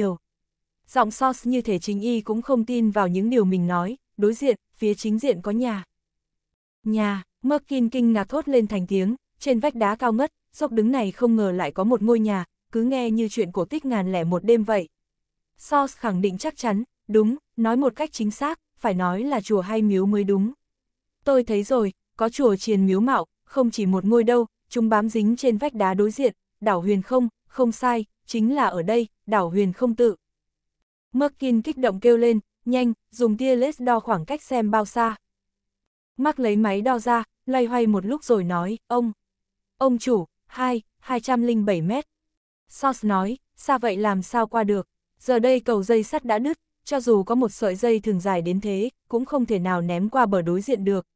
nhiều. Giọng Sos như thể chính y cũng không tin vào những điều mình nói, đối diện, phía chính diện có nhà. Nhà, Merkin kinh ngạc thốt lên thành tiếng, trên vách đá cao ngất, sốc đứng này không ngờ lại có một ngôi nhà, cứ nghe như chuyện cổ tích ngàn lẻ một đêm vậy. Sos khẳng định chắc chắn, đúng, nói một cách chính xác, phải nói là chùa hay miếu mới đúng. Tôi thấy rồi, có chùa triền miếu mạo, không chỉ một ngôi đâu, chúng bám dính trên vách đá đối diện, đảo huyền không, không sai, chính là ở đây, đảo huyền không tự. Merkin kích động kêu lên, nhanh, dùng tia lết đo khoảng cách xem bao xa. mark lấy máy đo ra, loay hoay một lúc rồi nói, ông, ông chủ, 2, 207 mét. Sos nói, xa vậy làm sao qua được, giờ đây cầu dây sắt đã đứt, cho dù có một sợi dây thường dài đến thế, cũng không thể nào ném qua bờ đối diện được.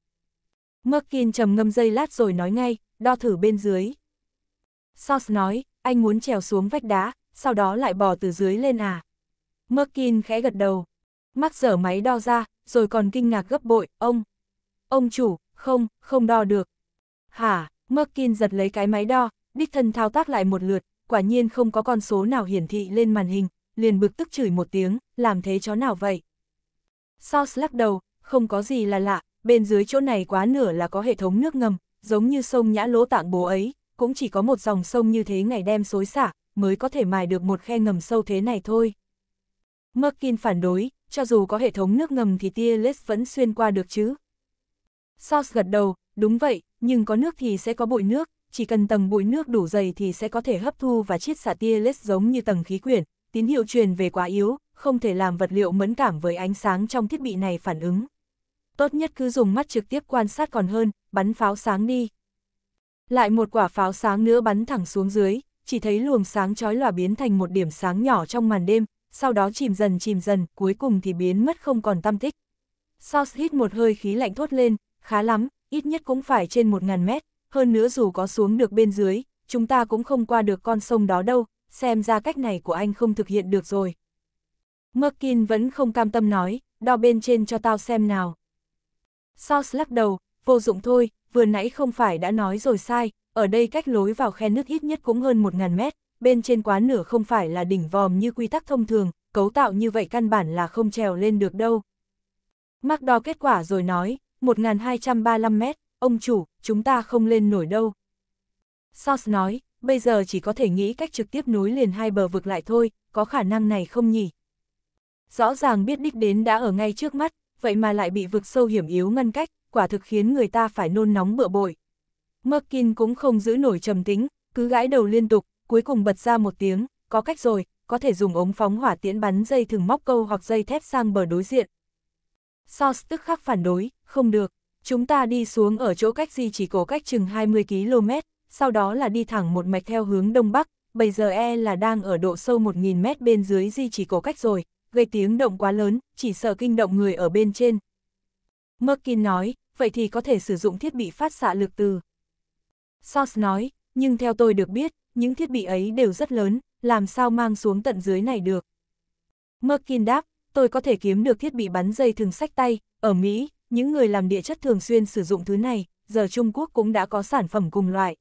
Merkin trầm ngâm dây lát rồi nói ngay, đo thử bên dưới. Sos nói, anh muốn trèo xuống vách đá, sau đó lại bò từ dưới lên à. Merkin khẽ gật đầu. Mắc dở máy đo ra, rồi còn kinh ngạc gấp bội, ông. Ông chủ, không, không đo được. Hả, Merkin giật lấy cái máy đo, đích thân thao tác lại một lượt, quả nhiên không có con số nào hiển thị lên màn hình, liền bực tức chửi một tiếng, làm thế chó nào vậy. Sauce lắc đầu, không có gì là lạ, bên dưới chỗ này quá nửa là có hệ thống nước ngầm, giống như sông nhã lỗ tạng bố ấy, cũng chỉ có một dòng sông như thế ngày đêm xối xả, mới có thể mài được một khe ngầm sâu thế này thôi. Merkin phản đối, cho dù có hệ thống nước ngầm thì tia lết vẫn xuyên qua được chứ. Sauce gật đầu, đúng vậy, nhưng có nước thì sẽ có bụi nước, chỉ cần tầng bụi nước đủ dày thì sẽ có thể hấp thu và chiết xả tia lết giống như tầng khí quyển, tín hiệu truyền về quá yếu, không thể làm vật liệu mẫn cảm với ánh sáng trong thiết bị này phản ứng. Tốt nhất cứ dùng mắt trực tiếp quan sát còn hơn, bắn pháo sáng đi. Lại một quả pháo sáng nữa bắn thẳng xuống dưới, chỉ thấy luồng sáng chói lòa biến thành một điểm sáng nhỏ trong màn đêm, sau đó chìm dần chìm dần, cuối cùng thì biến mất không còn tâm tích. Sauce hít một hơi khí lạnh thốt lên, khá lắm, ít nhất cũng phải trên 1.000 mét, hơn nữa dù có xuống được bên dưới, chúng ta cũng không qua được con sông đó đâu, xem ra cách này của anh không thực hiện được rồi. Merkin vẫn không cam tâm nói, đo bên trên cho tao xem nào. Sauce lắc đầu, vô dụng thôi, vừa nãy không phải đã nói rồi sai, ở đây cách lối vào khe nước ít nhất cũng hơn 1.000 mét, bên trên quán nửa không phải là đỉnh vòm như quy tắc thông thường, cấu tạo như vậy căn bản là không trèo lên được đâu. Mắc đo kết quả rồi nói, 1.235 mét, ông chủ, chúng ta không lên nổi đâu. Sauce nói, bây giờ chỉ có thể nghĩ cách trực tiếp nối liền hai bờ vực lại thôi, có khả năng này không nhỉ? Rõ ràng biết đích đến đã ở ngay trước mắt, vậy mà lại bị vực sâu hiểm yếu ngăn cách, quả thực khiến người ta phải nôn nóng bựa bội. Merkin cũng không giữ nổi trầm tính, cứ gãi đầu liên tục, cuối cùng bật ra một tiếng, có cách rồi, có thể dùng ống phóng hỏa tiễn bắn dây thừng móc câu hoặc dây thép sang bờ đối diện. Sos tức khắc phản đối, không được, chúng ta đi xuống ở chỗ cách di chỉ cổ cách chừng 20 km, sau đó là đi thẳng một mạch theo hướng đông bắc, bây giờ e là đang ở độ sâu 1.000 mét bên dưới di chỉ cổ cách rồi, gây tiếng động quá lớn, chỉ sợ kinh động người ở bên trên. Merkin nói, vậy thì có thể sử dụng thiết bị phát xạ lực từ. Sos nói, nhưng theo tôi được biết, những thiết bị ấy đều rất lớn, làm sao mang xuống tận dưới này được. Merkin đáp, tôi có thể kiếm được thiết bị bắn dây thường sách tay, ở Mỹ, những người làm địa chất thường xuyên sử dụng thứ này, giờ Trung Quốc cũng đã có sản phẩm cùng loại.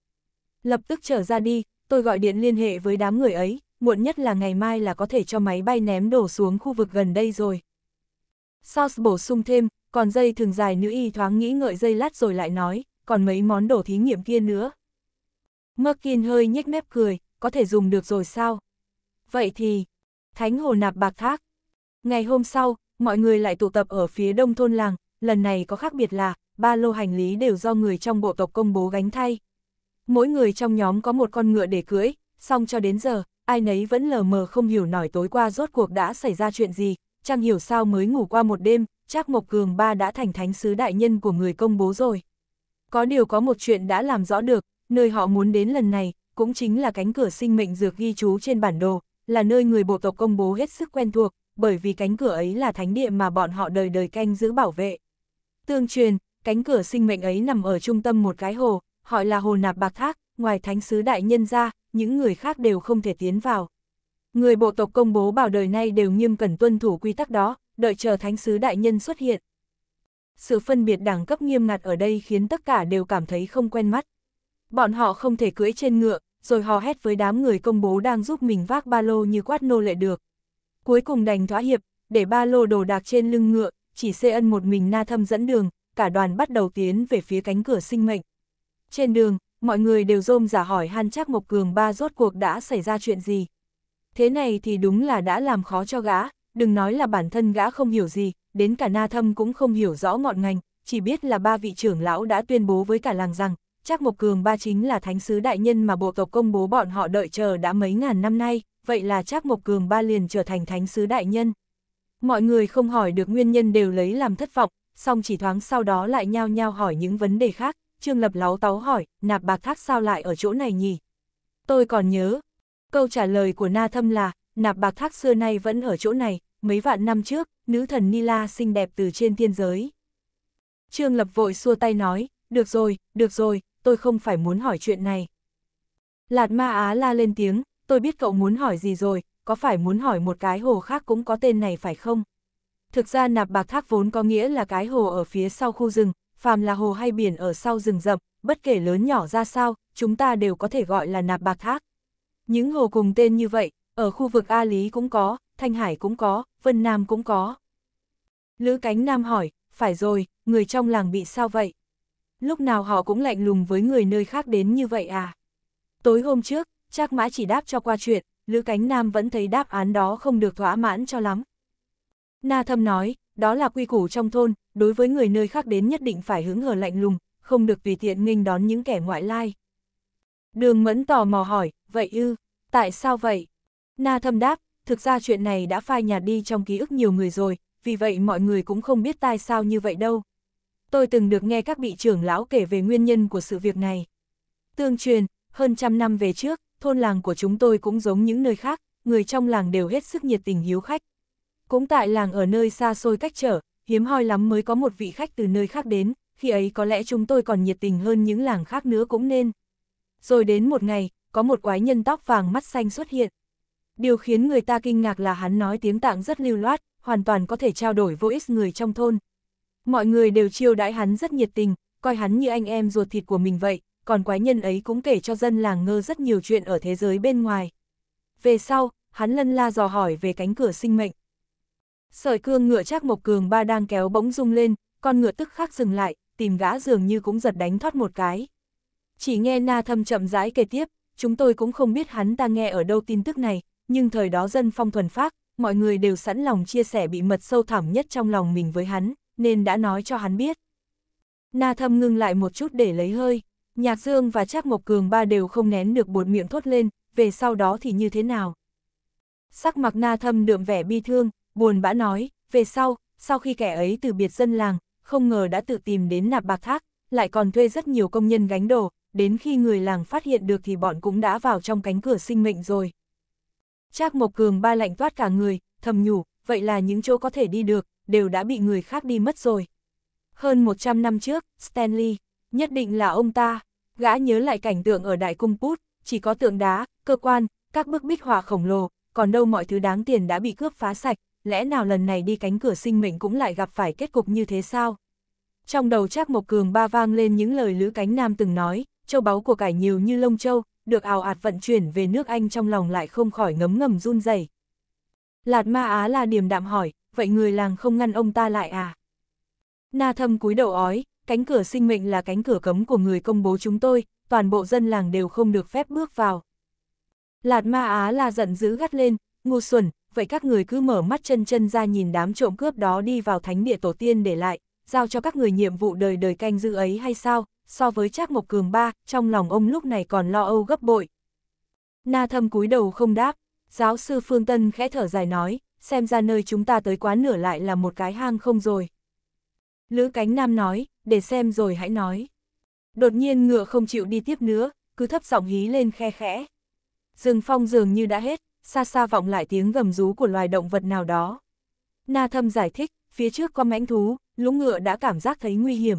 Lập tức trở ra đi, tôi gọi điện liên hệ với đám người ấy, muộn nhất là ngày mai là có thể cho máy bay ném đổ xuống khu vực gần đây rồi. Sauce bổ sung thêm, còn dây thường dài nữ y thoáng nghĩ ngợi dây lát rồi lại nói, còn mấy món đồ thí nghiệm kia nữa. Merkin hơi nhếch mép cười, có thể dùng được rồi sao? Vậy thì, Thánh Hồ nạp bạc thác. Ngày hôm sau, mọi người lại tụ tập ở phía đông thôn làng, lần này có khác biệt là, ba lô hành lý đều do người trong bộ tộc công bố gánh thay. Mỗi người trong nhóm có một con ngựa để cưỡi, xong cho đến giờ, ai nấy vẫn lờ mờ không hiểu nổi tối qua rốt cuộc đã xảy ra chuyện gì, chẳng hiểu sao mới ngủ qua một đêm, Trác Mộc Cường Ba đã thành thánh sứ đại nhân của người công bố rồi. Có điều có một chuyện đã làm rõ được, nơi họ muốn đến lần này, cũng chính là cánh cửa sinh mệnh dược ghi chú trên bản đồ, là nơi người bộ tộc công bố hết sức quen thuộc, bởi vì cánh cửa ấy là thánh địa mà bọn họ đời đời canh giữ bảo vệ. Tương truyền, cánh cửa sinh mệnh ấy nằm ở trung tâm một cái hồ, họ là hồ nạp bạc thác, ngoài thánh sứ đại nhân ra, những người khác đều không thể tiến vào. Người bộ tộc công bố bảo đời nay đều nghiêm cẩn tuân thủ quy tắc đó, đợi chờ thánh sứ đại nhân xuất hiện. Sự phân biệt đẳng cấp nghiêm ngặt ở đây khiến tất cả đều cảm thấy không quen mắt. Bọn họ không thể cưỡi trên ngựa, rồi hò hét với đám người công bố đang giúp mình vác ba lô như quát nô lệ được. Cuối cùng đành thỏa hiệp, để ba lô đồ đạc trên lưng ngựa, chỉ xê ân một mình na thâm dẫn đường, cả đoàn bắt đầu tiến về phía cánh cửa sinh mệnh. Trên đường, mọi người đều rôm giả hỏi han chắc Mộc Cường ba rốt cuộc đã xảy ra chuyện gì. Thế này thì đúng là đã làm khó cho gã, đừng nói là bản thân gã không hiểu gì, đến cả na thâm cũng không hiểu rõ ngọn ngành, chỉ biết là ba vị trưởng lão đã tuyên bố với cả làng rằng, chắc Mộc Cường ba chính là thánh sứ đại nhân mà bộ tộc công bố bọn họ đợi chờ đã mấy ngàn năm nay, vậy là chắc Mộc Cường ba liền trở thành thánh sứ đại nhân. Mọi người không hỏi được nguyên nhân đều lấy làm thất vọng, song chỉ thoáng sau đó lại nhao nhao hỏi những vấn đề khác, Trương Lập láo táo hỏi, nạp bạc thác sao lại ở chỗ này nhỉ? Tôi còn nhớ, câu trả lời của Na Thâm là, nạp bạc thác xưa nay vẫn ở chỗ này, mấy vạn năm trước, nữ thần Nila xinh đẹp từ trên thiên giới. Trương Lập vội xua tay nói, được rồi, được rồi, tôi không phải muốn hỏi chuyện này. Lạt ma Á la lên tiếng, tôi biết cậu muốn hỏi gì rồi, có phải muốn hỏi một cái hồ khác cũng có tên này phải không? Thực ra nạp bạc thác vốn có nghĩa là cái hồ ở phía sau khu rừng, phàm là hồ hay biển ở sau rừng rậm, bất kể lớn nhỏ ra sao, chúng ta đều có thể gọi là nạp bạc thác. Những hồ cùng tên như vậy, ở khu vực A Lý cũng có, Thanh Hải cũng có, Vân Nam cũng có. Lữ Cánh Nam hỏi, phải rồi, người trong làng bị sao vậy? Lúc nào họ cũng lạnh lùng với người nơi khác đến như vậy à? Tối hôm trước, Trác Mã chỉ đáp cho qua chuyện, Lữ Cánh Nam vẫn thấy đáp án đó không được thỏa mãn cho lắm. Na Thâm nói, đó là quy củ trong thôn, đối với người nơi khác đến nhất định phải hướng hờ lạnh lùng, không được tùy tiện nghênh đón những kẻ ngoại lai. Đường Mẫn tò mò hỏi, vậy ư, tại sao vậy? Na Thâm đáp, thực ra chuyện này đã phai nhạt đi trong ký ức nhiều người rồi, vì vậy mọi người cũng không biết tại sao như vậy đâu. Tôi từng được nghe các vị trưởng lão kể về nguyên nhân của sự việc này. Tương truyền, hơn trăm năm về trước, thôn làng của chúng tôi cũng giống những nơi khác, người trong làng đều hết sức nhiệt tình hiếu khách. Cũng tại làng ở nơi xa xôi cách trở, hiếm hoi lắm mới có một vị khách từ nơi khác đến, khi ấy có lẽ chúng tôi còn nhiệt tình hơn những làng khác nữa cũng nên. Rồi đến một ngày, có một quái nhân tóc vàng mắt xanh xuất hiện. Điều khiến người ta kinh ngạc là hắn nói tiếng tạng rất lưu loát, hoàn toàn có thể trao đổi vô ích người trong thôn. Mọi người đều chiêu đãi hắn rất nhiệt tình, coi hắn như anh em ruột thịt của mình vậy, còn quái nhân ấy cũng kể cho dân làng ngơ rất nhiều chuyện ở thế giới bên ngoài. Về sau, hắn lân la dò hỏi về cánh cửa sinh mệnh. Sợi cương ngựa chắc mộc cường ba đang kéo bỗng rung lên, con ngựa tức khắc dừng lại, tìm gã dường như cũng giật đánh thoát một cái. Chỉ nghe na thâm chậm rãi kể tiếp, chúng tôi cũng không biết hắn ta nghe ở đâu tin tức này, nhưng thời đó dân phong thuần phác, mọi người đều sẵn lòng chia sẻ bị mật sâu thẳm nhất trong lòng mình với hắn, nên đã nói cho hắn biết. Na thâm ngưng lại một chút để lấy hơi, Nhạc Dương và Trác Mộc Cường ba đều không nén được buột miệng thốt lên, về sau đó thì như thế nào? Sắc mặt na thâm đượm vẻ bi thương, buồn bã nói, về sau, sau khi kẻ ấy từ biệt dân làng, không ngờ đã tự tìm đến nạp bạc thác, lại còn thuê rất nhiều công nhân gánh đồ, đến khi người làng phát hiện được thì bọn cũng đã vào trong cánh cửa sinh mệnh rồi. Trác Mộc Cường ba lạnh toát cả người, thầm nhủ, vậy là những chỗ có thể đi được, đều đã bị người khác đi mất rồi. Hơn 100 năm trước, Stanley, nhất định là ông ta, gã nhớ lại cảnh tượng ở Đại Cung Pút, chỉ có tượng đá, cơ quan, các bức bích họa khổng lồ, còn đâu mọi thứ đáng tiền đã bị cướp phá sạch, lẽ nào lần này đi cánh cửa sinh mệnh cũng lại gặp phải kết cục như thế sao? Trong đầu Trác Mộc Cường ba vang lên những lời Lữ Cánh Nam từng nói, châu báu của cải nhiều như lông châu, được ào ạt vận chuyển về nước Anh trong lòng lại không khỏi ngấm ngầm run rẩy. Lạt ma á là điềm đạm hỏi, vậy người làng không ngăn ông ta lại à? Na thâm cúi đầu ói, cánh cửa sinh mệnh là cánh cửa cấm của người công bố chúng tôi, toàn bộ dân làng đều không được phép bước vào. Lạt ma á là giận dữ gắt lên, ngu xuẩn, vậy các người cứ mở mắt chân chân ra nhìn đám trộm cướp đó đi vào thánh địa tổ tiên để lại, giao cho các người nhiệm vụ đời đời canh giữ ấy hay sao, so với Trác Mộc Cường ba, trong lòng ông lúc này còn lo âu gấp bội. Na Thâm cúi đầu không đáp, giáo sư Phương Tân khẽ thở dài nói, xem ra nơi chúng ta tới quá nửa lại là một cái hang không rồi. Lữ Cánh Nam nói, để xem rồi hãy nói. Đột nhiên ngựa không chịu đi tiếp nữa, cứ thấp giọng hí lên khe khẽ. Rừng phong dường như đã hết, xa xa vọng lại tiếng gầm rú của loài động vật nào đó. Na Thâm giải thích, phía trước có mãnh thú, lũ ngựa đã cảm giác thấy nguy hiểm,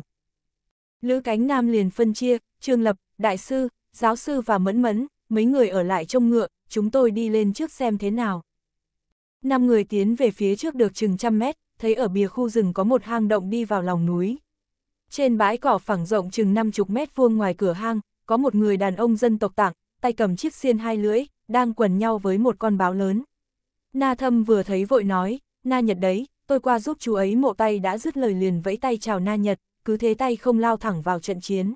Lữ cánh nam liền phân chia, trương lập, đại sư, giáo sư và mẫn mẫn, mấy người ở lại trông ngựa, chúng tôi đi lên trước xem thế nào. Năm người tiến về phía trước được chừng trăm mét, thấy ở bìa khu rừng có một hang động đi vào lòng núi. Trên bãi cỏ phẳng rộng chừng 50 mét vuông ngoài cửa hang, có một người đàn ông dân tộc tạng, tay cầm chiếc xiên hai lưỡi, đang quần nhau với một con báo lớn. Na thâm vừa thấy vội nói, na nhật đấy, tôi qua giúp chú ấy mộ tay đã dứt lời liền vẫy tay chào na nhật, cứ thế tay không lao thẳng vào trận chiến.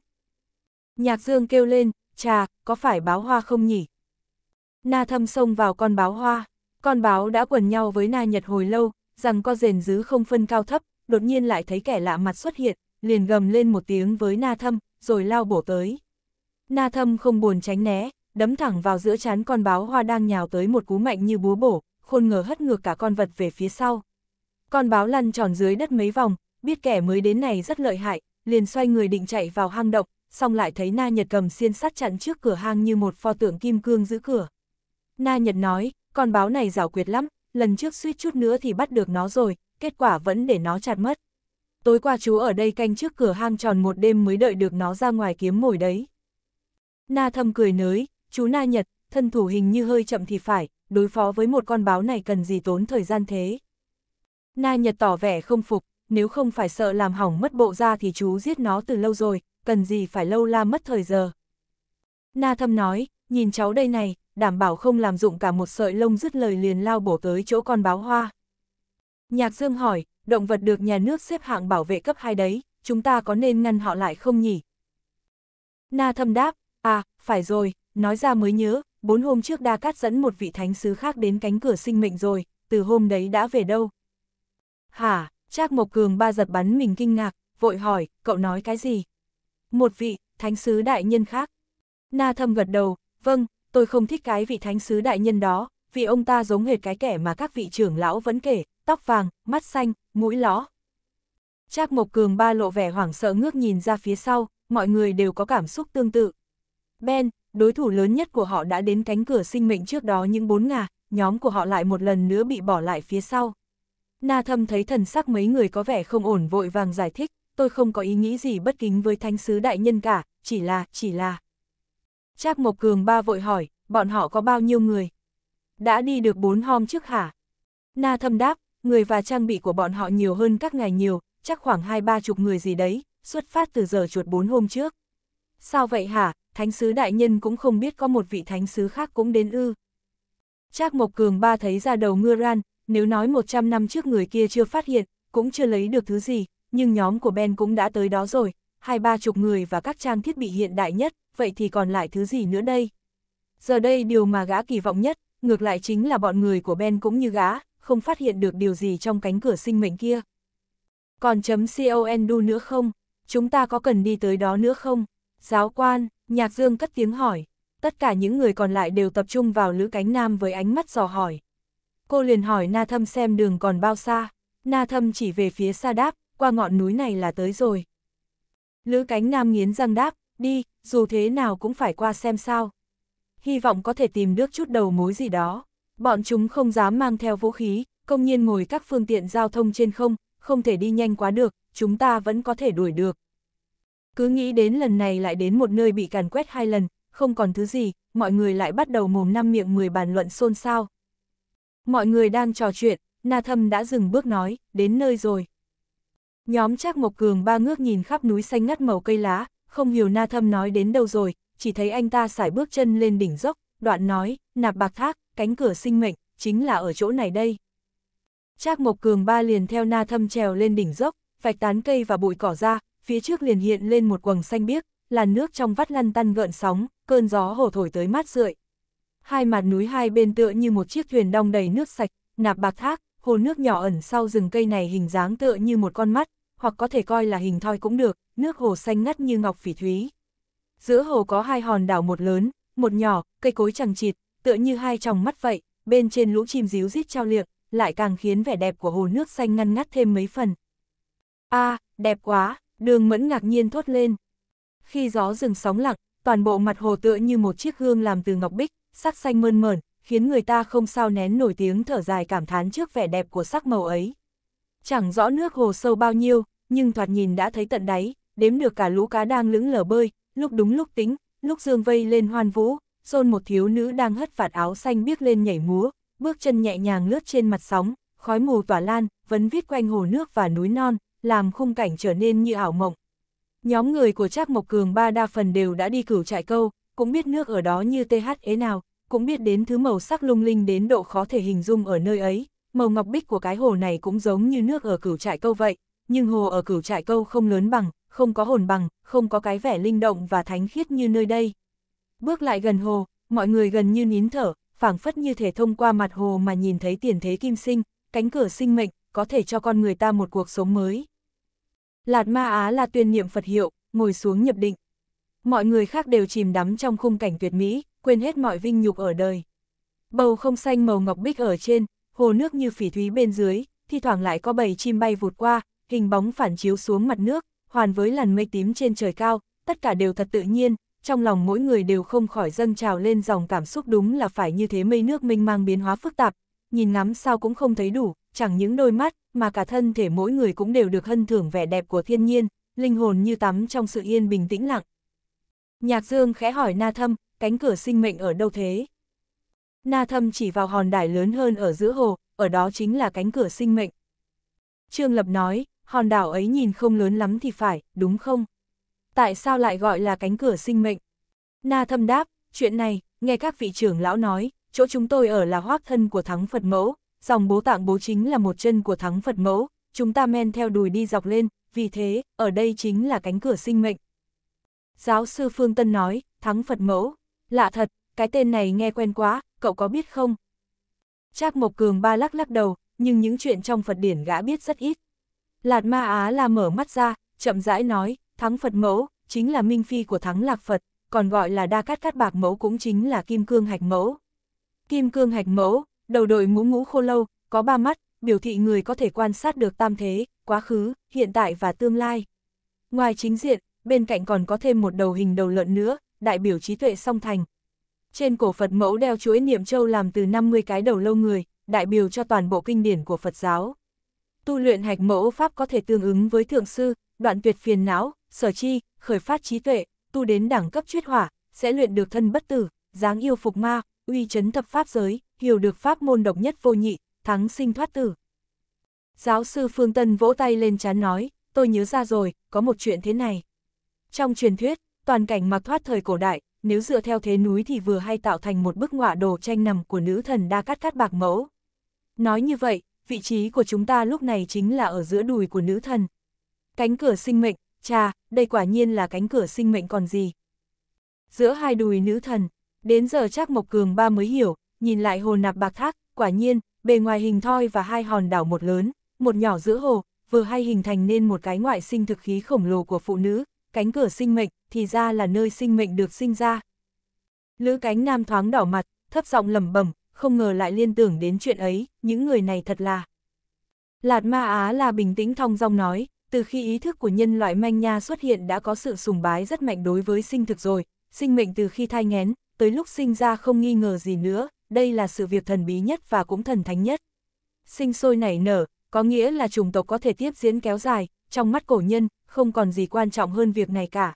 Nhạc Dương kêu lên, cha có phải báo hoa không nhỉ? Na thâm xông vào con báo hoa, con báo đã quần nhau với na nhật hồi lâu, rằng co rền dứ không phân cao thấp, đột nhiên lại thấy kẻ lạ mặt xuất hiện, liền gầm lên một tiếng với na thâm, rồi lao bổ tới. Na thâm không buồn tránh né, đấm thẳng vào giữa chán con báo hoa đang nhào tới một cú mạnh như búa bổ, khôn ngờ hất ngược cả con vật về phía sau. Con báo lăn tròn dưới đất mấy vòng, biết kẻ mới đến này rất lợi hại, liền xoay người định chạy vào hang động, xong lại thấy Na Nhật cầm xiên sắt chặn trước cửa hang như một pho tượng kim cương giữ cửa. Na Nhật nói, con báo này rào quyệt lắm, lần trước suýt chút nữa thì bắt được nó rồi, kết quả vẫn để nó chặt mất. Tối qua chú ở đây canh trước cửa hang tròn một đêm mới đợi được nó ra ngoài kiếm mồi đấy. Na thâm cười nới, chú Na Nhật, thân thủ hình như hơi chậm thì phải, đối phó với một con báo này cần gì tốn thời gian thế. Na Nhật tỏ vẻ không phục, nếu không phải sợ làm hỏng mất bộ ra thì chú giết nó từ lâu rồi, cần gì phải lâu la mất thời giờ. Na thâm nói, nhìn cháu đây này, đảm bảo không làm dụng cả một sợi lông dứt lời liền lao bổ tới chỗ con báo hoa. Nhạc Dương hỏi, động vật được nhà nước xếp hạng bảo vệ cấp 2 đấy, chúng ta có nên ngăn họ lại không nhỉ? Na thâm đáp, à, phải rồi, nói ra mới nhớ, bốn hôm trước Đa Cát dẫn một vị thánh sứ khác đến cánh cửa sinh mệnh rồi, từ hôm đấy đã về đâu? Hả, Trác Mộc Cường ba giật bắn mình kinh ngạc, vội hỏi, cậu nói cái gì? Một vị, thánh sứ đại nhân khác. Na thâm gật đầu, vâng, tôi không thích cái vị thánh sứ đại nhân đó, vì ông ta giống hệt cái kẻ mà các vị trưởng lão vẫn kể, tóc vàng, mắt xanh, mũi ló. Trác Mộc Cường ba lộ vẻ hoảng sợ ngước nhìn ra phía sau, mọi người đều có cảm xúc tương tự. Ben, đối thủ lớn nhất của họ đã đến cánh cửa sinh mệnh trước đó những bốn ngà, nhóm của họ lại một lần nữa bị bỏ lại phía sau. Na thâm thấy thần sắc mấy người có vẻ không ổn vội vàng giải thích, tôi không có ý nghĩ gì bất kính với thánh sứ đại nhân cả, chỉ là, chỉ là. Trác Mộc Cường ba vội hỏi, bọn họ có bao nhiêu người? Đã đi được bốn hôm trước hả? Na thâm đáp, người và trang bị của bọn họ nhiều hơn các ngày nhiều, chắc khoảng hai ba chục người gì đấy, xuất phát từ giờ chuột bốn hôm trước. Sao vậy hả, thánh sứ đại nhân cũng không biết có một vị thánh sứ khác cũng đến ư. Trác Mộc Cường ba thấy ra đầu ngưa ran, nếu nói 100 năm trước người kia chưa phát hiện, cũng chưa lấy được thứ gì, nhưng nhóm của Ben cũng đã tới đó rồi, hai ba chục người và các trang thiết bị hiện đại nhất, vậy thì còn lại thứ gì nữa đây? Giờ đây điều mà gã kỳ vọng nhất, ngược lại chính là bọn người của Ben cũng như gã, không phát hiện được điều gì trong cánh cửa sinh mệnh kia. Còn chấm CONDU nữa không? Chúng ta có cần đi tới đó nữa không? Giáo quan, nhạc dương cất tiếng hỏi. Tất cả những người còn lại đều tập trung vào Lữ Cánh Nam với ánh mắt dò hỏi. Cô liền hỏi Na Thâm xem đường còn bao xa, Na Thâm chỉ về phía xa đáp, qua ngọn núi này là tới rồi. Lữ cánh nam nghiến răng đáp, đi, dù thế nào cũng phải qua xem sao. Hy vọng có thể tìm được chút đầu mối gì đó. Bọn chúng không dám mang theo vũ khí, công nhiên ngồi các phương tiện giao thông trên không, không thể đi nhanh quá được, chúng ta vẫn có thể đuổi được. Cứ nghĩ đến lần này lại đến một nơi bị càn quét hai lần, không còn thứ gì, mọi người lại bắt đầu mồm năm miệng 10 bàn luận xôn xao. Mọi người đang trò chuyện, Na Thâm đã dừng bước nói, đến nơi rồi. Nhóm Trác Mộc Cường ba ngước nhìn khắp núi xanh ngắt màu cây lá, không hiểu Na Thâm nói đến đâu rồi, chỉ thấy anh ta sải bước chân lên đỉnh dốc, đoạn nói, nạp bạc thác, cánh cửa sinh mệnh, chính là ở chỗ này đây. Trác Mộc Cường ba liền theo Na Thâm trèo lên đỉnh dốc, vạch tán cây và bụi cỏ ra, phía trước liền hiện lên một quầng xanh biếc, làn nước trong vắt lăn tăn gợn sóng, cơn gió hổ thổi tới mát rượi, hai mặt núi hai bên tựa như một chiếc thuyền đong đầy nước sạch, nạp bạc thác, hồ nước nhỏ ẩn sau rừng cây này hình dáng tựa như một con mắt, hoặc có thể coi là hình thoi cũng được, nước hồ xanh ngắt như ngọc phỉ thúy. Giữa hồ có hai hòn đảo một lớn, một nhỏ, cây cối chẳng chịt, tựa như hai tròng mắt vậy, bên trên lũ chim díu rít trao liệng, lại càng khiến vẻ đẹp của hồ nước xanh ngăn ngắt thêm mấy phần. a à, đẹp quá, đường mẫn ngạc nhiên thốt lên. Khi gió rừng sóng lặng, toàn bộ mặt hồ tựa như một chiếc gương làm từ ngọc bích, sắc xanh mơn mởn, khiến người ta không sao nén nổi tiếng thở dài cảm thán trước vẻ đẹp của sắc màu ấy. Chẳng rõ nước hồ sâu bao nhiêu, nhưng thoạt nhìn đã thấy tận đáy, đếm được cả lũ cá đang lững lờ bơi, lúc đúng lúc tính, lúc dương vây lên hoan vũ, dôn một thiếu nữ đang hất vạt áo xanh biếc lên nhảy múa, bước chân nhẹ nhàng lướt trên mặt sóng, khói mù tỏa lan, vấn viết quanh hồ nước và núi non, làm khung cảnh trở nên như ảo mộng. Nhóm người của Trác Mộc Cường ba đa phần đều đã đi cửu trại câu, cũng biết nước ở đó như TH e nào, cũng biết đến thứ màu sắc lung linh đến độ khó thể hình dung ở nơi ấy, màu ngọc bích của cái hồ này cũng giống như nước ở cửu trại câu vậy, nhưng hồ ở cửu trại câu không lớn bằng, không có hồn bằng, không có cái vẻ linh động và thánh khiết như nơi đây. Bước lại gần hồ, mọi người gần như nín thở, phảng phất như thể thông qua mặt hồ mà nhìn thấy tiền thế kim sinh, cánh cửa sinh mệnh, có thể cho con người ta một cuộc sống mới. Lạt Ma Á là tuyên niệm Phật hiệu, ngồi xuống nhập định mọi người khác đều chìm đắm trong khung cảnh tuyệt mỹ, quên hết mọi vinh nhục ở đời. Bầu không xanh màu ngọc bích ở trên, hồ nước như phỉ thúy bên dưới, thi thoảng lại có bầy chim bay vụt qua, hình bóng phản chiếu xuống mặt nước, hoàn với làn mây tím trên trời cao, tất cả đều thật tự nhiên, trong lòng mỗi người đều không khỏi dâng trào lên dòng cảm xúc đúng là phải như thế mây nước mênh mang biến hóa phức tạp, nhìn ngắm sao cũng không thấy đủ, chẳng những đôi mắt, mà cả thân thể mỗi người cũng đều được hân thưởng vẻ đẹp của thiên nhiên, linh hồn như tắm trong sự yên bình tĩnh lặng, Nhạc Dương khẽ hỏi Na Thâm, cánh cửa sinh mệnh ở đâu thế? Na Thâm chỉ vào hòn đảo lớn hơn ở giữa hồ, ở đó chính là cánh cửa sinh mệnh. Trương Lập nói, hòn đảo ấy nhìn không lớn lắm thì phải, đúng không? Tại sao lại gọi là cánh cửa sinh mệnh? Na Thâm đáp, chuyện này, nghe các vị trưởng lão nói, chỗ chúng tôi ở là hoác thân của thắng Phật mẫu, dòng bố tạng bố chính là một chân của thắng Phật mẫu, chúng ta men theo đùi đi dọc lên, vì thế, ở đây chính là cánh cửa sinh mệnh. Giáo sư Phương Tân nói, thắng Phật mẫu. Lạ thật, cái tên này nghe quen quá, cậu có biết không? Trác Mộc Cường ba lắc lắc đầu, nhưng những chuyện trong Phật điển gã biết rất ít. Lạt Ma Á là mở mắt ra, chậm rãi nói, thắng Phật mẫu, chính là minh phi của thắng lạc Phật, còn gọi là đa cát cát bạc mẫu cũng chính là kim cương hạch mẫu. Kim cương hạch mẫu, đầu đội ngũ ngũ khô lâu, có ba mắt, biểu thị người có thể quan sát được tam thế, quá khứ, hiện tại và tương lai. Ngoài chính diện, bên cạnh còn có thêm một đầu hình đầu lợn nữa, đại biểu trí tuệ song thành. Trên cổ Phật mẫu đeo chuỗi niệm châu làm từ 50 cái đầu lâu người, đại biểu cho toàn bộ kinh điển của Phật giáo. Tu luyện hạch mẫu Pháp có thể tương ứng với thượng sư, đoạn tuyệt phiền não, sở chi, khởi phát trí tuệ, tu đến đẳng cấp chuyết hỏa, sẽ luyện được thân bất tử, dáng yêu phục ma, uy chấn thập pháp giới, hiểu được pháp môn độc nhất vô nhị, thắng sinh thoát tử. Giáo sư Phương Tân vỗ tay lên chán nói, tôi nhớ ra rồi, có một chuyện thế này. Trong truyền thuyết, toàn cảnh mặc thoát thời cổ đại, nếu dựa theo thế núi thì vừa hay tạo thành một bức ngọa đồ tranh nằm của nữ thần đa cắt cắt bạc mẫu. Nói như vậy, vị trí của chúng ta lúc này chính là ở giữa đùi của nữ thần. Cánh cửa sinh mệnh, cha, đây quả nhiên là cánh cửa sinh mệnh còn gì. Giữa hai đùi nữ thần, đến giờ chắc Mộc Cường ba mới hiểu, nhìn lại hồ nạp bạc thác, quả nhiên, bề ngoài hình thoi và hai hòn đảo một lớn, một nhỏ giữa hồ, vừa hay hình thành nên một cái ngoại sinh thực khí khổng lồ của phụ nữ, cánh cửa sinh mệnh, thì ra là nơi sinh mệnh được sinh ra. Lữ cánh nam thoáng đỏ mặt, thấp giọng lẩm bẩm, không ngờ lại liên tưởng đến chuyện ấy, những người này thật là. Lạt ma Á là bình tĩnh thong dong nói, từ khi ý thức của nhân loại manh nha xuất hiện đã có sự sùng bái rất mạnh đối với sinh thực rồi, sinh mệnh từ khi thai nghén, tới lúc sinh ra không nghi ngờ gì nữa, đây là sự việc thần bí nhất và cũng thần thánh nhất. Sinh sôi nảy nở, có nghĩa là chủng tộc có thể tiếp diễn kéo dài, trong mắt cổ nhân, không còn gì quan trọng hơn việc này cả.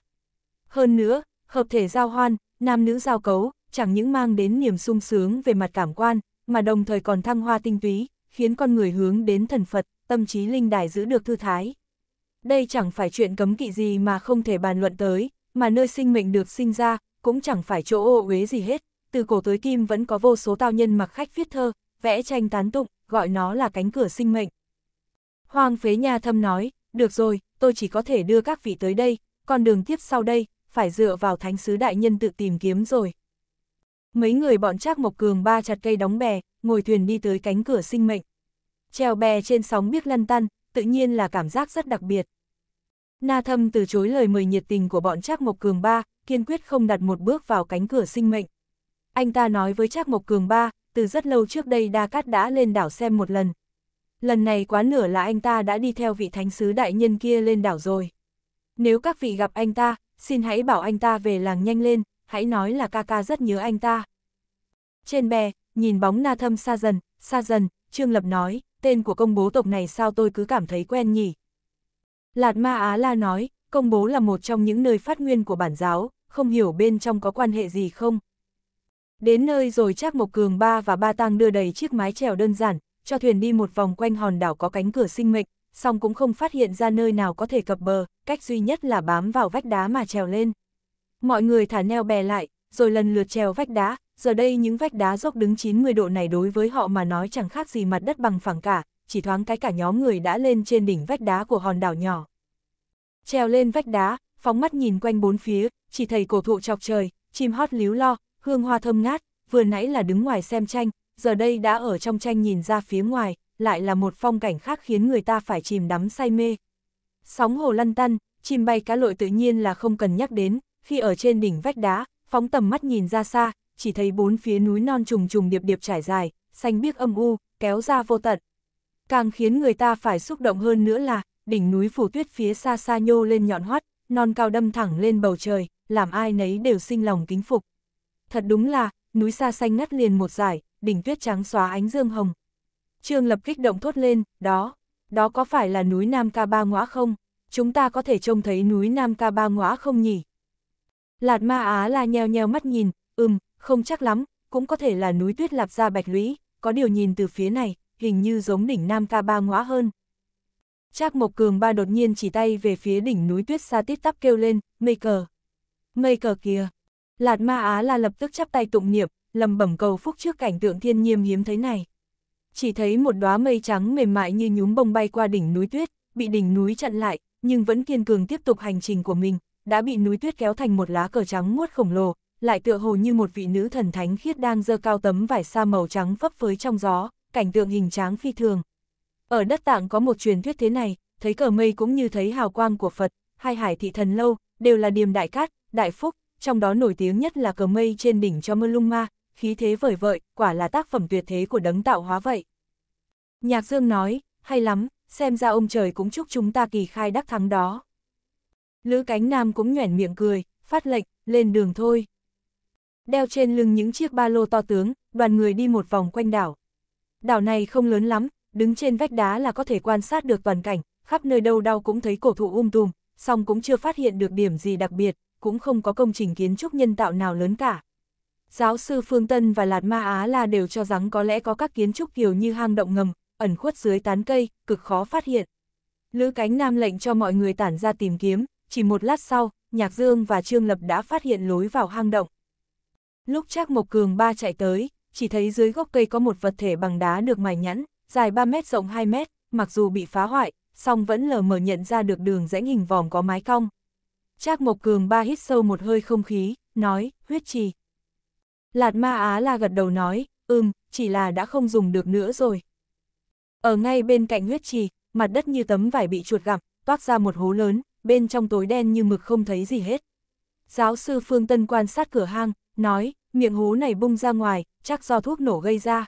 Hơn nữa, hợp thể giao hoan, nam nữ giao cấu, chẳng những mang đến niềm sung sướng về mặt cảm quan, mà đồng thời còn thăng hoa tinh túy, khiến con người hướng đến thần Phật, tâm trí linh đài giữ được thư thái. Đây chẳng phải chuyện cấm kỵ gì mà không thể bàn luận tới, mà nơi sinh mệnh được sinh ra, cũng chẳng phải chỗ ô uế gì hết, từ cổ tới kim vẫn có vô số tao nhân mặc khách viết thơ, vẽ tranh tán tụng, gọi nó là cánh cửa sinh mệnh. Hoàng phế nhà thâm nói, được rồi, tôi chỉ có thể đưa các vị tới đây, còn đường tiếp sau đây, phải dựa vào thánh sứ đại nhân tự tìm kiếm rồi. Mấy người bọn Trác Mộc Cường ba chặt cây đóng bè, ngồi thuyền đi tới cánh cửa sinh mệnh. Treo bè trên sóng biếc lăn tăn, tự nhiên là cảm giác rất đặc biệt. Na Thâm từ chối lời mời nhiệt tình của bọn Trác Mộc Cường ba, kiên quyết không đặt một bước vào cánh cửa sinh mệnh. Anh ta nói với Trác Mộc Cường ba, từ rất lâu trước đây Đa Cát đã lên đảo xem một lần, lần này quá nửa là anh ta đã đi theo vị thánh sứ đại nhân kia lên đảo rồi. Nếu các vị gặp anh ta, xin hãy bảo anh ta về làng nhanh lên, hãy nói là ca ca rất nhớ anh ta. Trên bè, nhìn bóng na thâm xa dần, xa dần, Trương Lập nói, tên của công bố tộc này sao tôi cứ cảm thấy quen nhỉ. Lạt Ma Á La nói, công bố là một trong những nơi phát nguyên của bản giáo, không hiểu bên trong có quan hệ gì không. Đến nơi rồi Trác Mộc Cường ba và ba tang đưa đầy chiếc mái chèo đơn giản, cho thuyền đi một vòng quanh hòn đảo có cánh cửa sinh mệnh, song cũng không phát hiện ra nơi nào có thể cập bờ, cách duy nhất là bám vào vách đá mà trèo lên. Mọi người thả neo bè lại, rồi lần lượt trèo vách đá, giờ đây những vách đá dốc đứng 90 độ này đối với họ mà nói chẳng khác gì mặt đất bằng phẳng cả, chỉ thoáng cái cả nhóm người đã lên trên đỉnh vách đá của hòn đảo nhỏ. Trèo lên vách đá, phóng mắt nhìn quanh bốn phía, chỉ thấy cổ thụ chọc trời, chim hót líu lo, hương hoa thơm ngát, vừa nãy là đứng ngoài xem tranh, giờ đây đã ở trong tranh nhìn ra phía ngoài, lại là một phong cảnh khác khiến người ta phải chìm đắm say mê. Sóng hồ lăn tăn, chim bay cá lội tự nhiên là không cần nhắc đến, khi ở trên đỉnh vách đá, phóng tầm mắt nhìn ra xa, chỉ thấy bốn phía núi non trùng trùng điệp điệp trải dài, xanh biếc âm u, kéo ra vô tận. Càng khiến người ta phải xúc động hơn nữa là, đỉnh núi phủ tuyết phía xa xa nhô lên nhọn hoắt, non cao đâm thẳng lên bầu trời, làm ai nấy đều sinh lòng kính phục. Thật đúng là, núi xa xanh ngắt liền một giải, đỉnh tuyết trắng xóa ánh dương hồng. Trương Lập kích động thốt lên, đó, đó có phải là núi Nam Ca Ba Ngõa không? Chúng ta có thể trông thấy núi Nam Ca Ba Ngõa không nhỉ? Lạt Ma Á là nheo nheo mắt nhìn, ừm, không chắc lắm, cũng có thể là núi tuyết lạp ra bạch lũy, có điều nhìn từ phía này, hình như giống đỉnh Nam Ca Ba Ngõa hơn. Trác Mộc Cường Ba đột nhiên chỉ tay về phía đỉnh núi tuyết xa tít tắp kêu lên, mây cờ. Mây cờ kìa. Lạt Ma Á là lập tức chắp tay tụng niệm, lầm bẩm cầu phúc trước cảnh tượng thiên nhiên hiếm thấy này. Chỉ thấy một đóa mây trắng mềm mại như nhúm bông bay qua đỉnh núi tuyết, bị đỉnh núi chặn lại, nhưng vẫn kiên cường tiếp tục hành trình của mình, đã bị núi tuyết kéo thành một lá cờ trắng muốt khổng lồ, lại tựa hồ như một vị nữ thần thánh khiết đang dơ cao tấm vải sa màu trắng phấp phới trong gió, cảnh tượng hình tráng phi thường. Ở đất tạng có một truyền thuyết thế này, thấy cờ mây cũng như thấy hào quang của Phật, hai hải thị thần lâu, đều là điềm đại cát, đại phúc, trong đó nổi tiếng nhất là cờ mây trên đỉnh cho mơ lung ma, khí thế vời vợi, quả là tác phẩm tuyệt thế của đấng tạo hóa vậy. Nhạc Dương nói, hay lắm, xem ra ông trời cũng chúc chúng ta kỳ khai đắc thắng đó. Lữ cánh nam cũng nhoẻn miệng cười, phát lệnh, lên đường thôi. Đeo trên lưng những chiếc ba lô to tướng, đoàn người đi một vòng quanh đảo. Đảo này không lớn lắm, đứng trên vách đá là có thể quan sát được toàn cảnh, khắp nơi đâu đâu cũng thấy cổ thụ um tùm, song cũng chưa phát hiện được điểm gì đặc biệt, cũng không có công trình kiến trúc nhân tạo nào lớn cả. Giáo sư Phương Tân và Lạt Ma Á là đều cho rằng có lẽ có các kiến trúc kiểu như hang động ngầm, ẩn khuất dưới tán cây, cực khó phát hiện. Lữ Cánh Nam lệnh cho mọi người tản ra tìm kiếm, chỉ một lát sau, Nhạc Dương và Trương Lập đã phát hiện lối vào hang động. Lúc Trác Mộc Cường ba chạy tới, chỉ thấy dưới gốc cây có một vật thể bằng đá được mài nhẵn, dài 3 mét rộng 2 mét, mặc dù bị phá hoại, song vẫn lờ mờ nhận ra được đường rãnh hình vòm có mái cong. Trác Mộc Cường ba hít sâu một hơi không khí, nói, huyết trì. Lạt ma Á là gật đầu nói, ừm, chỉ là đã không dùng được nữa rồi. Ở ngay bên cạnh huyết trì, mặt đất như tấm vải bị chuột gặm, toát ra một hố lớn, bên trong tối đen như mực không thấy gì hết. Giáo sư Phương Tân quan sát cửa hang, nói, miệng hố này bung ra ngoài, chắc do thuốc nổ gây ra.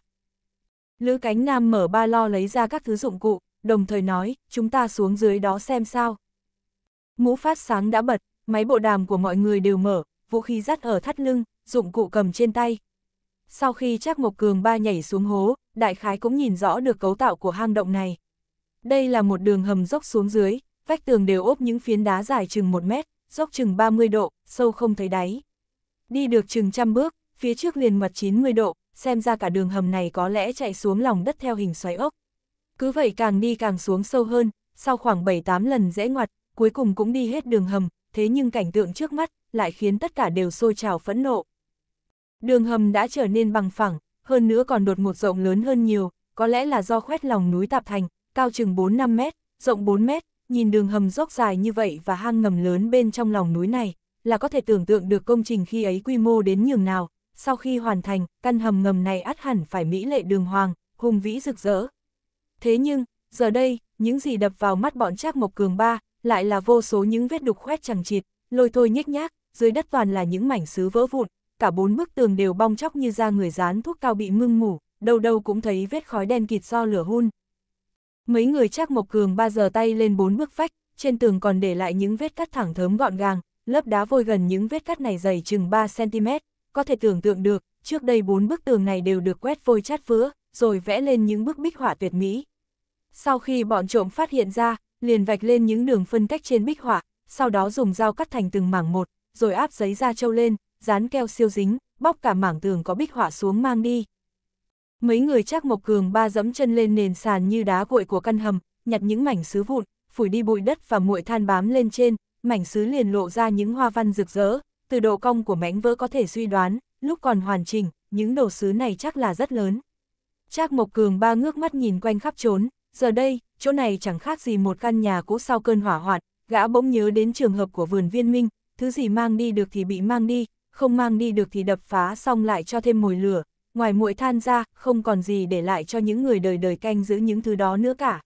Lữ cánh nam mở ba lo lấy ra các thứ dụng cụ, đồng thời nói, chúng ta xuống dưới đó xem sao. Mũ phát sáng đã bật, máy bộ đàm của mọi người đều mở, vũ khí dắt ở thắt lưng, dụng cụ cầm trên tay. Sau khi Trác Mộc Cường ba nhảy xuống hố, đại khái cũng nhìn rõ được cấu tạo của hang động này. Đây là một đường hầm dốc xuống dưới, vách tường đều ốp những phiến đá dài chừng 1 mét, dốc chừng 30 độ, sâu không thấy đáy. Đi được chừng trăm bước, phía trước liền mặt 90 độ, xem ra cả đường hầm này có lẽ chạy xuống lòng đất theo hình xoáy ốc. Cứ vậy càng đi càng xuống sâu hơn, sau khoảng 7-8 lần rẽ ngoặt, cuối cùng cũng đi hết đường hầm, thế nhưng cảnh tượng trước mắt lại khiến tất cả đều sôi trào phẫn nộ. Đường hầm đã trở nên bằng phẳng, hơn nữa còn đột ngột rộng lớn hơn nhiều, có lẽ là do khoét lòng núi tạp thành, cao chừng 4-5 mét, rộng 4 mét, nhìn đường hầm dốc dài như vậy và hang ngầm lớn bên trong lòng núi này, là có thể tưởng tượng được công trình khi ấy quy mô đến nhường nào. Sau khi hoàn thành, căn hầm ngầm này át hẳn phải mỹ lệ đường hoàng, hùng vĩ rực rỡ. Thế nhưng, giờ đây, những gì đập vào mắt bọn Trác Mộc Cường ba lại là vô số những vết đục khoét chẳng chịt, lôi thôi nhếch nhác, dưới đất toàn là những mảnh sứ vỡ vụn, cả bốn bức tường đều bong chóc như da người dán thuốc cao bị mưng ngủ, đâu đâu cũng thấy vết khói đen kịt do lửa hun. Mấy người chắc Mộc Cường ba giờ tay lên bốn bức vách, trên tường còn để lại những vết cắt thẳng thớm gọn gàng, lớp đá vôi gần những vết cắt này dày chừng 3cm, có thể tưởng tượng được, trước đây bốn bức tường này đều được quét vôi chát vữa, rồi vẽ lên những bức bích họa tuyệt mỹ. Sau khi bọn trộm phát hiện ra, liền vạch lên những đường phân cách trên bích họa, sau đó dùng dao cắt thành từng mảng một, rồi áp giấy da trâu lên, dán keo siêu dính, bóc cả mảng tường có bích họa xuống mang đi. Mấy người chắc Mộc Cường ba dẫm chân lên nền sàn như đá cuội của căn hầm, nhặt những mảnh sứ vụn, phủi đi bụi đất và muội than bám lên trên, mảnh sứ liền lộ ra những hoa văn rực rỡ, từ độ cong của mảnh vỡ có thể suy đoán, lúc còn hoàn chỉnh, những đồ sứ này chắc là rất lớn. Trác Mộc Cường ba ngước mắt nhìn quanh khắp trốn, giờ đây, chỗ này chẳng khác gì một căn nhà cũ sau cơn hỏa hoạn, gã bỗng nhớ đến trường hợp của vườn viên minh, thứ gì mang đi được thì bị mang đi, không mang đi được thì đập phá xong lại cho thêm mồi lửa, ngoài muội than ra, không còn gì để lại cho những người đời đời canh giữ những thứ đó nữa cả.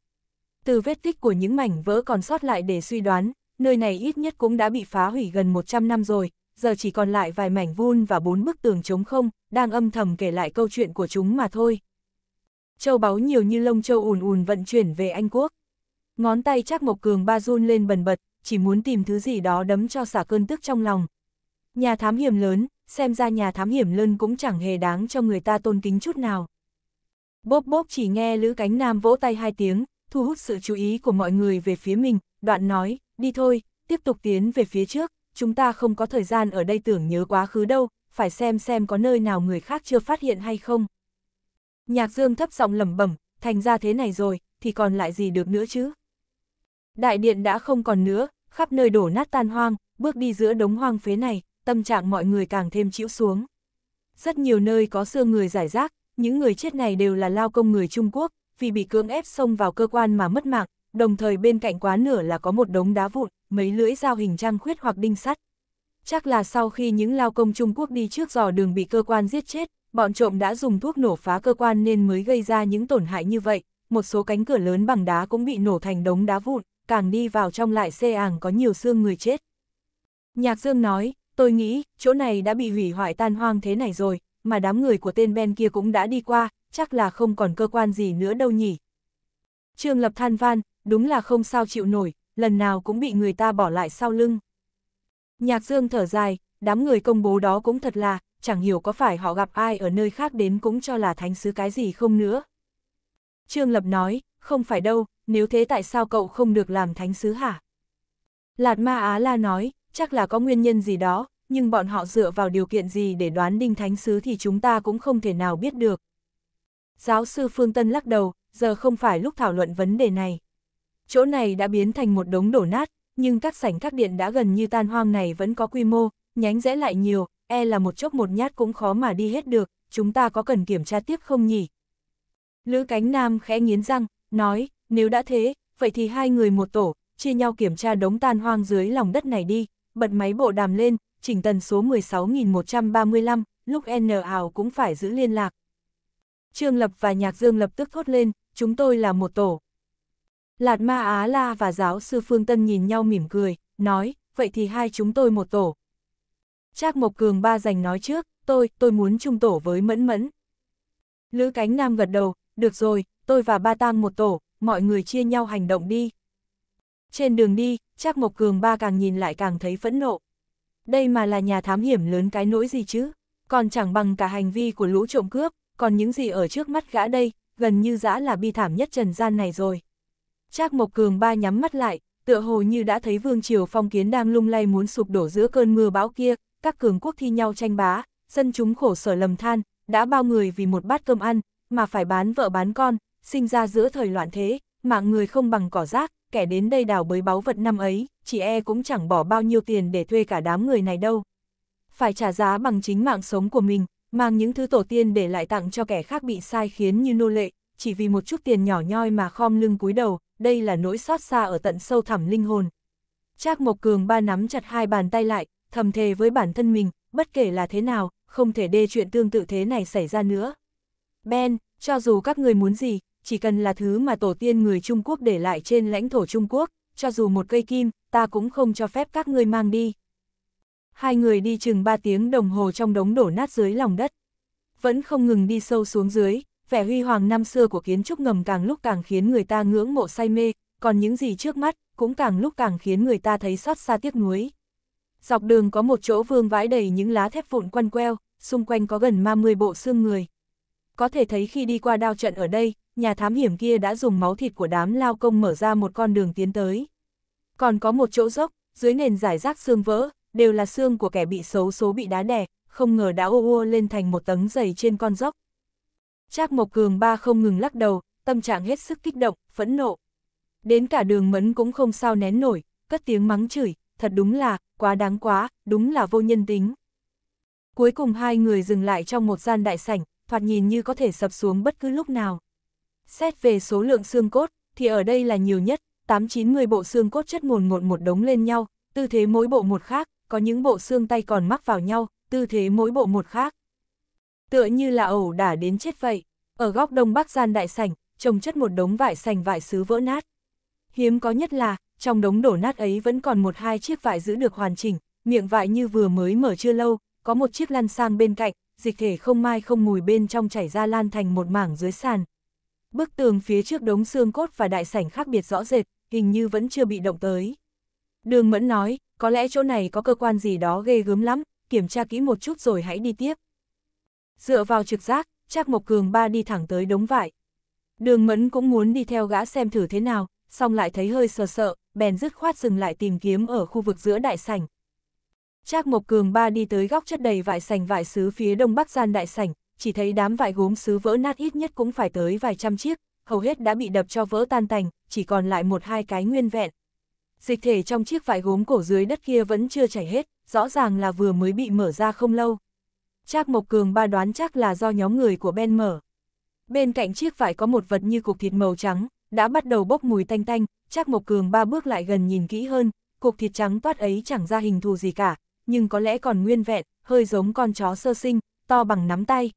Từ vết tích của những mảnh vỡ còn sót lại để suy đoán, nơi này ít nhất cũng đã bị phá hủy gần 100 năm rồi, giờ chỉ còn lại vài mảnh vun và bốn bức tường trống không, đang âm thầm kể lại câu chuyện của chúng mà thôi. Châu báu nhiều như lông châu ùn ùn vận chuyển về Anh Quốc. Ngón tay chắc Mộc Cường ba run lên bần bật, chỉ muốn tìm thứ gì đó đấm cho xả cơn tức trong lòng, Nhà thám hiểm lớn, xem ra nhà thám hiểm lớn cũng chẳng hề đáng cho người ta tôn kính chút nào. Bốp bốp chỉ nghe Lữ Cánh Nam vỗ tay hai tiếng, thu hút sự chú ý của mọi người về phía mình, đoạn nói, đi thôi, tiếp tục tiến về phía trước, chúng ta không có thời gian ở đây tưởng nhớ quá khứ đâu, phải xem xem có nơi nào người khác chưa phát hiện hay không. Nhạc Dương thấp giọng lẩm bẩm, thành ra thế này rồi, thì còn lại gì được nữa chứ? Đại điện đã không còn nữa, khắp nơi đổ nát tan hoang, bước đi giữa đống hoang phế này, tâm trạng mọi người càng thêm chịu xuống. Rất nhiều nơi có xương người giải rác, những người chết này đều là lao công người Trung Quốc, vì bị cưỡng ép xông vào cơ quan mà mất mạng, đồng thời bên cạnh quá nửa là có một đống đá vụn, mấy lưỡi dao hình trăng khuyết hoặc đinh sắt. Chắc là sau khi những lao công Trung Quốc đi trước dò đường bị cơ quan giết chết, bọn trộm đã dùng thuốc nổ phá cơ quan nên mới gây ra những tổn hại như vậy, một số cánh cửa lớn bằng đá cũng bị nổ thành đống đá vụn, càng đi vào trong lại xê àng có nhiều xương người chết. Nhạc Dương nói, Tôi nghĩ, chỗ này đã bị hủy hoại tan hoang thế này rồi, mà đám người của tên Ben kia cũng đã đi qua, chắc là không còn cơ quan gì nữa đâu nhỉ. Trương Lập than van, đúng là không sao chịu nổi, lần nào cũng bị người ta bỏ lại sau lưng. Nhạc Dương thở dài, đám người công bố đó cũng thật là, chẳng hiểu có phải họ gặp ai ở nơi khác đến cũng cho là thánh sứ cái gì không nữa. Trương Lập nói, không phải đâu, nếu thế tại sao cậu không được làm thánh sứ hả? Lạt Ma Á La nói, chắc là có nguyên nhân gì đó, nhưng bọn họ dựa vào điều kiện gì để đoán đinh thánh sứ thì chúng ta cũng không thể nào biết được. Giáo sư Phương Tân lắc đầu, giờ không phải lúc thảo luận vấn đề này. Chỗ này đã biến thành một đống đổ nát, nhưng các sảnh các điện đã gần như tan hoang này vẫn có quy mô, nhánh rẽ lại nhiều, e là một chốc một nhát cũng khó mà đi hết được, chúng ta có cần kiểm tra tiếp không nhỉ? Lữ Cánh Nam khẽ nghiến răng, nói, nếu đã thế, vậy thì hai người một tổ, chia nhau kiểm tra đống tan hoang dưới lòng đất này đi, bật máy bộ đàm lên, chỉnh tần số 16135, lúc N ảo cũng phải giữ liên lạc. Trương Lập và Nhạc Dương lập tức thốt lên, chúng tôi là một tổ. Lạt Ma Á La và giáo sư Phương Tân nhìn nhau mỉm cười, nói, vậy thì hai chúng tôi một tổ. Trác Mộc Cường ba giành nói trước, tôi, tôi muốn chung tổ với Mẫn Mẫn. Lữ Cánh Nam gật đầu, được rồi, tôi và Ba Tang một tổ, mọi người chia nhau hành động đi. Trên đường đi, Trác Mộc Cường ba càng nhìn lại càng thấy phẫn nộ. Đây mà là nhà thám hiểm lớn cái nỗi gì chứ, còn chẳng bằng cả hành vi của lũ trộm cướp, còn những gì ở trước mắt gã đây, gần như dã là bi thảm nhất trần gian này rồi. Trác Mộc Cường ba nhắm mắt lại, tựa hồ như đã thấy vương triều phong kiến đang lung lay muốn sụp đổ giữa cơn mưa bão kia, các cường quốc thi nhau tranh bá, dân chúng khổ sở lầm than, đã bao người vì một bát cơm ăn, mà phải bán vợ bán con, sinh ra giữa thời loạn thế, mạng người không bằng cỏ rác, kẻ đến đây đào bới báu vật năm ấy, chị e cũng chẳng bỏ bao nhiêu tiền để thuê cả đám người này đâu. Phải trả giá bằng chính mạng sống của mình, mang những thứ tổ tiên để lại tặng cho kẻ khác bị sai khiến như nô lệ, chỉ vì một chút tiền nhỏ nhoi mà khom lưng cúi đầu, đây là nỗi xót xa ở tận sâu thẳm linh hồn. Trác Mộc Cường ba nắm chặt hai bàn tay lại, thầm thề với bản thân mình, bất kể là thế nào, không thể đê chuyện tương tự thế này xảy ra nữa. Ben, cho dù các người muốn gì, chỉ cần là thứ mà tổ tiên người Trung Quốc để lại trên lãnh thổ Trung Quốc, cho dù một cây kim, ta cũng không cho phép các ngươi mang đi. Hai người đi chừng ba tiếng đồng hồ trong đống đổ nát dưới lòng đất. Vẫn không ngừng đi sâu xuống dưới, vẻ huy hoàng năm xưa của kiến trúc ngầm càng lúc càng khiến người ta ngưỡng mộ say mê, còn những gì trước mắt cũng càng lúc càng khiến người ta thấy xót xa tiếc nuối. Dọc đường có một chỗ vương vãi đầy những lá thép vụn quăn queo, xung quanh có gần 30 bộ xương người. Có thể thấy khi đi qua đao trận ở đây, nhà thám hiểm kia đã dùng máu thịt của đám lao công mở ra một con đường tiến tới. Còn có một chỗ dốc, dưới nền giải rác xương vỡ, đều là xương của kẻ bị xấu số bị đá đè, không ngờ đã ô ô lên thành một tấm dày trên con dốc. Trác Mộc Cường ba không ngừng lắc đầu, tâm trạng hết sức kích động, phẫn nộ. Đến cả đường mẫn cũng không sao nén nổi, cất tiếng mắng chửi, thật đúng là, quá đáng quá, đúng là vô nhân tính. Cuối cùng hai người dừng lại trong một gian đại sảnh, thoạt nhìn như có thể sập xuống bất cứ lúc nào. Xét về số lượng xương cốt, thì ở đây là nhiều nhất, 8-9-10 bộ xương cốt chất mồn một một đống lên nhau, tư thế mỗi bộ một khác, có những bộ xương tay còn mắc vào nhau, tư thế mỗi bộ một khác. Tựa như là ẩu đả đến chết vậy, ở góc đông bắc gian đại sảnh, trồng chất một đống vải sành vải sứ vỡ nát. Hiếm có nhất là, trong đống đổ nát ấy vẫn còn một hai chiếc vải giữ được hoàn chỉnh, miệng vải như vừa mới mở chưa lâu, có một chiếc lăn sang bên cạnh, dịch thể không mai không mùi bên trong chảy ra lan thành một mảng dưới sàn, Bức tường phía trước đống xương cốt và đại sảnh khác biệt rõ rệt, hình như vẫn chưa bị động tới. Đường Mẫn nói, có lẽ chỗ này có cơ quan gì đó ghê gớm lắm, kiểm tra kỹ một chút rồi hãy đi tiếp. Dựa vào trực giác, Trác Mộc Cường ba đi thẳng tới đống vải. Đường Mẫn cũng muốn đi theo gã xem thử thế nào, xong lại thấy hơi sợ sợ, bèn dứt khoát dừng lại tìm kiếm ở khu vực giữa đại sảnh. Trác Mộc Cường ba đi tới góc chất đầy vải sành vải xứ phía đông bắc gian đại sảnh, chỉ thấy đám vải gốm xứ vỡ nát ít nhất cũng phải tới vài trăm chiếc, hầu hết đã bị đập cho vỡ tan tành, chỉ còn lại một hai cái nguyên vẹn. Dịch thể trong chiếc vải gốm cổ dưới đất kia vẫn chưa chảy hết, rõ ràng là vừa mới bị mở ra không lâu. Trác Mộc Cường ba đoán chắc là do nhóm người của Ben mở. Bên cạnh chiếc vải có một vật như cục thịt màu trắng, đã bắt đầu bốc mùi tanh tanh, Trác Mộc Cường ba bước lại gần nhìn kỹ hơn, cục thịt trắng toát ấy chẳng ra hình thù gì cả, nhưng có lẽ còn nguyên vẹn, hơi giống con chó sơ sinh, to bằng nắm tay.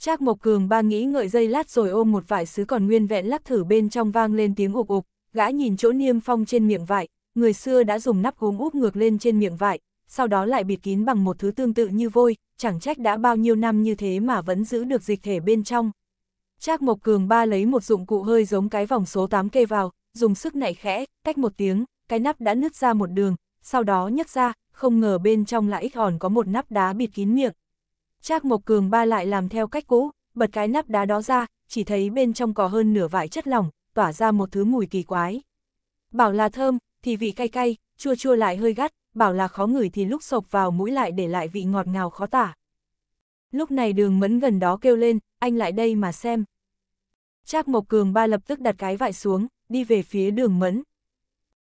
Trác Mộc Cường ba nghĩ ngợi dây lát rồi ôm một vải sứ còn nguyên vẹn lắc thử bên trong vang lên tiếng ục ục, gã nhìn chỗ niêm phong trên miệng vải, người xưa đã dùng nắp gốm úp ngược lên trên miệng vải, sau đó lại bịt kín bằng một thứ tương tự như vôi, chẳng trách đã bao nhiêu năm như thế mà vẫn giữ được dịch thể bên trong. Trác Mộc Cường ba lấy một dụng cụ hơi giống cái vòng số 8 kê vào, dùng sức nảy khẽ, cách một tiếng, cái nắp đã nứt ra một đường, sau đó nhấc ra, không ngờ bên trong lại ít hòn có một nắp đá bịt kín miệng. Trác Mộc Cường ba lại làm theo cách cũ, bật cái nắp đá đó ra, chỉ thấy bên trong có hơn nửa vải chất lỏng, tỏa ra một thứ mùi kỳ quái. Bảo là thơm, thì vị cay cay, chua chua lại hơi gắt, bảo là khó ngửi thì lúc sộc vào mũi lại để lại vị ngọt ngào khó tả. Lúc này đường mẫn gần đó kêu lên, anh lại đây mà xem. Trác Mộc Cường ba lập tức đặt cái vải xuống, đi về phía đường mẫn.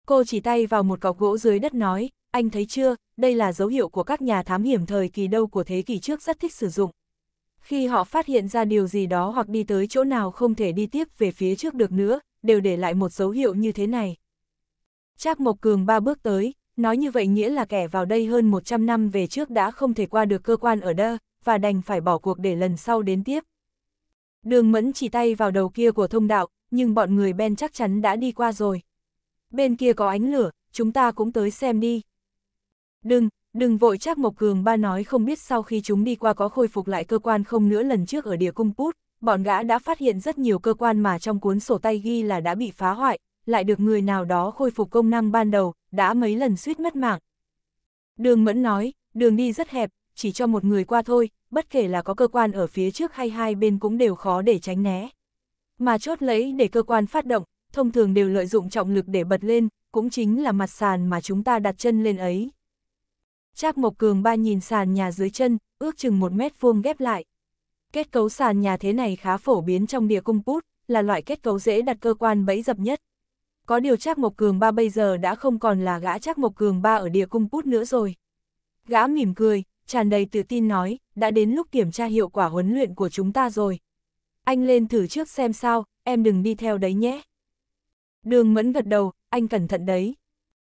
Cô chỉ tay vào một cọc gỗ dưới đất nói, anh thấy chưa, đây là dấu hiệu của các nhà thám hiểm thời kỳ đâu của thế kỷ trước rất thích sử dụng. Khi họ phát hiện ra điều gì đó hoặc đi tới chỗ nào không thể đi tiếp về phía trước được nữa, đều để lại một dấu hiệu như thế này. Trác Mộc Cường ba bước tới, nói như vậy nghĩa là kẻ vào đây hơn 100 năm về trước đã không thể qua được cơ quan ở đơ, và đành phải bỏ cuộc để lần sau đến tiếp. Đường Mẫn chỉ tay vào đầu kia của thông đạo, nhưng bọn người Ben chắc chắn đã đi qua rồi. Bên kia có ánh lửa, chúng ta cũng tới xem đi. Đừng, đừng vội chắc Mộc Cường ba nói không biết sau khi chúng đi qua có khôi phục lại cơ quan không nữa lần trước ở địa cung Pút, bọn gã đã phát hiện rất nhiều cơ quan mà trong cuốn sổ tay ghi là đã bị phá hoại, lại được người nào đó khôi phục công năng ban đầu, đã mấy lần suýt mất mạng. Đường Mẫn nói, đường đi rất hẹp, chỉ cho một người qua thôi, bất kể là có cơ quan ở phía trước hay hai bên cũng đều khó để tránh né. Mà chốt lấy để cơ quan phát động, thông thường đều lợi dụng trọng lực để bật lên, cũng chính là mặt sàn mà chúng ta đặt chân lên ấy. Trác Mộc Cường ba nhìn sàn nhà dưới chân, ước chừng một mét vuông ghép lại. Kết cấu sàn nhà thế này khá phổ biến trong địa cung pút, là loại kết cấu dễ đặt cơ quan bẫy dập nhất. Có điều Trác Mộc Cường ba bây giờ đã không còn là gã Trác Mộc Cường ba ở địa cung pút nữa rồi. Gã mỉm cười, tràn đầy tự tin nói, đã đến lúc kiểm tra hiệu quả huấn luyện của chúng ta rồi. Anh lên thử trước xem sao, em đừng đi theo đấy nhé. Đường mẫn gật đầu, anh cẩn thận đấy.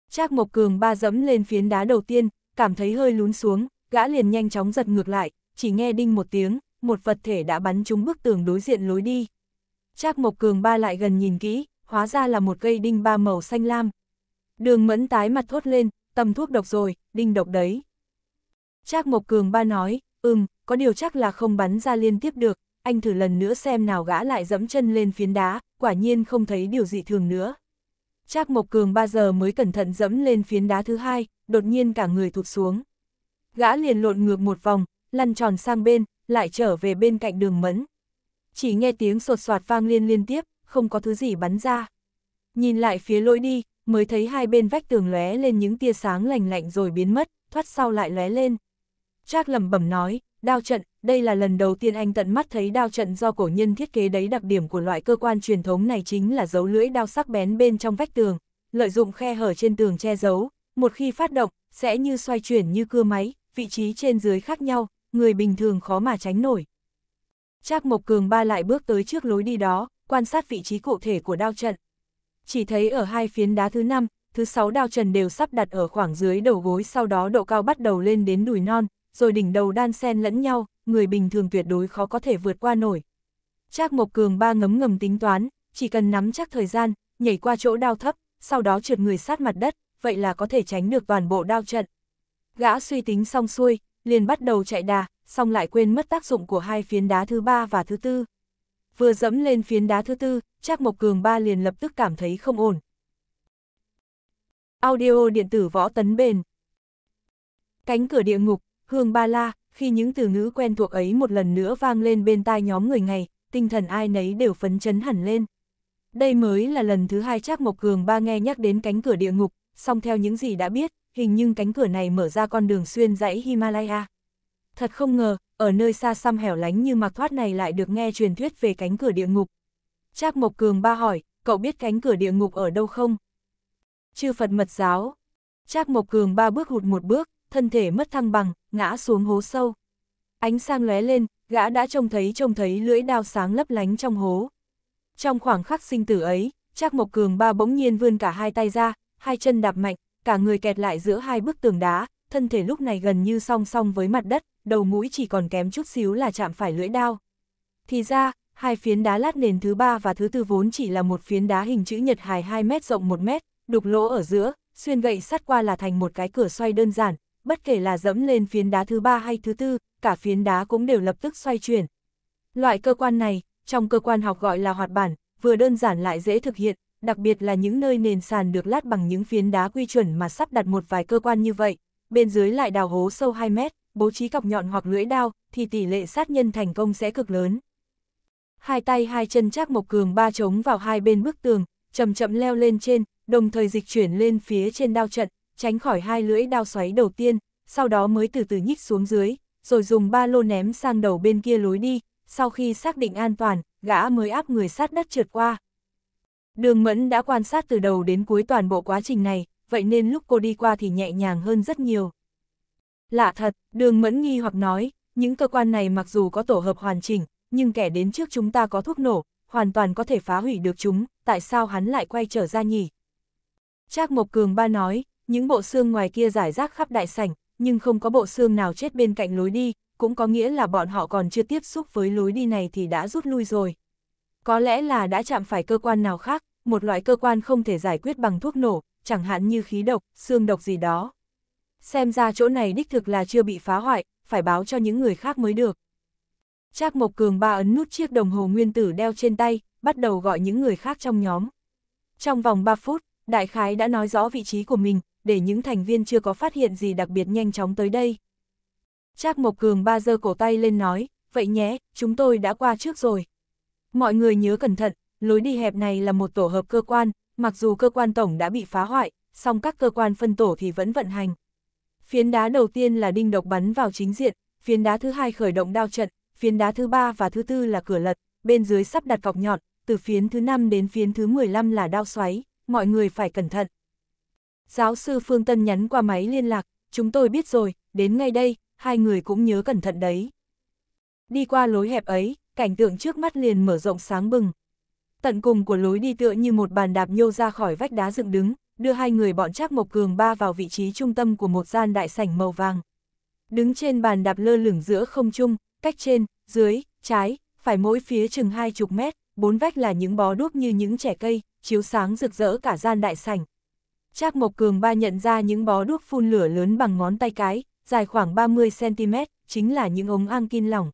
Trác Mộc Cường ba dẫm lên phiến đá đầu tiên, cảm thấy hơi lún xuống, gã liền nhanh chóng giật ngược lại, chỉ nghe đinh một tiếng, một vật thể đã bắn trúng bức tường đối diện lối đi. Trác Mộc Cường ba lại gần nhìn kỹ, hóa ra là một cây đinh ba màu xanh lam. Đường mẫn tái mặt thốt lên, tầm thuốc độc rồi, đinh độc đấy. Trác Mộc Cường ba nói, ừm, có điều chắc là không bắn ra liên tiếp được, anh thử lần nữa xem nào gã lại dẫm chân lên phiến đá, quả nhiên không thấy điều gì thường nữa. Trác Mộc Cường ba giờ mới cẩn thận dẫm lên phiến đá thứ hai, đột nhiên cả người thụt xuống. Gã liền lộn ngược một vòng, lăn tròn sang bên, lại trở về bên cạnh đường mẫn. Chỉ nghe tiếng sột soạt vang liên liên tiếp, không có thứ gì bắn ra. Nhìn lại phía lối đi, mới thấy hai bên vách tường lóe lên những tia sáng lành lạnh rồi biến mất, thoát sau lại lóe lên. Trác lẩm bẩm nói, đao trận, đây là lần đầu tiên anh tận mắt thấy đao trận do cổ nhân thiết kế đấy đặc điểm của loại cơ quan truyền thống này chính là dấu lưỡi đao sắc bén bên trong vách tường, lợi dụng khe hở trên tường che giấu, một khi phát động, sẽ như xoay chuyển như cưa máy, vị trí trên dưới khác nhau, người bình thường khó mà tránh nổi. Trác Mộc Cường ba lại bước tới trước lối đi đó, quan sát vị trí cụ thể của đao trận. Chỉ thấy ở hai phiến đá thứ năm, thứ sáu đao trận đều sắp đặt ở khoảng dưới đầu gối sau đó độ cao bắt đầu lên đến đùi non, rồi đỉnh đầu đan sen lẫn nhau, người bình thường tuyệt đối khó có thể vượt qua nổi. Trác Mộc Cường ba ngấm ngầm tính toán, chỉ cần nắm chắc thời gian, nhảy qua chỗ đao thấp, sau đó trượt người sát mặt đất, vậy là có thể tránh được toàn bộ đao trận. Gã suy tính xong xuôi, liền bắt đầu chạy đà, xong lại quên mất tác dụng của hai phiến đá thứ ba và thứ tư. Vừa dẫm lên phiến đá thứ tư, Trác Mộc Cường ba liền lập tức cảm thấy không ổn. Audio điện tử võ tấn bền. Cánh cửa địa ngục, Hương Ba La khi những từ ngữ quen thuộc ấy một lần nữa vang lên bên tai nhóm người ngày, tinh thần ai nấy đều phấn chấn hẳn lên. Đây mới là lần thứ hai Trác Mộc Cường ba nghe nhắc đến cánh cửa địa ngục, song theo những gì đã biết, hình như cánh cửa này mở ra con đường xuyên dãy Himalaya. Thật không ngờ, ở nơi xa xăm hẻo lánh như Mặc Thoát này lại được nghe truyền thuyết về cánh cửa địa ngục. Trác Mộc Cường ba hỏi, cậu biết cánh cửa địa ngục ở đâu không? Chư Phật Mật giáo. Trác Mộc Cường ba bước hụt một bước, thân thể mất thăng bằng, ngã xuống hố sâu. Ánh sang lóe lên, gã đã trông thấy trông thấy lưỡi đao sáng lấp lánh trong hố. Trong khoảng khắc sinh tử ấy, Trác Mộc Cường ba bỗng nhiên vươn cả hai tay ra, hai chân đạp mạnh, cả người kẹt lại giữa hai bức tường đá, thân thể lúc này gần như song song với mặt đất, đầu mũi chỉ còn kém chút xíu là chạm phải lưỡi đao. Thì ra, hai phiến đá lát nền thứ ba và thứ tư vốn chỉ là một phiến đá hình chữ nhật hài 2 mét rộng 1 mét, đục lỗ ở giữa, xuyên gậy sắt qua là thành một cái cửa xoay đơn giản, bất kể là dẫm lên phiến đá thứ ba hay thứ tư, cả phiến đá cũng đều lập tức xoay chuyển. Loại cơ quan này, trong cơ quan học gọi là hoạt bản, vừa đơn giản lại dễ thực hiện, đặc biệt là những nơi nền sàn được lát bằng những phiến đá quy chuẩn mà sắp đặt một vài cơ quan như vậy, bên dưới lại đào hố sâu 2 mét, bố trí cọc nhọn hoặc lưỡi đao, thì tỷ lệ sát nhân thành công sẽ cực lớn. Hai tay hai chân chắc một Cường ba chống vào hai bên bức tường, chậm chậm leo lên trên, đồng thời dịch chuyển lên phía trên đao trận, tránh khỏi hai lưỡi đao xoáy đầu tiên, sau đó mới từ từ nhích xuống dưới, rồi dùng ba lô ném sang đầu bên kia lối đi, sau khi xác định an toàn, gã mới áp người sát đất trượt qua. Đường Mẫn đã quan sát từ đầu đến cuối toàn bộ quá trình này, vậy nên lúc cô đi qua thì nhẹ nhàng hơn rất nhiều. Lạ thật, đường Mẫn nghi hoặc nói, những cơ quan này mặc dù có tổ hợp hoàn chỉnh, nhưng kẻ đến trước chúng ta có thuốc nổ, hoàn toàn có thể phá hủy được chúng, tại sao hắn lại quay trở ra nhỉ? Trác Mộc Cường Ba nói, những bộ xương ngoài kia giải rác khắp đại sảnh, nhưng không có bộ xương nào chết bên cạnh lối đi, cũng có nghĩa là bọn họ còn chưa tiếp xúc với lối đi này thì đã rút lui rồi. Có lẽ là đã chạm phải cơ quan nào khác, một loại cơ quan không thể giải quyết bằng thuốc nổ, chẳng hạn như khí độc, xương độc gì đó. Xem ra chỗ này đích thực là chưa bị phá hoại, phải báo cho những người khác mới được. Trác Mộc Cường ba ấn nút chiếc đồng hồ nguyên tử đeo trên tay, bắt đầu gọi những người khác trong nhóm. Trong vòng 3 phút, Đại Khái đã nói rõ vị trí của mình, để những thành viên chưa có phát hiện gì đặc biệt nhanh chóng tới đây. Trác Mộc Cường ba giơ cổ tay lên nói, vậy nhé, chúng tôi đã qua trước rồi. Mọi người nhớ cẩn thận, lối đi hẹp này là một tổ hợp cơ quan, mặc dù cơ quan tổng đã bị phá hoại, song các cơ quan phân tổ thì vẫn vận hành. Phiến đá đầu tiên là đinh độc bắn vào chính diện, phiến đá thứ hai khởi động đao trận, phiến đá thứ ba và thứ tư là cửa lật, bên dưới sắp đặt cọc nhọn, từ phiến thứ năm đến phiến thứ 15 là đao xoáy, mọi người phải cẩn thận. Giáo sư Phương Tân nhắn qua máy liên lạc, chúng tôi biết rồi, đến ngay đây, hai người cũng nhớ cẩn thận đấy. Đi qua lối hẹp ấy, cảnh tượng trước mắt liền mở rộng sáng bừng. Tận cùng của lối đi tựa như một bàn đạp nhô ra khỏi vách đá dựng đứng, đưa hai người bọn Trác Mộc Cường ba vào vị trí trung tâm của một gian đại sảnh màu vàng. Đứng trên bàn đạp lơ lửng giữa không trung, cách trên, dưới, trái, phải mỗi phía chừng hai chục mét, bốn vách là những bó đuốc như những trẻ cây, chiếu sáng rực rỡ cả gian đại sảnh, Trác Mộc Cường ba nhận ra những bó đuốc phun lửa lớn bằng ngón tay cái, dài khoảng 30cm, chính là những ống angkin lỏng.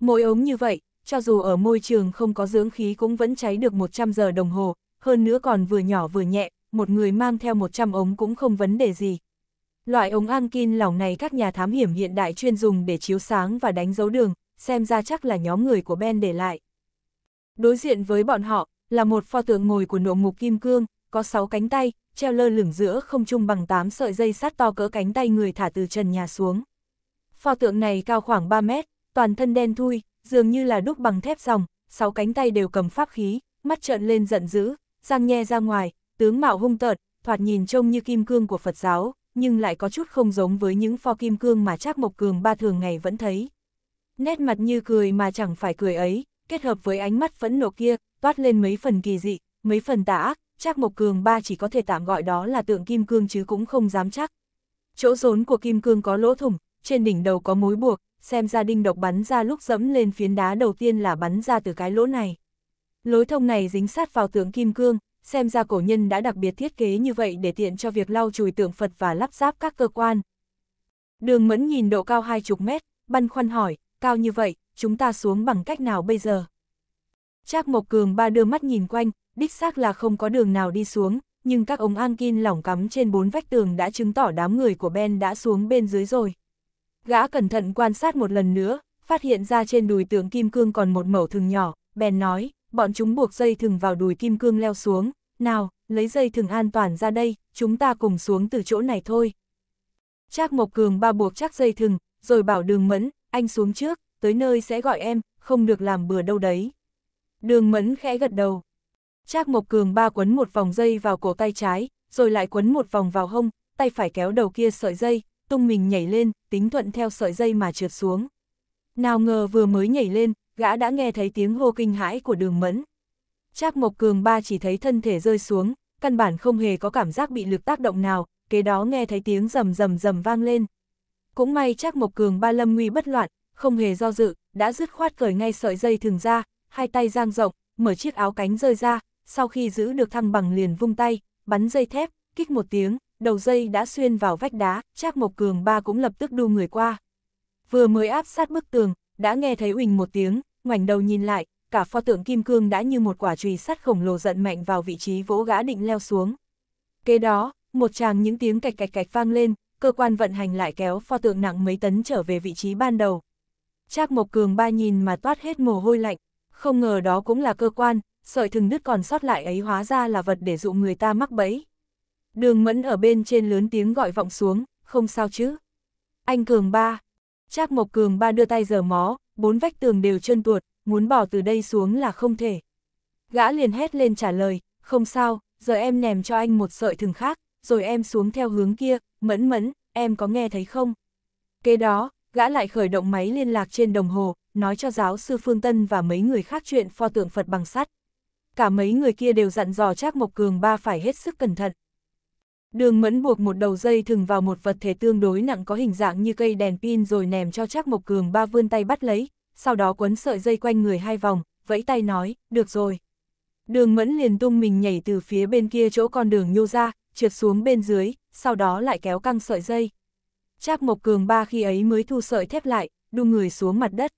Mỗi ống như vậy, cho dù ở môi trường không có dưỡng khí cũng vẫn cháy được 100 giờ đồng hồ, hơn nữa còn vừa nhỏ vừa nhẹ, một người mang theo 100 ống cũng không vấn đề gì. Loại ống angkin lỏng này các nhà thám hiểm hiện đại chuyên dùng để chiếu sáng và đánh dấu đường, xem ra chắc là nhóm người của Ben để lại. Đối diện với bọn họ là một pho tượng ngồi của nộ ngục kim cương, có 6 cánh tay, treo lơ lửng giữa không trung bằng 8 sợi dây sắt to cỡ cánh tay người thả từ trần nhà xuống. Pho tượng này cao khoảng 3 mét, toàn thân đen thui, dường như là đúc bằng thép dòng, sáu cánh tay đều cầm pháp khí, mắt trợn lên giận dữ, răng nhe ra ngoài, tướng mạo hung tợn, thoạt nhìn trông như kim cương của Phật giáo, nhưng lại có chút không giống với những pho kim cương mà Trác Mộc Cường ba thường ngày vẫn thấy. Nét mặt như cười mà chẳng phải cười ấy, kết hợp với ánh mắt phẫn nộ kia, toát lên mấy phần kỳ dị, mấy phần tà ác, Trác Mộc Cường ba chỉ có thể tạm gọi đó là tượng kim cương chứ cũng không dám chắc. Chỗ rốn của kim cương có lỗ thủng, trên đỉnh đầu có mối buộc, xem ra đinh độc bắn ra lúc dẫm lên phiến đá đầu tiên là bắn ra từ cái lỗ này. Lối thông này dính sát vào tượng kim cương, xem ra cổ nhân đã đặc biệt thiết kế như vậy để tiện cho việc lau chùi tượng Phật và lắp ráp các cơ quan. Đường mẫn nhìn độ cao hai chục mét, băn khoăn hỏi, cao như vậy, chúng ta xuống bằng cách nào bây giờ? Trác Mộc Cường ba đưa mắt nhìn quanh, đích xác là không có đường nào đi xuống, nhưng các ống ankin lỏng cắm trên bốn vách tường đã chứng tỏ đám người của Ben đã xuống bên dưới rồi. Gã cẩn thận quan sát một lần nữa, phát hiện ra trên đùi tượng kim cương còn một mẩu thừng nhỏ, Ben nói, bọn chúng buộc dây thừng vào đùi kim cương leo xuống, nào, lấy dây thừng an toàn ra đây, chúng ta cùng xuống từ chỗ này thôi. Trác Mộc Cường ba buộc chắc dây thừng, rồi bảo đường mẫn, anh xuống trước, tới nơi sẽ gọi em, không được làm bừa đâu đấy. Đường mẫn khẽ gật đầu, Trác Mộc Cường ba quấn một vòng dây vào cổ tay trái, rồi lại quấn một vòng vào hông, tay phải kéo đầu kia sợi dây, tung mình nhảy lên, tính thuận theo sợi dây mà trượt xuống. Nào ngờ vừa mới nhảy lên, gã đã nghe thấy tiếng hô kinh hãi của đường mẫn. Trác Mộc Cường ba chỉ thấy thân thể rơi xuống, căn bản không hề có cảm giác bị lực tác động nào, kế đó nghe thấy tiếng rầm rầm rầm vang lên. Cũng may Trác Mộc Cường ba lâm nguy bất loạn, không hề do dự, đã dứt khoát cởi ngay sợi dây thường ra, hai tay giang rộng, mở chiếc áo cánh rơi ra, sau khi giữ được thăng bằng liền vung tay, bắn dây thép, kích một tiếng, đầu dây đã xuyên vào vách đá, Trác Mộc Cường ba cũng lập tức đu người qua. Vừa mới áp sát bức tường, đã nghe thấy uỳnh một tiếng, ngoảnh đầu nhìn lại, cả pho tượng kim cương đã như một quả chùy sắt khổng lồ giận mạnh vào vị trí vỗ gã định leo xuống. Kế đó, một tràng những tiếng cạch cạch cạch vang lên, cơ quan vận hành lại kéo pho tượng nặng mấy tấn trở về vị trí ban đầu. Trác Mộc Cường ba nhìn mà toát hết mồ hôi lạnh, không ngờ đó cũng là cơ quan, sợi thừng đứt còn sót lại ấy hóa ra là vật để dụ người ta mắc bẫy. Đường mẫn ở bên trên lớn tiếng gọi vọng xuống, không sao chứ. Anh Cường ba. Trác Mộc Cường ba đưa tay giở mó, bốn vách tường đều chân tuột, muốn bỏ từ đây xuống là không thể. Gã liền hét lên trả lời, không sao, giờ em nèm cho anh một sợi thừng khác, rồi em xuống theo hướng kia, mẫn mẫn, em có nghe thấy không? Kế đó, gã lại khởi động máy liên lạc trên đồng hồ, nói cho giáo sư Phương Tân và mấy người khác chuyện pho tượng Phật bằng sắt cả mấy người kia đều dặn dò Trác Mộc Cường ba phải hết sức cẩn thận. Đường mẫn buộc một đầu dây thừng vào một vật thể tương đối nặng có hình dạng như cây đèn pin rồi ném cho Trác Mộc Cường ba vươn tay bắt lấy, sau đó quấn sợi dây quanh người hai vòng, vẫy tay nói, được rồi. Đường mẫn liền tung mình nhảy từ phía bên kia chỗ con đường nhô ra, trượt xuống bên dưới, sau đó lại kéo căng sợi dây. Trác Mộc Cường ba khi ấy mới thu sợi thép lại, đu người xuống mặt đất.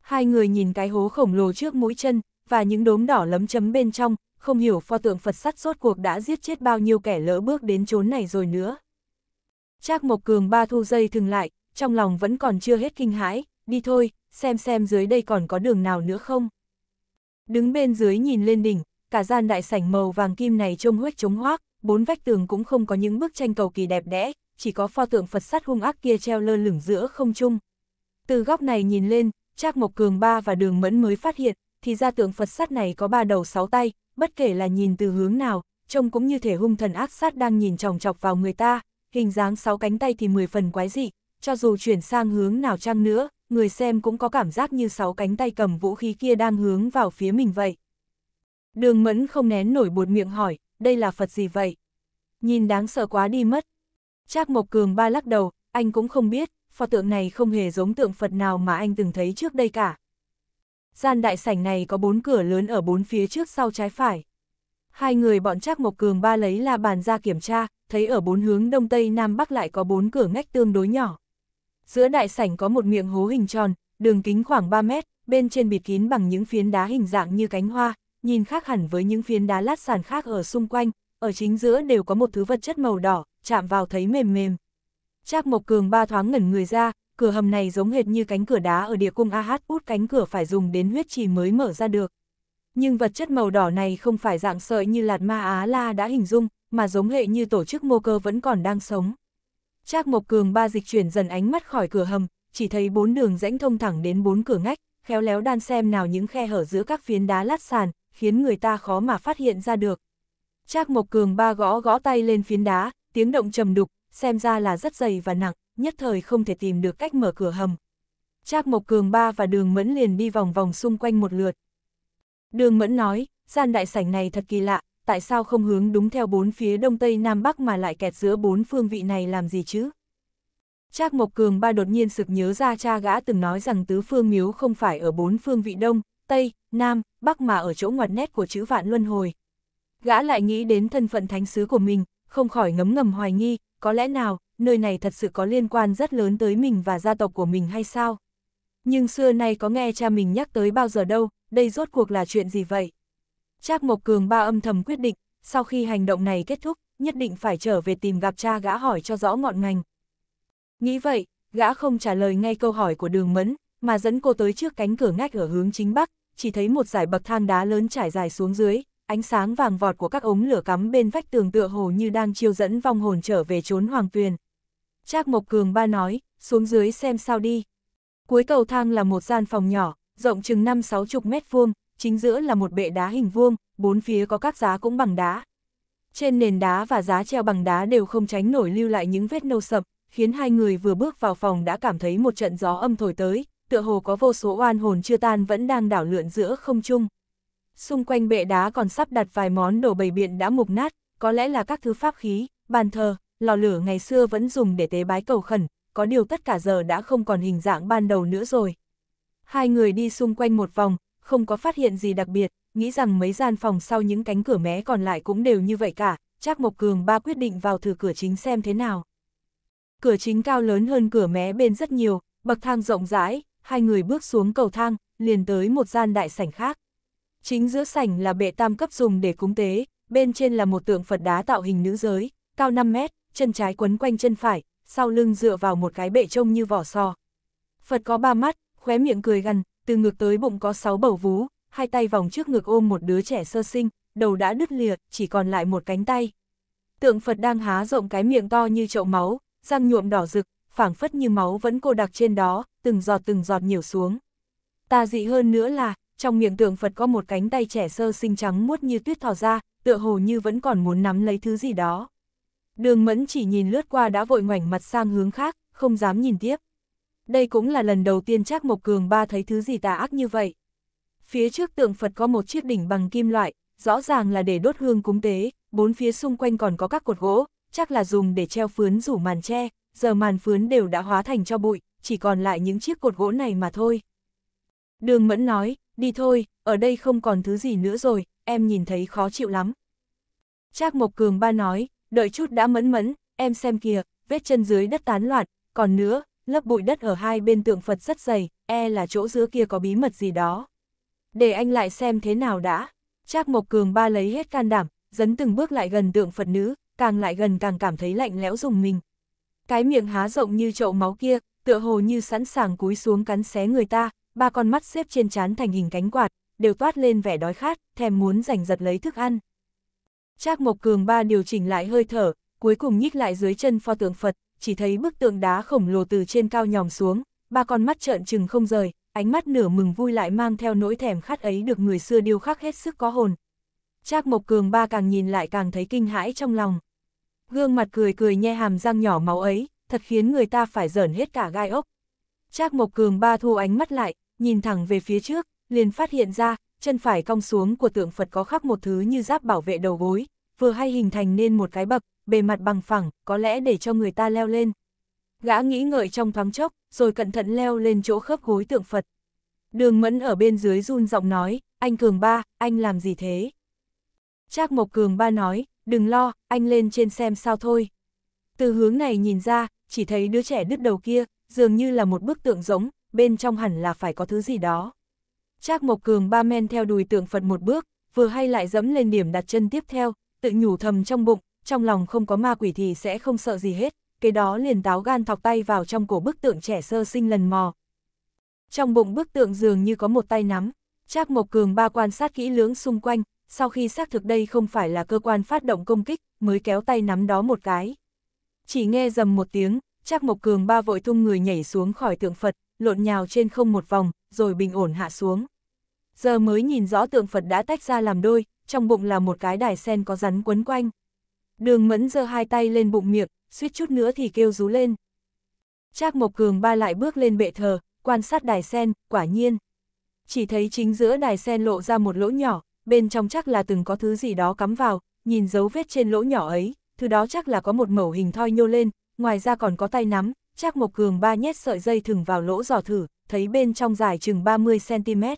Hai người nhìn cái hố khổng lồ trước mũi chân, và những đốm đỏ lấm chấm bên trong, không hiểu pho tượng Phật sắt rốt cuộc đã giết chết bao nhiêu kẻ lỡ bước đến chốn này rồi nữa. Trác Mộc Cường ba thu dây thừng lại, trong lòng vẫn còn chưa hết kinh hãi, đi thôi, xem xem dưới đây còn có đường nào nữa không. Đứng bên dưới nhìn lên đỉnh, cả gian đại sảnh màu vàng kim này trông huếch trống hoác, bốn vách tường cũng không có những bức tranh cầu kỳ đẹp đẽ, chỉ có pho tượng Phật sắt hung ác kia treo lơ lửng giữa không trung. Từ góc này nhìn lên, Trác Mộc Cường Ba và Đường Mẫn mới phát hiện, thì ra tượng Phật sát này có ba đầu sáu tay, bất kể là nhìn từ hướng nào, trông cũng như thể hung thần ác sát đang nhìn chòng chọc vào người ta, hình dáng sáu cánh tay thì mười phần quái dị, cho dù chuyển sang hướng nào chăng nữa, người xem cũng có cảm giác như sáu cánh tay cầm vũ khí kia đang hướng vào phía mình vậy. Đường mẫn không nén nổi buột miệng hỏi, đây là Phật gì vậy? Nhìn đáng sợ quá đi mất. Trác Mộc Cường ba lắc đầu, anh cũng không biết, pho tượng này không hề giống tượng Phật nào mà anh từng thấy trước đây cả gian đại sảnh này có bốn cửa lớn ở bốn phía trước sau trái phải. Hai người bọn Trác Mộc Cường ba lấy là bàn ra kiểm tra, thấy ở bốn hướng đông tây nam bắc lại có bốn cửa ngách tương đối nhỏ. Giữa đại sảnh có một miệng hố hình tròn, đường kính khoảng 3 mét, bên trên bịt kín bằng những phiến đá hình dạng như cánh hoa, nhìn khác hẳn với những phiến đá lát sàn khác ở xung quanh, ở chính giữa đều có một thứ vật chất màu đỏ, chạm vào thấy mềm mềm. Trác Mộc Cường ba thoáng ngẩn người ra, cửa hầm này giống hệt như cánh cửa đá ở địa cung AH út cánh cửa phải dùng đến huyết trì mới mở ra được. Nhưng vật chất màu đỏ này không phải dạng sợi như lạt ma Á La đã hình dung, mà giống hệ như tổ chức mô cơ vẫn còn đang sống. Trác Mộc Cường ba dịch chuyển dần ánh mắt khỏi cửa hầm, chỉ thấy bốn đường rãnh thông thẳng đến bốn cửa ngách, khéo léo đan xem nào những khe hở giữa các phiến đá lát sàn, khiến người ta khó mà phát hiện ra được. Trác Mộc Cường ba gõ gõ tay lên phiến đá, tiếng động trầm đục, xem ra là rất dày và nặng nhất thời không thể tìm được cách mở cửa hầm. Trác Mộc Cường ba và Đường Mẫn liền đi vòng vòng xung quanh một lượt. Đường Mẫn nói, gian đại sảnh này thật kỳ lạ, tại sao không hướng đúng theo bốn phía đông tây nam bắc mà lại kẹt giữa bốn phương vị này làm gì chứ? Trác Mộc Cường ba đột nhiên sực nhớ ra cha gã từng nói rằng tứ phương miếu không phải ở bốn phương vị đông, tây, nam, bắc mà ở chỗ ngoặt nét của chữ vạn luân hồi. Gã lại nghĩ đến thân phận thánh sứ của mình, không khỏi ngấm ngầm hoài nghi, có lẽ nào, nơi này thật sự có liên quan rất lớn tới mình và gia tộc của mình hay sao? Nhưng xưa nay có nghe cha mình nhắc tới bao giờ đâu, đây rốt cuộc là chuyện gì vậy? Trác Mộc Cường ba âm thầm quyết định, sau khi hành động này kết thúc, nhất định phải trở về tìm gặp cha gã hỏi cho rõ ngọn ngành. Nghĩ vậy, gã không trả lời ngay câu hỏi của đường mẫn, mà dẫn cô tới trước cánh cửa ngách ở hướng chính bắc, chỉ thấy một dải bậc thang đá lớn trải dài xuống dưới, ánh sáng vàng vọt của các ống lửa cắm bên vách tường tựa hồ như đang chiêu dẫn vong hồn trở về trốn hoàng tuyền. Trác Mộc Cường ba nói, xuống dưới xem sao đi. Cuối cầu thang là một gian phòng nhỏ, rộng chừng 5-6 chục mét vuông, chính giữa là một bệ đá hình vuông, bốn phía có các giá cũng bằng đá. Trên nền đá và giá treo bằng đá đều không tránh nổi lưu lại những vết nâu sập, khiến hai người vừa bước vào phòng đã cảm thấy một trận gió âm thổi tới, tựa hồ có vô số oan hồn chưa tan vẫn đang đảo lượn giữa không trung. Xung quanh bệ đá còn sắp đặt vài món đồ bày biện đã mục nát, có lẽ là các thứ pháp khí, bàn thờ, lò lửa ngày xưa vẫn dùng để tế bái cầu khẩn, có điều tất cả giờ đã không còn hình dạng ban đầu nữa rồi. Hai người đi xung quanh một vòng, không có phát hiện gì đặc biệt, nghĩ rằng mấy gian phòng sau những cánh cửa mé còn lại cũng đều như vậy cả, Trác Mộc Cường ba quyết định vào thử cửa chính xem thế nào. Cửa chính cao lớn hơn cửa mé bên rất nhiều, bậc thang rộng rãi, hai người bước xuống cầu thang, liền tới một gian đại sảnh khác. Chính giữa sảnh là bệ tam cấp dùng để cúng tế, bên trên là một tượng Phật đá tạo hình nữ giới, cao 5 mét, chân trái quấn quanh chân phải, sau lưng dựa vào một cái bệ trông như vỏ sò. Phật có ba mắt, khóe miệng cười gần, từ ngực tới bụng có sáu bầu vú, hai tay vòng trước ngực ôm một đứa trẻ sơ sinh, đầu đã đứt lìa, chỉ còn lại một cánh tay. Tượng Phật đang há rộng cái miệng to như chậu máu, răng nhuộm đỏ rực, phảng phất như máu vẫn cô đặc trên đó, từng giọt từng giọt nhiều xuống. Ta dị hơn nữa là, trong miệng tượng Phật có một cánh tay trẻ sơ sinh trắng muốt như tuyết thò ra, tựa hồ như vẫn còn muốn nắm lấy thứ gì đó. Đường mẫn chỉ nhìn lướt qua đã vội ngoảnh mặt sang hướng khác, không dám nhìn tiếp. Đây cũng là lần đầu tiên Trác Mộc Cường ba thấy thứ gì tà ác như vậy. Phía trước tượng Phật có một chiếc đỉnh bằng kim loại, rõ ràng là để đốt hương cúng tế, bốn phía xung quanh còn có các cột gỗ, chắc là dùng để treo phướn rủ màn tre, giờ màn phướn đều đã hóa thành cho bụi, chỉ còn lại những chiếc cột gỗ này mà thôi. Đường Mẫn nói, đi thôi, ở đây không còn thứ gì nữa rồi, em nhìn thấy khó chịu lắm. Trác Mộc Cường ba nói, đợi chút đã mẫn mẫn, em xem kìa, vết chân dưới đất tán loạn, còn nữa, lớp bụi đất ở hai bên tượng Phật rất dày, e là chỗ giữa kia có bí mật gì đó. Để anh lại xem thế nào đã. Trác Mộc Cường ba lấy hết can đảm, dấn từng bước lại gần tượng Phật nữ, càng lại gần càng cảm thấy lạnh lẽo dùng mình. Cái miệng há rộng như chậu máu kia, tựa hồ như sẵn sàng cúi xuống cắn xé người ta, ba con mắt xếp trên trán thành hình cánh quạt, đều toát lên vẻ đói khát, thèm muốn giành giật lấy thức ăn. Trác Mộc Cường ba điều chỉnh lại hơi thở, cuối cùng nhích lại dưới chân pho tượng Phật, chỉ thấy bức tượng đá khổng lồ từ trên cao nhòm xuống, ba con mắt trợn trừng không rời, ánh mắt nửa mừng vui lại mang theo nỗi thèm khát ấy được người xưa điêu khắc hết sức có hồn. Trác Mộc Cường ba càng nhìn lại càng thấy kinh hãi trong lòng. Gương mặt cười cười nhe hàm răng nhỏ máu ấy, thật khiến người ta phải giởn hết cả gai ốc. Trác Mộc Cường ba thu ánh mắt lại, nhìn thẳng về phía trước, liền phát hiện ra, chân phải cong xuống của tượng Phật có khắc một thứ như giáp bảo vệ đầu gối, vừa hay hình thành nên một cái bậc, bề mặt bằng phẳng, có lẽ để cho người ta leo lên. Gã nghĩ ngợi trong thoáng chốc, rồi cẩn thận leo lên chỗ khớp gối tượng Phật. Đường Mẫn ở bên dưới run giọng nói, anh Cường Ba, anh làm gì thế? Trác Mộc Cường Ba nói, đừng lo, anh lên trên xem sao thôi. Từ hướng này nhìn ra, chỉ thấy đứa trẻ đứt đầu kia, dường như là một bức tượng giống, bên trong hẳn là phải có thứ gì đó. Trác Mộc Cường ba men theo đùi tượng Phật một bước, vừa hay lại dẫm lên điểm đặt chân tiếp theo, tự nhủ thầm trong bụng, trong lòng không có ma quỷ thì sẽ không sợ gì hết, cái đó liền táo gan thọc tay vào trong cổ bức tượng trẻ sơ sinh lần mò. Trong bụng bức tượng dường như có một tay nắm, Trác Mộc Cường ba quan sát kỹ lưỡng xung quanh, sau khi xác thực đây không phải là cơ quan phát động công kích, mới kéo tay nắm đó một cái. Chỉ nghe dầm một tiếng, Trác Mộc Cường ba vội tung người nhảy xuống khỏi tượng Phật, lộn nhào trên không một vòng, rồi bình ổn hạ xuống giờ mới nhìn rõ tượng Phật đã tách ra làm đôi, trong bụng là một cái đài sen có rắn quấn quanh. Đường mẫn giơ hai tay lên bụng miệng, suýt chút nữa thì kêu rú lên. Trác Mộc Cường ba lại bước lên bệ thờ, quan sát đài sen, quả nhiên. Chỉ thấy chính giữa đài sen lộ ra một lỗ nhỏ, bên trong chắc là từng có thứ gì đó cắm vào, nhìn dấu vết trên lỗ nhỏ ấy, thứ đó chắc là có một mẩu hình thoi nhô lên, ngoài ra còn có tay nắm, Trác Mộc Cường ba nhét sợi dây thừng vào lỗ dò thử, thấy bên trong dài chừng 30cm.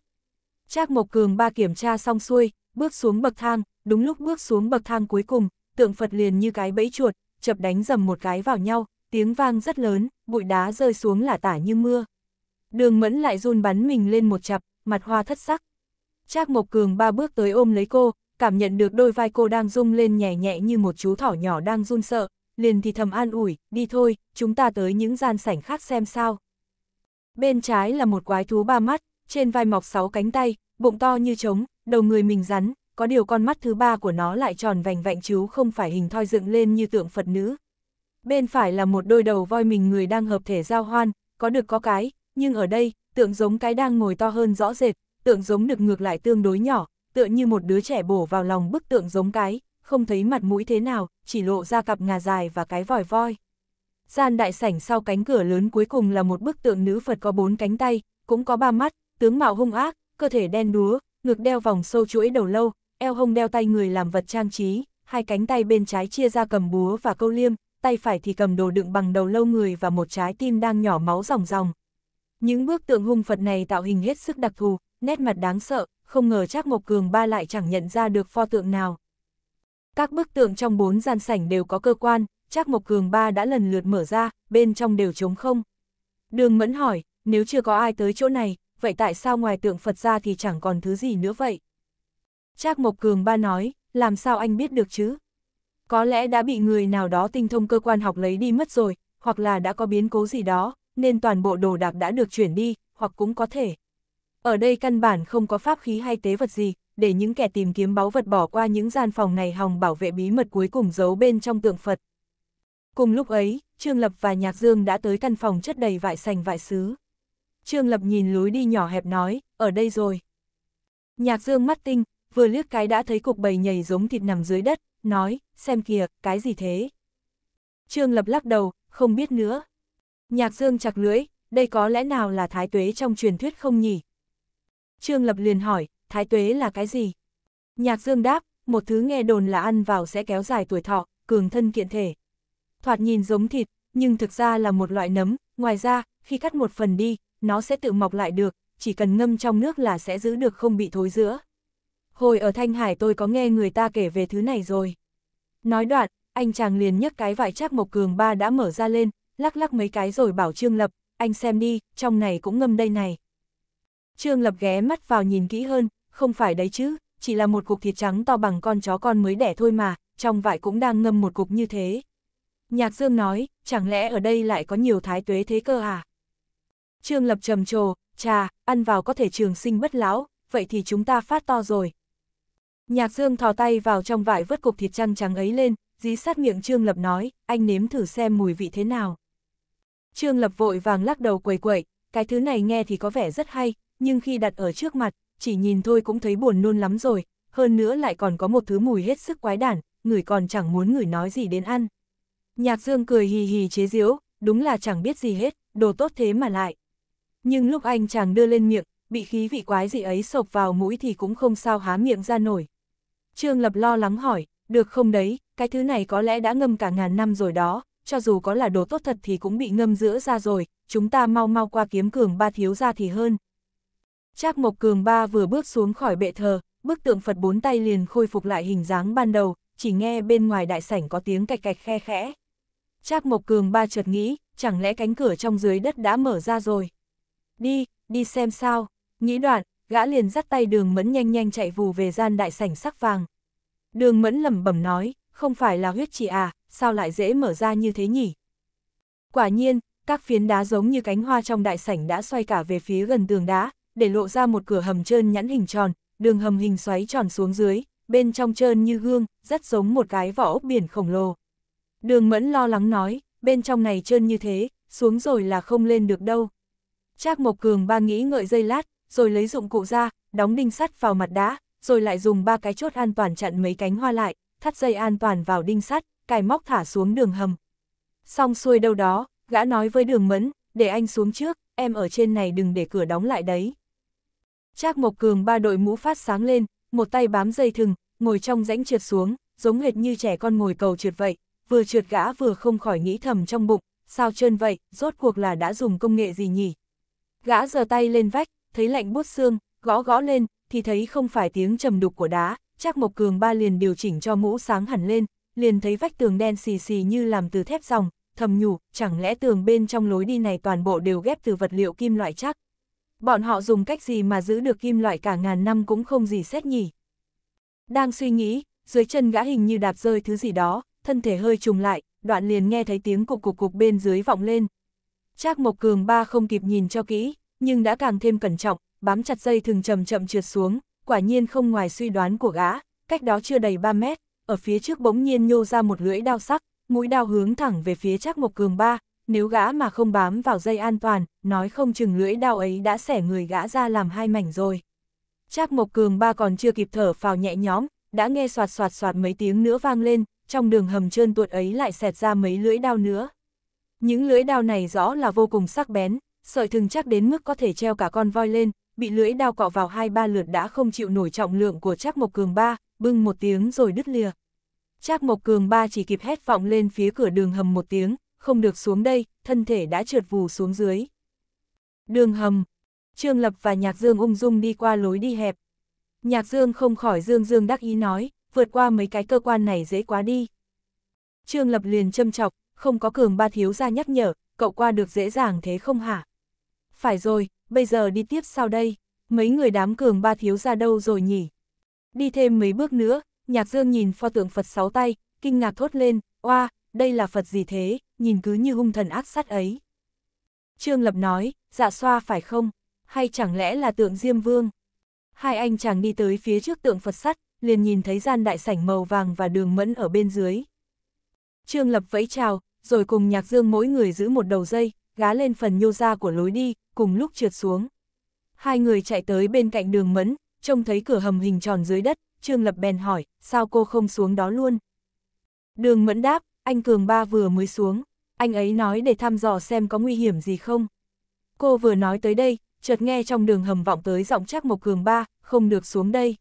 Trác Mộc Cường ba kiểm tra xong xuôi, bước xuống bậc thang, đúng lúc bước xuống bậc thang cuối cùng, tượng Phật liền như cái bẫy chuột, chập đánh dầm một cái vào nhau, tiếng vang rất lớn, bụi đá rơi xuống là tả như mưa. Đường Mẫn lại run bắn mình lên một chập, mặt hoa thất sắc. Trác Mộc Cường ba bước tới ôm lấy cô, cảm nhận được đôi vai cô đang rung lên nhẹ nhẹ như một chú thỏ nhỏ đang run sợ, liền thì thầm an ủi, đi thôi, chúng ta tới những gian sảnh khác xem sao. Bên trái là một quái thú ba mắt, trên vai mọc sáu cánh tay, bụng to như trống, đầu người mình rắn, có điều con mắt thứ ba của nó lại tròn vành vạnh chứ không phải hình thoi dựng lên như tượng Phật nữ. Bên phải là một đôi đầu voi mình người đang hợp thể giao hoan, có được có cái, nhưng ở đây, tượng giống cái đang ngồi to hơn rõ rệt, tượng giống được ngược lại tương đối nhỏ, tựa như một đứa trẻ bổ vào lòng bức tượng giống cái, không thấy mặt mũi thế nào, chỉ lộ ra cặp ngà dài và cái vòi voi. Gian đại sảnh sau cánh cửa lớn cuối cùng là một bức tượng nữ Phật có bốn cánh tay, cũng có ba mắt, tướng mạo hung ác, cơ thể đen đúa, ngực đeo vòng sâu chuỗi đầu lâu, eo hông đeo tay người làm vật trang trí, hai cánh tay bên trái chia ra cầm búa và câu liêm, tay phải thì cầm đồ đựng bằng đầu lâu người và một trái tim đang nhỏ máu ròng ròng. Những bức tượng hung Phật này tạo hình hết sức đặc thù, nét mặt đáng sợ, không ngờ Trác Mộc Cường ba lại chẳng nhận ra được pho tượng nào. Các bức tượng trong bốn gian sảnh đều có cơ quan, Trác Mộc Cường ba đã lần lượt mở ra, bên trong đều trống không. Đường Mẫn hỏi, nếu chưa có ai tới chỗ này, vậy tại sao ngoài tượng Phật ra thì chẳng còn thứ gì nữa vậy? Trác Mộc Cường ba nói, làm sao anh biết được chứ? Có lẽ đã bị người nào đó tinh thông cơ quan học lấy đi mất rồi, hoặc là đã có biến cố gì đó, nên toàn bộ đồ đạc đã được chuyển đi, hoặc cũng có thể. Ở đây căn bản không có pháp khí hay tế vật gì, để những kẻ tìm kiếm báu vật bỏ qua những gian phòng này hòng bảo vệ bí mật cuối cùng giấu bên trong tượng Phật. Cùng lúc ấy, Trương Lập và Nhạc Dương đã tới căn phòng chất đầy vải sành vải xứ. Trương Lập nhìn lối đi nhỏ hẹp nói, ở đây rồi. Nhạc dương mắt tinh, vừa liếc cái đã thấy cục bầy nhảy giống thịt nằm dưới đất, nói, xem kìa, cái gì thế? Trương Lập lắc đầu, không biết nữa. Nhạc dương chặt lưỡi, đây có lẽ nào là thái tuế trong truyền thuyết không nhỉ? Trương Lập liền hỏi, thái tuế là cái gì? Nhạc dương đáp, một thứ nghe đồn là ăn vào sẽ kéo dài tuổi thọ, cường thân kiện thể. Thoạt nhìn giống thịt, nhưng thực ra là một loại nấm, ngoài ra, khi cắt một phần đi, nó sẽ tự mọc lại được, chỉ cần ngâm trong nước là sẽ giữ được không bị thối giữa. Hồi ở Thanh Hải tôi có nghe người ta kể về thứ này rồi. Nói đoạn, anh chàng liền nhấc cái vải chắc mộc cường ba đã mở ra lên, lắc lắc mấy cái rồi bảo Trương Lập, anh xem đi, trong này cũng ngâm đây này. Trương Lập ghé mắt vào nhìn kỹ hơn, không phải đấy chứ, chỉ là một cục thịt trắng to bằng con chó con mới đẻ thôi mà, trong vải cũng đang ngâm một cục như thế. Nhạc Dương nói, chẳng lẽ ở đây lại có nhiều thái tuế thế cơ à? Trương Lập trầm trồ, trà, ăn vào có thể trường sinh bất lão, vậy thì chúng ta phát to rồi. Nhạc Dương thò tay vào trong vải vớt cục thịt trăng trắng ấy lên, dí sát miệng Trương Lập nói, anh nếm thử xem mùi vị thế nào. Trương Lập vội vàng lắc đầu quầy quậy, cái thứ này nghe thì có vẻ rất hay, nhưng khi đặt ở trước mặt, chỉ nhìn thôi cũng thấy buồn nôn lắm rồi, hơn nữa lại còn có một thứ mùi hết sức quái đản, người còn chẳng muốn người nói gì đến ăn. Nhạc Dương cười hì hì chế giễu, đúng là chẳng biết gì hết, đồ tốt thế mà lại. Nhưng lúc anh chàng đưa lên miệng, bị khí vị quái gì ấy sộc vào mũi thì cũng không sao há miệng ra nổi. Trương Lập lo lắng hỏi, được không đấy, cái thứ này có lẽ đã ngâm cả ngàn năm rồi đó, cho dù có là đồ tốt thật thì cũng bị ngâm giữa ra rồi, chúng ta mau mau qua kiếm cường ba thiếu ra thì hơn. Trác Mộc Cường ba vừa bước xuống khỏi bệ thờ, bức tượng Phật bốn tay liền khôi phục lại hình dáng ban đầu, chỉ nghe bên ngoài đại sảnh có tiếng cạch cạch khe khẽ. Trác Mộc Cường ba chợt nghĩ, chẳng lẽ cánh cửa trong dưới đất đã mở ra rồi đi, đi xem sao, nghĩ đoạn, gã liền dắt tay đường mẫn nhanh nhanh chạy vù về gian đại sảnh sắc vàng. Đường mẫn lẩm bẩm nói, không phải là huyết chỉ à, sao lại dễ mở ra như thế nhỉ? Quả nhiên, các phiến đá giống như cánh hoa trong đại sảnh đã xoay cả về phía gần tường đá, để lộ ra một cửa hầm trơn nhãn hình tròn, đường hầm hình xoáy tròn xuống dưới, bên trong trơn như gương, rất giống một cái vỏ ốc biển khổng lồ. Đường mẫn lo lắng nói, bên trong này trơn như thế, xuống rồi là không lên được đâu. Trác Mộc Cường ba nghĩ ngợi dây lát, rồi lấy dụng cụ ra, đóng đinh sắt vào mặt đá, rồi lại dùng ba cái chốt an toàn chặn mấy cánh hoa lại, thắt dây an toàn vào đinh sắt, cài móc thả xuống đường hầm. Xong xuôi đâu đó, gã nói với đường mẫn, để anh xuống trước, em ở trên này đừng để cửa đóng lại đấy. Trác Mộc Cường ba đội mũ phát sáng lên, một tay bám dây thừng, ngồi trong rãnh trượt xuống, giống hệt như trẻ con ngồi cầu trượt vậy, vừa trượt gã vừa không khỏi nghĩ thầm trong bụng, sao chân vậy, rốt cuộc là đã dùng công nghệ gì nhỉ? Gã giơ tay lên vách, thấy lạnh bút xương, gõ gõ lên, thì thấy không phải tiếng trầm đục của đá, chắc Mộc Cường ba liền điều chỉnh cho mũ sáng hẳn lên, liền thấy vách tường đen xì xì như làm từ thép dòng, thầm nhủ, chẳng lẽ tường bên trong lối đi này toàn bộ đều ghép từ vật liệu kim loại chắc. Bọn họ dùng cách gì mà giữ được kim loại cả ngàn năm cũng không gì xét nhỉ. Đang suy nghĩ, dưới chân gã hình như đạp rơi thứ gì đó, thân thể hơi trùng lại, đoạn liền nghe thấy tiếng cục cục cục bên dưới vọng lên, Trác Mộc Cường ba không kịp nhìn cho kỹ, nhưng đã càng thêm cẩn trọng, bám chặt dây thừng chậm chậm trượt xuống, quả nhiên không ngoài suy đoán của gã, cách đó chưa đầy 3 mét, ở phía trước bỗng nhiên nhô ra một lưỡi đao sắc, mũi đao hướng thẳng về phía Trác Mộc Cường ba, nếu gã mà không bám vào dây an toàn, nói không chừng lưỡi đao ấy đã xẻ người gã ra làm hai mảnh rồi. Trác Mộc Cường ba còn chưa kịp thở phào nhẹ nhõm, đã nghe soạt soạt soạt mấy tiếng nữa vang lên, trong đường hầm trơn tuột ấy lại xẹt ra mấy lưỡi đao nữa. Những lưỡi đao này rõ là vô cùng sắc bén, sợi thừng chắc đến mức có thể treo cả con voi lên, bị lưỡi đao cọ vào hai ba lượt đã không chịu nổi trọng lượng của Trác Mộc Cường ba, bưng một tiếng rồi đứt lìa. Trác Mộc Cường ba chỉ kịp hét vọng lên phía cửa đường hầm một tiếng, không được xuống đây, thân thể đã trượt vù xuống dưới. Đường hầm. Trương Lập và Nhạc Dương ung dung đi qua lối đi hẹp. Nhạc Dương không khỏi Dương Dương đắc ý nói, vượt qua mấy cái cơ quan này dễ quá đi. Trương Lập liền châm chọc, không có cường ba thiếu ra nhắc nhở, cậu qua được dễ dàng thế không hả? Phải rồi, bây giờ đi tiếp sau đây? Mấy người đám cường ba thiếu ra đâu rồi nhỉ? Đi thêm mấy bước nữa, nhạc dương nhìn pho tượng Phật sáu tay, kinh ngạc thốt lên, oa, đây là Phật gì thế, nhìn cứ như hung thần ác sát ấy. Trương Lập nói, dạ xoa phải không? Hay chẳng lẽ là tượng Diêm Vương? Hai anh chàng đi tới phía trước tượng Phật sắt, liền nhìn thấy gian đại sảnh màu vàng và đường mẫn ở bên dưới. Trương Lập vẫy chào, rồi cùng nhạc dương mỗi người giữ một đầu dây, gá lên phần nhô ra của lối đi, cùng lúc trượt xuống. Hai người chạy tới bên cạnh đường mẫn, trông thấy cửa hầm hình tròn dưới đất, Trương Lập bèn hỏi, sao cô không xuống đó luôn? Đường mẫn đáp, anh Cường Ba vừa mới xuống, anh ấy nói để thăm dò xem có nguy hiểm gì không. Cô vừa nói tới đây, chợt nghe trong đường hầm vọng tới giọng chắc Mộc Cường Ba, không được xuống đây.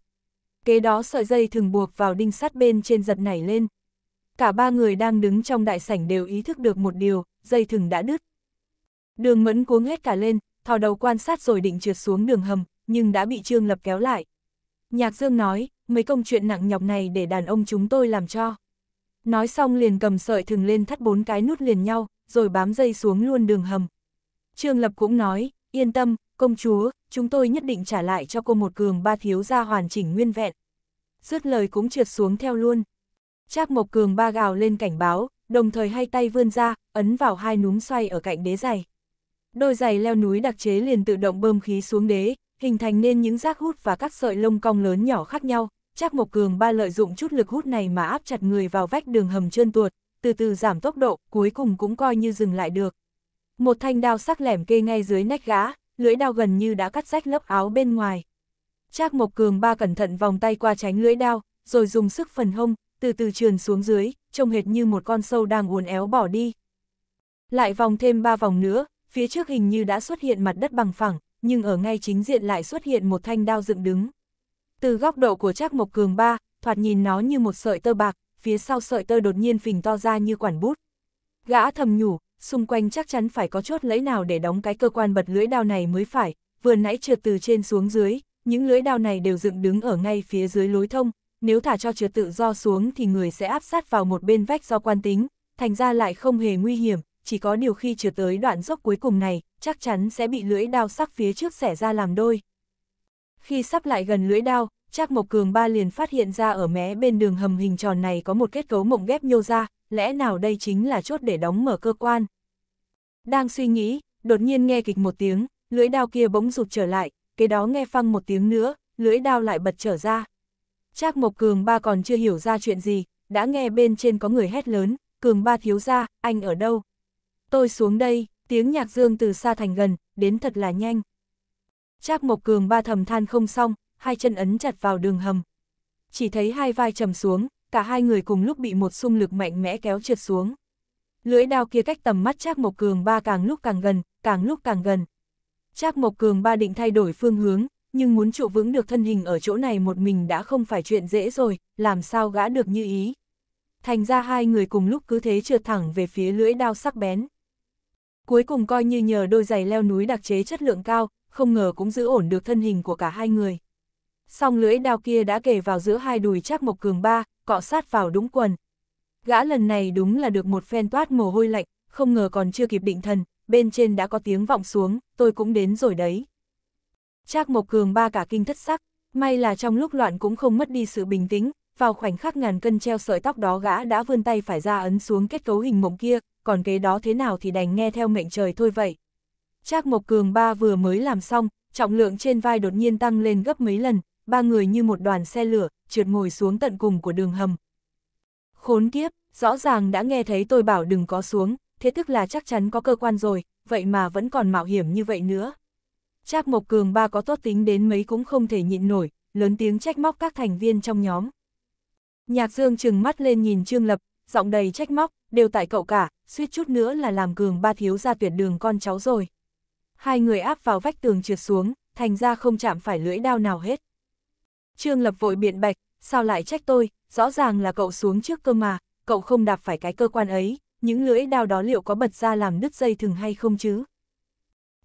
Kế đó sợi dây thường buộc vào đinh sắt bên trên giật nảy lên cả ba người đang đứng trong đại sảnh đều ý thức được một điều, dây thừng đã đứt. Đường mẫn cuống hết cả lên, thò đầu quan sát rồi định trượt xuống đường hầm, nhưng đã bị Trương Lập kéo lại. Nhạc Dương nói, mấy công chuyện nặng nhọc này để đàn ông chúng tôi làm cho. Nói xong liền cầm sợi thừng lên thắt bốn cái nút liền nhau, rồi bám dây xuống luôn đường hầm. Trương Lập cũng nói, yên tâm, công chúa, chúng tôi nhất định trả lại cho cô một cường ba thiếu gia hoàn chỉnh nguyên vẹn. Dứt lời cũng trượt xuống theo luôn. Trác Mộc Cường ba gào lên cảnh báo, đồng thời hai tay vươn ra, ấn vào hai núm xoay ở cạnh đế giày. Đôi giày leo núi đặc chế liền tự động bơm khí xuống đế, hình thành nên những rác hút và các sợi lông cong lớn nhỏ khác nhau. Trác Mộc Cường ba lợi dụng chút lực hút này mà áp chặt người vào vách đường hầm trơn tuột, từ từ giảm tốc độ, cuối cùng cũng coi như dừng lại được. Một thanh đao sắc lẻm kê ngay dưới nách gã, lưỡi đao gần như đã cắt rách lớp áo bên ngoài. Trác Mộc Cường ba cẩn thận vòng tay qua tránh lưỡi đao, rồi dùng sức phần hông, từ từ trườn xuống dưới, trông hệt như một con sâu đang uốn éo bỏ đi. Lại vòng thêm ba vòng nữa, phía trước hình như đã xuất hiện mặt đất bằng phẳng, nhưng ở ngay chính diện lại xuất hiện một thanh đao dựng đứng. Từ góc độ của Trác Mộc Cường ba, thoạt nhìn nó như một sợi tơ bạc, phía sau sợi tơ đột nhiên phình to ra như quản bút. Gã thầm nhủ, xung quanh chắc chắn phải có chốt lẫy nào để đóng cái cơ quan bật lưỡi đao này mới phải, vừa nãy trượt từ trên xuống dưới, những lưỡi đao này đều dựng đứng ở ngay phía dưới lối thông, nếu thả cho trượt tự do xuống thì người sẽ áp sát vào một bên vách do quan tính, thành ra lại không hề nguy hiểm, chỉ có điều khi trượt tới đoạn dốc cuối cùng này, chắc chắn sẽ bị lưỡi đao sắc phía trước xẻ ra làm đôi. Khi sắp lại gần lưỡi đao, Trác Mộc Cường ba liền phát hiện ra ở mé bên đường hầm hình tròn này có một kết cấu mộng ghép nhô ra, lẽ nào đây chính là chốt để đóng mở cơ quan. Đang suy nghĩ, đột nhiên nghe kịch một tiếng, lưỡi đao kia bỗng rụt trở lại, cái đó nghe phăng một tiếng nữa, lưỡi đao lại bật trở ra, Trác Mộc Cường ba còn chưa hiểu ra chuyện gì, đã nghe bên trên có người hét lớn, Cường ba thiếu ra, anh ở đâu? Tôi xuống đây, tiếng nhạc dương từ xa thành gần, đến thật là nhanh. Trác Mộc Cường ba thầm than không xong, hai chân ấn chặt vào đường hầm. Chỉ thấy hai vai trầm xuống, cả hai người cùng lúc bị một xung lực mạnh mẽ kéo trượt xuống. Lưỡi đao kia cách tầm mắt Trác Mộc Cường ba càng lúc càng gần, càng lúc càng gần. Trác Mộc Cường ba định thay đổi phương hướng, nhưng muốn trụ vững được thân hình ở chỗ này một mình đã không phải chuyện dễ rồi, làm sao gã được như ý. Thành ra hai người cùng lúc cứ thế trượt thẳng về phía lưỡi đao sắc bén. Cuối cùng coi như nhờ đôi giày leo núi đặc chế chất lượng cao, không ngờ cũng giữ ổn được thân hình của cả hai người. Song lưỡi đao kia đã kề vào giữa hai đùi chắc Mộc Cường ba, cọ sát vào đúng quần. Gã lần này đúng là được một phen toát mồ hôi lạnh, không ngờ còn chưa kịp định thần, bên trên đã có tiếng vọng xuống, tôi cũng đến rồi đấy. Trác Mộc Cường ba cả kinh thất sắc, may là trong lúc loạn cũng không mất đi sự bình tĩnh, vào khoảnh khắc ngàn cân treo sợi tóc đó gã đã vươn tay phải ra ấn xuống kết cấu hình mộng kia, còn kế đó thế nào thì đành nghe theo mệnh trời thôi vậy. Trác Mộc Cường ba vừa mới làm xong, trọng lượng trên vai đột nhiên tăng lên gấp mấy lần, ba người như một đoàn xe lửa, trượt ngồi xuống tận cùng của đường hầm. Khốn kiếp, rõ ràng đã nghe thấy tôi bảo đừng có xuống, thế tức là chắc chắn có cơ quan rồi, vậy mà vẫn còn mạo hiểm như vậy nữa. Trác Mộc Cường ba có tốt tính đến mấy cũng không thể nhịn nổi, lớn tiếng trách móc các thành viên trong nhóm. Nhạc Dương trừng mắt lên nhìn Trương Lập, giọng đầy trách móc, đều tại cậu cả, suýt chút nữa là làm Cường ba thiếu ra tuyệt đường con cháu rồi. Hai người áp vào vách tường trượt xuống, thành ra không chạm phải lưỡi đao nào hết. Trương Lập vội biện bạch, sao lại trách tôi, rõ ràng là cậu xuống trước cơ mà, cậu không đạp phải cái cơ quan ấy, những lưỡi đao đó liệu có bật ra làm đứt dây thừng hay không chứ?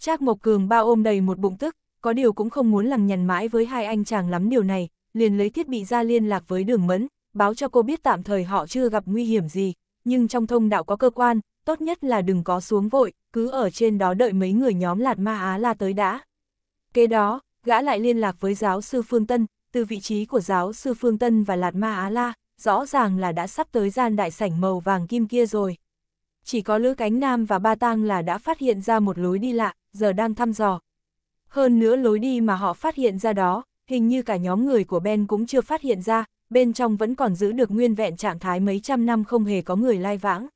Trác Mộc Cường bao ôm đầy một bụng tức, có điều cũng không muốn lằng nhằn mãi với hai anh chàng lắm điều này, liền lấy thiết bị ra liên lạc với đường mẫn, báo cho cô biết tạm thời họ chưa gặp nguy hiểm gì, nhưng trong thông đạo có cơ quan, tốt nhất là đừng có xuống vội, cứ ở trên đó đợi mấy người nhóm lạt ma Á la tới đã. Kế đó, gã lại liên lạc với giáo sư Phương Tân, từ vị trí của giáo sư Phương Tân và lạt ma Á la, rõ ràng là đã sắp tới gian đại sảnh màu vàng kim kia rồi. Chỉ có Lữ Cánh Nam và Ba Tang là đã phát hiện ra một lối đi lạ, giờ đang thăm dò. Hơn nữa lối đi mà họ phát hiện ra đó, hình như cả nhóm người của Ben cũng chưa phát hiện ra, bên trong vẫn còn giữ được nguyên vẹn trạng thái mấy trăm năm không hề có người lai vãng.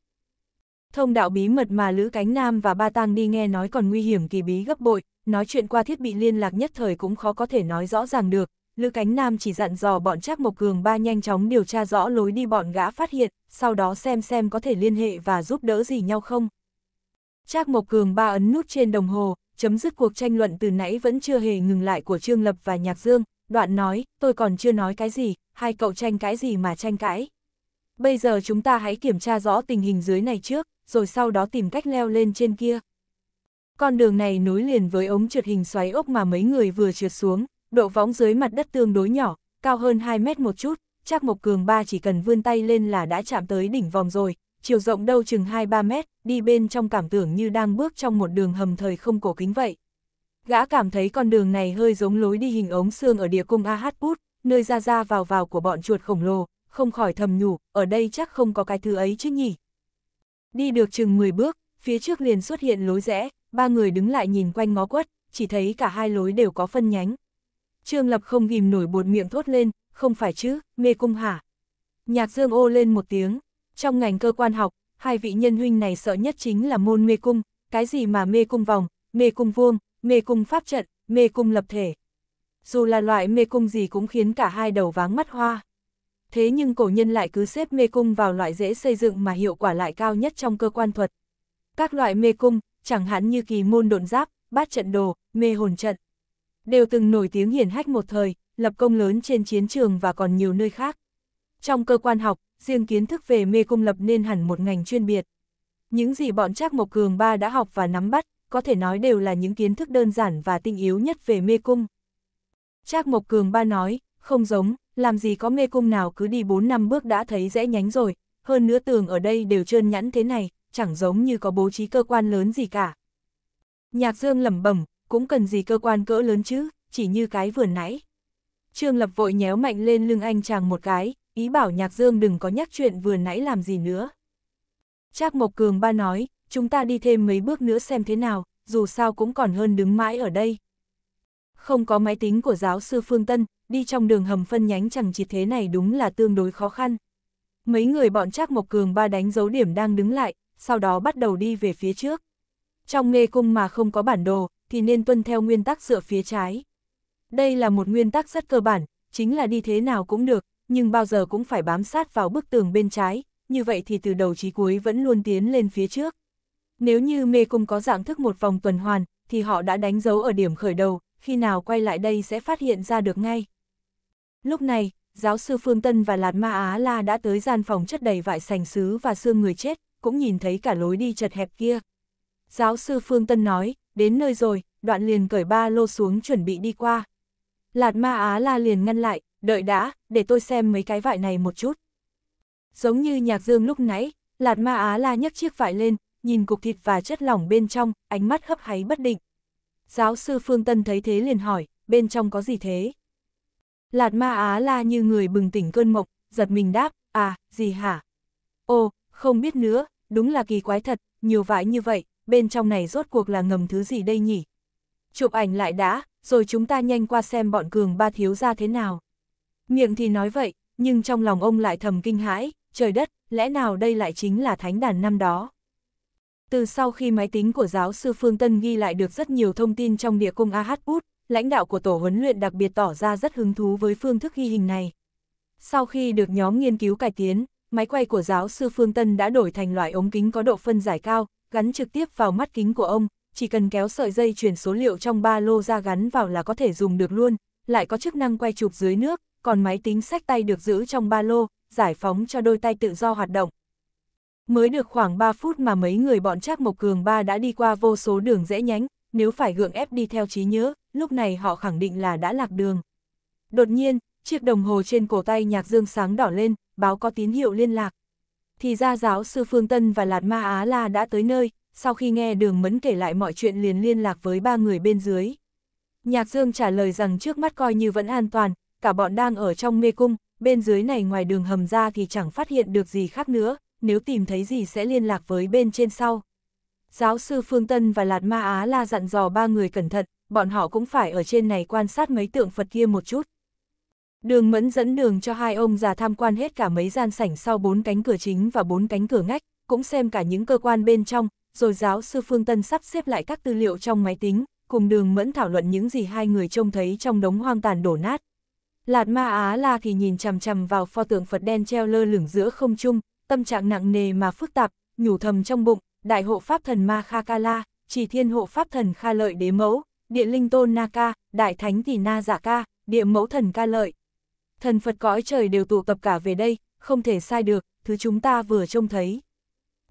Thông đạo bí mật mà Lữ Cánh Nam và Ba Tang đi nghe nói còn nguy hiểm kỳ bí gấp bội, nói chuyện qua thiết bị liên lạc nhất thời cũng khó có thể nói rõ ràng được. Lữ Cánh Nam chỉ dặn dò bọn Trác Mộc Cường ba nhanh chóng điều tra rõ lối đi bọn gã phát hiện, sau đó xem xem có thể liên hệ và giúp đỡ gì nhau không. Trác Mộc Cường ba ấn nút trên đồng hồ, chấm dứt cuộc tranh luận từ nãy vẫn chưa hề ngừng lại của Trương Lập và Nhạc Dương, đoạn nói, tôi còn chưa nói cái gì, hai cậu tranh cái gì mà tranh cãi. Bây giờ chúng ta hãy kiểm tra rõ tình hình dưới này trước, rồi sau đó tìm cách leo lên trên kia. Con đường này nối liền với ống trượt hình xoáy ốc mà mấy người vừa trượt xuống, độ võng dưới mặt đất tương đối nhỏ, cao hơn 2 mét một chút, chắc Mộc Cường ba chỉ cần vươn tay lên là đã chạm tới đỉnh vòng rồi, chiều rộng đâu chừng 2-3 mét, đi bên trong cảm tưởng như đang bước trong một đường hầm thời không cổ kính vậy. Gã cảm thấy con đường này hơi giống lối đi hình ống xương ở địa cung Ahatput, nơi ra ra vào vào của bọn chuột khổng lồ, không khỏi thầm nhủ, ở đây chắc không có cái thứ ấy chứ nhỉ. Đi được chừng 10 bước, phía trước liền xuất hiện lối rẽ, ba người đứng lại nhìn quanh ngó quất, chỉ thấy cả hai lối đều có phân nhánh. Trương Lập không ghim nổi buột miệng thốt lên, không phải chứ, mê cung hả. Nhạc dương ô lên một tiếng, trong ngành cơ quan học, hai vị nhân huynh này sợ nhất chính là môn mê cung, cái gì mà mê cung vòng, mê cung vuông, mê cung pháp trận, mê cung lập thể. Dù là loại mê cung gì cũng khiến cả hai đầu váng mắt hoa. Thế nhưng cổ nhân lại cứ xếp mê cung vào loại dễ xây dựng mà hiệu quả lại cao nhất trong cơ quan thuật. Các loại mê cung, chẳng hạn như kỳ môn độn giáp, bát trận đồ, mê hồn trận, đều từng nổi tiếng hiển hách một thời, lập công lớn trên chiến trường và còn nhiều nơi khác. Trong cơ quan học, riêng kiến thức về mê cung lập nên hẳn một ngành chuyên biệt. Những gì bọn Trác Mộc Cường Ba đã học và nắm bắt, có thể nói đều là những kiến thức đơn giản và tinh yếu nhất về mê cung. Trác Mộc Cường Ba nói, không giống, làm gì có mê cung nào cứ đi 4 năm bước đã thấy rẽ nhánh rồi, hơn nữa tường ở đây đều trơn nhẵn thế này, chẳng giống như có bố trí cơ quan lớn gì cả. Nhạc Dương lẩm bẩm, cũng cần gì cơ quan cỡ lớn chứ, chỉ như cái vừa nãy. Trương Lập vội nhéo mạnh lên lưng anh chàng một cái, ý bảo Nhạc Dương đừng có nhắc chuyện vừa nãy làm gì nữa. Trác Mộc Cường ba nói, chúng ta đi thêm mấy bước nữa xem thế nào, dù sao cũng còn hơn đứng mãi ở đây. Không có máy tính của giáo sư Phương Tân, đi trong đường hầm phân nhánh chẳng chỉ thế này đúng là tương đối khó khăn. Mấy người bọn Trác Mộc Cường ba đánh dấu điểm đang đứng lại, sau đó bắt đầu đi về phía trước. Trong mê cung mà không có bản đồ, thì nên tuân theo nguyên tắc dựa phía trái. Đây là một nguyên tắc rất cơ bản, chính là đi thế nào cũng được, nhưng bao giờ cũng phải bám sát vào bức tường bên trái, như vậy thì từ đầu chí cuối vẫn luôn tiến lên phía trước. Nếu như mê cung có dạng thức một vòng tuần hoàn, thì họ đã đánh dấu ở điểm khởi đầu, khi nào quay lại đây sẽ phát hiện ra được ngay. Lúc này, giáo sư Phương Tân và Lạt Ma Á La đã tới gian phòng chất đầy vải sành sứ và xương người chết, cũng nhìn thấy cả lối đi chật hẹp kia. Giáo sư Phương Tân nói, đến nơi rồi, đoạn liền cởi ba lô xuống chuẩn bị đi qua. Lạt Ma Á La liền ngăn lại, đợi đã, để tôi xem mấy cái vải này một chút. Giống như nhạc dương lúc nãy, Lạt Ma Á La nhấc chiếc vải lên, nhìn cục thịt và chất lỏng bên trong, ánh mắt hấp háy bất định. Giáo sư Phương Tân thấy thế liền hỏi, bên trong có gì thế? Lạt Ma Á La như người bừng tỉnh cơn mộng, giật mình đáp, à, gì hả? Ô, không biết nữa, đúng là kỳ quái thật, nhiều vải như vậy, bên trong này rốt cuộc là ngầm thứ gì đây nhỉ? Chụp ảnh lại đã, rồi chúng ta nhanh qua xem bọn cường ba thiếu ra thế nào. Miệng thì nói vậy, nhưng trong lòng ông lại thầm kinh hãi, trời đất, lẽ nào đây lại chính là thánh đàn năm đó. Từ sau khi máy tính của giáo sư Phương Tân ghi lại được rất nhiều thông tin trong địa cung Ahut, lãnh đạo của tổ huấn luyện đặc biệt tỏ ra rất hứng thú với phương thức ghi hình này. Sau khi được nhóm nghiên cứu cải tiến, máy quay của giáo sư Phương Tân đã đổi thành loại ống kính có độ phân giải cao, gắn trực tiếp vào mắt kính của ông, chỉ cần kéo sợi dây chuyển số liệu trong ba lô ra gắn vào là có thể dùng được luôn, lại có chức năng quay chụp dưới nước, còn máy tính sách tay được giữ trong ba lô, giải phóng cho đôi tay tự do hoạt động. Mới được khoảng 3 phút mà mấy người bọn Trác Mộc Cường ba đã đi qua vô số đường rẽ nhánh, nếu phải gượng ép đi theo trí nhớ, lúc này họ khẳng định là đã lạc đường. Đột nhiên, chiếc đồng hồ trên cổ tay Nhạc Dương sáng đỏ lên, báo có tín hiệu liên lạc. Thì ra giáo sư Phương Tân và Lạt Ma Á La đã tới nơi, sau khi nghe đường mẫn kể lại mọi chuyện liền liên lạc với ba người bên dưới. Nhạc Dương trả lời rằng trước mắt coi như vẫn an toàn, cả bọn đang ở trong mê cung, bên dưới này ngoài đường hầm ra thì chẳng phát hiện được gì khác nữa, nếu tìm thấy gì sẽ liên lạc với bên trên sau. Giáo sư Phương Tân và Lạt Ma Á La dặn dò ba người cẩn thận, bọn họ cũng phải ở trên này quan sát mấy tượng Phật kia một chút. Đường mẫn dẫn đường cho hai ông già tham quan hết cả mấy gian sảnh sau bốn cánh cửa chính và bốn cánh cửa ngách, cũng xem cả những cơ quan bên trong, rồi giáo sư Phương Tân sắp xếp lại các tư liệu trong máy tính, cùng đường mẫn thảo luận những gì hai người trông thấy trong đống hoang tàn đổ nát. Lạt ma á la thì nhìn chằm chằm vào pho tượng Phật đen treo lơ lửng giữa không trung, tâm trạng nặng nề mà phức tạp, nhủ thầm trong bụng, đại hộ pháp thần ma kha ca la, chỉ thiên hộ pháp thần kha lợi đế mẫu, địa linh tôn na ca, đại thánh tỷ na giả dạ ca, địa mẫu thần ca lợi. Thần Phật cõi trời đều tụ tập cả về đây, không thể sai được, thứ chúng ta vừa trông thấy.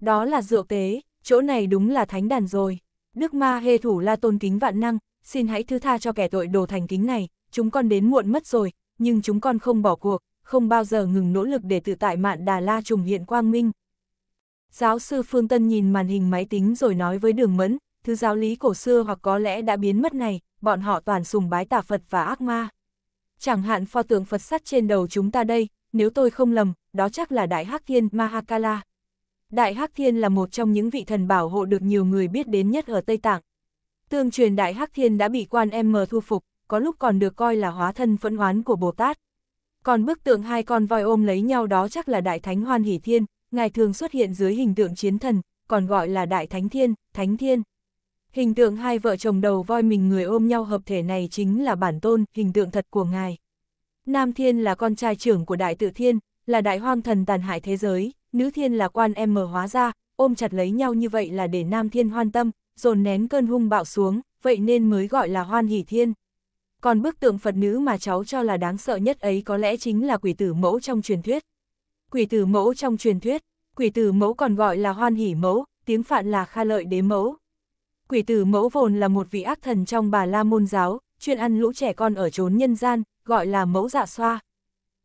Đó là rượu tế, chỗ này đúng là thánh đàn rồi. Đức ma hê thủ la tôn kính vạn năng, xin hãy thứ tha cho kẻ tội đồ thành kính này, chúng con đến muộn mất rồi, nhưng chúng con không bỏ cuộc, không bao giờ ngừng nỗ lực để tự tại mạn Đà La trùng hiện quang minh. Giáo sư Phương Tân nhìn màn hình máy tính rồi nói với đường mẫn, thứ giáo lý cổ xưa hoặc có lẽ đã biến mất này, bọn họ toàn sùng bái tà Phật và ác ma. Chẳng hạn pho tượng Phật sắt trên đầu chúng ta đây, nếu tôi không lầm, đó chắc là Đại Hắc Thiên Mahakala. Đại Hắc Thiên là một trong những vị thần bảo hộ được nhiều người biết đến nhất ở Tây Tạng. Tương truyền Đại Hắc Thiên đã bị quan em mờ thu phục, có lúc còn được coi là hóa thân phẫn hoán của Bồ Tát. Còn bức tượng hai con voi ôm lấy nhau đó chắc là Đại Thánh Hoan Hỷ Thiên, ngài thường xuất hiện dưới hình tượng chiến thần, còn gọi là Đại Thánh Thiên, Thánh Thiên. Hình tượng hai vợ chồng đầu voi mình người ôm nhau hợp thể này chính là bản tôn, hình tượng thật của ngài. Nam Thiên là con trai trưởng của Đại Tự Thiên, là đại hoang thần tàn hại thế giới, nữ thiên là quan em mở hóa ra, ôm chặt lấy nhau như vậy là để Nam Thiên hoan tâm, dồn nén cơn hung bạo xuống, vậy nên mới gọi là hoan hỷ thiên còn bức tượng Phật nữ mà cháu cho là đáng sợ nhất ấy có lẽ chính là quỷ tử mẫu trong truyền thuyết. Quỷ tử mẫu trong truyền thuyết, quỷ tử mẫu còn gọi là hoan hỉ mẫu, tiếng phạn là kha lợi đế mẫu. Quỷ tử mẫu vồn là một vị ác thần trong bà la môn giáo, chuyên ăn lũ trẻ con ở trốn nhân gian, gọi là mẫu dạ xoa.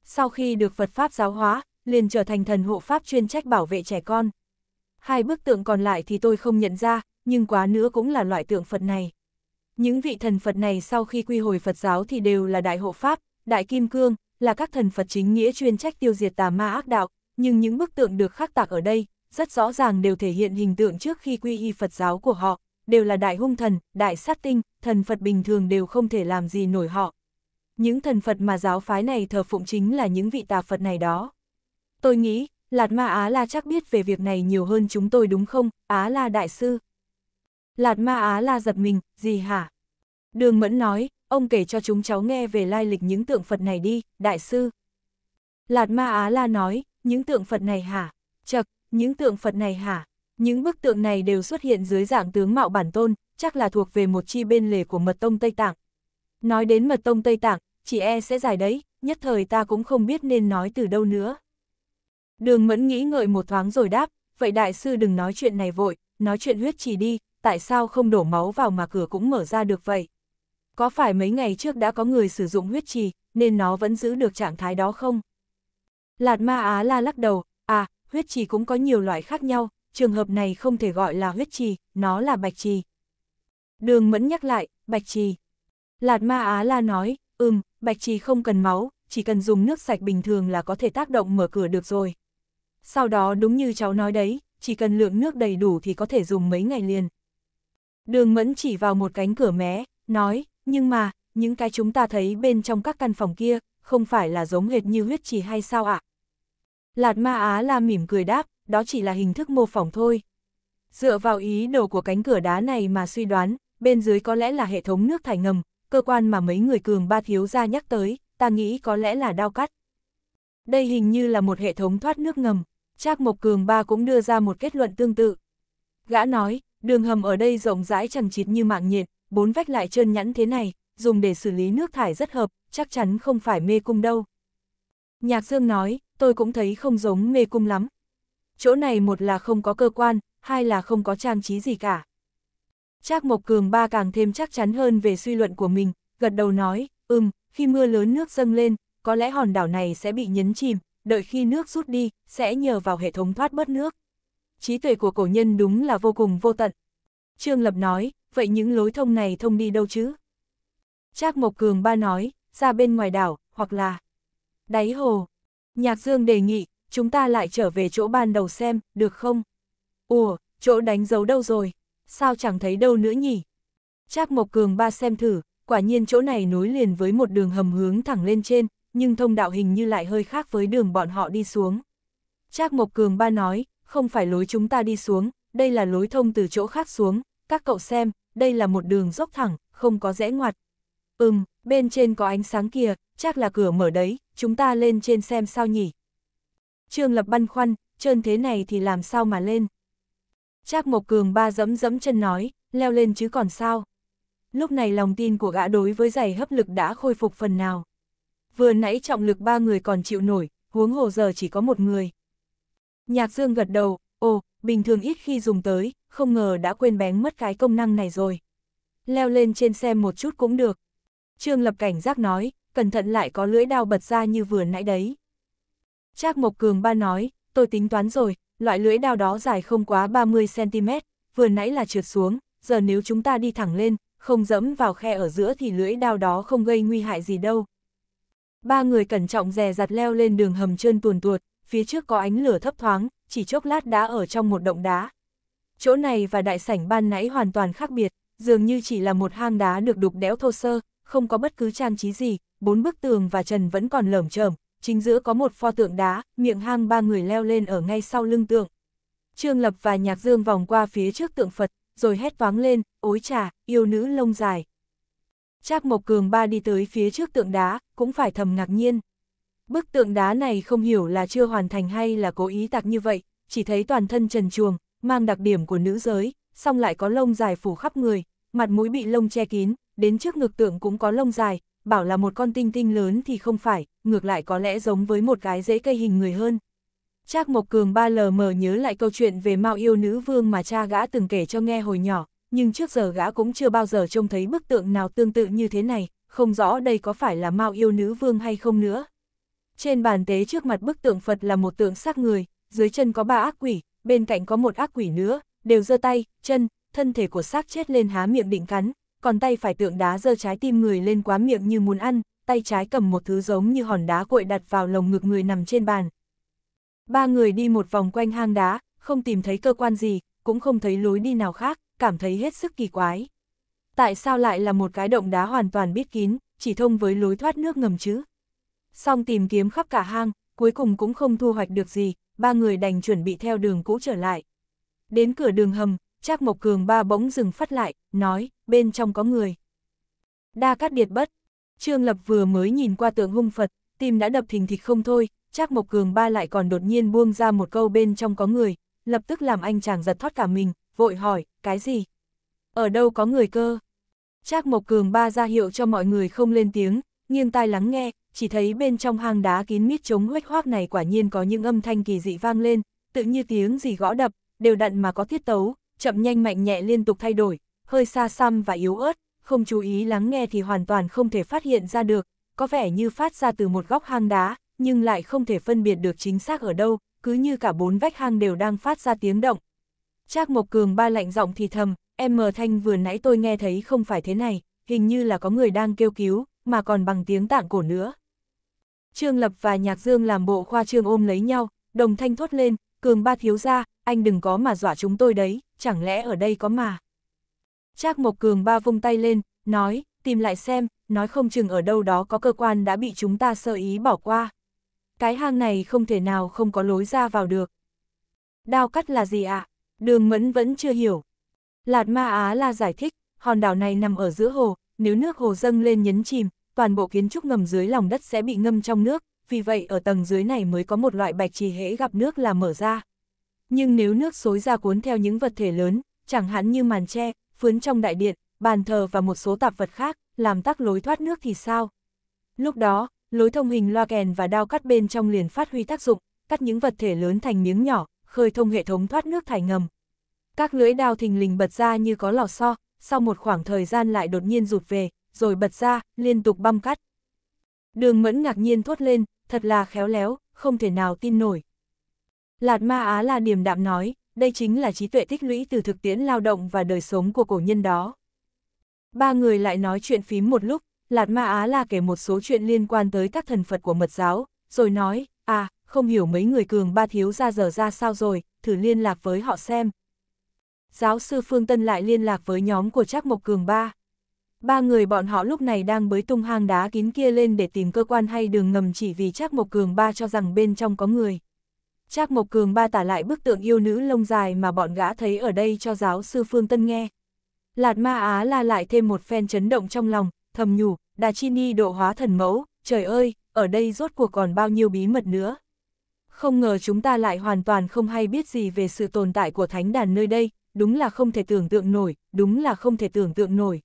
Sau khi được Phật Pháp giáo hóa, liền trở thành thần hộ Pháp chuyên trách bảo vệ trẻ con. Hai bức tượng còn lại thì tôi không nhận ra, nhưng quá nữa cũng là loại tượng Phật này. Những vị thần Phật này sau khi quy hồi Phật giáo thì đều là Đại Hộ Pháp, Đại Kim Cương, là các thần Phật chính nghĩa chuyên trách tiêu diệt tà ma ác đạo, nhưng những bức tượng được khắc tạc ở đây, rất rõ ràng đều thể hiện hình tượng trước khi quy y Phật giáo của họ, đều là đại hung thần, đại sát tinh, thần Phật bình thường đều không thể làm gì nổi họ. Những thần Phật mà giáo phái này thờ phụng chính là những vị tà Phật này đó. Tôi nghĩ, Lạt Ma Á La chắc biết về việc này nhiều hơn chúng tôi đúng không, Á La Đại Sư? Lạt Ma Á La giật mình, gì hả? Đường Mẫn nói, ông kể cho chúng cháu nghe về lai lịch những tượng Phật này đi, đại sư. Lạt Ma Á La nói, những tượng Phật này hả? Chật, những tượng Phật này hả? Những bức tượng này đều xuất hiện dưới dạng tướng mạo bản tôn, chắc là thuộc về một chi bên lề của mật tông Tây Tạng. Nói đến mật tông Tây Tạng, chị e sẽ giải đấy, nhất thời ta cũng không biết nên nói từ đâu nữa. Đường Mẫn nghĩ ngợi một thoáng rồi đáp, vậy đại sư đừng nói chuyện này vội, nói chuyện huyết chỉ đi, tại sao không đổ máu vào mà cửa cũng mở ra được vậy? Có phải mấy ngày trước đã có người sử dụng huyết trì, nên nó vẫn giữ được trạng thái đó không? Lạt ma Á la lắc đầu, à, huyết trì cũng có nhiều loại khác nhau, trường hợp này không thể gọi là huyết trì, nó là bạch trì. Đường mẫn nhắc lại, bạch trì. Lạt ma Á la nói, ừm, bạch trì không cần máu, chỉ cần dùng nước sạch bình thường là có thể tác động mở cửa được rồi. Sau đó đúng như cháu nói đấy, chỉ cần lượng nước đầy đủ thì có thể dùng mấy ngày liền. Đường mẫn chỉ vào một cánh cửa mé, nói, nhưng mà, những cái chúng ta thấy bên trong các căn phòng kia, không phải là giống hệt như huyết trì hay sao ạ? Lạt ma Á la mỉm cười đáp, đó chỉ là hình thức mô phỏng thôi. Dựa vào ý đồ của cánh cửa đá này mà suy đoán, bên dưới có lẽ là hệ thống nước thải ngầm, cơ quan mà mấy người cường ba thiếu ra nhắc tới, ta nghĩ có lẽ là đao cắt. Đây hình như là một hệ thống thoát nước ngầm, Trác Mộc Cường Ba cũng đưa ra một kết luận tương tự. Gã nói, đường hầm ở đây rộng rãi chẳng chịt như mạng nhện, bốn vách lại trơn nhẵn thế này, dùng để xử lý nước thải rất hợp, chắc chắn không phải mê cung đâu. Nhạc Dương nói, tôi cũng thấy không giống mê cung lắm. Chỗ này một là không có cơ quan, hai là không có trang trí gì cả. Trác Mộc Cường ba càng thêm chắc chắn hơn về suy luận của mình, gật đầu nói, ừm, khi mưa lớn nước dâng lên, có lẽ hòn đảo này sẽ bị nhấn chìm, đợi khi nước rút đi, sẽ nhờ vào hệ thống thoát bớt nước trí tuệ của cổ nhân đúng là vô cùng vô tận. Trương Lập nói, vậy những lối thông này thông đi đâu chứ? Trác Mộc Cường ba nói, ra bên ngoài đảo, hoặc là đáy hồ. Nhạc Dương đề nghị, chúng ta lại trở về chỗ ban đầu xem, được không? Ủa, chỗ đánh dấu đâu rồi? Sao chẳng thấy đâu nữa nhỉ? Trác Mộc Cường ba xem thử, quả nhiên chỗ này nối liền với một đường hầm hướng thẳng lên trên, nhưng thông đạo hình như lại hơi khác với đường bọn họ đi xuống. Trác Mộc Cường ba nói, không phải lối chúng ta đi xuống, đây là lối thông từ chỗ khác xuống, các cậu xem, đây là một đường dốc thẳng, không có rẽ ngoặt. Ừm, bên trên có ánh sáng kia, chắc là cửa mở đấy, chúng ta lên trên xem sao nhỉ. Trương Lập băn khoăn, trơn thế này thì làm sao mà lên. Trác Mộc Cường ba dẫm dẫm chân nói, leo lên chứ còn sao. Lúc này lòng tin của gã đối với giày hấp lực đã khôi phục phần nào. Vừa nãy trọng lực ba người còn chịu nổi, huống hồ giờ chỉ có một người. Nhạc Dương gật đầu, ồ, bình thường ít khi dùng tới, không ngờ đã quên bén mất cái công năng này rồi. Leo lên trên xem một chút cũng được. Trương Lập cảnh giác nói, cẩn thận lại có lưỡi đao bật ra như vừa nãy đấy. Trác Mộc Cường ba nói, tôi tính toán rồi, loại lưỡi đao đó dài không quá 30cm, vừa nãy là trượt xuống, giờ nếu chúng ta đi thẳng lên, không dẫm vào khe ở giữa thì lưỡi đao đó không gây nguy hại gì đâu. Ba người cẩn trọng dè dặt leo lên đường hầm trơn tuồn tuột, phía trước có ánh lửa thấp thoáng, chỉ chốc lát đã ở trong một động đá. Chỗ này và đại sảnh ban nãy hoàn toàn khác biệt, dường như chỉ là một hang đá được đục đẽo thô sơ, không có bất cứ trang trí gì, bốn bức tường và trần vẫn còn lởm chởm, chính giữa có một pho tượng đá, miệng hang ba người leo lên ở ngay sau lưng tượng. Trương Lập và Nhạc Dương vòng qua phía trước tượng Phật, rồi hét toáng lên, ối trà, yêu nữ lông dài. Trác Mộc Cường ba đi tới phía trước tượng đá, cũng phải thầm ngạc nhiên. Bức tượng đá này không hiểu là chưa hoàn thành hay là cố ý tạc như vậy, chỉ thấy toàn thân trần chuồng, mang đặc điểm của nữ giới, song lại có lông dài phủ khắp người, mặt mũi bị lông che kín, đến trước ngực tượng cũng có lông dài, bảo là một con tinh tinh lớn thì không phải, ngược lại có lẽ giống với một cái dễ cây hình người hơn. Trác Mộc Cường ba 3LM nhớ lại câu chuyện về Mao yêu nữ vương mà cha gã từng kể cho nghe hồi nhỏ, nhưng trước giờ gã cũng chưa bao giờ trông thấy bức tượng nào tương tự như thế này, không rõ đây có phải là Mao yêu nữ vương hay không nữa. Trên bàn tế trước mặt bức tượng Phật là một tượng xác người, dưới chân có ba ác quỷ, bên cạnh có một ác quỷ nữa, đều giơ tay, chân, thân thể của xác chết lên há miệng định cắn, còn tay phải tượng đá giơ trái tim người lên quá miệng như muốn ăn, tay trái cầm một thứ giống như hòn đá cuội đặt vào lồng ngực người nằm trên bàn. Ba người đi một vòng quanh hang đá, không tìm thấy cơ quan gì, cũng không thấy lối đi nào khác, cảm thấy hết sức kỳ quái. Tại sao lại là một cái động đá hoàn toàn biết kín, chỉ thông với lối thoát nước ngầm chứ? song tìm kiếm khắp cả hang, cuối cùng cũng không thu hoạch được gì, ba người đành chuẩn bị theo đường cũ trở lại. Đến cửa đường hầm, Trác Mộc Cường ba bỗng dừng phát lại, nói, bên trong có người. Đa cát điệt bất. Trương Lập vừa mới nhìn qua tượng hung Phật, tim đã đập thình thịch không thôi, Trác Mộc Cường ba lại còn đột nhiên buông ra một câu bên trong có người, lập tức làm anh chàng giật thoát cả mình, vội hỏi, cái gì? Ở đâu có người cơ? Trác Mộc Cường ba ra hiệu cho mọi người không lên tiếng, nghiêng tai lắng nghe, chỉ thấy bên trong hang đá kín mít trống huếch hoác này quả nhiên có những âm thanh kỳ dị vang lên, tự như tiếng gì gõ đập, đều đặn mà có thiết tấu, chậm nhanh mạnh nhẹ liên tục thay đổi, hơi xa xăm và yếu ớt, không chú ý lắng nghe thì hoàn toàn không thể phát hiện ra được, có vẻ như phát ra từ một góc hang đá, nhưng lại không thể phân biệt được chính xác ở đâu, cứ như cả bốn vách hang đều đang phát ra tiếng động. Trác Mộc Cường ba lạnh giọng thì thầm, em mờ thanh vừa nãy tôi nghe thấy không phải thế này, hình như là có người đang kêu cứu, mà còn bằng tiếng tạng cổ nữa. Trương Lập và Nhạc Dương làm bộ khoa trương ôm lấy nhau, đồng thanh thốt lên, cường ba thiếu ra, anh đừng có mà dọa chúng tôi đấy, chẳng lẽ ở đây có mà. Trác Mộc Cường ba vung tay lên, nói, tìm lại xem, nói không chừng ở đâu đó có cơ quan đã bị chúng ta sơ ý bỏ qua. Cái hang này không thể nào không có lối ra vào được. Đao cắt là gì ạ? Đường Mẫn vẫn chưa hiểu. Lạt Ma Á là giải thích, hòn đảo này nằm ở giữa hồ, nếu nước hồ dâng lên nhấn chìm, toàn bộ kiến trúc ngầm dưới lòng đất sẽ bị ngâm trong nước, vì vậy ở tầng dưới này mới có một loại bạch trì hễ gặp nước là mở ra. Nhưng nếu nước xối ra cuốn theo những vật thể lớn, chẳng hạn như màn tre, phướn trong đại điện, bàn thờ và một số tạp vật khác, làm tắc lối thoát nước thì sao? Lúc đó, lối thông hình loa kèn và đao cắt bên trong liền phát huy tác dụng, cắt những vật thể lớn thành miếng nhỏ, khơi thông hệ thống thoát nước thải ngầm. Các lưỡi đao thình lình bật ra như có lò xo, sau một khoảng thời gian lại đột nhiên rụt về, rồi bật ra, liên tục băm cắt. Đường mẫn ngạc nhiên thốt lên, thật là khéo léo, không thể nào tin nổi. Lạt ma Á là điềm đạm nói, đây chính là trí tuệ tích lũy từ thực tiễn lao động và đời sống của cổ nhân đó. Ba người lại nói chuyện phím một lúc, Lạt ma Á là kể một số chuyện liên quan tới các thần Phật của mật giáo, rồi nói, à, không hiểu mấy người cường ba thiếu ra giờ ra sao rồi, thử liên lạc với họ xem. Giáo sư Phương Tân lại liên lạc với nhóm của Trác Mộc Cường Ba. Ba người bọn họ lúc này đang bới tung hang đá kín kia lên để tìm cơ quan hay đường ngầm chỉ vì Trác Mộc Cường ba cho rằng bên trong có người. Trác Mộc Cường ba tả lại bức tượng yêu nữ lông dài mà bọn gã thấy ở đây cho giáo sư Phương Tân nghe. Lạt Ma Á la lại thêm một phen chấn động trong lòng, thầm nhủ, Đà Chi Ni độ hóa thần mẫu, trời ơi, ở đây rốt cuộc còn bao nhiêu bí mật nữa. Không ngờ chúng ta lại hoàn toàn không hay biết gì về sự tồn tại của thánh đàn nơi đây, đúng là không thể tưởng tượng nổi, đúng là không thể tưởng tượng nổi.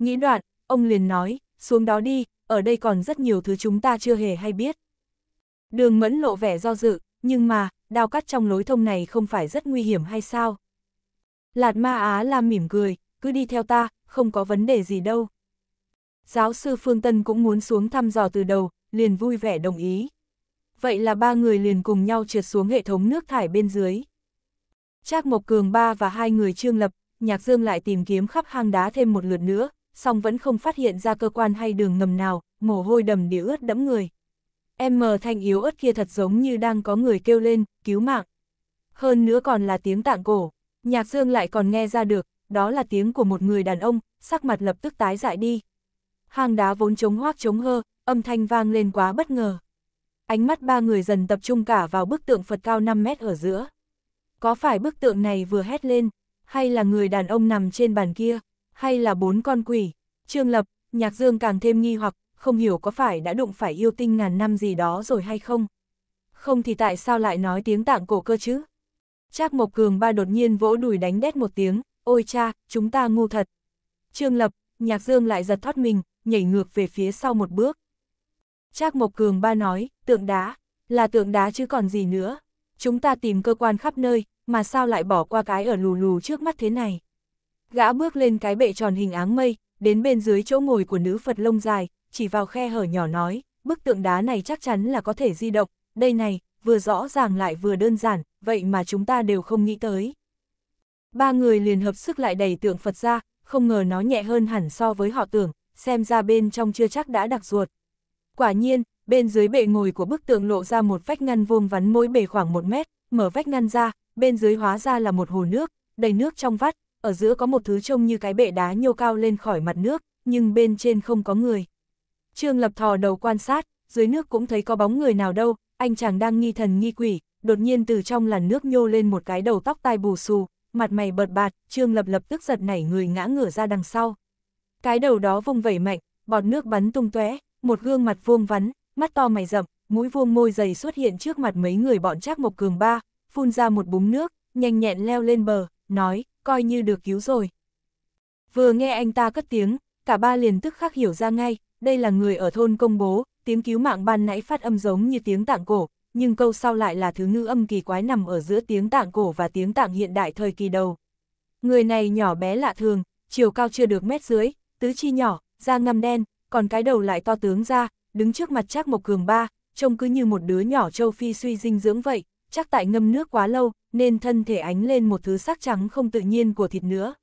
Nghĩ đoạn, ông liền nói, xuống đó đi, ở đây còn rất nhiều thứ chúng ta chưa hề hay biết. Đường mẫn lộ vẻ do dự, nhưng mà, đao cắt trong lối thông này không phải rất nguy hiểm hay sao? Lạt ma Á Lam mỉm cười, cứ đi theo ta, không có vấn đề gì đâu. Giáo sư Phương Tân cũng muốn xuống thăm dò từ đầu, liền vui vẻ đồng ý. Vậy là ba người liền cùng nhau trượt xuống hệ thống nước thải bên dưới. Trác Mộc Cường ba và hai người Trương Lập, Nhạc Dương lại tìm kiếm khắp hang đá thêm một lượt nữa, song vẫn không phát hiện ra cơ quan hay đường ngầm nào, mồ hôi đầm đìa ướt đẫm người. Em mờ thanh yếu ớt kia thật giống như đang có người kêu lên, cứu mạng. Hơn nữa còn là tiếng tạng cổ, nhạc dương lại còn nghe ra được, đó là tiếng của một người đàn ông, sắc mặt lập tức tái dại đi. Hang đá vốn trống hoác trống hơ, âm thanh vang lên quá bất ngờ. Ánh mắt ba người dần tập trung cả vào bức tượng Phật cao 5 mét ở giữa. Có phải bức tượng này vừa hét lên, hay là người đàn ông nằm trên bàn kia? hay là bốn con quỷ. Trương Lập, Nhạc Dương càng thêm nghi hoặc, không hiểu có phải đã đụng phải yêu tinh ngàn năm gì đó rồi hay không. Không thì tại sao lại nói tiếng tạng cổ cơ chứ? Trác Mộc Cường ba đột nhiên vỗ đùi đánh đét một tiếng, ôi cha, chúng ta ngu thật. Trương Lập, Nhạc Dương lại giật thoát mình, nhảy ngược về phía sau một bước. Trác Mộc Cường ba nói, tượng đá, là tượng đá chứ còn gì nữa. Chúng ta tìm cơ quan khắp nơi, mà sao lại bỏ qua cái ở lù lù trước mắt thế này. Gã bước lên cái bệ tròn hình áng mây, đến bên dưới chỗ ngồi của nữ Phật lông dài, chỉ vào khe hở nhỏ nói, bức tượng đá này chắc chắn là có thể di động, đây này, vừa rõ ràng lại vừa đơn giản, vậy mà chúng ta đều không nghĩ tới. Ba người liền hợp sức lại đẩy tượng Phật ra, không ngờ nó nhẹ hơn hẳn so với họ tưởng, xem ra bên trong chưa chắc đã đặc ruột. Quả nhiên, bên dưới bệ ngồi của bức tượng lộ ra một vách ngăn vuông vắn mỗi bề khoảng một mét, mở vách ngăn ra, bên dưới hóa ra là một hồ nước, đầy nước trong vắt, ở giữa có một thứ trông như cái bệ đá nhô cao lên khỏi mặt nước, nhưng bên trên không có người. Trương Lập thò đầu quan sát, dưới nước cũng thấy có bóng người nào đâu, anh chàng đang nghi thần nghi quỷ, đột nhiên từ trong làn nước nhô lên một cái đầu tóc tai bù xù, mặt mày bợt bạt, Trương Lập lập tức giật nảy người ngã ngửa ra đằng sau. Cái đầu đó vung vẩy mạnh, bọt nước bắn tung tóe, một gương mặt vuông vắn, mắt to mày rậm, mũi vuông môi dày xuất hiện trước mặt mấy người bọn Trác Mộc Cường ba, phun ra một búng nước, nhanh nhẹn leo lên bờ, nói: coi như được cứu rồi. Vừa nghe anh ta cất tiếng, cả ba liền tức khắc hiểu ra ngay, đây là người ở thôn công bố, tiếng cứu mạng ban nãy phát âm giống như tiếng tạng cổ, nhưng câu sau lại là thứ ngữ âm kỳ quái nằm ở giữa tiếng tạng cổ và tiếng tạng hiện đại thời kỳ đầu. Người này nhỏ bé lạ thường, chiều cao chưa được mét dưới, tứ chi nhỏ, da ngâm đen, còn cái đầu lại to tướng ra, đứng trước mặt chắc một cường ba, trông cứ như một đứa nhỏ châu Phi suy dinh dưỡng vậy, chắc tại ngâm nước quá lâu, nên thân thể ánh lên một thứ sắc trắng không tự nhiên của thịt nữa.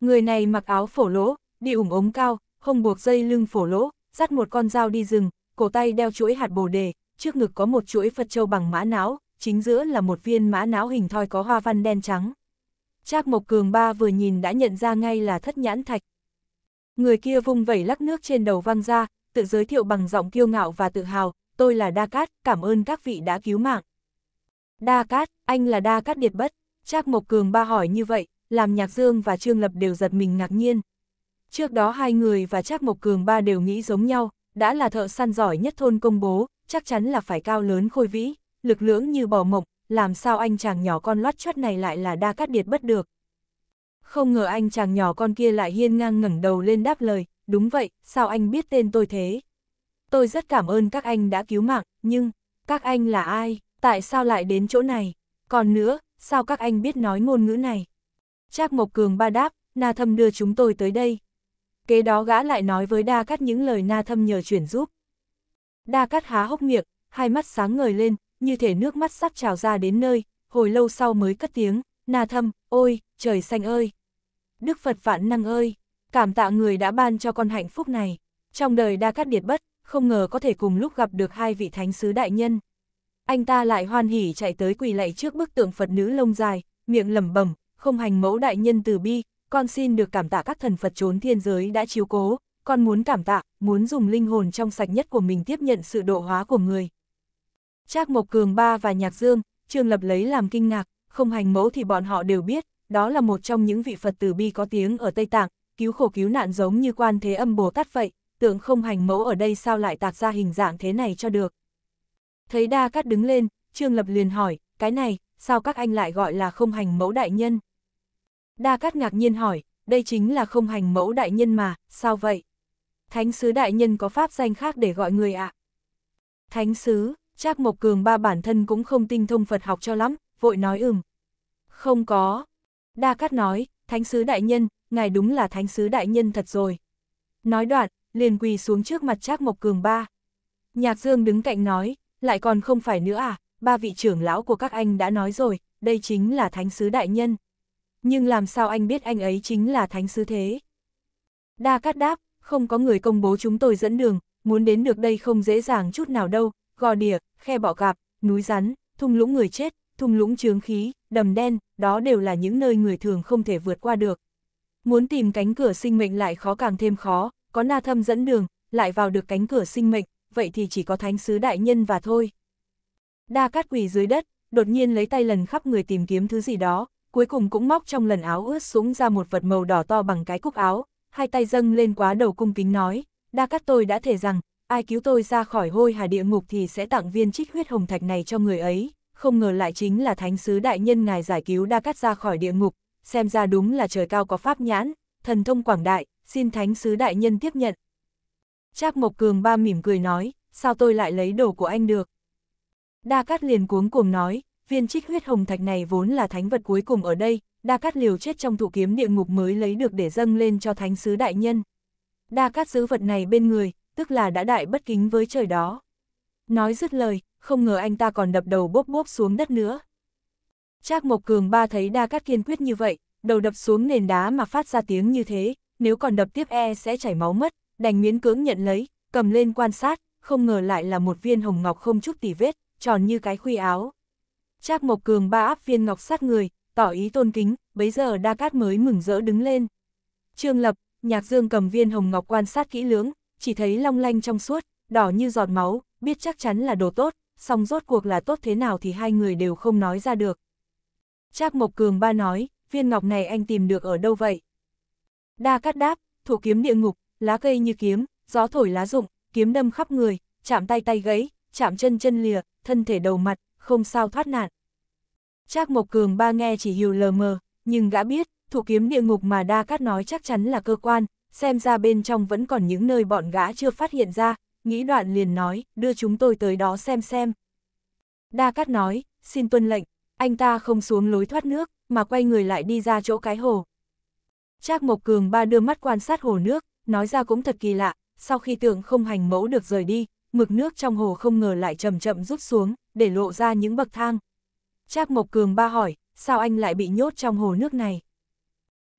Người này mặc áo phổ lỗ, đi ủng ống cao, không buộc dây lưng phổ lỗ, dắt một con dao đi rừng, cổ tay đeo chuỗi hạt bồ đề, trước ngực có một chuỗi Phật châu bằng mã não, chính giữa là một viên mã não hình thoi có hoa văn đen trắng. Trác Mộc Cường Ba vừa nhìn đã nhận ra ngay là thất nhãn thạch. Người kia vung vẩy lắc nước trên đầu văng ra, tự giới thiệu bằng giọng kiêu ngạo và tự hào, tôi là Đa Cát, cảm ơn các vị đã cứu mạng. Đa Cát, anh là Đa Cát Điệt Bất. Trác Mộc Cường ba hỏi như vậy, làm Nhạc Dương và Trương Lập đều giật mình ngạc nhiên. Trước đó hai người và Trác Mộc Cường ba đều nghĩ giống nhau, đã là thợ săn giỏi nhất thôn công bố, chắc chắn là phải cao lớn khôi vĩ, lực lưỡng như bò mộc, làm sao anh chàng nhỏ con loát chót này lại là Đa Cát Điệt Bất được. Không ngờ anh chàng nhỏ con kia lại hiên ngang ngẩng đầu lên đáp lời, đúng vậy, sao anh biết tên tôi thế? Tôi rất cảm ơn các anh đã cứu mạng, nhưng, các anh là ai? tại sao lại đến chỗ này? Còn nữa, sao các anh biết nói ngôn ngữ này? Trác Mộc Cường ba đáp, Na Thâm đưa chúng tôi tới đây. Kế đó gã lại nói với Đa Cát những lời Na Thâm nhờ chuyển giúp. Đa Cát há hốc miệng, hai mắt sáng ngời lên, như thể nước mắt sắp trào ra đến nơi, hồi lâu sau mới cất tiếng, Na Thâm, ôi, trời xanh ơi! Đức Phật vạn năng ơi! Cảm tạ người đã ban cho con hạnh phúc này. Trong đời Đa Cát Điệt Bất, không ngờ có thể cùng lúc gặp được hai vị thánh sứ đại nhân. Anh ta lại hoan hỉ chạy tới quỳ lạy trước bức tượng Phật nữ lông dài, miệng lẩm bẩm, không hành mẫu đại nhân từ bi, con xin được cảm tạ các thần Phật chốn thiên giới đã chiếu cố, con muốn cảm tạ, muốn dùng linh hồn trong sạch nhất của mình tiếp nhận sự độ hóa của người. Trác Mộc Cường Ba và Nhạc Dương, Trương Lập lấy làm kinh ngạc, không hành mẫu thì bọn họ đều biết, đó là một trong những vị Phật từ bi có tiếng ở Tây Tạng, cứu khổ cứu nạn giống như quan thế âm Bồ Tát vậy, tượng không hành mẫu ở đây sao lại tạc ra hình dạng thế này cho được. Thấy Đa Cát đứng lên, Trương Lập liền hỏi, cái này, sao các anh lại gọi là không hành mẫu đại nhân? Đa Cát ngạc nhiên hỏi, đây chính là không hành mẫu đại nhân mà, sao vậy? Thánh sứ đại nhân có pháp danh khác để gọi người ạ. À? Thánh sứ, Trác Mộc Cường ba bản thân cũng không tinh thông Phật học cho lắm, vội nói ừm. Không có. Đa Cát nói, Thánh sứ đại nhân, ngài đúng là Thánh sứ đại nhân thật rồi. Nói đoạn, liền quỳ xuống trước mặt Trác Mộc Cường ba. Nhạc Dương đứng cạnh nói, lại còn không phải nữa à, ba vị trưởng lão của các anh đã nói rồi, đây chính là thánh sứ đại nhân. Nhưng làm sao anh biết anh ấy chính là thánh sứ thế? Đa cát đáp, không có người công bố chúng tôi dẫn đường, muốn đến được đây không dễ dàng chút nào đâu, gò đỉa, khe bọ gạp núi rắn, thung lũng người chết, thung lũng chướng khí, đầm đen, đó đều là những nơi người thường không thể vượt qua được. Muốn tìm cánh cửa sinh mệnh lại khó càng thêm khó, có na thâm dẫn đường, lại vào được cánh cửa sinh mệnh, vậy thì chỉ có thánh sứ đại nhân và thôi. Đa cát quỳ dưới đất, đột nhiên lấy tay lần khắp người tìm kiếm thứ gì đó, cuối cùng cũng móc trong lần áo ướt súng ra một vật màu đỏ to bằng cái cúc áo, hai tay dâng lên quá đầu cung kính nói, đa cát tôi đã thể rằng, ai cứu tôi ra khỏi hôi hà địa ngục thì sẽ tặng viên trích huyết hồng thạch này cho người ấy, không ngờ lại chính là thánh sứ đại nhân ngài giải cứu đa cát ra khỏi địa ngục, xem ra đúng là trời cao có pháp nhãn, thần thông quảng đại, xin thánh sứ đại nhân tiếp nhận. Trác Mộc Cường ba mỉm cười nói, sao tôi lại lấy đồ của anh được? Đa Cát liền cuống cuồng nói, viên trích huyết hồng thạch này vốn là thánh vật cuối cùng ở đây, Đa Cát liều chết trong thụ kiếm địa ngục mới lấy được để dâng lên cho thánh sứ đại nhân. Đa Cát giữ vật này bên người, tức là đã đại bất kính với trời đó. Nói dứt lời, không ngờ anh ta còn đập đầu bốp bốp xuống đất nữa. Trác Mộc Cường ba thấy Đa Cát kiên quyết như vậy, đầu đập xuống nền đá mà phát ra tiếng như thế, nếu còn đập tiếp e sẽ chảy máu mất, đành miễn cưỡng nhận lấy, cầm lên quan sát, không ngờ lại là một viên hồng ngọc không chút tỉ vết, tròn như cái khuy áo. Trác Mộc Cường ba áp viên ngọc sát người, tỏ ý tôn kính, bấy giờ Đa Cát mới mừng rỡ đứng lên. Trương Lập, Nhạc Dương cầm viên hồng ngọc quan sát kỹ lưỡng, chỉ thấy long lanh trong suốt, đỏ như giọt máu, biết chắc chắn là đồ tốt, song rốt cuộc là tốt thế nào thì hai người đều không nói ra được. Trác Mộc Cường ba nói, viên ngọc này anh tìm được ở đâu vậy? Đa Cát đáp, thủ kiếm địa ngục, lá cây như kiếm, gió thổi lá rụng, kiếm đâm khắp người, chạm tay tay gãy, chạm chân chân lìa, thân thể đầu mặt, không sao thoát nạn. Trác Mộc Cường ba nghe chỉ hiểu lờ mờ, nhưng gã biết, thủ kiếm địa ngục mà Đa Cát nói chắc chắn là cơ quan, xem ra bên trong vẫn còn những nơi bọn gã chưa phát hiện ra, nghĩ đoạn liền nói, đưa chúng tôi tới đó xem xem. Đa Cát nói, xin tuân lệnh, anh ta không xuống lối thoát nước, mà quay người lại đi ra chỗ cái hồ. Trác Mộc Cường ba đưa mắt quan sát hồ nước, nói ra cũng thật kỳ lạ, sau khi tượng không hành mẫu được rời đi, mực nước trong hồ không ngờ lại chậm chậm rút xuống, để lộ ra những bậc thang. Trác Mộc Cường ba hỏi, sao anh lại bị nhốt trong hồ nước này?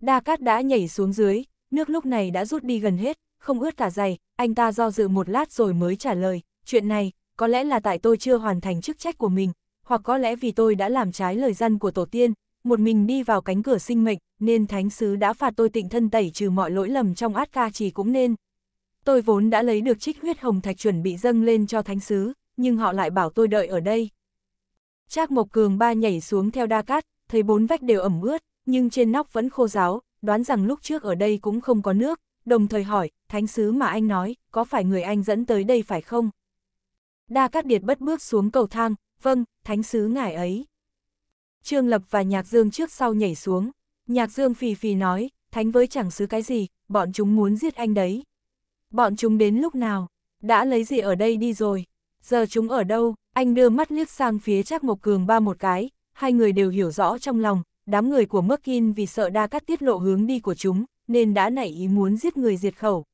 Đa cát đã nhảy xuống dưới, nước lúc này đã rút đi gần hết, không ướt cả giày, anh ta do dự một lát rồi mới trả lời, chuyện này, có lẽ là tại tôi chưa hoàn thành chức trách của mình, hoặc có lẽ vì tôi đã làm trái lời dân của tổ tiên, một mình đi vào cánh cửa sinh mệnh, nên thánh sứ đã phạt tôi tịnh thân tẩy trừ mọi lỗi lầm trong át ca chỉ cũng nên. Tôi vốn đã lấy được trích huyết hồng thạch chuẩn bị dâng lên cho thánh sứ, nhưng họ lại bảo tôi đợi ở đây. Trác Mộc Cường ba nhảy xuống theo đa cát, thấy bốn vách đều ẩm ướt, nhưng trên nóc vẫn khô ráo, đoán rằng lúc trước ở đây cũng không có nước, đồng thời hỏi, thánh sứ mà anh nói, có phải người anh dẫn tới đây phải không? Đa Cát Điệt bất bước xuống cầu thang, vâng, thánh sứ ngài ấy. Trương Lập và Nhạc Dương trước sau nhảy xuống, Nhạc Dương phì phì nói, thánh với chẳng xứ cái gì, bọn chúng muốn giết anh đấy. Bọn chúng đến lúc nào, đã lấy gì ở đây đi rồi, giờ chúng ở đâu, anh đưa mắt liếc sang phía Trác Mộc Cường ba một cái, hai người đều hiểu rõ trong lòng, đám người của Merkin vì sợ đa cắt tiết lộ hướng đi của chúng, nên đã nảy ý muốn giết người diệt khẩu.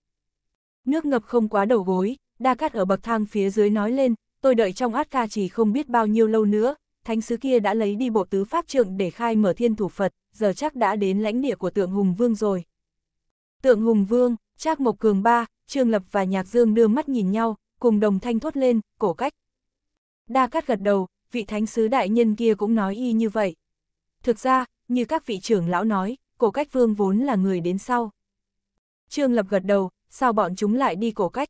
Nước ngập không quá đầu gối, đa cắt ở bậc thang phía dưới nói lên, tôi đợi trong át ca chỉ không biết bao nhiêu lâu nữa, thánh sứ kia đã lấy đi bộ tứ pháp trượng để khai mở thiên thủ Phật, giờ chắc đã đến lãnh địa của tượng Hùng Vương rồi. Tượng Hùng Vương, Trác Mộc Cường Ba, Trương Lập và Nhạc Dương đưa mắt nhìn nhau, cùng đồng thanh thốt lên, cổ cách. Đa Cát gật đầu, vị thánh sứ đại nhân kia cũng nói y như vậy. Thực ra, như các vị trưởng lão nói, cổ cách vương vốn là người đến sau. Trương Lập gật đầu, sao bọn chúng lại đi cổ cách?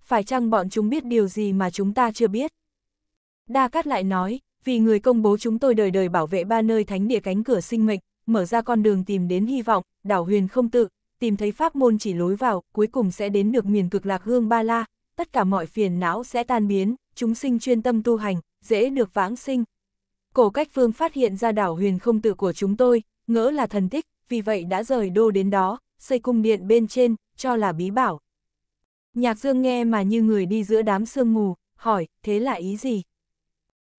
Phải chăng bọn chúng biết điều gì mà chúng ta chưa biết? Đa Cát lại nói, vì người công bố chúng tôi đời đời bảo vệ ba nơi thánh địa cánh cửa sinh mệnh, mở ra con đường tìm đến hy vọng, đảo huyền không tự, tìm thấy pháp môn chỉ lối vào, cuối cùng sẽ đến được miền cực lạc hương ba la, tất cả mọi phiền não sẽ tan biến, chúng sinh chuyên tâm tu hành, dễ được vãng sinh. Cổ cách phương phát hiện ra đảo huyền không tự của chúng tôi, ngỡ là thần tích, vì vậy đã rời đô đến đó, xây cung điện bên trên, cho là bí bảo. Nhạc dương nghe mà như người đi giữa đám sương mù, hỏi, thế là ý gì?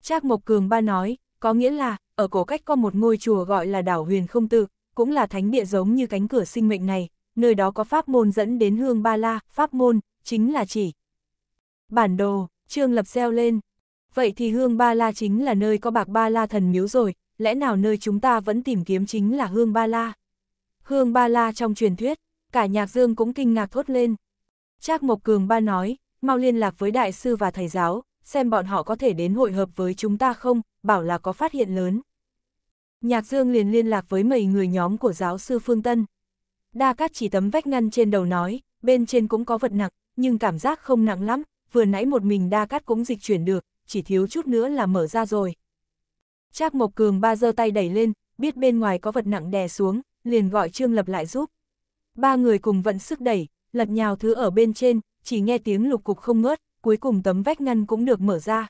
Trác Mộc Cường ba nói, có nghĩa là, ở cổ cách có một ngôi chùa gọi là đảo huyền không tự, cũng là thánh địa giống như cánh cửa sinh mệnh này, nơi đó có pháp môn dẫn đến hương ba la, pháp môn, chính là chỉ. Bản đồ, Trương Lập reo lên. Vậy thì hương ba la chính là nơi có bạc ba la thần miếu rồi, lẽ nào nơi chúng ta vẫn tìm kiếm chính là hương ba la? Hương ba la trong truyền thuyết, cả nhạc dương cũng kinh ngạc thốt lên. Trác Mộc Cường ba nói, mau liên lạc với đại sư và thầy giáo, xem bọn họ có thể đến hội hợp với chúng ta không, bảo là có phát hiện lớn. Nhạc Dương liền liên lạc với mấy người nhóm của giáo sư Phương Tân. Đa Cát chỉ tấm vách ngăn trên đầu nói, bên trên cũng có vật nặng, nhưng cảm giác không nặng lắm, vừa nãy một mình Đa Cát cũng dịch chuyển được, chỉ thiếu chút nữa là mở ra rồi. Trác Mộc Cường ba giơ tay đẩy lên, biết bên ngoài có vật nặng đè xuống, liền gọi Trương Lập lại giúp. Ba người cùng vận sức đẩy, lật nhào thứ ở bên trên, chỉ nghe tiếng lục cục không ngớt, cuối cùng tấm vách ngăn cũng được mở ra.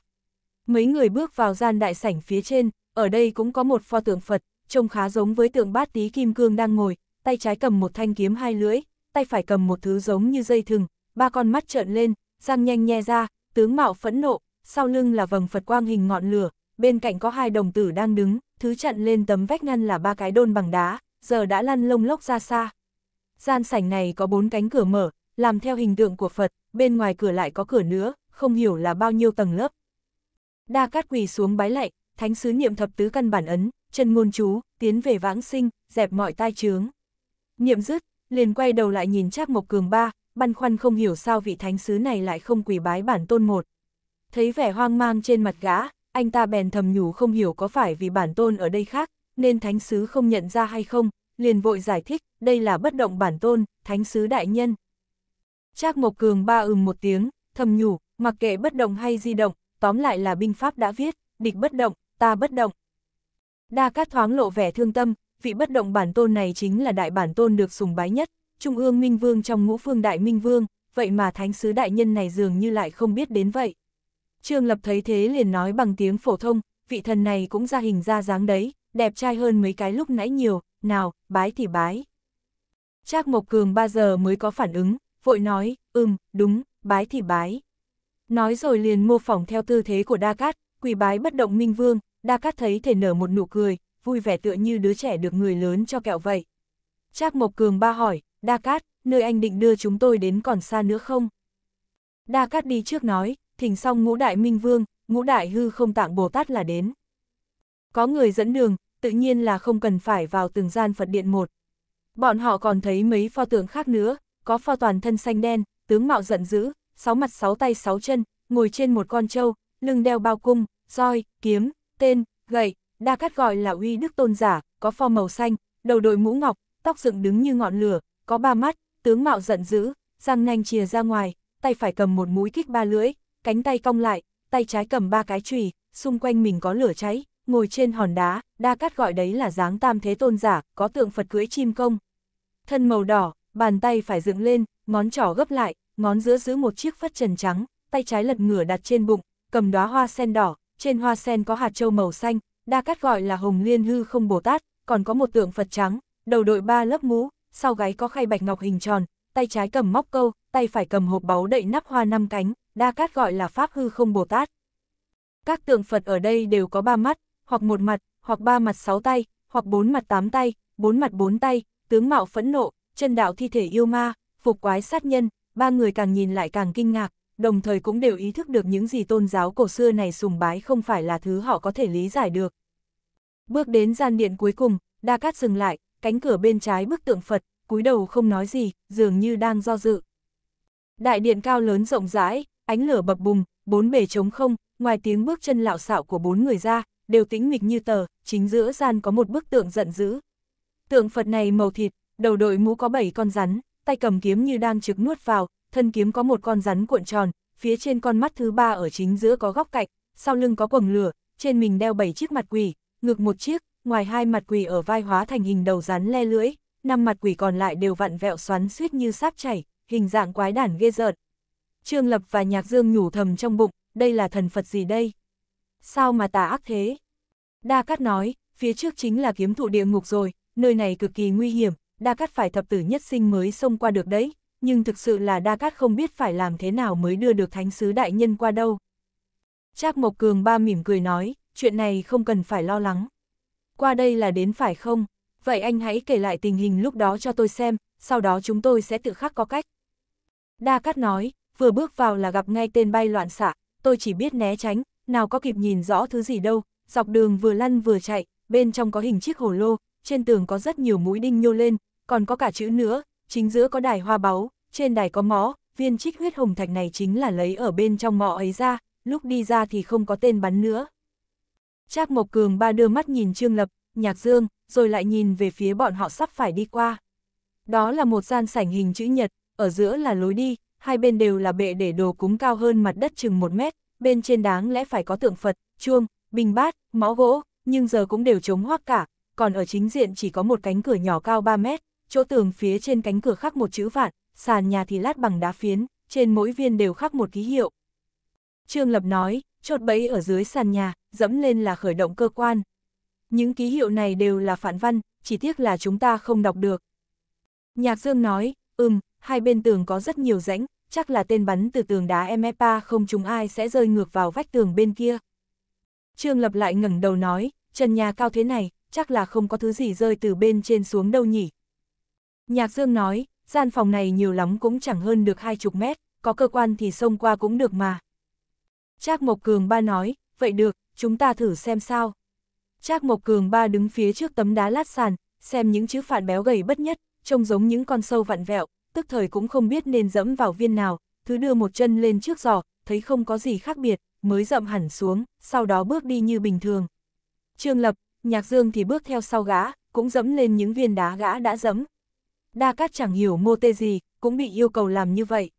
Mấy người bước vào gian đại sảnh phía trên, ở đây cũng có một pho tượng Phật, trông khá giống với tượng bát tí kim cương đang ngồi, tay trái cầm một thanh kiếm hai lưỡi, tay phải cầm một thứ giống như dây thừng, ba con mắt trợn lên, răng nhanh nhe ra, tướng mạo phẫn nộ, sau lưng là vầng Phật quang hình ngọn lửa, bên cạnh có hai đồng tử đang đứng, thứ chặn lên tấm vách ngăn là ba cái đôn bằng đá, giờ đã lăn lông lốc ra xa. Gian sảnh này có bốn cánh cửa mở, làm theo hình tượng của Phật, bên ngoài cửa lại có cửa nữa, không hiểu là bao nhiêu tầng lớp. Đa Cát quỳ xuống bái lạy, thánh sứ niệm thập tứ căn bản ấn, chân ngôn chú, tiến về vãng sinh, dẹp mọi tai chướng. Niệm dứt, liền quay đầu lại nhìn Trác Mộc Cường ba, băn khoăn không hiểu sao vị thánh sứ này lại không quỳ bái bản tôn một. Thấy vẻ hoang mang trên mặt gã, anh ta bèn thầm nhủ không hiểu có phải vì bản tôn ở đây khác, nên thánh sứ không nhận ra hay không, liền vội giải thích, đây là bất động bản tôn, thánh sứ đại nhân, Trác Mộc Cường ba ừm một tiếng, thầm nhủ, mặc kệ bất động hay di động, tóm lại là binh pháp đã viết, địch bất động, ta bất động. Đa Cát thoáng lộ vẻ thương tâm, vị bất động bản tôn này chính là đại bản tôn được sùng bái nhất, trung ương minh vương trong ngũ phương đại minh vương, vậy mà thánh sứ đại nhân này dường như lại không biết đến vậy. Trương Lập thấy thế liền nói bằng tiếng phổ thông, vị thần này cũng ra hình ra dáng đấy, đẹp trai hơn mấy cái lúc nãy nhiều, nào, bái thì bái. Trác Mộc Cường ba giờ mới có phản ứng, vội nói, ừm, đúng, bái thì bái. Nói rồi liền mô phỏng theo tư thế của Đa Cát, quỳ bái bất động minh vương, Đa Cát thấy thể nở một nụ cười, vui vẻ tựa như đứa trẻ được người lớn cho kẹo vậy. Trác Mộc Cường ba hỏi, Đa Cát, nơi anh định đưa chúng tôi đến còn xa nữa không? Đa Cát đi trước nói, thỉnh xong ngũ đại minh vương, ngũ đại hư không tạng Bồ Tát là đến. Có người dẫn đường, tự nhiên là không cần phải vào từng gian Phật điện một. Bọn họ còn thấy mấy pho tượng khác nữa, có pho toàn thân xanh đen, tướng mạo giận dữ, sáu mặt sáu tay sáu chân, ngồi trên một con trâu, lưng đeo bao cung, roi, kiếm, tên, gậy, đa cát gọi là uy đức tôn giả, có pho màu xanh, đầu đội mũ ngọc, tóc dựng đứng như ngọn lửa, có ba mắt, tướng mạo giận dữ, răng nanh chìa ra ngoài, tay phải cầm một mũi kích ba lưỡi, cánh tay cong lại, tay trái cầm ba cái chùy, xung quanh mình có lửa cháy, ngồi trên hòn đá, đa cát gọi đấy là dáng tam thế tôn giả, có tượng Phật cưỡi chim công. Thân màu đỏ, bàn tay phải dựng lên, ngón trỏ gấp lại, ngón giữa giữ một chiếc phất trần trắng, tay trái lật ngửa đặt trên bụng, cầm đóa hoa sen đỏ, trên hoa sen có hạt châu màu xanh, đa cát gọi là Hồng Liên Hư Không Bồ Tát, còn có một tượng Phật trắng, đầu đội ba lớp mũ, sau gáy có khay bạch ngọc hình tròn, tay trái cầm móc câu, tay phải cầm hộp báu đậy nắp hoa năm cánh, đa cát gọi là Pháp Hư Không Bồ Tát. Các tượng Phật ở đây đều có ba mắt, hoặc một mặt, hoặc ba mặt sáu tay, hoặc bốn mặt tám tay, bốn mặt bốn tay, tướng mạo phẫn nộ, chân đạo thi thể yêu ma, phục quái sát nhân, ba người càng nhìn lại càng kinh ngạc, đồng thời cũng đều ý thức được những gì tôn giáo cổ xưa này sùng bái không phải là thứ họ có thể lý giải được. Bước đến gian điện cuối cùng, Đa Cát dừng lại, cánh cửa bên trái bức tượng Phật, cúi đầu không nói gì, dường như đang do dự. Đại điện cao lớn rộng rãi, ánh lửa bập bùng, bốn bề trống không, ngoài tiếng bước chân lạo xạo của bốn người ra, đều tĩnh mịch như tờ, chính giữa gian có một bức tượng giận dữ. Tượng Phật này màu thịt, đầu đội mũ có 7 con rắn, tay cầm kiếm như đang trực nuốt vào, thân kiếm có một con rắn cuộn tròn, phía trên con mắt thứ ba ở chính giữa có góc cạnh, sau lưng có quầng lửa, trên mình đeo 7 chiếc mặt quỷ, ngực một chiếc, ngoài hai mặt quỷ ở vai hóa thành hình đầu rắn le lưỡi, năm mặt quỷ còn lại đều vặn vẹo xoắn suýt như sáp chảy, hình dạng quái đản ghê rợn. Trương Lập và Nhạc Dương nhủ thầm trong bụng, đây là thần Phật gì đây? Sao mà tà ác thế? Đa Cát nói, phía trước chính là kiếm thụ địa ngục rồi, nơi này cực kỳ nguy hiểm, Đa Cát phải thập tử nhất sinh mới xông qua được đấy, nhưng thực sự là Đa Cát không biết phải làm thế nào mới đưa được thánh sứ đại nhân qua đâu. Trác Mộc Cường ba mỉm cười nói, chuyện này không cần phải lo lắng. Qua đây là đến phải không? Vậy anh hãy kể lại tình hình lúc đó cho tôi xem, sau đó chúng tôi sẽ tự khắc có cách. Đa Cát nói, vừa bước vào là gặp ngay tên bay loạn xạ, tôi chỉ biết né tránh, nào có kịp nhìn rõ thứ gì đâu, dọc đường vừa lăn vừa chạy, bên trong có hình chiếc hồ lô, trên tường có rất nhiều mũi đinh nhô lên, còn có cả chữ nữa, chính giữa có đài hoa báu, trên đài có mõ, viên trích huyết hồng thạch này chính là lấy ở bên trong mõ ấy ra, lúc đi ra thì không có tên bắn nữa. Trác Mộc Cường ba đưa mắt nhìn Trương Lập, Nhạc Dương, rồi lại nhìn về phía bọn họ sắp phải đi qua. Đó là một gian sảnh hình chữ nhật, ở giữa là lối đi, hai bên đều là bệ để đồ cúng cao hơn mặt đất chừng một mét, bên trên đáng lẽ phải có tượng Phật, chuông, bình bát, mõ gỗ, nhưng giờ cũng đều trống hoác cả, còn ở chính diện chỉ có một cánh cửa nhỏ cao 3 mét, chỗ tường phía trên cánh cửa khắc một chữ vạn, sàn nhà thì lát bằng đá phiến, trên mỗi viên đều khắc một ký hiệu. Trương Lập nói, chốt bẫy ở dưới sàn nhà, dẫm lên là khởi động cơ quan. Những ký hiệu này đều là phản văn, chỉ tiếc là chúng ta không đọc được. Nhạc Dương nói, ừm, hai bên tường có rất nhiều rãnh, chắc là tên bắn từ tường đá Emepa không chúng ai sẽ rơi ngược vào vách tường bên kia. Trương Lập lại ngẩng đầu nói, trần nhà cao thế này, chắc là không có thứ gì rơi từ bên trên xuống đâu nhỉ, Nhạc Dương nói, gian phòng này nhiều lắm cũng chẳng hơn được hai chục mét, có cơ quan thì xông qua cũng được mà. Trác Mộc Cường ba nói, vậy được, chúng ta thử xem sao. Trác Mộc Cường ba đứng phía trước tấm đá lát sàn, xem những chữ phản béo gầy bất nhất, trông giống những con sâu vặn vẹo, tức thời cũng không biết nên dẫm vào viên nào, thứ đưa một chân lên trước giò, thấy không có gì khác biệt, mới dậm hẳn xuống, sau đó bước đi như bình thường. Trương Lập, Nhạc Dương thì bước theo sau gã, cũng dẫm lên những viên đá gã đã dẫm, Đa Cát chẳng hiểu mô tê gì, cũng bị yêu cầu làm như vậy.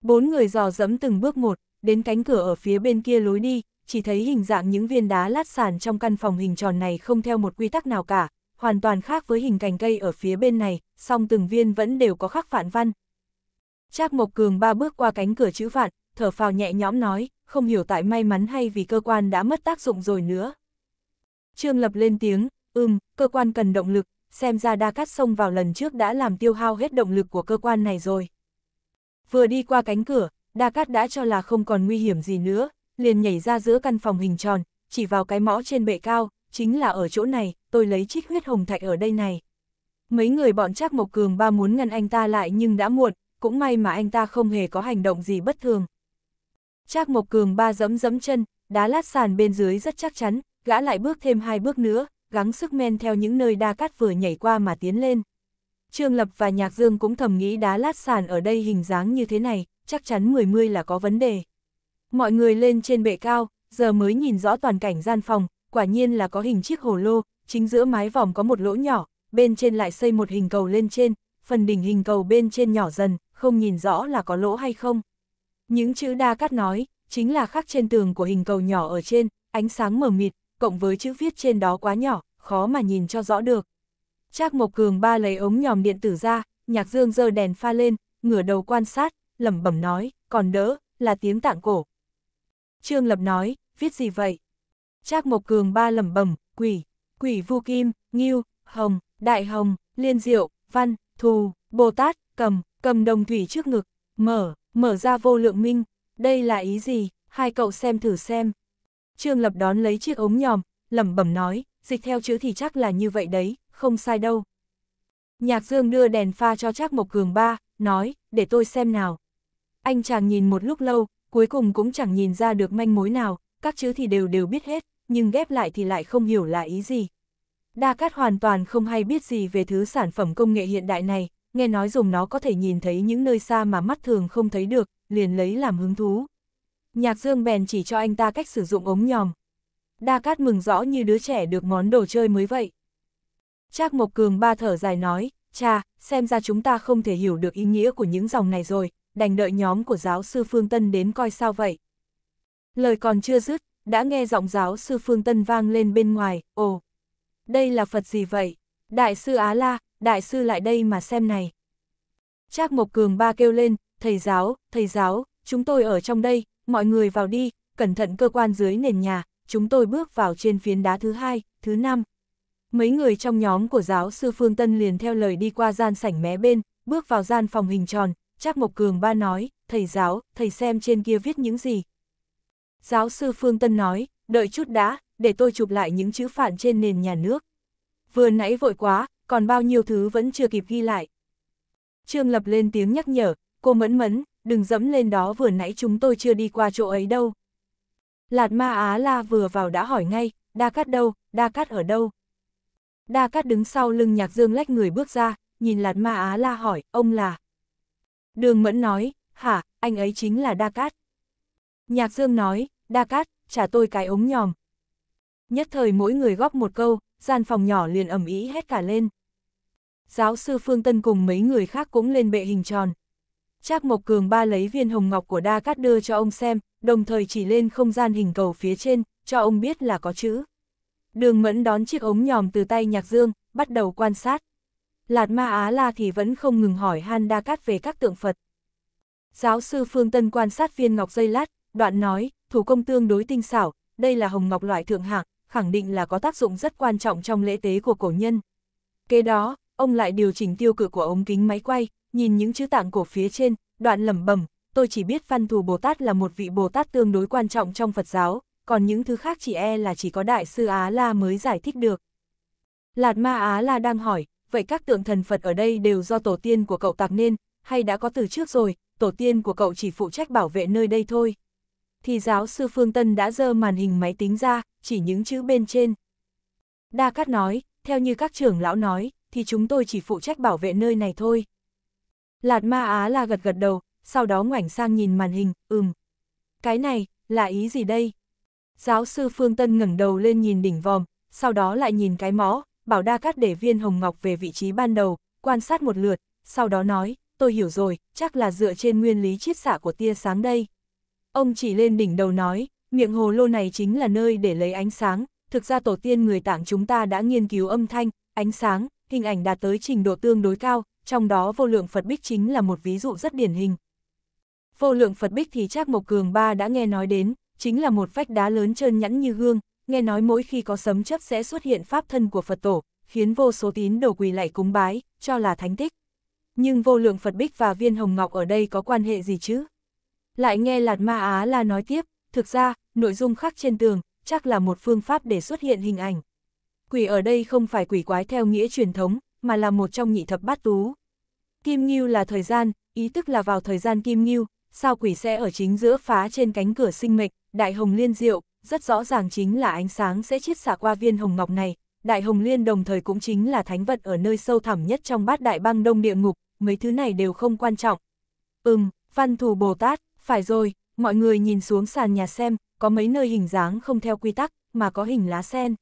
Bốn người dò dẫm từng bước một, đến cánh cửa ở phía bên kia lối đi, chỉ thấy hình dạng những viên đá lát sàn trong căn phòng hình tròn này không theo một quy tắc nào cả, hoàn toàn khác với hình cành cây ở phía bên này, song từng viên vẫn đều có khắc phản văn. Trác Mộc Cường ba bước qua cánh cửa chữ vạn, thở phào nhẹ nhõm nói, không hiểu tại may mắn hay vì cơ quan đã mất tác dụng rồi nữa. Trương Lập lên tiếng, ừm, cơ quan cần động lực, xem ra đa cắt sông vào lần trước đã làm tiêu hao hết động lực của cơ quan này rồi. Vừa đi qua cánh cửa, đa cắt đã cho là không còn nguy hiểm gì nữa, liền nhảy ra giữa căn phòng hình tròn, chỉ vào cái mõ trên bệ cao, chính là ở chỗ này, tôi lấy chích huyết hồng thạch ở đây này. Mấy người bọn chắc Mộc Cường ba muốn ngăn anh ta lại nhưng đã muộn, cũng may mà anh ta không hề có hành động gì bất thường. Trác Mộc Cường ba dẫm dẫm chân, đá lát sàn bên dưới rất chắc chắn, gã lại bước thêm hai bước nữa, gắng sức men theo những nơi đa cát vừa nhảy qua mà tiến lên. Trương Lập và Nhạc Dương cũng thầm nghĩ đá lát sàn ở đây hình dáng như thế này, chắc chắn mười mươi là có vấn đề. Mọi người lên trên bệ cao, giờ mới nhìn rõ toàn cảnh gian phòng, quả nhiên là có hình chiếc hồ lô, chính giữa mái vòm có một lỗ nhỏ, bên trên lại xây một hình cầu lên trên, phần đỉnh hình cầu bên trên nhỏ dần, không nhìn rõ là có lỗ hay không. Những chữ đa cát nói, chính là khắc trên tường của hình cầu nhỏ ở trên, ánh sáng mờ mịt, cộng với chữ viết trên đó quá nhỏ, khó mà nhìn cho rõ được. Trác Mộc Cường ba lấy ống nhòm điện tử ra, nhạc dương dơ đèn pha lên, ngửa đầu quan sát, lẩm bẩm nói, còn đỡ, là tiếng tạng cổ. Trương Lập nói, viết gì vậy? Trác Mộc Cường ba lẩm bẩm, quỷ, quỷ vu kim, nghiêu, hồng, đại hồng, liên diệu, văn, thù, bồ tát, cầm, cầm đồng thủy trước ngực, mở, mở ra vô lượng minh. Đây là ý gì? Hai cậu xem thử xem. Trương Lập đón lấy chiếc ống nhòm, lẩm bẩm nói, dịch theo chữ thì chắc là như vậy đấy, không sai đâu. Nhạc Dương đưa đèn pha cho Trác Mộc Cường ba, nói, để tôi xem nào. Anh chàng nhìn một lúc lâu, cuối cùng cũng chẳng nhìn ra được manh mối nào, các chữ thì đều đều biết hết, nhưng ghép lại thì lại không hiểu là ý gì. Đa Cát hoàn toàn không hay biết gì về thứ sản phẩm công nghệ hiện đại này, nghe nói dùng nó có thể nhìn thấy những nơi xa mà mắt thường không thấy được, liền lấy làm hứng thú. Nhạc Dương bèn chỉ cho anh ta cách sử dụng ống nhòm. Đa Cát mừng rõ như đứa trẻ được món đồ chơi mới vậy. Trác Mộc Cường ba thở dài nói, cha, xem ra chúng ta không thể hiểu được ý nghĩa của những dòng này rồi, đành đợi nhóm của giáo sư Phương Tân đến coi sao vậy. Lời còn chưa dứt, đã nghe giọng giáo sư Phương Tân vang lên bên ngoài, ồ, đây là Phật gì vậy? Đại sư Á La, đại sư lại đây mà xem này. Trác Mộc Cường ba kêu lên, thầy giáo, thầy giáo, chúng tôi ở trong đây, mọi người vào đi, cẩn thận cơ quan dưới nền nhà, chúng tôi bước vào trên phiến đá thứ hai, thứ năm. Mấy người trong nhóm của giáo sư Phương Tân liền theo lời đi qua gian sảnh mé bên, bước vào gian phòng hình tròn, Trác Mộc Cường ba nói, thầy giáo, thầy xem trên kia viết những gì. Giáo sư Phương Tân nói, đợi chút đã, để tôi chụp lại những chữ phản trên nền nhà nước. Vừa nãy vội quá, còn bao nhiêu thứ vẫn chưa kịp ghi lại. Trương Lập lên tiếng nhắc nhở, cô mẫn mẫn, đừng dẫm lên đó vừa nãy chúng tôi chưa đi qua chỗ ấy đâu. Lạt ma Á La vừa vào đã hỏi ngay, đa cát đâu, đa cát ở đâu. Đa cát đứng sau lưng nhạc dương lách người bước ra, nhìn lạt ma Á La hỏi, ông là. Đường mẫn nói, hả, anh ấy chính là đa cát. Nhạc dương nói, đa cát, trả tôi cái ống nhòm. Nhất thời mỗi người góp một câu, gian phòng nhỏ liền ẩm ý hét cả lên. Giáo sư Phương Tân cùng mấy người khác cũng lên bệ hình tròn, Trác Mộc Cường ba lấy viên hồng ngọc của Đa Cát đưa cho ông xem, đồng thời chỉ lên không gian hình cầu phía trên, cho ông biết là có chữ. Đường Mẫn đón chiếc ống nhòm từ tay Nhạc Dương, bắt đầu quan sát. Lạt Ma Á La thì vẫn không ngừng hỏi Han Đa Cát về các tượng Phật. Giáo sư Phương Tân quan sát viên ngọc dây lát, đoạn nói, thủ công tương đối tinh xảo, đây là hồng ngọc loại thượng hạng, khẳng định là có tác dụng rất quan trọng trong lễ tế của cổ nhân. Kế đó, ông lại điều chỉnh tiêu cự của ống kính máy quay, Nhìn những chữ tạng cổ phía trên, đoạn lẩm bẩm, tôi chỉ biết Văn Thù Bồ Tát là một vị Bồ Tát tương đối quan trọng trong Phật giáo, còn những thứ khác chỉ e là chỉ có Đại sư Á La mới giải thích được. Lạt Ma Á La đang hỏi, vậy các tượng thần Phật ở đây đều do tổ tiên của cậu tạc nên, hay đã có từ trước rồi, tổ tiên của cậu chỉ phụ trách bảo vệ nơi đây thôi. Thì giáo sư Phương Tân đã dơ màn hình máy tính ra, chỉ những chữ bên trên. Đa Cát nói, theo như các trưởng lão nói, thì chúng tôi chỉ phụ trách bảo vệ nơi này thôi. Lạt ma Á là gật gật đầu, sau đó ngoảnh sang nhìn màn hình, ừm. Cái này, là ý gì đây? Giáo sư Phương Tân ngẩng đầu lên nhìn đỉnh vòm, sau đó lại nhìn cái mõ, bảo đa cát để viên hồng ngọc về vị trí ban đầu, quan sát một lượt, sau đó nói, tôi hiểu rồi, chắc là dựa trên nguyên lý chiết xạ của tia sáng đây. Ông chỉ lên đỉnh đầu nói, miệng hồ lô này chính là nơi để lấy ánh sáng, thực ra tổ tiên người tảng chúng ta đã nghiên cứu âm thanh, ánh sáng, hình ảnh đạt tới trình độ tương đối cao, trong đó vô lượng Phật Bích chính là một ví dụ rất điển hình. Vô lượng Phật Bích thì chắc Mộc Cường Ba đã nghe nói đến, chính là một vách đá lớn trơn nhẵn như gương, nghe nói mỗi khi có sấm chấp sẽ xuất hiện pháp thân của Phật tổ, khiến vô số tín đồ quỳ lạy cúng bái, cho là thánh tích. Nhưng vô lượng Phật Bích và viên hồng ngọc ở đây có quan hệ gì chứ? Lại nghe Lạt Ma Á La nói tiếp, thực ra, nội dung khắc trên tường, chắc là một phương pháp để xuất hiện hình ảnh. Quỷ ở đây không phải quỷ quái theo nghĩa truyền thống, mà là một trong nhị thập bát tú. Kim Ngưu là thời gian, ý tức là vào thời gian Kim Ngưu, sao quỷ sẽ ở chính giữa phá trên cánh cửa sinh mệnh, đại hồng liên diệu, rất rõ ràng chính là ánh sáng sẽ chiết xạ qua viên hồng ngọc này. Đại hồng liên đồng thời cũng chính là thánh vật ở nơi sâu thẳm nhất trong bát đại băng đông địa ngục, mấy thứ này đều không quan trọng. Ừm, văn thù Bồ Tát, phải rồi, mọi người nhìn xuống sàn nhà xem, có mấy nơi hình dáng không theo quy tắc, mà có hình lá sen.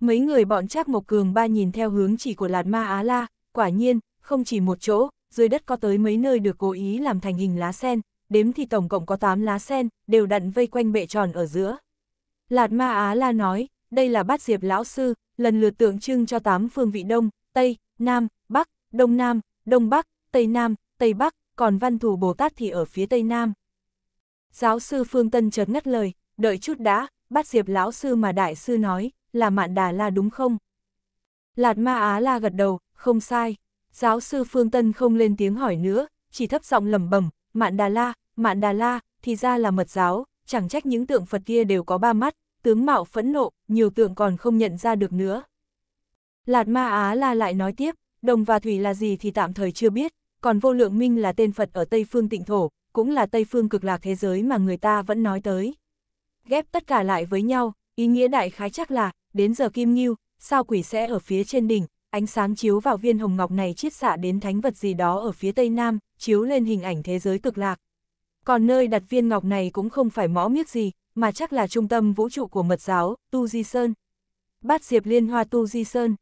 Mấy người bọn Trác Mộc Cường ba nhìn theo hướng chỉ của Lạt Ma Á La, quả nhiên, không chỉ một chỗ, dưới đất có tới mấy nơi được cố ý làm thành hình lá sen, đếm thì tổng cộng có 8 lá sen, đều đặn vây quanh bệ tròn ở giữa. Lạt Ma Á La nói, đây là bát diệp lão sư, lần lượt tượng trưng cho 8 phương vị Đông, Tây, Nam, Bắc, Đông Nam, Đông Bắc, Tây Nam, Tây Bắc, còn văn thù Bồ Tát thì ở phía Tây Nam. Giáo sư Phương Tân chợt ngắt lời, đợi chút đã, bát diệp lão sư mà đại sư nói, là Mạn Đà La đúng không? Lạt Ma Á La gật đầu, không sai. Giáo sư Phương Tân không lên tiếng hỏi nữa, chỉ thấp giọng lầm bẩm Mạn Đà La, Mạn Đà La, thì ra là mật giáo, chẳng trách những tượng Phật kia đều có ba mắt, tướng mạo phẫn nộ, nhiều tượng còn không nhận ra được nữa. Lạt Ma Á La lại nói tiếp, đồng và thủy là gì thì tạm thời chưa biết, còn vô lượng minh là tên Phật ở Tây Phương tịnh thổ, cũng là Tây Phương cực lạc thế giới mà người ta vẫn nói tới. Ghép tất cả lại với nhau, ý nghĩa đại khái chắc là, đến giờ kim ngưu, sao quỷ sẽ ở phía trên đỉnh, ánh sáng chiếu vào viên hồng ngọc này chiết xạ đến thánh vật gì đó ở phía tây nam, chiếu lên hình ảnh thế giới cực lạc. Còn nơi đặt viên ngọc này cũng không phải mõ miếc gì, mà chắc là trung tâm vũ trụ của mật giáo, Tu Di Sơn. Bát Diệp Liên Hoa Tu Di Sơn.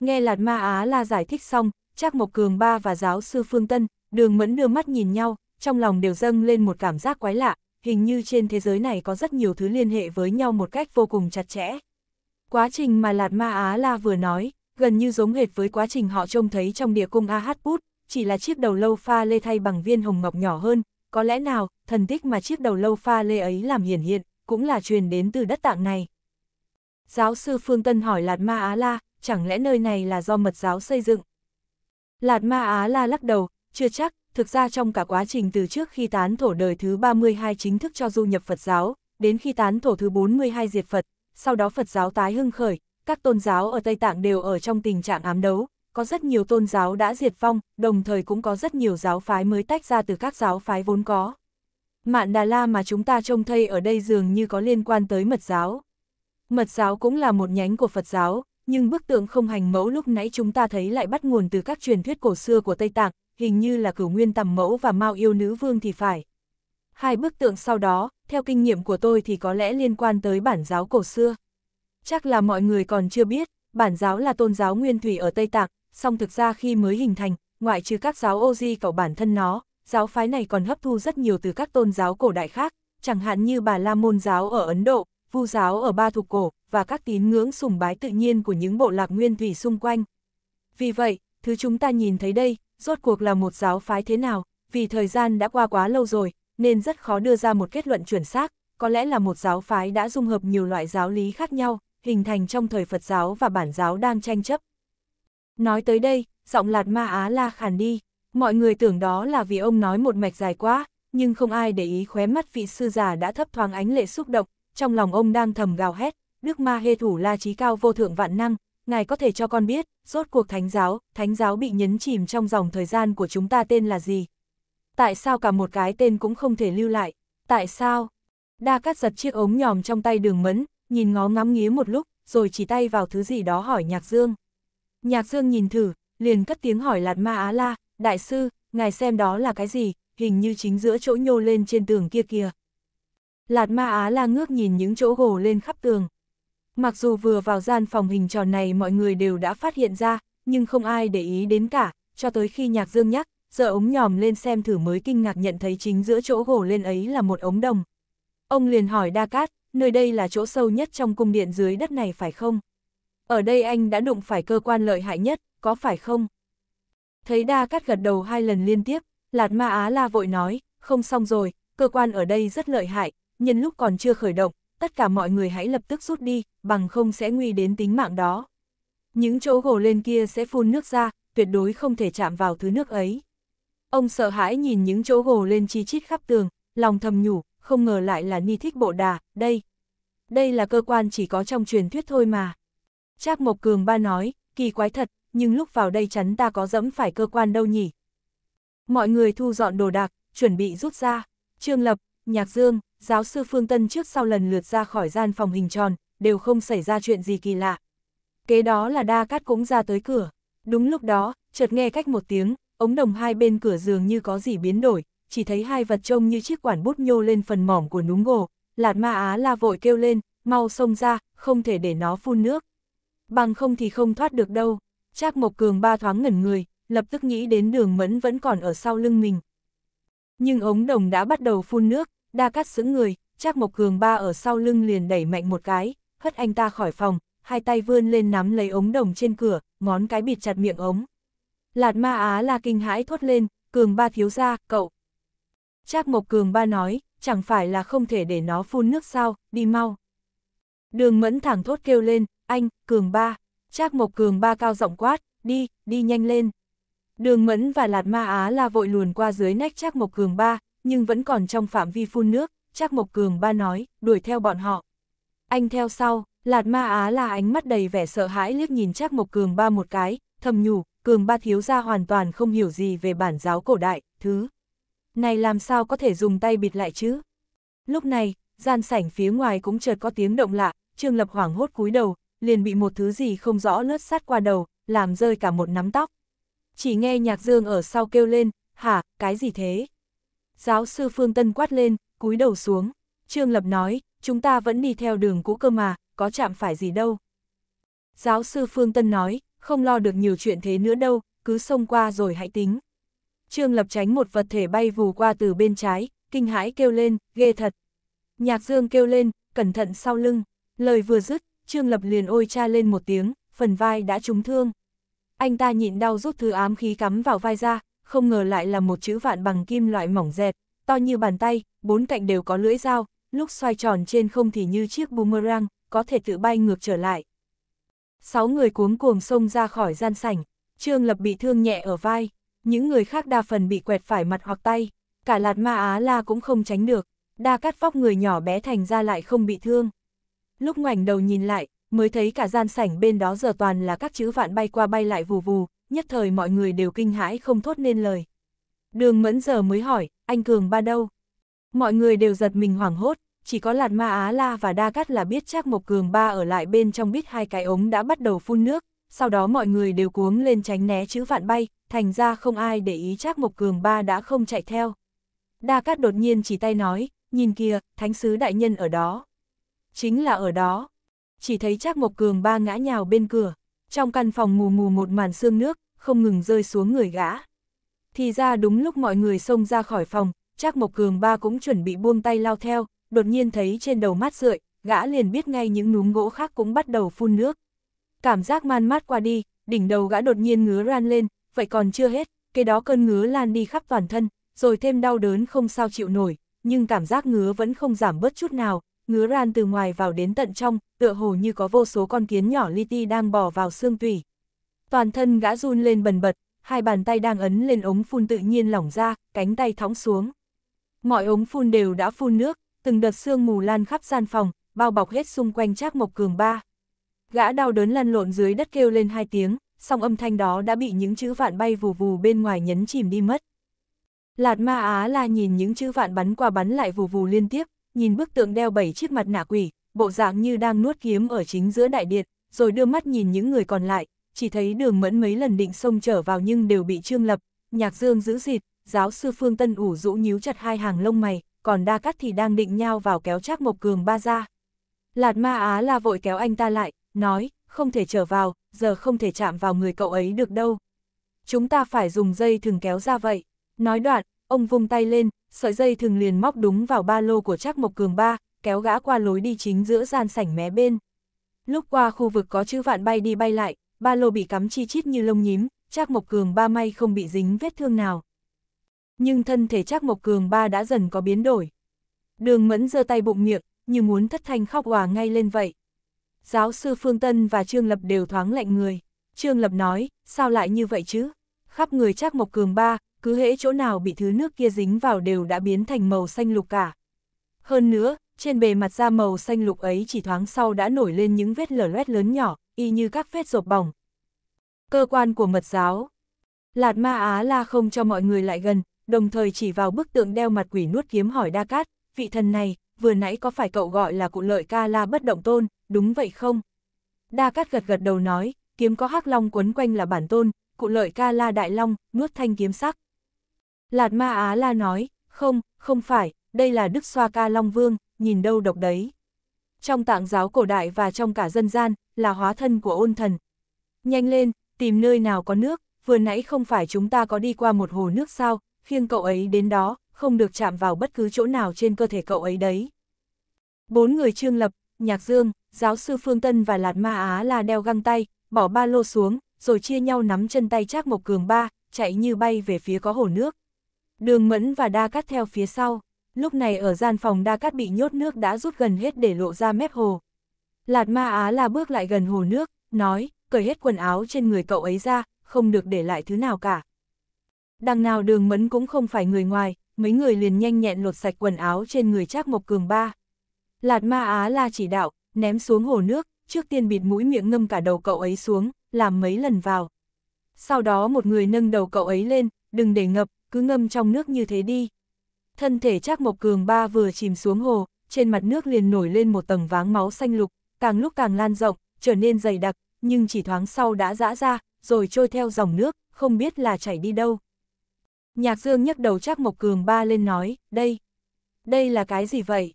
Nghe Lạt Ma Á là giải thích xong, chắc Mộc Cường Ba và giáo sư Phương Tân, Đường Mẫn đưa mắt nhìn nhau, trong lòng đều dâng lên một cảm giác quái lạ, hình như trên thế giới này có rất nhiều thứ liên hệ với nhau một cách vô cùng chặt chẽ. Quá trình mà Lạt Ma Á La vừa nói, gần như giống hệt với quá trình họ trông thấy trong địa cung Ahatput, chỉ là chiếc đầu lâu pha lê thay bằng viên hồng ngọc nhỏ hơn, có lẽ nào, thần tích mà chiếc đầu lâu pha lê ấy làm hiển hiện, cũng là truyền đến từ đất tạng này. Giáo sư Phương Tân hỏi Lạt Ma Á La, chẳng lẽ nơi này là do mật giáo xây dựng? Lạt Ma Á La lắc đầu, chưa chắc, thực ra trong cả quá trình từ trước khi tán thổ đời thứ 32 chính thức cho du nhập Phật giáo, đến khi tán thổ thứ 42 diệt Phật, sau đó Phật giáo tái hưng khởi, các tôn giáo ở Tây Tạng đều ở trong tình trạng ám đấu, có rất nhiều tôn giáo đã diệt vong, đồng thời cũng có rất nhiều giáo phái mới tách ra từ các giáo phái vốn có. Mạn Đà La mà chúng ta trông thấy ở đây dường như có liên quan tới mật giáo. Mật giáo cũng là một nhánh của Phật giáo, nhưng bức tượng không hành mẫu lúc nãy chúng ta thấy lại bắt nguồn từ các truyền thuyết cổ xưa của Tây Tạng, hình như là cửu nguyên tầm mẫu và mau yêu nữ vương thì phải. Hai bức tượng sau đó, theo kinh nghiệm của tôi thì có lẽ liên quan tới bản giáo cổ xưa. Chắc là mọi người còn chưa biết, bản giáo là tôn giáo nguyên thủy ở Tây Tạng, song thực ra khi mới hình thành, ngoại trừ các giáo Oji cậu bản thân nó, giáo phái này còn hấp thu rất nhiều từ các tôn giáo cổ đại khác, chẳng hạn như bà La Môn giáo ở Ấn Độ, Vu giáo ở Ba Thục Cổ, và các tín ngưỡng sùng bái tự nhiên của những bộ lạc nguyên thủy xung quanh. Vì vậy, thứ chúng ta nhìn thấy đây, rốt cuộc là một giáo phái thế nào, vì thời gian đã qua quá lâu rồi, nên rất khó đưa ra một kết luận chuẩn xác, có lẽ là một giáo phái đã dung hợp nhiều loại giáo lý khác nhau, hình thành trong thời Phật giáo và bản giáo đang tranh chấp. Nói tới đây, giọng Lạt Ma Á La khàn đi, mọi người tưởng đó là vì ông nói một mạch dài quá, nhưng không ai để ý khóe mắt vị sư già đã thấp thoáng ánh lệ xúc động, trong lòng ông đang thầm gào hét, Đức Ma Hê Thủ La Trí Cao vô thượng vạn năng, ngài có thể cho con biết, rốt cuộc thánh giáo, thánh giáo bị nhấn chìm trong dòng thời gian của chúng ta tên là gì, tại sao cả một cái tên cũng không thể lưu lại, tại sao? Đa cắt giật chiếc ống nhòm trong tay đường mẫn, nhìn ngó ngắm nghía một lúc, rồi chỉ tay vào thứ gì đó hỏi Nhạc Dương. Nhạc Dương nhìn thử, liền cất tiếng hỏi lạt ma á la, đại sư, ngài xem đó là cái gì, hình như chính giữa chỗ nhô lên trên tường kia kìa. Lạt ma á la ngước nhìn những chỗ gồ lên khắp tường. Mặc dù vừa vào gian phòng hình tròn này mọi người đều đã phát hiện ra, nhưng không ai để ý đến cả, cho tới khi Nhạc Dương nhắc, giờ ống nhòm lên xem thử mới kinh ngạc nhận thấy chính giữa chỗ gồ lên ấy là một ống đồng. Ông liền hỏi Đa Cát, nơi đây là chỗ sâu nhất trong cung điện dưới đất này phải không? Ở đây anh đã đụng phải cơ quan lợi hại nhất, có phải không? Thấy Đa Cát gật đầu hai lần liên tiếp, Lạt Ma Á La vội nói, không xong rồi, cơ quan ở đây rất lợi hại, nhân lúc còn chưa khởi động, tất cả mọi người hãy lập tức rút đi, bằng không sẽ nguy đến tính mạng đó. Những chỗ gồ lên kia sẽ phun nước ra, tuyệt đối không thể chạm vào thứ nước ấy. Ông sợ hãi nhìn những chỗ gồ lên chi chít khắp tường, lòng thầm nhủ, không ngờ lại là ni thích bộ đà, đây. Đây là cơ quan chỉ có trong truyền thuyết thôi mà. Trác Mộc Cường ba nói, kỳ quái thật, nhưng lúc vào đây chắn ta có dẫm phải cơ quan đâu nhỉ. Mọi người thu dọn đồ đạc, chuẩn bị rút ra. Trương Lập, Nhạc Dương, giáo sư Phương Tân trước sau lần lượt ra khỏi gian phòng hình tròn, đều không xảy ra chuyện gì kỳ lạ. Kế đó là Đa Cát cũng ra tới cửa. Đúng lúc đó, chợt nghe cách một tiếng, Ống đồng hai bên cửa giường như có gì biến đổi, chỉ thấy hai vật trông như chiếc quản bút nhô lên phần mỏm của núm gồ, lạt ma á la vội kêu lên, mau xông ra, không thể để nó phun nước. Bằng không thì không thoát được đâu, Trác Mộc Cường ba thoáng ngẩn người, lập tức nghĩ đến đường mẫn vẫn còn ở sau lưng mình. Nhưng ống đồng đã bắt đầu phun nước, đa cắt sững người, Trác Mộc Cường ba ở sau lưng liền đẩy mạnh một cái, hất anh ta khỏi phòng, hai tay vươn lên nắm lấy ống đồng trên cửa, ngón cái bịt chặt miệng ống. Lạt ma á là kinh hãi thốt lên, cường ba thiếu ra, cậu. Trác mộc cường ba nói, chẳng phải là không thể để nó phun nước sao, đi mau. Đường mẫn thẳng thốt kêu lên, anh, cường ba. Trác mộc cường ba cao giọng quát, đi, đi nhanh lên. Đường mẫn và lạt ma á là vội luồn qua dưới nách Trác mộc cường ba, nhưng vẫn còn trong phạm vi phun nước. Trác mộc cường ba nói, đuổi theo bọn họ. Anh theo sau, lạt ma á là ánh mắt đầy vẻ sợ hãi liếc nhìn Trác mộc cường ba một cái, thầm nhủ, cường ba thiếu gia hoàn toàn không hiểu gì về bản giáo cổ đại, thứ. Này làm sao có thể dùng tay bịt lại chứ? Lúc này, gian sảnh phía ngoài cũng chợt có tiếng động lạ, Trương Lập hoảng hốt cúi đầu, liền bị một thứ gì không rõ lướt sát qua đầu, làm rơi cả một nắm tóc. Chỉ nghe nhạc dương ở sau kêu lên, hả, cái gì thế? Giáo sư Phương Tân quát lên, cúi đầu xuống. Trương Lập nói, chúng ta vẫn đi theo đường cũ cơ mà, có chạm phải gì đâu. Giáo sư Phương Tân nói, không lo được nhiều chuyện thế nữa đâu, cứ xông qua rồi hãy tính. Trương Lập tránh một vật thể bay vù qua từ bên trái, kinh hãi kêu lên, ghê thật. Nhạc Dương kêu lên, cẩn thận sau lưng. Lời vừa dứt, Trương Lập liền ôi cha lên một tiếng, phần vai đã trúng thương. Anh ta nhịn đau rút thứ ám khí cắm vào vai ra, không ngờ lại là một chữ vạn bằng kim loại mỏng dẹt, to như bàn tay, bốn cạnh đều có lưỡi dao, lúc xoay tròn trên không thì như chiếc boomerang, có thể tự bay ngược trở lại sáu người cuống cuồng xông ra khỏi gian sảnh, Trương Lập bị thương nhẹ ở vai, những người khác đa phần bị quẹt phải mặt hoặc tay, cả lạt ma á la cũng không tránh được, đa cắt vóc người nhỏ bé thành ra lại không bị thương. Lúc ngoảnh đầu nhìn lại, mới thấy cả gian sảnh bên đó giờ toàn là các chữ vạn bay qua bay lại vù vù, nhất thời mọi người đều kinh hãi không thốt nên lời. Đường mẫn giờ mới hỏi, anh Cường ba đâu? Mọi người đều giật mình hoảng hốt, chỉ có Lạt Ma Á La và Đa Cát là biết chắc Mộc Cường Ba ở lại bên trong biết hai cái ống đã bắt đầu phun nước, sau đó mọi người đều cuống lên tránh né chữ vạn bay, thành ra không ai để ý chắc Mộc Cường Ba đã không chạy theo. Đa Cát đột nhiên chỉ tay nói, nhìn kìa, thánh sứ đại nhân ở đó. Chính là ở đó. Chỉ thấy chắc Mộc Cường Ba ngã nhào bên cửa, trong căn phòng mù mù một màn sương nước, không ngừng rơi xuống người gã. Thì ra đúng lúc mọi người xông ra khỏi phòng, chắc Mộc Cường Ba cũng chuẩn bị buông tay lao theo, đột nhiên thấy trên đầu mát rượi, gã liền biết ngay những núm gỗ khác cũng bắt đầu phun nước. Cảm giác man mát qua đi, đỉnh đầu gã đột nhiên ngứa ran lên, vậy còn chưa hết, cái đó cơn ngứa lan đi khắp toàn thân, rồi thêm đau đớn không sao chịu nổi, nhưng cảm giác ngứa vẫn không giảm bớt chút nào, ngứa ran từ ngoài vào đến tận trong, tựa hồ như có vô số con kiến nhỏ li ti đang bò vào xương tủy. Toàn thân gã run lên bần bật, hai bàn tay đang ấn lên ống phun tự nhiên lỏng ra, cánh tay thõng xuống. Mọi ống phun đều đã phun nước, từng đợt sương mù lan khắp gian phòng, bao bọc hết xung quanh Trác Mộc Cường ba. Gã đau đớn lăn lộn dưới đất kêu lên hai tiếng, song âm thanh đó đã bị những chữ vạn bay vù vù bên ngoài nhấn chìm đi mất. Lạt ma á la nhìn những chữ vạn bắn qua bắn lại vù vù liên tiếp, nhìn bức tượng đeo bảy chiếc mặt nạ quỷ, bộ dạng như đang nuốt kiếm ở chính giữa đại điện, rồi đưa mắt nhìn những người còn lại, chỉ thấy đường mẫn mấy lần định xông trở vào nhưng đều bị trương lập, nhạc dương giữ dịt, giáo sư Phương Tân ủ rũ nhíu chặt hai hàng lông mày, còn Đa Cát thì đang định nhau vào kéo Trác Mộc Cường ba ra. Lạt Ma Á la vội kéo anh ta lại, nói, không thể trở vào, giờ không thể chạm vào người cậu ấy được đâu. Chúng ta phải dùng dây thừng kéo ra vậy. Nói đoạn, ông vung tay lên, sợi dây thừng liền móc đúng vào ba lô của Trác Mộc Cường ba, kéo gã qua lối đi chính giữa gian sảnh mé bên. Lúc qua khu vực có chữ vạn bay đi bay lại, ba lô bị cắm chi chít như lông nhím, Trác Mộc Cường ba may không bị dính vết thương nào nhưng thân thể Trác Mộc Cường ba đã dần có biến đổi. Đường Mẫn giơ tay bụng miệng, như muốn thất thanh khóc hòa ngay lên vậy. Giáo sư Phương Tân và Trương Lập đều thoáng lạnh người. Trương Lập nói, sao lại như vậy chứ? Khắp người Trác Mộc Cường ba, cứ hễ chỗ nào bị thứ nước kia dính vào đều đã biến thành màu xanh lục cả. Hơn nữa, trên bề mặt da màu xanh lục ấy chỉ thoáng sau đã nổi lên những vết lở loét lớn nhỏ, y như các vết rộp bỏng. Cơ quan của mật giáo Lạt Ma Á La không cho mọi người lại gần, đồng thời chỉ vào bức tượng đeo mặt quỷ nuốt kiếm hỏi Đa Cát, vị thần này, vừa nãy có phải cậu gọi là cụ lợi ca la bất động tôn, đúng vậy không? Đa Cát gật gật đầu nói, kiếm có hắc long quấn quanh là bản tôn, cụ lợi ca la đại long, nuốt thanh kiếm sắc. Lạt ma á la nói, không, không phải, đây là đức xoa ca long vương, nhìn đâu độc đấy. Trong tạng giáo cổ đại và trong cả dân gian, là hóa thân của ôn thần. Nhanh lên, tìm nơi nào có nước, vừa nãy không phải chúng ta có đi qua một hồ nước sao, khiêng cậu ấy đến đó, không được chạm vào bất cứ chỗ nào trên cơ thể cậu ấy đấy. Bốn người Trương Lập, Nhạc Dương, giáo sư Phương Tân và Lạt Ma Á là đeo găng tay, bỏ ba lô xuống, rồi chia nhau nắm chân tay chắc một Cường ba, chạy như bay về phía có hồ nước. Đường Mẫn và Đa Cát theo phía sau, lúc này ở gian phòng Đa Cát bị nhốt nước đã rút gần hết để lộ ra mép hồ. Lạt Ma Á là bước lại gần hồ nước, nói, cởi hết quần áo trên người cậu ấy ra, không được để lại thứ nào cả. Đằng nào đường mẫn cũng không phải người ngoài, mấy người liền nhanh nhẹn lột sạch quần áo trên người Trác Mộc Cường ba. Lạt ma á la chỉ đạo, ném xuống hồ nước, trước tiên bịt mũi miệng ngâm cả đầu cậu ấy xuống, làm mấy lần vào. Sau đó một người nâng đầu cậu ấy lên, đừng để ngập, cứ ngâm trong nước như thế đi. Thân thể Trác Mộc Cường ba vừa chìm xuống hồ, trên mặt nước liền nổi lên một tầng váng máu xanh lục, càng lúc càng lan rộng, trở nên dày đặc, nhưng chỉ thoáng sau đã dã ra, rồi trôi theo dòng nước, không biết là chảy đi đâu. Nhạc Dương nhấc đầu chắc Mộc Cường ba lên nói, đây, đây là cái gì vậy?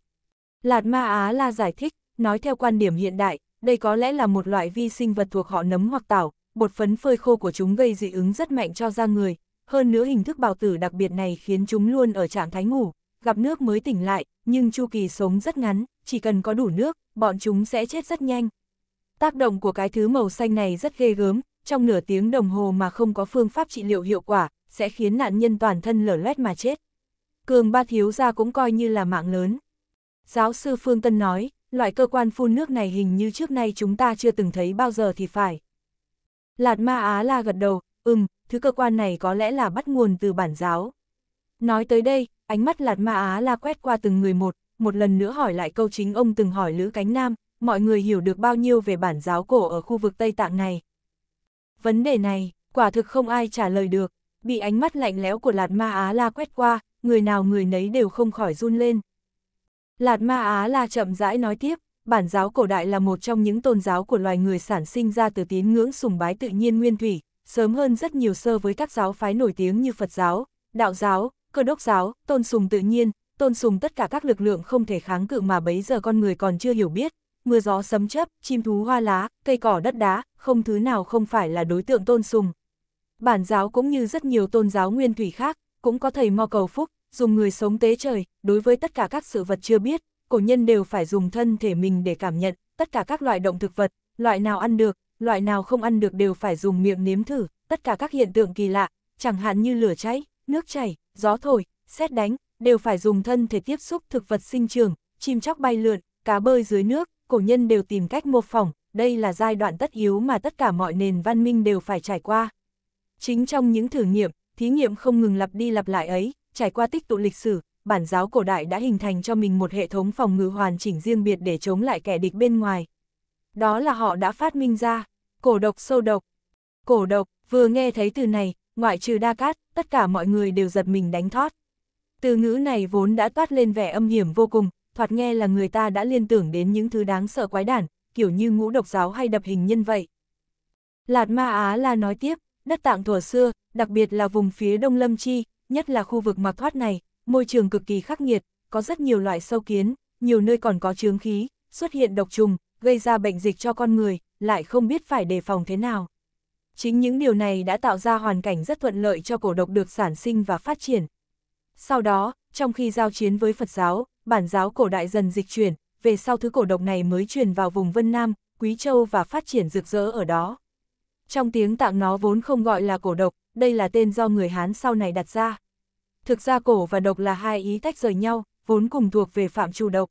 Lạt Ma Á La giải thích, nói theo quan điểm hiện đại, đây có lẽ là một loại vi sinh vật thuộc họ nấm hoặc tảo, bột phấn phơi khô của chúng gây dị ứng rất mạnh cho da người, hơn nữa hình thức bào tử đặc biệt này khiến chúng luôn ở trạng thái ngủ, gặp nước mới tỉnh lại, nhưng chu kỳ sống rất ngắn, chỉ cần có đủ nước, bọn chúng sẽ chết rất nhanh. Tác động của cái thứ màu xanh này rất ghê gớm, trong nửa tiếng đồng hồ mà không có phương pháp trị liệu hiệu quả, sẽ khiến nạn nhân toàn thân lở loét mà chết. Cường ba thiếu gia cũng coi như là mạng lớn. Giáo sư Phương Tân nói, loại cơ quan phun nước này hình như trước nay chúng ta chưa từng thấy bao giờ thì phải. Lạt ma Á la gật đầu, ừm, thứ cơ quan này có lẽ là bắt nguồn từ bản giáo. Nói tới đây, ánh mắt Lạt ma Á la quét qua từng người một, một lần nữa hỏi lại câu chính ông từng hỏi Lữ Cánh Nam, mọi người hiểu được bao nhiêu về bản giáo cổ ở khu vực Tây Tạng này. Vấn đề này, quả thực không ai trả lời được, bị ánh mắt lạnh lẽo của Lạt Ma Á La quét qua, người nào người nấy đều không khỏi run lên. Lạt Ma Á La chậm rãi nói tiếp, bản giáo cổ đại là một trong những tôn giáo của loài người sản sinh ra từ tín ngưỡng sùng bái tự nhiên nguyên thủy, sớm hơn rất nhiều sơ với các giáo phái nổi tiếng như Phật giáo, Đạo giáo, Cơ đốc giáo, tôn sùng tự nhiên, tôn sùng tất cả các lực lượng không thể kháng cự mà bấy giờ con người còn chưa hiểu biết. Mưa gió sấm chớp, chim thú hoa lá, cây cỏ đất đá, không thứ nào không phải là đối tượng tôn sùng, bản giáo cũng như rất nhiều tôn giáo nguyên thủy khác, cũng có thầy mò cầu phúc, dùng người sống tế trời, đối với tất cả các sự vật chưa biết, cổ nhân đều phải dùng thân thể mình để cảm nhận, tất cả các loại động thực vật, loại nào ăn được, loại nào không ăn được đều phải dùng miệng nếm thử, tất cả các hiện tượng kỳ lạ, chẳng hạn như lửa cháy, nước chảy, gió thổi, xét đánh, đều phải dùng thân thể tiếp xúc thực vật sinh trường, chim chóc bay lượn, cá bơi dưới nước, cổ nhân đều tìm cách mô phỏng, đây là giai đoạn tất yếu mà tất cả mọi nền văn minh đều phải trải qua. Chính trong những thử nghiệm, thí nghiệm không ngừng lặp đi lặp lại ấy, trải qua tích tụ lịch sử, bản giáo cổ đại đã hình thành cho mình một hệ thống phòng ngự hoàn chỉnh riêng biệt để chống lại kẻ địch bên ngoài. Đó là họ đã phát minh ra, cổ độc sâu độc. Cổ độc, vừa nghe thấy từ này, ngoại trừ đa cát, tất cả mọi người đều giật mình đánh thót. Từ ngữ này vốn đã toát lên vẻ âm hiểm vô cùng, thoạt nghe là người ta đã liên tưởng đến những thứ đáng sợ quái đản, kiểu như ngũ độc giáo hay đập hình nhân vậy. Lạt Ma Á La nói tiếp, đất Tạng thuở xưa, đặc biệt là vùng phía Đông Lâm Chi, nhất là khu vực mặc thoát này, môi trường cực kỳ khắc nghiệt, có rất nhiều loại sâu kiến, nhiều nơi còn có chướng khí, xuất hiện độc trùng, gây ra bệnh dịch cho con người, lại không biết phải đề phòng thế nào. Chính những điều này đã tạo ra hoàn cảnh rất thuận lợi cho cổ độc được sản sinh và phát triển. Sau đó, trong khi giao chiến với Phật giáo, bản giáo cổ đại dần dịch chuyển, về sau thứ cổ độc này mới truyền vào vùng Vân Nam, Quý Châu và phát triển rực rỡ ở đó. Trong tiếng tạng nó vốn không gọi là cổ độc, đây là tên do người Hán sau này đặt ra. Thực ra cổ và độc là hai ý tách rời nhau, vốn cùng thuộc về phạm trù độc.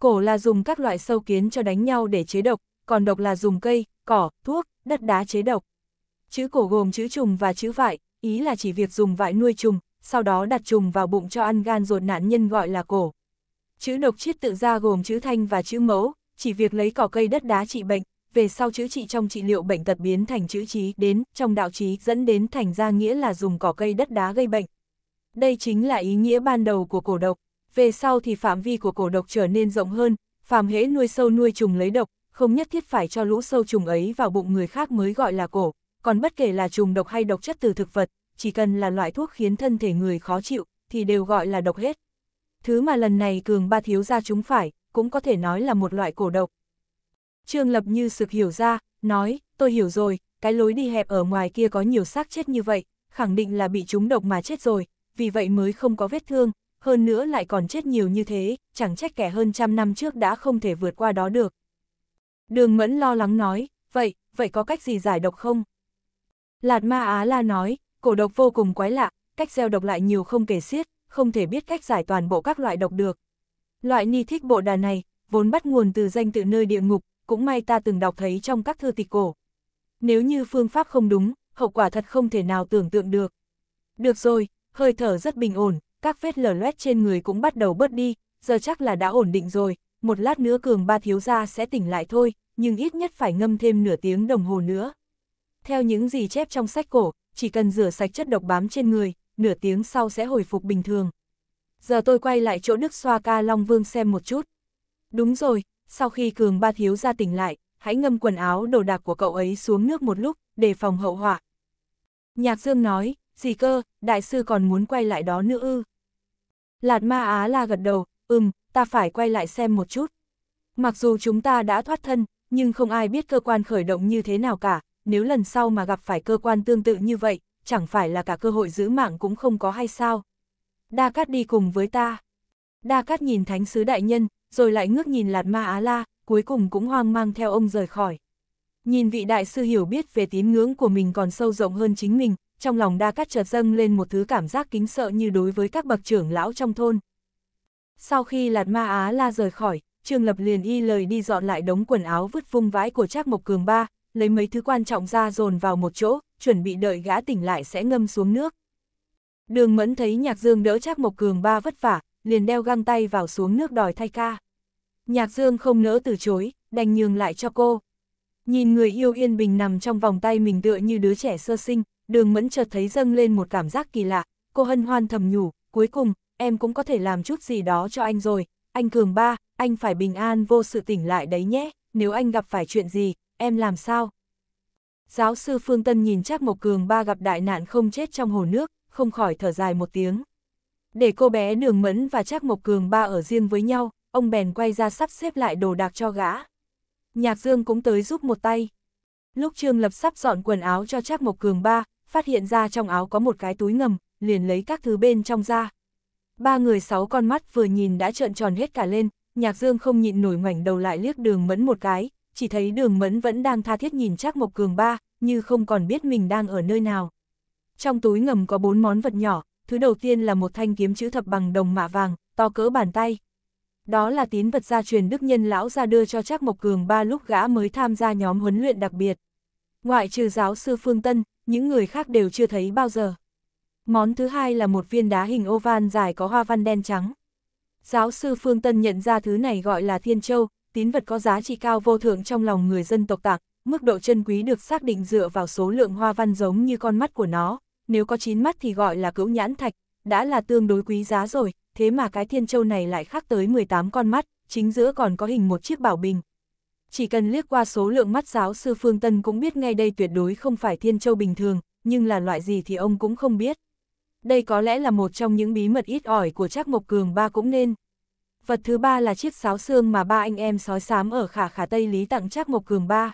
Cổ là dùng các loại sâu kiến cho đánh nhau để chế độc, còn độc là dùng cây, cỏ, thuốc, đất đá chế độc. Chữ cổ gồm chữ trùng và chữ vại, ý là chỉ việc dùng vại nuôi trùng, sau đó đặt trùng vào bụng cho ăn gan ruột nạn nhân gọi là cổ. Chữ độc chiết tự ra gồm chữ thanh và chữ mẫu, chỉ việc lấy cỏ cây đất đá trị bệnh, về sau chữ trị trong trị liệu bệnh tật biến thành chữ trí đến, trong đạo trí dẫn đến thành ra nghĩa là dùng cỏ cây đất đá gây bệnh. Đây chính là ý nghĩa ban đầu của cổ độc, về sau thì phạm vi của cổ độc trở nên rộng hơn, phàm hễ nuôi sâu nuôi trùng lấy độc, không nhất thiết phải cho lũ sâu trùng ấy vào bụng người khác mới gọi là cổ, còn bất kể là trùng độc hay độc chất từ thực vật, chỉ cần là loại thuốc khiến thân thể người khó chịu, thì đều gọi là độc hết. Thứ mà lần này cường ba thiếu gia chúng phải, cũng có thể nói là một loại cổ độc. Trương Lập như sực hiểu ra, nói, tôi hiểu rồi, cái lối đi hẹp ở ngoài kia có nhiều xác chết như vậy, khẳng định là bị chúng độc mà chết rồi, vì vậy mới không có vết thương, hơn nữa lại còn chết nhiều như thế, chẳng trách kẻ hơn trăm năm trước đã không thể vượt qua đó được. Đường Mẫn lo lắng nói, vậy, vậy có cách gì giải độc không? Lạt Ma Á La nói, cổ độc vô cùng quái lạ, cách gieo độc lại nhiều không kể xiết, không thể biết cách giải toàn bộ các loại độc được. Loại ni thích bộ đà này, vốn bắt nguồn từ danh tự nơi địa ngục, cũng may ta từng đọc thấy trong các thư tịch cổ. Nếu như phương pháp không đúng, hậu quả thật không thể nào tưởng tượng được. Được rồi, hơi thở rất bình ổn, các vết lở loét trên người cũng bắt đầu bớt đi, giờ chắc là đã ổn định rồi, một lát nữa cường ba thiếu gia sẽ tỉnh lại thôi, nhưng ít nhất phải ngâm thêm nửa tiếng đồng hồ nữa. Theo những gì chép trong sách cổ, chỉ cần rửa sạch chất độc bám trên người, nửa tiếng sau sẽ hồi phục bình thường. Giờ tôi quay lại chỗ Đức Xoa Ca Long Vương xem một chút. Đúng rồi, sau khi Cường Ba Thiếu gia tỉnh lại, hãy ngâm quần áo đồ đạc của cậu ấy xuống nước một lúc, để phòng hậu họa. Nhạc Dương nói, gì cơ, đại sư còn muốn quay lại đó nữa ư. Lạt ma Á la gật đầu, ừm, ta phải quay lại xem một chút. Mặc dù chúng ta đã thoát thân, nhưng không ai biết cơ quan khởi động như thế nào cả, nếu lần sau mà gặp phải cơ quan tương tự như vậy, chẳng phải là cả cơ hội giữ mạng cũng không có hay sao. Đa Cát đi cùng với ta. Đa Cát nhìn Thánh Sứ Đại Nhân, rồi lại ngước nhìn Lạt Ma Á La, cuối cùng cũng hoang mang theo ông rời khỏi. Nhìn vị đại sư hiểu biết về tín ngưỡng của mình còn sâu rộng hơn chính mình, trong lòng Đa Cát chợt dâng lên một thứ cảm giác kính sợ như đối với các bậc trưởng lão trong thôn. Sau khi Lạt Ma Á La rời khỏi, Trương Lập liền y lời đi dọn lại đống quần áo vứt vung vãi của Trác Mộc Cường Ba, lấy mấy thứ quan trọng ra dồn vào một chỗ, chuẩn bị đợi gã tỉnh lại sẽ ngâm xuống nước. Đường Mẫn thấy Nhạc Dương đỡ Trác Mộc Cường Ba vất vả, liền đeo găng tay vào xuống nước đòi thay ca. Nhạc Dương không nỡ từ chối, đành nhường lại cho cô. Nhìn người yêu yên bình nằm trong vòng tay mình tựa như đứa trẻ sơ sinh, đường mẫn chợt thấy dâng lên một cảm giác kỳ lạ, cô hân hoan thầm nhủ, cuối cùng, em cũng có thể làm chút gì đó cho anh rồi, anh cường ba, anh phải bình an vô sự tỉnh lại đấy nhé, nếu anh gặp phải chuyện gì, em làm sao? Giáo sư Phương Tân nhìn chắc Mộc Cường ba gặp đại nạn không chết trong hồ nước, không khỏi thở dài một tiếng. Để cô bé Đường Mẫn và Trác Mộc Cường ba ở riêng với nhau, ông bèn quay ra sắp xếp lại đồ đạc cho gã. Nhạc Dương cũng tới giúp một tay. Lúc Trương Lập sắp dọn quần áo cho Trác Mộc Cường ba, phát hiện ra trong áo có một cái túi ngầm, liền lấy các thứ bên trong ra. Ba người sáu con mắt vừa nhìn đã trợn tròn hết cả lên, Nhạc Dương không nhịn nổi ngoảnh đầu lại liếc Đường Mẫn một cái, chỉ thấy Đường Mẫn vẫn đang tha thiết nhìn Trác Mộc Cường ba, như không còn biết mình đang ở nơi nào. Trong túi ngầm có bốn món vật nhỏ, thứ đầu tiên là một thanh kiếm chữ thập bằng đồng mạ vàng, to cỡ bàn tay. Đó là tín vật gia truyền đức nhân lão ra đưa cho Trác Mộc Cường ba lúc gã mới tham gia nhóm huấn luyện đặc biệt. Ngoại trừ giáo sư Phương Tân, những người khác đều chưa thấy bao giờ. Món thứ hai là một viên đá hình oval dài có hoa văn đen trắng. Giáo sư Phương Tân nhận ra thứ này gọi là Thiên Châu, tín vật có giá trị cao vô thượng trong lòng người dân tộc tạc, mức độ chân quý được xác định dựa vào số lượng hoa văn giống như con mắt của nó, nếu có chín mắt thì gọi là cữu nhãn thạch, đã là tương đối quý giá rồi, thế mà cái thiên châu này lại khác tới 18 con mắt, chính giữa còn có hình một chiếc bảo bình. Chỉ cần liếc qua số lượng mắt giáo sư Phương Tân cũng biết ngay đây tuyệt đối không phải thiên châu bình thường, nhưng là loại gì thì ông cũng không biết. Đây có lẽ là một trong những bí mật ít ỏi của trác Mộc Cường ba cũng nên. Vật thứ ba là chiếc sáo xương mà ba anh em sói xám ở khả khả Tây Lý tặng trác Mộc Cường ba.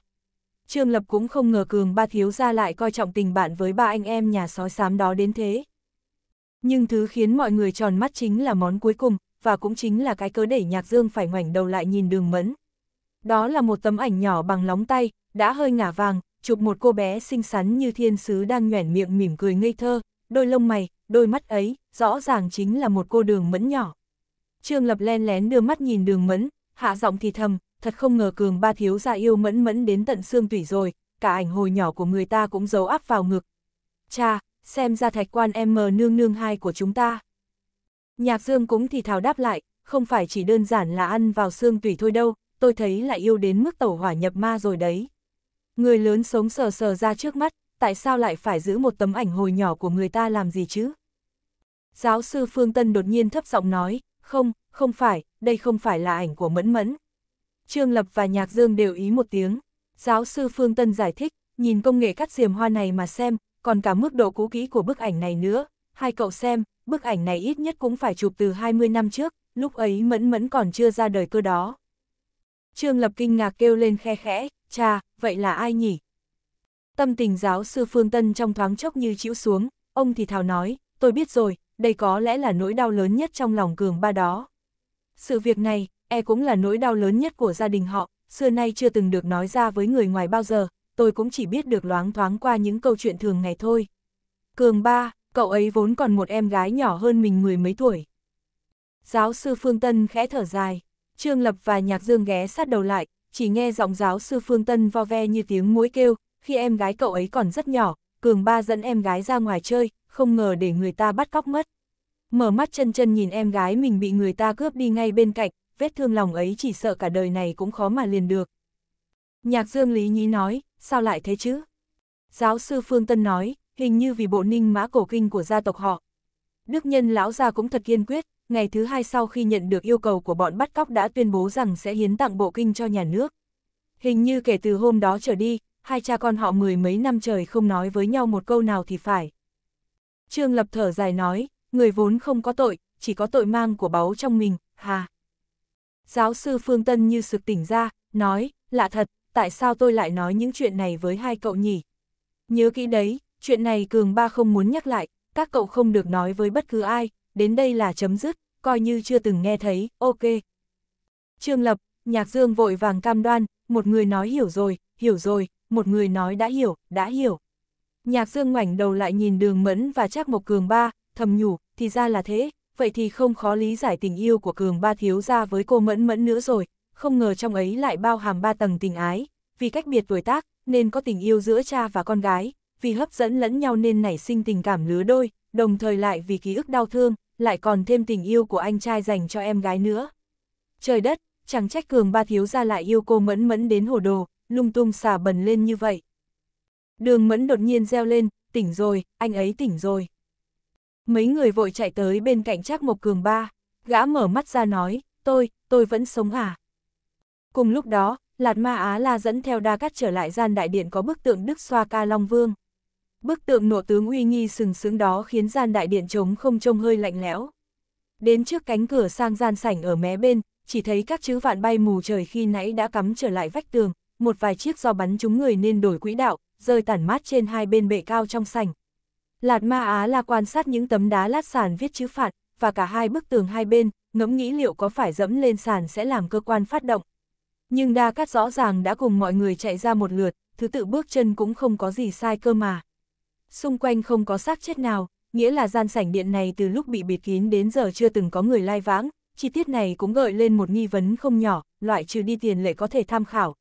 Trương Lập cũng không ngờ cường ba thiếu ra lại coi trọng tình bạn với ba anh em nhà sói xám đó đến thế. Nhưng thứ khiến mọi người tròn mắt chính là món cuối cùng, và cũng chính là cái cớ để Nhạc Dương phải ngoảnh đầu lại nhìn đường mẫn. Đó là một tấm ảnh nhỏ bằng lóng tay, đã hơi ngả vàng, chụp một cô bé xinh xắn như thiên sứ đang nhoẻn miệng mỉm cười ngây thơ, đôi lông mày, đôi mắt ấy, rõ ràng chính là một cô đường mẫn nhỏ. Trương Lập len lén đưa mắt nhìn đường mẫn, hạ giọng thì thầm, thật không ngờ cường ba thiếu gia yêu mẫn mẫn đến tận xương tủy rồi, cả ảnh hồi nhỏ của người ta cũng giấu áp vào ngực. Cha, xem ra thạch quan em mờ nương nương hai của chúng ta. Nhạc dương cũng thì thào đáp lại, không phải chỉ đơn giản là ăn vào xương tủy thôi đâu, tôi thấy là yêu đến mức tẩu hỏa nhập ma rồi đấy. Người lớn sống sờ sờ ra trước mắt, tại sao lại phải giữ một tấm ảnh hồi nhỏ của người ta làm gì chứ? Giáo sư Phương Tân đột nhiên thấp giọng nói, không, không phải, đây không phải là ảnh của mẫn mẫn, Trương Lập và Nhạc Dương đều ý một tiếng. Giáo sư Phương Tân giải thích, nhìn công nghệ cắt diềm hoa này mà xem, còn cả mức độ cũ kỹ của bức ảnh này nữa. Hai cậu xem, bức ảnh này ít nhất cũng phải chụp từ 20 năm trước, lúc ấy Mẫn Mẫn còn chưa ra đời cơ đó. Trương Lập kinh ngạc kêu lên khe khẽ, cha, vậy là ai nhỉ? Tâm tình giáo sư Phương Tân trong thoáng chốc như chịu xuống, ông thì thào nói, tôi biết rồi, đây có lẽ là nỗi đau lớn nhất trong lòng cường ba đó. Sự việc này, e cũng là nỗi đau lớn nhất của gia đình họ, xưa nay chưa từng được nói ra với người ngoài bao giờ, tôi cũng chỉ biết được loáng thoáng qua những câu chuyện thường ngày thôi. Cường ba, cậu ấy vốn còn một em gái nhỏ hơn mình mười mấy tuổi. Giáo sư Phương Tân khẽ thở dài, Trương Lập và Nhạc Dương ghé sát đầu lại, chỉ nghe giọng giáo sư Phương Tân vo ve như tiếng mũi kêu, khi em gái cậu ấy còn rất nhỏ, Cường ba dẫn em gái ra ngoài chơi, không ngờ để người ta bắt cóc mất. Mở mắt chân chân nhìn em gái mình bị người ta cướp đi ngay bên cạnh, vết thương lòng ấy chỉ sợ cả đời này cũng khó mà liền được. Nhạc Dương Lý Nhí nói, sao lại thế chứ? Giáo sư Phương Tân nói, hình như vì bộ ninh mã cổ kinh của gia tộc họ. Đức nhân lão gia cũng thật kiên quyết, ngày thứ hai sau khi nhận được yêu cầu của bọn bắt cóc đã tuyên bố rằng sẽ hiến tặng bộ kinh cho nhà nước. Hình như kể từ hôm đó trở đi, hai cha con họ mười mấy năm trời không nói với nhau một câu nào thì phải. Trương Lập thở dài nói, người vốn không có tội, chỉ có tội mang của báu trong mình, hà. Giáo sư Phương Tân như sực tỉnh ra, nói, lạ thật, tại sao tôi lại nói những chuyện này với hai cậu nhỉ? Nhớ kỹ đấy, chuyện này Cường Ba không muốn nhắc lại, các cậu không được nói với bất cứ ai, đến đây là chấm dứt, coi như chưa từng nghe thấy, ok. Trương Lập, Nhạc Dương vội vàng cam đoan, một người nói hiểu rồi, hiểu rồi, một người nói đã hiểu, đã hiểu. Nhạc Dương ngoảnh đầu lại nhìn đường mẫn và chắc một cường ba, thầm nhủ, thì ra là thế, vậy thì không khó lý giải tình yêu của Cường Ba Thiếu Gia với cô Mẫn Mẫn nữa rồi, không ngờ trong ấy lại bao hàm ba tầng tình ái, vì cách biệt tuổi tác nên có tình yêu giữa cha và con gái, vì hấp dẫn lẫn nhau nên nảy sinh tình cảm lứa đôi, đồng thời lại vì ký ức đau thương, lại còn thêm tình yêu của anh trai dành cho em gái nữa. Trời đất, chẳng trách Cường Ba Thiếu Gia lại yêu cô Mẫn Mẫn đến hồ đồ, lung tung xà bần lên như vậy. Đường Mẫn đột nhiên reo lên, tỉnh rồi, anh ấy tỉnh rồi. Mấy người vội chạy tới bên cạnh Trác Mộc Cường ba, gã mở mắt ra nói, tôi, tôi vẫn sống à. Cùng lúc đó, Lạt Ma Á La dẫn theo Đa Cát trở lại gian đại điện có bức tượng Đức Xoa Ca Long Vương. Bức tượng nộ tướng uy nghi sừng sững đó khiến gian đại điện trống không trông hơi lạnh lẽo. Đến trước cánh cửa sang gian sảnh ở mé bên, chỉ thấy các chữ vạn bay mù trời khi nãy đã cắm trở lại vách tường, một vài chiếc do bắn chúng người nên đổi quỹ đạo, rơi tản mát trên hai bên bệ cao trong sảnh, Lạt Ma Á La quan sát những tấm đá lát sàn viết chữ phạt, và cả hai bức tường hai bên, ngẫm nghĩ liệu có phải dẫm lên sàn sẽ làm cơ quan phát động. Nhưng Đa Cát rõ ràng đã cùng mọi người chạy ra một lượt, thứ tự bước chân cũng không có gì sai cơ mà. Xung quanh không có xác chết nào, nghĩa là gian sảnh điện này từ lúc bị bịt kín đến giờ chưa từng có người lai vãng, chi tiết này cũng gợi lên một nghi vấn không nhỏ, loại trừ đi tiền lệ có thể tham khảo.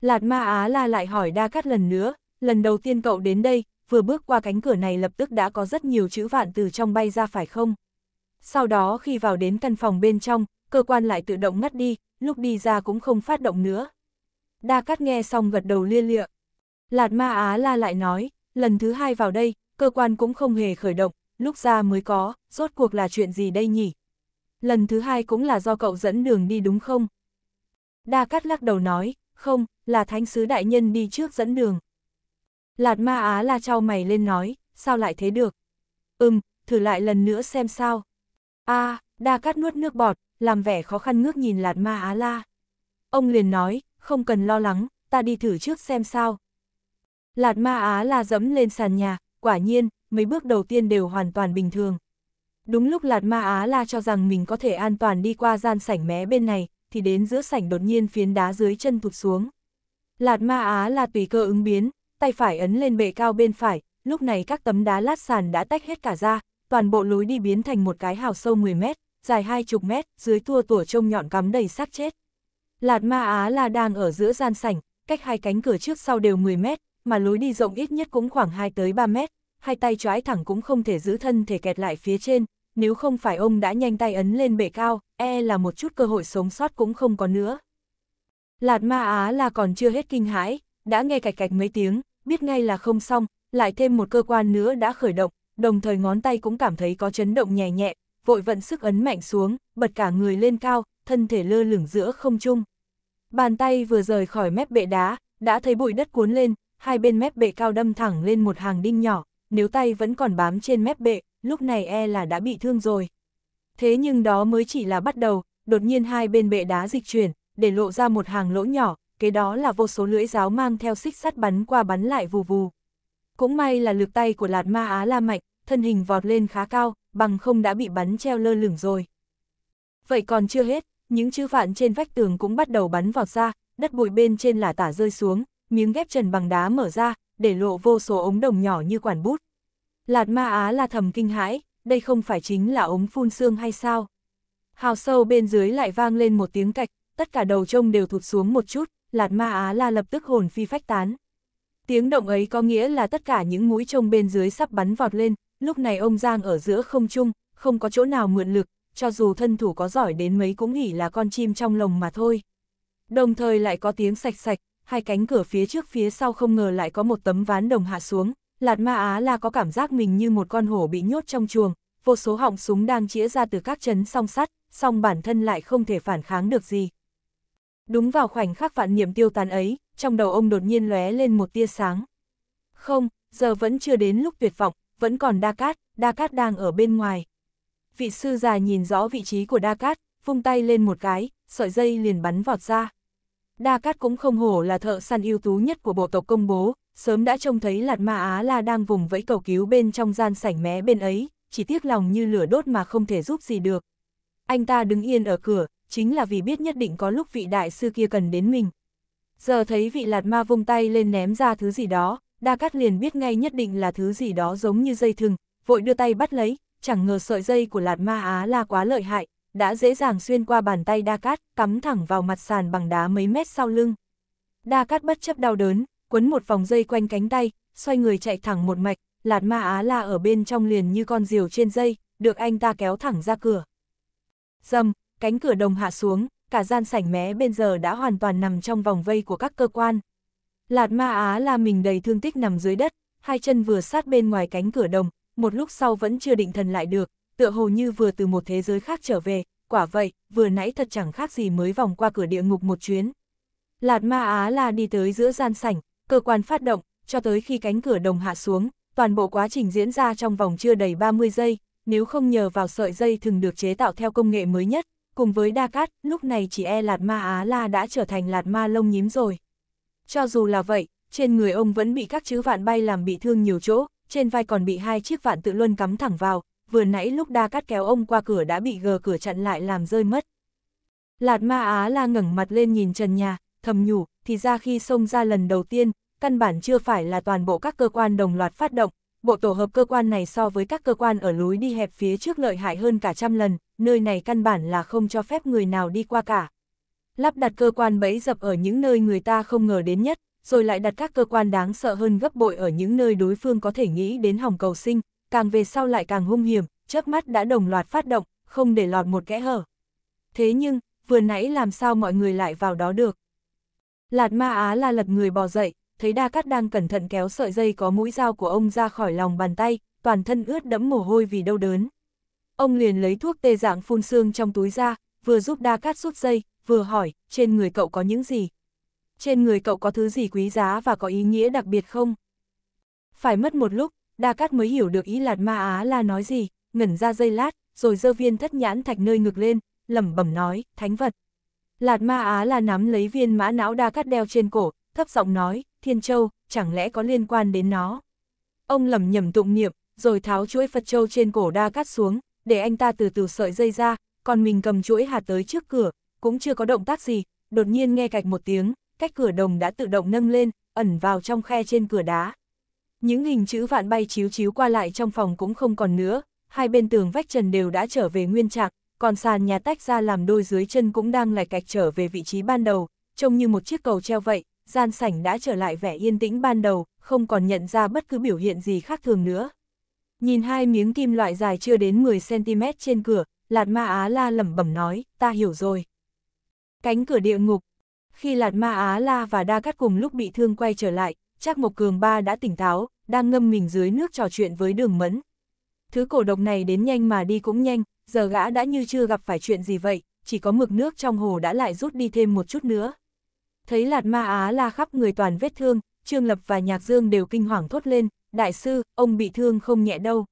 Lạt Ma Á La lại hỏi Đa Cát lần nữa, lần đầu tiên cậu đến đây, vừa bước qua cánh cửa này lập tức đã có rất nhiều chữ vạn từ trong bay ra phải không? Sau đó khi vào đến căn phòng bên trong, cơ quan lại tự động ngắt đi, lúc đi ra cũng không phát động nữa. Đa Cát nghe xong gật đầu lia lịa. Lạt Ma Á La lại nói, lần thứ hai vào đây, cơ quan cũng không hề khởi động, lúc ra mới có, rốt cuộc là chuyện gì đây nhỉ? Lần thứ hai cũng là do cậu dẫn đường đi đúng không? Đa Cát lắc đầu nói, không, là thánh sứ đại nhân đi trước dẫn đường. Lạt ma á La trao mày lên nói, sao lại thế được? Ừm, thử lại lần nữa xem sao. a à, đa cát nuốt nước bọt, làm vẻ khó khăn ngước nhìn lạt ma á la. Ông liền nói, không cần lo lắng, ta đi thử trước xem sao. Lạt ma á la dẫm lên sàn nhà, quả nhiên, mấy bước đầu tiên đều hoàn toàn bình thường. Đúng lúc lạt ma á la cho rằng mình có thể an toàn đi qua gian sảnh mé bên này, thì đến giữa sảnh đột nhiên phiến đá dưới chân thụt xuống. Lạt ma á La tùy cơ ứng biến, tay phải ấn lên bệ cao bên phải, lúc này các tấm đá lát sàn đã tách hết cả ra, toàn bộ lối đi biến thành một cái hào sâu 10 mét, dài hai chục mét, dưới tua tủa trông nhọn cắm đầy xác chết. Lạt ma Á là đang ở giữa gian sảnh, cách hai cánh cửa trước sau đều 10 mét, mà lối đi rộng ít nhất cũng khoảng 2 tới 3 mét, hai tay trái thẳng cũng không thể giữ thân thể kẹt lại phía trên, nếu không phải ông đã nhanh tay ấn lên bệ cao, e là một chút cơ hội sống sót cũng không có nữa. Lạt ma Á là còn chưa hết kinh hãi, đã nghe cạch cạch mấy tiếng, biết ngay là không xong, lại thêm một cơ quan nữa đã khởi động, đồng thời ngón tay cũng cảm thấy có chấn động nhẹ nhẹ, vội vận sức ấn mạnh xuống, bật cả người lên cao, thân thể lơ lửng giữa không trung. Bàn tay vừa rời khỏi mép bệ đá, đã thấy bụi đất cuốn lên, hai bên mép bệ cao đâm thẳng lên một hàng đinh nhỏ, nếu tay vẫn còn bám trên mép bệ, lúc này e là đã bị thương rồi. Thế nhưng đó mới chỉ là bắt đầu, đột nhiên hai bên bệ đá dịch chuyển, để lộ ra một hàng lỗ nhỏ, kế đó là vô số lưỡi giáo mang theo xích sắt bắn qua bắn lại vù vù. Cũng may là lực tay của Lạt Ma Á La mạnh, thân hình vọt lên khá cao, bằng không đã bị bắn treo lơ lửng rồi. Vậy còn chưa hết, những chữ vạn trên vách tường cũng bắt đầu bắn vọt ra, đất bụi bên trên là tả rơi xuống, miếng ghép trần bằng đá mở ra, để lộ vô số ống đồng nhỏ như quản bút. Lạt Ma Á là thầm kinh hãi, đây không phải chính là ống phun xương hay sao? Hào sâu bên dưới lại vang lên một tiếng cạch, tất cả đầu trông đều thụt xuống một chút, Lạt Ma Á La lập tức hồn phi phách tán. Tiếng động ấy có nghĩa là tất cả những mũi trông bên dưới sắp bắn vọt lên, lúc này ông Giang ở giữa không trung, không có chỗ nào mượn lực, cho dù thân thủ có giỏi đến mấy cũng hỉ là con chim trong lồng mà thôi. Đồng thời lại có tiếng sạch sạch, hai cánh cửa phía trước phía sau không ngờ lại có một tấm ván đồng hạ xuống, Lạt Ma Á La có cảm giác mình như một con hổ bị nhốt trong chuồng, vô số họng súng đang chĩa ra từ các chấn song sắt, song bản thân lại không thể phản kháng được gì, Đúng vào khoảnh khắc vạn niệm tiêu tán ấy, trong đầu ông đột nhiên lóe lên một tia sáng. Không, giờ vẫn chưa đến lúc tuyệt vọng, vẫn còn Đa Cát, Đa Cát đang ở bên ngoài. Vị sư già nhìn rõ vị trí của Đa Cát, vung tay lên một cái, sợi dây liền bắn vọt ra. Đa Cát cũng không hổ là thợ săn ưu tú nhất của bộ tộc công bố, sớm đã trông thấy Lạt Ma Á La đang vùng vẫy cầu cứu bên trong gian sảnh mé bên ấy, chỉ tiếc lòng như lửa đốt mà không thể giúp gì được. Anh ta đứng yên ở cửa, chính là vì biết nhất định có lúc vị đại sư kia cần đến mình. Giờ thấy vị lạt ma vung tay lên ném ra thứ gì đó, Đa Cát liền biết ngay nhất định là thứ gì đó giống như dây thừng, vội đưa tay bắt lấy, chẳng ngờ sợi dây của lạt ma Á là quá lợi hại, đã dễ dàng xuyên qua bàn tay Đa Cát, cắm thẳng vào mặt sàn bằng đá mấy mét sau lưng. Đa Cát bất chấp đau đớn, quấn một vòng dây quanh cánh tay, xoay người chạy thẳng một mạch, lạt ma Á là ở bên trong liền như con diều trên dây, được anh ta kéo thẳng ra cửa. Dầm, cánh cửa đồng hạ xuống, cả gian sảnh mé bên giờ đã hoàn toàn nằm trong vòng vây của các cơ quan. Lạt ma á là mình đầy thương tích nằm dưới đất, hai chân vừa sát bên ngoài cánh cửa đồng, một lúc sau vẫn chưa định thần lại được, tựa hồ như vừa từ một thế giới khác trở về, quả vậy, vừa nãy thật chẳng khác gì mới vòng qua cửa địa ngục một chuyến. Lạt ma á là đi tới giữa gian sảnh, cơ quan phát động, cho tới khi cánh cửa đồng hạ xuống, toàn bộ quá trình diễn ra trong vòng chưa đầy 30 giây, nếu không nhờ vào sợi dây thường được chế tạo theo công nghệ mới nhất, cùng với Đa Cát, lúc này chỉ e Lạt Ma Á La đã trở thành Lạt Ma lông nhím rồi. Cho dù là vậy, trên người ông vẫn bị các chữ vạn bay làm bị thương nhiều chỗ, trên vai còn bị hai chiếc vạn tự luân cắm thẳng vào, vừa nãy lúc Đa Cát kéo ông qua cửa đã bị gờ cửa chặn lại làm rơi mất. Lạt Ma Á La ngẩng mặt lên nhìn trần nhà, thầm nhủ, thì ra khi xông ra lần đầu tiên, căn bản chưa phải là toàn bộ các cơ quan đồng loạt phát động, bộ tổ hợp cơ quan này so với các cơ quan ở lối đi hẹp phía trước lợi hại hơn cả trăm lần, nơi này căn bản là không cho phép người nào đi qua cả. Lắp đặt cơ quan bẫy dập ở những nơi người ta không ngờ đến nhất, rồi lại đặt các cơ quan đáng sợ hơn gấp bội ở những nơi đối phương có thể nghĩ đến hỏng cầu sinh, càng về sau lại càng hung hiểm, chớp mắt đã đồng loạt phát động, không để lọt một kẽ hở. Thế nhưng, vừa nãy làm sao mọi người lại vào đó được? Lạt ma á là lật người bò dậy, thấy đa cát đang cẩn thận kéo sợi dây có mũi dao của ông ra khỏi lòng bàn tay, toàn thân ướt đẫm mồ hôi vì đau đớn ông liền lấy thuốc tê dạng phun xương trong túi ra, vừa giúp đa cát rút dây, vừa hỏi, trên người cậu có những gì? Trên người cậu có thứ gì quý giá và có ý nghĩa đặc biệt không? Phải mất một lúc, đa cát mới hiểu được ý lạt ma á là nói gì, ngẩn ra dây lát, rồi dơ viên thất nhãn thạch nơi ngực lên, lẩm bẩm nói, thánh vật. Lạt ma á là nắm lấy viên mã não đa cát đeo trên cổ, thấp giọng nói, thiên châu, chẳng lẽ có liên quan đến nó? Ông lẩm nhẩm tụng niệm, rồi tháo chuỗi Phật châu trên cổ đa cát xuống, để anh ta từ từ sợi dây ra, còn mình cầm chuỗi hạt tới trước cửa, cũng chưa có động tác gì, đột nhiên nghe cạch một tiếng, cách cửa đồng đã tự động nâng lên, ẩn vào trong khe trên cửa đá. Những hình chữ vạn bay chiếu chiếu qua lại trong phòng cũng không còn nữa, hai bên tường vách trần đều đã trở về nguyên trạng, còn sàn nhà tách ra làm đôi dưới chân cũng đang lại cạch trở về vị trí ban đầu, trông như một chiếc cầu treo vậy, gian sảnh đã trở lại vẻ yên tĩnh ban đầu, không còn nhận ra bất cứ biểu hiện gì khác thường nữa. Nhìn hai miếng kim loại dài chưa đến 10cm trên cửa, Lạt Ma Á La lẩm bẩm nói, ta hiểu rồi. Cánh cửa địa ngục. Khi Lạt Ma Á La và Đa cắt cùng lúc bị thương quay trở lại, Trác Mộc Cường Ba đã tỉnh táo, đang ngâm mình dưới nước trò chuyện với đường mẫn. Thứ cổ độc này đến nhanh mà đi cũng nhanh, giờ gã đã như chưa gặp phải chuyện gì vậy, chỉ có mực nước trong hồ đã lại rút đi thêm một chút nữa. Thấy Lạt Ma Á La khắp người toàn vết thương, Trương Lập và Nhạc Dương đều kinh hoàng thốt lên, đại sư, ông bị thương không nhẹ đâu.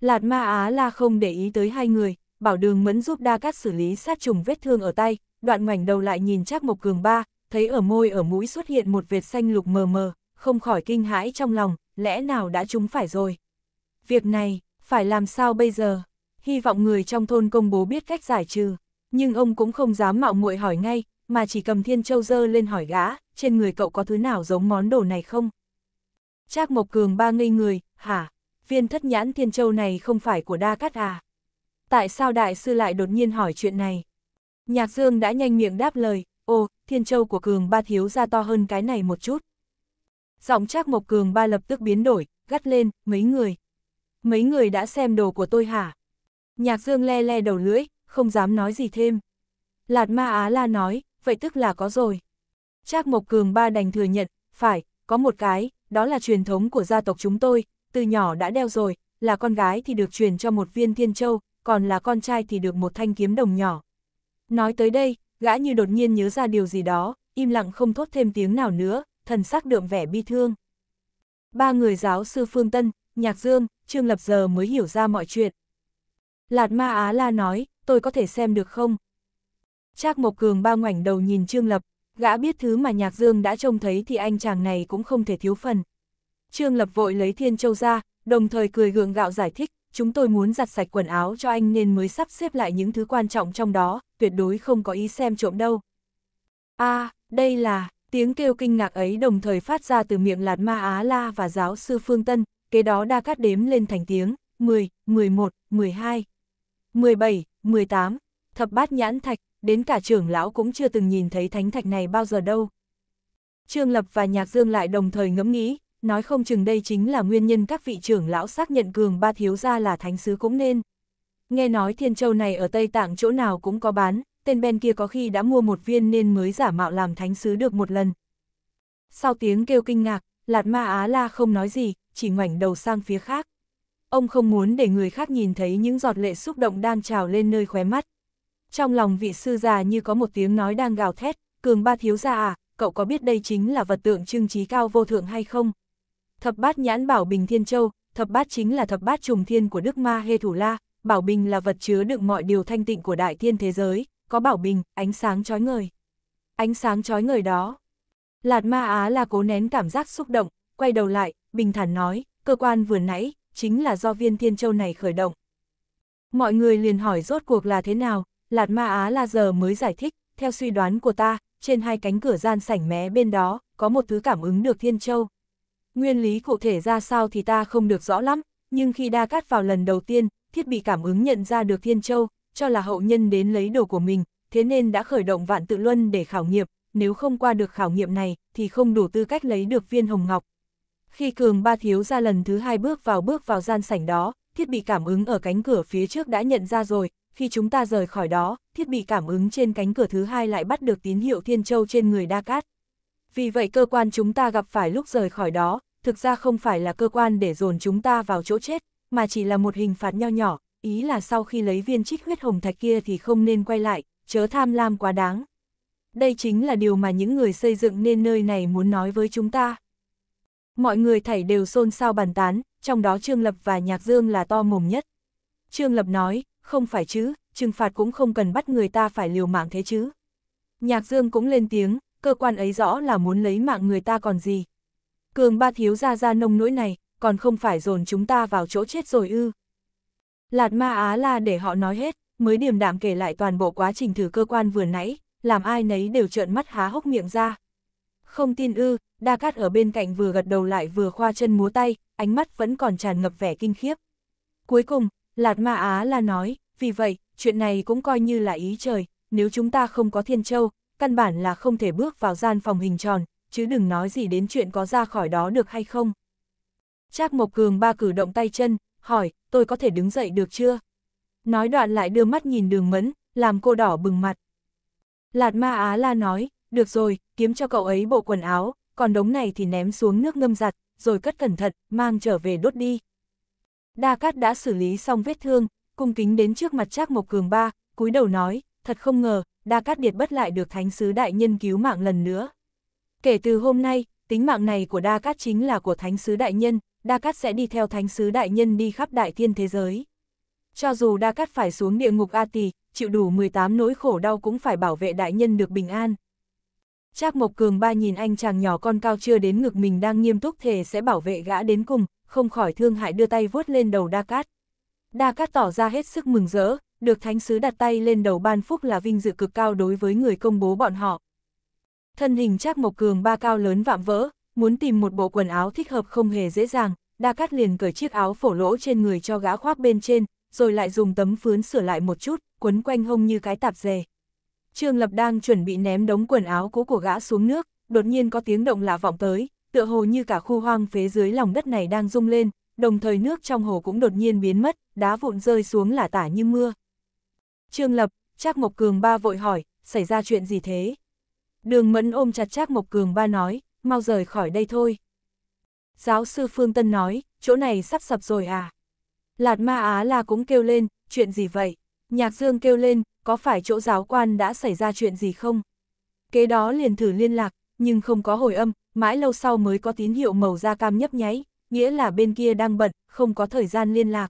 Lạt ma Á la không để ý tới hai người, bảo đường mẫn giúp đa cát xử lý sát trùng vết thương ở tay, đoạn ngoảnh đầu lại nhìn chắc mộc cường ba, thấy ở môi ở mũi xuất hiện một vệt xanh lục mờ mờ, không khỏi kinh hãi trong lòng, lẽ nào đã trúng phải rồi. Việc này, phải làm sao bây giờ? Hy vọng người trong thôn công bố biết cách giải trừ, nhưng ông cũng không dám mạo muội hỏi ngay, mà chỉ cầm thiên châu dơ lên hỏi gã, trên người cậu có thứ nào giống món đồ này không? Trác Mộc Cường ba ngây người, hả? Viên thất nhãn thiên châu này không phải của Đa Cát à? Tại sao đại sư lại đột nhiên hỏi chuyện này? Nhạc Dương đã nhanh miệng đáp lời, ô, thiên châu của Cường ba thiếu ra to hơn cái này một chút. Giọng Trác Mộc Cường ba lập tức biến đổi, gắt lên, mấy người. Mấy người đã xem đồ của tôi hả? Nhạc Dương le le đầu lưỡi, không dám nói gì thêm. Lạt Ma Á La nói, vậy tức là có rồi. Trác Mộc Cường ba đành thừa nhận, phải, có một cái, đó là truyền thống của gia tộc chúng tôi, từ nhỏ đã đeo rồi, là con gái thì được truyền cho một viên thiên châu, còn là con trai thì được một thanh kiếm đồng nhỏ. Nói tới đây, gã như đột nhiên nhớ ra điều gì đó, im lặng không thốt thêm tiếng nào nữa, thần sắc đượm vẻ bi thương. Ba người giáo sư Phương Tân, Nhạc Dương, Trương Lập giờ mới hiểu ra mọi chuyện. Lạt Ma Á La nói, tôi có thể xem được không? Trác Mộc Cường ba ngoảnh đầu nhìn Trương Lập, Gã biết thứ mà Nhạc Dương đã trông thấy thì anh chàng này cũng không thể thiếu phần. Trương Lập vội lấy Thiên Châu ra, đồng thời cười gượng gạo giải thích, chúng tôi muốn giặt sạch quần áo cho anh nên mới sắp xếp lại những thứ quan trọng trong đó, tuyệt đối không có ý xem trộm đâu. a à, đây là, tiếng kêu kinh ngạc ấy đồng thời phát ra từ miệng Lạt Ma Á La và giáo sư Phương Tân, kế đó đa cắt đếm lên thành tiếng, 10, 11, 12, 17, 18, thập bát nhãn thạch, đến cả trưởng lão cũng chưa từng nhìn thấy thánh thạch này bao giờ đâu. Trương Lập và Nhạc Dương lại đồng thời ngẫm nghĩ, nói không chừng đây chính là nguyên nhân các vị trưởng lão xác nhận cường ba thiếu gia là thánh sứ cũng nên. Nghe nói thiên châu này ở Tây Tạng chỗ nào cũng có bán, tên Ben kia có khi đã mua một viên nên mới giả mạo làm thánh sứ được một lần. Sau tiếng kêu kinh ngạc, Lạt Ma Á La không nói gì, chỉ ngoảnh đầu sang phía khác. Ông không muốn để người khác nhìn thấy những giọt lệ xúc động đang trào lên nơi khóe mắt. Trong lòng vị sư già như có một tiếng nói đang gào thét, cường ba thiếu gia à, cậu có biết đây chính là vật tượng trưng trí cao vô thượng hay không? Thập bát nhãn bảo bình thiên châu, thập bát chính là thập bát trùng thiên của Đức Ma Hê Thủ La, bảo bình là vật chứa đựng mọi điều thanh tịnh của đại thiên thế giới, có bảo bình, ánh sáng chói ngời. Ánh sáng chói ngời đó. Lạt Ma Á là cố nén cảm giác xúc động, quay đầu lại, bình thản nói, cơ quan vừa nãy, chính là do viên thiên châu này khởi động. Mọi người liền hỏi rốt cuộc là thế nào, Lạt Ma Á La giờ mới giải thích, theo suy đoán của ta, trên hai cánh cửa gian sảnh mé bên đó, có một thứ cảm ứng được Thiên Châu. Nguyên lý cụ thể ra sao thì ta không được rõ lắm, nhưng khi đa cát vào lần đầu tiên, thiết bị cảm ứng nhận ra được Thiên Châu, cho là hậu nhân đến lấy đồ của mình, thế nên đã khởi động vạn tự luân để khảo nghiệm, nếu không qua được khảo nghiệm này thì không đủ tư cách lấy được viên hồng ngọc. Khi Cường Ba Thiếu ra lần thứ hai bước vào bước vào gian sảnh đó, thiết bị cảm ứng ở cánh cửa phía trước đã nhận ra rồi, khi chúng ta rời khỏi đó, thiết bị cảm ứng trên cánh cửa thứ hai lại bắt được tín hiệu Thiên Châu trên người Đa Cát. Vì vậy cơ quan chúng ta gặp phải lúc rời khỏi đó, thực ra không phải là cơ quan để dồn chúng ta vào chỗ chết, mà chỉ là một hình phạt nho nhỏ, ý là sau khi lấy viên trích huyết hồng thạch kia thì không nên quay lại, chớ tham lam quá đáng. Đây chính là điều mà những người xây dựng nên nơi này muốn nói với chúng ta. Mọi người thảy đều xôn xao bàn tán, trong đó Trương Lập và Nhạc Dương là to mồm nhất. Trương Lập nói, không phải chứ, trừng phạt cũng không cần bắt người ta phải liều mạng thế chứ. Nhạc Dương cũng lên tiếng, cơ quan ấy rõ là muốn lấy mạng người ta còn gì. Cường ba thiếu ra ra nông nỗi này, còn không phải dồn chúng ta vào chỗ chết rồi ư. Lạt ma á la để họ nói hết, mới điềm đạm kể lại toàn bộ quá trình thử cơ quan vừa nãy, làm ai nấy đều trợn mắt há hốc miệng ra. Không tin ư, Đa Cát ở bên cạnh vừa gật đầu lại vừa khoa chân múa tay, ánh mắt vẫn còn tràn ngập vẻ kinh khiếp. Cuối cùng, Lạt Ma Á La nói, vì vậy, chuyện này cũng coi như là ý trời, nếu chúng ta không có Thiên Châu, căn bản là không thể bước vào gian phòng hình tròn, chứ đừng nói gì đến chuyện có ra khỏi đó được hay không. Trác Mộc Cường ba cử động tay chân, hỏi, tôi có thể đứng dậy được chưa? Nói đoạn lại đưa mắt nhìn đường mẫn, làm cô đỏ bừng mặt. Lạt Ma Á la nói, được rồi, kiếm cho cậu ấy bộ quần áo, còn đống này thì ném xuống nước ngâm giặt, rồi cất cẩn thận, mang trở về đốt đi. Đa Cát đã xử lý xong vết thương, cung kính đến trước mặt Trác Mộc Cường ba, cúi đầu nói, thật không ngờ, Đa Cát Điệt bất lại được Thánh Sứ Đại Nhân cứu mạng lần nữa. Kể từ hôm nay, tính mạng này của Đa Cát chính là của Thánh Sứ Đại Nhân, Đa Cát sẽ đi theo Thánh Sứ Đại Nhân đi khắp đại thiên thế giới. Cho dù Đa Cát phải xuống địa ngục A Tì chịu đủ 18 nỗi khổ đau cũng phải bảo vệ Đại Nhân được bình an. Trác Mộc Cường ba nhìn anh chàng nhỏ con cao chưa đến ngực mình đang nghiêm túc thề sẽ bảo vệ gã đến cùng, không khỏi thương hại đưa tay vuốt lên đầu Đa Cát. Đa Cát tỏ ra hết sức mừng rỡ, được thánh sứ đặt tay lên đầu ban phúc là vinh dự cực cao đối với người công bố bọn họ. Thân hình chắc Mộc Cường ba cao lớn vạm vỡ, muốn tìm một bộ quần áo thích hợp không hề dễ dàng, Đa Cát liền cởi chiếc áo phổ lỗ trên người cho gã khoác bên trên, rồi lại dùng tấm phướn sửa lại một chút, quấn quanh hông như cái tạp dề. Trương Lập đang chuẩn bị ném đống quần áo cũ của gã xuống nước, đột nhiên có tiếng động lạ vọng tới, tựa hồ như cả khu hoang phế dưới lòng đất này đang rung lên, đồng thời nước trong hồ cũng đột nhiên biến mất, đá vụn rơi xuống là tả như mưa. Trương Lập, Trác Mộc Cường ba vội hỏi, xảy ra chuyện gì thế? Đường Mẫn ôm chặt Trác Mộc Cường ba nói, mau rời khỏi đây thôi. Giáo sư Phương Tân nói, chỗ này sắp sập rồi à? Lạt Ma Á La cũng kêu lên, chuyện gì vậy? Nhạc Dương kêu lên, có phải chỗ giáo quan đã xảy ra chuyện gì không? Kế đó liền thử liên lạc, nhưng không có hồi âm, mãi lâu sau mới có tín hiệu màu da cam nhấp nháy, nghĩa là bên kia đang bận, không có thời gian liên lạc.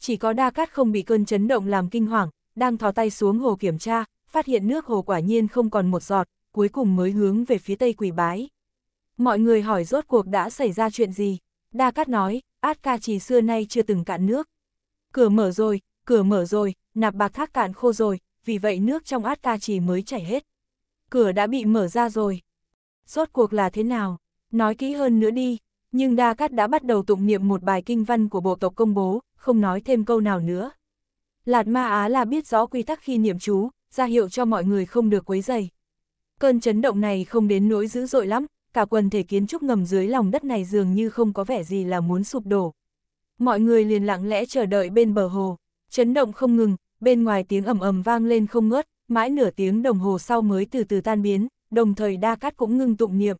Chỉ có đa cát không bị cơn chấn động làm kinh hoàng, đang thò tay xuống hồ kiểm tra, phát hiện nước hồ quả nhiên không còn một giọt, cuối cùng mới hướng về phía tây quỷ bái. Mọi người hỏi rốt cuộc đã xảy ra chuyện gì? Đa Cát nói, át ca trì xưa nay chưa từng cạn nước. Cửa mở rồi, cửa mở rồi, nạp bạc thác cạn khô rồi, vì vậy nước trong át ca trì mới chảy hết cửa đã bị mở ra rồi. Rốt cuộc là thế nào? Nói kỹ hơn nữa đi, nhưng Đa Cát đã bắt đầu tụng niệm một bài kinh văn của bộ tộc công bố, không nói thêm câu nào nữa. Lạt Ma Á là biết rõ quy tắc khi niệm chú, ra hiệu cho mọi người không được quấy dày. Cơn chấn động này không đến nỗi dữ dội lắm, cả quần thể kiến trúc ngầm dưới lòng đất này dường như không có vẻ gì là muốn sụp đổ. Mọi người liền lặng lẽ chờ đợi bên bờ hồ, chấn động không ngừng, bên ngoài tiếng ầm ầm vang lên không ngớt, mãi nửa tiếng đồng hồ sau mới từ từ tan biến, đồng thời đa cát cũng ngưng tụng niệm.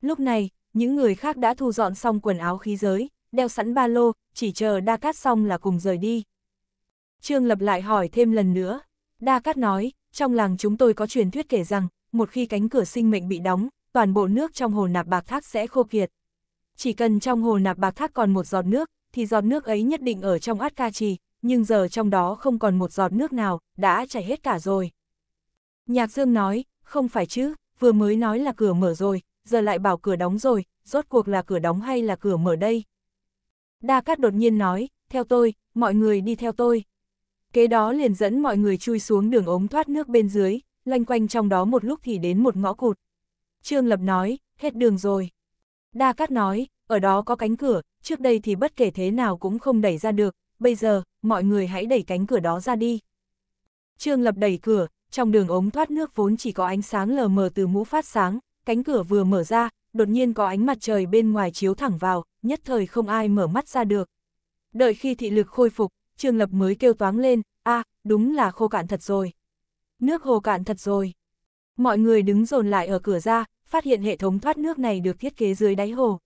Lúc này, những người khác đã thu dọn xong quần áo khí giới, đeo sẵn ba lô, chỉ chờ đa cát xong là cùng rời đi. Trương Lập lại hỏi thêm lần nữa, đa cát nói, trong làng chúng tôi có truyền thuyết kể rằng, một khi cánh cửa sinh mệnh bị đóng, toàn bộ nước trong hồ nạp bạc thác sẽ khô kiệt. Chỉ cần trong hồ nạp bạc thác còn một giọt nước, thì giọt nước ấy nhất định ở trong át ca trì, nhưng giờ trong đó không còn một giọt nước nào, đã chảy hết cả rồi. Nhạc Dương nói, không phải chứ, vừa mới nói là cửa mở rồi, giờ lại bảo cửa đóng rồi, rốt cuộc là cửa đóng hay là cửa mở đây? Đa Cát đột nhiên nói, theo tôi, mọi người đi theo tôi. Kế đó liền dẫn mọi người chui xuống đường ống thoát nước bên dưới, loanh quanh trong đó một lúc thì đến một ngõ cụt. Trương Lập nói, hết đường rồi. Đa Cát nói, ở đó có cánh cửa, trước đây thì bất kể thế nào cũng không đẩy ra được, bây giờ, mọi người hãy đẩy cánh cửa đó ra đi. Trương Lập đẩy cửa, trong đường ống thoát nước vốn chỉ có ánh sáng lờ mờ từ mũ phát sáng, cánh cửa vừa mở ra, đột nhiên có ánh mặt trời bên ngoài chiếu thẳng vào, nhất thời không ai mở mắt ra được. Đợi khi thị lực khôi phục, Trương Lập mới kêu toáng lên, a à, đúng là khô cạn thật rồi. Nước hồ cạn thật rồi. Mọi người đứng dồn lại ở cửa ra, phát hiện hệ thống thoát nước này được thiết kế dưới đáy hồ.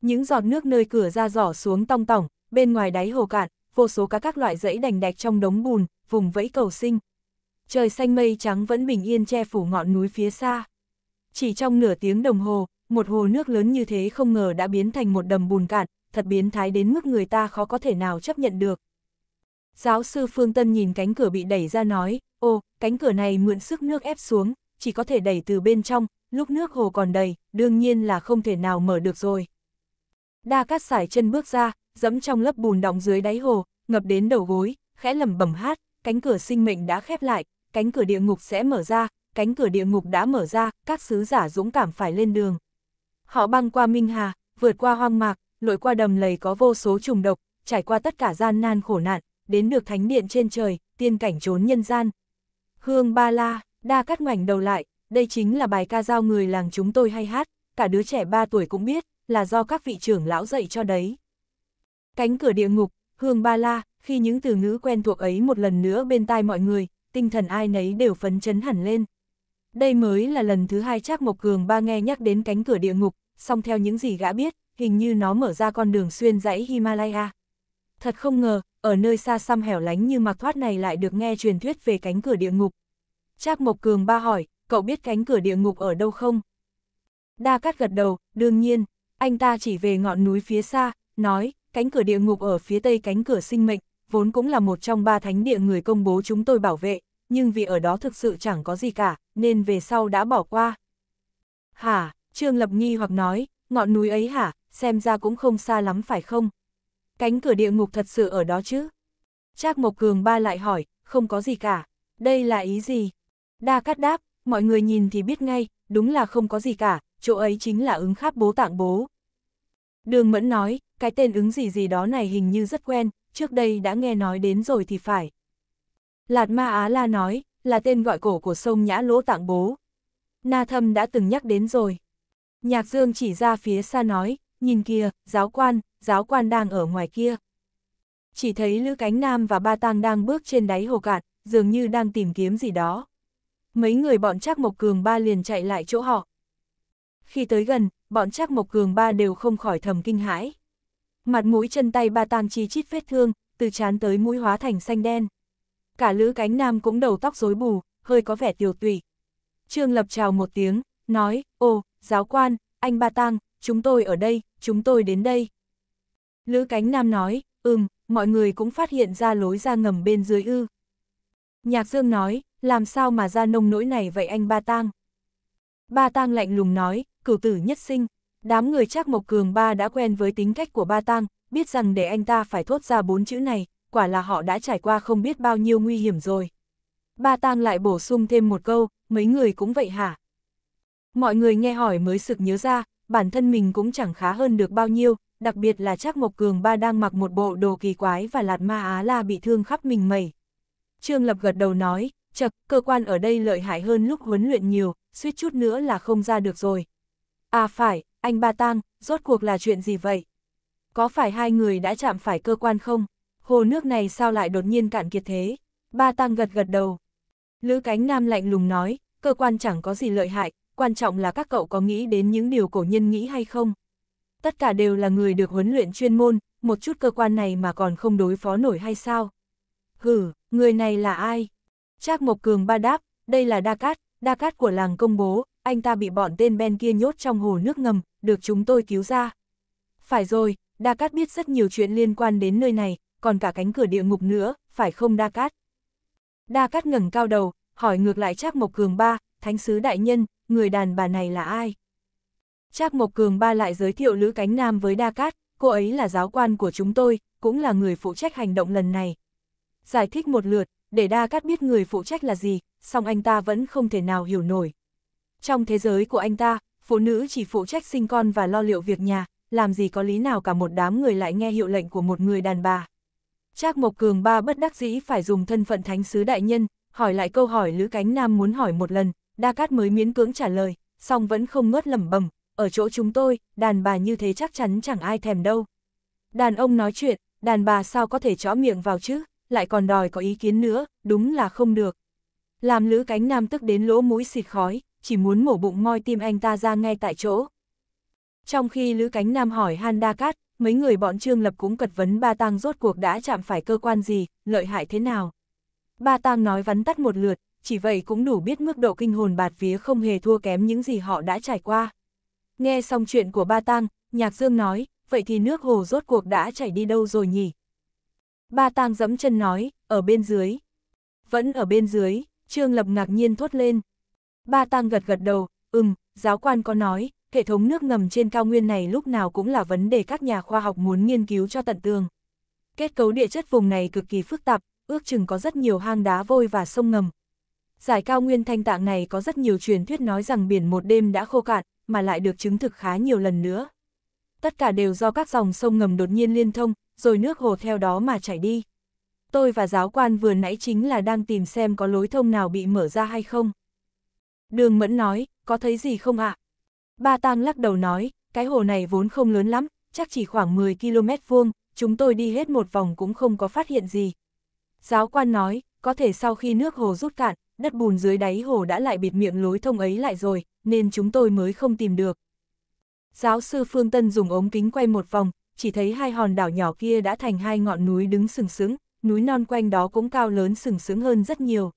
Những giọt nước nơi cửa ra rỏ xuống tong tỏng, bên ngoài đáy hồ cạn, vô số cá các loại dãy đành đạch trong đống bùn, vùng vẫy cầu sinh. Trời xanh mây trắng vẫn bình yên che phủ ngọn núi phía xa. Chỉ trong nửa tiếng đồng hồ, một hồ nước lớn như thế không ngờ đã biến thành một đầm bùn cạn, thật biến thái đến mức người ta khó có thể nào chấp nhận được. Giáo sư Phương Tân nhìn cánh cửa bị đẩy ra nói, ô, cánh cửa này mượn sức nước ép xuống, chỉ có thể đẩy từ bên trong, lúc nước hồ còn đầy, đương nhiên là không thể nào mở được rồi. Đa Cát Sải chân bước ra, dẫm trong lớp bùn đọng dưới đáy hồ, ngập đến đầu gối, khẽ lẩm bẩm hát, cánh cửa sinh mệnh đã khép lại, cánh cửa địa ngục sẽ mở ra, cánh cửa địa ngục đã mở ra, các sứ giả dũng cảm phải lên đường. Họ băng qua Minh Hà, vượt qua hoang mạc, lội qua đầm lầy có vô số trùng độc, trải qua tất cả gian nan khổ nạn, đến được thánh điện trên trời, tiên cảnh trốn nhân gian. Hương Ba La, Đa cắt ngoảnh đầu lại, đây chính là bài ca giao người làng chúng tôi hay hát, cả đứa trẻ 3 tuổi cũng biết, là do các vị trưởng lão dạy cho đấy. Cánh cửa địa ngục, hương ba la, khi những từ ngữ quen thuộc ấy một lần nữa bên tai mọi người, tinh thần ai nấy đều phấn chấn hẳn lên. Đây mới là lần thứ hai Trác Mộc Cường ba nghe nhắc đến cánh cửa địa ngục, song theo những gì gã biết, hình như nó mở ra con đường xuyên dãy Himalaya. Thật không ngờ, ở nơi xa xăm hẻo lánh như mặc thoát này lại được nghe truyền thuyết về cánh cửa địa ngục. Trác Mộc Cường ba hỏi, cậu biết cánh cửa địa ngục ở đâu không? Đa Cát gật đầu, đương nhiên, anh ta chỉ về ngọn núi phía xa, nói, cánh cửa địa ngục ở phía tây cánh cửa sinh mệnh, vốn cũng là một trong ba thánh địa người công bố chúng tôi bảo vệ, nhưng vì ở đó thực sự chẳng có gì cả, nên về sau đã bỏ qua. Hả, Trương Lập nghi hoặc nói, ngọn núi ấy hả, xem ra cũng không xa lắm phải không? Cánh cửa địa ngục thật sự ở đó chứ? Trác Mộc Cường ba lại hỏi, không có gì cả, đây là ý gì? Đa cắt đáp, mọi người nhìn thì biết ngay, đúng là không có gì cả, chỗ ấy chính là ứng kháp bố tạng bố. Đường Mẫn nói, cái tên ứng gì gì đó này hình như rất quen, trước đây đã nghe nói đến rồi thì phải. Lạt Ma Á La nói, là tên gọi cổ của sông Nhã Lỗ Tạng Bố. Na Thâm đã từng nhắc đến rồi. Nhạc Dương chỉ ra phía xa nói, nhìn kìa, giáo quan, giáo quan đang ở ngoài kia. Chỉ thấy Lữ Cánh Nam và Ba Tang đang bước trên đáy hồ cạn, dường như đang tìm kiếm gì đó. Mấy người bọn Trác Mộc Cường Ba liền chạy lại chỗ họ. Khi tới gần, bọn Trác Mộc Cường Ba đều không khỏi thầm kinh hãi mặt mũi chân tay ba tang chi chít vết thương, từ chán tới mũi hóa thành xanh đen. Cả lữ cánh nam cũng đầu tóc rối bù, hơi có vẻ tiểu tụy. Trương Lập chào một tiếng, nói, ô, giáo quan, anh ba tang, chúng tôi ở đây, chúng tôi đến đây. Lữ cánh nam nói, ừm, mọi người cũng phát hiện ra lối ra ngầm bên dưới ư. Nhạc Dương nói, làm sao mà ra nông nỗi này vậy anh ba tang? Ba tang lạnh lùng nói, cửu tử nhất sinh, Đám người Trác Mộc Cường ba đã quen với tính cách của ba tang, biết rằng để anh ta phải thốt ra bốn chữ này, quả là họ đã trải qua không biết bao nhiêu nguy hiểm rồi. Ba tang lại bổ sung thêm một câu, mấy người cũng vậy hả? Mọi người nghe hỏi mới sực nhớ ra, bản thân mình cũng chẳng khá hơn được bao nhiêu, đặc biệt là Trác Mộc Cường ba đang mặc một bộ đồ kỳ quái và lạt ma á la bị thương khắp mình mẩy. Trương Lập gật đầu nói, chật, cơ quan ở đây lợi hại hơn lúc huấn luyện nhiều, suýt chút nữa là không ra được rồi. À phải, anh Ba Tang, rốt cuộc là chuyện gì vậy? Có phải hai người đã chạm phải cơ quan không? Hồ nước này sao lại đột nhiên cạn kiệt thế? Ba Tang gật gật đầu. Lữ Cánh Nam lạnh lùng nói, cơ quan chẳng có gì lợi hại, quan trọng là các cậu có nghĩ đến những điều cổ nhân nghĩ hay không? Tất cả đều là người được huấn luyện chuyên môn, một chút cơ quan này mà còn không đối phó nổi hay sao? Hừ, người này là ai? Trác Mộc Cường ba đáp, đây là Đa Cát, Đa Cát của làng công bố, anh ta bị bọn tên Ben kia nhốt trong hồ nước ngầm, được chúng tôi cứu ra. Phải rồi, Đa Cát biết rất nhiều chuyện liên quan đến nơi này, còn cả cánh cửa địa ngục nữa, phải không Đa Cát? Đa Cát ngẩng cao đầu, hỏi ngược lại Trác Mộc Cường Ba, Thánh sứ đại nhân, người đàn bà này là ai? Trác Mộc Cường Ba lại giới thiệu Lữ Cánh Nam với Đa Cát, cô ấy là giáo quan của chúng tôi, cũng là người phụ trách hành động lần này. Giải thích một lượt, để Đa Cát biết người phụ trách là gì, song anh ta vẫn không thể nào hiểu nổi. Trong thế giới của anh ta, phụ nữ chỉ phụ trách sinh con và lo liệu việc nhà, làm gì có lý nào cả một đám người lại nghe hiệu lệnh của một người đàn bà. Trác Mộc Cường ba bất đắc dĩ phải dùng thân phận thánh sứ đại nhân, hỏi lại câu hỏi Lữ Cánh Nam muốn hỏi một lần, Đa Cát mới miễn cưỡng trả lời, song vẫn không ngớt lẩm bẩm, ở chỗ chúng tôi, đàn bà như thế chắc chắn chẳng ai thèm đâu. Đàn ông nói chuyện, đàn bà sao có thể chó miệng vào chứ, lại còn đòi có ý kiến nữa, đúng là không được. Làm Lữ Cánh Nam tức đến lỗ mũi xịt khói, chỉ muốn mổ bụng moi tim anh ta ra ngay tại chỗ. Trong khi Lữ Cánh Nam hỏi Han Đa Cát, mấy người bọn Trương Lập cũng cật vấn Ba Tang rốt cuộc đã chạm phải cơ quan gì, lợi hại thế nào. Ba Tang nói vắn tắt một lượt, chỉ vậy cũng đủ biết mức độ kinh hồn bạt vía không hề thua kém những gì họ đã trải qua. Nghe xong chuyện của Ba Tang, Nhạc Dương nói, vậy thì nước hồ rốt cuộc đã chảy đi đâu rồi nhỉ? Ba Tang dẫm chân nói, ở bên dưới. Vẫn ở bên dưới, Trương Lập ngạc nhiên thốt lên, Ba Tang gật gật đầu, ừm, giáo quan có nói, hệ thống nước ngầm trên cao nguyên này lúc nào cũng là vấn đề các nhà khoa học muốn nghiên cứu cho tận tường. Kết cấu địa chất vùng này cực kỳ phức tạp, ước chừng có rất nhiều hang đá vôi và sông ngầm. Giải cao nguyên thanh tạng này có rất nhiều truyền thuyết nói rằng biển một đêm đã khô cạn, mà lại được chứng thực khá nhiều lần nữa. Tất cả đều do các dòng sông ngầm đột nhiên liên thông, rồi nước hồ theo đó mà chảy đi. Tôi và giáo quan vừa nãy chính là đang tìm xem có lối thông nào bị mở ra hay không. Đường Mẫn nói, có thấy gì không ạ? Ba Tang lắc đầu nói, cái hồ này vốn không lớn lắm, chắc chỉ khoảng 10 km vuông, chúng tôi đi hết một vòng cũng không có phát hiện gì. Giáo quan nói, có thể sau khi nước hồ rút cạn, đất bùn dưới đáy hồ đã lại bịt miệng lối thông ấy lại rồi, nên chúng tôi mới không tìm được. Giáo sư Phương Tân dùng ống kính quay một vòng, chỉ thấy hai hòn đảo nhỏ kia đã thành hai ngọn núi đứng sừng sững, núi non quanh đó cũng cao lớn sừng sững hơn rất nhiều.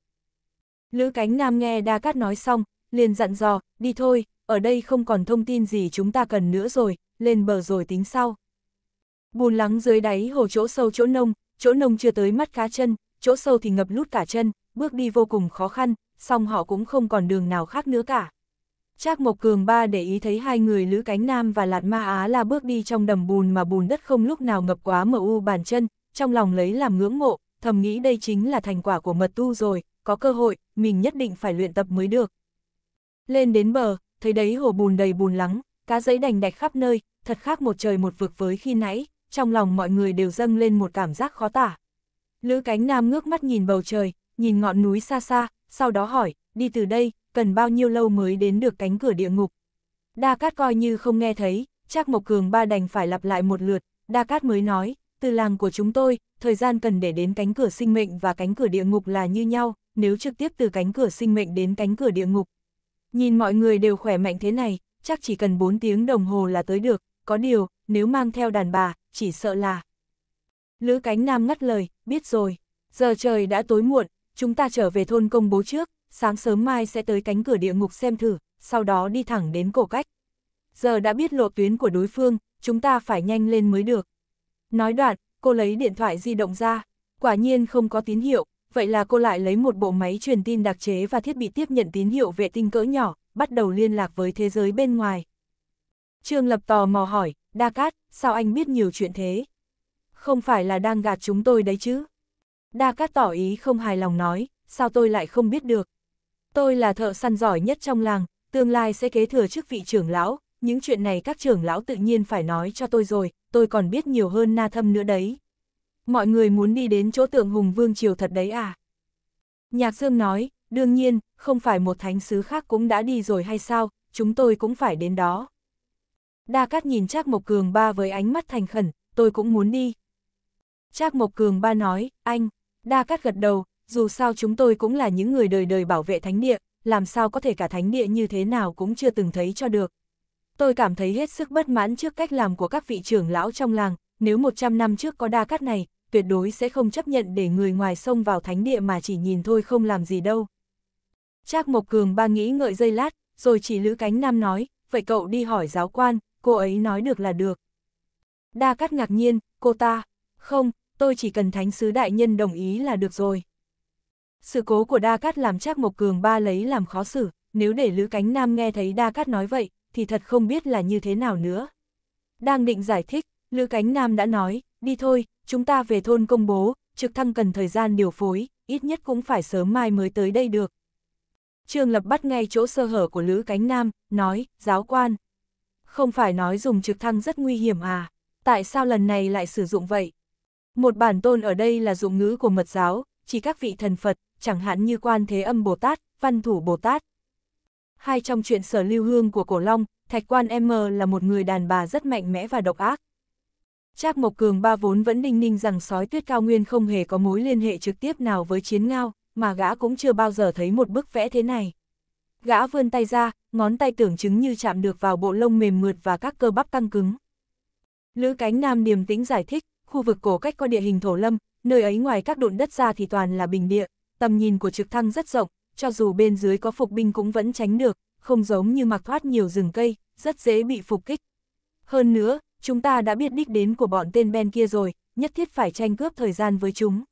Lữ cánh nam nghe Đa Cát nói xong, liền dặn dò, đi thôi, ở đây không còn thông tin gì chúng ta cần nữa rồi, lên bờ rồi tính sau. Bùn lắng dưới đáy hồ chỗ sâu chỗ nông, chỗ nông chưa tới mắt cá chân, chỗ sâu thì ngập lút cả chân, bước đi vô cùng khó khăn, song họ cũng không còn đường nào khác nữa cả. Trác Mộc Cường ba để ý thấy hai người Lữ Cánh Nam và Lạt Ma Á là bước đi trong đầm bùn mà bùn đất không lúc nào ngập quá mờ u bàn chân, trong lòng lấy làm ngưỡng mộ, thầm nghĩ đây chính là thành quả của mật tu rồi, có cơ hội, mình nhất định phải luyện tập mới được. Lên đến bờ, thấy đấy hồ bùn đầy bùn lắng, cá giấy đành đạch khắp nơi, thật khác một trời một vực với khi nãy, trong lòng mọi người đều dâng lên một cảm giác khó tả. Lữ cánh nam ngước mắt nhìn bầu trời, nhìn ngọn núi xa xa, sau đó hỏi, đi từ đây, cần bao nhiêu lâu mới đến được cánh cửa địa ngục. Đa Cát coi như không nghe thấy, chắc Mộc Cường ba đành phải lặp lại một lượt, Đa Cát mới nói, từ làng của chúng tôi, thời gian cần để đến cánh cửa sinh mệnh và cánh cửa địa ngục là như nhau, nếu trực tiếp từ cánh cửa sinh mệnh đến cánh cửa địa ngục. Nhìn mọi người đều khỏe mạnh thế này, chắc chỉ cần 4 tiếng đồng hồ là tới được, có điều, nếu mang theo đàn bà, chỉ sợ là... Lữ cánh nam ngắt lời, biết rồi, giờ trời đã tối muộn, chúng ta trở về thôn công bố trước, sáng sớm mai sẽ tới cánh cửa địa ngục xem thử, sau đó đi thẳng đến cổ cách. Giờ đã biết lộ tuyến của đối phương, chúng ta phải nhanh lên mới được. Nói đoạn, cô lấy điện thoại di động ra, quả nhiên không có tín hiệu, vậy là cô lại lấy một bộ máy truyền tin đặc chế và thiết bị tiếp nhận tín hiệu vệ tinh cỡ nhỏ, bắt đầu liên lạc với thế giới bên ngoài. Trương Lập tò mò hỏi, Đa Cát, sao anh biết nhiều chuyện thế? Không phải là đang gạt chúng tôi đấy chứ? Đa Cát tỏ ý không hài lòng nói, sao tôi lại không biết được? Tôi là thợ săn giỏi nhất trong làng, tương lai sẽ kế thừa chức vị trưởng lão, những chuyện này các trưởng lão tự nhiên phải nói cho tôi rồi, tôi còn biết nhiều hơn na thâm nữa đấy mọi người muốn đi đến chỗ tượng hùng vương triều thật đấy à? Nhạc Dương nói, đương nhiên, không phải một thánh sứ khác cũng đã đi rồi hay sao, chúng tôi cũng phải đến đó. Đa Cát nhìn Trác Mộc Cường ba với ánh mắt thành khẩn, tôi cũng muốn đi. Trác Mộc Cường ba nói, anh, Đa Cát gật đầu, dù sao chúng tôi cũng là những người đời đời bảo vệ thánh địa, làm sao có thể cả thánh địa như thế nào cũng chưa từng thấy cho được. Tôi cảm thấy hết sức bất mãn trước cách làm của các vị trưởng lão trong làng, nếu 100 năm trước có đa cát này, tuyệt đối sẽ không chấp nhận để người ngoài sông vào thánh địa mà chỉ nhìn thôi không làm gì đâu. Trác Mộc Cường ba nghĩ ngợi dây lát, rồi chỉ Lữ Cánh Nam nói, vậy cậu đi hỏi giáo quan, cô ấy nói được là được. Đa Cát ngạc nhiên, cô ta, không, tôi chỉ cần thánh sứ đại nhân đồng ý là được rồi. Sự cố của Đa Cát làm Trác Mộc Cường ba lấy làm khó xử, nếu để Lữ Cánh Nam nghe thấy Đa Cát nói vậy, thì thật không biết là như thế nào nữa. Đang định giải thích, Lữ Cánh Nam đã nói, đi thôi, chúng ta về thôn công bố, trực thăng cần thời gian điều phối, ít nhất cũng phải sớm mai mới tới đây được. Trương Lập bắt ngay chỗ sơ hở của Lữ Cánh Nam, nói, giáo quan. Không phải nói dùng trực thăng rất nguy hiểm à, tại sao lần này lại sử dụng vậy? Một bản tôn ở đây là dụng ngữ của mật giáo, chỉ các vị thần Phật, chẳng hạn như quan thế âm Bồ Tát, văn thủ Bồ Tát. Hai trong chuyện sở lưu hương của Cổ Long, Thạch quan M là một người đàn bà rất mạnh mẽ và độc ác, Trác Mộc Cường ba vốn vẫn đinh ninh rằng sói tuyết cao nguyên không hề có mối liên hệ trực tiếp nào với chiến ngao, mà gã cũng chưa bao giờ thấy một bức vẽ thế này. Gã vươn tay ra, ngón tay tưởng chứng như chạm được vào bộ lông mềm mượt và các cơ bắp căng cứng. Lữ Cánh Nam điềm tĩnh giải thích, khu vực cổ cách có địa hình thổ lâm, nơi ấy ngoài các đụn đất ra thì toàn là bình địa, tầm nhìn của trực thăng rất rộng, cho dù bên dưới có phục binh cũng vẫn tránh được, không giống như mặc thoát nhiều rừng cây, rất dễ bị phục kích. Hơn nữa, chúng ta đã biết đích đến của bọn tên Ben kia rồi, nhất thiết phải tranh cướp thời gian với chúng.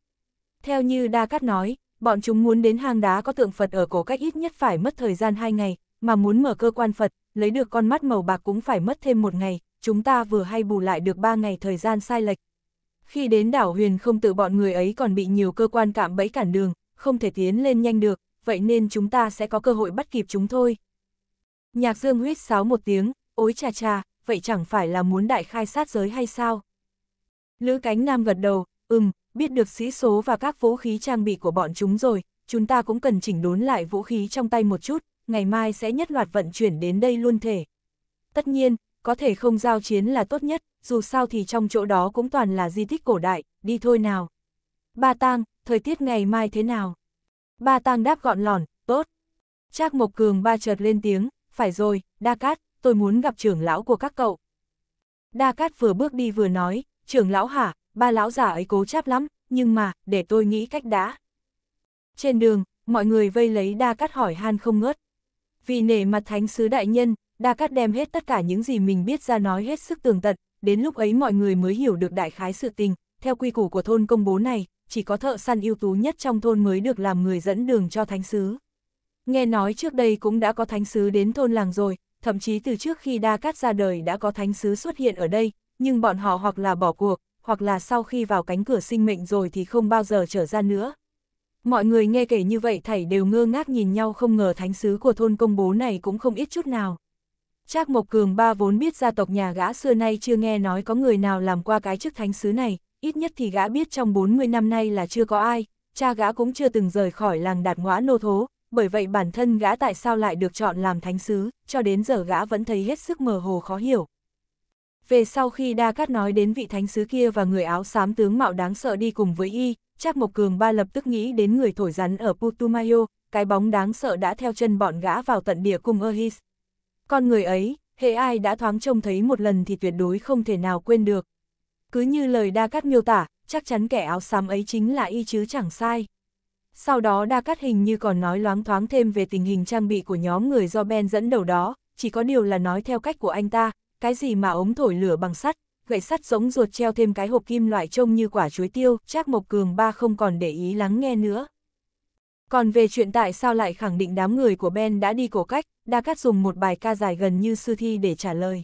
Theo như Đa Cát nói, bọn chúng muốn đến hang đá có tượng Phật ở cổ cách ít nhất phải mất thời gian 2 ngày, mà muốn mở cơ quan Phật, lấy được con mắt màu bạc cũng phải mất thêm một ngày, chúng ta vừa hay bù lại được 3 ngày thời gian sai lệch. Khi đến đảo huyền không tự bọn người ấy còn bị nhiều cơ quan cạm bẫy cản đường, không thể tiến lên nhanh được, vậy nên chúng ta sẽ có cơ hội bắt kịp chúng thôi. Nhạc dương huyết sáo một tiếng, ối cha cha, vậy chẳng phải là muốn đại khai sát giới hay sao? Lữ cánh nam gật đầu, ừm, biết được sĩ số và các vũ khí trang bị của bọn chúng rồi, chúng ta cũng cần chỉnh đốn lại vũ khí trong tay một chút, ngày mai sẽ nhất loạt vận chuyển đến đây luôn thể. Tất nhiên, có thể không giao chiến là tốt nhất, dù sao thì trong chỗ đó cũng toàn là di tích cổ đại, đi thôi nào. Ba Tang, thời tiết ngày mai thế nào? Ba Tang đáp gọn lỏn, tốt. Trác Mộc Cường ba chợt lên tiếng, phải rồi, Đa Cát, tôi muốn gặp trưởng lão của các cậu. Đa Cát vừa bước đi vừa nói, trưởng lão hả, ba lão già ấy cố chấp lắm, nhưng mà, để tôi nghĩ cách đã. Trên đường, mọi người vây lấy Đa Cát hỏi han không ngớt. Vì nể mặt thánh sứ đại nhân, Đa Cát đem hết tất cả những gì mình biết ra nói hết sức tường tận, đến lúc ấy mọi người mới hiểu được đại khái sự tình, theo quy củ của thôn công bố này, chỉ có thợ săn ưu tú nhất trong thôn mới được làm người dẫn đường cho thánh sứ. Nghe nói trước đây cũng đã có thánh sứ đến thôn làng rồi, thậm chí từ trước khi Đa Cát ra đời đã có thánh sứ xuất hiện ở đây, nhưng bọn họ hoặc là bỏ cuộc, hoặc là sau khi vào cánh cửa sinh mệnh rồi thì không bao giờ trở ra nữa. Mọi người nghe kể như vậy thảy đều ngơ ngác nhìn nhau không ngờ thánh sứ của thôn công bố này cũng không ít chút nào. Trác Mộc Cường ba vốn biết gia tộc nhà gã xưa nay chưa nghe nói có người nào làm qua cái chức thánh sứ này, ít nhất thì gã biết trong 40 năm nay là chưa có ai, cha gã cũng chưa từng rời khỏi làng đạt ngõa nô thố, bởi vậy bản thân gã tại sao lại được chọn làm thánh sứ, cho đến giờ gã vẫn thấy hết sức mờ hồ khó hiểu. Về sau khi Đa Cát nói đến vị thánh sứ kia và người áo xám tướng mạo đáng sợ đi cùng với y, chắc Mộc Cường Ba lập tức nghĩ đến người thổi rắn ở Putumayo, cái bóng đáng sợ đã theo chân bọn gã vào tận địa cung ahis Con người ấy, hệ ai đã thoáng trông thấy một lần thì tuyệt đối không thể nào quên được. Cứ như lời Đa Cát miêu tả, chắc chắn kẻ áo xám ấy chính là y chứ chẳng sai. Sau đó Đa cắt hình như còn nói loáng thoáng thêm về tình hình trang bị của nhóm người do Ben dẫn đầu đó, chỉ có điều là nói theo cách của anh ta, cái gì mà ống thổi lửa bằng sắt, gậy sắt giống ruột treo thêm cái hộp kim loại trông như quả chuối tiêu, Trác Mộc Cường ba không còn để ý lắng nghe nữa. Còn về chuyện tại sao lại khẳng định đám người của Ben đã đi cổ cách, Đa Cát dùng một bài ca dài gần như sư thi để trả lời.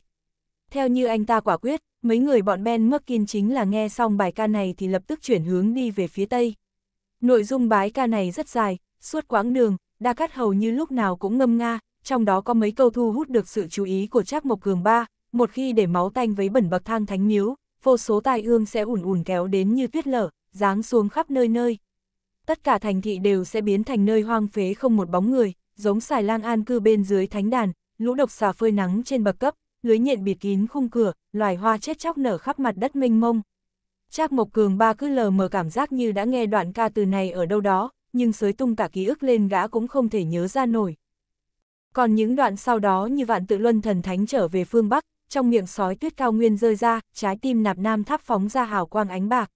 Theo như anh ta quả quyết, mấy người bọn Ben Merkin chính là nghe xong bài ca này thì lập tức chuyển hướng đi về phía Tây, Nội dung bái ca này rất dài, suốt quãng đường, Đa Cát hầu như lúc nào cũng ngâm nga, trong đó có mấy câu thu hút được sự chú ý của Trác Mộc Cường Ba, một khi để máu tanh với bẩn bậc thang thánh miếu, vô số tai ương sẽ ùn ùn kéo đến như tuyết lở, giáng xuống khắp nơi nơi. Tất cả thành thị đều sẽ biến thành nơi hoang phế không một bóng người, giống xài lang an cư bên dưới thánh đàn, lũ độc xà phơi nắng trên bậc cấp, lưới nhện bịt kín khung cửa, loài hoa chết chóc nở khắp mặt đất mênh mông. Trác Mộc Cường ba cứ lờ mờ cảm giác như đã nghe đoạn ca từ này ở đâu đó, nhưng sới tung cả ký ức lên gã cũng không thể nhớ ra nổi. Còn những đoạn sau đó như vạn tự luân thần thánh trở về phương Bắc, trong miệng sói tuyết cao nguyên rơi ra, trái tim nạp nam tháp phóng ra hào quang ánh bạc.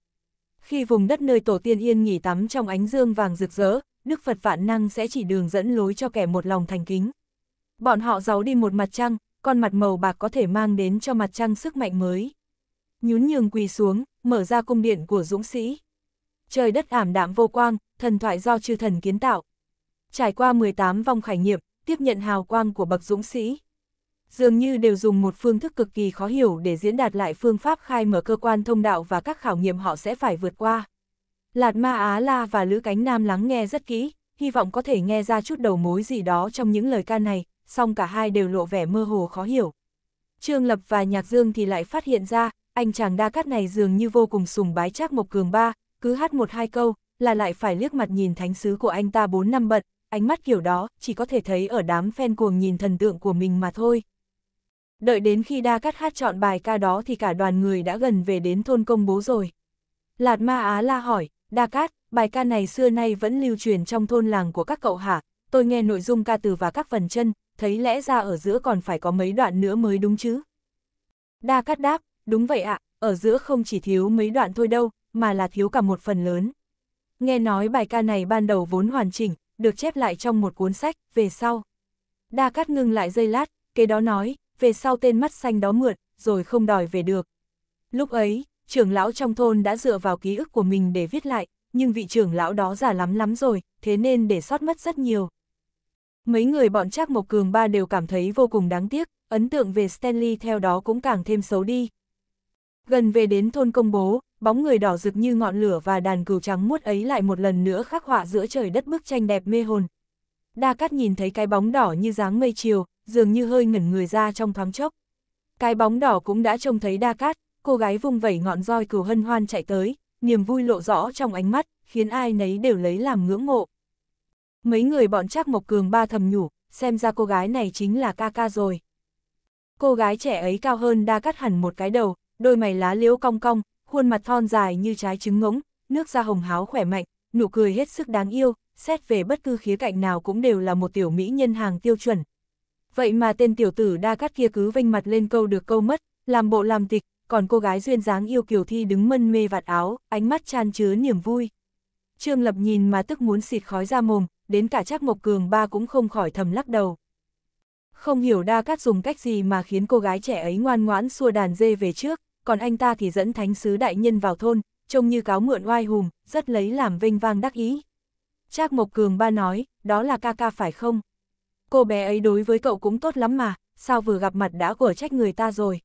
Khi vùng đất nơi tổ tiên yên nghỉ tắm trong ánh dương vàng rực rỡ, Đức Phật vạn năng sẽ chỉ đường dẫn lối cho kẻ một lòng thành kính. Bọn họ giấu đi một mặt trăng, con mặt màu bạc có thể mang đến cho mặt trăng sức mạnh mới nhún nhường quỳ xuống, mở ra cung điện của dũng sĩ. Trời đất ảm đạm vô quang, thần thoại do chư thần kiến tạo. Trải qua 18 vòng khải nghiệm, tiếp nhận hào quang của bậc dũng sĩ. Dường như đều dùng một phương thức cực kỳ khó hiểu để diễn đạt lại phương pháp khai mở cơ quan thông đạo và các khảo nghiệm họ sẽ phải vượt qua. Lạt Ma Á La và Lữ Cánh Nam lắng nghe rất kỹ, hy vọng có thể nghe ra chút đầu mối gì đó trong những lời ca này, song cả hai đều lộ vẻ mơ hồ khó hiểu. Trương Lập và Nhạc Dương thì lại phát hiện ra, anh chàng đa cát này dường như vô cùng sùng bái Trác Mộc Cường ba, cứ hát một hai câu, là lại phải liếc mặt nhìn thánh sứ của anh ta bốn năm bận, ánh mắt kiểu đó chỉ có thể thấy ở đám fan cuồng nhìn thần tượng của mình mà thôi. Đợi đến khi đa cát hát chọn bài ca đó thì cả đoàn người đã gần về đến thôn công bố rồi. Lạt Ma Á La hỏi, đa cát, bài ca này xưa nay vẫn lưu truyền trong thôn làng của các cậu hả? Tôi nghe nội dung ca từ và các phần chân, thấy lẽ ra ở giữa còn phải có mấy đoạn nữa mới đúng chứ. Đa cát đáp, đúng vậy ạ, ở giữa không chỉ thiếu mấy đoạn thôi đâu, mà là thiếu cả một phần lớn. Nghe nói bài ca này ban đầu vốn hoàn chỉnh, được chép lại trong một cuốn sách, về sau. Đa Cát ngưng lại giây lát, kế đó nói, về sau tên mắt xanh đó mượn, rồi không đòi về được. Lúc ấy, trưởng lão trong thôn đã dựa vào ký ức của mình để viết lại, nhưng vị trưởng lão đó già lắm lắm rồi, thế nên để sót mất rất nhiều. Mấy người bọn Trác Mộc Cường ba đều cảm thấy vô cùng đáng tiếc, ấn tượng về Stanley theo đó cũng càng thêm xấu đi, Gần về đến thôn công bố, bóng người đỏ rực như ngọn lửa và đàn cừu trắng muốt ấy lại một lần nữa khắc họa giữa trời đất bức tranh đẹp mê hồn. Đa Cát nhìn thấy cái bóng đỏ như dáng mây chiều, dường như hơi ngẩn người ra trong thoáng chốc. Cái bóng đỏ cũng đã trông thấy Đa Cát, cô gái vung vẩy ngọn roi cừu hân hoan chạy tới, niềm vui lộ rõ trong ánh mắt, khiến ai nấy đều lấy làm ngưỡng mộ. Mấy người bọn Trác Mộc Cường ba thầm nhủ, xem ra cô gái này chính là ca ca rồi. Cô gái trẻ ấy cao hơn Đa Cát hẳn một cái đầu, đôi mày lá liễu cong cong, khuôn mặt thon dài như trái trứng ngỗng, nước da hồng háo khỏe mạnh, nụ cười hết sức đáng yêu, xét về bất cứ khía cạnh nào cũng đều là một tiểu mỹ nhân hàng tiêu chuẩn. Vậy mà tên tiểu tử đa cắt kia cứ vênh mặt lên câu được câu mất, làm bộ làm tịch, còn cô gái duyên dáng yêu kiều thi đứng mân mê vạt áo, ánh mắt tràn chứa niềm vui. Trương Lập nhìn mà tức muốn xịt khói ra mồm, đến cả Trác Mộc Cường ba cũng không khỏi thầm lắc đầu. Không hiểu đa cát dùng cách gì mà khiến cô gái trẻ ấy ngoan ngoãn xua đàn dê về trước, còn anh ta thì dẫn thánh sứ đại nhân vào thôn, trông như cáo mượn oai hùng, rất lấy làm vinh vang đắc ý. Trác Mộc Cường ba nói, đó là ca ca phải không? Cô bé ấy đối với cậu cũng tốt lắm mà, sao vừa gặp mặt đã của trách người ta rồi.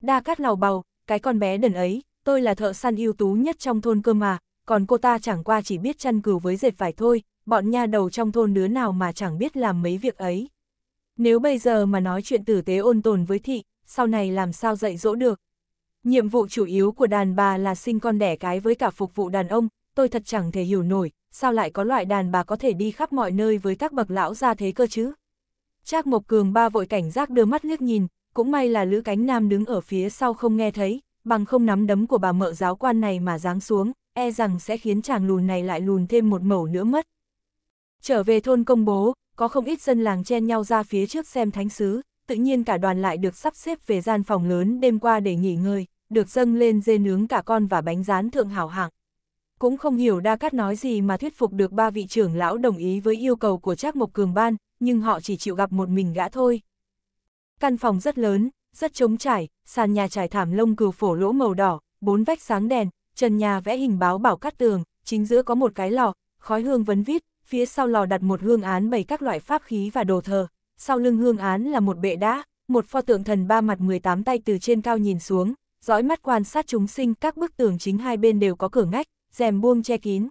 Đa cát lào bầu, cái con bé đần ấy, tôi là thợ săn ưu tú nhất trong thôn cơ mà, còn cô ta chẳng qua chỉ biết chăn cừu với dệt vải thôi, bọn nha đầu trong thôn đứa nào mà chẳng biết làm mấy việc ấy. Nếu bây giờ mà nói chuyện tử tế ôn tồn với thị, sau này làm sao dạy dỗ được, Nhiệm vụ chủ yếu của đàn bà là sinh con đẻ cái với cả phục vụ đàn ông, tôi thật chẳng thể hiểu nổi, sao lại có loại đàn bà có thể đi khắp mọi nơi với các bậc lão ra thế cơ chứ. Trác Mộc Cường ba vội cảnh giác đưa mắt liếc nhìn, cũng may là Lữ Cánh Nam đứng ở phía sau không nghe thấy, bằng không nắm đấm của bà mợ giáo quan này mà giáng xuống, e rằng sẽ khiến chàng lùn này lại lùn thêm một mẩu nữa mất. Trở về thôn công bố, có không ít dân làng chen nhau ra phía trước xem thánh sứ, tự nhiên cả đoàn lại được sắp xếp về gian phòng lớn đêm qua để nghỉ ngơi được dâng lên dê nướng cả con và bánh rán thượng hảo hạng. Cũng không hiểu Đa Cát nói gì mà thuyết phục được ba vị trưởng lão đồng ý với yêu cầu của Trác Mộc Cường Ban, nhưng họ chỉ chịu gặp một mình gã thôi. Căn phòng rất lớn, rất trống trải, sàn nhà trải thảm lông cừu phổ lỗ màu đỏ, bốn vách sáng đèn, trần nhà vẽ hình báo bảo cắt tường, chính giữa có một cái lò, khói hương vấn vít, phía sau lò đặt một hương án bày các loại pháp khí và đồ thờ, sau lưng hương án là một bệ đá, một pho tượng thần ba mặt 18 tay từ trên cao nhìn xuống, dõi mắt quan sát chúng sinh các bức tường chính hai bên đều có cửa ngách, rèm buông che kín.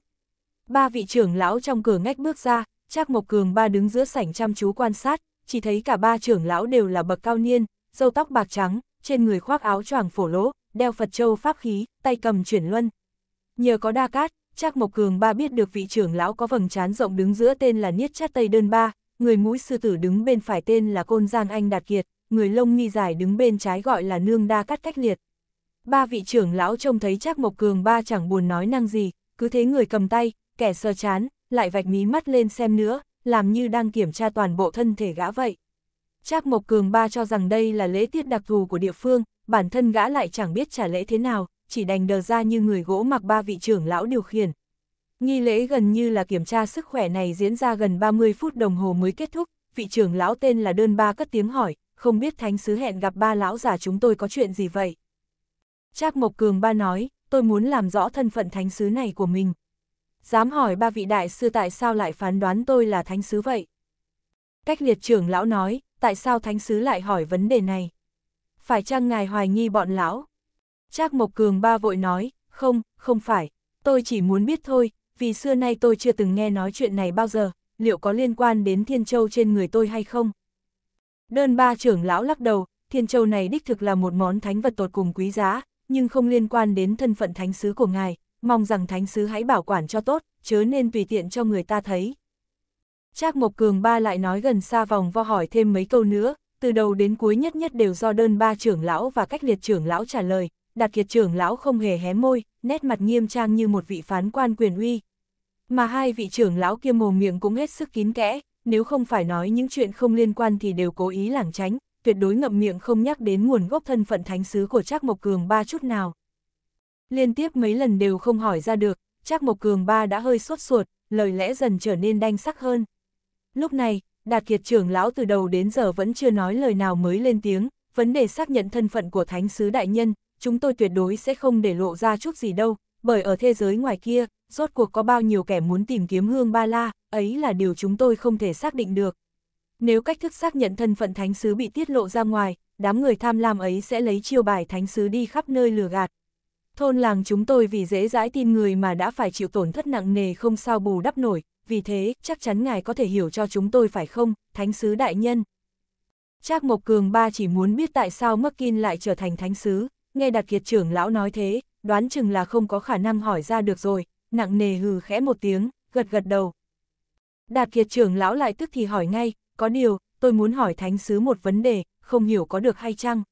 Ba vị trưởng lão trong cửa ngách bước ra, Trác Mộc Cường ba đứng giữa sảnh chăm chú quan sát, chỉ thấy cả ba trưởng lão đều là bậc cao niên, râu tóc bạc trắng, trên người khoác áo choàng phổ lỗ, đeo Phật châu pháp khí, tay cầm chuyển luân. Nhờ có đa cát, Trác Mộc Cường ba biết được vị trưởng lão có vầng trán rộng đứng giữa tên là Niết Chát Tây Đơn Ba, người mũi sư tử đứng bên phải tên là Côn Giang Anh Đạt Kiệt, người lông nghi dài đứng bên trái gọi là Nương Đa Cát Cách Liệt. Ba vị trưởng lão trông thấy Trác Mộc Cường ba chẳng buồn nói năng gì, cứ thế người cầm tay, kẻ sơ chán, lại vạch mí mắt lên xem nữa, làm như đang kiểm tra toàn bộ thân thể gã vậy. Trác Mộc Cường ba cho rằng đây là lễ tiết đặc thù của địa phương, bản thân gã lại chẳng biết trả lễ thế nào, chỉ đành đờ ra như người gỗ mặc ba vị trưởng lão điều khiển. Nghi lễ gần như là kiểm tra sức khỏe này diễn ra gần 30 phút đồng hồ mới kết thúc, vị trưởng lão tên là Đơn Ba cất tiếng hỏi, không biết thánh sứ hẹn gặp ba lão già chúng tôi có chuyện gì vậy? Trác Mộc Cường ba nói, tôi muốn làm rõ thân phận thánh sứ này của mình. Dám hỏi ba vị đại sư tại sao lại phán đoán tôi là thánh sứ vậy? Cách liệt trưởng lão nói, tại sao thánh sứ lại hỏi vấn đề này? Phải chăng ngài hoài nghi bọn lão? Trác Mộc Cường ba vội nói, không, không phải, tôi chỉ muốn biết thôi, vì xưa nay tôi chưa từng nghe nói chuyện này bao giờ, liệu có liên quan đến Thiên Châu trên người tôi hay không? Đơn ba trưởng lão lắc đầu, Thiên Châu này đích thực là một món thánh vật tột cùng quý giá, nhưng không liên quan đến thân phận thánh sứ của ngài, mong rằng thánh sứ hãy bảo quản cho tốt, chớ nên tùy tiện cho người ta thấy. Trác Mộc Cường ba lại nói gần xa vòng vo hỏi thêm mấy câu nữa, từ đầu đến cuối nhất nhất đều do đơn ba trưởng lão và cách liệt trưởng lão trả lời, đạt kiệt trưởng lão không hề hé môi, nét mặt nghiêm trang như một vị phán quan quyền uy. Mà hai vị trưởng lão kia mồm miệng cũng hết sức kín kẽ, nếu không phải nói những chuyện không liên quan thì đều cố ý lảng tránh, tuyệt đối ngậm miệng không nhắc đến nguồn gốc thân phận thánh sứ của Trác Mộc Cường ba chút nào. Liên tiếp mấy lần đều không hỏi ra được, Trác Mộc Cường ba đã hơi sốt ruột, lời lẽ dần trở nên đanh sắc hơn. Lúc này, Đạt Kiệt trưởng lão từ đầu đến giờ vẫn chưa nói lời nào mới lên tiếng, vấn đề xác nhận thân phận của thánh sứ đại nhân, chúng tôi tuyệt đối sẽ không để lộ ra chút gì đâu, bởi ở thế giới ngoài kia, rốt cuộc có bao nhiêu kẻ muốn tìm kiếm hương ba la, ấy là điều chúng tôi không thể xác định được, nếu cách thức xác nhận thân phận thánh sứ bị tiết lộ ra ngoài, đám người tham lam ấy sẽ lấy chiêu bài thánh sứ đi khắp nơi lừa gạt. Thôn làng chúng tôi vì dễ dãi tin người mà đã phải chịu tổn thất nặng nề không sao bù đắp nổi, vì thế chắc chắn ngài có thể hiểu cho chúng tôi phải không, thánh sứ đại nhân. Trác Mộc Cường ba chỉ muốn biết tại sao Mắc Mckin lại trở thành thánh sứ, nghe đặc kiệt trưởng lão nói thế, đoán chừng là không có khả năng hỏi ra được rồi, nặng nề hừ khẽ một tiếng, gật gật đầu. Đạt kiệt trưởng lão lại tức thì hỏi ngay, có điều, tôi muốn hỏi thánh sứ một vấn đề, không hiểu có được hay chăng?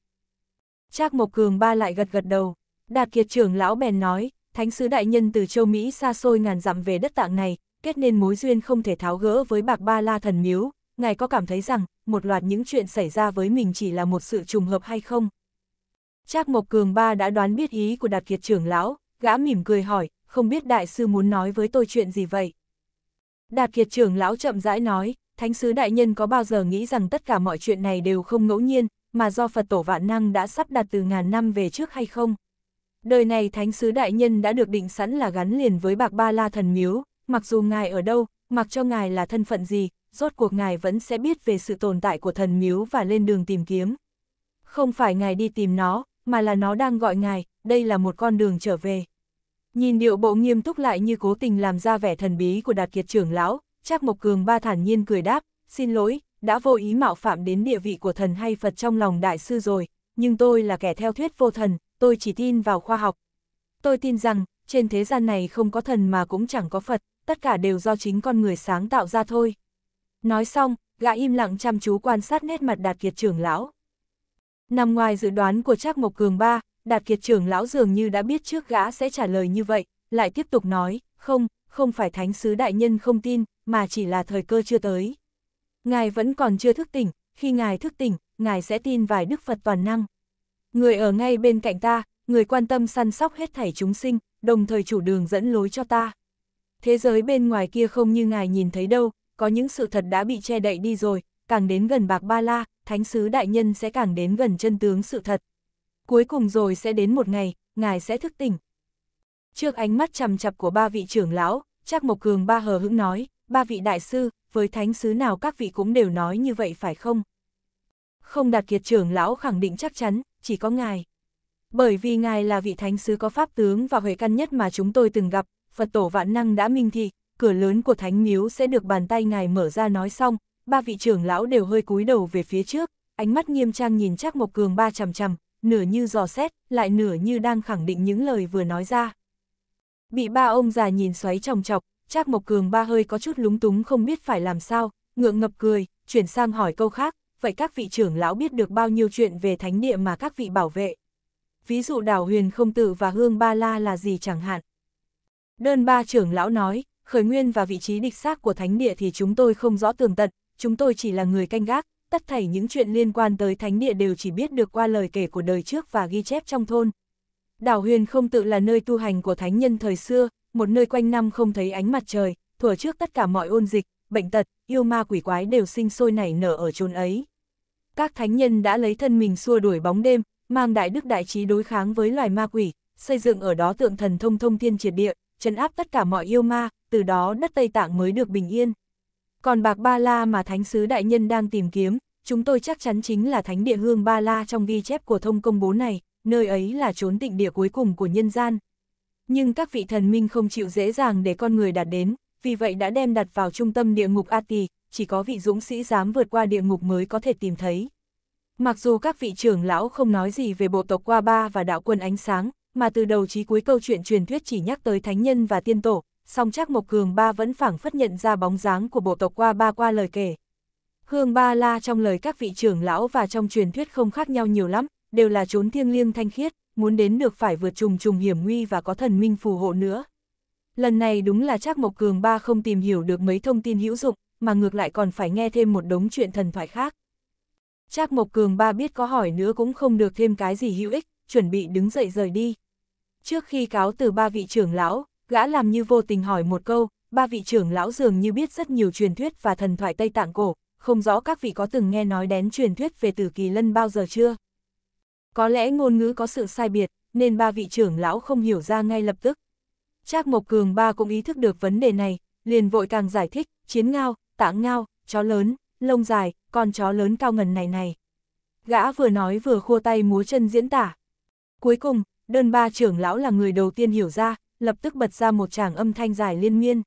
Trác Mộc Cường ba lại gật gật đầu, đạt kiệt trưởng lão bèn nói, thánh sứ đại nhân từ châu Mỹ xa xôi ngàn dặm về đất tạng này, kết nên mối duyên không thể tháo gỡ với bạc ba la thần miếu, ngài có cảm thấy rằng, một loạt những chuyện xảy ra với mình chỉ là một sự trùng hợp hay không? Trác Mộc Cường ba đã đoán biết ý của đạt kiệt trưởng lão, gã mỉm cười hỏi, không biết đại sư muốn nói với tôi chuyện gì vậy? Đạt kiệt trưởng lão chậm rãi nói, Thánh sứ đại nhân có bao giờ nghĩ rằng tất cả mọi chuyện này đều không ngẫu nhiên, mà do Phật tổ vạn năng đã sắp đặt từ ngàn năm về trước hay không? Đời này Thánh sứ đại nhân đã được định sẵn là gắn liền với bạc ba la thần miếu, mặc dù ngài ở đâu, mặc cho ngài là thân phận gì, rốt cuộc ngài vẫn sẽ biết về sự tồn tại của thần miếu và lên đường tìm kiếm. Không phải ngài đi tìm nó, mà là nó đang gọi ngài, đây là một con đường trở về. Nhìn điệu bộ nghiêm túc lại như cố tình làm ra vẻ thần bí của đạt kiệt trưởng lão, Trác Mộc Cường ba thản nhiên cười đáp, xin lỗi, đã vô ý mạo phạm đến địa vị của thần hay Phật trong lòng đại sư rồi, nhưng tôi là kẻ theo thuyết vô thần, tôi chỉ tin vào khoa học. Tôi tin rằng, trên thế gian này không có thần mà cũng chẳng có Phật, tất cả đều do chính con người sáng tạo ra thôi. Nói xong, gã im lặng chăm chú quan sát nét mặt Đạt Kiệt trưởng lão. Nằm ngoài dự đoán của Trác Mộc Cường ba, Đạt Kiệt trưởng lão dường như đã biết trước gã sẽ trả lời như vậy, lại tiếp tục nói, không, không phải thánh sứ đại nhân không tin, mà chỉ là thời cơ chưa tới. Ngài vẫn còn chưa thức tỉnh, khi ngài thức tỉnh, ngài sẽ tin vài đức Phật toàn năng. Người ở ngay bên cạnh ta, người quan tâm săn sóc hết thảy chúng sinh, đồng thời chủ đường dẫn lối cho ta. Thế giới bên ngoài kia không như ngài nhìn thấy đâu, có những sự thật đã bị che đậy đi rồi, càng đến gần bạc ba la, thánh sứ đại nhân sẽ càng đến gần chân tướng sự thật. Cuối cùng rồi sẽ đến một ngày, ngài sẽ thức tỉnh. Trước ánh mắt chằm chặp của ba vị trưởng lão, Trác Mộc Cường ba hờ hững nói, ba vị đại sư, với thánh sứ nào các vị cũng đều nói như vậy phải không? Không đạt kiệt trưởng lão khẳng định chắc chắn, chỉ có ngài. Bởi vì ngài là vị thánh sứ có pháp tướng và huệ căn nhất mà chúng tôi từng gặp, Phật tổ vạn năng đã minh thị, cửa lớn của thánh miếu sẽ được bàn tay ngài mở ra nói xong, ba vị trưởng lão đều hơi cúi đầu về phía trước, ánh mắt nghiêm trang nhìn Trác Mộc Cường ba chằm chằm, nửa như dò xét, lại nửa như đang khẳng định những lời vừa nói ra. Bị ba ông già nhìn xoáy chồng chọc, Trác Mộc Cường ba hơi có chút lúng túng không biết phải làm sao, ngượng ngập cười, chuyển sang hỏi câu khác, vậy các vị trưởng lão biết được bao nhiêu chuyện về thánh địa mà các vị bảo vệ? Ví dụ đảo huyền không tử và hương ba la là gì chẳng hạn? Đơn ba trưởng lão nói, khởi nguyên và vị trí địch xác của thánh địa thì chúng tôi không rõ tường tận, chúng tôi chỉ là người canh gác, tất thảy những chuyện liên quan tới thánh địa đều chỉ biết được qua lời kể của đời trước và ghi chép trong thôn, Đảo huyền không tự là nơi tu hành của thánh nhân thời xưa, một nơi quanh năm không thấy ánh mặt trời, thuở trước tất cả mọi ôn dịch, bệnh tật, yêu ma quỷ quái đều sinh sôi nảy nở ở chốn ấy. Các thánh nhân đã lấy thân mình xua đuổi bóng đêm, mang đại đức đại trí đối kháng với loài ma quỷ, xây dựng ở đó tượng thần thông thông thiên triệt địa, trấn áp tất cả mọi yêu ma, từ đó đất Tây Tạng mới được bình yên. Còn bạc Ba La mà thánh sứ đại nhân đang tìm kiếm, chúng tôi chắc chắn chính là thánh địa hương Ba La trong ghi chép của thông công bố này, nơi ấy là chốn tịnh địa cuối cùng của nhân gian. Nhưng các vị thần minh không chịu dễ dàng để con người đạt đến, vì vậy đã đem đặt vào trung tâm địa ngục Ati, chỉ có vị dũng sĩ dám vượt qua địa ngục mới có thể tìm thấy. Mặc dù các vị trưởng lão không nói gì về bộ tộc Qua Ba và đạo quân ánh sáng, mà từ đầu chí cuối câu chuyện truyền thuyết chỉ nhắc tới thánh nhân và tiên tổ, song chắc Mộc Cường Ba vẫn phảng phất nhận ra bóng dáng của bộ tộc Qua Ba qua lời kể. Hương Ba La trong lời các vị trưởng lão và trong truyền thuyết không khác nhau nhiều lắm, đều là trốn thiêng liêng thanh khiết, muốn đến được phải vượt trùng trùng hiểm nguy và có thần minh phù hộ nữa. Lần này đúng là Trác Mộc Cường ba không tìm hiểu được mấy thông tin hữu dụng, mà ngược lại còn phải nghe thêm một đống chuyện thần thoại khác. Trác Mộc Cường ba biết có hỏi nữa cũng không được thêm cái gì hữu ích, chuẩn bị đứng dậy rời đi. Trước khi cáo từ ba vị trưởng lão, gã làm như vô tình hỏi một câu, ba vị trưởng lão dường như biết rất nhiều truyền thuyết và thần thoại Tây Tạng cổ, không rõ các vị có từng nghe nói đến truyền thuyết về Tử Kỳ Lân bao giờ chưa? Có lẽ ngôn ngữ có sự sai biệt, nên ba vị trưởng lão không hiểu ra ngay lập tức. Trác Mộc Cường ba cũng ý thức được vấn đề này, liền vội càng giải thích, chiến ngao, tạng ngao, chó lớn, lông dài, con chó lớn cao ngần này này. Gã vừa nói vừa khua tay múa chân diễn tả. Cuối cùng, đơn ba trưởng lão là người đầu tiên hiểu ra, lập tức bật ra một tràng âm thanh dài liên miên.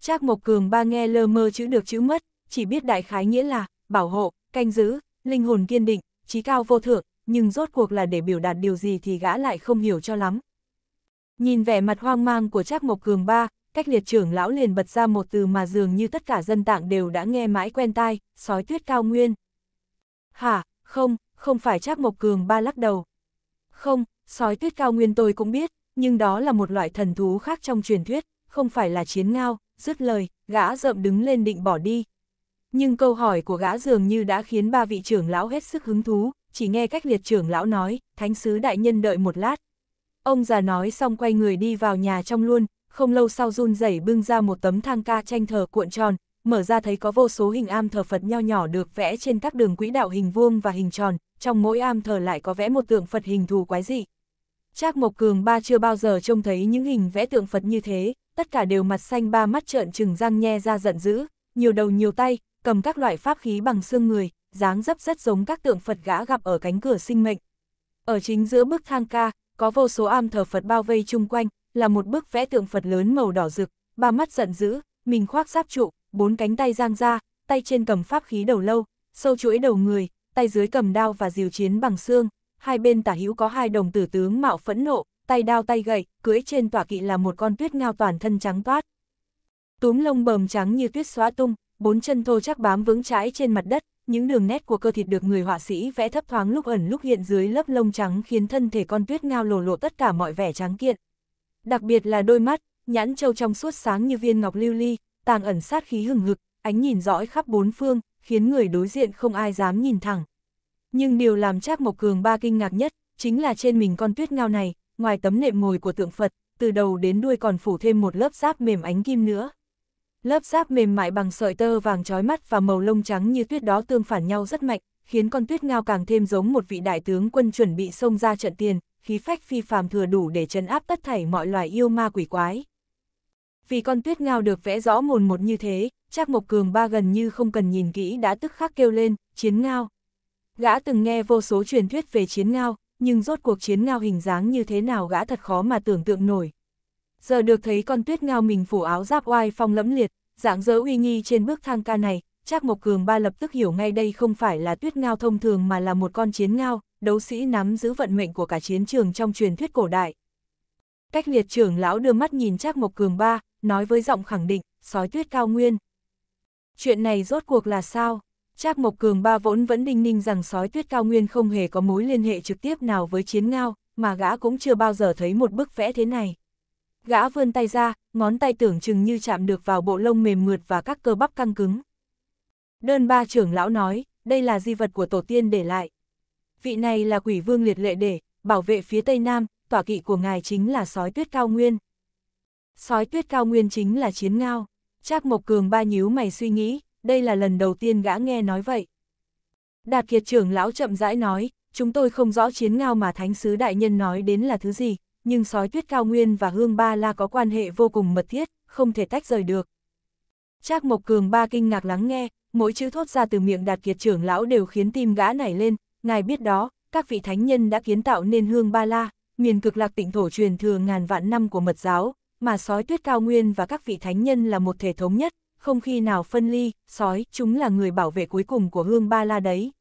Trác Mộc Cường ba nghe lơ mơ chữ được chữ mất, chỉ biết đại khái nghĩa là bảo hộ, canh giữ, linh hồn kiên định, trí cao vô thượng, nhưng rốt cuộc là để biểu đạt điều gì thì gã lại không hiểu cho lắm. Nhìn vẻ mặt hoang mang của Trác Mộc Cường ba, cách liệt trưởng lão liền bật ra một từ mà dường như tất cả dân tạng đều đã nghe mãi quen tai, sói tuyết cao nguyên. Hả, không, không phải Trác Mộc Cường ba lắc đầu. Không, sói tuyết cao nguyên tôi cũng biết, nhưng đó là một loại thần thú khác trong truyền thuyết, không phải là chiến ngao, dứt lời, gã rậm đứng lên định bỏ đi. Nhưng câu hỏi của gã dường như đã khiến ba vị trưởng lão hết sức hứng thú, chỉ nghe cách liệt trưởng lão nói, thánh sứ đại nhân đợi một lát. Ông già nói xong quay người đi vào nhà trong luôn, không lâu sau run rẩy bưng ra một tấm thang ca tranh thờ cuộn tròn, mở ra thấy có vô số hình am thờ Phật nho nhỏ được vẽ trên các đường quỹ đạo hình vuông và hình tròn, trong mỗi am thờ lại có vẽ một tượng Phật hình thù quái dị. Trác Mộc Cường ba chưa bao giờ trông thấy những hình vẽ tượng Phật như thế, tất cả đều mặt xanh ba mắt trợn trừng răng nhe ra giận dữ, nhiều đầu nhiều tay, cầm các loại pháp khí bằng xương người, dáng dấp rất giống các tượng Phật gã gặp ở cánh cửa sinh mệnh. Ở chính giữa bức thang ca, có vô số am thờ Phật bao vây chung quanh, là một bức vẽ tượng Phật lớn màu đỏ rực, ba mắt giận dữ, mình khoác giáp trụ, bốn cánh tay giang ra, tay trên cầm pháp khí đầu lâu, sâu chuỗi đầu người, tay dưới cầm đao và diều chiến bằng xương, hai bên tả hữu có hai đồng tử tướng mạo phẫn nộ, tay đao tay gậy, cưỡi trên tỏa kỵ là một con tuyết ngao toàn thân trắng toát. Túm lông bờm trắng như tuyết xóa tung, bốn chân thô chắc bám vững trái trên mặt đất, những đường nét của cơ thịt được người họa sĩ vẽ thấp thoáng lúc ẩn lúc hiện dưới lớp lông trắng khiến thân thể con tuyết ngao lồ lộ tất cả mọi vẻ trắng kiện. Đặc biệt là đôi mắt, nhãn châu trong suốt sáng như viên ngọc lưu ly, tàng ẩn sát khí hừng hực, ánh nhìn dõi khắp bốn phương, khiến người đối diện không ai dám nhìn thẳng. Nhưng điều làm Trác Mộc Cường ba kinh ngạc nhất, chính là trên mình con tuyết ngao này, ngoài tấm nệm ngồi của tượng Phật, từ đầu đến đuôi còn phủ thêm một lớp giáp mềm ánh kim nữa. Lớp giáp mềm mại bằng sợi tơ vàng trói mắt và màu lông trắng như tuyết đó tương phản nhau rất mạnh, khiến con tuyết ngao càng thêm giống một vị đại tướng quân chuẩn bị xông ra trận tiền, khí phách phi phàm thừa đủ để trấn áp tất thảy mọi loài yêu ma quỷ quái. Vì con tuyết ngao được vẽ rõ mồn một như thế, chắc Mộc Cường ba gần như không cần nhìn kỹ đã tức khắc kêu lên, chiến ngao. Gã từng nghe vô số truyền thuyết về chiến ngao, nhưng rốt cuộc chiến ngao hình dáng như thế nào gã thật khó mà tưởng tượng nổi giờ được thấy con tuyết ngao mình phủ áo giáp oai phong lẫm liệt, dạng dỡ uy nghi trên bước thang ca này, Trác Mộc Cường ba lập tức hiểu ngay đây không phải là tuyết ngao thông thường mà là một con chiến ngao, đấu sĩ nắm giữ vận mệnh của cả chiến trường trong truyền thuyết cổ đại. Cách liệt trưởng lão đưa mắt nhìn Trác Mộc Cường ba, nói với giọng khẳng định, sói tuyết cao nguyên. Chuyện này rốt cuộc là sao? Trác Mộc Cường ba vốn vẫn đinh ninh rằng sói tuyết cao nguyên không hề có mối liên hệ trực tiếp nào với chiến ngao, mà gã cũng chưa bao giờ thấy một bức vẽ thế này. Gã vươn tay ra, ngón tay tưởng chừng như chạm được vào bộ lông mềm mượt và các cơ bắp căng cứng. Đơn ba trưởng lão nói, đây là di vật của tổ tiên để lại. Vị này là quỷ vương liệt lệ để, bảo vệ phía tây nam, tỏa kỵ của ngài chính là sói tuyết cao nguyên. Sói tuyết cao nguyên chính là chiến ngao. Trác Mộc Cường ba nhíu mày suy nghĩ, đây là lần đầu tiên gã nghe nói vậy. Đạt kiệt trưởng lão chậm rãi nói, chúng tôi không rõ chiến ngao mà thánh sứ đại nhân nói đến là thứ gì, nhưng sói tuyết cao nguyên và hương ba la có quan hệ vô cùng mật thiết, không thể tách rời được. Trác Mộc Cường ba kinh ngạc lắng nghe, mỗi chữ thốt ra từ miệng đạt kiệt trưởng lão đều khiến tim gã nảy lên, ngài biết đó, các vị thánh nhân đã kiến tạo nên hương ba la, miền cực lạc tịnh thổ truyền thừa ngàn vạn năm của mật giáo, mà sói tuyết cao nguyên và các vị thánh nhân là một thể thống nhất, không khi nào phân ly, sói, chúng là người bảo vệ cuối cùng của hương ba la đấy.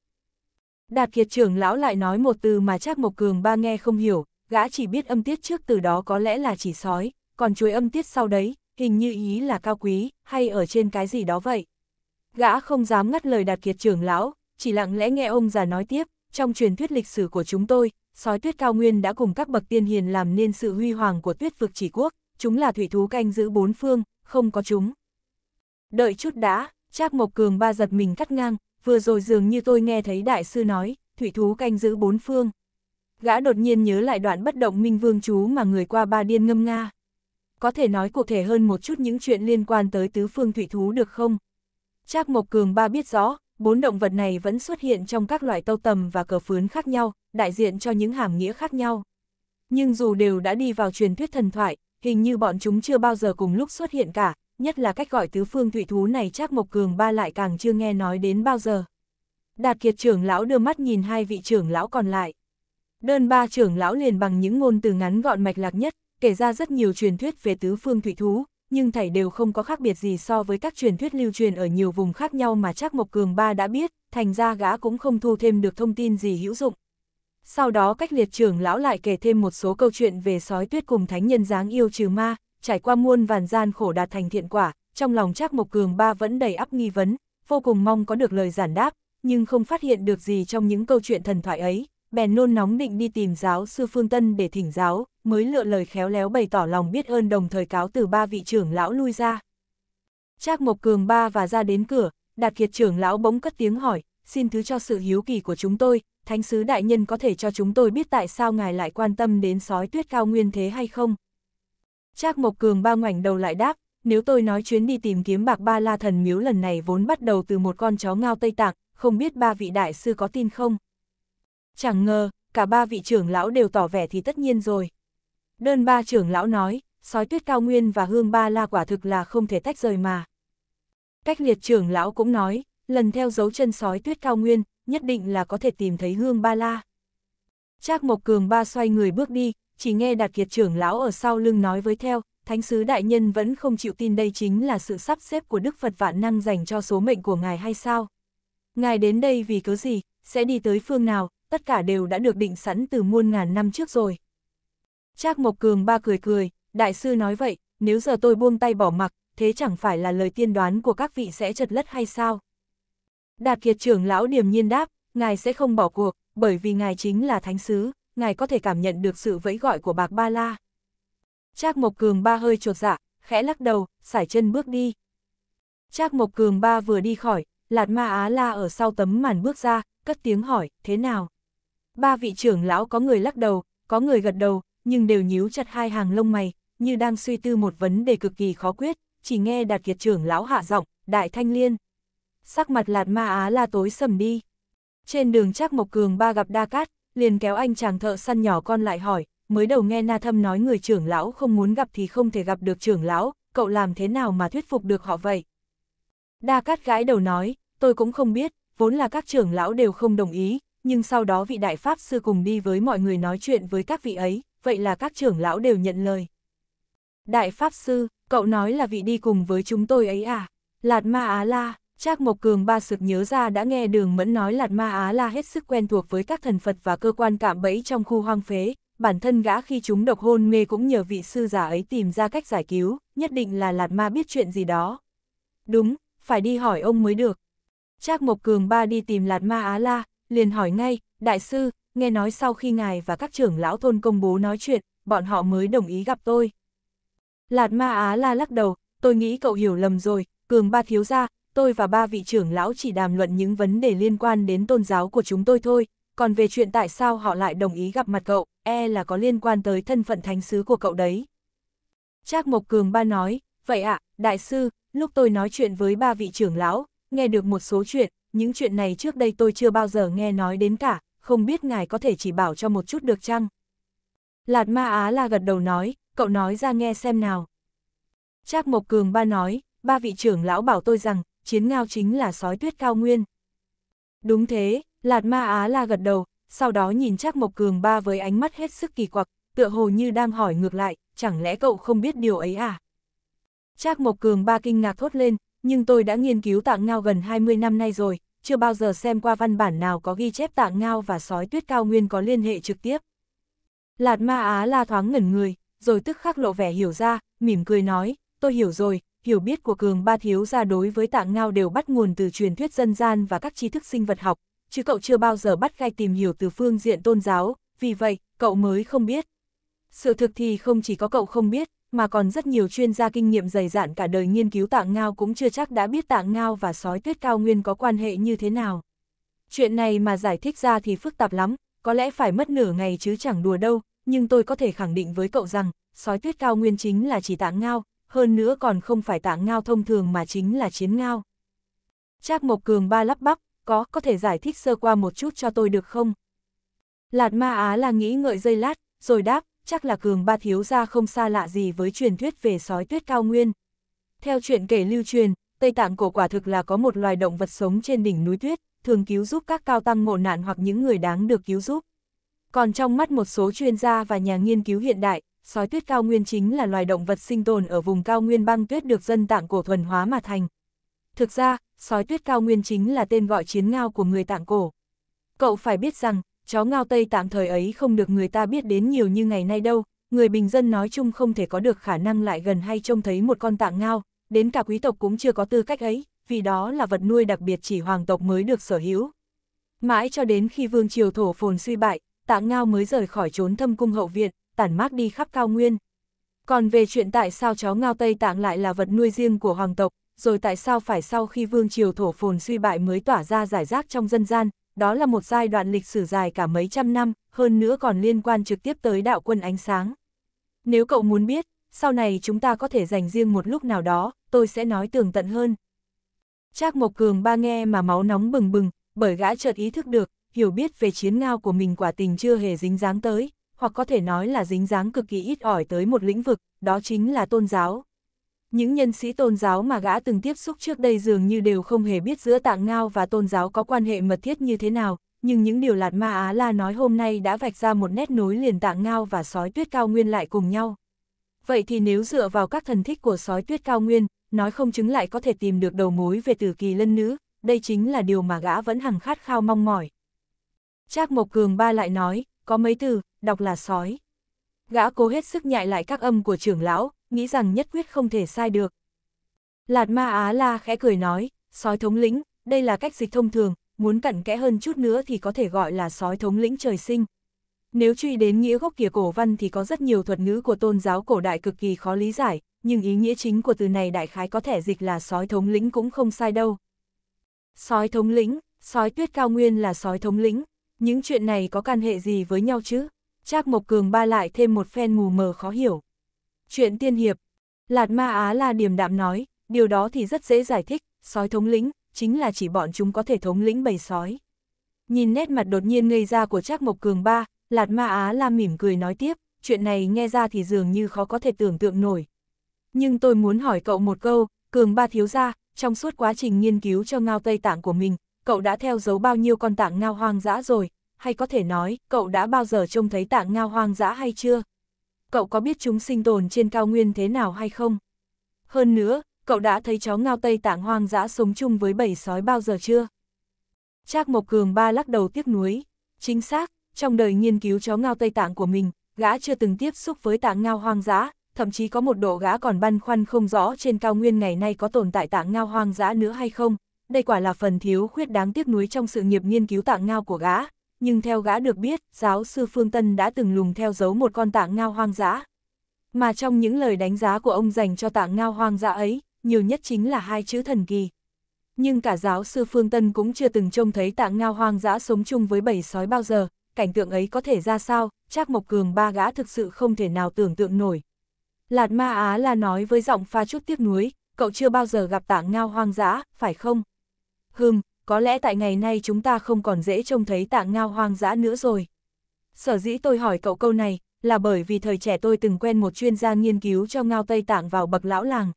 Đạt kiệt trưởng lão lại nói một từ mà Trác Mộc Cường ba nghe không hiểu, gã chỉ biết âm tiết trước từ đó có lẽ là chỉ sói, còn chuối âm tiết sau đấy, hình như ý là cao quý, hay ở trên cái gì đó vậy. Gã không dám ngắt lời đạt kiệt trưởng lão, chỉ lặng lẽ nghe ông già nói tiếp, trong truyền thuyết lịch sử của chúng tôi, sói tuyết cao nguyên đã cùng các bậc tiên hiền làm nên sự huy hoàng của tuyết vực chỉ quốc, chúng là thủy thú canh giữ bốn phương, không có chúng. Đợi chút đã, Trác Mộc Cường ba giật mình cắt ngang, vừa rồi dường như tôi nghe thấy đại sư nói, thủy thú canh giữ bốn phương. Gã đột nhiên nhớ lại đoạn bất động minh vương chú mà người qua ba điên ngâm nga. Có thể nói cụ thể hơn một chút những chuyện liên quan tới tứ phương thủy thú được không? Trác Mộc Cường ba biết rõ, bốn động vật này vẫn xuất hiện trong các loại tâu tầm và cờ phướn khác nhau, đại diện cho những hàm nghĩa khác nhau. Nhưng dù đều đã đi vào truyền thuyết thần thoại, hình như bọn chúng chưa bao giờ cùng lúc xuất hiện cả, nhất là cách gọi tứ phương thủy thú này Trác Mộc Cường ba lại càng chưa nghe nói đến bao giờ. Đạt Kiệt trưởng lão đưa mắt nhìn hai vị trưởng lão còn lại. Đơn ba trưởng lão liền bằng những ngôn từ ngắn gọn mạch lạc nhất, kể ra rất nhiều truyền thuyết về tứ phương thủy thú, nhưng thảy đều không có khác biệt gì so với các truyền thuyết lưu truyền ở nhiều vùng khác nhau mà chắc Mộc Cường Ba đã biết, thành ra gã cũng không thu thêm được thông tin gì hữu dụng. Sau đó cách liệt trưởng lão lại kể thêm một số câu chuyện về sói tuyết cùng thánh nhân dáng yêu trừ ma, trải qua muôn vàn gian khổ đạt thành thiện quả, trong lòng chắc Mộc Cường Ba vẫn đầy ắp nghi vấn, vô cùng mong có được lời giản đáp, nhưng không phát hiện được gì trong những câu chuyện thần thoại ấy bèn nôn nóng định đi tìm giáo sư Phương Tân để thỉnh giáo, mới lựa lời khéo léo bày tỏ lòng biết ơn đồng thời cáo từ ba vị trưởng lão lui ra. Trác Mộc Cường ba và ra đến cửa, Đạt Kiệt trưởng lão bỗng cất tiếng hỏi, xin thứ cho sự hiếu kỳ của chúng tôi, thánh sứ đại nhân có thể cho chúng tôi biết tại sao ngài lại quan tâm đến sói tuyết cao nguyên thế hay không? Trác Mộc Cường ba ngoảnh đầu lại đáp, nếu tôi nói chuyến đi tìm kiếm bạc ba la thần miếu lần này vốn bắt đầu từ một con chó ngao Tây Tạng, không biết ba vị đại sư có tin không? Chẳng ngờ, cả ba vị trưởng lão đều tỏ vẻ thì tất nhiên rồi. Đơn ba trưởng lão nói, sói tuyết cao nguyên và hương ba la quả thực là không thể tách rời mà. Cách liệt trưởng lão cũng nói, lần theo dấu chân sói tuyết cao nguyên, nhất định là có thể tìm thấy hương ba la. Trác Mộc Cường ba xoay người bước đi, chỉ nghe đạt kiệt trưởng lão ở sau lưng nói với theo, thánh sứ đại nhân vẫn không chịu tin đây chính là sự sắp xếp của Đức Phật vạn năng dành cho số mệnh của ngài hay sao? Ngài đến đây vì cớ gì, sẽ đi tới phương nào, tất cả đều đã được định sẵn từ muôn ngàn năm trước rồi. Trác Mộc Cường ba cười cười, đại sư nói vậy, nếu giờ tôi buông tay bỏ mặc, thế chẳng phải là lời tiên đoán của các vị sẽ chật lất hay sao? Đạt kiệt trưởng lão điềm nhiên đáp, ngài sẽ không bỏ cuộc, bởi vì ngài chính là thánh sứ, ngài có thể cảm nhận được sự vẫy gọi của bạc ba la. Trác Mộc Cường ba hơi trột dạ, khẽ lắc đầu, sải chân bước đi. Trác Mộc Cường ba vừa đi khỏi, Lạt Ma Á La ở sau tấm màn bước ra, cất tiếng hỏi, thế nào? Ba vị trưởng lão có người lắc đầu, có người gật đầu, nhưng đều nhíu chặt hai hàng lông mày, như đang suy tư một vấn đề cực kỳ khó quyết, chỉ nghe đạt kiệt trưởng lão hạ giọng, đại thanh liên. Sắc mặt lạt ma á la tối sầm đi. Trên đường chắc Mộc Cường ba gặp Đa Cát, liền kéo anh chàng thợ săn nhỏ con lại hỏi, mới đầu nghe Na Thâm nói người trưởng lão không muốn gặp thì không thể gặp được trưởng lão, cậu làm thế nào mà thuyết phục được họ vậy? Đa Cát gãi đầu nói, tôi cũng không biết, vốn là các trưởng lão đều không đồng ý, nhưng sau đó vị đại pháp sư cùng đi với mọi người nói chuyện với các vị ấy, vậy là các trưởng lão đều nhận lời. Đại pháp sư, cậu nói là vị đi cùng với chúng tôi ấy à? Lạt Ma Á La, Trác Mộc Cường ba sực nhớ ra đã nghe Đường Mẫn nói Lạt Ma Á La hết sức quen thuộc với các thần Phật và cơ quan cạm bẫy trong khu hoang phế, bản thân gã khi chúng độc hôn mê cũng nhờ vị sư giả ấy tìm ra cách giải cứu, nhất định là Lạt Ma biết chuyện gì đó. Đúng, phải đi hỏi ông mới được. Trác Mộc Cường ba đi tìm Lạt Ma Á La, liền hỏi ngay, đại sư, nghe nói sau khi ngài và các trưởng lão thôn công bố nói chuyện, bọn họ mới đồng ý gặp tôi. Lạt ma á la lắc đầu, tôi nghĩ cậu hiểu lầm rồi, cường ba thiếu gia, tôi và ba vị trưởng lão chỉ đàm luận những vấn đề liên quan đến tôn giáo của chúng tôi thôi, còn về chuyện tại sao họ lại đồng ý gặp mặt cậu, e là có liên quan tới thân phận thánh sứ của cậu đấy. Trác Mộc Cường ba nói, vậy ạ, đại sư, lúc tôi nói chuyện với ba vị trưởng lão, nghe được một số chuyện, những chuyện này trước đây tôi chưa bao giờ nghe nói đến cả, không biết ngài có thể chỉ bảo cho một chút được chăng? Lạt ma Á La gật đầu nói, cậu nói ra nghe xem nào. Trác Mộc Cường ba nói, ba vị trưởng lão bảo tôi rằng, chiến ngao chính là sói tuyết cao nguyên. Đúng thế, Lạt ma Á La gật đầu, sau đó nhìn Trác Mộc Cường ba với ánh mắt hết sức kỳ quặc, tựa hồ như đang hỏi ngược lại, chẳng lẽ cậu không biết điều ấy à? Trác Mộc Cường ba kinh ngạc thốt lên, nhưng tôi đã nghiên cứu tạng ngao gần 20 năm nay rồi, chưa bao giờ xem qua văn bản nào có ghi chép tạng ngao và sói tuyết cao nguyên có liên hệ trực tiếp. Lạt ma Á la thoáng ngẩn người, rồi tức khắc lộ vẻ hiểu ra, mỉm cười nói, tôi hiểu rồi, hiểu biết của cường ba thiếu gia đối với tạng ngao đều bắt nguồn từ truyền thuyết dân gian và các tri thức sinh vật học, chứ cậu chưa bao giờ bắt gai tìm hiểu từ phương diện tôn giáo, vì vậy, cậu mới không biết. Sự thực thì không chỉ có cậu không biết, mà còn rất nhiều chuyên gia kinh nghiệm dày dạn cả đời nghiên cứu tạng ngao cũng chưa chắc đã biết tạng ngao và sói tuyết cao nguyên có quan hệ như thế nào. Chuyện này mà giải thích ra thì phức tạp lắm, có lẽ phải mất nửa ngày chứ chẳng đùa đâu, nhưng tôi có thể khẳng định với cậu rằng, sói tuyết cao nguyên chính là chỉ tạng ngao, hơn nữa còn không phải tạng ngao thông thường mà chính là chiến ngao. Trác Mộc Cường ba lắp bắp, có, có thể giải thích sơ qua một chút cho tôi được không? Lạt ma á là nghĩ ngợi dây lát, rồi đáp, chắc là cường ba thiếu gia không xa lạ gì với truyền thuyết về sói tuyết cao nguyên. Theo chuyện kể lưu truyền, Tây Tạng cổ quả thực là có một loài động vật sống trên đỉnh núi tuyết, thường cứu giúp các cao tăng ngộ nạn hoặc những người đáng được cứu giúp. Còn trong mắt một số chuyên gia và nhà nghiên cứu hiện đại, sói tuyết cao nguyên chính là loài động vật sinh tồn ở vùng cao nguyên băng tuyết được dân Tạng cổ thuần hóa mà thành. Thực ra, sói tuyết cao nguyên chính là tên gọi chiến ngao của người Tạng cổ. Cậu phải biết rằng, chó ngao Tây Tạng thời ấy không được người ta biết đến nhiều như ngày nay đâu, người bình dân nói chung không thể có được khả năng lại gần hay trông thấy một con tạng ngao, đến cả quý tộc cũng chưa có tư cách ấy, vì đó là vật nuôi đặc biệt chỉ hoàng tộc mới được sở hữu. Mãi cho đến khi vương triều thổ phồn suy bại, tạng ngao mới rời khỏi trốn thâm cung hậu viện, tản mát đi khắp cao nguyên. Còn về chuyện tại sao chó ngao Tây Tạng lại là vật nuôi riêng của hoàng tộc, rồi tại sao phải sau khi vương triều thổ phồn suy bại mới tỏa ra giải rác trong dân gian, đó là một giai đoạn lịch sử dài cả mấy trăm năm, hơn nữa còn liên quan trực tiếp tới đạo quân ánh sáng. Nếu cậu muốn biết, sau này chúng ta có thể dành riêng một lúc nào đó, tôi sẽ nói tường tận hơn. Trác Mộc Cường ba nghe mà máu nóng bừng bừng, bởi gã chợt ý thức được, hiểu biết về chiến ngao của mình quả tình chưa hề dính dáng tới, hoặc có thể nói là dính dáng cực kỳ ít ỏi tới một lĩnh vực, đó chính là tôn giáo. Những nhân sĩ tôn giáo mà gã từng tiếp xúc trước đây dường như đều không hề biết giữa tạng ngao và tôn giáo có quan hệ mật thiết như thế nào, nhưng những điều Lạt Ma Á La nói hôm nay đã vạch ra một nét nối liền tạng ngao và sói tuyết cao nguyên lại cùng nhau. Vậy thì nếu dựa vào các thần thích của sói tuyết cao nguyên, nói không chứng lại có thể tìm được đầu mối về tử kỳ lân nữ, đây chính là điều mà gã vẫn hằng khát khao mong mỏi. Trác Mộc Cường Ba lại nói, có mấy từ, đọc là sói gã cố hết sức nhại lại các âm của trưởng lão, nghĩ rằng nhất quyết không thể sai được. Lạt ma Á la khẽ cười nói, sói thống lĩnh, đây là cách dịch thông thường, muốn cặn kẽ hơn chút nữa thì có thể gọi là sói thống lĩnh trời sinh. Nếu truy đến nghĩa gốc kìa cổ văn thì có rất nhiều thuật ngữ của tôn giáo cổ đại cực kỳ khó lý giải, nhưng ý nghĩa chính của từ này đại khái có thể dịch là sói thống lĩnh cũng không sai đâu. Sói thống lĩnh, sói tuyết cao nguyên là sói thống lĩnh, những chuyện này có can hệ gì với nhau chứ? Trác Mộc Cường ba lại thêm một phen mù mờ khó hiểu. Chuyện tiên hiệp, Lạt Ma Á là điềm đạm nói, điều đó thì rất dễ giải thích, sói thống lĩnh, chính là chỉ bọn chúng có thể thống lĩnh bầy sói. Nhìn nét mặt đột nhiên ngây ra của Trác Mộc Cường ba, Lạt Ma Á la mỉm cười nói tiếp, chuyện này nghe ra thì dường như khó có thể tưởng tượng nổi. Nhưng tôi muốn hỏi cậu một câu, Cường ba thiếu gia, trong suốt quá trình nghiên cứu cho ngao Tây Tạng của mình, cậu đã theo dấu bao nhiêu con tạng ngao hoang dã rồi, hay có thể nói, cậu đã bao giờ trông thấy tạng ngao hoang dã hay chưa? Cậu có biết chúng sinh tồn trên cao nguyên thế nào hay không? Hơn nữa, cậu đã thấy chó ngao Tây Tạng hoang dã sống chung với bầy sói bao giờ chưa? Trác Mộc Cường ba lắc đầu tiếc nuối. Chính xác, trong đời nghiên cứu chó ngao Tây Tạng của mình, gã chưa từng tiếp xúc với tạng ngao hoang dã, thậm chí có một độ gã còn băn khoăn không rõ trên cao nguyên ngày nay có tồn tại tạng ngao hoang dã nữa hay không. Đây quả là phần thiếu khuyết đáng tiếc nuối trong sự nghiệp nghiên cứu tạng ngao của gã, nhưng theo gã được biết, giáo sư Phương Tân đã từng lùng theo dấu một con tạng ngao hoang dã. Mà trong những lời đánh giá của ông dành cho tạng ngao hoang dã ấy, nhiều nhất chính là hai chữ thần kỳ. Nhưng cả giáo sư Phương Tân cũng chưa từng trông thấy tạng ngao hoang dã sống chung với bảy sói bao giờ, cảnh tượng ấy có thể ra sao, Trác Mộc Cường ba gã thực sự không thể nào tưởng tượng nổi. Lạt Ma Á là nói với giọng pha chút tiếc nuối, cậu chưa bao giờ gặp tạng ngao hoang dã, phải không? Hừm, có lẽ tại ngày nay chúng ta không còn dễ trông thấy tạng ngao hoang dã nữa rồi. Sở dĩ tôi hỏi cậu câu này, là bởi vì thời trẻ tôi từng quen một chuyên gia nghiên cứu cho ngao Tây Tạng vào bậc lão làng.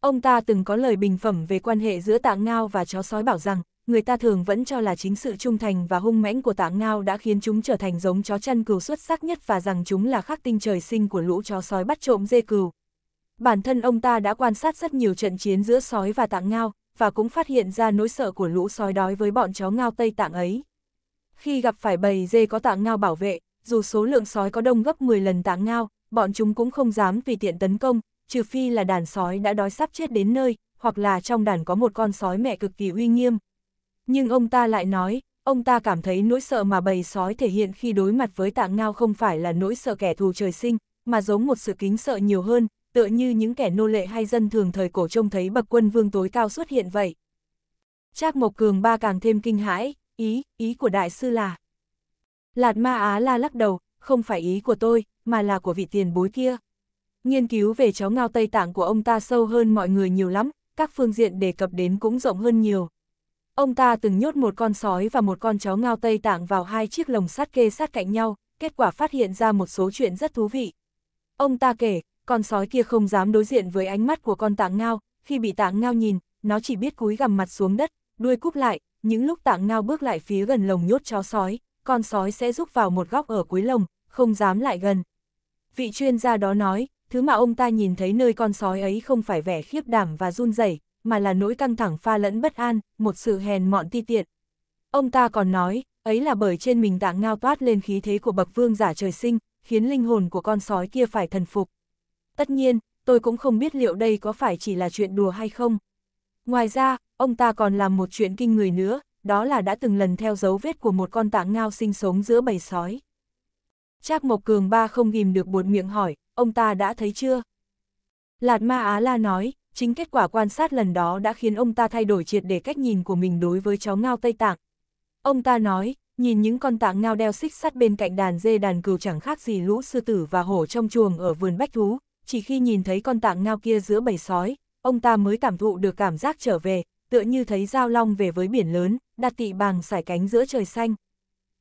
Ông ta từng có lời bình phẩm về quan hệ giữa tạng ngao và chó sói bảo rằng, người ta thường vẫn cho là chính sự trung thành và hung mãnh của tạng ngao đã khiến chúng trở thành giống chó chăn cừu xuất sắc nhất và rằng chúng là khắc tinh trời sinh của lũ chó sói bắt trộm dê cừu. Bản thân ông ta đã quan sát rất nhiều trận chiến giữa sói và tạng ngao, và cũng phát hiện ra nỗi sợ của lũ sói đói với bọn chó ngao Tây Tạng ấy. Khi gặp phải bầy dê có tạng ngao bảo vệ, dù số lượng sói có đông gấp 10 lần tạng ngao, bọn chúng cũng không dám tùy tiện tấn công, trừ phi là đàn sói đã đói sắp chết đến nơi, hoặc là trong đàn có một con sói mẹ cực kỳ uy nghiêm. Nhưng ông ta lại nói, ông ta cảm thấy nỗi sợ mà bầy sói thể hiện khi đối mặt với tạng ngao không phải là nỗi sợ kẻ thù trời sinh, mà giống một sự kính sợ nhiều hơn, tựa như những kẻ nô lệ hay dân thường thời cổ trông thấy bậc quân vương tối cao xuất hiện vậy. Trác Mộc Cường ba càng thêm kinh hãi, ý, ý của đại sư là. Lạt Ma Á La lắc đầu, không phải ý của tôi, mà là của vị tiền bối kia. Nghiên cứu về chó ngao Tây Tạng của ông ta sâu hơn mọi người nhiều lắm, các phương diện đề cập đến cũng rộng hơn nhiều. Ông ta từng nhốt một con sói và một con chó ngao Tây Tạng vào hai chiếc lồng sắt kê sát cạnh nhau, kết quả phát hiện ra một số chuyện rất thú vị. Ông ta kể, con sói kia không dám đối diện với ánh mắt của con tạng ngao, khi bị tạng ngao nhìn, nó chỉ biết cúi gằm mặt xuống đất, đuôi cúp lại, những lúc tạng ngao bước lại phía gần lồng nhốt chó sói, con sói sẽ rút vào một góc ở cuối lồng, không dám lại gần. Vị chuyên gia đó nói, thứ mà ông ta nhìn thấy nơi con sói ấy không phải vẻ khiếp đảm và run rẩy, mà là nỗi căng thẳng pha lẫn bất an, một sự hèn mọn ti tiện. Ông ta còn nói, ấy là bởi trên mình tạng ngao toát lên khí thế của bậc vương giả trời sinh, khiến linh hồn của con sói kia phải thần phục. Tất nhiên, tôi cũng không biết liệu đây có phải chỉ là chuyện đùa hay không. Ngoài ra, ông ta còn làm một chuyện kinh người nữa, đó là đã từng lần theo dấu vết của một con tạng ngao sinh sống giữa bầy sói. Trác Mộc Cường ba không ghim được buột miệng hỏi, ông ta đã thấy chưa? Lạt Ma Á La nói, chính kết quả quan sát lần đó đã khiến ông ta thay đổi triệt để cách nhìn của mình đối với cháu ngao Tây Tạng. Ông ta nói, nhìn những con tạng ngao đeo xích sắt bên cạnh đàn dê đàn cừu chẳng khác gì lũ sư tử và hổ trong chuồng ở vườn bách thú, chỉ khi nhìn thấy con tạng ngao kia giữa bầy sói, ông ta mới cảm thụ được cảm giác trở về, tựa như thấy giao long về với biển lớn, đặt tị bàng sải cánh giữa trời xanh.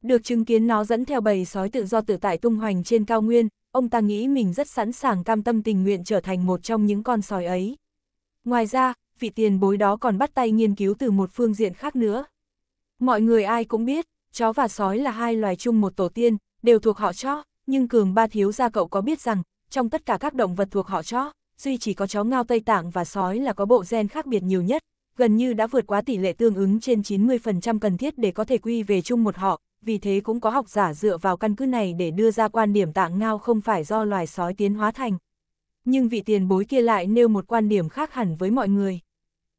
Được chứng kiến nó dẫn theo bầy sói tự do tự tại tung hoành trên cao nguyên, ông ta nghĩ mình rất sẵn sàng cam tâm tình nguyện trở thành một trong những con sói ấy. Ngoài ra, vị tiền bối đó còn bắt tay nghiên cứu từ một phương diện khác nữa. Mọi người ai cũng biết, chó và sói là hai loài chung một tổ tiên, đều thuộc họ chó, nhưng Cường Ba Thiếu Gia cậu có biết rằng, trong tất cả các động vật thuộc họ chó, duy chỉ có chó ngao Tây Tạng và sói là có bộ gen khác biệt nhiều nhất, gần như đã vượt quá tỷ lệ tương ứng trên 90% cần thiết để có thể quy về chung một họ, vì thế cũng có học giả dựa vào căn cứ này để đưa ra quan điểm tạng ngao không phải do loài sói tiến hóa thành. Nhưng vị tiền bối kia lại nêu một quan điểm khác hẳn với mọi người.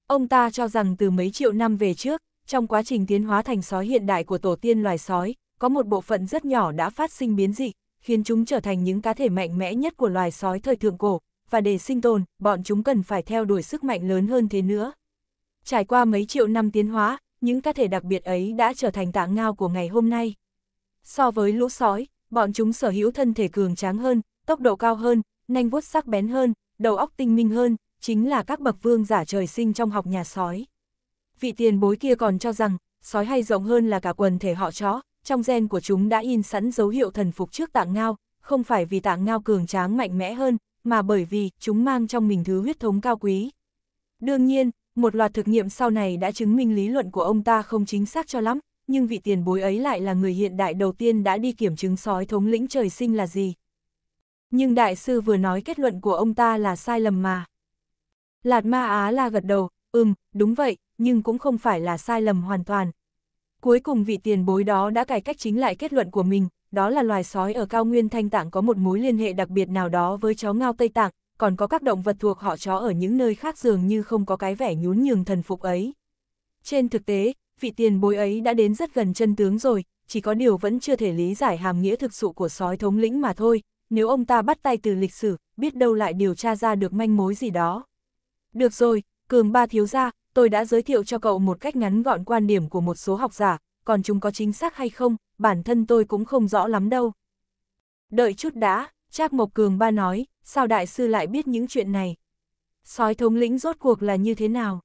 Ông ta cho rằng từ mấy triệu năm về trước, trong quá trình tiến hóa thành sói hiện đại của tổ tiên loài sói, có một bộ phận rất nhỏ đã phát sinh biến dị, khiến chúng trở thành những cá thể mạnh mẽ nhất của loài sói thời thượng cổ, và để sinh tồn, bọn chúng cần phải theo đuổi sức mạnh lớn hơn thế nữa. Trải qua mấy triệu năm tiến hóa, những cá thể đặc biệt ấy đã trở thành tạng ngao của ngày hôm nay. So với lũ sói, bọn chúng sở hữu thân thể cường tráng hơn, tốc độ cao hơn, nanh vuốt sắc bén hơn, đầu óc tinh minh hơn, chính là các bậc vương giả trời sinh trong học nhà sói. Vị tiền bối kia còn cho rằng, sói hay rộng hơn là cả quần thể họ chó, trong gen của chúng đã in sẵn dấu hiệu thần phục trước tạng ngao, không phải vì tạng ngao cường tráng mạnh mẽ hơn, mà bởi vì chúng mang trong mình thứ huyết thống cao quý. Đương nhiên, một loạt thực nghiệm sau này đã chứng minh lý luận của ông ta không chính xác cho lắm, nhưng vị tiền bối ấy lại là người hiện đại đầu tiên đã đi kiểm chứng sói thống lĩnh trời sinh là gì. Nhưng đại sư vừa nói kết luận của ông ta là sai lầm mà. Lạt ma Á la gật đầu, ừm, đúng vậy, nhưng cũng không phải là sai lầm hoàn toàn, Cuối cùng vị tiền bối đó đã cải cách chính lại kết luận của mình, đó là loài sói ở cao nguyên Thanh Tạng có một mối liên hệ đặc biệt nào đó với chó ngao Tây Tạng, còn có các động vật thuộc họ chó ở những nơi khác dường như không có cái vẻ nhún nhường thần phục ấy. Trên thực tế, vị tiền bối ấy đã đến rất gần chân tướng rồi, chỉ có điều vẫn chưa thể lý giải hàm nghĩa thực sự của sói thống lĩnh mà thôi, nếu ông ta bắt tay từ lịch sử, biết đâu lại điều tra ra được manh mối gì đó. Được rồi, Cường Ba thiếu gia, tôi đã giới thiệu cho cậu một cách ngắn gọn quan điểm của một số học giả, còn chúng có chính xác hay không, bản thân tôi cũng không rõ lắm đâu. Đợi chút đã, Trác Mộc Cường ba nói, sao đại sư lại biết những chuyện này? Sói thống lĩnh rốt cuộc là như thế nào?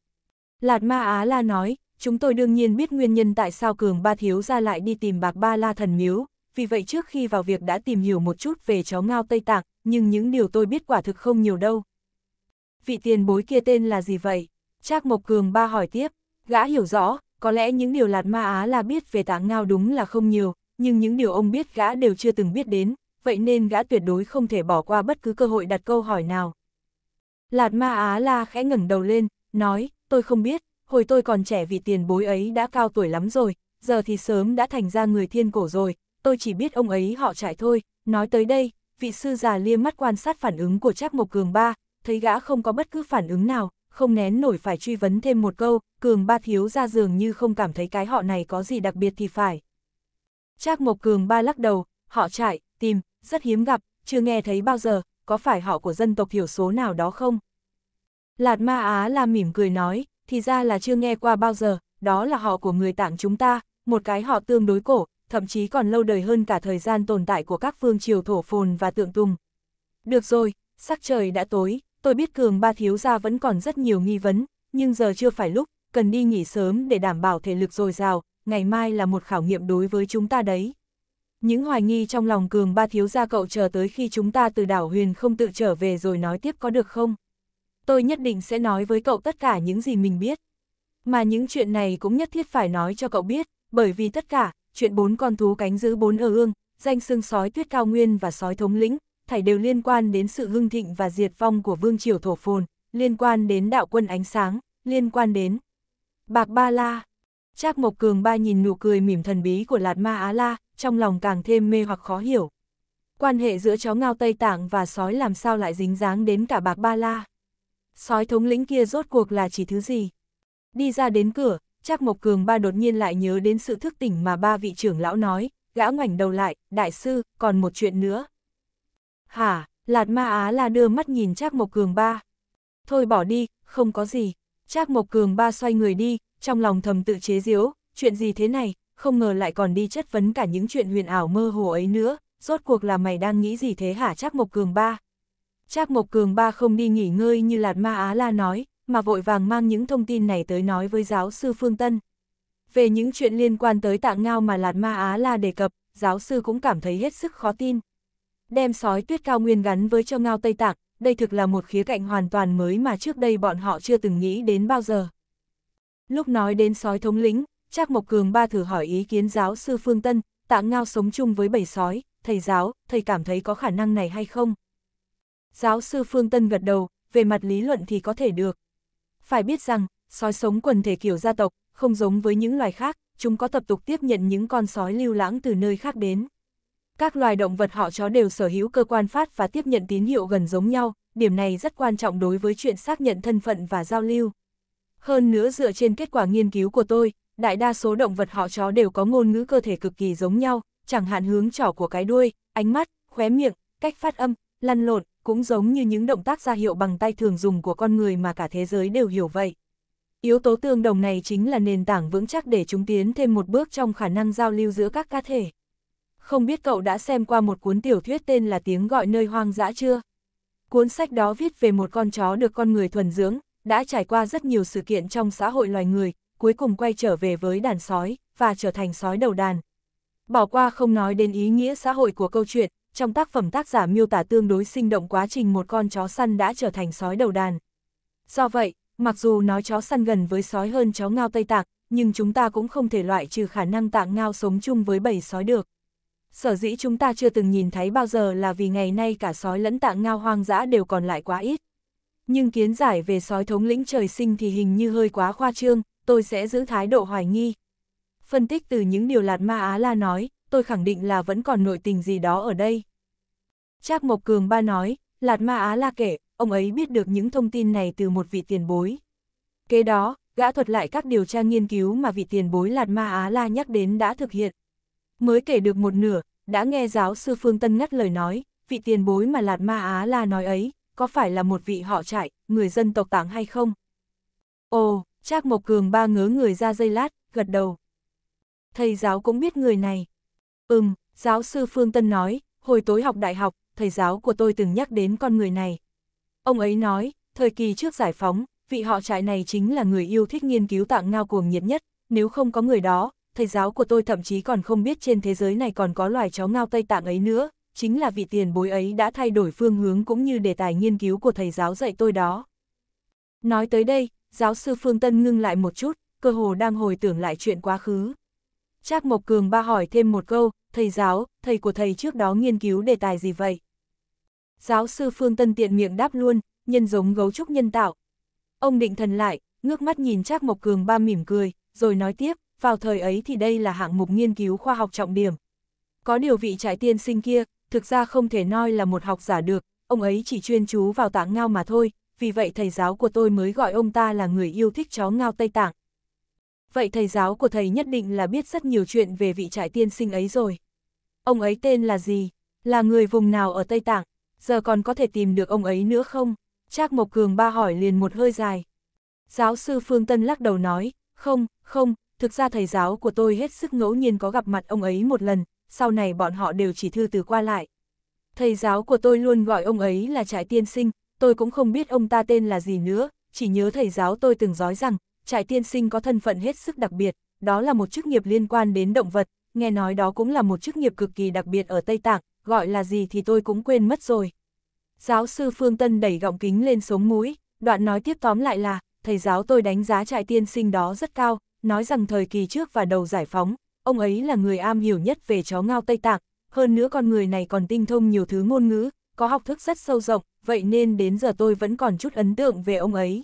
Lạt Ma Á La nói, chúng tôi đương nhiên biết nguyên nhân tại sao Cường ba thiếu ra lại đi tìm bạc ba la thần miếu, vì vậy trước khi vào việc đã tìm hiểu một chút về chó ngao Tây Tạng, nhưng những điều tôi biết quả thực không nhiều đâu. Vị tiền bối kia tên là gì vậy? Trác Mộc Cường ba hỏi tiếp, gã hiểu rõ, có lẽ những điều Lạt Ma Á là biết về táng ngao đúng là không nhiều, nhưng những điều ông biết gã đều chưa từng biết đến, vậy nên gã tuyệt đối không thể bỏ qua bất cứ cơ hội đặt câu hỏi nào. Lạt Ma Á La khẽ ngẩng đầu lên, nói, tôi không biết, hồi tôi còn trẻ vì tiền bối ấy đã cao tuổi lắm rồi, giờ thì sớm đã thành ra người thiên cổ rồi, tôi chỉ biết ông ấy họ trải thôi, nói tới đây, vị sư già lia mắt quan sát phản ứng của Trác Mộc Cường ba, thấy gã không có bất cứ phản ứng nào, không nén nổi phải truy vấn thêm một câu, cường ba thiếu ra dường như không cảm thấy cái họ này có gì đặc biệt thì phải. Trác Mộc Cường ba lắc đầu, họ chạy, tìm, rất hiếm gặp, chưa nghe thấy bao giờ, có phải họ của dân tộc thiểu số nào đó không? Lạt Ma Á là mỉm cười nói, thì ra là chưa nghe qua bao giờ, đó là họ của người tạng chúng ta, một cái họ tương đối cổ, thậm chí còn lâu đời hơn cả thời gian tồn tại của các phương triều thổ phồn và tượng tùng. Được rồi, sắc trời đã tối, tôi biết cường ba thiếu gia vẫn còn rất nhiều nghi vấn, nhưng giờ chưa phải lúc, cần đi nghỉ sớm để đảm bảo thể lực dồi dào, ngày mai là một khảo nghiệm đối với chúng ta đấy. Những hoài nghi trong lòng cường ba thiếu gia cậu chờ tới khi chúng ta từ đảo huyền không tự trở về rồi nói tiếp có được không? Tôi nhất định sẽ nói với cậu tất cả những gì mình biết. Mà những chuyện này cũng nhất thiết phải nói cho cậu biết, bởi vì tất cả, chuyện bốn con thú cánh giữ bốn ơ ương, danh xương sói tuyết cao nguyên và sói thống lĩnh, thảy đều liên quan đến sự hưng thịnh và diệt vong của vương triều thổ phồn, liên quan đến đạo quân ánh sáng, liên quan đến bạc ba la. Trác Mộc Cường ba nhìn nụ cười mỉm thần bí của Lạt Ma Á La, trong lòng càng thêm mê hoặc khó hiểu. Quan hệ giữa chó ngao Tây Tạng và sói làm sao lại dính dáng đến cả bạc ba la. Sói thống lĩnh kia rốt cuộc là chỉ thứ gì? Đi ra đến cửa, Trác Mộc Cường ba đột nhiên lại nhớ đến sự thức tỉnh mà ba vị trưởng lão nói, gã ngoảnh đầu lại, đại sư, còn một chuyện nữa. Hả, Lạt Ma Á la đưa mắt nhìn Trác Mộc Cường ba. Thôi bỏ đi, không có gì. Trác Mộc Cường ba xoay người đi, trong lòng thầm tự chế giễu, chuyện gì thế này, không ngờ lại còn đi chất vấn cả những chuyện huyền ảo mơ hồ ấy nữa, rốt cuộc là mày đang nghĩ gì thế hả Trác Mộc Cường ba? Trác Mộc Cường ba không đi nghỉ ngơi như Lạt Ma Á La nói, mà vội vàng mang những thông tin này tới nói với giáo sư Phương Tân. Về những chuyện liên quan tới tạng ngao mà Lạt Ma Á La đề cập, giáo sư cũng cảm thấy hết sức khó tin đem sói tuyết cao nguyên gắn với cho ngao Tây Tạng, đây thực là một khía cạnh hoàn toàn mới mà trước đây bọn họ chưa từng nghĩ đến bao giờ. Lúc nói đến sói thống lĩnh, Trác Mộc Cường ba thử hỏi ý kiến giáo sư Phương Tân, tạng ngao sống chung với bầy sói, thầy giáo, thầy cảm thấy có khả năng này hay không? Giáo sư Phương Tân gật đầu, về mặt lý luận thì có thể được. Phải biết rằng, sói sống quần thể kiểu gia tộc, không giống với những loài khác, chúng có tập tục tiếp nhận những con sói lưu lãng từ nơi khác đến. Các loài động vật họ chó đều sở hữu cơ quan phát và tiếp nhận tín hiệu gần giống nhau, điểm này rất quan trọng đối với chuyện xác nhận thân phận và giao lưu. Hơn nữa dựa trên kết quả nghiên cứu của tôi, đại đa số động vật họ chó đều có ngôn ngữ cơ thể cực kỳ giống nhau, chẳng hạn hướng trỏ của cái đuôi, ánh mắt, khóe miệng, cách phát âm, lăn lộn, cũng giống như những động tác ra hiệu bằng tay thường dùng của con người mà cả thế giới đều hiểu vậy. Yếu tố tương đồng này chính là nền tảng vững chắc để chúng tiến thêm một bước trong khả năng giao lưu giữa các cá thể không biết cậu đã xem qua một cuốn tiểu thuyết tên là Tiếng gọi nơi hoang dã chưa? Cuốn sách đó viết về một con chó được con người thuần dưỡng, đã trải qua rất nhiều sự kiện trong xã hội loài người, cuối cùng quay trở về với đàn sói, và trở thành sói đầu đàn. Bỏ qua không nói đến ý nghĩa xã hội của câu chuyện, trong tác phẩm tác giả miêu tả tương đối sinh động quá trình một con chó săn đã trở thành sói đầu đàn. Do vậy, mặc dù nói chó săn gần với sói hơn chó ngao Tây Tạng, nhưng chúng ta cũng không thể loại trừ khả năng tạng ngao sống chung với bầy sói được. Sở dĩ chúng ta chưa từng nhìn thấy bao giờ là vì ngày nay cả sói lẫn tạng ngao hoang dã đều còn lại quá ít. Nhưng kiến giải về sói thống lĩnh trời sinh thì hình như hơi quá khoa trương, tôi sẽ giữ thái độ hoài nghi. Phân tích từ những điều Lạt Ma Á La nói, tôi khẳng định là vẫn còn nội tình gì đó ở đây. Trác Mộc Cường Ba nói, Lạt Ma Á La kể, ông ấy biết được những thông tin này từ một vị tiền bối. Kế đó, gã thuật lại các điều tra nghiên cứu mà vị tiền bối Lạt Ma Á La nhắc đến đã thực hiện, Mới kể được một nửa, đã nghe giáo sư Phương Tân ngắt lời nói, vị tiền bối mà Lạt Ma Á La nói ấy, có phải là một vị họ trại, người dân tộc tảng hay không? Ồ, Trác Mộc Cường ba ngớ người ra dây lát, gật đầu. Thầy giáo cũng biết người này. Ừm, giáo sư Phương Tân nói, hồi tối học đại học, thầy giáo của tôi từng nhắc đến con người này. Ông ấy nói, thời kỳ trước giải phóng, vị họ trại này chính là người yêu thích nghiên cứu tạng ngao cuồng nhiệt nhất, nếu không có người đó, thầy giáo của tôi thậm chí còn không biết trên thế giới này còn có loài chó ngao Tây Tạng ấy nữa, chính là vị tiền bối ấy đã thay đổi phương hướng cũng như đề tài nghiên cứu của thầy giáo dạy tôi đó. Nói tới đây, giáo sư Phương Tân ngưng lại một chút, cơ hồ đang hồi tưởng lại chuyện quá khứ. Trác Mộc Cường ba hỏi thêm một câu, thầy giáo, thầy của thầy trước đó nghiên cứu đề tài gì vậy? Giáo sư Phương Tân tiện miệng đáp luôn, nhân giống gấu trúc nhân tạo. Ông định thần lại, ngước mắt nhìn Trác Mộc Cường ba mỉm cười, rồi nói tiếp, vào thời ấy thì đây là hạng mục nghiên cứu khoa học trọng điểm. Có điều vị trại tiên sinh kia, thực ra không thể nói là một học giả được, ông ấy chỉ chuyên chú vào tạng ngao mà thôi, vì vậy thầy giáo của tôi mới gọi ông ta là người yêu thích chó ngao Tây Tạng. Vậy thầy giáo của thầy nhất định là biết rất nhiều chuyện về vị trại tiên sinh ấy rồi. Ông ấy tên là gì? Là người vùng nào ở Tây Tạng? Giờ còn có thể tìm được ông ấy nữa không? Trác Mộc Cường ba hỏi liền một hơi dài. Giáo sư Phương Tân lắc đầu nói, không, không, thực ra thầy giáo của tôi hết sức ngẫu nhiên có gặp mặt ông ấy một lần, sau này bọn họ đều chỉ thư từ qua lại. Thầy giáo của tôi luôn gọi ông ấy là trại tiên sinh, tôi cũng không biết ông ta tên là gì nữa, chỉ nhớ thầy giáo tôi từng nói rằng, trại tiên sinh có thân phận hết sức đặc biệt, đó là một chức nghiệp liên quan đến động vật, nghe nói đó cũng là một chức nghiệp cực kỳ đặc biệt ở Tây Tạng, gọi là gì thì tôi cũng quên mất rồi. Giáo sư Phương Tân đẩy gọng kính lên sống mũi, đoạn nói tiếp tóm lại là, thầy giáo tôi đánh giá trại tiên sinh đó rất cao, nói rằng thời kỳ trước và đầu giải phóng, ông ấy là người am hiểu nhất về chó ngao Tây Tạng, hơn nữa con người này còn tinh thông nhiều thứ ngôn ngữ, có học thức rất sâu rộng, vậy nên đến giờ tôi vẫn còn chút ấn tượng về ông ấy.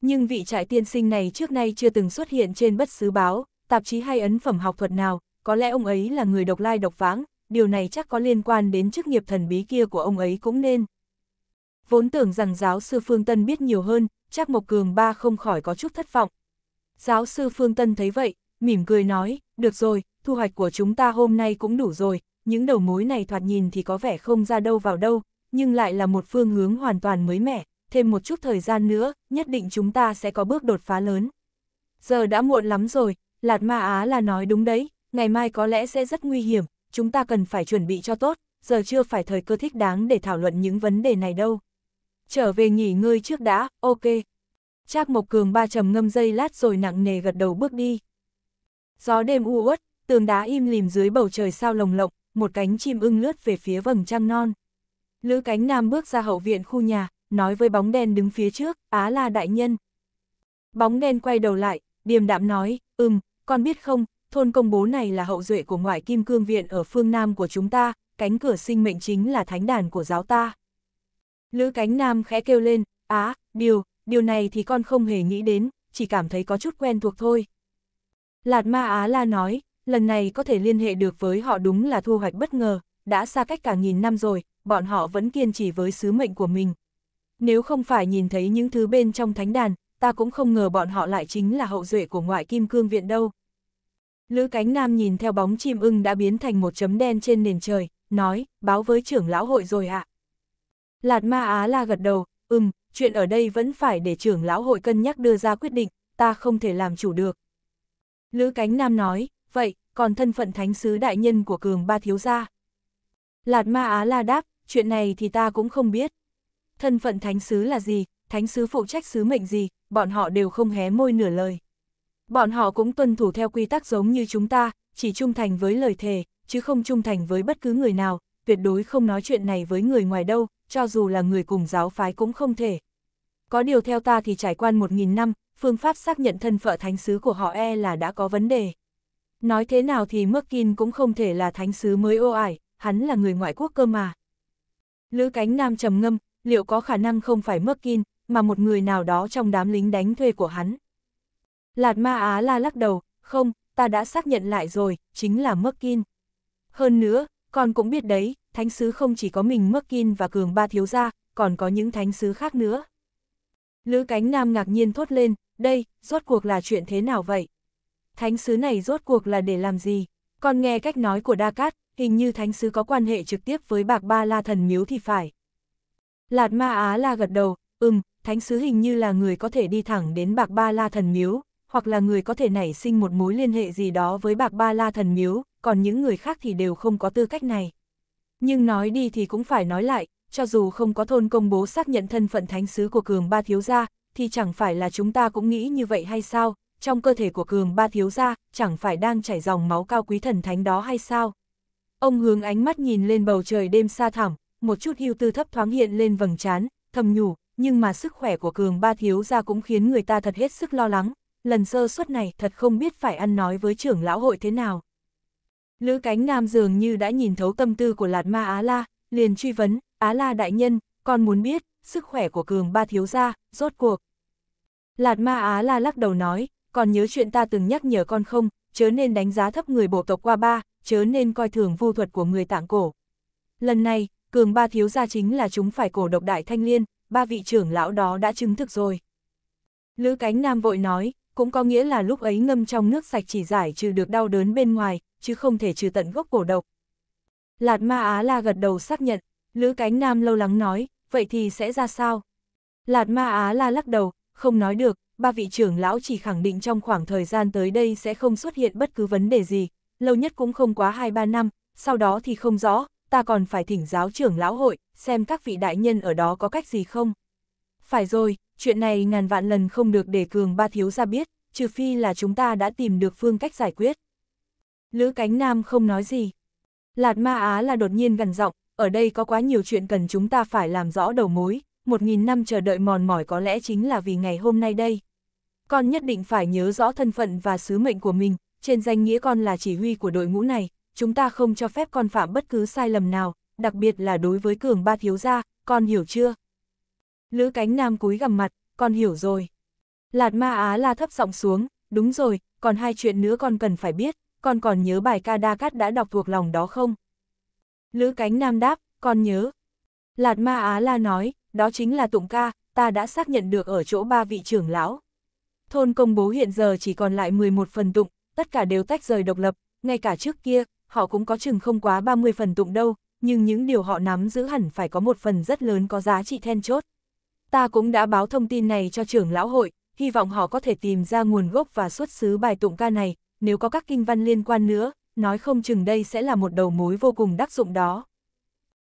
Nhưng vị trại tiên sinh này trước nay chưa từng xuất hiện trên bất xứ báo, tạp chí hay ấn phẩm học thuật nào, có lẽ ông ấy là người độc lai độc vãng, điều này chắc có liên quan đến chức nghiệp thần bí kia của ông ấy cũng nên. Vốn tưởng rằng giáo sư Phương Tân biết nhiều hơn, chắc Mộc Cường Ba không khỏi có chút thất vọng, Giáo sư Phương Tân thấy vậy, mỉm cười nói, được rồi, thu hoạch của chúng ta hôm nay cũng đủ rồi, những đầu mối này thoạt nhìn thì có vẻ không ra đâu vào đâu, nhưng lại là một phương hướng hoàn toàn mới mẻ, thêm một chút thời gian nữa, nhất định chúng ta sẽ có bước đột phá lớn. Giờ đã muộn lắm rồi, Lạt Ma Á là nói đúng đấy, ngày mai có lẽ sẽ rất nguy hiểm, chúng ta cần phải chuẩn bị cho tốt, giờ chưa phải thời cơ thích đáng để thảo luận những vấn đề này đâu. Trở về nghỉ ngơi trước đã, ok. Trác Mộc Cường ba trầm ngâm dây lát rồi nặng nề gật đầu bước đi. Gió đêm u uất, tường đá im lìm dưới bầu trời sao lồng lộng, một cánh chim ưng lướt về phía vầng trăng non. Lữ cánh nam bước ra hậu viện khu nhà, nói với bóng đen đứng phía trước, á là đại nhân. Bóng đen quay đầu lại, điềm đạm nói, ừm, con biết không, thôn công bố này là hậu duệ của ngoại kim cương viện ở phương Nam của chúng ta, cánh cửa sinh mệnh chính là thánh đàn của giáo ta. Lữ cánh nam khẽ kêu lên, á, điều, điều này thì con không hề nghĩ đến, chỉ cảm thấy có chút quen thuộc thôi. Lạt Ma Á La nói, lần này có thể liên hệ được với họ đúng là thu hoạch bất ngờ, đã xa cách cả nghìn năm rồi, bọn họ vẫn kiên trì với sứ mệnh của mình. Nếu không phải nhìn thấy những thứ bên trong thánh đàn, ta cũng không ngờ bọn họ lại chính là hậu duệ của ngoại kim cương viện đâu. Lữ cánh nam nhìn theo bóng chim ưng đã biến thành một chấm đen trên nền trời, nói, báo với trưởng lão hội rồi ạ. À. Lạt ma á la gật đầu, ừm, chuyện ở đây vẫn phải để trưởng lão hội cân nhắc đưa ra quyết định, ta không thể làm chủ được. Lữ Cánh Nam nói, vậy, còn thân phận thánh sứ đại nhân của cường ba thiếu gia. Lạt Ma Á La đáp, chuyện này thì ta cũng không biết. Thân phận thánh sứ là gì, thánh sứ phụ trách sứ mệnh gì, bọn họ đều không hé môi nửa lời. Bọn họ cũng tuân thủ theo quy tắc giống như chúng ta, chỉ trung thành với lời thề, chứ không trung thành với bất cứ người nào, tuyệt đối không nói chuyện này với người ngoài đâu, cho dù là người cùng giáo phái cũng không thể. Có điều theo ta thì trải qua 1.000 năm, phương pháp xác nhận thân phận thánh sứ của họ e là đã có vấn đề. Nói thế nào thì Merkin cũng không thể là thánh sứ mới ô ải, hắn là người ngoại quốc cơ mà. Lữ cánh nam trầm ngâm, liệu có khả năng không phải Merkin, mà một người nào đó trong đám lính đánh thuê của hắn. Lạt ma Á la lắc đầu, không, ta đã xác nhận lại rồi, chính là Merkin. Hơn nữa, con cũng biết đấy, thánh sứ không chỉ có mình Merkin và Cường Ba thiếu gia, còn có những thánh sứ khác nữa. Lữ Cánh Nam ngạc nhiên thốt lên, đây, rốt cuộc là chuyện thế nào vậy? Thánh sứ này rốt cuộc là để làm gì? Còn nghe cách nói của Đa Cát, hình như thánh sứ có quan hệ trực tiếp với bạc ba la thần miếu thì phải. Lạt ma á la gật đầu, ừm, thánh sứ hình như là người có thể đi thẳng đến bạc ba la thần miếu, hoặc là người có thể nảy sinh một mối liên hệ gì đó với bạc ba la thần miếu, còn những người khác thì đều không có tư cách này. Nhưng nói đi thì cũng phải nói lại, cho dù không có thôn công bố xác nhận thân phận thánh sứ của cường ba thiếu gia, thì chẳng phải là chúng ta cũng nghĩ như vậy hay sao, trong cơ thể của cường ba thiếu gia, chẳng phải đang chảy dòng máu cao quý thần thánh đó hay sao. Ông hướng ánh mắt nhìn lên bầu trời đêm xa thẳm, một chút hưu tư thấp thoáng hiện lên vầng trán, thầm nhủ, nhưng mà sức khỏe của cường ba thiếu gia cũng khiến người ta thật hết sức lo lắng, lần sơ suất này thật không biết phải ăn nói với trưởng lão hội thế nào. Lữ cánh nam dường như đã nhìn thấu tâm tư của Lạt Ma Á La, liền truy vấn, Á La đại nhân, con muốn biết, sức khỏe của cường ba thiếu gia, rốt cuộc. Lạt Ma Á La lắc đầu nói, còn nhớ chuyện ta từng nhắc nhở con không, chớ nên đánh giá thấp người bộ tộc qua ba, chớ nên coi thường vu thuật của người tạng cổ. Lần này, cường ba thiếu gia chính là chúng phải cổ độc đại thanh liên, ba vị trưởng lão đó đã chứng thực rồi. Lữ cánh nam vội nói, cũng có nghĩa là lúc ấy ngâm trong nước sạch chỉ giải trừ được đau đớn bên ngoài, chứ không thể trừ tận gốc cổ độc. Lạt Ma Á La gật đầu xác nhận, Lữ Cánh Nam lâu lắng nói, vậy thì sẽ ra sao? Lạt Ma Á La lắc đầu, không nói được, ba vị trưởng lão chỉ khẳng định trong khoảng thời gian tới đây sẽ không xuất hiện bất cứ vấn đề gì, lâu nhất cũng không quá 2-3 năm, sau đó thì không rõ, ta còn phải thỉnh giáo trưởng lão hội, xem các vị đại nhân ở đó có cách gì không. Phải rồi, chuyện này ngàn vạn lần không được để cường ba thiếu ra biết, trừ phi là chúng ta đã tìm được phương cách giải quyết. Lữ Cánh Nam không nói gì. Lạt Ma Á là đột nhiên gần giọng, ở đây có quá nhiều chuyện cần chúng ta phải làm rõ đầu mối, một nghìn năm chờ đợi mòn mỏi có lẽ chính là vì ngày hôm nay đây. Con nhất định phải nhớ rõ thân phận và sứ mệnh của mình, trên danh nghĩa con là chỉ huy của đội ngũ này, chúng ta không cho phép con phạm bất cứ sai lầm nào, đặc biệt là đối với cường ba thiếu gia, con hiểu chưa? Lữ cánh nam cúi gằm mặt, con hiểu rồi. Lạt ma á la thấp giọng xuống, đúng rồi, còn hai chuyện nữa con cần phải biết, con còn nhớ bài ca đa cát đã đọc thuộc lòng đó không? Lữ cánh nam đáp, con nhớ. Lạt ma Á la nói, đó chính là tụng ca, ta đã xác nhận được ở chỗ ba vị trưởng lão. Thôn công bố hiện giờ chỉ còn lại 11 phần tụng, tất cả đều tách rời độc lập, ngay cả trước kia, họ cũng có chừng không quá 30 phần tụng đâu, nhưng những điều họ nắm giữ hẳn phải có một phần rất lớn có giá trị then chốt. Ta cũng đã báo thông tin này cho trưởng lão hội, hy vọng họ có thể tìm ra nguồn gốc và xuất xứ bài tụng ca này, nếu có các kinh văn liên quan nữa, nói không chừng đây sẽ là một đầu mối vô cùng đắc dụng đó.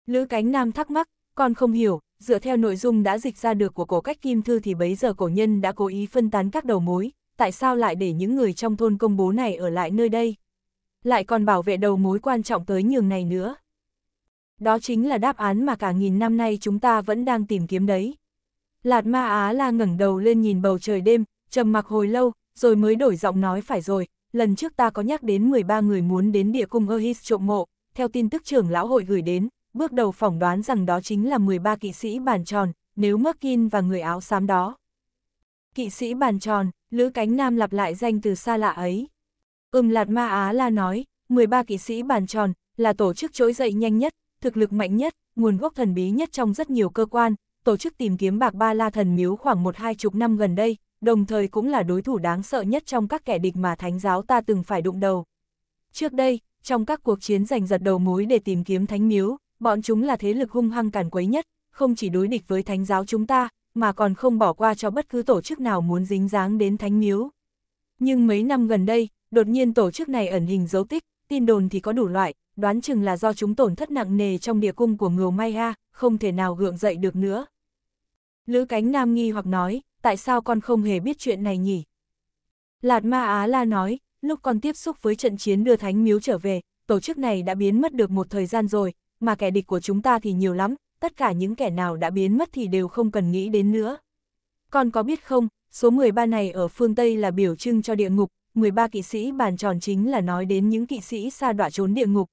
Lữ Cánh Nam thắc mắc, con không hiểu, dựa theo nội dung đã dịch ra được của cổ cách kim thư thì bấy giờ cổ nhân đã cố ý phân tán các đầu mối, tại sao lại để những người trong thôn công bố này ở lại nơi đây? Lại còn bảo vệ đầu mối quan trọng tới nhường này nữa. Đó chính là đáp án mà cả nghìn năm nay chúng ta vẫn đang tìm kiếm đấy. Lạt ma Á la ngẩng đầu lên nhìn bầu trời đêm, trầm mặc hồi lâu, rồi mới đổi giọng nói phải rồi, lần trước ta có nhắc đến 13 người muốn đến địa cung Ohis trộm mộ, theo tin tức trưởng lão hội gửi đến, bước đầu phỏng đoán rằng đó chính là 13 kỵ sĩ bàn tròn, nếu Merkin và người áo xám đó. Kỵ sĩ bàn tròn, Lữ Cánh Nam lặp lại danh từ xa lạ ấy. Ừm Lạt Ma Á La nói, 13 kỵ sĩ bàn tròn là tổ chức trỗi dậy nhanh nhất, thực lực mạnh nhất, nguồn gốc thần bí nhất trong rất nhiều cơ quan, tổ chức tìm kiếm bạc ba la thần miếu khoảng một hai chục năm gần đây, đồng thời cũng là đối thủ đáng sợ nhất trong các kẻ địch mà thánh giáo ta từng phải đụng đầu. Trước đây, trong các cuộc chiến giành giật đầu mối để tìm kiếm thánh miếu, bọn chúng là thế lực hung hăng càn quấy nhất, không chỉ đối địch với thánh giáo chúng ta, mà còn không bỏ qua cho bất cứ tổ chức nào muốn dính dáng đến thánh miếu. Nhưng mấy năm gần đây, đột nhiên tổ chức này ẩn hình dấu tích, tin đồn thì có đủ loại, đoán chừng là do chúng tổn thất nặng nề trong địa cung của Ngưu Mai Ha, không thể nào gượng dậy được nữa. Lữ Cánh Nam nghi hoặc nói, tại sao con không hề biết chuyện này nhỉ? Lạt Ma Á La nói, lúc con tiếp xúc với trận chiến đưa Thánh Miếu trở về, tổ chức này đã biến mất được một thời gian rồi, mà kẻ địch của chúng ta thì nhiều lắm, tất cả những kẻ nào đã biến mất thì đều không cần nghĩ đến nữa. Con có biết không, số 13 này ở phương Tây là biểu trưng cho địa ngục, 13 kỵ sĩ bàn tròn chính là nói đến những kỵ sĩ xa đọa trốn địa ngục.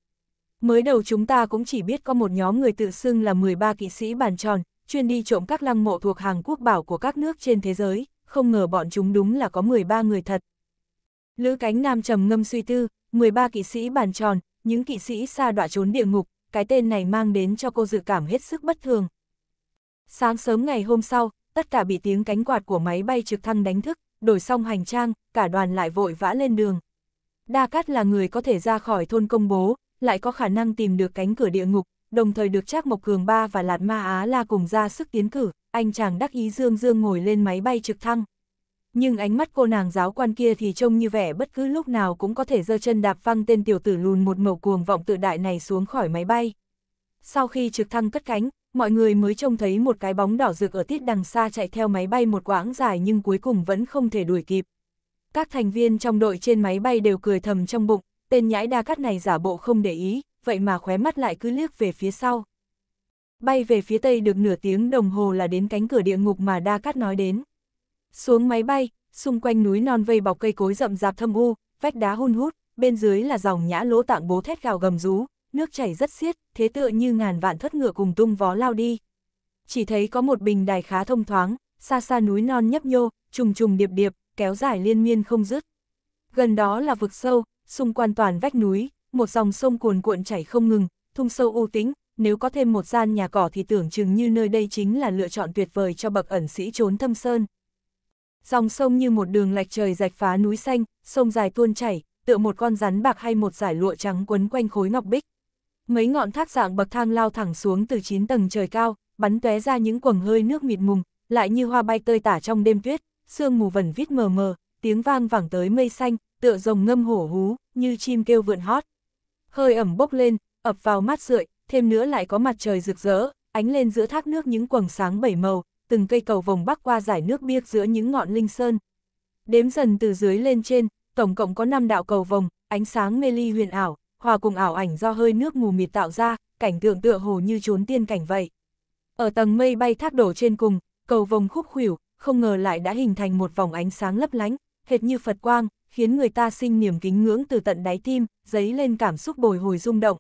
Mới đầu chúng ta cũng chỉ biết có một nhóm người tự xưng là 13 kỵ sĩ bàn tròn, chuyên đi trộm các lăng mộ thuộc hàng quốc bảo của các nước trên thế giới, không ngờ bọn chúng đúng là có 13 người thật. Lữ cánh nam trầm ngâm suy tư, 13 kỵ sĩ bàn tròn, những kỵ sĩ xa đọa trốn địa ngục, cái tên này mang đến cho cô dự cảm hết sức bất thường. Sáng sớm ngày hôm sau, tất cả bị tiếng cánh quạt của máy bay trực thăng đánh thức, đổi xong hành trang, cả đoàn lại vội vã lên đường. Đa Cát là người có thể ra khỏi thôn công bố, lại có khả năng tìm được cánh cửa địa ngục, đồng thời được Trác Mộc Cường Ba và Lạt Ma Á La cùng ra sức tiến cử, anh chàng đắc ý dương dương ngồi lên máy bay trực thăng. Nhưng ánh mắt cô nàng giáo quan kia thì trông như vẻ bất cứ lúc nào cũng có thể giơ chân đạp văng tên tiểu tử lùn một mẩu cuồng vọng tự đại này xuống khỏi máy bay. Sau khi trực thăng cất cánh, mọi người mới trông thấy một cái bóng đỏ rực ở tít đằng xa chạy theo máy bay một quãng dài nhưng cuối cùng vẫn không thể đuổi kịp. Các thành viên trong đội trên máy bay đều cười thầm trong bụng, tên nhãi đa cắt này giả bộ không để ý, vậy mà khóe mắt lại cứ liếc về phía sau. Bay về phía tây được nửa tiếng đồng hồ là đến cánh cửa địa ngục mà Đa Cát nói đến. Xuống máy bay, xung quanh núi non vây bọc cây cối rậm rạp thâm u, vách đá hun hút, bên dưới là dòng nhã lỗ tạng bố thét gào gầm rú, nước chảy rất xiết, thế tựa như ngàn vạn thất ngựa cùng tung vó lao đi. Chỉ thấy có một bình đài khá thông thoáng, xa xa núi non nhấp nhô, trùng trùng điệp điệp, kéo dài liên miên không dứt. Gần đó là vực sâu, xung quanh toàn vách núi, một dòng sông cuồn cuộn chảy không ngừng, thung sâu u tính, nếu có thêm một gian nhà cỏ thì tưởng chừng như nơi đây chính là lựa chọn tuyệt vời cho bậc ẩn sĩ trốn thâm sơn. Dòng sông như một đường lạch trời rạch phá núi xanh, sông dài tuôn chảy, tựa một con rắn bạc hay một giải lụa trắng quấn quanh khối ngọc bích. Mấy ngọn thác dạng bậc thang lao thẳng xuống từ 9 tầng trời cao, bắn tóe ra những quầng hơi nước mịt mùng, lại như hoa bay tơi tả trong đêm tuyết, sương mù vẩn vít mờ mờ, tiếng vang vẳng tới mây xanh, tựa rồng ngâm hổ hú, như chim kêu vượn hót hơi ẩm bốc lên, ập vào mắt rượi, thêm nữa lại có mặt trời rực rỡ, ánh lên giữa thác nước những quầng sáng bảy màu, từng cây cầu vòng bắc qua giải nước biếc giữa những ngọn linh sơn. Đếm dần từ dưới lên trên, tổng cộng có 5 đạo cầu vòng, ánh sáng mê ly huyền ảo, hòa cùng ảo ảnh do hơi nước mù mịt tạo ra, cảnh tượng tựa hồ như trốn tiên cảnh vậy. Ở tầng mây bay thác đổ trên cùng, cầu vòng khúc khuỷu, không ngờ lại đã hình thành một vòng ánh sáng lấp lánh, hệt như Phật quang, khiến người ta sinh niềm kính ngưỡng từ tận đáy tim, dấy lên cảm xúc bồi hồi rung động.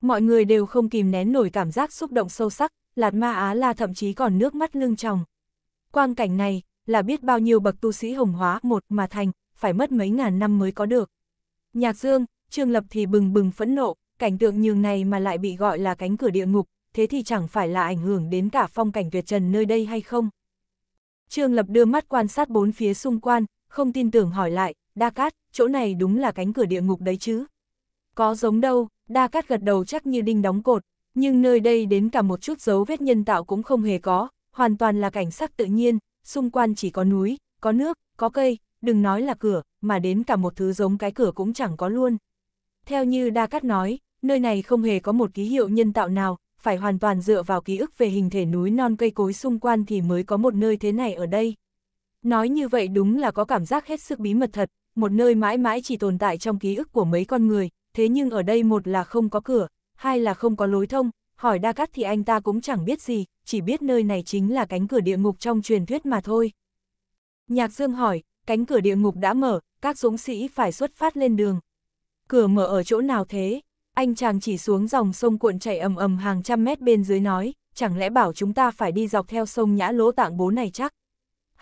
Mọi người đều không kìm nén nổi cảm giác xúc động sâu sắc, Lạt Ma Á La thậm chí còn nước mắt lưng tròng. Quang cảnh này, là biết bao nhiêu bậc tu sĩ hồng hóa một mà thành, phải mất mấy ngàn năm mới có được. Nhạc Dương, Trương Lập thì bừng bừng phẫn nộ, cảnh tượng nhường này mà lại bị gọi là cánh cửa địa ngục, thế thì chẳng phải là ảnh hưởng đến cả phong cảnh tuyệt trần nơi đây hay không? Trương Lập đưa mắt quan sát bốn phía xung quanh, không tin tưởng hỏi lại, Đa Cát, chỗ này đúng là cánh cửa địa ngục đấy chứ. Có giống đâu, Đa Cát gật đầu chắc như đinh đóng cột, nhưng nơi đây đến cả một chút dấu vết nhân tạo cũng không hề có, hoàn toàn là cảnh sắc tự nhiên, xung quanh chỉ có núi, có nước, có cây, đừng nói là cửa, mà đến cả một thứ giống cái cửa cũng chẳng có luôn. Theo như Đa Cát nói, nơi này không hề có một ký hiệu nhân tạo nào, phải hoàn toàn dựa vào ký ức về hình thể núi non cây cối xung quanh thì mới có một nơi thế này ở đây. Nói như vậy đúng là có cảm giác hết sức bí mật thật, một nơi mãi mãi chỉ tồn tại trong ký ức của mấy con người, thế nhưng ở đây một là không có cửa, hai là không có lối thông, hỏi Đa Cát thì anh ta cũng chẳng biết gì, chỉ biết nơi này chính là cánh cửa địa ngục trong truyền thuyết mà thôi. Nhạc Dương hỏi, cánh cửa địa ngục đã mở, các dũng sĩ phải xuất phát lên đường. Cửa mở ở chỗ nào thế? Anh chàng chỉ xuống dòng sông cuộn chảy ầm ầm hàng trăm mét bên dưới nói, chẳng lẽ bảo chúng ta phải đi dọc theo sông nhã lỗ tạng bố này chắc?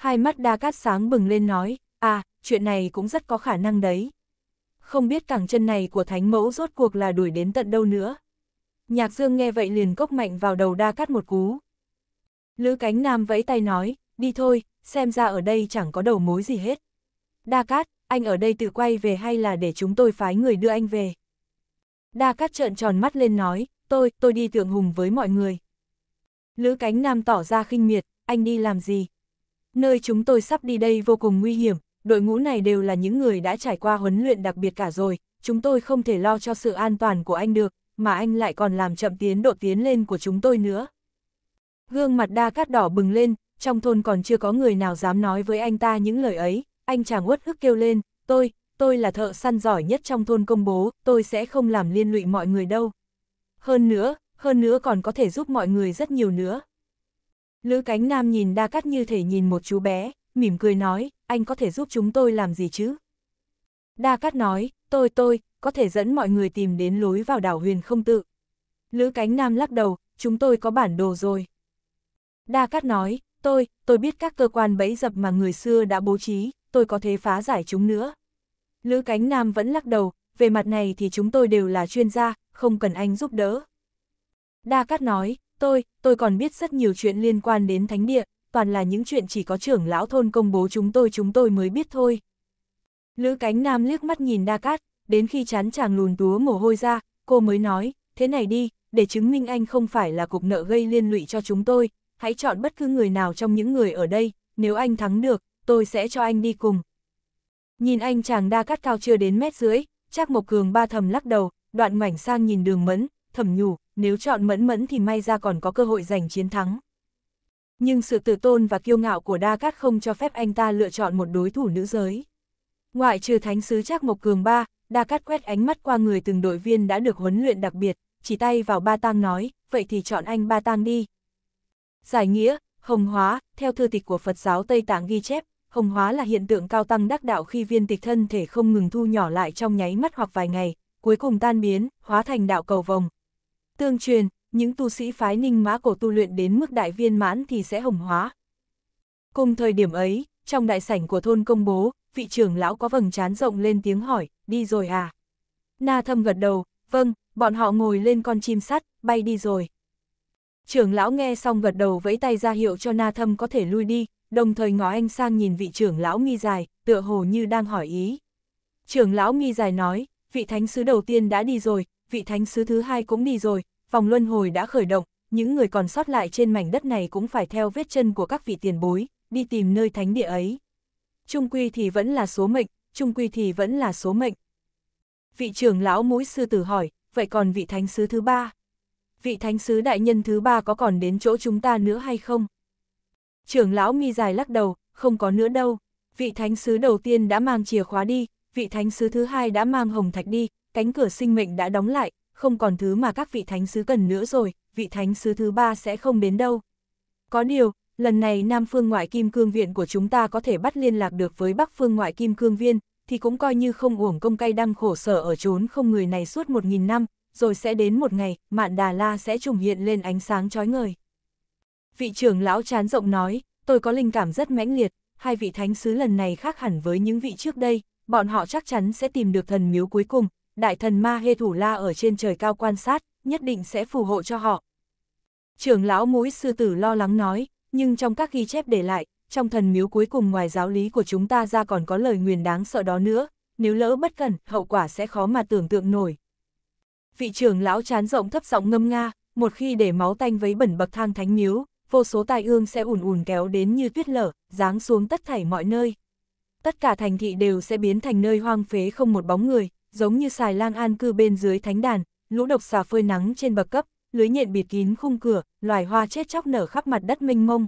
Hai mắt đa cát sáng bừng lên nói, à, chuyện này cũng rất có khả năng đấy. Không biết cẳng chân này của thánh mẫu rốt cuộc là đuổi đến tận đâu nữa. Nhạc dương nghe vậy liền cốc mạnh vào đầu đa cát một cú. Lữ cánh nam vẫy tay nói, đi thôi, xem ra ở đây chẳng có đầu mối gì hết. Đa cát, anh ở đây tự quay về hay là để chúng tôi phái người đưa anh về? Đa cát trợn tròn mắt lên nói, tôi, tôi đi tượng hùng với mọi người. Lữ cánh nam tỏ ra khinh miệt, anh đi làm gì, nơi chúng tôi sắp đi đây vô cùng nguy hiểm, đội ngũ này đều là những người đã trải qua huấn luyện đặc biệt cả rồi, chúng tôi không thể lo cho sự an toàn của anh được, mà anh lại còn làm chậm tiến độ tiến lên của chúng tôi nữa. Gương mặt đa cát đỏ bừng lên, trong thôn còn chưa có người nào dám nói với anh ta những lời ấy, anh chàng uất ức kêu lên, tôi, tôi là thợ săn giỏi nhất trong thôn công bố, tôi sẽ không làm liên lụy mọi người đâu. Hơn nữa, hơn nữa còn có thể giúp mọi người rất nhiều nữa. Lữ cánh nam nhìn đa cắt như thể nhìn một chú bé, mỉm cười nói, anh có thể giúp chúng tôi làm gì chứ? Đa cắt nói, tôi tôi, có thể dẫn mọi người tìm đến lối vào đảo huyền không tự. Lữ cánh nam lắc đầu, chúng tôi có bản đồ rồi. Đa cắt nói, tôi, tôi biết các cơ quan bẫy dập mà người xưa đã bố trí, tôi có thể phá giải chúng nữa. Lữ cánh nam vẫn lắc đầu, về mặt này thì chúng tôi đều là chuyên gia, không cần anh giúp đỡ. Đa Cát nói, Tôi, tôi còn biết rất nhiều chuyện liên quan đến thánh địa, toàn là những chuyện chỉ có trưởng lão thôn công bố chúng tôi chúng tôi mới biết thôi. Lữ cánh nam liếc mắt nhìn đa cát, đến khi chán chàng lùn túa mồ hôi ra, cô mới nói, thế này đi, để chứng minh anh không phải là cục nợ gây liên lụy cho chúng tôi, hãy chọn bất cứ người nào trong những người ở đây, nếu anh thắng được, tôi sẽ cho anh đi cùng. Nhìn anh chàng đa cát cao chưa đến mét dưới, chắc Mộc Cường ba thầm lắc đầu, đoạn ngoảnh sang nhìn đường mẫn, thầm nhủ, nếu chọn mẫn mẫn thì may ra còn có cơ hội giành chiến thắng. Nhưng sự tự tôn và kiêu ngạo của Đa Cát không cho phép anh ta lựa chọn một đối thủ nữ giới. Ngoại trừ thánh sứ Trác Mộc Cường Ba, Đa Cát quét ánh mắt qua người từng đội viên đã được huấn luyện đặc biệt, chỉ tay vào Ba Tang nói, vậy thì chọn anh Ba Tang đi. Giải nghĩa, hồng hóa, theo thư tịch của Phật giáo Tây Tạng ghi chép, hồng hóa là hiện tượng cao tăng đắc đạo khi viên tịch thân thể không ngừng thu nhỏ lại trong nháy mắt hoặc vài ngày, cuối cùng tan biến, hóa thành đạo cầu vòng, Tương truyền, những tu sĩ phái ninh mã cổ tu luyện đến mức đại viên mãn thì sẽ hồng hóa. Cùng thời điểm ấy, trong đại sảnh của thôn công bố, vị trưởng lão có vầng trán rộng lên tiếng hỏi, đi rồi à? Na thâm gật đầu, vâng, bọn họ ngồi lên con chim sắt, bay đi rồi. Trưởng lão nghe xong gật đầu vẫy tay ra hiệu cho na thâm có thể lui đi, đồng thời ngó anh sang nhìn vị trưởng lão nghi dài, tựa hồ như đang hỏi ý. Trưởng lão nghi dài nói, vị thánh sứ đầu tiên đã đi rồi, vị thánh sứ thứ hai cũng đi rồi, vòng luân hồi đã khởi động, những người còn sót lại trên mảnh đất này cũng phải theo vết chân của các vị tiền bối, đi tìm nơi thánh địa ấy. Trung quy thì vẫn là số mệnh, trung quy thì vẫn là số mệnh. Vị trưởng lão mũi sư tử hỏi, vậy còn vị thánh sứ thứ ba? Vị thánh sứ đại nhân thứ ba có còn đến chỗ chúng ta nữa hay không? Trưởng lão mi dài lắc đầu, không có nữa đâu. Vị thánh sứ đầu tiên đã mang chìa khóa đi, vị thánh sứ thứ hai đã mang hồng thạch đi, cánh cửa sinh mệnh đã đóng lại, không còn thứ mà các vị thánh sứ cần nữa rồi, vị thánh sứ thứ ba sẽ không đến đâu. Có điều, lần này Nam Phương Ngoại Kim Cương Viện của chúng ta có thể bắt liên lạc được với Bắc Phương Ngoại Kim Cương Viên, thì cũng coi như không uổng công cay đăng khổ sở ở trốn không người này suốt một nghìn năm, rồi sẽ đến một ngày, mạn Đà La sẽ trùng hiện lên ánh sáng chói ngời. Vị trưởng lão chán rộng nói, tôi có linh cảm rất mãnh liệt, hai vị thánh sứ lần này khác hẳn với những vị trước đây, bọn họ chắc chắn sẽ tìm được thần miếu cuối cùng, đại thần ma hê thủ la ở trên trời cao quan sát, nhất định sẽ phù hộ cho họ. Trưởng lão mũi sư tử lo lắng nói, nhưng trong các ghi chép để lại, trong thần miếu cuối cùng ngoài giáo lý của chúng ta ra còn có lời nguyền đáng sợ đó nữa, nếu lỡ bất cẩn, hậu quả sẽ khó mà tưởng tượng nổi. Vị trưởng lão chán rộng thấp giọng ngâm nga, một khi để máu tanh vấy bẩn bậc thang thánh miếu, vô số tai ương sẽ ùn ùn kéo đến như tuyết lở, giáng xuống tất thảy mọi nơi. Tất cả thành thị đều sẽ biến thành nơi hoang phế không một bóng người, giống như xài lang an cư bên dưới thánh đàn, lũ độc xà phơi nắng trên bậc cấp, lưới nhện bịt kín khung cửa, loài hoa chết chóc nở khắp mặt đất mênh mông.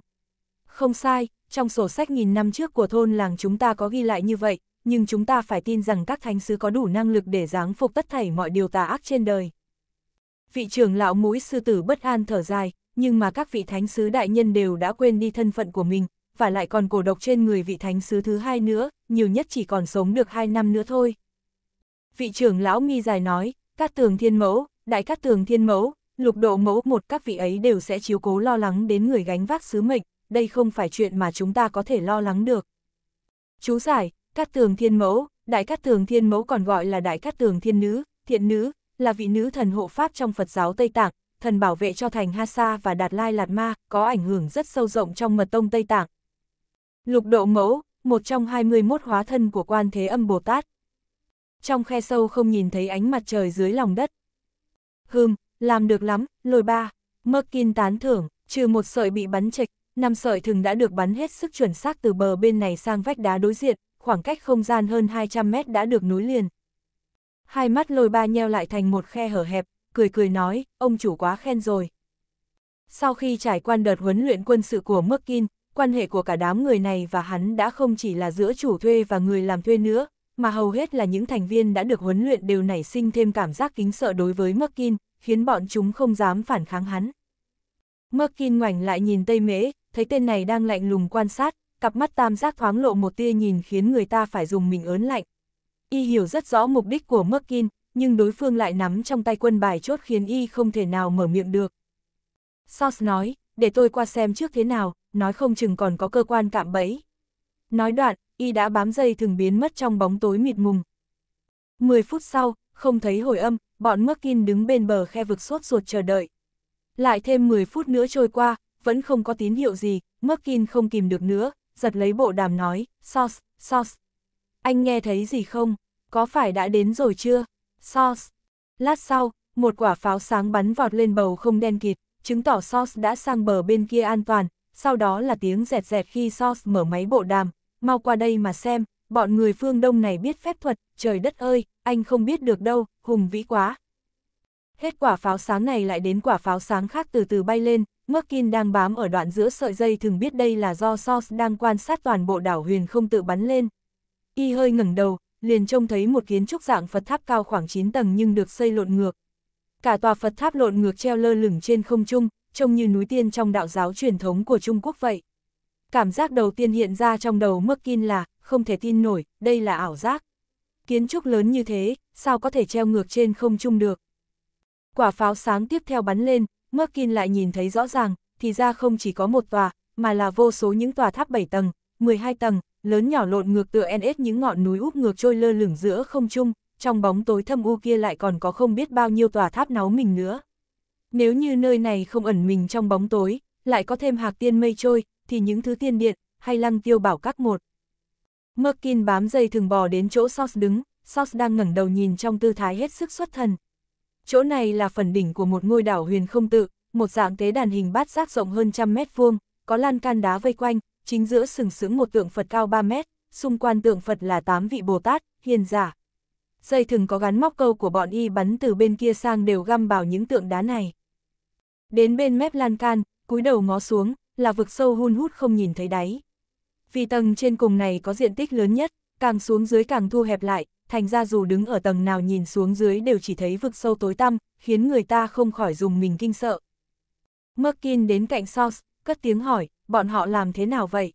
Không sai, trong sổ sách nghìn năm trước của thôn làng chúng ta có ghi lại như vậy, nhưng chúng ta phải tin rằng các thánh sứ có đủ năng lực để giáng phục tất thảy mọi điều tà ác trên đời. Vị trưởng lão mũi sư tử bất an thở dài, nhưng mà các vị thánh sứ đại nhân đều đã quên đi thân phận của mình, và lại còn cổ độc trên người vị thánh sứ thứ hai nữa, nhiều nhất chỉ còn sống được hai năm nữa thôi vị trưởng lão nghi dài nói, các tường thiên mẫu, đại các tường thiên mẫu, lục độ mẫu một các vị ấy đều sẽ chiếu cố lo lắng đến người gánh vác sứ mệnh, đây không phải chuyện mà chúng ta có thể lo lắng được. Chú giải, các tường thiên mẫu, đại các tường thiên mẫu còn gọi là đại các tường thiên nữ, thiện nữ, là vị nữ thần hộ pháp trong Phật giáo Tây Tạng, thần bảo vệ cho thành Hasa và Đạt Lai Lạt Ma, có ảnh hưởng rất sâu rộng trong mật tông Tây Tạng. Lục độ mẫu, một trong 21 hóa thân của quan thế âm Bồ Tát, trong khe sâu không nhìn thấy ánh mặt trời dưới lòng đất. Hừm, làm được lắm, lôi ba. Merkin tán thưởng, trừ một sợi bị bắn chệch, năm sợi thường đã được bắn hết sức chuẩn xác từ bờ bên này sang vách đá đối diện, khoảng cách không gian hơn 200 mét đã được nối liền. Hai mắt lôi ba nheo lại thành một khe hở hẹp, cười cười nói, ông chủ quá khen rồi. Sau khi trải qua đợt huấn luyện quân sự của Merkin, quan hệ của cả đám người này và hắn đã không chỉ là giữa chủ thuê và người làm thuê nữa, mà hầu hết là những thành viên đã được huấn luyện đều nảy sinh thêm cảm giác kính sợ đối với Merkin, khiến bọn chúng không dám phản kháng hắn. Merkin ngoảnh lại nhìn Tây Mễ, thấy tên này đang lạnh lùng quan sát, cặp mắt tam giác thoáng lộ một tia nhìn khiến người ta phải dùng mình ớn lạnh. Y hiểu rất rõ mục đích của Merkin, nhưng đối phương lại nắm trong tay quân bài chốt khiến Y không thể nào mở miệng được. Sos nói, để tôi qua xem trước thế nào, nói không chừng còn có cơ quan cạm bẫy. Nói đoạn, y đã bám dây thường biến mất trong bóng tối mịt mùng. 10 phút sau, không thấy hồi âm, bọn Merkin đứng bên bờ khe vực sốt ruột chờ đợi. Lại thêm 10 phút nữa trôi qua, vẫn không có tín hiệu gì, Merkin không kìm được nữa, giật lấy bộ đàm nói, Sauce, Sauce. Anh nghe thấy gì không? Có phải đã đến rồi chưa? Sauce. Lát sau, một quả pháo sáng bắn vọt lên bầu không đen kịt, chứng tỏ Sauce đã sang bờ bên kia an toàn, sau đó là tiếng dẹt dẹt khi Sauce mở máy bộ đàm, mau qua đây mà xem, bọn người phương đông này biết phép thuật, trời đất ơi, anh không biết được đâu, hùng vĩ quá. Hết quả pháo sáng này lại đến quả pháo sáng khác từ từ bay lên, Merkin đang bám ở đoạn giữa sợi dây thường biết đây là do Sos đang quan sát toàn bộ đảo huyền không tự bắn lên. Y hơi ngẩng đầu, liền trông thấy một kiến trúc dạng Phật tháp cao khoảng 9 tầng nhưng được xây lộn ngược. Cả tòa Phật tháp lộn ngược treo lơ lửng trên không trung, trông như núi tiên trong đạo giáo truyền thống của Trung Quốc vậy cảm giác đầu tiên hiện ra trong đầu Merkin là, không thể tin nổi, đây là ảo giác. Kiến trúc lớn như thế, sao có thể treo ngược trên không trung được. Quả pháo sáng tiếp theo bắn lên, Merkin lại nhìn thấy rõ ràng, thì ra không chỉ có một tòa, mà là vô số những tòa tháp 7 tầng, 12 tầng, lớn nhỏ lộn ngược tựa NS những ngọn núi úp ngược trôi lơ lửng giữa không trung, trong bóng tối thâm u kia lại còn có không biết bao nhiêu tòa tháp náu mình nữa. Nếu như nơi này không ẩn mình trong bóng tối, lại có thêm hạc tiên mây trôi, thì những thứ tiên điện, hay lăng tiêu bảo các một. Merkin bám dây thường bò đến chỗ Sos đứng, Sos đang ngẩng đầu nhìn trong tư thái hết sức xuất thần. Chỗ này là phần đỉnh của một ngôi đảo huyền không tự, một dạng tế đàn hình bát giác rộng hơn trăm mét vuông, có lan can đá vây quanh, chính giữa sừng sững một tượng Phật cao 3 mét, xung quanh tượng Phật là 8 vị Bồ Tát, hiền giả. Dây thừng có gắn móc câu của bọn y bắn từ bên kia sang đều găm vào những tượng đá này. Đến bên mép lan can, cúi đầu ngó xuống, là vực sâu hun hút không nhìn thấy đáy. Vì tầng trên cùng này có diện tích lớn nhất, càng xuống dưới càng thu hẹp lại, thành ra dù đứng ở tầng nào nhìn xuống dưới đều chỉ thấy vực sâu tối tăm, khiến người ta không khỏi dùng mình kinh sợ. Merkin đến cạnh Sauce, cất tiếng hỏi, bọn họ làm thế nào vậy?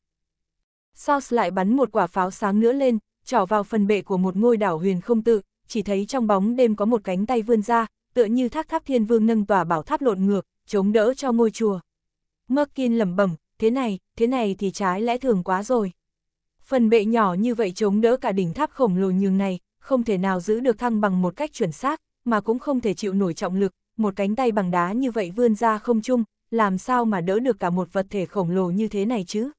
Sauce lại bắn một quả pháo sáng nữa lên, trỏ vào phần bệ của một ngôi đảo huyền không tự, chỉ thấy trong bóng đêm có một cánh tay vươn ra, tựa như thác tháp thiên vương nâng tòa bảo tháp lộn ngược, chống đỡ cho ngôi chùa. Merkin lẩm bẩm, thế này, thế này thì trái lẽ thường quá rồi. Phần bệ nhỏ như vậy chống đỡ cả đỉnh tháp khổng lồ như này, không thể nào giữ được thăng bằng một cách chuẩn xác, mà cũng không thể chịu nổi trọng lực, một cánh tay bằng đá như vậy vươn ra không chung, làm sao mà đỡ được cả một vật thể khổng lồ như thế này chứ?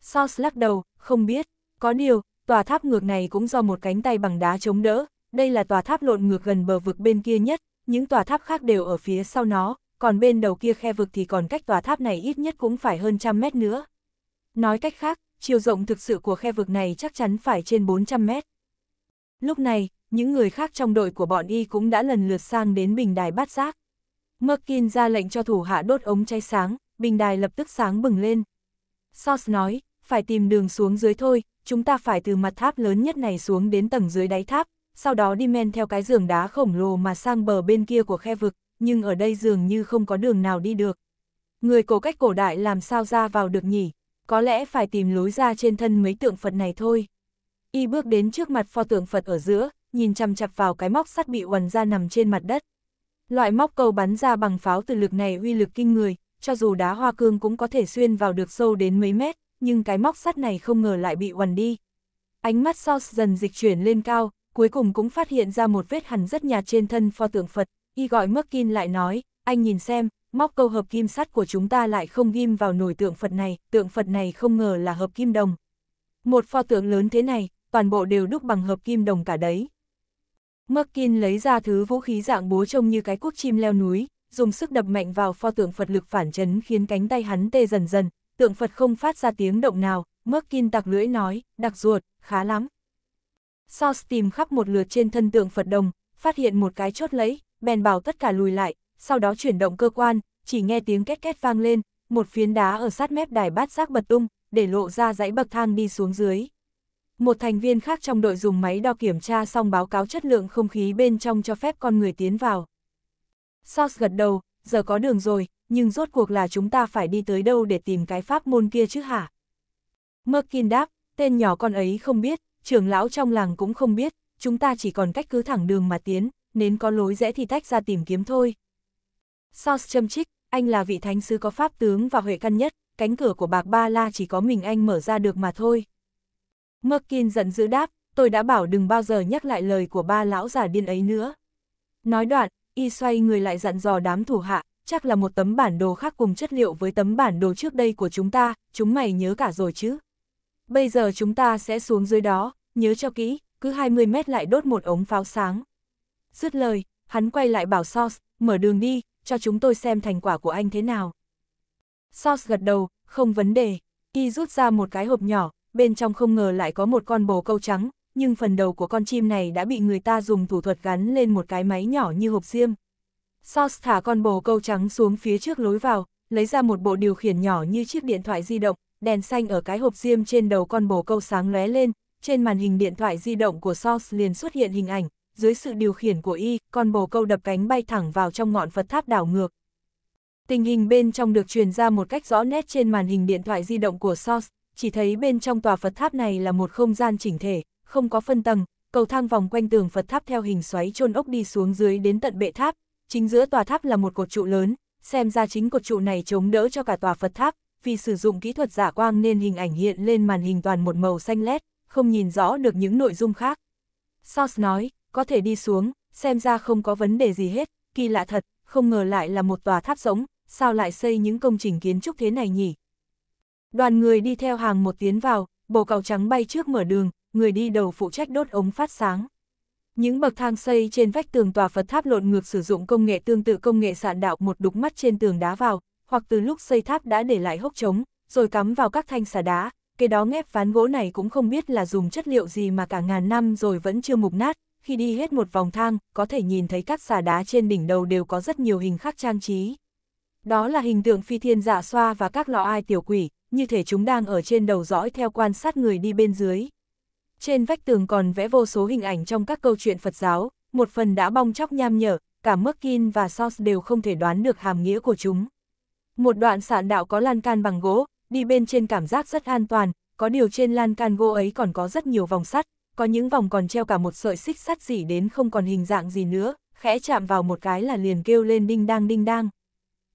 Sauce lắc đầu, không biết, có điều, tòa tháp ngược này cũng do một cánh tay bằng đá chống đỡ, đây là tòa tháp lộn ngược gần bờ vực bên kia nhất, những tòa tháp khác đều ở phía sau nó, còn bên đầu kia khe vực thì còn cách tòa tháp này ít nhất cũng phải hơn trăm mét nữa. Nói cách khác, chiều rộng thực sự của khe vực này chắc chắn phải trên 400 mét. Lúc này, những người khác trong đội của bọn y cũng đã lần lượt sang đến bình đài bát giác. Merkin ra lệnh cho thủ hạ đốt ống cháy sáng, bình đài lập tức sáng bừng lên. sauce nói, phải tìm đường xuống dưới thôi, chúng ta phải từ mặt tháp lớn nhất này xuống đến tầng dưới đáy tháp, sau đó đi men theo cái giường đá khổng lồ mà sang bờ bên kia của khe vực nhưng ở đây dường như không có đường nào đi được. Người cổ cách cổ đại làm sao ra vào được nhỉ? Có lẽ phải tìm lối ra trên thân mấy tượng Phật này thôi. Y bước đến trước mặt pho tượng Phật ở giữa, nhìn chằm chặp vào cái móc sắt bị quằn ra nằm trên mặt đất. Loại móc câu bắn ra bằng pháo từ lực này uy lực kinh người, cho dù đá hoa cương cũng có thể xuyên vào được sâu đến mấy mét, nhưng cái móc sắt này không ngờ lại bị quằn đi. Ánh mắt Sos dần dịch chuyển lên cao, cuối cùng cũng phát hiện ra một vết hằn rất nhạt trên thân pho tượng Phật, Y gọi Merkin lại nói, anh nhìn xem, móc câu hợp kim sắt của chúng ta lại không ghim vào nổi tượng Phật này, tượng Phật này không ngờ là hợp kim đồng. Một pho tượng lớn thế này, toàn bộ đều đúc bằng hợp kim đồng cả đấy. Merkin lấy ra thứ vũ khí dạng búa trông như cái cuốc chim leo núi, dùng sức đập mạnh vào pho tượng Phật lực phản chấn khiến cánh tay hắn tê dần dần, tượng Phật không phát ra tiếng động nào, Merkin tặc lưỡi nói, đặc ruột, khá lắm. Sauce tìm khắp một lượt trên thân tượng Phật đồng, phát hiện một cái chốt lấy, bèn bảo tất cả lùi lại, sau đó chuyển động cơ quan, chỉ nghe tiếng két két vang lên, một phiến đá ở sát mép đài bát giác bật tung, để lộ ra dãy bậc thang đi xuống dưới. Một thành viên khác trong đội dùng máy đo kiểm tra xong báo cáo chất lượng không khí bên trong cho phép con người tiến vào. Sauce gật đầu, giờ có đường rồi, nhưng rốt cuộc là chúng ta phải đi tới đâu để tìm cái pháp môn kia chứ hả? Merkin đáp, tên nhỏ con ấy không biết, trưởng lão trong làng cũng không biết, chúng ta chỉ còn cách cứ thẳng đường mà tiến, nên có lối rẽ thì tách ra tìm kiếm thôi. Sauce châm trích, anh là vị thánh sứ có pháp tướng và huệ căn nhất, cánh cửa của bạc ba la chỉ có mình anh mở ra được mà thôi. Merkin giận dữ đáp, tôi đã bảo đừng bao giờ nhắc lại lời của ba lão già điên ấy nữa. Nói đoạn, y xoay người lại dặn dò đám thủ hạ, chắc là một tấm bản đồ khác cùng chất liệu với tấm bản đồ trước đây của chúng ta, chúng mày nhớ cả rồi chứ. Bây giờ chúng ta sẽ xuống dưới đó, nhớ cho kỹ, cứ 20 mét lại đốt một ống pháo sáng. Dứt lời, hắn quay lại bảo Sauce, mở đường đi, cho chúng tôi xem thành quả của anh thế nào. Sauce gật đầu, không vấn đề. Y rút ra một cái hộp nhỏ, bên trong không ngờ lại có một con bồ câu trắng, nhưng phần đầu của con chim này đã bị người ta dùng thủ thuật gắn lên một cái máy nhỏ như hộp diêm. Sauce thả con bồ câu trắng xuống phía trước lối vào, lấy ra một bộ điều khiển nhỏ như chiếc điện thoại di động, đèn xanh ở cái hộp diêm trên đầu con bồ câu sáng lóe lên, trên màn hình điện thoại di động của Sauce liền xuất hiện hình ảnh, dưới sự điều khiển của y, con bồ câu đập cánh bay thẳng vào trong ngọn Phật tháp đảo ngược. Tình hình bên trong được truyền ra một cách rõ nét trên màn hình điện thoại di động của SOS, chỉ thấy bên trong tòa Phật tháp này là một không gian chỉnh thể, không có phân tầng, cầu thang vòng quanh tường Phật tháp theo hình xoáy chôn ốc đi xuống dưới đến tận bệ tháp, chính giữa tòa tháp là một cột trụ lớn, xem ra chính cột trụ này chống đỡ cho cả tòa Phật tháp, vì sử dụng kỹ thuật giả quang nên hình ảnh hiện lên màn hình toàn một màu xanh lét, không nhìn rõ được những nội dung khác. SOS nói, có thể đi xuống, xem ra không có vấn đề gì hết, kỳ lạ thật, không ngờ lại là một tòa tháp giống, sao lại xây những công trình kiến trúc thế này nhỉ? Đoàn người đi theo hàng một tiến vào, bồ cầu trắng bay trước mở đường, người đi đầu phụ trách đốt ống phát sáng. Những bậc thang xây trên vách tường tòa Phật tháp lộn ngược sử dụng công nghệ tương tự công nghệ sạn đạo một đục mắt trên tường đá vào, hoặc từ lúc xây tháp đã để lại hốc trống, rồi cắm vào các thanh xà đá, cái đó ngép ván gỗ này cũng không biết là dùng chất liệu gì mà cả ngàn năm rồi vẫn chưa mục nát, khi đi hết một vòng thang, có thể nhìn thấy các xà đá trên đỉnh đầu đều có rất nhiều hình khắc trang trí. Đó là hình tượng phi thiên dạ xoa và các lọ ai tiểu quỷ, như thể chúng đang ở trên đầu dõi theo quan sát người đi bên dưới. Trên vách tường còn vẽ vô số hình ảnh trong các câu chuyện Phật giáo, một phần đã bong chóc nham nhở, cả Merkin và Sauce đều không thể đoán được hàm nghĩa của chúng. Một đoạn sạn đạo có lan can bằng gỗ, đi bên trên cảm giác rất an toàn, có điều trên lan can gỗ ấy còn có rất nhiều vòng sắt, có những vòng còn treo cả một sợi xích sắt dỉ đến không còn hình dạng gì nữa, khẽ chạm vào một cái là liền kêu lên đinh đang đinh đang.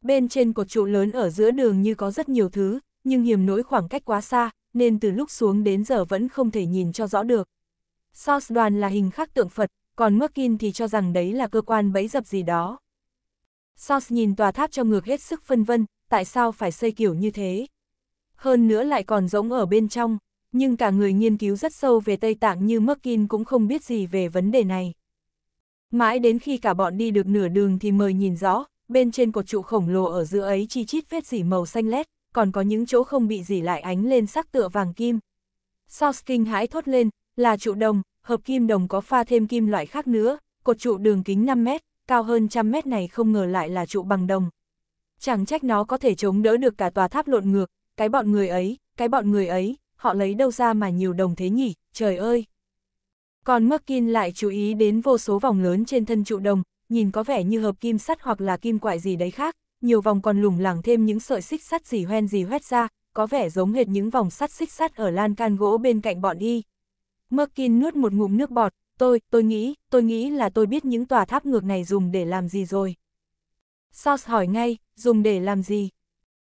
Bên trên cột trụ lớn ở giữa đường như có rất nhiều thứ, nhưng hiểm nỗi khoảng cách quá xa, nên từ lúc xuống đến giờ vẫn không thể nhìn cho rõ được. Sauce đoàn là hình khắc tượng Phật, còn Merkin thì cho rằng đấy là cơ quan bẫy dập gì đó. Sauce nhìn tòa tháp cho ngược hết sức phân vân, tại sao phải xây kiểu như thế? Hơn nữa lại còn giống ở bên trong nhưng cả người nghiên cứu rất sâu về Tây Tạng như Merkin cũng không biết gì về vấn đề này. Mãi đến khi cả bọn đi được nửa đường thì mời nhìn rõ, bên trên cột trụ khổng lồ ở giữa ấy chi chít vết dỉ màu xanh lét, còn có những chỗ không bị dỉ lại ánh lên sắc tựa vàng kim. Source kinh hãi thốt lên, là trụ đồng, hợp kim đồng có pha thêm kim loại khác nữa, cột trụ đường kính 5 mét, cao hơn trăm mét này không ngờ lại là trụ bằng đồng. Chẳng trách nó có thể chống đỡ được cả tòa tháp lộn ngược, cái bọn người ấy, cái bọn người ấy, họ lấy đâu ra mà nhiều đồng thế nhỉ, trời ơi. Còn Merkin lại chú ý đến vô số vòng lớn trên thân trụ đồng, nhìn có vẻ như hợp kim sắt hoặc là kim quại gì đấy khác, nhiều vòng còn lủng lẳng thêm những sợi xích sắt gì hoen gì hoét ra, có vẻ giống hệt những vòng sắt xích sắt ở lan can gỗ bên cạnh bọn y. Merkin nuốt một ngụm nước bọt, tôi, tôi nghĩ, tôi nghĩ là tôi biết những tòa tháp ngược này dùng để làm gì rồi. Sauce hỏi ngay, dùng để làm gì?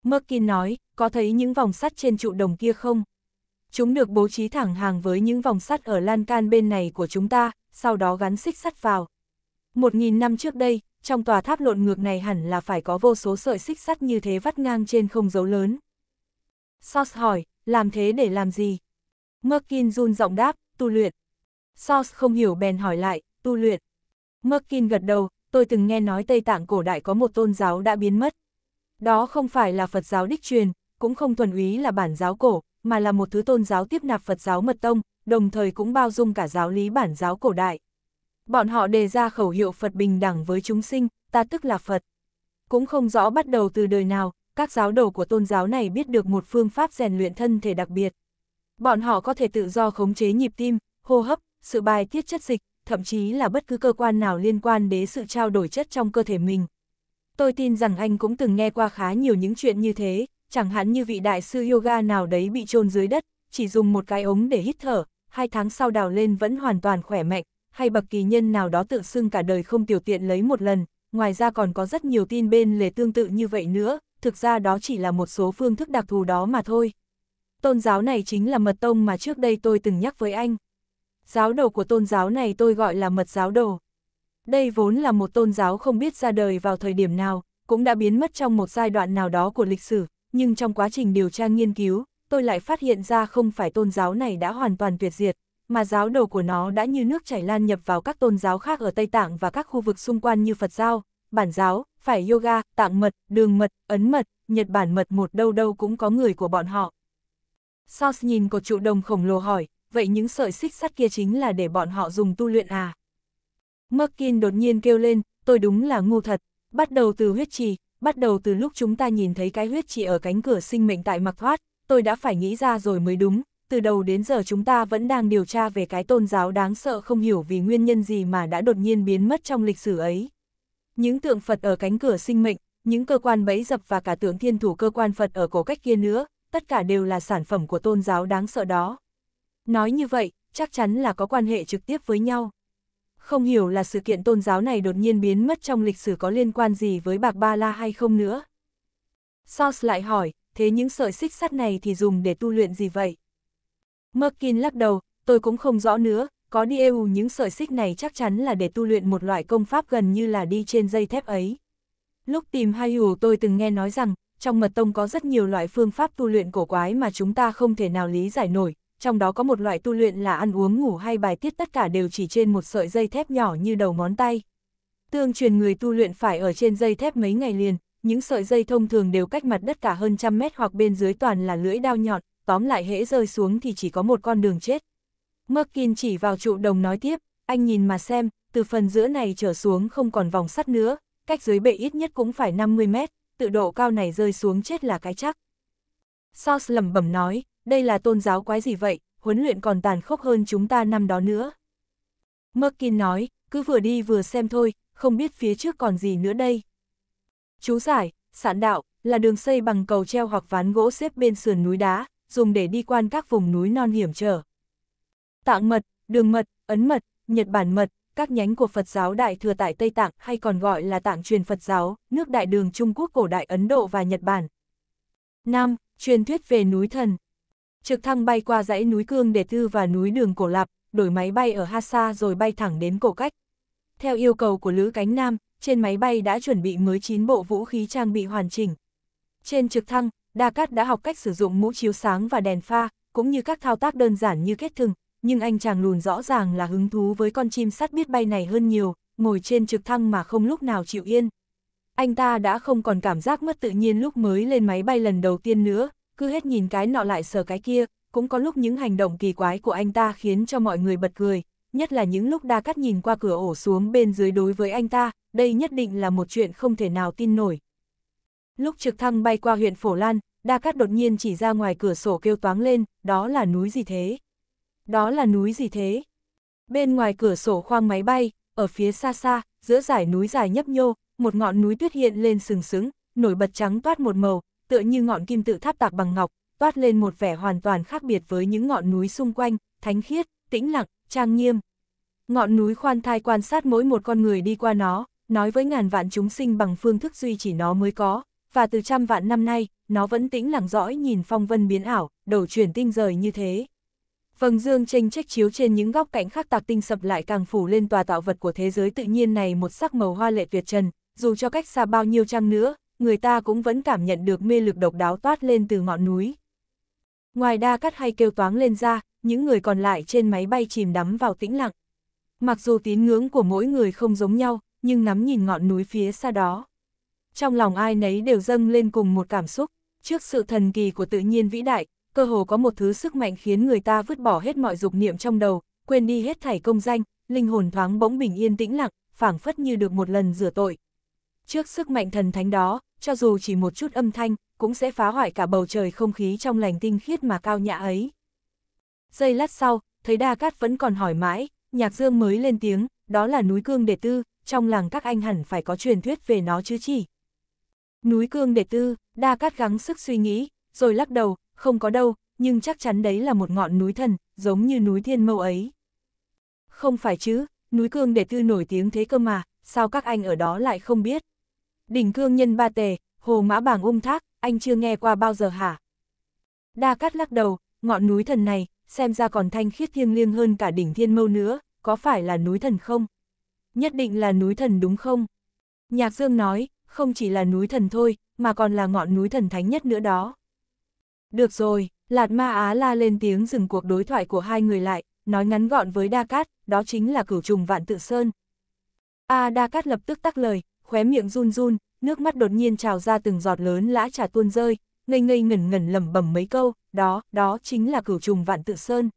Merkin nói, có thấy những vòng sắt trên trụ đồng kia không? Chúng được bố trí thẳng hàng với những vòng sắt ở lan can bên này của chúng ta, sau đó gắn xích sắt vào. Một nghìn năm trước đây, trong tòa tháp lộn ngược này hẳn là phải có vô số sợi xích sắt như thế vắt ngang trên không dấu lớn. Sos hỏi, làm thế để làm gì? Merkin run giọng đáp, tu luyện. Sos không hiểu bèn hỏi lại, tu luyện. Merkin gật đầu, tôi từng nghe nói Tây Tạng cổ đại có một tôn giáo đã biến mất. Đó không phải là Phật giáo đích truyền, cũng không thuần úy là bản giáo cổ, mà là một thứ tôn giáo tiếp nạp Phật giáo mật tông, đồng thời cũng bao dung cả giáo lý bản giáo cổ đại. Bọn họ đề ra khẩu hiệu Phật bình đẳng với chúng sinh, ta tức là Phật. Cũng không rõ bắt đầu từ đời nào, các giáo đồ của tôn giáo này biết được một phương pháp rèn luyện thân thể đặc biệt. Bọn họ có thể tự do khống chế nhịp tim, hô hấp, sự bài tiết chất dịch, thậm chí là bất cứ cơ quan nào liên quan đến sự trao đổi chất trong cơ thể mình. Tôi tin rằng anh cũng từng nghe qua khá nhiều những chuyện như thế, chẳng hạn như vị đại sư yoga nào đấy bị chôn dưới đất, chỉ dùng một cái ống để hít thở, hai tháng sau đào lên vẫn hoàn toàn khỏe mạnh, hay bậc kỳ nhân nào đó tự xưng cả đời không tiểu tiện lấy một lần, ngoài ra còn có rất nhiều tin bên lề tương tự như vậy nữa, thực ra đó chỉ là một số phương thức đặc thù đó mà thôi. Tôn giáo này chính là mật tông mà trước đây tôi từng nhắc với anh. Giáo đồ của tôn giáo này tôi gọi là mật giáo đồ. Đây vốn là một tôn giáo không biết ra đời vào thời điểm nào, cũng đã biến mất trong một giai đoạn nào đó của lịch sử, nhưng trong quá trình điều tra nghiên cứu, tôi lại phát hiện ra không phải tôn giáo này đã hoàn toàn tuyệt diệt, mà giáo đồ của nó đã như nước chảy lan nhập vào các tôn giáo khác ở Tây Tạng và các khu vực xung quanh như Phật giáo, bản giáo, phải yoga, tạng mật, đường mật, ấn mật, Nhật Bản mật một đâu đâu cũng có người của bọn họ. Sauce nhìn cột trụ đồng khổng lồ hỏi, vậy những sợi xích sắt kia chính là để bọn họ dùng tu luyện à? Merkin đột nhiên kêu lên, tôi đúng là ngu thật, bắt đầu từ huyết trì, bắt đầu từ lúc chúng ta nhìn thấy cái huyết chỉ ở cánh cửa sinh mệnh tại mặc thoát, tôi đã phải nghĩ ra rồi mới đúng, từ đầu đến giờ chúng ta vẫn đang điều tra về cái tôn giáo đáng sợ không hiểu vì nguyên nhân gì mà đã đột nhiên biến mất trong lịch sử ấy. Những tượng Phật ở cánh cửa sinh mệnh, những cơ quan bẫy dập và cả tượng thiên thủ cơ quan Phật ở cổ cách kia nữa, tất cả đều là sản phẩm của tôn giáo đáng sợ đó. Nói như vậy, chắc chắn là có quan hệ trực tiếp với nhau không hiểu là sự kiện tôn giáo này đột nhiên biến mất trong lịch sử có liên quan gì với bạc ba la hay không nữa. Sauce lại hỏi, thế những sợi xích sắt này thì dùng để tu luyện gì vậy? Merkin lắc đầu, tôi cũng không rõ nữa, có đi EU những sợi xích này chắc chắn là để tu luyện một loại công pháp gần như là đi trên dây thép ấy. Lúc tìm hai hữu tôi từng nghe nói rằng, trong mật tông có rất nhiều loại phương pháp tu luyện cổ quái mà chúng ta không thể nào lý giải nổi, trong đó có một loại tu luyện là ăn uống ngủ hay bài tiết tất cả đều chỉ trên một sợi dây thép nhỏ như đầu ngón tay. Tương truyền người tu luyện phải ở trên dây thép mấy ngày liền, những sợi dây thông thường đều cách mặt đất cả hơn trăm mét hoặc bên dưới toàn là lưỡi đao nhọn, tóm lại hễ rơi xuống thì chỉ có một con đường chết. Merkin chỉ vào trụ đồng nói tiếp, anh nhìn mà xem, từ phần giữa này trở xuống không còn vòng sắt nữa, cách dưới bệ ít nhất cũng phải 50 mét, tự độ cao này rơi xuống chết là cái chắc. sauce lẩm bẩm nói, đây là tôn giáo quái gì vậy, huấn luyện còn tàn khốc hơn chúng ta năm đó nữa. Merkin nói, cứ vừa đi vừa xem thôi, không biết phía trước còn gì nữa đây. Chú giải, sạn đạo, là đường xây bằng cầu treo hoặc ván gỗ xếp bên sườn núi đá, dùng để đi quan các vùng núi non hiểm trở. Tạng mật, đường mật, ấn mật, Nhật Bản mật, các nhánh của Phật giáo Đại Thừa tại Tây Tạng hay còn gọi là Tạng truyền Phật giáo, nước Đại Đường Trung Quốc cổ đại Ấn Độ và Nhật Bản. 5. Truyền thuyết về núi thần trực thăng bay qua dãy núi Cương Đề Tư và núi Đường Cổ Lạp, đổi máy bay ở Hasa rồi bay thẳng đến cổ cách. Theo yêu cầu của Lữ Cánh Nam, trên máy bay đã chuẩn bị mới 9 bộ vũ khí trang bị hoàn chỉnh. Trên trực thăng, Đa Cát đã học cách sử dụng mũ chiếu sáng và đèn pha, cũng như các thao tác đơn giản như kết thừng, nhưng anh chàng lùn rõ ràng là hứng thú với con chim sắt biết bay này hơn nhiều, ngồi trên trực thăng mà không lúc nào chịu yên. Anh ta đã không còn cảm giác mất tự nhiên lúc mới lên máy bay lần đầu tiên nữa, cứ hết nhìn cái nọ lại sờ cái kia, cũng có lúc những hành động kỳ quái của anh ta khiến cho mọi người bật cười, nhất là những lúc đa cắt nhìn qua cửa ổ xuống bên dưới đối với anh ta, đây nhất định là một chuyện không thể nào tin nổi. Lúc trực thăng bay qua huyện Phổ Lan, đa cắt đột nhiên chỉ ra ngoài cửa sổ kêu toáng lên, đó là núi gì thế? Đó là núi gì thế? Bên ngoài cửa sổ khoang máy bay, ở phía xa xa, giữa dải núi dài nhấp nhô, một ngọn núi tuyết hiện lên sừng sững, nổi bật trắng toát một màu, tựa như ngọn kim tự tháp tạc bằng ngọc, toát lên một vẻ hoàn toàn khác biệt với những ngọn núi xung quanh, thánh khiết, tĩnh lặng, trang nghiêm. Ngọn núi khoan thai quan sát mỗi một con người đi qua nó, nói với ngàn vạn chúng sinh bằng phương thức duy chỉ nó mới có, và từ trăm vạn năm nay, nó vẫn tĩnh lặng dõi nhìn phong vân biến ảo, đầu chuyển tinh rời như thế. Vầng dương tranh trách chiếu trên những góc cạnh khắc tạc tinh sập lại càng phủ lên tòa tạo vật của thế giới tự nhiên này một sắc màu hoa lệ tuyệt trần, dù cho cách xa bao nhiêu chăng nữa, người ta cũng vẫn cảm nhận được mê lực độc đáo toát lên từ ngọn núi. Ngoài đa cắt hay kêu toáng lên ra, những người còn lại trên máy bay chìm đắm vào tĩnh lặng. Mặc dù tín ngưỡng của mỗi người không giống nhau, nhưng nắm nhìn ngọn núi phía xa đó. Trong lòng ai nấy đều dâng lên cùng một cảm xúc, trước sự thần kỳ của tự nhiên vĩ đại, cơ hồ có một thứ sức mạnh khiến người ta vứt bỏ hết mọi dục niệm trong đầu, quên đi hết thảy công danh, linh hồn thoáng bỗng bình yên tĩnh lặng, phảng phất như được một lần rửa tội. Trước sức mạnh thần thánh đó, cho dù chỉ một chút âm thanh, cũng sẽ phá hoại cả bầu trời không khí trong lành tinh khiết mà cao nhã ấy. Giây lát sau, thấy Đa Cát vẫn còn hỏi mãi, Nhạc Dương mới lên tiếng, đó là núi Cương Đệ Tư, trong làng các anh hẳn phải có truyền thuyết về nó chứ chỉ. Núi Cương Đệ Tư, Đa Cát gắng sức suy nghĩ, rồi lắc đầu, không có đâu, nhưng chắc chắn đấy là một ngọn núi thần, giống như núi Thiên Mâu ấy. Không phải chứ, núi Cương Đệ Tư nổi tiếng thế cơ mà, sao các anh ở đó lại không biết. Đỉnh cương nhân ba tề, hồ mã bàng ung thác, anh chưa nghe qua bao giờ hả? Đa Cát lắc đầu, ngọn núi thần này, xem ra còn thanh khiết thiêng liêng hơn cả đỉnh thiên mâu nữa, có phải là núi thần không? Nhất định là núi thần đúng không? Nhạc Dương nói, không chỉ là núi thần thôi, mà còn là ngọn núi thần thánh nhất nữa đó. Được rồi, Lạt Ma Á la lên tiếng dừng cuộc đối thoại của hai người lại, nói ngắn gọn với Đa Cát, đó chính là cửu trùng vạn tự sơn. A Đa Cát lập tức tắc lời, khóe miệng run run, nước mắt đột nhiên trào ra từng giọt lớn lã trà tuôn rơi, ngây ngây ngẩn ngẩn lẩm bẩm mấy câu, đó, đó chính là cửu trùng vạn tự sơn.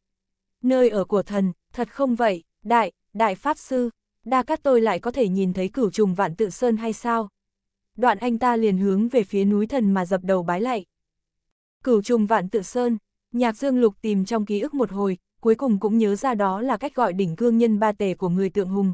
Nơi ở của thần, thật không vậy, đại, đại pháp sư, đa cát tôi lại có thể nhìn thấy cửu trùng vạn tự sơn hay sao? Đoạn anh ta liền hướng về phía núi thần mà dập đầu bái lạy. Cửu trùng vạn tự sơn, nhạc dương lục tìm trong ký ức một hồi, cuối cùng cũng nhớ ra đó là cách gọi đỉnh cương nhân ba tề của người tượng hùng.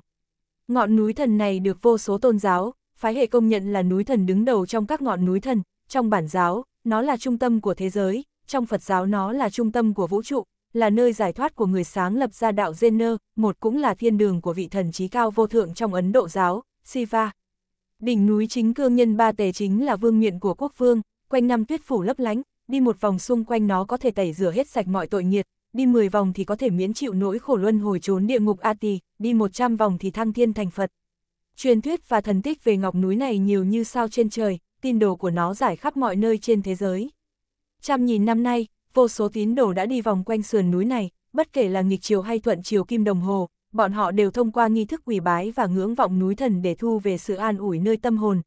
Ngọn núi thần này được vô số tôn giáo, phái hệ công nhận là núi thần đứng đầu trong các ngọn núi thần, trong bản giáo, nó là trung tâm của thế giới, trong Phật giáo nó là trung tâm của vũ trụ, là nơi giải thoát của người sáng lập ra đạo Jenner, một cũng là thiên đường của vị thần trí cao vô thượng trong Ấn Độ giáo, Siva. Đỉnh núi chính cương nhân ba tề chính là vương nguyện của quốc vương, quanh năm tuyết phủ lấp lánh, đi một vòng xung quanh nó có thể tẩy rửa hết sạch mọi tội nghiệt, đi 10 vòng thì có thể miễn chịu nỗi khổ luân hồi trốn địa ngục A Tỳ, đi 100 vòng thì thăng thiên thành Phật. Truyền thuyết và thần tích về ngọc núi này nhiều như sao trên trời, tin đồ của nó giải khắp mọi nơi trên thế giới. Trăm nghìn năm nay, vô số tín đồ đã đi vòng quanh sườn núi này, bất kể là nghịch chiều hay thuận chiều kim đồng hồ, bọn họ đều thông qua nghi thức quỳ bái và ngưỡng vọng núi thần để thu về sự an ủi nơi tâm hồn.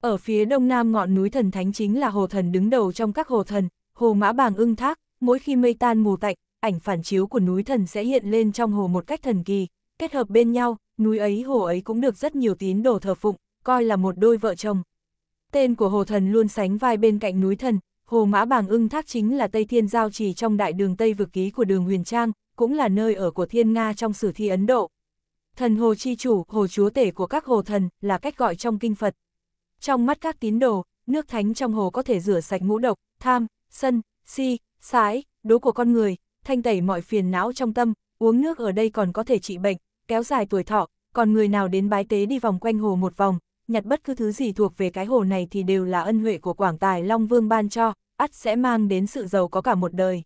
Ở phía đông nam ngọn núi thần thánh chính là hồ thần đứng đầu trong các hồ thần, hồ mã bàng ưng thác, mỗi khi mây tan mù tạnh, ảnh phản chiếu của núi thần sẽ hiện lên trong hồ một cách thần kỳ, kết hợp bên nhau, núi ấy hồ ấy cũng được rất nhiều tín đồ thờ phụng, coi là một đôi vợ chồng. Tên của hồ thần luôn sánh vai bên cạnh núi thần, hồ mã bàng ưng thác chính là Tây Thiên Giao trì trong đại đường Tây vực ký của đường Huyền Trang, cũng là nơi ở của thiên Nga trong sử thi Ấn Độ. Thần hồ chi chủ, hồ chúa tể của các hồ thần là cách gọi trong kinh Phật. Trong mắt các tín đồ, nước thánh trong hồ có thể rửa sạch ngũ độc, tham, sân, si, sái, đố của con người, thanh tẩy mọi phiền não trong tâm, uống nước ở đây còn có thể trị bệnh, kéo dài tuổi thọ, còn người nào đến bái tế đi vòng quanh hồ một vòng, nhặt bất cứ thứ gì thuộc về cái hồ này thì đều là ân huệ của Quảng Tài Long Vương ban cho, ắt sẽ mang đến sự giàu có cả một đời.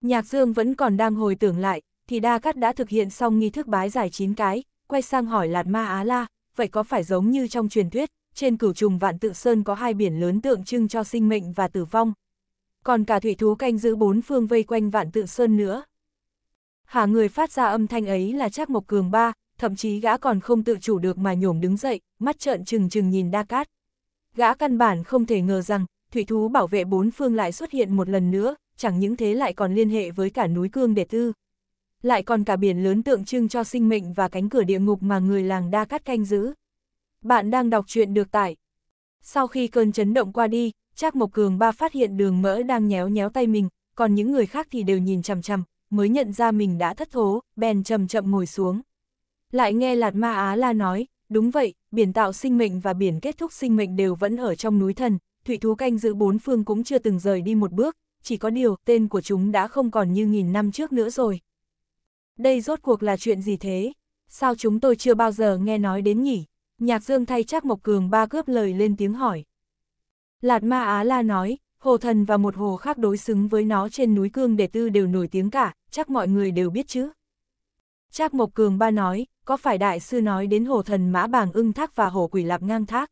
Nhạc Dương vẫn còn đang hồi tưởng lại, thì Đa Cát đã thực hiện xong nghi thức bái giải chín cái, quay sang hỏi Lạt Ma Á La, vậy có phải giống như trong truyền thuyết, trên cửu trùng vạn tự sơn có hai biển lớn tượng trưng cho sinh mệnh và tử vong, còn cả thủy thú canh giữ bốn phương vây quanh vạn tự sơn nữa. Hả người phát ra âm thanh ấy là Trác Mộc Cường ba, thậm chí gã còn không tự chủ được mà nhổm đứng dậy, mắt trợn trừng trừng nhìn Đa Cát. Gã căn bản không thể ngờ rằng, thủy thú bảo vệ bốn phương lại xuất hiện một lần nữa, chẳng những thế lại còn liên hệ với cả núi cương đệ tư. Lại còn cả biển lớn tượng trưng cho sinh mệnh và cánh cửa địa ngục mà người làng Đa Cát canh giữ. Bạn đang đọc truyện được tải. Sau khi cơn chấn động qua đi, Trác Mộc Cường ba phát hiện đường mỡ đang nhéo nhéo tay mình, còn những người khác thì đều nhìn chằm chằm, mới nhận ra mình đã thất thố, bèn chậm chậm ngồi xuống. Lại nghe Lạt Ma Á La nói, đúng vậy, biển tạo sinh mệnh và biển kết thúc sinh mệnh đều vẫn ở trong núi thần, thủy thú canh giữ bốn phương cũng chưa từng rời đi một bước, chỉ có điều tên của chúng đã không còn như nghìn năm trước nữa rồi. Đây rốt cuộc là chuyện gì thế? Sao chúng tôi chưa bao giờ nghe nói đến nhỉ? Nhạc Dương thay Trác Mộc Cường ba cướp lời lên tiếng hỏi. Lạt Ma Á La nói, hồ thần và một hồ khác đối xứng với nó trên núi Cương Đệ Tư đều nổi tiếng cả, chắc mọi người đều biết chứ. Trác Mộc Cường Ba nói, có phải đại sư nói đến hồ thần mã bàng ưng thác và hồ quỷ lạp ngang thác?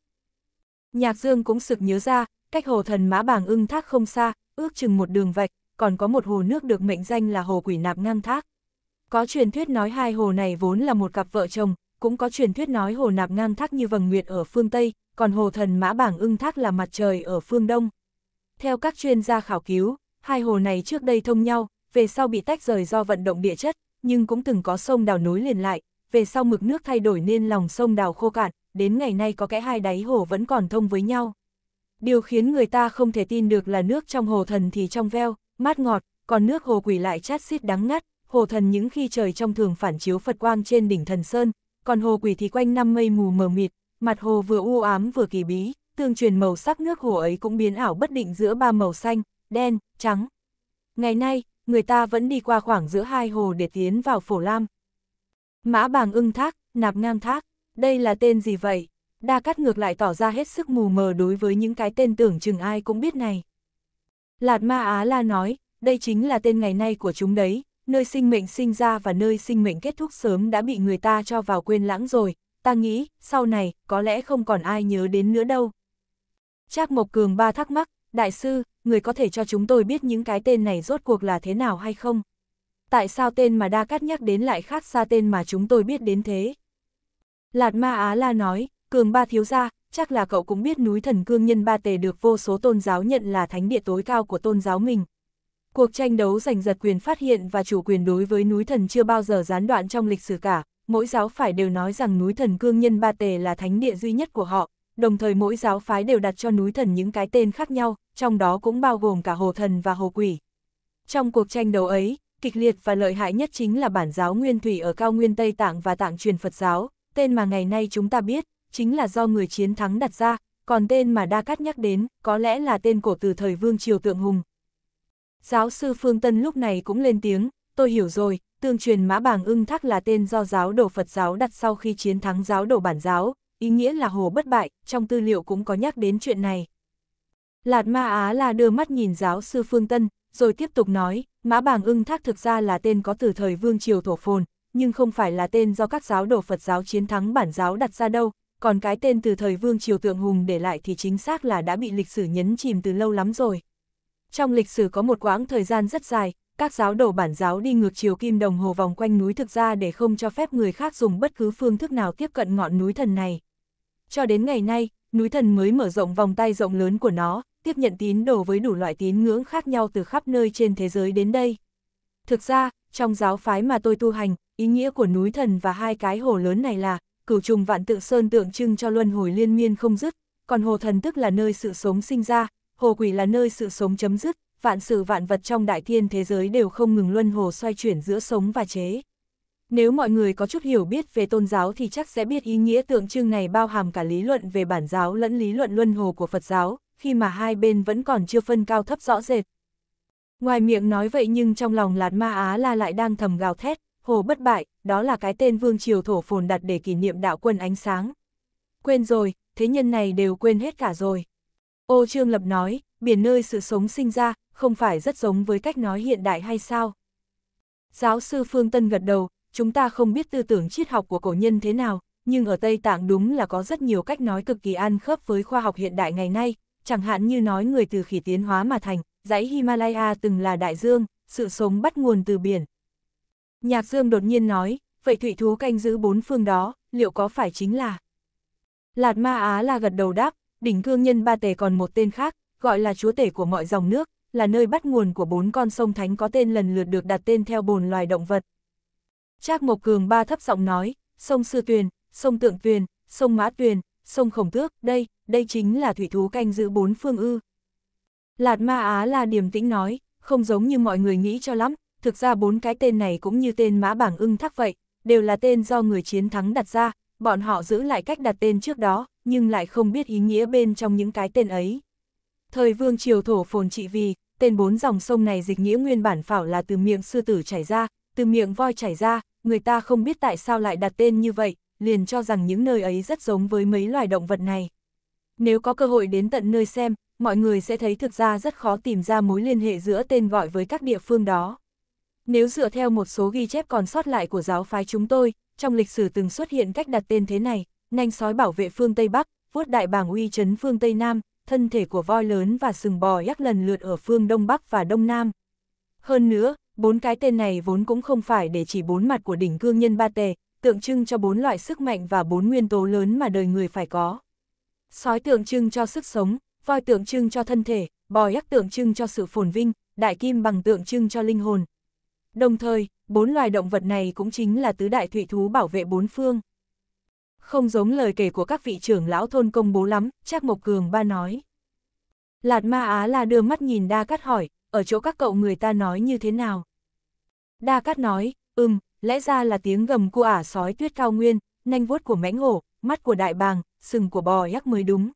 Nhạc Dương cũng sực nhớ ra, cách hồ thần mã bàng ưng thác không xa, ước chừng một đường vạch, còn có một hồ nước được mệnh danh là hồ quỷ nạp ngang thác. Có truyền thuyết nói hai hồ này vốn là một cặp vợ chồng, cũng có truyền thuyết nói hồ nạp ngang thác như vầng nguyệt ở phương Tây, còn hồ thần mã bảng ưng thác là mặt trời ở phương Đông. Theo các chuyên gia khảo cứu, hai hồ này trước đây thông nhau, về sau bị tách rời do vận động địa chất, nhưng cũng từng có sông đào núi liền lại, về sau mực nước thay đổi nên lòng sông đào khô cạn, đến ngày nay có kẽ hai đáy hồ vẫn còn thông với nhau. Điều khiến người ta không thể tin được là nước trong hồ thần thì trong veo, mát ngọt, còn nước hồ quỷ lại chát xít đắng ngắt, hồ thần những khi trời trong thường phản chiếu Phật quang trên đỉnh thần sơn, còn hồ quỷ thì quanh năm mây mù mờ mịt, mặt hồ vừa u ám vừa kỳ bí, tương truyền màu sắc nước hồ ấy cũng biến ảo bất định giữa ba màu xanh, đen, trắng. Ngày nay, người ta vẫn đi qua khoảng giữa hai hồ để tiến vào phổ lam. Mã bàng ưng thác, nạp ngang thác, đây là tên gì vậy? Đa cắt ngược lại tỏ ra hết sức mù mờ đối với những cái tên tưởng chừng ai cũng biết này. Lạt Ma Á La nói, đây chính là tên ngày nay của chúng đấy, nơi sinh mệnh sinh ra và nơi sinh mệnh kết thúc sớm đã bị người ta cho vào quên lãng rồi, ta nghĩ, sau này, có lẽ không còn ai nhớ đến nữa đâu. Trác Mộc Cường ba thắc mắc, đại sư, người có thể cho chúng tôi biết những cái tên này rốt cuộc là thế nào hay không? Tại sao tên mà Đa Cát nhắc đến lại khác xa tên mà chúng tôi biết đến thế? Lạt Ma Á La nói, Cường ba thiếu gia, chắc là cậu cũng biết núi thần cương nhân ba tề được vô số tôn giáo nhận là thánh địa tối cao của tôn giáo mình, Cuộc tranh đấu giành giật quyền phát hiện và chủ quyền đối với núi thần chưa bao giờ gián đoạn trong lịch sử cả, mỗi giáo phải đều nói rằng núi thần cương nhân ba tề là thánh địa duy nhất của họ, đồng thời mỗi giáo phái đều đặt cho núi thần những cái tên khác nhau, trong đó cũng bao gồm cả hồ thần và hồ quỷ. Trong cuộc tranh đấu ấy, kịch liệt và lợi hại nhất chính là bản giáo nguyên thủy ở cao nguyên Tây Tạng và tạng truyền Phật giáo, tên mà ngày nay chúng ta biết, chính là do người chiến thắng đặt ra, còn tên mà Đa Cát nhắc đến, có lẽ là tên cổ từ thời Vương Triều Tượng Hùng, Giáo sư Phương Tân lúc này cũng lên tiếng, tôi hiểu rồi, tương truyền mã bàng ưng thắc là tên do giáo đổ Phật giáo đặt sau khi chiến thắng giáo đổ bản giáo, ý nghĩa là hồ bất bại, trong tư liệu cũng có nhắc đến chuyện này. Lạt Ma Á là đưa mắt nhìn giáo sư Phương Tân, rồi tiếp tục nói, mã bàng ưng thác thực ra là tên có từ thời Vương Triều Thổ Phồn, nhưng không phải là tên do các giáo đổ Phật giáo chiến thắng bản giáo đặt ra đâu, còn cái tên từ thời Vương Triều Tượng Hùng để lại thì chính xác là đã bị lịch sử nhấn chìm từ lâu lắm rồi. Trong lịch sử có một quãng thời gian rất dài, các giáo đổ bản giáo đi ngược chiều kim đồng hồ vòng quanh núi thực ra để không cho phép người khác dùng bất cứ phương thức nào tiếp cận ngọn núi thần này. Cho đến ngày nay, núi thần mới mở rộng vòng tay rộng lớn của nó, tiếp nhận tín đồ với đủ loại tín ngưỡng khác nhau từ khắp nơi trên thế giới đến đây. Thực ra, trong giáo phái mà tôi tu hành, ý nghĩa của núi thần và hai cái hồ lớn này là, cửu trùng vạn tượng sơn tượng trưng cho luân hồi liên miên không dứt, còn hồ thần tức là nơi sự sống sinh ra, hồ quỷ là nơi sự sống chấm dứt, vạn sự vạn vật trong đại thiên thế giới đều không ngừng luân hồ xoay chuyển giữa sống và chế. Nếu mọi người có chút hiểu biết về tôn giáo thì chắc sẽ biết ý nghĩa tượng trưng này bao hàm cả lý luận về bản giáo lẫn lý luận luân hồ của Phật giáo, khi mà hai bên vẫn còn chưa phân cao thấp rõ rệt. Ngoài miệng nói vậy nhưng trong lòng Lạt Ma Á La lại đang thầm gào thét, hồ bất bại, đó là cái tên vương triều thổ phồn đặt để kỷ niệm đạo quân ánh sáng. Quên rồi, thế nhân này đều quên hết cả rồi. Ô Trương Lập nói, biển nơi sự sống sinh ra, không phải rất giống với cách nói hiện đại hay sao? Giáo sư Phương Tân gật đầu, chúng ta không biết tư tưởng triết học của cổ nhân thế nào, nhưng ở Tây Tạng đúng là có rất nhiều cách nói cực kỳ ăn khớp với khoa học hiện đại ngày nay, chẳng hạn như nói người từ khỉ tiến hóa mà thành, dãy Himalaya từng là đại dương, sự sống bắt nguồn từ biển. Nhạc Dương đột nhiên nói, vậy thủy thú canh giữ bốn phương đó, liệu có phải chính là... Lạt Ma Á là gật đầu đáp, đỉnh cương nhân ba tề còn một tên khác, gọi là chúa tể của mọi dòng nước, là nơi bắt nguồn của bốn con sông thánh có tên lần lượt được đặt tên theo bồn loài động vật. Trác Mộc Cường ba thấp giọng nói, sông Sư Tuyền, sông Tượng Tuyền, sông Mã Tuyền, sông Khổng Tước, đây, đây chính là thủy thú canh giữ bốn phương ư. Lạt Ma Á là điềm tĩnh nói, không giống như mọi người nghĩ cho lắm, thực ra bốn cái tên này cũng như tên mã bảng ưng thắc vậy, đều là tên do người chiến thắng đặt ra, bọn họ giữ lại cách đặt tên trước đó, nhưng lại không biết ý nghĩa bên trong những cái tên ấy. Thời vương triều thổ phồn trị vì, tên bốn dòng sông này dịch nghĩa nguyên bản phảo là từ miệng sư tử chảy ra, từ miệng voi chảy ra, người ta không biết tại sao lại đặt tên như vậy, liền cho rằng những nơi ấy rất giống với mấy loài động vật này. Nếu có cơ hội đến tận nơi xem, mọi người sẽ thấy thực ra rất khó tìm ra mối liên hệ giữa tên gọi với các địa phương đó. Nếu dựa theo một số ghi chép còn sót lại của giáo phái chúng tôi, trong lịch sử từng xuất hiện cách đặt tên thế này, nanh sói bảo vệ phương Tây Bắc, vuốt đại bàng uy chấn phương Tây Nam, thân thể của voi lớn và sừng bò yak lần lượt ở phương Đông Bắc và Đông Nam. Hơn nữa, bốn cái tên này vốn cũng không phải để chỉ bốn mặt của đỉnh cương nhân ba tề, tượng trưng cho bốn loại sức mạnh và bốn nguyên tố lớn mà đời người phải có. Sói tượng trưng cho sức sống, voi tượng trưng cho thân thể, bò yak tượng trưng cho sự phồn vinh, đại kim bằng tượng trưng cho linh hồn. Đồng thời, bốn loài động vật này cũng chính là tứ đại thủy thú bảo vệ bốn phương không giống lời kể của các vị trưởng lão thôn công bố lắm, Trác Mộc Cường ba nói. Lạt Ma Á là đưa mắt nhìn Đa Cát hỏi, ở chỗ các cậu người ta nói như thế nào? Đa Cát nói, ừm, lẽ ra là tiếng gầm của ả sói tuyết cao nguyên, nanh vuốt của mãnh hổ, mắt của đại bàng, sừng của bò yak mới đúng.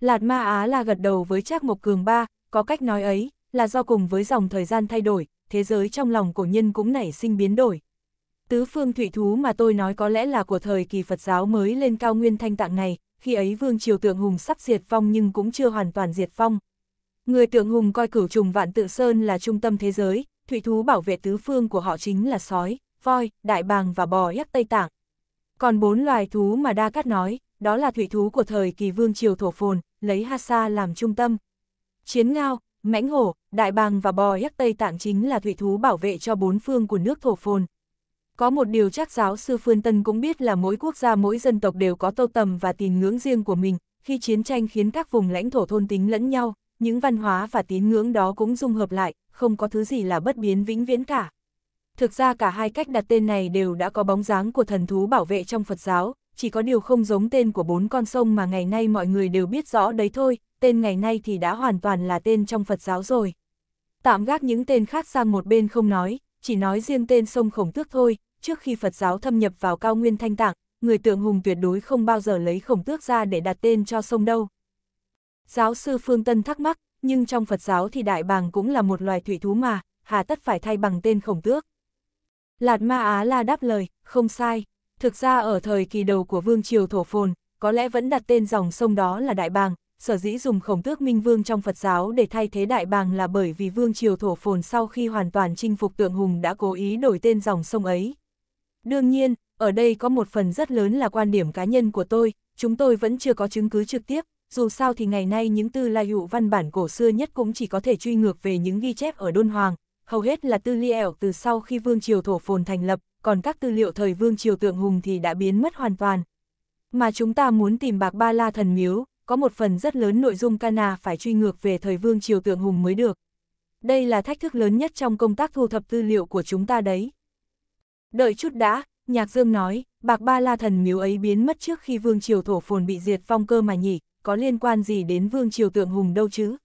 Lạt Ma Á là gật đầu với Trác Mộc Cường ba, có cách nói ấy, là do cùng với dòng thời gian thay đổi, thế giới trong lòng cổ nhân cũng nảy sinh biến đổi, Tứ phương thủy thú mà tôi nói có lẽ là của thời kỳ Phật giáo mới lên cao nguyên thanh tạng này, khi ấy vương triều tượng hùng sắp diệt phong nhưng cũng chưa hoàn toàn diệt phong Người tượng hùng coi cửu trùng vạn tự sơn là trung tâm thế giới, thủy thú bảo vệ tứ phương của họ chính là sói, voi, đại bàng và bò yak Tây Tạng. Còn bốn loài thú mà Đa Cát nói, đó là thủy thú của thời kỳ vương triều thổ phồn, lấy Hasa làm trung tâm. Chiến ngao, mãnh hổ, đại bàng và bò yak Tây Tạng chính là thủy thú bảo vệ cho bốn phương của nước thổ phồn, có một điều chắc giáo sư Phương Tân cũng biết là mỗi quốc gia mỗi dân tộc đều có tô tầm và tín ngưỡng riêng của mình, khi chiến tranh khiến các vùng lãnh thổ thôn tính lẫn nhau, những văn hóa và tín ngưỡng đó cũng dung hợp lại, không có thứ gì là bất biến vĩnh viễn cả. Thực ra cả hai cách đặt tên này đều đã có bóng dáng của thần thú bảo vệ trong Phật giáo, chỉ có điều không giống tên của bốn con sông mà ngày nay mọi người đều biết rõ đấy thôi, tên ngày nay thì đã hoàn toàn là tên trong Phật giáo rồi. Tạm gác những tên khác sang một bên không nói, chỉ nói riêng tên sông khổng tước thôi, trước khi Phật giáo thâm nhập vào cao nguyên Thanh Tạng, người tượng hùng tuyệt đối không bao giờ lấy khổng tước ra để đặt tên cho sông đâu. Giáo sư Phương Tân thắc mắc, nhưng trong Phật giáo thì đại bàng cũng là một loài thủy thú mà, hà tất phải thay bằng tên khổng tước. Lạt Ma Á La đáp lời, không sai, thực ra ở thời kỳ đầu của Vương Triều Thổ Phồn, có lẽ vẫn đặt tên dòng sông đó là Đại Bàng, sở dĩ dùng khổng tước minh vương trong Phật giáo để thay thế Đại Bàng là bởi vì Vương Triều Thổ Phồn sau khi hoàn toàn chinh phục tượng hùng đã cố ý đổi tên dòng sông ấy. Đương nhiên, ở đây có một phần rất lớn là quan điểm cá nhân của tôi, chúng tôi vẫn chưa có chứng cứ trực tiếp, dù sao thì ngày nay những tư lai hữu văn bản cổ xưa nhất cũng chỉ có thể truy ngược về những ghi chép ở Đôn Hoàng, hầu hết là tư liệu từ sau khi Vương Triều Thổ Phồn thành lập, còn các tư liệu thời Vương Triều Tượng Hùng thì đã biến mất hoàn toàn. Mà chúng ta muốn tìm bạc ba la thần miếu, có một phần rất lớn nội dung Cana phải truy ngược về thời Vương Triều Tượng Hùng mới được. Đây là thách thức lớn nhất trong công tác thu thập tư liệu của chúng ta đấy. Đợi chút đã, Nhạc Dương nói, bạc ba la thần miếu ấy biến mất trước khi vương triều thổ phồn bị diệt phong cơ mà nhỉ, có liên quan gì đến vương triều tượng hùng đâu chứ?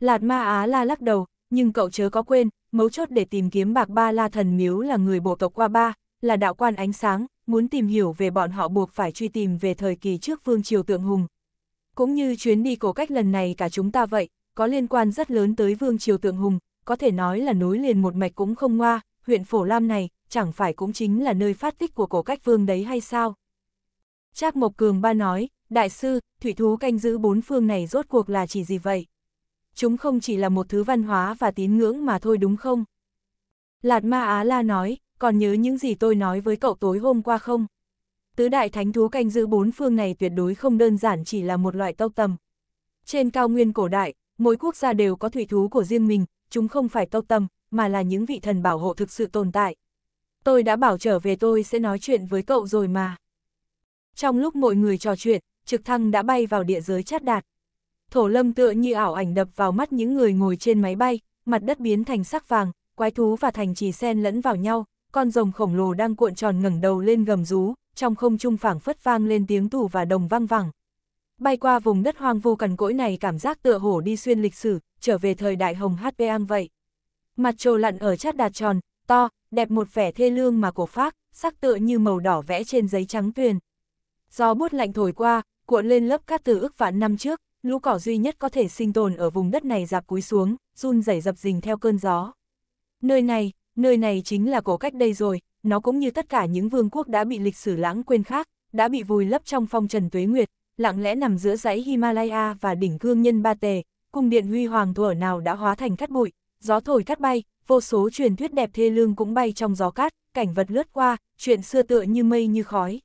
Lạt ma Á la lắc đầu, nhưng cậu chớ có quên, mấu chốt để tìm kiếm bạc ba la thần miếu là người bộ tộc qua ba, là đạo quan ánh sáng, muốn tìm hiểu về bọn họ buộc phải truy tìm về thời kỳ trước vương triều tượng hùng. Cũng như chuyến đi cổ cách lần này cả chúng ta vậy, có liên quan rất lớn tới vương triều tượng hùng, có thể nói là nối liền một mạch cũng không ngoa, huyện Phổ Lam này, chẳng phải cũng chính là nơi phát tích của cổ cách vương đấy hay sao? Trác Mộc Cường ba nói, đại sư, thủy thú canh giữ bốn phương này rốt cuộc là chỉ gì vậy? Chúng không chỉ là một thứ văn hóa và tín ngưỡng mà thôi đúng không? Lạt Ma Á La nói, còn nhớ những gì tôi nói với cậu tối hôm qua không? Tứ đại thánh thú canh giữ bốn phương này tuyệt đối không đơn giản chỉ là một loại tâu tầm. Trên cao nguyên cổ đại, mỗi quốc gia đều có thủy thú của riêng mình, chúng không phải tâu tầm, mà là những vị thần bảo hộ thực sự tồn tại tôi đã bảo trở về tôi sẽ nói chuyện với cậu rồi mà. Trong lúc mọi người trò chuyện, trực thăng đã bay vào địa giới chát đạt. Thổ lâm tựa như ảo ảnh đập vào mắt những người ngồi trên máy bay, mặt đất biến thành sắc vàng, quái thú và thành trì sen lẫn vào nhau, con rồng khổng lồ đang cuộn tròn ngẩng đầu lên gầm rú, trong không trung phảng phất vang lên tiếng tù và đồng vang vẳng. Bay qua vùng đất hoang vu cằn cỗi này cảm giác tựa hổ đi xuyên lịch sử, trở về thời đại hồng HP vậy. Mặt trồ lặn ở chát đạt tròn, to, đẹp một vẻ thê lương mà cổ phác, sắc tựa như màu đỏ vẽ trên giấy trắng tuyền. Gió bút lạnh thổi qua, cuộn lên lớp cát từ ức vạn năm trước, lũ cỏ duy nhất có thể sinh tồn ở vùng đất này dạp cúi xuống, run rẩy dập dình theo cơn gió. Nơi này, nơi này chính là cổ cách đây rồi, nó cũng như tất cả những vương quốc đã bị lịch sử lãng quên khác, đã bị vùi lấp trong phong trần tuế nguyệt, lặng lẽ nằm giữa dãy Himalaya và đỉnh cương nhân Ba Tề, cung điện huy hoàng thuở nào đã hóa thành cát bụi, gió thổi cát bay, vô số truyền thuyết đẹp thê lương cũng bay trong gió cát, cảnh vật lướt qua, chuyện xưa tựa như mây như khói.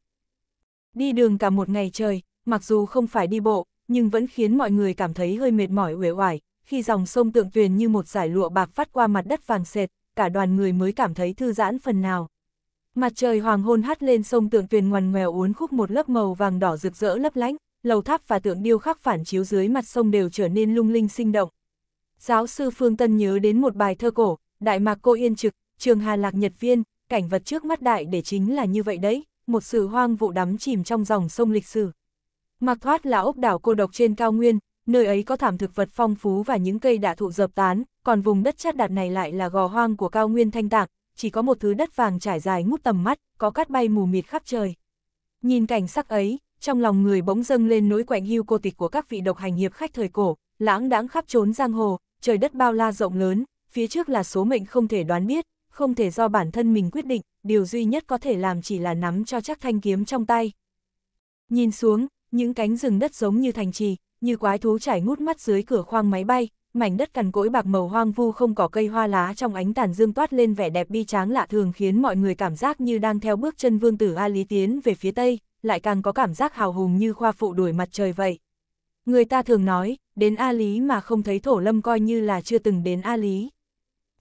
Đi đường cả một ngày trời, mặc dù không phải đi bộ, nhưng vẫn khiến mọi người cảm thấy hơi mệt mỏi uể oải, khi dòng sông tượng tuyền như một giải lụa bạc phát qua mặt đất vàng sệt, cả đoàn người mới cảm thấy thư giãn phần nào. Mặt trời hoàng hôn hắt lên sông tượng tuyền ngoằn ngoèo uốn khúc một lớp màu vàng đỏ rực rỡ lấp lánh, lầu tháp và tượng điêu khắc phản chiếu dưới mặt sông đều trở nên lung linh sinh động. Giáo sư Phương Tân nhớ đến một bài thơ cổ, đại mạc cô yên trực, trường hà lạc nhật viên, cảnh vật trước mắt đại để chính là như vậy đấy, một sự hoang vụ đắm chìm trong dòng sông lịch sử. Mạc thoát là ốc đảo cô độc trên cao nguyên, nơi ấy có thảm thực vật phong phú và những cây đã thụ dập tán, còn vùng đất chát đạt này lại là gò hoang của cao nguyên thanh tạng, chỉ có một thứ đất vàng trải dài ngút tầm mắt, có cát bay mù mịt khắp trời. Nhìn cảnh sắc ấy, trong lòng người bỗng dâng lên nỗi quạnh hiu cô tịch của các vị độc hành hiệp khách thời cổ, lãng đãng khắp trốn giang hồ, trời đất bao la rộng lớn, phía trước là số mệnh không thể đoán biết, không thể do bản thân mình quyết định, điều duy nhất có thể làm chỉ là nắm cho chắc thanh kiếm trong tay. Nhìn xuống, những cánh rừng đất giống như thành trì, như quái thú trải ngút mắt dưới cửa khoang máy bay, mảnh đất cằn cỗi bạc màu hoang vu không có cây hoa lá trong ánh tàn dương toát lên vẻ đẹp bi tráng lạ thường khiến mọi người cảm giác như đang theo bước chân vương tử A Lý tiến về phía tây, lại càng có cảm giác hào hùng như khoa phụ đuổi mặt trời vậy. Người ta thường nói, đến A Lý mà không thấy thổ lâm coi như là chưa từng đến A Lý.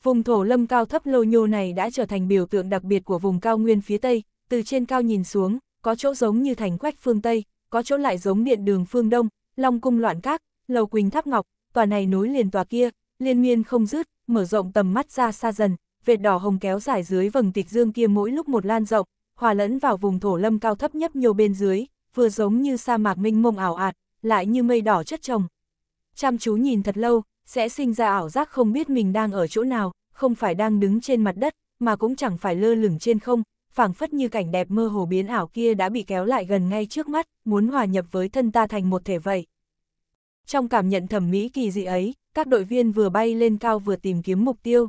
Vùng thổ lâm cao thấp lô nhô này đã trở thành biểu tượng đặc biệt của vùng cao nguyên phía Tây, từ trên cao nhìn xuống, có chỗ giống như thành quách phương Tây, có chỗ lại giống điện đường phương Đông, long cung loạn các, lầu quỳnh tháp ngọc, tòa này nối liền tòa kia, liên miên không dứt, mở rộng tầm mắt ra xa dần, vệt đỏ hồng kéo dài dưới vầng tịch dương kia mỗi lúc một lan rộng, hòa lẫn vào vùng thổ lâm cao thấp nhấp nhô bên dưới, vừa giống như sa mạc minh mông ảo ạt, lại như mây đỏ chất chồng. Chăm chú nhìn thật lâu, sẽ sinh ra ảo giác không biết mình đang ở chỗ nào, không phải đang đứng trên mặt đất, mà cũng chẳng phải lơ lửng trên không, phảng phất như cảnh đẹp mơ hồ biến ảo kia đã bị kéo lại gần ngay trước mắt, muốn hòa nhập với thân ta thành một thể vậy. Trong cảm nhận thẩm mỹ kỳ dị ấy, các đội viên vừa bay lên cao vừa tìm kiếm mục tiêu.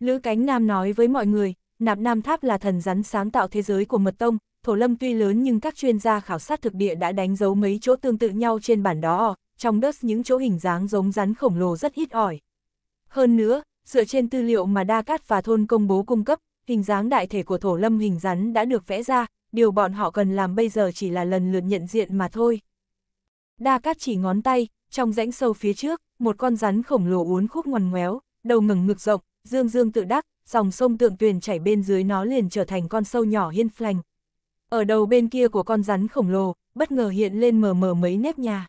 Lữ Cánh Nam nói với mọi người, Nạp Nam Tháp là thần rắn sáng tạo thế giới của Mật Tông, thổ lâm tuy lớn nhưng các chuyên gia khảo sát thực địa đã đánh dấu mấy chỗ tương tự nhau trên bản đó, trong đất những chỗ hình dáng giống rắn khổng lồ rất ít ỏi. Hơn nữa, dựa trên tư liệu mà Đa Cát và thôn công bố cung cấp, hình dáng đại thể của thổ lâm hình rắn đã được vẽ ra, điều bọn họ cần làm bây giờ chỉ là lần lượt nhận diện mà thôi. Đa Cát chỉ ngón tay, trong rãnh sâu phía trước, một con rắn khổng lồ uốn khúc ngoằn ngoéo, đầu ngẩng ngực rộng, dương dương tự đắc, dòng sông tượng tuyền chảy bên dưới nó liền trở thành con sâu nhỏ hiên phành, ở đầu bên kia của con rắn khổng lồ, bất ngờ hiện lên mờ mờ mấy nếp nhà.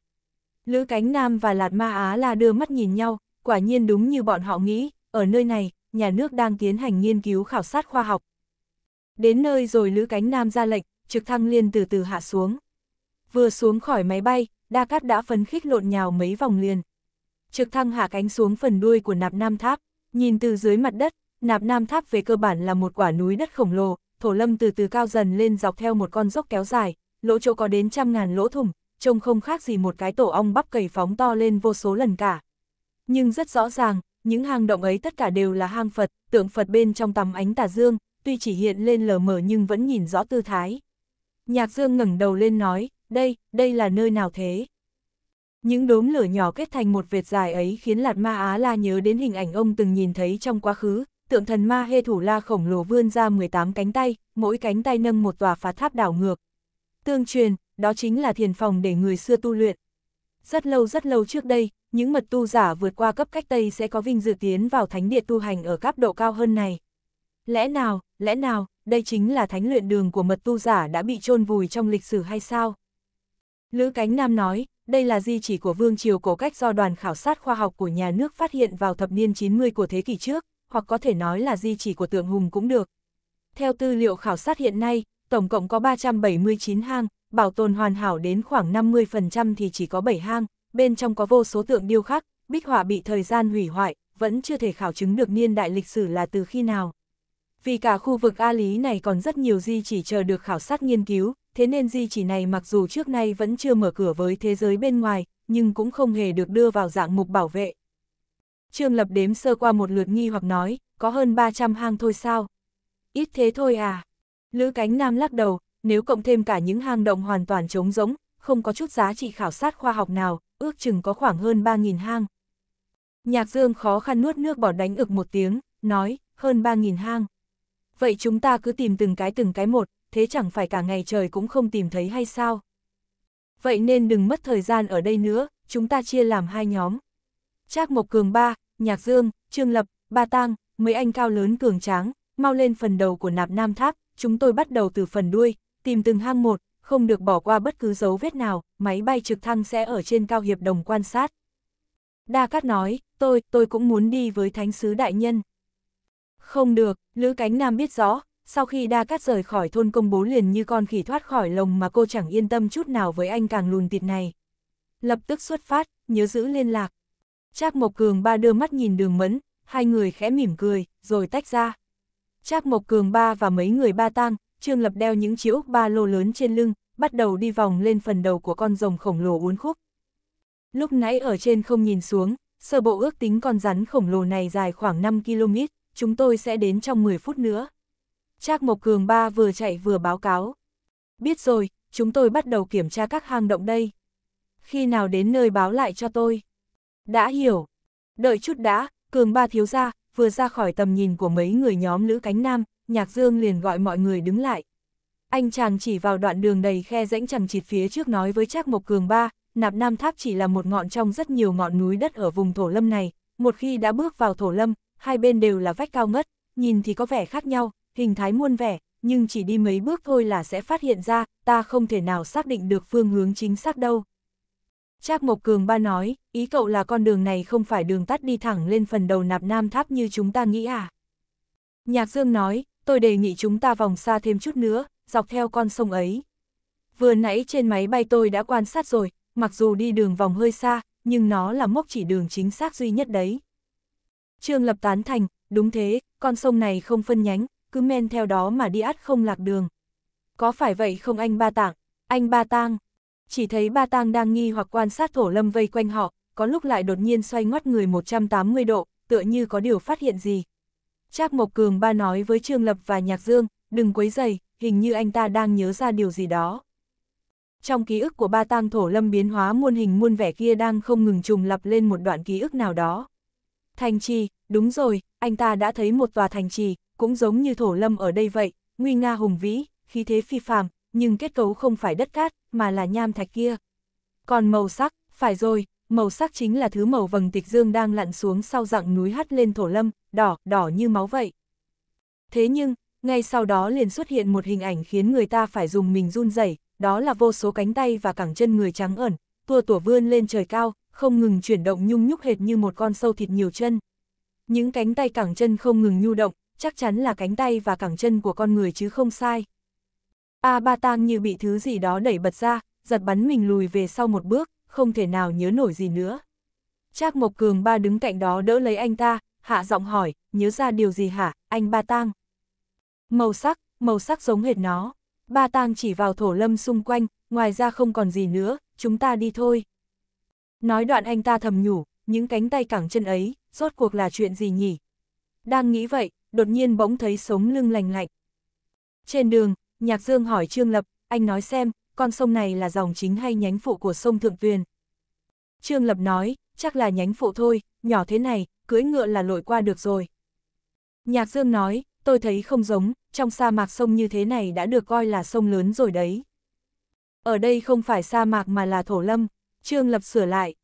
Lữ Cánh Nam và Lạt Ma Á là đưa mắt nhìn nhau, quả nhiên đúng như bọn họ nghĩ, ở nơi này, nhà nước đang tiến hành nghiên cứu khảo sát khoa học. Đến nơi rồi Lữ Cánh Nam ra lệnh, trực thăng liên từ từ hạ xuống. Vừa xuống khỏi máy bay, Đa Cát đã phấn khích lộn nhào mấy vòng liền. Trực thăng hạ cánh xuống phần đuôi của nạp nam tháp, nhìn từ dưới mặt đất, nạp nam tháp về cơ bản là một quả núi đất khổng lồ, thổ lâm từ từ cao dần lên dọc theo một con dốc kéo dài, lỗ chỗ có đến trăm ngàn lỗ thủng, trông không khác gì một cái tổ ong bắp cầy phóng to lên vô số lần cả. Nhưng rất rõ ràng, những hang động ấy tất cả đều là hang Phật, tượng Phật bên trong tầm ánh tà dương, tuy chỉ hiện lên lờ mờ nhưng vẫn nhìn rõ tư thái. Nhạc dương ngẩng đầu lên nói, đây, đây là nơi nào thế? Những đốm lửa nhỏ kết thành một vệt dài ấy khiến Lạt Ma Á La nhớ đến hình ảnh ông từng nhìn thấy trong quá khứ, tượng thần ma hê thủ la khổng lồ vươn ra 18 cánh tay, mỗi cánh tay nâng một tòa phá tháp đảo ngược. Tương truyền, đó chính là thiền phòng để người xưa tu luyện. Rất lâu rất lâu trước đây, những mật tu giả vượt qua cấp cách Tây sẽ có vinh dự tiến vào thánh địa tu hành ở cấp độ cao hơn này. Lẽ nào, lẽ nào, đây chính là thánh luyện đường của mật tu giả đã bị chôn vùi trong lịch sử hay sao? Lữ Cánh Nam nói, đây là di chỉ của vương triều cổ cách do đoàn khảo sát khoa học của nhà nước phát hiện vào thập niên 90 của thế kỷ trước hoặc có thể nói là di chỉ của tượng hùng cũng được. Theo tư liệu khảo sát hiện nay, tổng cộng có 379 hang, bảo tồn hoàn hảo đến khoảng 50% thì chỉ có 7 hang, bên trong có vô số tượng điêu khắc, bích họa bị thời gian hủy hoại, vẫn chưa thể khảo chứng được niên đại lịch sử là từ khi nào. Vì cả khu vực A Lý này còn rất nhiều di chỉ chờ được khảo sát nghiên cứu, thế nên di chỉ này mặc dù trước nay vẫn chưa mở cửa với thế giới bên ngoài, nhưng cũng không hề được đưa vào dạng mục bảo vệ, Trương Lập đếm sơ qua một lượt nghi hoặc nói, có hơn 300 hang thôi sao? Ít thế thôi à? Lữ cánh nam lắc đầu, nếu cộng thêm cả những hang động hoàn toàn trống rỗng, không có chút giá trị khảo sát khoa học nào, ước chừng có khoảng hơn 3.000 hang. Nhạc Dương khó khăn nuốt nước bỏ đánh ực một tiếng, nói, hơn 3.000 hang. Vậy chúng ta cứ tìm từng cái từng cái một, thế chẳng phải cả ngày trời cũng không tìm thấy hay sao? Vậy nên đừng mất thời gian ở đây nữa, chúng ta chia làm hai nhóm. Trác Mộc Cường ba, Nhạc Dương, Trương Lập, Ba Tang, mấy anh cao lớn cường tráng, mau lên phần đầu của nạp nam tháp, chúng tôi bắt đầu từ phần đuôi, tìm từng hang một, không được bỏ qua bất cứ dấu vết nào, máy bay trực thăng sẽ ở trên cao hiệp đồng quan sát. Đa Cát nói, tôi, tôi cũng muốn đi với thánh sứ đại nhân. Không được, Lữ Cánh Nam biết rõ, sau khi Đa Cát rời khỏi thôn công bố liền như con khỉ thoát khỏi lồng mà cô chẳng yên tâm chút nào với anh càng lùn tịt này. Lập tức xuất phát, nhớ giữ liên lạc. Trác Mộc Cường ba đưa mắt nhìn đường mẫn, hai người khẽ mỉm cười, rồi tách ra. Trác Mộc Cường ba và mấy người ba tang, Trương Lập đeo những chiếc ba lô lớn trên lưng, bắt đầu đi vòng lên phần đầu của con rồng khổng lồ uốn khúc. Lúc nãy ở trên không nhìn xuống, sơ bộ ước tính con rắn khổng lồ này dài khoảng 5 km, chúng tôi sẽ đến trong 10 phút nữa. Trác Mộc Cường ba vừa chạy vừa báo cáo. Biết rồi, chúng tôi bắt đầu kiểm tra các hang động đây. Khi nào đến nơi báo lại cho tôi đã hiểu. Đợi chút đã, cường ba thiếu ra, vừa ra khỏi tầm nhìn của mấy người nhóm Lữ Cánh Nam, Nhạc Dương liền gọi mọi người đứng lại. Anh chàng chỉ vào đoạn đường đầy khe rãnh chẳng chịt phía trước nói với Trác Mộc Cường ba, Nạp Nam Tháp chỉ là một ngọn trong rất nhiều ngọn núi đất ở vùng thổ lâm này, một khi đã bước vào thổ lâm, hai bên đều là vách cao ngất, nhìn thì có vẻ khác nhau, hình thái muôn vẻ, nhưng chỉ đi mấy bước thôi là sẽ phát hiện ra, ta không thể nào xác định được phương hướng chính xác đâu. Trác Mộc Cường ba nói, ý cậu là con đường này không phải đường tắt đi thẳng lên phần đầu nạp nam tháp như chúng ta nghĩ à? Nhạc Dương nói, tôi đề nghị chúng ta vòng xa thêm chút nữa, dọc theo con sông ấy. Vừa nãy trên máy bay tôi đã quan sát rồi, mặc dù đi đường vòng hơi xa, nhưng nó là mốc chỉ đường chính xác duy nhất đấy. Trương Lập tán thành, đúng thế, con sông này không phân nhánh, cứ men theo đó mà đi ắt không lạc đường. Có phải vậy không anh Ba Tạng, anh Ba Tang? chỉ thấy ba tang đang nghi hoặc quan sát thổ lâm vây quanh họ, có lúc lại đột nhiên xoay ngoắt người 180 độ, tựa như có điều phát hiện gì. Trác Mộc Cường ba nói với Trương Lập và Nhạc Dương, đừng quấy dày, hình như anh ta đang nhớ ra điều gì đó. Trong ký ức của ba tang thổ lâm biến hóa muôn hình muôn vẻ kia đang không ngừng trùng lập lên một đoạn ký ức nào đó. Thành trì, đúng rồi, anh ta đã thấy một tòa thành trì, cũng giống như thổ lâm ở đây vậy, nguy nga hùng vĩ, khí thế phi phàm, nhưng kết cấu không phải đất cát, mà là nham thạch kia. Còn màu sắc, phải rồi, màu sắc chính là thứ màu vầng tịch dương đang lặn xuống sau dặng núi hắt lên thổ lâm, đỏ, đỏ như máu vậy. Thế nhưng, ngay sau đó liền xuất hiện một hình ảnh khiến người ta phải dùng mình run rẩy, đó là vô số cánh tay và cẳng chân người trắng ẩn, tua tủa vươn lên trời cao, không ngừng chuyển động nhung nhúc hệt như một con sâu thịt nhiều chân. Những cánh tay cẳng chân không ngừng nhu động, chắc chắn là cánh tay và cẳng chân của con người chứ không sai. A Ba Tang như bị thứ gì đó đẩy bật ra, giật bắn mình lùi về sau một bước, không thể nào nhớ nổi gì nữa. Trác Mộc Cường ba đứng cạnh đó đỡ lấy anh ta, hạ giọng hỏi, nhớ ra điều gì hả, anh Ba Tang? Màu sắc, màu sắc giống hệt nó. Ba Tang chỉ vào thổ lâm xung quanh, ngoài ra không còn gì nữa, chúng ta đi thôi. Nói đoạn anh ta thầm nhủ, những cánh tay cẳng chân ấy, rốt cuộc là chuyện gì nhỉ? Đang nghĩ vậy, đột nhiên bỗng thấy sống lưng lành lạnh. Trên đường, Nhạc Dương hỏi Trương Lập, anh nói xem, con sông này là dòng chính hay nhánh phụ của sông Thượng Tuyền? Trương Lập nói, chắc là nhánh phụ thôi, nhỏ thế này, cưỡi ngựa là lội qua được rồi. Nhạc Dương nói, tôi thấy không giống, trong sa mạc sông như thế này đã được coi là sông lớn rồi đấy. Ở đây không phải sa mạc mà là thổ lâm, Trương Lập sửa lại.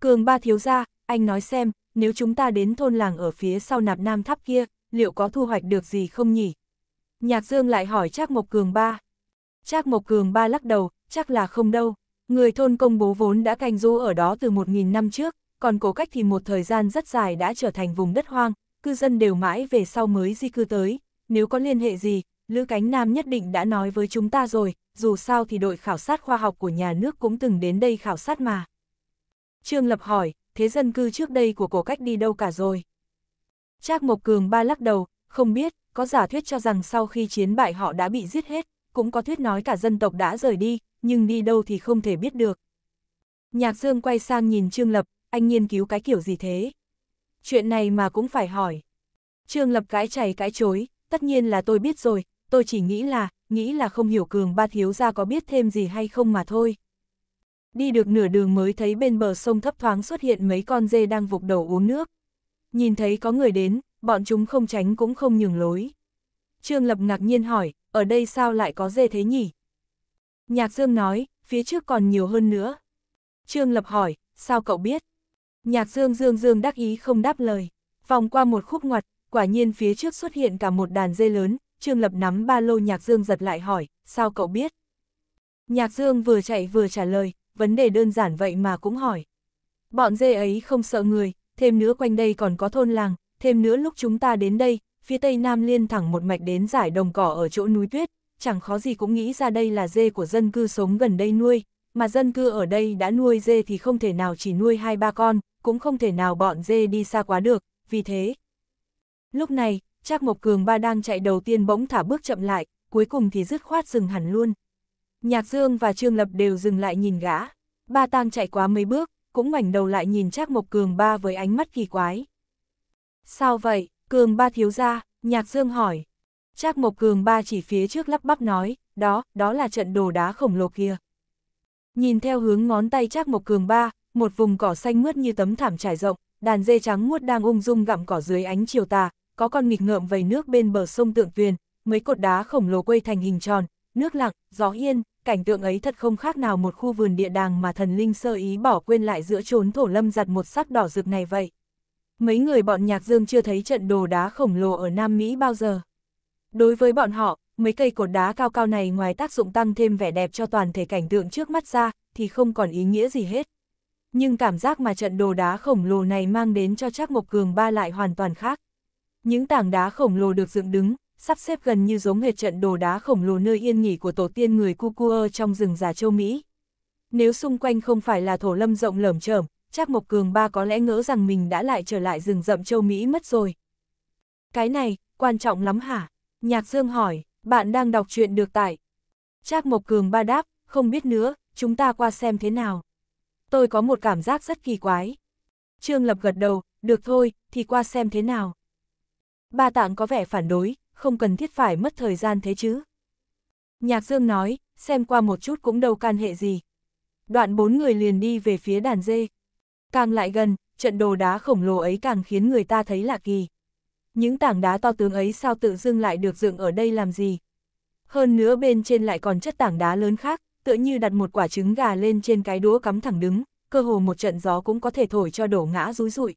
Cường ba thiếu gia, anh nói xem, nếu chúng ta đến thôn làng ở phía sau nạp nam tháp kia, liệu có thu hoạch được gì không nhỉ? Nhạc Dương lại hỏi Trác Mộc Cường ba. Trác Mộc Cường ba lắc đầu, chắc là không đâu. Người thôn công bố vốn đã canh du ở đó từ 1.000 năm trước, còn cổ cách thì một thời gian rất dài đã trở thành vùng đất hoang, cư dân đều mãi về sau mới di cư tới. Nếu có liên hệ gì, Lữ Cánh Nam nhất định đã nói với chúng ta rồi, dù sao thì đội khảo sát khoa học của nhà nước cũng từng đến đây khảo sát mà. Trương Lập hỏi, thế dân cư trước đây của cổ cách đi đâu cả rồi? Trác Mộc Cường ba lắc đầu, không biết, có giả thuyết cho rằng sau khi chiến bại họ đã bị giết hết, cũng có thuyết nói cả dân tộc đã rời đi, nhưng đi đâu thì không thể biết được. Nhạc Dương quay sang nhìn Trương Lập, anh nghiên cứu cái kiểu gì thế? Chuyện này mà cũng phải hỏi. Trương Lập cãi chày cãi chối, tất nhiên là tôi biết rồi, tôi chỉ nghĩ là, nghĩ là không hiểu cường ba thiếu ra có biết thêm gì hay không mà thôi. Đi được nửa đường mới thấy bên bờ sông thấp thoáng xuất hiện mấy con dê đang vục đầu uống nước. Nhìn thấy có người đến, bọn chúng không tránh cũng không nhường lối. Trương Lập ngạc nhiên hỏi, ở đây sao lại có dê thế nhỉ? Nhạc Dương nói, phía trước còn nhiều hơn nữa. Trương Lập hỏi, sao cậu biết? Nhạc Dương Dương Dương đắc ý không đáp lời. Vòng qua một khúc ngoặt, quả nhiên phía trước xuất hiện cả một đàn dê lớn, Trương Lập nắm ba lô Nhạc Dương giật lại hỏi, sao cậu biết? Nhạc Dương vừa chạy vừa trả lời, vấn đề đơn giản vậy mà cũng hỏi. Bọn dê ấy không sợ người, thêm nữa quanh đây còn có thôn làng, Thêm nữa lúc chúng ta đến đây, phía tây nam liên thẳng một mạch đến giải đồng cỏ ở chỗ núi tuyết, chẳng khó gì cũng nghĩ ra đây là dê của dân cư sống gần đây nuôi, mà dân cư ở đây đã nuôi dê thì không thể nào chỉ nuôi hai ba con, cũng không thể nào bọn dê đi xa quá được, vì thế. Lúc này, Trác Mộc Cường ba đang chạy đầu tiên bỗng thả bước chậm lại, cuối cùng thì dứt khoát dừng hẳn luôn. Nhạc Dương và Trương Lập đều dừng lại nhìn gã. Ba tang chạy quá mấy bước, cũng ngoảnh đầu lại nhìn Trác Mộc Cường ba với ánh mắt kỳ quái. Sao vậy, cường ba thiếu ra, nhạc dương hỏi. Trác Mộc Cường ba chỉ phía trước lắp bắp nói, đó, đó là trận đồ đá khổng lồ kia. Nhìn theo hướng ngón tay Trác Mộc Cường ba, một vùng cỏ xanh mướt như tấm thảm trải rộng, đàn dê trắng muốt đang ung dung gặm cỏ dưới ánh chiều tà, có con nghịch ngợm vầy nước bên bờ sông Tượng Tuyền, mấy cột đá khổng lồ quây thành hình tròn, nước lặng, gió yên, cảnh tượng ấy thật không khác nào một khu vườn địa đàng mà thần linh sơ ý bỏ quên lại giữa chốn thổ lâm giặt một sắc đỏ rực này vậy mấy người bọn nhạc dương chưa thấy trận đồ đá khổng lồ ở Nam Mỹ bao giờ. Đối với bọn họ, mấy cây cột đá cao cao này ngoài tác dụng tăng thêm vẻ đẹp cho toàn thể cảnh tượng trước mắt ra, thì không còn ý nghĩa gì hết. Nhưng cảm giác mà trận đồ đá khổng lồ này mang đến cho Trác Mộc Cường ba lại hoàn toàn khác. Những tảng đá khổng lồ được dựng đứng, sắp xếp gần như giống hệt trận đồ đá khổng lồ nơi yên nghỉ của tổ tiên người Cucua trong rừng già châu Mỹ. Nếu xung quanh không phải là thổ lâm rộng lởm chởm, Trác Mộc Cường ba có lẽ ngỡ rằng mình đã lại trở lại rừng rậm châu Mỹ mất rồi. Cái này, quan trọng lắm hả? Nhạc Dương hỏi, bạn đang đọc truyện được tại. Trác Mộc Cường ba đáp, không biết nữa, chúng ta qua xem thế nào. Tôi có một cảm giác rất kỳ quái. Trương Lập gật đầu, được thôi, thì qua xem thế nào. Ba tạng có vẻ phản đối, không cần thiết phải mất thời gian thế chứ. Nhạc Dương nói, xem qua một chút cũng đâu can hệ gì. Đoạn bốn người liền đi về phía đàn dê. Càng lại gần, trận đồ đá khổng lồ ấy càng khiến người ta thấy lạ kỳ. Những tảng đá to tướng ấy sao tự dưng lại được dựng ở đây làm gì? Hơn nữa bên trên lại còn chất tảng đá lớn khác, tựa như đặt một quả trứng gà lên trên cái đũa cắm thẳng đứng, cơ hồ một trận gió cũng có thể thổi cho đổ ngã rúi rụi.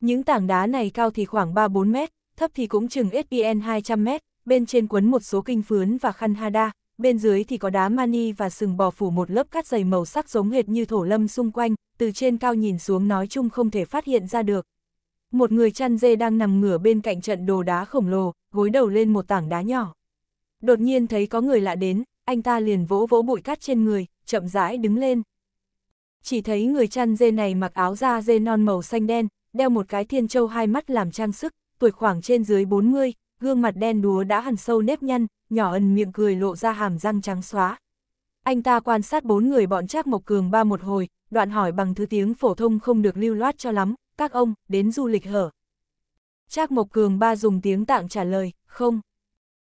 Những tảng đá này cao thì khoảng 3-4 mét, thấp thì cũng chừng SPN 200 mét, bên trên quấn một số kinh phướn và khăn hada, bên dưới thì có đá mani và sừng bò phủ một lớp cát dày màu sắc giống hệt như thổ lâm xung quanh, từ trên cao nhìn xuống nói chung không thể phát hiện ra được. Một người chăn dê đang nằm ngửa bên cạnh trận đồ đá khổng lồ, gối đầu lên một tảng đá nhỏ. Đột nhiên thấy có người lạ đến, anh ta liền vỗ vỗ bụi cát trên người, chậm rãi đứng lên. Chỉ thấy người chăn dê này mặc áo da dê non màu xanh đen, đeo một cái thiên châu hai mắt làm trang sức, tuổi khoảng trên dưới 40, gương mặt đen đúa đã hằn sâu nếp nhăn, nhỏ ẩn miệng cười lộ ra hàm răng trắng xóa. Anh ta quan sát bốn người bọn Trác Mộc Cường ba một hồi, đoạn hỏi bằng thứ tiếng phổ thông không được lưu loát cho lắm, các ông, đến du lịch hở. Trác Mộc Cường ba dùng tiếng tạng trả lời, không.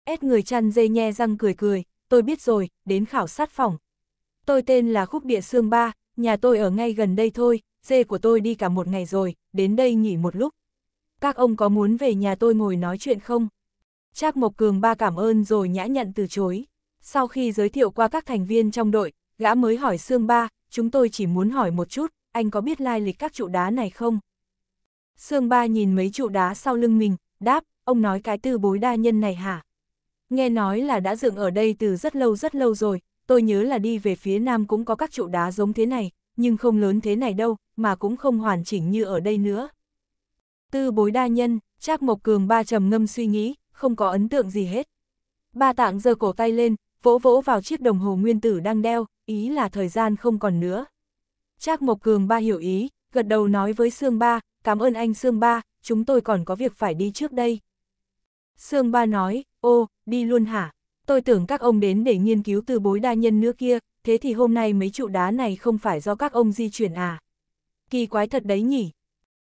Ết người chăn dây nhe răng cười cười, tôi biết rồi, đến khảo sát phòng. Tôi tên là Khúc Địa Sương Ba, nhà tôi ở ngay gần đây thôi, dê của tôi đi cả một ngày rồi, đến đây nghỉ một lúc. Các ông có muốn về nhà tôi ngồi nói chuyện không? Trác Mộc Cường ba cảm ơn rồi nhã nhận từ chối. Sau khi giới thiệu qua các thành viên trong đội, gã mới hỏi Sương Ba, chúng tôi chỉ muốn hỏi một chút, anh có biết lai lịch các trụ đá này không? Sương Ba nhìn mấy trụ đá sau lưng mình, đáp, ông nói cái tư bối đa nhân này hả? Nghe nói là đã dựng ở đây từ rất lâu rất lâu rồi, tôi nhớ là đi về phía nam cũng có các trụ đá giống thế này, nhưng không lớn thế này đâu, mà cũng không hoàn chỉnh như ở đây nữa. Tư bối đa nhân, Trác Mộc Cường ba trầm ngâm suy nghĩ, không có ấn tượng gì hết. Ba tạng giơ cổ tay lên, vỗ vỗ vào chiếc đồng hồ nguyên tử đang đeo, ý là thời gian không còn nữa. Trác Mộc Cường ba hiểu ý, gật đầu nói với Sương Ba, cảm ơn anh Sương Ba, chúng tôi còn có việc phải đi trước đây. Sương Ba nói, ô, đi luôn hả? Tôi tưởng các ông đến để nghiên cứu từ bối đa nhân nữa kia, thế thì hôm nay mấy trụ đá này không phải do các ông di chuyển à? Kỳ quái thật đấy nhỉ?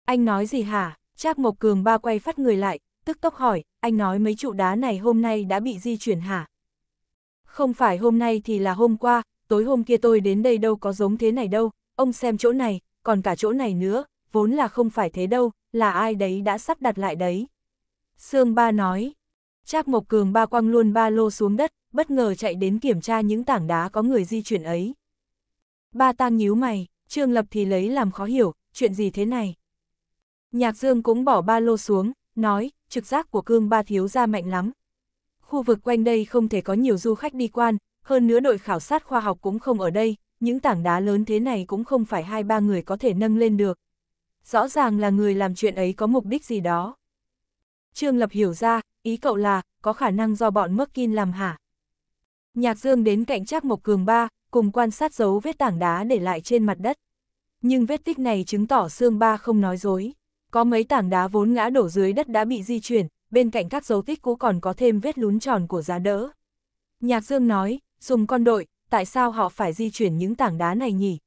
Anh nói gì hả? Trác Mộc Cường ba quay phát người lại, tức tốc hỏi, anh nói mấy trụ đá này hôm nay đã bị di chuyển hả? Không phải hôm nay thì là hôm qua, tối hôm kia tôi đến đây đâu có giống thế này đâu, ông xem chỗ này, còn cả chỗ này nữa, vốn là không phải thế đâu, là ai đấy đã sắp đặt lại đấy. Sương ba nói, Trác Mộc Cường ba quăng luôn ba lô xuống đất, bất ngờ chạy đến kiểm tra những tảng đá có người di chuyển ấy. Ba tang nhíu mày, Trương Lập thì lấy làm khó hiểu, chuyện gì thế này. Nhạc Dương cũng bỏ ba lô xuống, nói, trực giác của cương ba thiếu gia mạnh lắm. Khu vực quanh đây không thể có nhiều du khách đi quan, hơn nữa đội khảo sát khoa học cũng không ở đây, những tảng đá lớn thế này cũng không phải hai ba người có thể nâng lên được. Rõ ràng là người làm chuyện ấy có mục đích gì đó. Trương Lập hiểu ra, ý cậu là, có khả năng do bọn mất kin làm hả? Nhạc Dương đến cạnh Trác Mộc Cường Ba, cùng quan sát dấu vết tảng đá để lại trên mặt đất. Nhưng vết tích này chứng tỏ xương Ba không nói dối. Có mấy tảng đá vốn ngã đổ dưới đất đã bị di chuyển, bên cạnh các dấu tích cũ còn có thêm vết lún tròn của giá đỡ. Nhạc Dương nói, dùng con đội, tại sao họ phải di chuyển những tảng đá này nhỉ?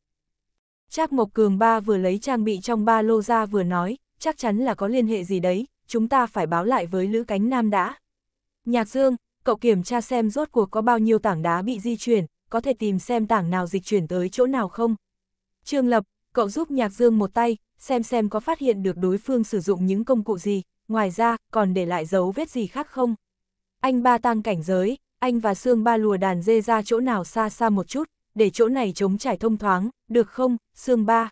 Trác Mộc Cường ba vừa lấy trang bị trong ba lô ra vừa nói, chắc chắn là có liên hệ gì đấy, chúng ta phải báo lại với Lữ Cánh Nam đã. Nhạc Dương, cậu kiểm tra xem rốt cuộc có bao nhiêu tảng đá bị di chuyển, có thể tìm xem tảng nào dịch chuyển tới chỗ nào không. Trương Lập, cậu giúp Nhạc Dương một tay, xem xem có phát hiện được đối phương sử dụng những công cụ gì, ngoài ra còn để lại dấu vết gì khác không. Anh ba tăng cảnh giới, anh và Sương ba lùa đàn dê ra chỗ nào xa xa một chút, để chỗ này chống trải thông thoáng, được không, Sương ba.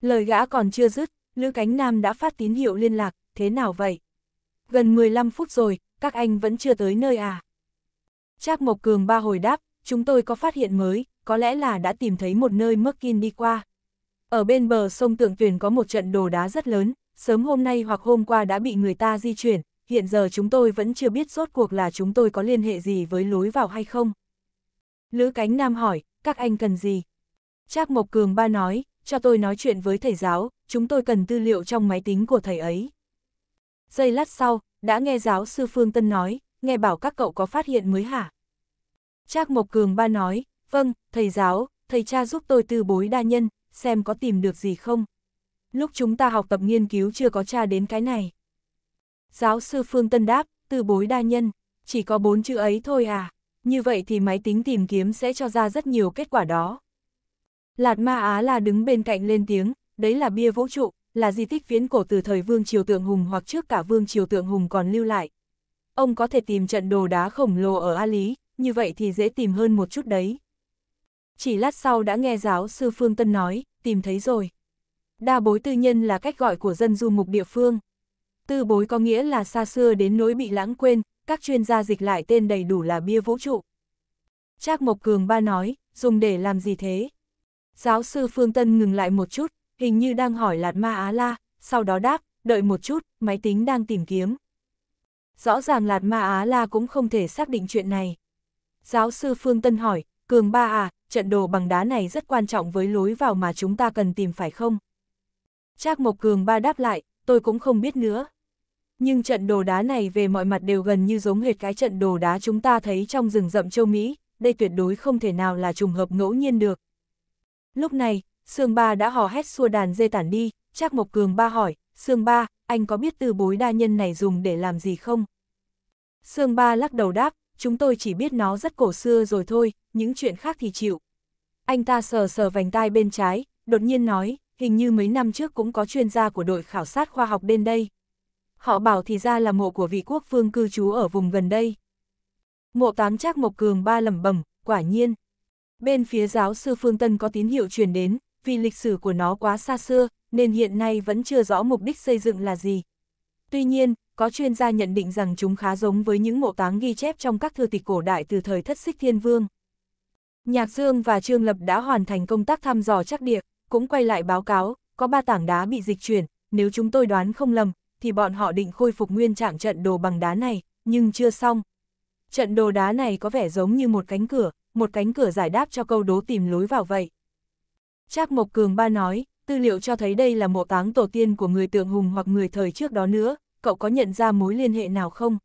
Lời gã còn chưa dứt, Lữ Cánh Nam đã phát tín hiệu liên lạc, thế nào vậy? Gần 15 phút rồi, các anh vẫn chưa tới nơi à? Trác Mộc Cường ba hồi đáp, chúng tôi có phát hiện mới, có lẽ là đã tìm thấy một nơi Merkin đi qua. Ở bên bờ sông Tượng Tuyền có một trận đồ đá rất lớn, sớm hôm nay hoặc hôm qua đã bị người ta di chuyển, hiện giờ chúng tôi vẫn chưa biết rốt cuộc là chúng tôi có liên hệ gì với lối vào hay không. Lữ Cánh Nam hỏi, các anh cần gì? Trác Mộc Cường ba nói, cho tôi nói chuyện với thầy giáo, chúng tôi cần tư liệu trong máy tính của thầy ấy. Giây lát sau, đã nghe giáo sư Phương Tân nói, nghe bảo các cậu có phát hiện mới hả? Trác Mộc Cường ba nói, vâng, thầy giáo, thầy cha giúp tôi tư bối đa nhân, xem có tìm được gì không. Lúc chúng ta học tập nghiên cứu chưa có tra đến cái này. Giáo sư Phương Tân đáp, từ bối đa nhân, chỉ có bốn chữ ấy thôi à, như vậy thì máy tính tìm kiếm sẽ cho ra rất nhiều kết quả đó. Lạt Ma Á là đứng bên cạnh lên tiếng, đấy là bia vũ trụ, là di tích viễn cổ từ thời Vương Triều Tượng Hùng hoặc trước cả Vương Triều Tượng Hùng còn lưu lại. Ông có thể tìm trận đồ đá khổng lồ ở A Lý, như vậy thì dễ tìm hơn một chút đấy chỉ lát sau đã nghe giáo sư Phương Tân nói, tìm thấy rồi. Đa bối tư nhân là cách gọi của dân du mục địa phương. Tư bối có nghĩa là xa xưa đến nỗi bị lãng quên, các chuyên gia dịch lại tên đầy đủ là bia vũ trụ. Trác Mộc Cường ba nói, dùng để làm gì thế? Giáo sư Phương Tân ngừng lại một chút, hình như đang hỏi Lạt Ma Á La, sau đó đáp, đợi một chút, máy tính đang tìm kiếm. Rõ ràng Lạt Ma Á La cũng không thể xác định chuyện này. Giáo sư Phương Tân hỏi, Cường ba à, trận đồ bằng đá này rất quan trọng với lối vào mà chúng ta cần tìm phải không? Trác Mộc Cường ba đáp lại, tôi cũng không biết nữa. Nhưng trận đồ đá này về mọi mặt đều gần như giống hệt cái trận đồ đá chúng ta thấy trong rừng rậm châu Mỹ, đây tuyệt đối không thể nào là trùng hợp ngẫu nhiên được. Lúc này, Sương Ba đã hò hét xua đàn dê tản đi, Trác Mộc Cường ba hỏi, Sương Ba, anh có biết từ bối đa nhân này dùng để làm gì không? Sương Ba lắc đầu đáp, chúng tôi chỉ biết nó rất cổ xưa rồi thôi, những chuyện khác thì chịu. Anh ta sờ sờ vành tai bên trái, đột nhiên nói, hình như mấy năm trước cũng có chuyên gia của đội khảo sát khoa học đến đây. Họ bảo thì ra là mộ của vị quốc phương cư trú ở vùng gần đây. Mộ tám chắc Mộc Cường ba lẩm bẩm, quả nhiên. Bên phía giáo sư Phương Tân có tín hiệu truyền đến, vì lịch sử của nó quá xa xưa, nên hiện nay vẫn chưa rõ mục đích xây dựng là gì. Tuy nhiên, có chuyên gia nhận định rằng chúng khá giống với những mộ táng ghi chép trong các thư tịch cổ đại từ thời thất xích thiên vương. Nhạc Dương và Trương Lập đã hoàn thành công tác thăm dò chắc địa, cũng quay lại báo cáo, có ba tảng đá bị dịch chuyển, nếu chúng tôi đoán không lầm, thì bọn họ định khôi phục nguyên trạng trận đồ bằng đá này, nhưng chưa xong. Trận đồ đá này có vẻ giống như một cánh cửa, một cánh cửa giải đáp cho câu đố tìm lối vào vậy. Trác Mộc Cường Ba nói, tư liệu cho thấy đây là mộ táng tổ tiên của người tượng hùng hoặc người thời trước đó nữa, cậu có nhận ra mối liên hệ nào không?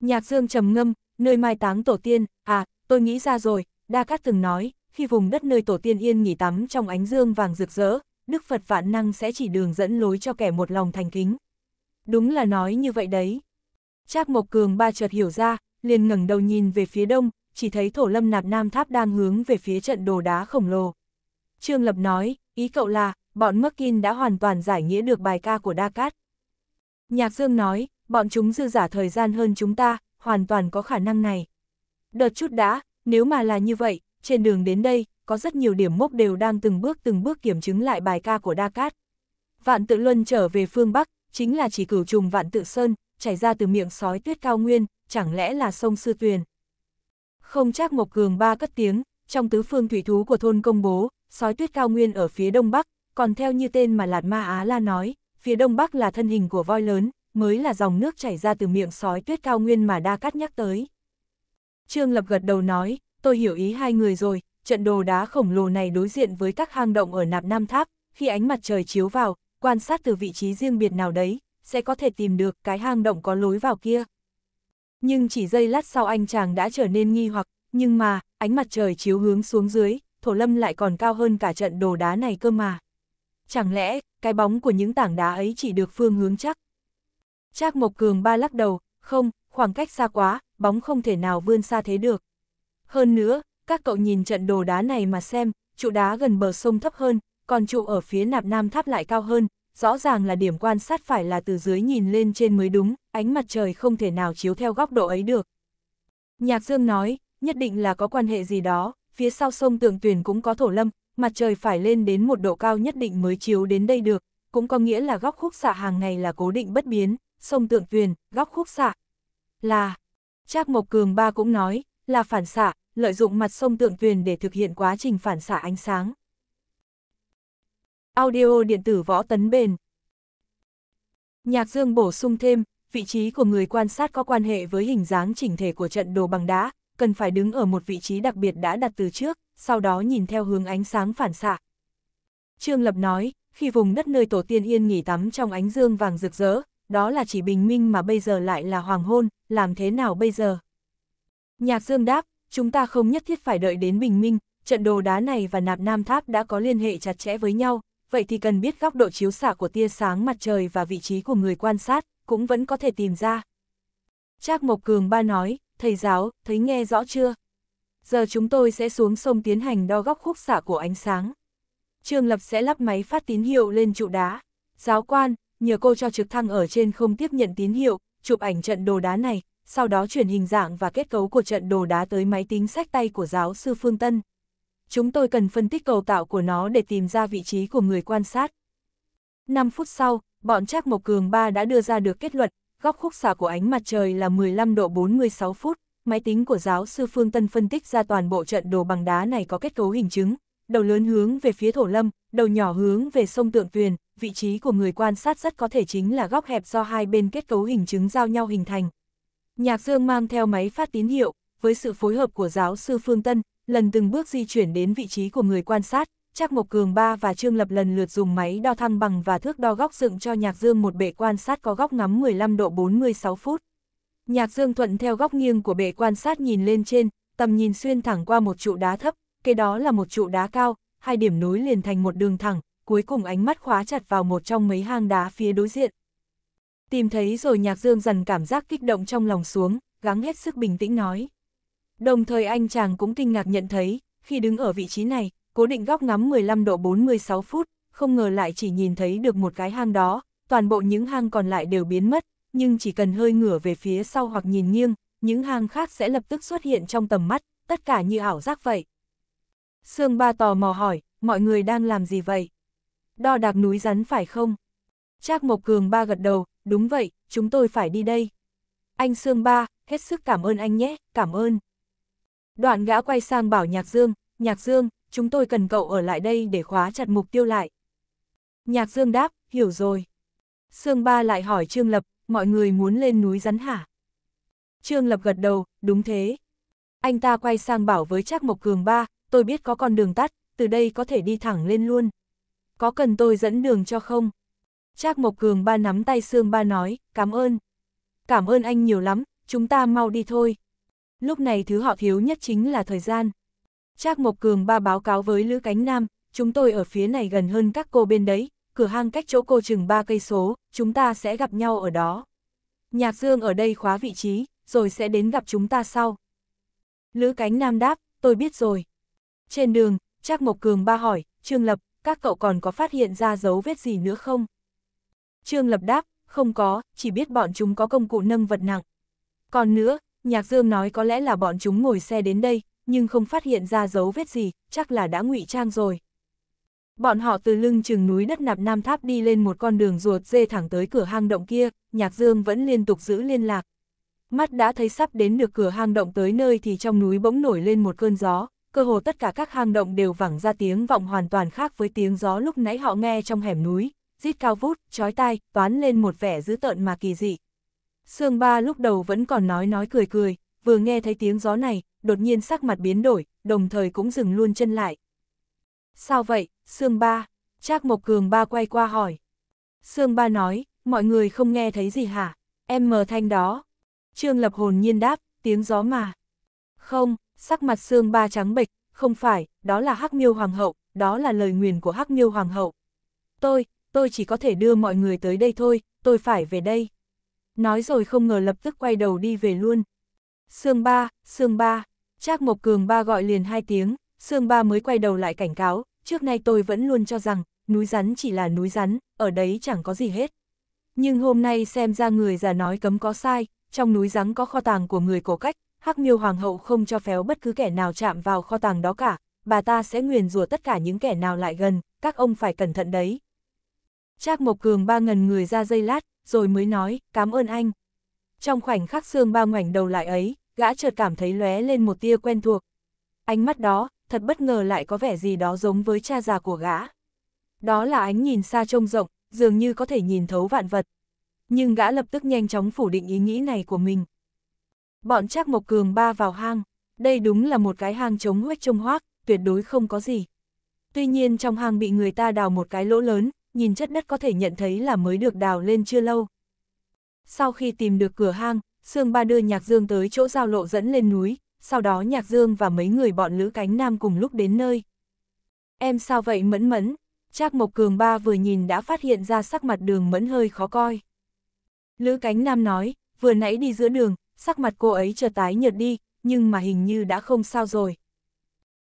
Nhạc Dương trầm ngâm, nơi mai táng tổ tiên, à, tôi nghĩ ra rồi, Đa Cát từng nói, khi vùng đất nơi tổ tiên yên nghỉ tắm trong ánh dương vàng rực rỡ, Đức Phật vạn năng sẽ chỉ đường dẫn lối cho kẻ một lòng thành kính. Đúng là nói như vậy đấy. Trác Mộc Cường ba chợt hiểu ra, liền ngẩng đầu nhìn về phía đông, chỉ thấy thổ lâm nạp nam tháp đang hướng về phía trận đồ đá khổng lồ. Trương Lập nói, ý cậu là, bọn Mắc Kinh đã hoàn toàn giải nghĩa được bài ca của Đa Cát. Nhạc Dương nói, bọn chúng dư giả thời gian hơn chúng ta, hoàn toàn có khả năng này. Đợt chút đã, nếu mà là như vậy, trên đường đến đây, có rất nhiều điểm mốc đều đang từng bước từng bước kiểm chứng lại bài ca của Đa Cát. Vạn tự luân trở về phương Bắc, chính là chỉ cửu trùng vạn tự sơn, chảy ra từ miệng sói tuyết cao nguyên, chẳng lẽ là sông Sư Tuyền. Không chắc Mộc Cường Ba cất tiếng, trong tứ phương thủy thú của thôn công bố, sói tuyết cao nguyên ở phía đông bắc, còn theo như tên mà Lạt Ma Á La nói, phía đông bắc là thân hình của voi lớn, mới là dòng nước chảy ra từ miệng sói tuyết cao nguyên mà Đa Cát nhắc tới. Trương Lập gật đầu nói, tôi hiểu ý hai người rồi, trận đồ đá khổng lồ này đối diện với các hang động ở nạp nam tháp, khi ánh mặt trời chiếu vào, quan sát từ vị trí riêng biệt nào đấy, sẽ có thể tìm được cái hang động có lối vào kia. Nhưng chỉ giây lát sau anh chàng đã trở nên nghi hoặc, nhưng mà, ánh mặt trời chiếu hướng xuống dưới, thổ lâm lại còn cao hơn cả trận đồ đá này cơ mà. Chẳng lẽ, cái bóng của những tảng đá ấy chỉ được phương hướng chắc. Trác Mộc Cường ba lắc đầu, không, khoảng cách xa quá, bóng không thể nào vươn xa thế được. Hơn nữa, các cậu nhìn trận đồ đá này mà xem, trụ đá gần bờ sông thấp hơn, còn trụ ở phía nạp nam tháp lại cao hơn, rõ ràng là điểm quan sát phải là từ dưới nhìn lên trên mới đúng, ánh mặt trời không thể nào chiếu theo góc độ ấy được. Nhạc Dương nói, nhất định là có quan hệ gì đó, phía sau sông Tượng Tuyền cũng có thổ lâm, mặt trời phải lên đến một độ cao nhất định mới chiếu đến đây được, cũng có nghĩa là góc khúc xạ hàng ngày là cố định bất biến, sông tượng tuyền, góc khúc xạ là. Trác Mộc Cường Ba cũng nói, là phản xạ, lợi dụng mặt sông tượng tuyền để thực hiện quá trình phản xạ ánh sáng. Audio điện tử võ tấn bền Nhạc Dương bổ sung thêm, vị trí của người quan sát có quan hệ với hình dáng chỉnh thể của trận đồ bằng đá, cần phải đứng ở một vị trí đặc biệt đã đặt từ trước sau đó nhìn theo hướng ánh sáng phản xạ. Trương Lập nói, khi vùng đất nơi tổ tiên yên nghỉ tắm trong ánh dương vàng rực rỡ, đó là chỉ bình minh mà bây giờ lại là hoàng hôn, làm thế nào bây giờ? Nhạc Dương đáp, chúng ta không nhất thiết phải đợi đến bình minh, trận đồ đá này và nạp nam tháp đã có liên hệ chặt chẽ với nhau, vậy thì cần biết góc độ chiếu xạ của tia sáng mặt trời và vị trí của người quan sát, cũng vẫn có thể tìm ra. Trác Mộc Cường ba nói, thầy giáo, thấy nghe rõ chưa? giờ chúng tôi sẽ xuống sông tiến hành đo góc khúc xạ của ánh sáng. Trương Lập sẽ lắp máy phát tín hiệu lên trụ đá. Giáo quan, nhờ cô cho trực thăng ở trên không tiếp nhận tín hiệu, chụp ảnh trận đồ đá này, sau đó chuyển hình dạng và kết cấu của trận đồ đá tới máy tính sách tay của giáo sư Phương Tân. Chúng tôi cần phân tích cầu tạo của nó để tìm ra vị trí của người quan sát. 5 phút sau, bọn Trác Mộc Cường 3 đã đưa ra được kết luận, góc khúc xạ của ánh mặt trời là 15 độ 46 phút máy tính của giáo sư Phương Tân phân tích ra toàn bộ trận đồ bằng đá này có kết cấu hình chứng, đầu lớn hướng về phía thổ lâm, đầu nhỏ hướng về sông Tượng Tuyền, vị trí của người quan sát rất có thể chính là góc hẹp do hai bên kết cấu hình chứng giao nhau hình thành. Nhạc Dương mang theo máy phát tín hiệu, với sự phối hợp của giáo sư Phương Tân, lần từng bước di chuyển đến vị trí của người quan sát, Trác Mộc Cường Ba và Trương Lập lần lượt dùng máy đo thăng bằng và thước đo góc dựng cho Nhạc Dương một bệ quan sát có góc ngắm 15 độ 46 phút. Nhạc Dương Thuận theo góc nghiêng của bể quan sát nhìn lên trên, tầm nhìn xuyên thẳng qua một trụ đá thấp, cái đó là một trụ đá cao, hai điểm nối liền thành một đường thẳng, cuối cùng ánh mắt khóa chặt vào một trong mấy hang đá phía đối diện. Tìm thấy rồi Nhạc Dương dần cảm giác kích động trong lòng xuống, gắng hết sức bình tĩnh nói. Đồng thời anh chàng cũng kinh ngạc nhận thấy, khi đứng ở vị trí này, cố định góc ngắm 15 độ 46 phút, không ngờ lại chỉ nhìn thấy được một cái hang đó, toàn bộ những hang còn lại đều biến mất, nhưng chỉ cần hơi ngửa về phía sau hoặc nhìn nghiêng, những hang khác sẽ lập tức xuất hiện trong tầm mắt, tất cả như ảo giác vậy. Sương Ba tò mò hỏi, mọi người đang làm gì vậy? Đo đạc núi rắn phải không? Trác Mộc Cường Ba gật đầu, đúng vậy, chúng tôi phải đi đây. Anh Sương Ba, hết sức cảm ơn anh nhé, cảm ơn. Đoạn gã quay sang bảo Nhạc Dương, Nhạc Dương, chúng tôi cần cậu ở lại đây để khóa chặt mục tiêu lại. Nhạc Dương đáp, hiểu rồi. Sương Ba lại hỏi Trương Lập, mọi người muốn lên núi rắn hả? Trương Lập gật đầu, đúng thế. Anh ta quay sang bảo với Trác Mộc Cường ba, tôi biết có con đường tắt, từ đây có thể đi thẳng lên luôn. Có cần tôi dẫn đường cho không? Trác Mộc Cường ba nắm tay Sương ba nói, cảm ơn. Cảm ơn anh nhiều lắm, chúng ta mau đi thôi. Lúc này thứ họ thiếu nhất chính là thời gian. Trác Mộc Cường ba báo cáo với Lữ Cánh Nam, chúng tôi ở phía này gần hơn các cô bên đấy, cửa hang cách chỗ cô chừng ba cây số, chúng ta sẽ gặp nhau ở đó. Nhạc Dương ở đây khóa vị trí, rồi sẽ đến gặp chúng ta sau. Lữ Cánh Nam đáp, tôi biết rồi. Trên đường, Trác Mộc Cường ba hỏi, Trương Lập, các cậu còn có phát hiện ra dấu vết gì nữa không? Trương Lập đáp, không có, chỉ biết bọn chúng có công cụ nâng vật nặng. Còn nữa, Nhạc Dương nói có lẽ là bọn chúng ngồi xe đến đây, nhưng không phát hiện ra dấu vết gì, chắc là đã ngụy trang rồi. Bọn họ từ lưng chừng núi đất nạp nam tháp đi lên một con đường ruột dê thẳng tới cửa hang động kia, nhạc dương vẫn liên tục giữ liên lạc. Mắt đã thấy sắp đến được cửa hang động tới nơi thì trong núi bỗng nổi lên một cơn gió, cơ hồ tất cả các hang động đều vẳng ra tiếng vọng hoàn toàn khác với tiếng gió lúc nãy họ nghe trong hẻm núi, rít cao vút, chói tai, toán lên một vẻ dữ tợn mà kỳ dị. Sương ba lúc đầu vẫn còn nói nói cười cười, vừa nghe thấy tiếng gió này, đột nhiên sắc mặt biến đổi, đồng thời cũng dừng luôn chân lại, Sao vậy, Sương Ba? Trác Mộc Cường Ba quay qua hỏi. Sương Ba nói, mọi người không nghe thấy gì hả? Em mờ thanh đó. Trương Lập hồn nhiên đáp, tiếng gió mà. Không, sắc mặt Sương Ba trắng bệch, không phải, đó là Hắc Miêu Hoàng hậu, đó là lời nguyền của Hắc Miêu Hoàng hậu. Tôi, tôi chỉ có thể đưa mọi người tới đây thôi, tôi phải về đây. Nói rồi không ngờ lập tức quay đầu đi về luôn. Sương Ba, Sương Ba, Trác Mộc Cường Ba gọi liền hai tiếng, Sương Ba mới quay đầu lại cảnh cáo, trước nay tôi vẫn luôn cho rằng, núi rắn chỉ là núi rắn, ở đấy chẳng có gì hết. Nhưng hôm nay xem ra người già nói cấm có sai, trong núi rắn có kho tàng của người cổ cách, Hắc Miêu Hoàng hậu không cho phép bất cứ kẻ nào chạm vào kho tàng đó cả, bà ta sẽ nguyền rủa tất cả những kẻ nào lại gần, các ông phải cẩn thận đấy. Trác Mộc Cường ba ngần người ra dây lát, rồi mới nói, cảm ơn anh. Trong khoảnh khắc xương ba ngoảnh đầu lại ấy, gã chợt cảm thấy lóe lên một tia quen thuộc. Ánh mắt đó, thật bất ngờ lại có vẻ gì đó giống với cha già của gã. Đó là ánh nhìn xa trông rộng, dường như có thể nhìn thấu vạn vật. Nhưng gã lập tức nhanh chóng phủ định ý nghĩ này của mình. Bọn Trác Mộc Cường ba vào hang, đây đúng là một cái hang trống huếch trông hoác, tuyệt đối không có gì. Tuy nhiên trong hang bị người ta đào một cái lỗ lớn, nhìn chất đất có thể nhận thấy là mới được đào lên chưa lâu. Sau khi tìm được cửa hang, Sương Ba đưa Nhạc Dương tới chỗ giao lộ dẫn lên núi, sau đó Nhạc Dương và mấy người bọn Lữ Cánh Nam cùng lúc đến nơi. Em sao vậy mẫn mẫn? Trác Mộc Cường ba vừa nhìn đã phát hiện ra sắc mặt đường mẫn hơi khó coi. Lữ Cánh Nam nói, vừa nãy đi giữa đường, sắc mặt cô ấy chợt tái nhợt đi, nhưng mà hình như đã không sao rồi.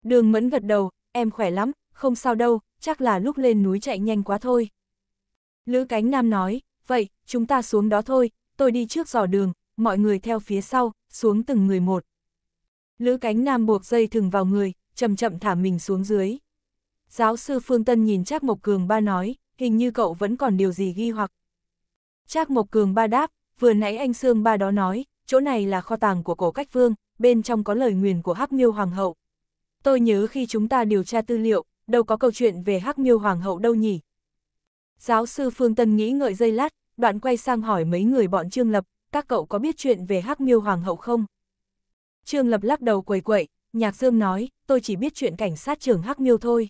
Đường mẫn gật đầu, em khỏe lắm, không sao đâu, chắc là lúc lên núi chạy nhanh quá thôi. Lữ Cánh Nam nói, vậy, chúng ta xuống đó thôi, tôi đi trước dò đường, mọi người theo phía sau, xuống từng người một. Lữ cánh nam buộc dây thừng vào người, chậm chậm thả mình xuống dưới. Giáo sư Phương Tân nhìn Trác Mộc Cường ba nói, hình như cậu vẫn còn điều gì ghi hoặc. Trác Mộc Cường ba đáp, vừa nãy anh Sương ba đó nói, chỗ này là kho tàng của cổ cách vương, bên trong có lời nguyền của Hắc Miêu Hoàng hậu. Tôi nhớ khi chúng ta điều tra tư liệu, đâu có câu chuyện về Hắc Miêu Hoàng hậu đâu nhỉ. Giáo sư Phương Tân nghĩ ngợi dây lát, đoạn quay sang hỏi mấy người bọn Trương Lập, các cậu có biết chuyện về Hắc Miêu Hoàng hậu không? Trương Lập lắc đầu quầy quậy, Nhạc Dương nói, tôi chỉ biết chuyện cảnh sát trưởng Hắc Miêu thôi.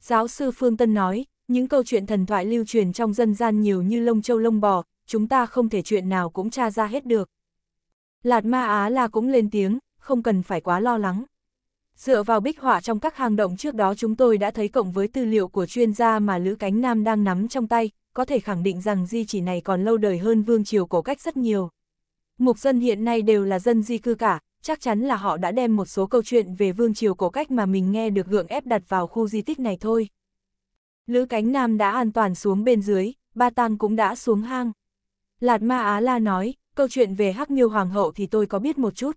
Giáo sư Phương Tân nói, những câu chuyện thần thoại lưu truyền trong dân gian nhiều như lông châu lông bò, chúng ta không thể chuyện nào cũng tra ra hết được. Lạt Ma Á La cũng lên tiếng, không cần phải quá lo lắng. Dựa vào bích họa trong các hang động trước đó chúng tôi đã thấy cộng với tư liệu của chuyên gia mà Lữ Cánh Nam đang nắm trong tay, có thể khẳng định rằng di chỉ này còn lâu đời hơn vương triều cổ cách rất nhiều. Mục dân hiện nay đều là dân di cư cả, chắc chắn là họ đã đem một số câu chuyện về vương triều cổ cách mà mình nghe được gượng ép đặt vào khu di tích này thôi. Lữ cánh nam đã an toàn xuống bên dưới, ba tang cũng đã xuống hang. Lạt ma Á La nói, câu chuyện về Hắc Miêu Hoàng hậu thì tôi có biết một chút.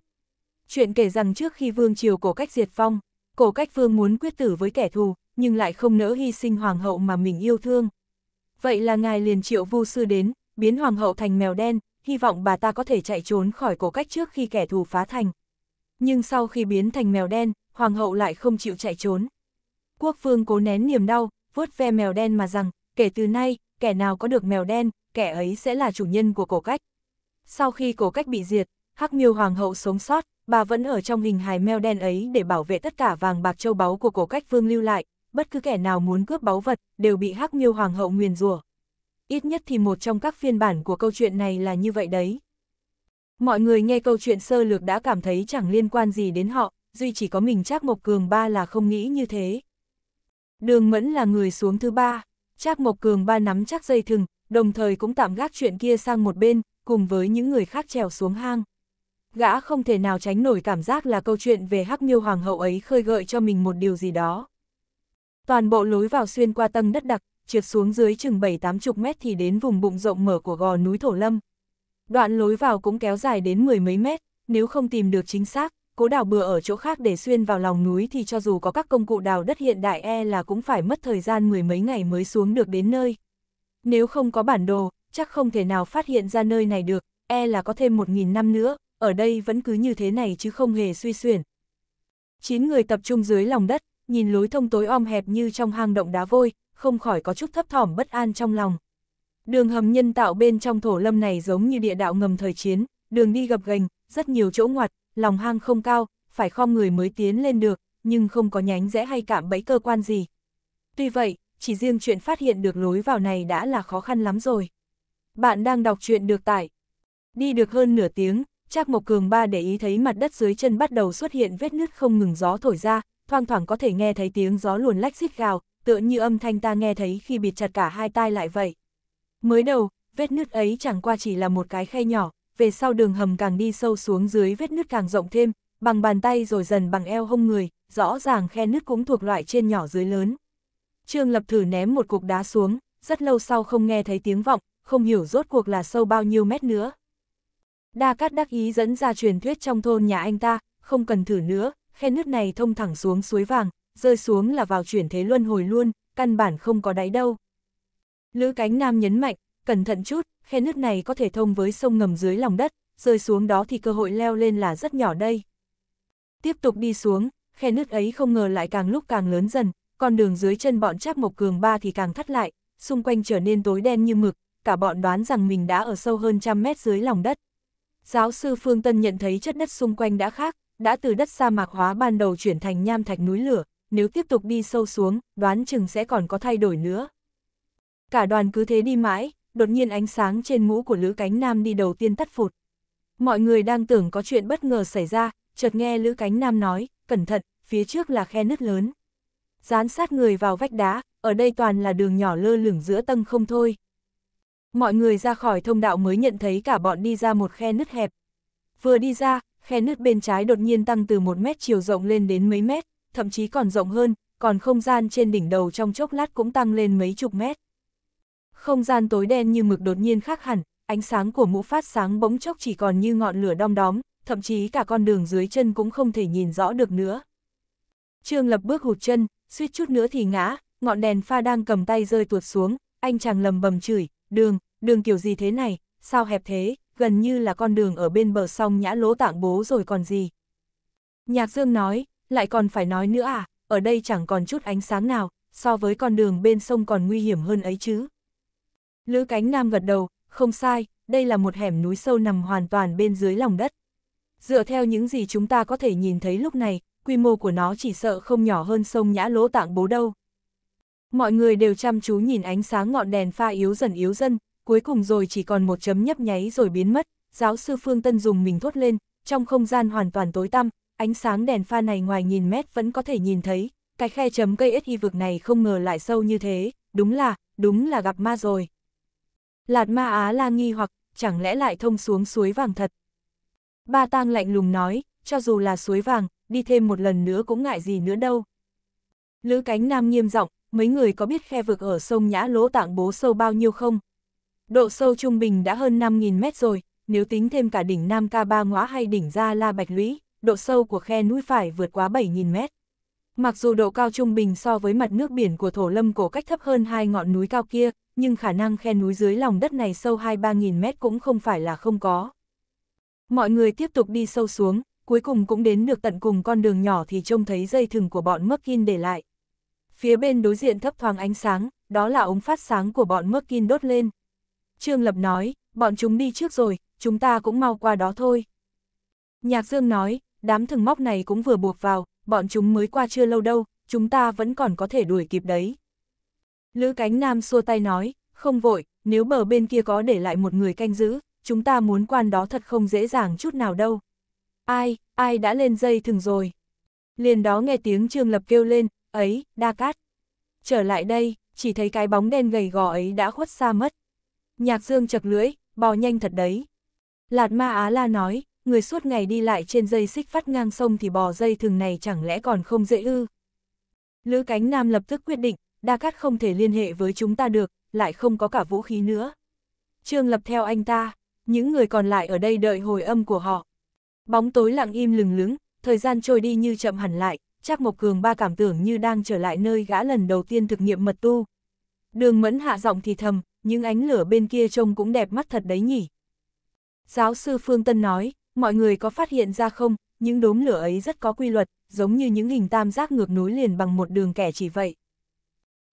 Chuyện kể rằng trước khi vương triều cổ cách diệt phong cổ cách vương muốn quyết tử với kẻ thù, nhưng lại không nỡ hy sinh hoàng hậu mà mình yêu thương. Vậy là ngài liền triệu vu sư đến, biến hoàng hậu thành mèo đen, hy vọng bà ta có thể chạy trốn khỏi cổ cách trước khi kẻ thù phá thành. Nhưng sau khi biến thành mèo đen, hoàng hậu lại không chịu chạy trốn. Quốc vương cố nén niềm đau, vuốt ve mèo đen mà rằng, kể từ nay, kẻ nào có được mèo đen, kẻ ấy sẽ là chủ nhân của cổ cách. Sau khi cổ cách bị diệt, Hắc Miêu hoàng hậu sống sót, bà vẫn ở trong hình hài mèo đen ấy để bảo vệ tất cả vàng bạc châu báu của cổ cách vương lưu lại, bất cứ kẻ nào muốn cướp báu vật đều bị Hắc Miêu hoàng hậu nguyền rủa ít nhất thì một trong các phiên bản của câu chuyện này là như vậy đấy. Mọi người nghe câu chuyện sơ lược đã cảm thấy chẳng liên quan gì đến họ, duy chỉ có mình Trác Mộc Cường Ba là không nghĩ như thế. Đường Mẫn là người xuống thứ ba, Trác Mộc Cường Ba nắm chắc dây thừng, đồng thời cũng tạm gác chuyện kia sang một bên, cùng với những người khác trèo xuống hang. Gã không thể nào tránh nổi cảm giác là câu chuyện về Hắc Miêu Hoàng hậu ấy khơi gợi cho mình một điều gì đó. Toàn bộ lối vào xuyên qua tầng đất đặc, trượt xuống dưới chừng 7-8 chục mét thì đến vùng bụng rộng mở của gò núi Thổ Lâm. Đoạn lối vào cũng kéo dài đến mười mấy mét, nếu không tìm được chính xác, cố đào bừa ở chỗ khác để xuyên vào lòng núi thì cho dù có các công cụ đào đất hiện đại e là cũng phải mất thời gian mười mấy ngày mới xuống được đến nơi. Nếu không có bản đồ, chắc không thể nào phát hiện ra nơi này được, e là có thêm 1.000 năm nữa, ở đây vẫn cứ như thế này chứ không hề suy xuyển. Chín người tập trung dưới lòng đất, nhìn lối thông tối om hẹp như trong hang động đá vôi, không khỏi có chút thấp thỏm bất an trong lòng. Đường hầm nhân tạo bên trong thổ lâm này giống như địa đạo ngầm thời chiến, đường đi gập ghềnh, rất nhiều chỗ ngoặt, lòng hang không cao, phải khom người mới tiến lên được, nhưng không có nhánh rẽ hay cạm bẫy cơ quan gì. Tuy vậy, chỉ riêng chuyện phát hiện được lối vào này đã là khó khăn lắm rồi. Bạn đang đọc chuyện được tải. Đi được hơn nửa tiếng, Trác Mộc Cường ba để ý thấy mặt đất dưới chân bắt đầu xuất hiện vết nứt không ngừng gió thổi ra, thoang thoảng có thể nghe thấy tiếng gió luồn lách xít gào, tựa như âm thanh ta nghe thấy khi bịt chặt cả hai tai lại vậy. Mới đầu, vết nứt ấy chẳng qua chỉ là một cái khe nhỏ, về sau đường hầm càng đi sâu xuống dưới vết nứt càng rộng thêm, bằng bàn tay rồi dần bằng eo hông người, rõ ràng khe nứt cũng thuộc loại trên nhỏ dưới lớn. Trương Lập thử ném một cục đá xuống, rất lâu sau không nghe thấy tiếng vọng, không hiểu rốt cuộc là sâu bao nhiêu mét nữa. Đa Cát đắc ý dẫn ra truyền thuyết trong thôn nhà anh ta, không cần thử nữa, khe nứt này thông thẳng xuống suối vàng, rơi xuống là vào chuyển thế luân hồi luôn, căn bản không có đáy đâu. Lữ cánh nam nhấn mạnh, cẩn thận chút, khe nước này có thể thông với sông ngầm dưới lòng đất, rơi xuống đó thì cơ hội leo lên là rất nhỏ đây. Tiếp tục đi xuống, khe nước ấy không ngờ lại càng lúc càng lớn dần, con đường dưới chân bọn Trác Mộc Cường ba thì càng thắt lại, xung quanh trở nên tối đen như mực, cả bọn đoán rằng mình đã ở sâu hơn trăm mét dưới lòng đất. Giáo sư Phương Tân nhận thấy chất đất xung quanh đã khác, đã từ đất sa mạc hóa ban đầu chuyển thành nham thạch núi lửa, nếu tiếp tục đi sâu xuống, đoán chừng sẽ còn có thay đổi nữa. Cả đoàn cứ thế đi mãi, đột nhiên ánh sáng trên mũ của Lữ Cánh Nam đi đầu tiên tắt phụt. Mọi người đang tưởng có chuyện bất ngờ xảy ra, chợt nghe Lữ Cánh Nam nói, cẩn thận, phía trước là khe nứt lớn. Dán sát người vào vách đá, ở đây toàn là đường nhỏ lơ lửng giữa tầng không thôi. Mọi người ra khỏi thông đạo mới nhận thấy cả bọn đi ra một khe nứt hẹp. Vừa đi ra, khe nứt bên trái đột nhiên tăng từ 1 mét chiều rộng lên đến mấy mét, thậm chí còn rộng hơn, còn không gian trên đỉnh đầu trong chốc lát cũng tăng lên mấy chục mét. Không gian tối đen như mực đột nhiên khác hẳn, ánh sáng của mũ phát sáng bỗng chốc chỉ còn như ngọn lửa đom đóm, thậm chí cả con đường dưới chân cũng không thể nhìn rõ được nữa. Trương Lập bước hụt chân, suýt chút nữa thì ngã, ngọn đèn pha đang cầm tay rơi tuột xuống, anh chàng lầm bầm chửi, đường, đường kiểu gì thế này, sao hẹp thế, gần như là con đường ở bên bờ sông nhã lỗ tạng bố rồi còn gì. Nhạc Dương nói, lại còn phải nói nữa à, ở đây chẳng còn chút ánh sáng nào, so với con đường bên sông còn nguy hiểm hơn ấy chứ. Lữ cánh nam gật đầu, không sai, đây là một hẻm núi sâu nằm hoàn toàn bên dưới lòng đất. Dựa theo những gì chúng ta có thể nhìn thấy lúc này, quy mô của nó chỉ sợ không nhỏ hơn sông nhã lỗ tạng bố đâu. Mọi người đều chăm chú nhìn ánh sáng ngọn đèn pha yếu dần yếu dần, cuối cùng rồi chỉ còn một chấm nhấp nháy rồi biến mất, giáo sư Phương Tân dùng mình thốt lên, trong không gian hoàn toàn tối tăm, ánh sáng đèn pha này ngoài nghìn mét vẫn có thể nhìn thấy, cái khe chấm cây ếch hy vực này không ngờ lại sâu như thế, đúng là, đúng là gặp ma rồi. Lạt ma Á la nghi hoặc, chẳng lẽ lại thông xuống suối vàng thật. Ba tang lạnh lùng nói, cho dù là suối vàng, đi thêm một lần nữa cũng ngại gì nữa đâu. Lữ cánh nam nghiêm giọng mấy người có biết khe vực ở sông Nhã Lỗ Tạng Bố sâu bao nhiêu không? Độ sâu trung bình đã hơn 5.000 mét rồi, nếu tính thêm cả đỉnh Nam Ca Ba Ngõa hay đỉnh Gia La Bạch Lũy, độ sâu của khe núi phải vượt quá 7.000 mét. Mặc dù độ cao trung bình so với mặt nước biển của thổ lâm cổ cách thấp hơn hai ngọn núi cao kia, nhưng khả năng khe núi dưới lòng đất này sâu 2-3.000 mét cũng không phải là không có. Mọi người tiếp tục đi sâu xuống, cuối cùng cũng đến được tận cùng con đường nhỏ thì trông thấy dây thừng của bọn Merkin để lại. Phía bên đối diện thấp thoáng ánh sáng, đó là ống phát sáng của bọn Merkin đốt lên. Trương Lập nói, bọn chúng đi trước rồi, chúng ta cũng mau qua đó thôi. Nhạc Dương nói, đám thừng móc này cũng vừa buộc vào, bọn chúng mới qua chưa lâu đâu, chúng ta vẫn còn có thể đuổi kịp đấy. Lữ cánh nam xua tay nói, không vội, nếu bờ bên kia có để lại một người canh giữ, chúng ta muốn quan đó thật không dễ dàng chút nào đâu. Ai, ai đã lên dây thừng rồi. Liền đó nghe tiếng Trương Lập kêu lên, ấy, đa cát. Trở lại đây, chỉ thấy cái bóng đen gầy gò ấy đã khuất xa mất. Nhạc dương chật lưỡi, bò nhanh thật đấy. Lạt ma Á La nói, người suốt ngày đi lại trên dây xích vắt ngang sông thì bò dây thường này chẳng lẽ còn không dễ ư. Lữ cánh nam lập tức quyết định, Đa Cát không thể liên hệ với chúng ta được, lại không có cả vũ khí nữa. Trương lập theo anh ta, những người còn lại ở đây đợi hồi âm của họ. Bóng tối lặng im lừng lững, thời gian trôi đi như chậm hẳn lại, chắc Mộc Cường ba cảm tưởng như đang trở lại nơi gã lần đầu tiên thực nghiệm mật tu. Đường mẫn hạ giọng thì thầm, những ánh lửa bên kia trông cũng đẹp mắt thật đấy nhỉ. Giáo sư Phương Tân nói, mọi người có phát hiện ra không, những đốm lửa ấy rất có quy luật, giống như những hình tam giác ngược núi liền bằng một đường kẻ chỉ vậy.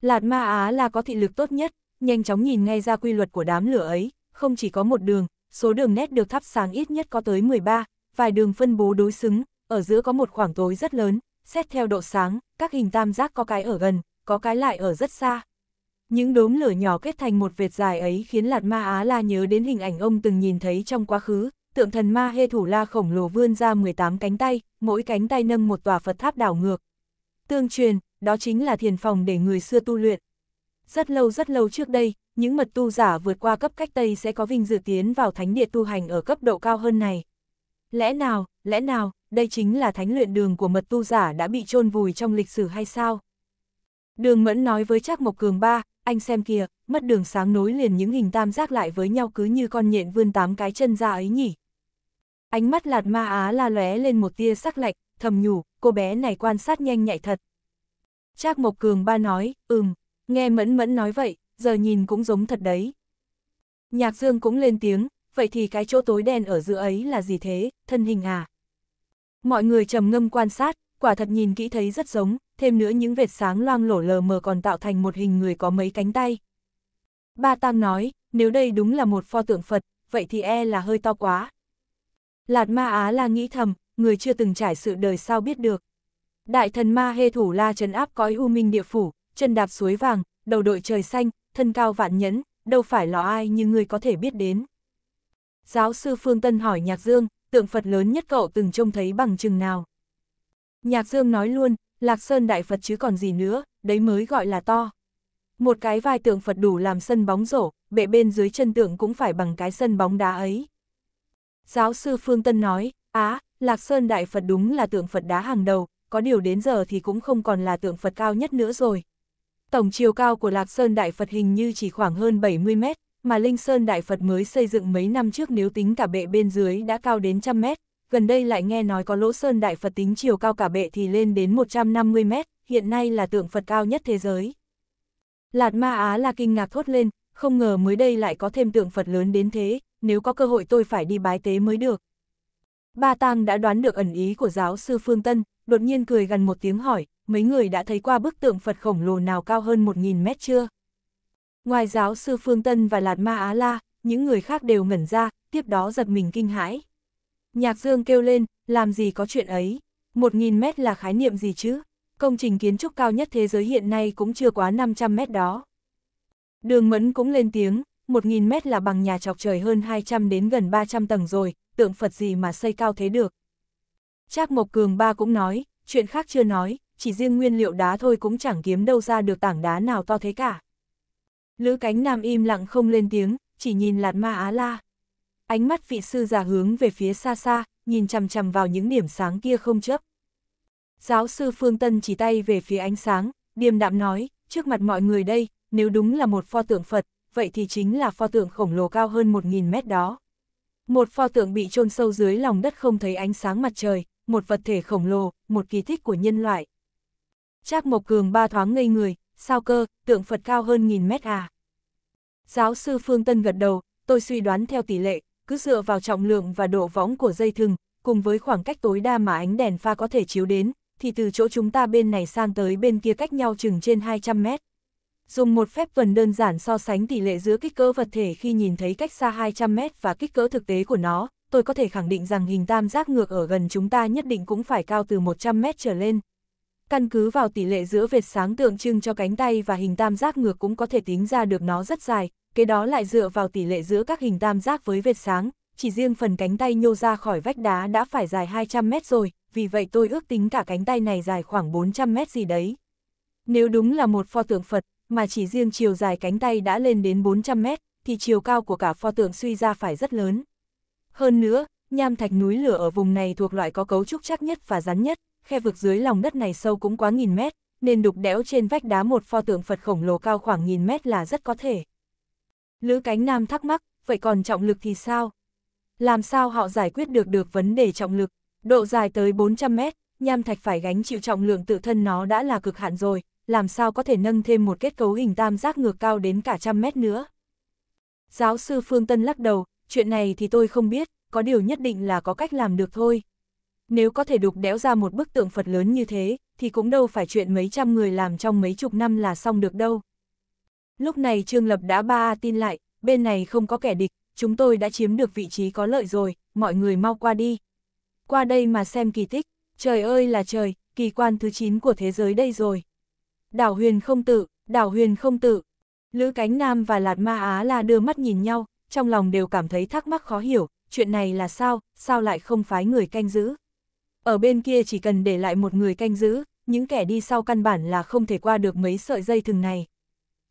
Lạt ma Á là có thị lực tốt nhất, nhanh chóng nhìn ngay ra quy luật của đám lửa ấy, không chỉ có một đường, số đường nét được thắp sáng ít nhất có tới 13, vài đường phân bố đối xứng, ở giữa có một khoảng tối rất lớn, xét theo độ sáng, các hình tam giác có cái ở gần, có cái lại ở rất xa. Những đốm lửa nhỏ kết thành một vệt dài ấy khiến Lạt Ma Á La nhớ đến hình ảnh ông từng nhìn thấy trong quá khứ, tượng thần ma hê thủ la khổng lồ vươn ra 18 cánh tay, mỗi cánh tay nâng một tòa Phật tháp đảo ngược. Tương truyền, đó chính là thiền phòng để người xưa tu luyện. Rất lâu rất lâu trước đây, những mật tu giả vượt qua cấp cách Tây sẽ có vinh dự tiến vào thánh địa tu hành ở cấp độ cao hơn này. Lẽ nào, lẽ nào, đây chính là thánh luyện đường của mật tu giả đã bị chôn vùi trong lịch sử hay sao? Đường Mẫn nói với Trác Mộc Cường ba, anh xem kìa, mất đường sáng nối liền những hình tam giác lại với nhau cứ như con nhện vươn tám cái chân ra ấy nhỉ. Ánh mắt lạt ma á la lóe lên một tia sắc lạnh, thầm nhủ, cô bé này quan sát nhanh nhạy thật. Trác Mộc Cường ba nói, ừm, nghe mẫn mẫn nói vậy, giờ nhìn cũng giống thật đấy. Nhạc Dương cũng lên tiếng, vậy thì cái chỗ tối đen ở giữa ấy là gì thế, thân hình à? Mọi người trầm ngâm quan sát, quả thật nhìn kỹ thấy rất giống, thêm nữa những vệt sáng loang lổ lờ mờ còn tạo thành một hình người có mấy cánh tay, Ba tăng nói, nếu đây đúng là một pho tượng Phật, vậy thì e là hơi to quá. Lạt Ma Á La nghĩ thầm, người chưa từng trải sự đời sao biết được. Đại thần Ma Hê Thủ La trấn áp cõi U Minh địa phủ, chân đạp suối vàng, đầu đội trời xanh, thân cao vạn nhẫn, đâu phải lò ai như người có thể biết đến. Giáo sư Phương Tân hỏi Nhạc Dương, tượng Phật lớn nhất cậu từng trông thấy bằng chừng nào. Nhạc Dương nói luôn, Lạc Sơn Đại Phật chứ còn gì nữa, đấy mới gọi là to. Một cái vai tượng Phật đủ làm sân bóng rổ, bệ bên dưới chân tượng cũng phải bằng cái sân bóng đá ấy. Giáo sư Phương Tân nói, á, Lạc Sơn Đại Phật đúng là tượng Phật đá hàng đầu, có điều đến giờ thì cũng không còn là tượng Phật cao nhất nữa rồi. Tổng chiều cao của Lạc Sơn Đại Phật hình như chỉ khoảng hơn 70 mét, mà Linh Sơn Đại Phật mới xây dựng mấy năm trước nếu tính cả bệ bên dưới đã cao đến trăm mét, gần đây lại nghe nói có lỗ Sơn Đại Phật tính chiều cao cả bệ thì lên đến 150 mét, hiện nay là tượng Phật cao nhất thế giới. Lạt ma á là kinh ngạc thốt lên, không ngờ mới đây lại có thêm tượng Phật lớn đến thế, nếu có cơ hội tôi phải đi bái tế mới được. Ba Tang đã đoán được ẩn ý của giáo sư Phương Tân, đột nhiên cười gần một tiếng hỏi, mấy người đã thấy qua bức tượng Phật khổng lồ nào cao hơn 1.000 mét chưa? Ngoài giáo sư Phương Tân và Lạt Ma Á La, những người khác đều ngẩn ra, tiếp đó giật mình kinh hãi. Nhạc Dương kêu lên, làm gì có chuyện ấy? 1.000 mét là khái niệm gì chứ? công trình kiến trúc cao nhất thế giới hiện nay cũng chưa quá 500 mét đó. Đường Mẫn cũng lên tiếng, 1.000 mét là bằng nhà chọc trời hơn 200 đến gần 300 tầng rồi, tượng Phật gì mà xây cao thế được. Trác Mộc Cường ba cũng nói, chuyện khác chưa nói, chỉ riêng nguyên liệu đá thôi cũng chẳng kiếm đâu ra được tảng đá nào to thế cả. Lữ cánh nam im lặng không lên tiếng, chỉ nhìn lạt ma á la. Ánh mắt vị sư già hướng về phía xa xa, nhìn chằm chằm vào những điểm sáng kia không chấp. Giáo sư Phương Tân chỉ tay về phía ánh sáng, điềm đạm nói, trước mặt mọi người đây, nếu đúng là một pho tượng Phật, vậy thì chính là pho tượng khổng lồ cao hơn 1.000 mét đó. Một pho tượng bị chôn sâu dưới lòng đất không thấy ánh sáng mặt trời, một vật thể khổng lồ, một kỳ tích của nhân loại. Trác Mộc Cường ba thoáng ngây người, sao cơ, tượng Phật cao hơn nghìn mét à? Giáo sư Phương Tân gật đầu, tôi suy đoán theo tỷ lệ, cứ dựa vào trọng lượng và độ võng của dây thừng, cùng với khoảng cách tối đa mà ánh đèn pha có thể chiếu đến, thì từ chỗ chúng ta bên này sang tới bên kia cách nhau chừng trên 200 mét. Dùng một phép tuần đơn giản so sánh tỷ lệ giữa kích cỡ vật thể khi nhìn thấy cách xa 200 mét và kích cỡ thực tế của nó, tôi có thể khẳng định rằng hình tam giác ngược ở gần chúng ta nhất định cũng phải cao từ 100 mét trở lên. Căn cứ vào tỷ lệ giữa vệt sáng tượng trưng cho cánh tay và hình tam giác ngược cũng có thể tính ra được nó rất dài, cái đó lại dựa vào tỷ lệ giữa các hình tam giác với vệt sáng, chỉ riêng phần cánh tay nhô ra khỏi vách đá đã phải dài 200 mét rồi, vì vậy tôi ước tính cả cánh tay này dài khoảng 400 mét gì đấy. Nếu đúng là một pho tượng Phật, mà chỉ riêng chiều dài cánh tay đã lên đến 400 mét, thì chiều cao của cả pho tượng suy ra phải rất lớn. Hơn nữa, nham thạch núi lửa ở vùng này thuộc loại có cấu trúc chắc nhất và rắn nhất, khe vực dưới lòng đất này sâu cũng quá nghìn mét, nên đục đẽo trên vách đá một pho tượng Phật khổng lồ cao khoảng nghìn mét là rất có thể. Lữ Cánh Nam thắc mắc, vậy còn trọng lực thì sao? Làm sao họ giải quyết được được vấn đề trọng lực? Độ dài tới 400 mét, nham thạch phải gánh chịu trọng lượng tự thân nó đã là cực hạn rồi, làm sao có thể nâng thêm một kết cấu hình tam giác ngược cao đến cả trăm mét nữa. Giáo sư Phương Tân lắc đầu, chuyện này thì tôi không biết, có điều nhất định là có cách làm được thôi. Nếu có thể đục đẽo ra một bức tượng Phật lớn như thế, thì cũng đâu phải chuyện mấy trăm người làm trong mấy chục năm là xong được đâu. Lúc này Trương Lập đã ba tin lại, bên này không có kẻ địch, chúng tôi đã chiếm được vị trí có lợi rồi, mọi người mau qua đi, qua đây mà xem kỳ tích, trời ơi là trời, kỳ quan thứ 9 của thế giới đây rồi. Đảo huyền không tự, đảo huyền không tự. Lữ Cánh Nam và Lạt Ma Á là đưa mắt nhìn nhau, trong lòng đều cảm thấy thắc mắc khó hiểu, chuyện này là sao, sao lại không phái người canh giữ. Ở bên kia chỉ cần để lại một người canh giữ, những kẻ đi sau căn bản là không thể qua được mấy sợi dây thừng này.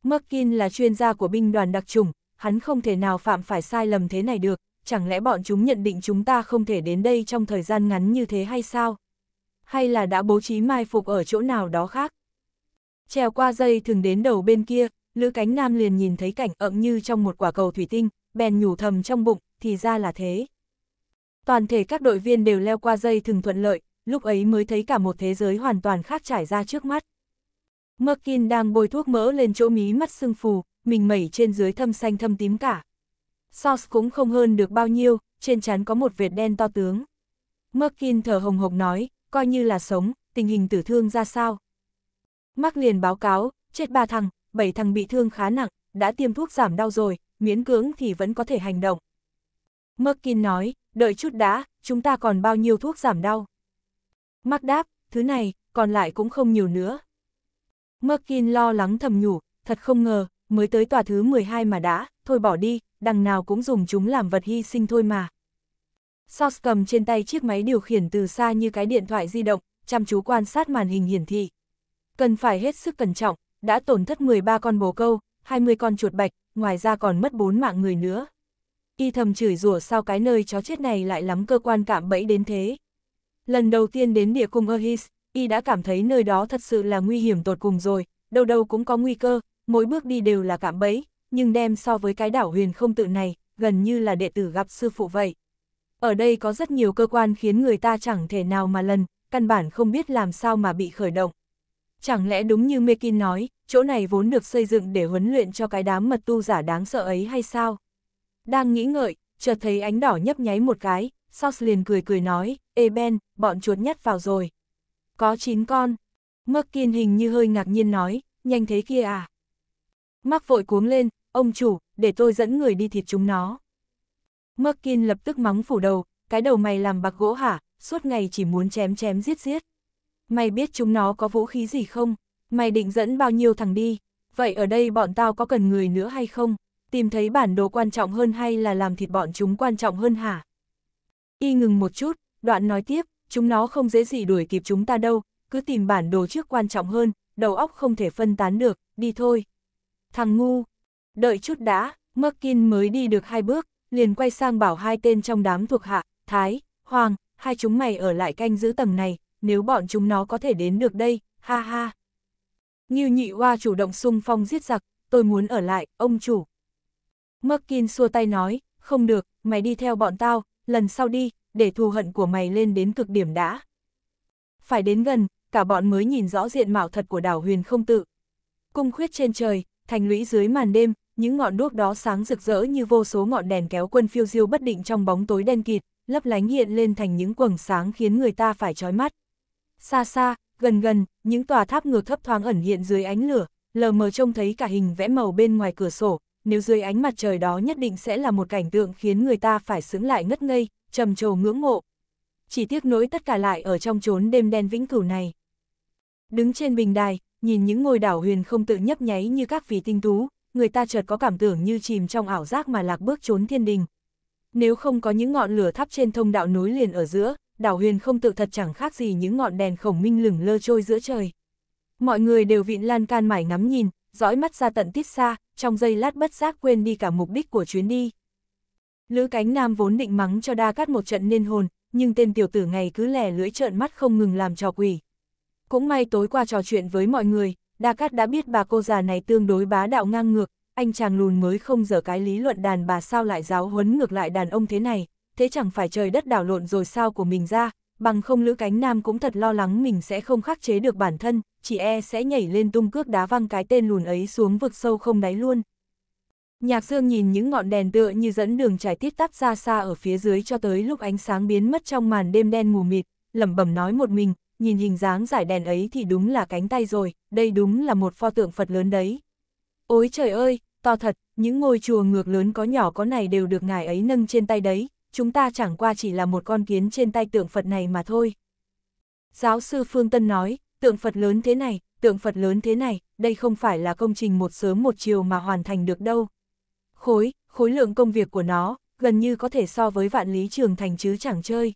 Merkin là chuyên gia của binh đoàn đặc trùng, hắn không thể nào phạm phải sai lầm thế này được, chẳng lẽ bọn chúng nhận định chúng ta không thể đến đây trong thời gian ngắn như thế hay sao? Hay là đã bố trí mai phục ở chỗ nào đó khác? Trèo qua dây thường đến đầu bên kia, Lữ Cánh Nam liền nhìn thấy cảnh ậm như trong một quả cầu thủy tinh, bèn nhủ thầm trong bụng, thì ra là thế. Toàn thể các đội viên đều leo qua dây thường thuận lợi, lúc ấy mới thấy cả một thế giới hoàn toàn khác trải ra trước mắt. Merkin đang bôi thuốc mỡ lên chỗ mí mắt sưng phù, mình mẩy trên dưới thâm xanh thâm tím cả. Sauce cũng không hơn được bao nhiêu, trên trán có một vệt đen to tướng. Merkin thở hồng hộc nói, coi như là sống, tình hình tử thương ra sao. Mắc liền báo cáo, chết ba thằng, bảy thằng bị thương khá nặng, đã tiêm thuốc giảm đau rồi, miễn cưỡng thì vẫn có thể hành động. Merkin nói, đợi chút đã, chúng ta còn bao nhiêu thuốc giảm đau. Mắc đáp, thứ này, còn lại cũng không nhiều nữa. Merkin lo lắng thầm nhủ, thật không ngờ, mới tới tòa thứ 12 mà đã, thôi bỏ đi, đằng nào cũng dùng chúng làm vật hy sinh thôi mà. Sauce cầm trên tay chiếc máy điều khiển từ xa như cái điện thoại di động, chăm chú quan sát màn hình hiển thị. Cần phải hết sức cẩn trọng, đã tổn thất 13 con bồ câu, 20 con chuột bạch, ngoài ra còn mất 4 mạng người nữa. Y thầm chửi rủa sao cái nơi chó chết này lại lắm cơ quan cạm bẫy đến thế. Lần đầu tiên đến địa cung Erhis, Y đã cảm thấy nơi đó thật sự là nguy hiểm tột cùng rồi, đâu đâu cũng có nguy cơ, mỗi bước đi đều là cạm bẫy, nhưng đem so với cái đảo huyền không tự này, gần như là đệ tử gặp sư phụ vậy. Ở đây có rất nhiều cơ quan khiến người ta chẳng thể nào mà lần, căn bản không biết làm sao mà bị khởi động. Chẳng lẽ đúng như Mekin nói, chỗ này vốn được xây dựng để huấn luyện cho cái đám mật tu giả đáng sợ ấy hay sao? Đang nghĩ ngợi, chợt thấy ánh đỏ nhấp nháy một cái, Sauce liền cười cười nói, Ê Ben, bọn chuột nhắt vào rồi. Có 9 con. Mekin hình như hơi ngạc nhiên nói, nhanh thế kia à? Mắc vội cuống lên, ông chủ, để tôi dẫn người đi thịt chúng nó. Merkin lập tức mắng phủ đầu, cái đầu mày làm bạc gỗ hả, suốt ngày chỉ muốn chém chém giết giết. Mày biết chúng nó có vũ khí gì không? Mày định dẫn bao nhiêu thằng đi? Vậy ở đây bọn tao có cần người nữa hay không? Tìm thấy bản đồ quan trọng hơn hay là làm thịt bọn chúng quan trọng hơn hả? Y ngừng một chút, đoạn nói tiếp, chúng nó không dễ gì đuổi kịp chúng ta đâu, cứ tìm bản đồ trước quan trọng hơn, đầu óc không thể phân tán được, đi thôi. Thằng ngu, đợi chút đã, Merkin mới đi được hai bước, liền quay sang bảo hai tên trong đám thuộc hạ, Thái, Hoàng, hai chúng mày ở lại canh giữ tầng này, nếu bọn chúng nó có thể đến được đây, ha ha. Như nhị hoa chủ động xung phong giết giặc, tôi muốn ở lại, ông chủ. Merkin xua tay nói, không được, mày đi theo bọn tao, lần sau đi, để thù hận của mày lên đến cực điểm đã. Phải đến gần, cả bọn mới nhìn rõ diện mạo thật của đảo huyền không tự. Cung khuyết trên trời, thành lũy dưới màn đêm, những ngọn đuốc đó sáng rực rỡ như vô số ngọn đèn kéo quân phiêu diêu bất định trong bóng tối đen kịt, lấp lánh hiện lên thành những quầng sáng khiến người ta phải chói mắt. Xa xa, gần gần, những tòa tháp ngược thấp thoáng ẩn hiện dưới ánh lửa, lờ mờ trông thấy cả hình vẽ màu bên ngoài cửa sổ, nếu dưới ánh mặt trời đó nhất định sẽ là một cảnh tượng khiến người ta phải sững lại ngất ngây, trầm trồ ngưỡng mộ. Chỉ tiếc nỗi tất cả lại ở trong chốn đêm đen vĩnh cửu này. Đứng trên bình đài, nhìn những ngôi đảo huyền không tự nhấp nháy như các vì tinh tú, người ta chợt có cảm tưởng như chìm trong ảo giác mà lạc bước trốn thiên đình. Nếu không có những ngọn lửa thắp trên thông đạo núi liền ở giữa, đảo huyền không tự thật chẳng khác gì những ngọn đèn khổng minh lửng lơ trôi giữa trời. Mọi người đều vịn lan can mải ngắm nhìn, dõi mắt ra tận tít xa, trong giây lát bất giác quên đi cả mục đích của chuyến đi. Lữ cánh nam vốn định mắng cho đa cát một trận nên hồn, nhưng tên tiểu tử ngày cứ lẻ lưỡi trợn mắt không ngừng làm trò quỷ. Cũng may tối qua trò chuyện với mọi người, Đa Cát đã biết bà cô già này tương đối bá đạo ngang ngược, anh chàng lùn mới không dở cái lý luận đàn bà sao lại giáo huấn ngược lại đàn ông thế này, thế chẳng phải trời đất đảo lộn rồi sao của mình ra, bằng không Lữ Cánh Nam cũng thật lo lắng mình sẽ không khắc chế được bản thân, chỉ e sẽ nhảy lên tung cước đá văng cái tên lùn ấy xuống vực sâu không đáy luôn. Nhạc Dương nhìn những ngọn đèn tựa như dẫn đường trải tiết tắp ra xa ở phía dưới cho tới lúc ánh sáng biến mất trong màn đêm đen mù mịt, lẩm bẩm nói một mình, nhìn hình dáng giải đèn ấy thì đúng là cánh tay rồi, đây đúng là một pho tượng Phật lớn đấy. Ôi trời ơi, to thật, những ngôi chùa ngược lớn có nhỏ có này đều được ngài ấy nâng trên tay đấy, chúng ta chẳng qua chỉ là một con kiến trên tay tượng Phật này mà thôi. Giáo sư Phương Tân nói, tượng Phật lớn thế này, tượng Phật lớn thế này, đây không phải là công trình một sớm một chiều mà hoàn thành được đâu. Khối, khối lượng công việc của nó, gần như có thể so với vạn lý trường thành chứ chẳng chơi.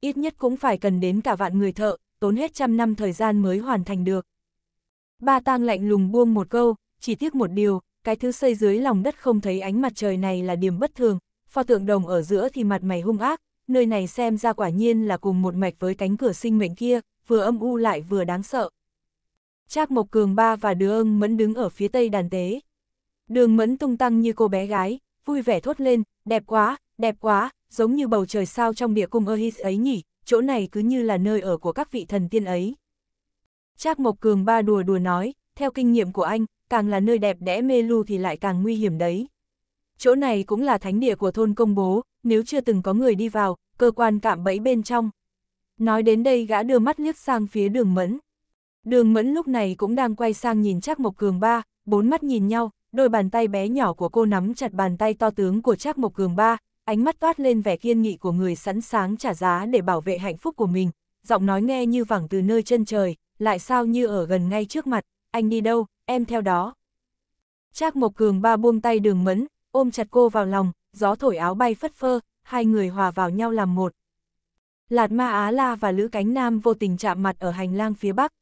Ít nhất cũng phải cần đến cả vạn người thợ, tốn hết trăm năm thời gian mới hoàn thành được. Ba tang lạnh lùng buông một câu, chỉ tiếc một điều, cái thứ xây dưới lòng đất không thấy ánh mặt trời này là điểm bất thường, pho tượng đồng ở giữa thì mặt mày hung ác, nơi này xem ra quả nhiên là cùng một mạch với cánh cửa sinh mệnh kia, vừa âm u lại vừa đáng sợ. Trác Mộc Cường ba và đứa ưng mẫn đứng ở phía tây đàn tế. Đường mẫn tung tăng như cô bé gái, vui vẻ thốt lên, đẹp quá, đẹp quá, giống như bầu trời sao trong địa cung Öhis ấy nhỉ, chỗ này cứ như là nơi ở của các vị thần tiên ấy. Trác Mộc Cường ba đùa đùa nói, theo kinh nghiệm của anh, càng là nơi đẹp đẽ mê lu thì lại càng nguy hiểm đấy. Chỗ này cũng là thánh địa của thôn công bố, nếu chưa từng có người đi vào, cơ quan cạm bẫy bên trong. Nói đến đây gã đưa mắt liếc sang phía đường mẫn. Đường mẫn lúc này cũng đang quay sang nhìn Trác Mộc Cường ba, bốn mắt nhìn nhau, đôi bàn tay bé nhỏ của cô nắm chặt bàn tay to tướng của Trác Mộc Cường ba, ánh mắt toát lên vẻ kiên nghị của người sẵn sáng trả giá để bảo vệ hạnh phúc của mình, giọng nói nghe như vẳng từ nơi chân trời, lại sao như ở gần ngay trước mặt, anh đi đâu, em theo đó. Trác Mộc Cường ba buông tay đường mẫn, ôm chặt cô vào lòng, gió thổi áo bay phất phơ, hai người hòa vào nhau làm một. Lạt Ma Á La và Lữ Cánh Nam vô tình chạm mặt ở hành lang phía bắc.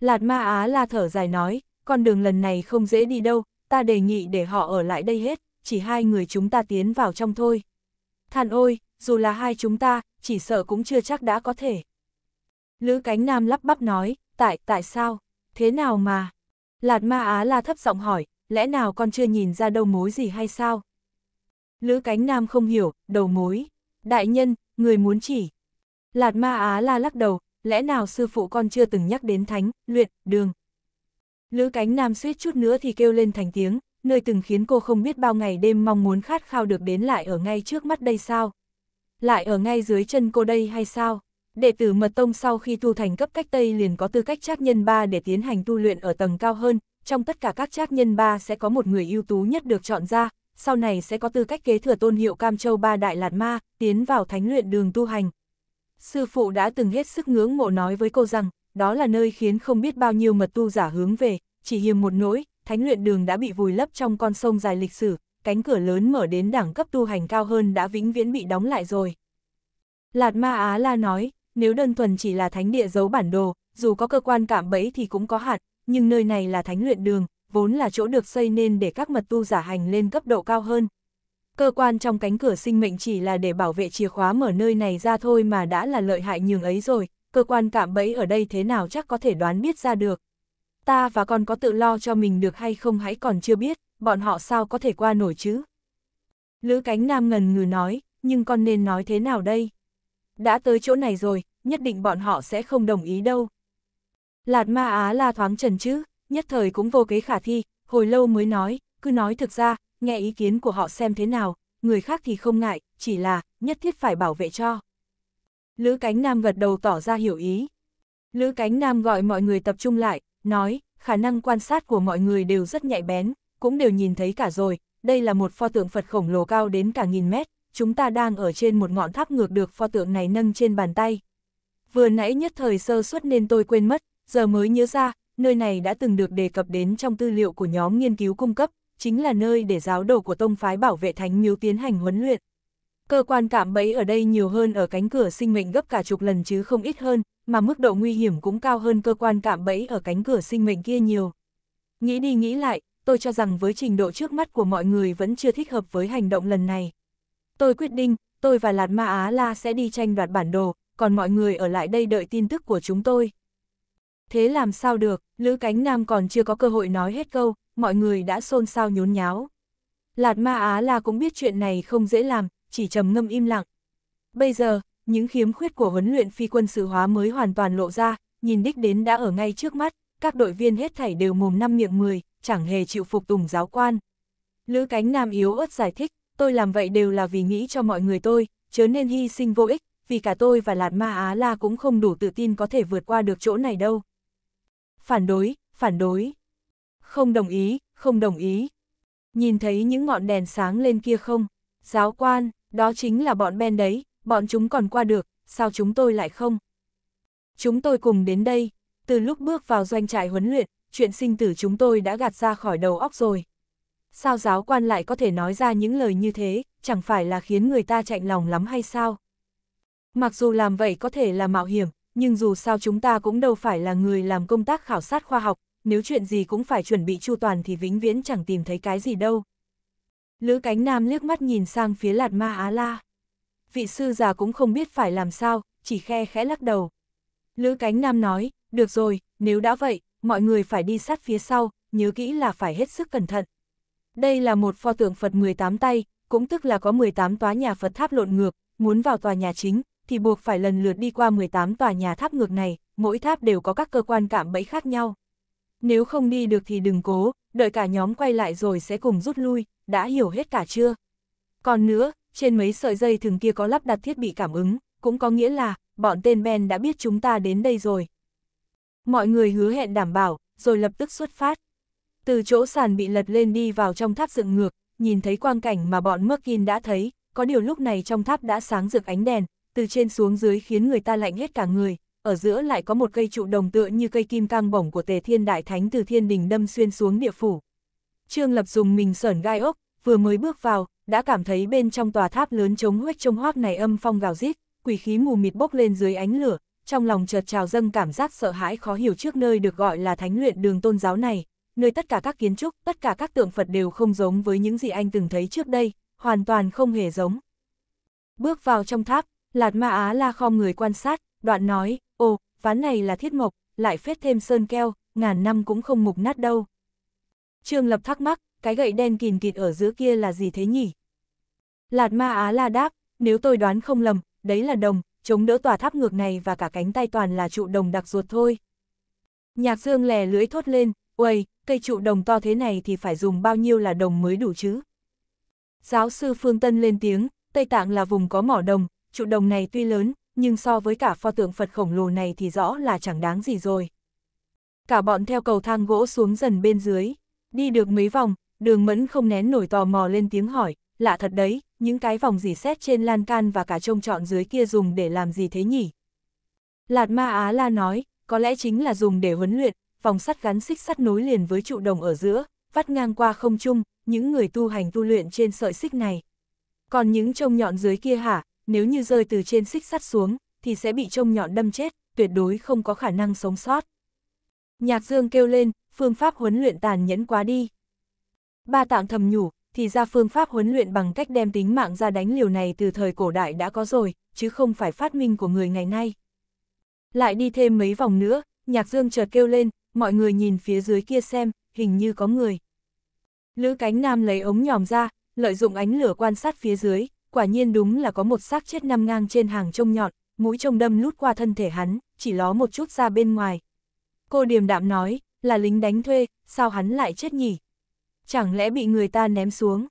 Lạt Ma Á La thở dài nói, con đường lần này không dễ đi đâu, ta đề nghị để họ ở lại đây hết, chỉ hai người chúng ta tiến vào trong thôi than ôi, dù là hai chúng ta, chỉ sợ cũng chưa chắc đã có thể. Lữ cánh nam lắp bắp nói, tại, tại sao, thế nào mà? Lạt ma á la thấp giọng hỏi, lẽ nào con chưa nhìn ra đầu mối gì hay sao? Lữ cánh nam không hiểu, đầu mối. Đại nhân, người muốn chỉ. Lạt ma á la lắc đầu, lẽ nào sư phụ con chưa từng nhắc đến thánh, luyện, đường. Lữ cánh nam suýt chút nữa thì kêu lên thành tiếng, nơi từng khiến cô không biết bao ngày đêm mong muốn khát khao được đến lại ở ngay trước mắt đây sao? Lại ở ngay dưới chân cô đây hay sao? Đệ tử Mật Tông sau khi tu thành cấp cách Tây liền có tư cách trác nhân ba để tiến hành tu luyện ở tầng cao hơn, trong tất cả các trác nhân ba sẽ có một người ưu tú nhất được chọn ra, sau này sẽ có tư cách kế thừa tôn hiệu Cam Châu Ba Đại Lạt Ma, tiến vào thánh luyện đường tu hành. Sư phụ đã từng hết sức ngưỡng mộ nói với cô rằng, đó là nơi khiến không biết bao nhiêu mật tu giả hướng về, chỉ hiềm một nỗi, thánh luyện đường đã bị vùi lấp trong con sông dài lịch sử, cánh cửa lớn mở đến đẳng cấp tu hành cao hơn đã vĩnh viễn bị đóng lại rồi. Lạt Ma Á La nói, nếu đơn thuần chỉ là thánh địa giấu bản đồ, dù có cơ quan cạm bẫy thì cũng có hạt, nhưng nơi này là thánh luyện đường, vốn là chỗ được xây nên để các mật tu giả hành lên cấp độ cao hơn. Cơ quan trong cánh cửa sinh mệnh chỉ là để bảo vệ chìa khóa mở nơi này ra thôi mà đã là lợi hại nhường ấy rồi, cơ quan cạm bẫy ở đây thế nào chắc có thể đoán biết ra được ta và con có tự lo cho mình được hay không hãy còn chưa biết, bọn họ sao có thể qua nổi chứ? Lữ cánh nam ngần ngừ nói, nhưng con nên nói thế nào đây? Đã tới chỗ này rồi, nhất định bọn họ sẽ không đồng ý đâu. Lạt ma á la thoáng trần chứ, nhất thời cũng vô kế khả thi, hồi lâu mới nói, cứ nói thực ra, nghe ý kiến của họ xem thế nào, người khác thì không ngại, chỉ là, nhất thiết phải bảo vệ cho. Lữ cánh nam gật đầu tỏ ra hiểu ý. Lữ cánh nam gọi mọi người tập trung lại, nói, khả năng quan sát của mọi người đều rất nhạy bén, cũng đều nhìn thấy cả rồi, đây là một pho tượng Phật khổng lồ cao đến cả nghìn mét, chúng ta đang ở trên một ngọn tháp ngược được pho tượng này nâng trên bàn tay. Vừa nãy nhất thời sơ suất nên tôi quên mất, giờ mới nhớ ra, nơi này đã từng được đề cập đến trong tư liệu của nhóm nghiên cứu cung cấp, chính là nơi để giáo đồ của tông phái bảo vệ thánh miếu tiến hành huấn luyện. Cơ quan cạm bẫy ở đây nhiều hơn ở cánh cửa sinh mệnh gấp cả chục lần chứ không ít hơn, mà mức độ nguy hiểm cũng cao hơn cơ quan cạm bẫy ở cánh cửa sinh mệnh kia nhiều. Nghĩ đi nghĩ lại, tôi cho rằng với trình độ trước mắt của mọi người vẫn chưa thích hợp với hành động lần này. Tôi quyết định, tôi và Lạt Ma Á La sẽ đi tranh đoạt bản đồ, còn mọi người ở lại đây đợi tin tức của chúng tôi. Thế làm sao được, Lữ Cánh Nam còn chưa có cơ hội nói hết câu, mọi người đã xôn xao nhốn nháo. Lạt Ma Á La cũng biết chuyện này không dễ làm, chỉ trầm ngâm im lặng. Bây giờ, những khiếm khuyết của huấn luyện phi quân sự hóa mới hoàn toàn lộ ra, nhìn đích đến đã ở ngay trước mắt, các đội viên hết thảy đều mồm năm miệng 10, chẳng hề chịu phục tùng giáo quan. Lữ cánh nam yếu ớt giải thích, tôi làm vậy đều là vì nghĩ cho mọi người tôi, chớ nên hy sinh vô ích, vì cả tôi và Lạt Ma Á La cũng không đủ tự tin có thể vượt qua được chỗ này đâu. Phản đối, phản đối. Không đồng ý, không đồng ý. Nhìn thấy những ngọn đèn sáng lên kia không? Giáo quan, đó chính là bọn Ben đấy, bọn chúng còn qua được, sao chúng tôi lại không? Chúng tôi cùng đến đây, từ lúc bước vào doanh trại huấn luyện, chuyện sinh tử chúng tôi đã gạt ra khỏi đầu óc rồi. Sao giáo quan lại có thể nói ra những lời như thế, chẳng phải là khiến người ta chạy lòng lắm hay sao? Mặc dù làm vậy có thể là mạo hiểm, nhưng dù sao chúng ta cũng đâu phải là người làm công tác khảo sát khoa học, nếu chuyện gì cũng phải chuẩn bị chu toàn thì vĩnh viễn chẳng tìm thấy cái gì đâu. Lữ cánh nam liếc mắt nhìn sang phía lạt ma á la. Vị sư già cũng không biết phải làm sao, chỉ khe khẽ lắc đầu. Lữ cánh nam nói, được rồi, nếu đã vậy, mọi người phải đi sát phía sau, nhớ kỹ là phải hết sức cẩn thận. Đây là một pho tượng Phật 18 tay, cũng tức là có 18 tòa nhà Phật tháp lộn ngược, muốn vào tòa nhà chính, thì buộc phải lần lượt đi qua 18 tòa nhà tháp ngược này, mỗi tháp đều có các cơ quan cạm bẫy khác nhau. Nếu không đi được thì đừng cố, đợi cả nhóm quay lại rồi sẽ cùng rút lui, đã hiểu hết cả chưa? Còn nữa, trên mấy sợi dây thường kia có lắp đặt thiết bị cảm ứng, cũng có nghĩa là, bọn tên Ben đã biết chúng ta đến đây rồi. Mọi người hứa hẹn đảm bảo, rồi lập tức xuất phát. Từ chỗ sàn bị lật lên đi vào trong tháp dựng ngược, nhìn thấy quang cảnh mà bọn Merkin đã thấy, có điều lúc này trong tháp đã sáng rực ánh đèn, từ trên xuống dưới khiến người ta lạnh hết cả người, ở giữa lại có một cây trụ đồng tựa như cây kim cang bổng của tề thiên đại thánh từ thiên đình đâm xuyên xuống địa phủ. Trương Lập dùng mình sởn gai ốc, vừa mới bước vào, đã cảm thấy bên trong tòa tháp lớn chống huếch trông hoác này âm phong gào rít, quỷ khí mù mịt bốc lên dưới ánh lửa, trong lòng chợt trào dâng cảm giác sợ hãi khó hiểu trước nơi được gọi là thánh luyện đường tôn giáo này, nơi tất cả các kiến trúc, tất cả các tượng Phật đều không giống với những gì anh từng thấy trước đây, hoàn toàn không hề giống. Bước vào trong tháp, Lạt Ma Á La khom người quan sát, đoạn nói, Ồ, ván này là thiết mộc, lại phết thêm sơn keo, ngàn năm cũng không mục nát đâu. Trương Lập thắc mắc, cái gậy đen kìn kịt ở giữa kia là gì thế nhỉ? Lạt ma á la đáp, nếu tôi đoán không lầm, đấy là đồng, chống đỡ tòa tháp ngược này và cả cánh tay toàn là trụ đồng đặc ruột thôi. Nhạc dương lè lưỡi thốt lên, uầy, cây trụ đồng to thế này thì phải dùng bao nhiêu là đồng mới đủ chứ? Giáo sư Phương Tân lên tiếng, Tây Tạng là vùng có mỏ đồng, trụ đồng này tuy lớn, nhưng so với cả pho tượng Phật khổng lồ này thì rõ là chẳng đáng gì rồi. Cả bọn theo cầu thang gỗ xuống dần bên dưới, đi được mấy vòng, đường mẫn không nén nổi tò mò lên tiếng hỏi, lạ thật đấy, những cái vòng dì xét trên lan can và cả trông trọn dưới kia dùng để làm gì thế nhỉ? Lạt Ma Á La nói, có lẽ chính là dùng để huấn luyện, vòng sắt gắn xích sắt nối liền với trụ đồng ở giữa, vắt ngang qua không trung, những người tu hành tu luyện trên sợi xích này. Còn những trông nhọn dưới kia hả, nếu như rơi từ trên xích sắt xuống, thì sẽ bị trông nhọn đâm chết, tuyệt đối không có khả năng sống sót. Nhạc Dương kêu lên, phương pháp huấn luyện tàn nhẫn quá đi. Ba tạng thầm nhủ, thì ra phương pháp huấn luyện bằng cách đem tính mạng ra đánh liều này từ thời cổ đại đã có rồi, chứ không phải phát minh của người ngày nay. Lại đi thêm mấy vòng nữa, Nhạc Dương chợt kêu lên, mọi người nhìn phía dưới kia xem, hình như có người. Lữ cánh nam lấy ống nhòm ra, lợi dụng ánh lửa quan sát phía dưới, quả nhiên đúng là có một xác chết nằm ngang trên hàng trông nhọn, mũi trông đâm lút qua thân thể hắn, chỉ ló một chút ra bên ngoài. Cô điềm đạm nói, là lính đánh thuê, sao hắn lại chết nhỉ? Chẳng lẽ bị người ta ném xuống?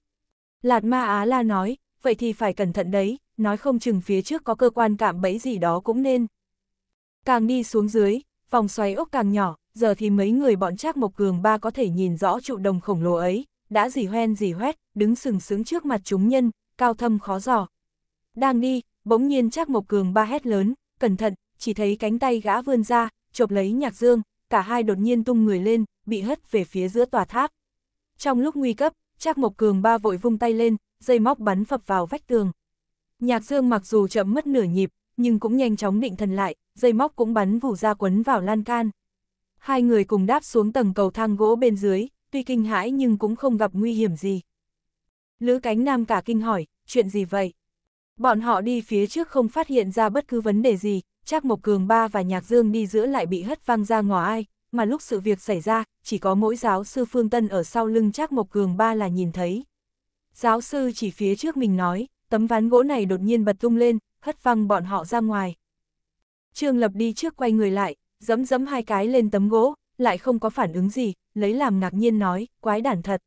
Lạt ma Á la nói, vậy thì phải cẩn thận đấy, nói không chừng phía trước có cơ quan cạm bẫy gì đó cũng nên. Càng đi xuống dưới, vòng xoáy ốc càng nhỏ, giờ thì mấy người bọn Trác Mộc Cường ba có thể nhìn rõ trụ đồng khổng lồ ấy, đã dì hoen dì hoét, đứng sừng sững trước mặt chúng nhân, cao thâm khó dò. Đang đi, bỗng nhiên Trác Mộc Cường ba hét lớn, cẩn thận, chỉ thấy cánh tay gã vươn ra, chộp lấy Nhạc Dương, cả hai đột nhiên tung người lên, bị hất về phía giữa tòa tháp. Trong lúc nguy cấp, Trác Mộc Cường ba vội vung tay lên, dây móc bắn phập vào vách tường. Nhạc Dương mặc dù chậm mất nửa nhịp, nhưng cũng nhanh chóng định thần lại, dây móc cũng bắn vù ra quấn vào lan can. Hai người cùng đáp xuống tầng cầu thang gỗ bên dưới, tuy kinh hãi nhưng cũng không gặp nguy hiểm gì. Lữ cánh nam cả kinh hỏi, chuyện gì vậy? Bọn họ đi phía trước không phát hiện ra bất cứ vấn đề gì, Trác Mộc Cường Ba và Nhạc Dương đi giữa lại bị hất văng ra ngoài, mà lúc sự việc xảy ra, chỉ có mỗi giáo sư Phương Tân ở sau lưng Trác Mộc Cường Ba là nhìn thấy. Giáo sư chỉ phía trước mình nói, tấm ván gỗ này đột nhiên bật tung lên, hất văng bọn họ ra ngoài. Trương Lập đi trước quay người lại, giẫm giẫm hai cái lên tấm gỗ, lại không có phản ứng gì, lấy làm ngạc nhiên nói, quái đản thật.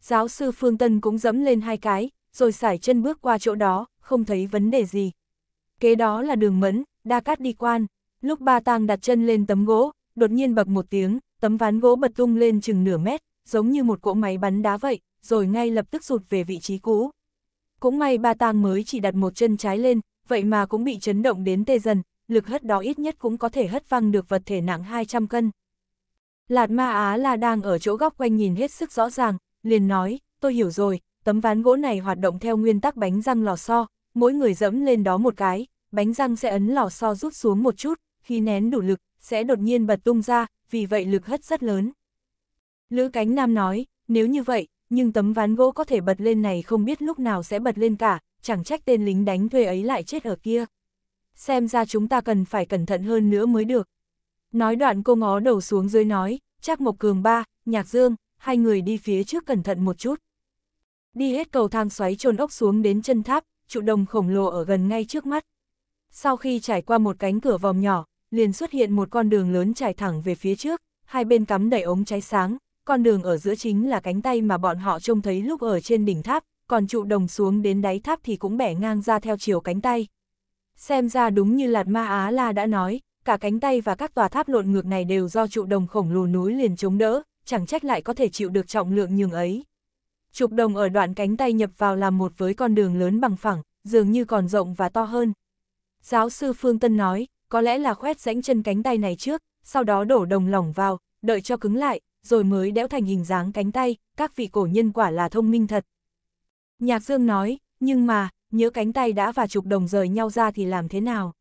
Giáo sư Phương Tân cũng giẫm lên hai cái, rồi sải chân bước qua chỗ đó, không thấy vấn đề gì. Kế đó là đường mẫn, đa cát đi quan, lúc ba tang đặt chân lên tấm gỗ, đột nhiên bập một tiếng, tấm ván gỗ bật tung lên chừng nửa mét, giống như một cỗ máy bắn đá vậy, rồi ngay lập tức rụt về vị trí cũ. Cũng may ba tang mới chỉ đặt một chân trái lên, vậy mà cũng bị chấn động đến tê dần, lực hất đó ít nhất cũng có thể hất văng được vật thể nặng 200 cân. Lạt ma Á là đang ở chỗ góc quanh nhìn hết sức rõ ràng, liền nói, tôi hiểu rồi, tấm ván gỗ này hoạt động theo nguyên tắc bánh răng lò xo, mỗi người dẫm lên đó một cái, bánh răng sẽ ấn lò xo rút xuống một chút, khi nén đủ lực, sẽ đột nhiên bật tung ra, vì vậy lực hất rất lớn. Lữ Cánh Nam nói, nếu như vậy, nhưng tấm ván gỗ có thể bật lên này không biết lúc nào sẽ bật lên cả, chẳng trách tên lính đánh thuê ấy lại chết ở kia. Xem ra chúng ta cần phải cẩn thận hơn nữa mới được. Nói đoạn cô ngó đầu xuống dưới nói, chắc Mộc Cường ba, Nhạc Dương, hai người đi phía trước cẩn thận một chút đi hết cầu thang xoáy trôn ốc xuống đến chân tháp, trụ đồng khổng lồ ở gần ngay trước mắt. Sau khi trải qua một cánh cửa vòng nhỏ, liền xuất hiện một con đường lớn trải thẳng về phía trước, hai bên cắm đầy ống cháy sáng, con đường ở giữa chính là cánh tay mà bọn họ trông thấy lúc ở trên đỉnh tháp, còn trụ đồng xuống đến đáy tháp thì cũng bẻ ngang ra theo chiều cánh tay. Xem ra đúng như Lạt Ma Á La đã nói, cả cánh tay và các tòa tháp lộn ngược này đều do trụ đồng khổng lồ núi liền chống đỡ, chẳng trách lại có thể chịu được trọng lượng nhường ấy. Trục đồng ở đoạn cánh tay nhập vào làm một với con đường lớn bằng phẳng, dường như còn rộng và to hơn. Giáo sư Phương Tân nói, có lẽ là khoét rãnh chân cánh tay này trước, sau đó đổ đồng lỏng vào, đợi cho cứng lại, rồi mới đẽo thành hình dáng cánh tay, các vị cổ nhân quả là thông minh thật. Nhạc Dương nói, nhưng mà, nhớ cánh tay đã và trục đồng rời nhau ra thì làm thế nào?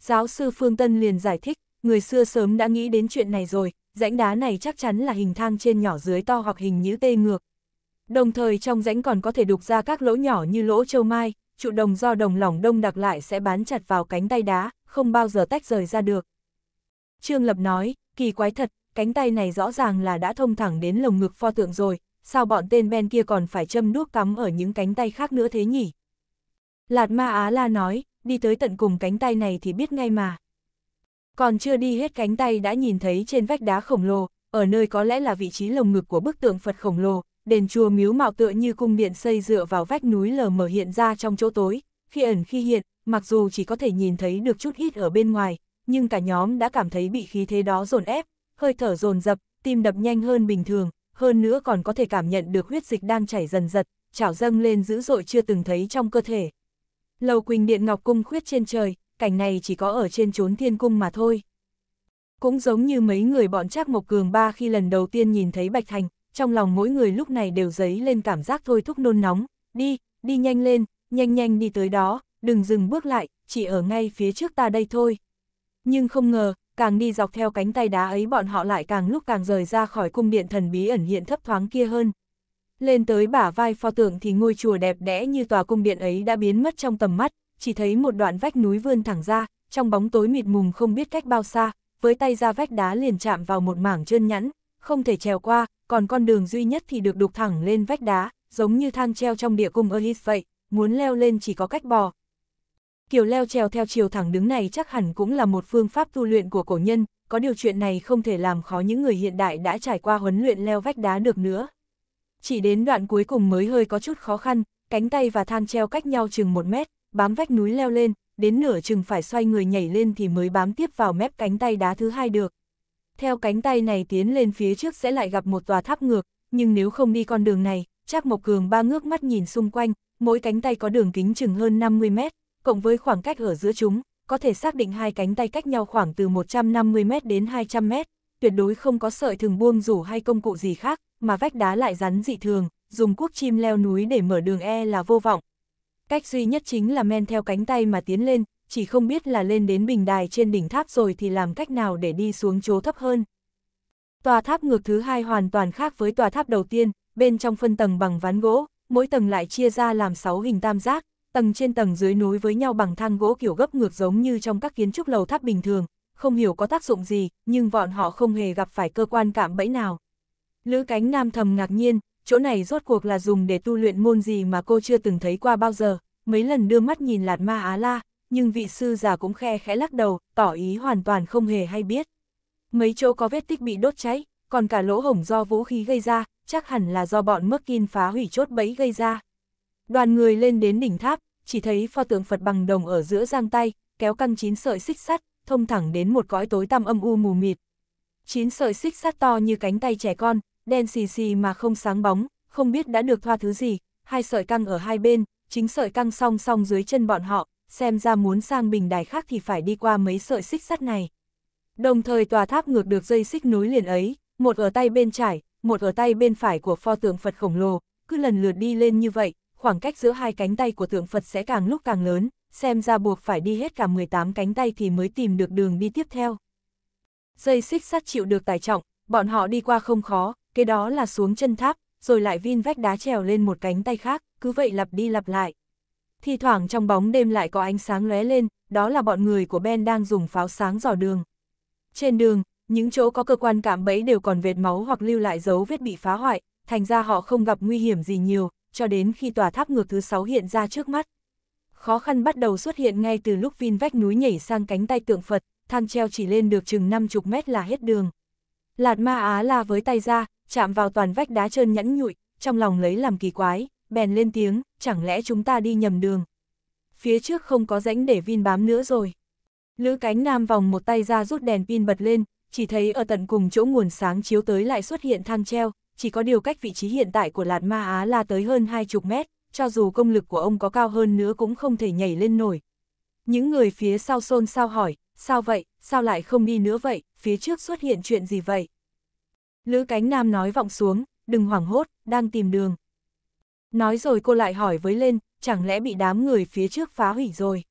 Giáo sư Phương Tân liền giải thích, người xưa sớm đã nghĩ đến chuyện này rồi, rãnh đá này chắc chắn là hình thang trên nhỏ dưới to hoặc hình như tê ngược, Đồng thời trong rãnh còn có thể đục ra các lỗ nhỏ như lỗ châu mai, trụ đồng do đồng lỏng đông đặc lại sẽ bám chặt vào cánh tay đá, không bao giờ tách rời ra được. Trương Lập nói, kỳ quái thật, cánh tay này rõ ràng là đã thông thẳng đến lồng ngực pho tượng rồi, sao bọn tên Ben kia còn phải châm đuốc cắm ở những cánh tay khác nữa thế nhỉ? Lạt Ma Á La nói, đi tới tận cùng cánh tay này thì biết ngay mà. Còn chưa đi hết cánh tay đã nhìn thấy trên vách đá khổng lồ, ở nơi có lẽ là vị trí lồng ngực của bức tượng Phật khổng lồ, đền chùa miếu mạo tựa như cung điện xây dựa vào vách núi lờ mở hiện ra trong chỗ tối, khi ẩn khi hiện, mặc dù chỉ có thể nhìn thấy được chút ít ở bên ngoài, nhưng cả nhóm đã cảm thấy bị khí thế đó dồn ép, hơi thở dồn dập, tim đập nhanh hơn bình thường, hơn nữa còn có thể cảm nhận được huyết dịch đang chảy dần dật, trào dâng lên dữ dội chưa từng thấy trong cơ thể. Lầu Quỳnh Điện Ngọc Cung khuyết trên trời, cảnh này chỉ có ở trên chốn thiên cung mà thôi. Cũng giống như mấy người bọn Trác Mộc Cường ba khi lần đầu tiên nhìn thấy Bạch Thành, trong lòng mỗi người lúc này đều dấy lên cảm giác thôi thúc nôn nóng, đi, đi nhanh lên, nhanh nhanh đi tới đó, đừng dừng bước lại, chỉ ở ngay phía trước ta đây thôi. Nhưng không ngờ, càng đi dọc theo cánh tay đá ấy bọn họ lại càng lúc càng rời ra khỏi cung điện thần bí ẩn hiện thấp thoáng kia hơn. Lên tới bả vai pho tượng thì ngôi chùa đẹp đẽ như tòa cung điện ấy đã biến mất trong tầm mắt, chỉ thấy một đoạn vách núi vươn thẳng ra, trong bóng tối mịt mùng không biết cách bao xa, với tay ra vách đá liền chạm vào một mảng trơn nhẵn, không thể trèo qua, còn con đường duy nhất thì được đục thẳng lên vách đá, giống như thang treo trong địa cung Elis vậy, muốn leo lên chỉ có cách bò. Kiểu leo trèo theo chiều thẳng đứng này chắc hẳn cũng là một phương pháp tu luyện của cổ nhân, có điều chuyện này không thể làm khó những người hiện đại đã trải qua huấn luyện leo vách đá được nữa. Chỉ đến đoạn cuối cùng mới hơi có chút khó khăn, cánh tay và thang treo cách nhau chừng một mét, bám vách núi leo lên, đến nửa chừng phải xoay người nhảy lên thì mới bám tiếp vào mép cánh tay đá thứ hai được theo cánh tay này tiến lên phía trước sẽ lại gặp một tòa tháp ngược, nhưng nếu không đi con đường này, Trác Mộc Cường ba ngước mắt nhìn xung quanh, mỗi cánh tay có đường kính chừng hơn 50 mét, cộng với khoảng cách ở giữa chúng, có thể xác định hai cánh tay cách nhau khoảng từ 150 mét đến 200 mét, tuyệt đối không có sợi thường buông rủ hay công cụ gì khác, mà vách đá lại rắn dị thường, dùng cuốc chim leo núi để mở đường e là vô vọng. Cách duy nhất chính là men theo cánh tay mà tiến lên, chỉ không biết là lên đến bình đài trên đỉnh tháp rồi thì làm cách nào để đi xuống chỗ thấp hơn. Tòa tháp ngược thứ hai hoàn toàn khác với tòa tháp đầu tiên, bên trong phân tầng bằng ván gỗ, mỗi tầng lại chia ra làm 6 hình tam giác, tầng trên tầng dưới nối với nhau bằng thang gỗ kiểu gấp ngược giống như trong các kiến trúc lầu tháp bình thường, không hiểu có tác dụng gì, nhưng bọn họ không hề gặp phải cơ quan cạm bẫy nào. Lữ cánh nam thầm ngạc nhiên, chỗ này rốt cuộc là dùng để tu luyện môn gì mà cô chưa từng thấy qua bao giờ, mấy lần đưa mắt nhìn lạt ma á la, nhưng vị sư già cũng khe khẽ lắc đầu, tỏ ý hoàn toàn không hề hay biết. Mấy chỗ có vết tích bị đốt cháy, còn cả lỗ hổng do vũ khí gây ra, chắc hẳn là do bọn Merkin phá hủy chốt bẫy gây ra. Đoàn người lên đến đỉnh tháp, chỉ thấy pho tượng Phật bằng đồng ở giữa giang tay, kéo căng chín sợi xích sắt, thông thẳng đến một cõi tối tăm âm u mù mịt. Chín sợi xích sắt to như cánh tay trẻ con, đen xì xì mà không sáng bóng, không biết đã được thoa thứ gì, hai sợi căng ở hai bên, chính sợi căng song song dưới chân bọn họ, xem ra muốn sang bình đài khác thì phải đi qua mấy sợi xích sắt này. Đồng thời tòa tháp ngược được dây xích nối liền ấy, một ở tay bên trái, một ở tay bên phải của pho tượng Phật khổng lồ, cứ lần lượt đi lên như vậy, khoảng cách giữa hai cánh tay của tượng Phật sẽ càng lúc càng lớn, xem ra buộc phải đi hết cả 18 cánh tay thì mới tìm được đường đi tiếp theo. Dây xích sắt chịu được tải trọng, bọn họ đi qua không khó, kế đó là xuống chân tháp, rồi lại vin vách đá trèo lên một cánh tay khác, cứ vậy lặp đi lặp lại thi thoảng trong bóng đêm lại có ánh sáng lóe lên, đó là bọn người của Ben đang dùng pháo sáng dò đường. Trên đường, những chỗ có cơ quan cảm bẫy đều còn vệt máu hoặc lưu lại dấu vết bị phá hoại, thành ra họ không gặp nguy hiểm gì nhiều, cho đến khi tòa tháp ngược thứ 6 hiện ra trước mắt. Khó khăn bắt đầu xuất hiện ngay từ lúc Vin vách núi nhảy sang cánh tay tượng Phật, thang treo chỉ lên được chừng 50 mét là hết đường. Lạt ma á la với tay ra, chạm vào toàn vách đá trơn nhẵn nhụi, trong lòng lấy làm kỳ quái, bèn lên tiếng, chẳng lẽ chúng ta đi nhầm đường. Phía trước không có rãnh để Vin bám nữa rồi. Lữ cánh nam vòng một tay ra rút đèn pin bật lên, chỉ thấy ở tận cùng chỗ nguồn sáng chiếu tới lại xuất hiện thang treo, chỉ có điều cách vị trí hiện tại của Lạt Ma Á là tới hơn hai chục mét, cho dù công lực của ông có cao hơn nữa cũng không thể nhảy lên nổi. Những người phía sau xôn sao hỏi, sao vậy, sao lại không đi nữa vậy, phía trước xuất hiện chuyện gì vậy? Lữ cánh nam nói vọng xuống, đừng hoảng hốt, đang tìm đường. Nói rồi cô lại hỏi với lên, chẳng lẽ bị đám người phía trước phá hủy rồi?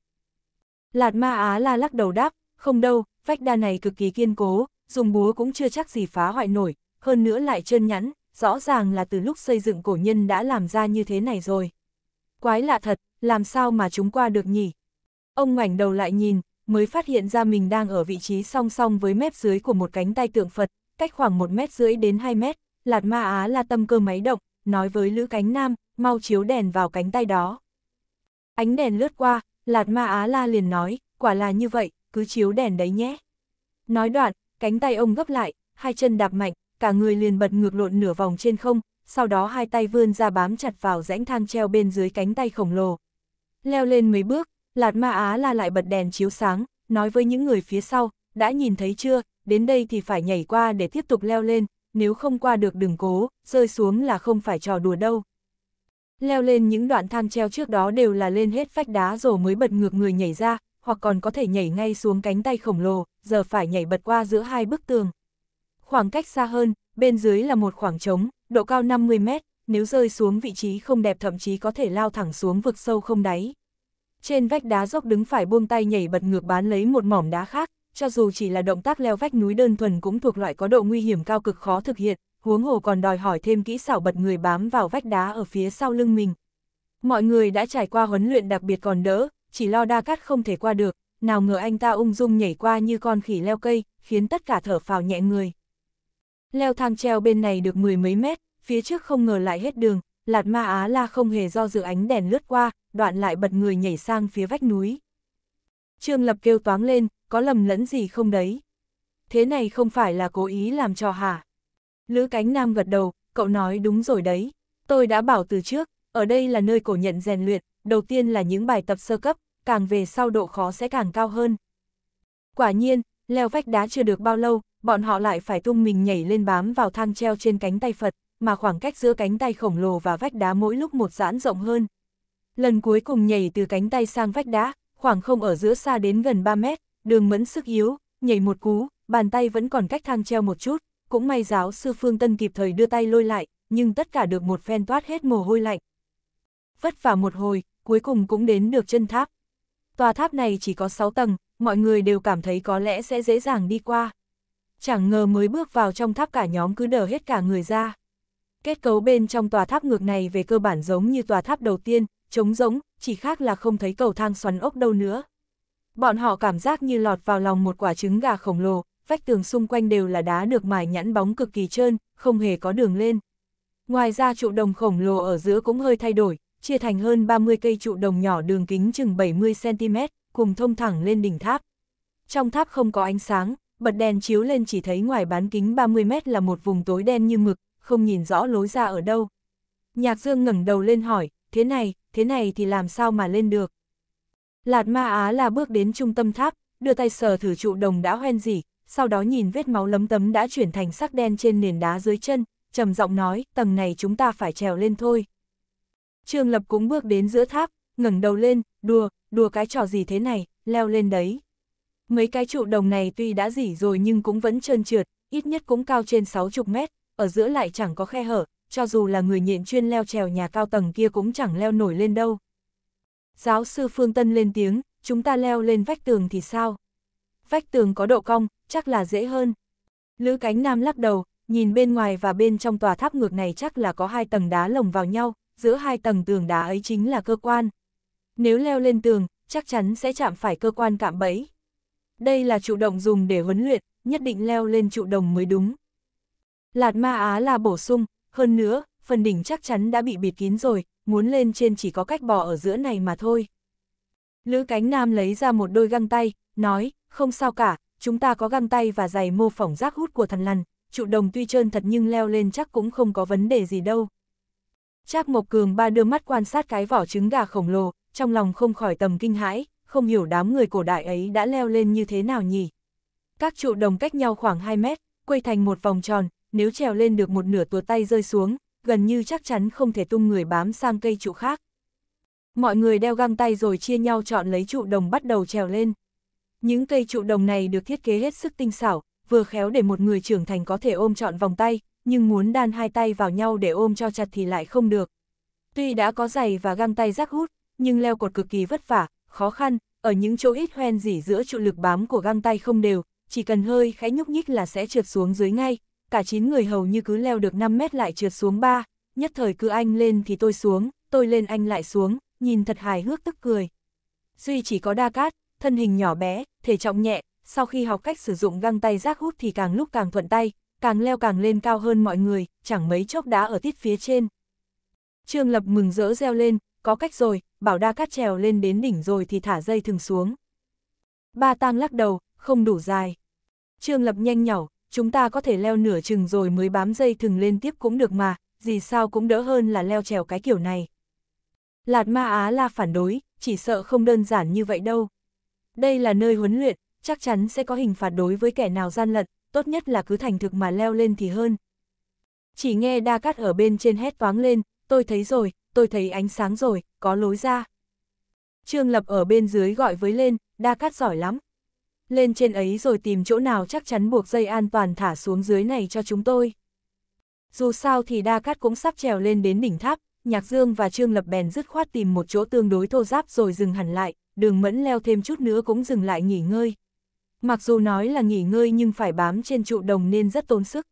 Lạt ma Á la lắc đầu đáp, không đâu, vách đa này cực kỳ kiên cố, dùng búa cũng chưa chắc gì phá hoại nổi, hơn nữa lại trơn nhẵn, rõ ràng là từ lúc xây dựng cổ nhân đã làm ra như thế này rồi. Quái lạ thật, làm sao mà chúng qua được nhỉ? Ông ngoảnh đầu lại nhìn, mới phát hiện ra mình đang ở vị trí song song với mép dưới của một cánh tay tượng Phật, cách khoảng 1 mét rưỡi đến 2 mét, Lạt Ma Á là tâm cơ máy động, nói với Lữ Cánh Nam, mau chiếu đèn vào cánh tay đó. Ánh đèn lướt qua, Lạt Ma Á La liền nói, quả là như vậy, cứ chiếu đèn đấy nhé. Nói đoạn, cánh tay ông gấp lại, hai chân đạp mạnh, cả người liền bật ngược lộn nửa vòng trên không, sau đó hai tay vươn ra bám chặt vào rãnh thang treo bên dưới cánh tay khổng lồ. Leo lên mấy bước, Lạt Ma Á La lại bật đèn chiếu sáng, nói với những người phía sau, đã nhìn thấy chưa, đến đây thì phải nhảy qua để tiếp tục leo lên, nếu không qua được đừng cố, rơi xuống là không phải trò đùa đâu. Leo lên những đoạn thang treo trước đó đều là lên hết vách đá rồi mới bật ngược người nhảy ra, hoặc còn có thể nhảy ngay xuống cánh tay khổng lồ, giờ phải nhảy bật qua giữa hai bức tường. Khoảng cách xa hơn, bên dưới là một khoảng trống, độ cao 50 mét, nếu rơi xuống vị trí không đẹp thậm chí có thể lao thẳng xuống vực sâu không đáy. Trên vách đá dốc đứng phải buông tay nhảy bật ngược bán lấy một mỏm đá khác, cho dù chỉ là động tác leo vách núi đơn thuần cũng thuộc loại có độ nguy hiểm cao cực khó thực hiện, huống hồ còn đòi hỏi thêm kỹ xảo bật người bám vào vách đá ở phía sau lưng mình. Mọi người đã trải qua huấn luyện đặc biệt còn đỡ, chỉ lo đa cát không thể qua được, nào ngờ anh ta ung dung nhảy qua như con khỉ leo cây, khiến tất cả thở phào nhẹ người. Leo thang treo bên này được mười mấy mét, phía trước không ngờ lại hết đường, Lạt Ma Á La không hề do dự ánh đèn lướt qua, đoạn lại bật người nhảy sang phía vách núi. Trương Lập kêu toáng lên, có lầm lẫn gì không đấy? Thế này không phải là cố ý làm trò hả? Lữ cánh nam gật đầu, cậu nói đúng rồi đấy. Tôi đã bảo từ trước, ở đây là nơi cổ nhận rèn luyện, đầu tiên là những bài tập sơ cấp, càng về sau độ khó sẽ càng cao hơn. Quả nhiên, leo vách đá chưa được bao lâu, bọn họ lại phải tung mình nhảy lên bám vào thang treo trên cánh tay Phật, mà khoảng cách giữa cánh tay khổng lồ và vách đá mỗi lúc một giãn rộng hơn. Lần cuối cùng nhảy từ cánh tay sang vách đá, khoảng không ở giữa xa đến gần 3 mét, đường mẫn sức yếu, nhảy một cú, bàn tay vẫn còn cách thang treo một chút, cũng may giáo sư Phương Tân kịp thời đưa tay lôi lại, nhưng tất cả được một phen toát hết mồ hôi lạnh. Vất vả một hồi, cuối cùng cũng đến được chân tháp. Tòa tháp này chỉ có 6 tầng, mọi người đều cảm thấy có lẽ sẽ dễ dàng đi qua. Chẳng ngờ mới bước vào trong tháp cả nhóm cứ đờ hết cả người ra. Kết cấu bên trong tòa tháp ngược này về cơ bản giống như tòa tháp đầu tiên, trống rỗng, chỉ khác là không thấy cầu thang xoắn ốc đâu nữa. Bọn họ cảm giác như lọt vào lòng một quả trứng gà khổng lồ, vách tường xung quanh đều là đá được mài nhẵn bóng cực kỳ trơn, không hề có đường lên. Ngoài ra trụ đồng khổng lồ ở giữa cũng hơi thay đổi, chia thành hơn 30 cây trụ đồng nhỏ đường kính chừng 70cm, cùng thông thẳng lên đỉnh tháp. Trong tháp không có ánh sáng, bật đèn chiếu lên chỉ thấy ngoài bán kính 30 mét là một vùng tối đen như mực, không nhìn rõ lối ra ở đâu. Nhạc Dương ngẩng đầu lên hỏi, thế này, thế này thì làm sao mà lên được? Lạt Ma Á là bước đến trung tâm tháp, đưa tay sờ thử trụ đồng đã hoen dỉ, sau đó nhìn vết máu lấm tấm đã chuyển thành sắc đen trên nền đá dưới chân, trầm giọng nói, tầng này chúng ta phải trèo lên thôi. Trương Lập cũng bước đến giữa tháp, ngẩng đầu lên, đùa, đùa cái trò gì thế này, leo lên đấy. Mấy cái trụ đồng này tuy đã dỉ rồi nhưng cũng vẫn trơn trượt, ít nhất cũng cao trên 60 mét, ở giữa lại chẳng có khe hở, cho dù là người nhện chuyên leo trèo nhà cao tầng kia cũng chẳng leo nổi lên đâu. Giáo sư Phương Tân lên tiếng, chúng ta leo lên vách tường thì sao? vách tường có độ cong, chắc là dễ hơn. Lữ cánh nam lắc đầu, nhìn bên ngoài và bên trong tòa tháp ngược này chắc là có hai tầng đá lồng vào nhau, giữa hai tầng tường đá ấy chính là cơ quan. Nếu leo lên tường, chắc chắn sẽ chạm phải cơ quan cạm bẫy. Đây là trụ động dùng để huấn luyện, nhất định leo lên trụ đồng mới đúng. Lạt ma á là bổ sung, hơn nữa, phần đỉnh chắc chắn đã bị bịt kín rồi, muốn lên trên chỉ có cách bò ở giữa này mà thôi. Lữ cánh nam lấy ra một đôi găng tay, nói, không sao cả, chúng ta có găng tay và giày mô phỏng rác hút của thần lằn, trụ đồng tuy trơn thật nhưng leo lên chắc cũng không có vấn đề gì đâu. Trác Mộc Cường ba đưa mắt quan sát cái vỏ trứng gà khổng lồ, trong lòng không khỏi tầm kinh hãi, không hiểu đám người cổ đại ấy đã leo lên như thế nào nhỉ. Các trụ đồng cách nhau khoảng 2 mét, quây thành một vòng tròn, nếu trèo lên được một nửa tua tay rơi xuống, gần như chắc chắn không thể tung người bám sang cây trụ khác. Mọi người đeo găng tay rồi chia nhau chọn lấy trụ đồng bắt đầu trèo lên. Những cây trụ đồng này được thiết kế hết sức tinh xảo, vừa khéo để một người trưởng thành có thể ôm trọn vòng tay, nhưng muốn đan hai tay vào nhau để ôm cho chặt thì lại không được. Tuy đã có giày và găng tay rắc hút, nhưng leo cột cực kỳ vất vả, khó khăn, ở những chỗ ít hoen dỉ giữa trụ lực bám của găng tay không đều, chỉ cần hơi khẽ nhúc nhích là sẽ trượt xuống dưới ngay, cả 9 người hầu như cứ leo được 5 mét lại trượt xuống 3, nhất thời cứ anh lên thì tôi xuống, tôi lên anh lại xuống, nhìn thật hài hước tức cười. Duy chỉ có đa cát, thân hình nhỏ bé, thể trọng nhẹ, sau khi học cách sử dụng găng tay rác hút thì càng lúc càng thuận tay, càng leo càng lên cao hơn mọi người, chẳng mấy chốc đã ở tít phía trên. Trương Lập mừng rỡ reo lên, có cách rồi, bảo đa cát trèo lên đến đỉnh rồi thì thả dây thừng xuống. Ba tang lắc đầu, không đủ dài. Trương Lập nhanh nhỏ, chúng ta có thể leo nửa chừng rồi mới bám dây thừng lên tiếp cũng được mà, gì sao cũng đỡ hơn là leo trèo cái kiểu này. Lạt ma Á la phản đối, chỉ sợ không đơn giản như vậy đâu. Đây là nơi huấn luyện, chắc chắn sẽ có hình phạt đối với kẻ nào gian lận, tốt nhất là cứ thành thực mà leo lên thì hơn. Chỉ nghe đa cát ở bên trên hét toáng lên, tôi thấy rồi, tôi thấy ánh sáng rồi, có lối ra. Trương Lập ở bên dưới gọi với lên, đa cát giỏi lắm. Lên trên ấy rồi tìm chỗ nào chắc chắn buộc dây an toàn thả xuống dưới này cho chúng tôi. Dù sao thì đa cát cũng sắp trèo lên đến đỉnh tháp, Nhạc Dương và Trương Lập bèn dứt khoát tìm một chỗ tương đối thô giáp rồi dừng hẳn lại, đường mẫn leo thêm chút nữa cũng dừng lại nghỉ ngơi. Mặc dù nói là nghỉ ngơi nhưng phải bám trên trụ đồng nên rất tốn sức.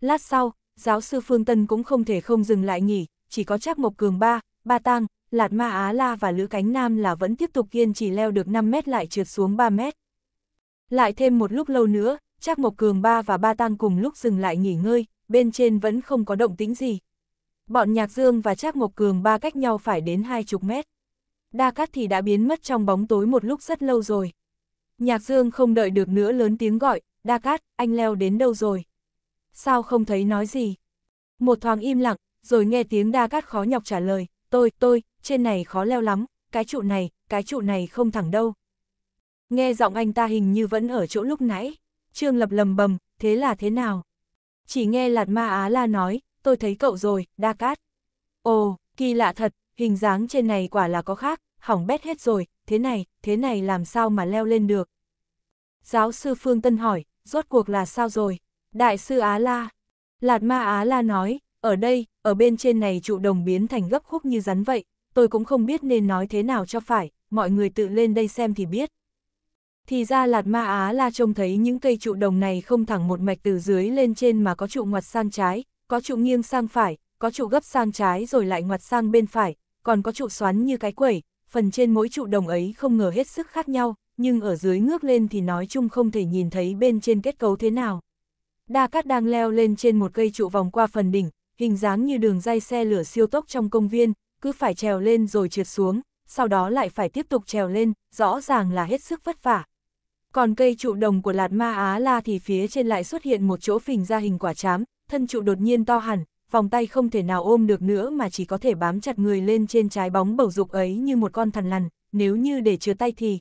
Lát sau, giáo sư Phương Tân cũng không thể không dừng lại nghỉ, chỉ có chắc Mộc Cường Ba, Ba Tang, Lạt Ma Á La và Lữ Cánh Nam là vẫn tiếp tục kiên trì leo được 5 mét lại trượt xuống 3 mét. Lại thêm một lúc lâu nữa, chắc Mộc Cường Ba và Ba Tang cùng lúc dừng lại nghỉ ngơi, bên trên vẫn không có động tĩnh gì. Bọn Nhạc Dương và Trác Mộc Cường ba cách nhau phải đến hai chục mét. Đa Cát thì đã biến mất trong bóng tối một lúc rất lâu rồi. Nhạc Dương không đợi được nữa lớn tiếng gọi, Đa Cát, anh leo đến đâu rồi? Sao không thấy nói gì? Một thoáng im lặng, rồi nghe tiếng Đa Cát khó nhọc trả lời, tôi, tôi, trên này khó leo lắm, cái trụ này, cái trụ này không thẳng đâu. Nghe giọng anh ta hình như vẫn ở chỗ lúc nãy, Trương Lập lầm bầm, thế là thế nào? Chỉ nghe Lạt Ma Á La nói, tôi thấy cậu rồi, Đa Cát. Ồ, kỳ lạ thật, hình dáng trên này quả là có khác, hỏng bét hết rồi, thế này, thế này làm sao mà leo lên được. Giáo sư Phương Tân hỏi, rốt cuộc là sao rồi? Đại sư Á La. Lạt ma Á La nói, ở đây, ở bên trên này trụ đồng biến thành gấp khúc như rắn vậy, tôi cũng không biết nên nói thế nào cho phải, mọi người tự lên đây xem thì biết. Thì ra Lạt Ma Á La trông thấy những cây trụ đồng này không thẳng một mạch từ dưới lên trên mà có trụ ngoặt sang trái, có trụ nghiêng sang phải, có trụ gấp sang trái rồi lại ngoặt sang bên phải, còn có trụ xoắn như cái quẩy, phần trên mỗi trụ đồng ấy không ngờ hết sức khác nhau, nhưng ở dưới ngước lên thì nói chung không thể nhìn thấy bên trên kết cấu thế nào. Đa Cát đang leo lên trên một cây trụ vòng qua phần đỉnh, hình dáng như đường dây xe lửa siêu tốc trong công viên, cứ phải trèo lên rồi trượt xuống, sau đó lại phải tiếp tục trèo lên, rõ ràng là hết sức vất vả. Còn cây trụ đồng của Lạt Ma Á La thì phía trên lại xuất hiện một chỗ phình ra hình quả chám, thân trụ đột nhiên to hẳn, vòng tay không thể nào ôm được nữa mà chỉ có thể bám chặt người lên trên trái bóng bầu dục ấy như một con thằn lằn, nếu như để chứa tay thì...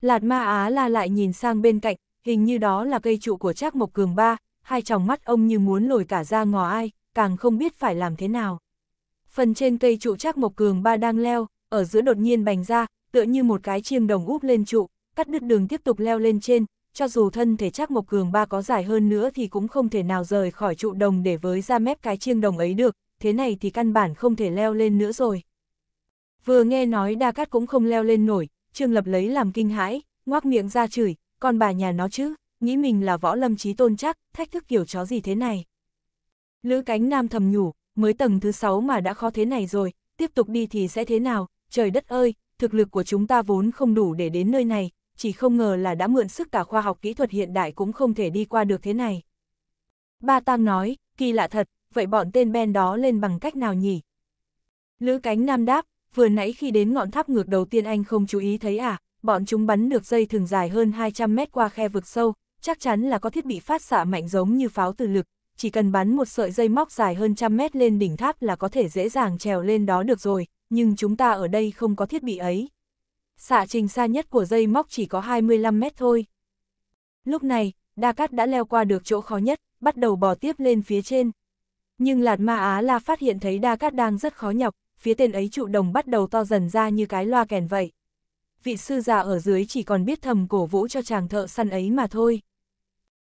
Lạt ma Á la lại nhìn sang bên cạnh, hình như đó là cây trụ của Trác Mộc Cường ba, hai tròng mắt ông như muốn lồi cả ra ngò ai, càng không biết phải làm thế nào. Phần trên cây trụ Trác Mộc Cường ba đang leo, ở giữa đột nhiên bành ra, tựa như một cái chiêng đồng úp lên trụ, cắt đứt đường tiếp tục leo lên trên, cho dù thân thể chắc Mộc Cường Ba có dài hơn nữa thì cũng không thể nào rời khỏi trụ đồng để với ra mép cái chiêng đồng ấy được, thế này thì căn bản không thể leo lên nữa rồi. Vừa nghe nói Đa Cát cũng không leo lên nổi, Trương Lập lấy làm kinh hãi, ngoác miệng ra chửi, con bà nhà nó chứ, nghĩ mình là võ lâm trí tôn chắc, thách thức kiểu chó gì thế này. Lữ cánh nam thầm nhủ, mới tầng thứ sáu mà đã khó thế này rồi, tiếp tục đi thì sẽ thế nào, trời đất ơi, thực lực của chúng ta vốn không đủ để đến nơi này, chỉ không ngờ là đã mượn sức cả khoa học kỹ thuật hiện đại cũng không thể đi qua được thế này. Ba tăng nói, kỳ lạ thật, vậy bọn tên Ben đó lên bằng cách nào nhỉ? Lữ cánh nam đáp, vừa nãy khi đến ngọn tháp ngược đầu tiên anh không chú ý thấy à, bọn chúng bắn được dây thường dài hơn 200 mét qua khe vực sâu, chắc chắn là có thiết bị phát xạ mạnh giống như pháo từ lực, chỉ cần bắn một sợi dây móc dài hơn trăm mét lên đỉnh tháp là có thể dễ dàng trèo lên đó được rồi, nhưng chúng ta ở đây không có thiết bị ấy xạ trình xa nhất của dây móc chỉ có 25 mét thôi. Lúc này, Đa Cát đã leo qua được chỗ khó nhất, bắt đầu bò tiếp lên phía trên. Nhưng Lạt Ma Á La phát hiện thấy Đa Cát đang rất khó nhọc, phía tên ấy trụ đồng bắt đầu to dần ra như cái loa kèn vậy. Vị sư già ở dưới chỉ còn biết thầm cổ vũ cho chàng thợ săn ấy mà thôi.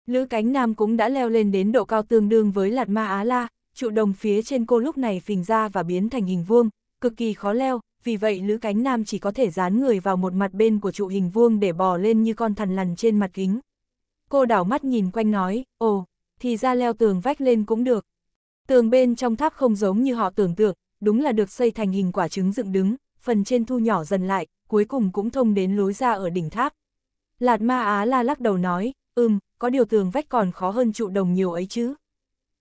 Lữ cánh nam cũng đã leo lên đến độ cao tương đương với Lạt Ma Á La, trụ đồng phía trên cô lúc này phình ra và biến thành hình vuông, cực kỳ khó leo, vì vậy Lữ Cánh Nam chỉ có thể dán người vào một mặt bên của trụ hình vuông để bò lên như con thằn lằn trên mặt kính. Cô đảo mắt nhìn quanh nói, ồ, thì ra leo tường vách lên cũng được. Tường bên trong tháp không giống như họ tưởng tượng, đúng là được xây thành hình quả trứng dựng đứng, phần trên thu nhỏ dần lại, cuối cùng cũng thông đến lối ra ở đỉnh tháp. Lạt ma Á la lắc đầu nói, ừm, có điều tường vách còn khó hơn trụ đồng nhiều ấy chứ.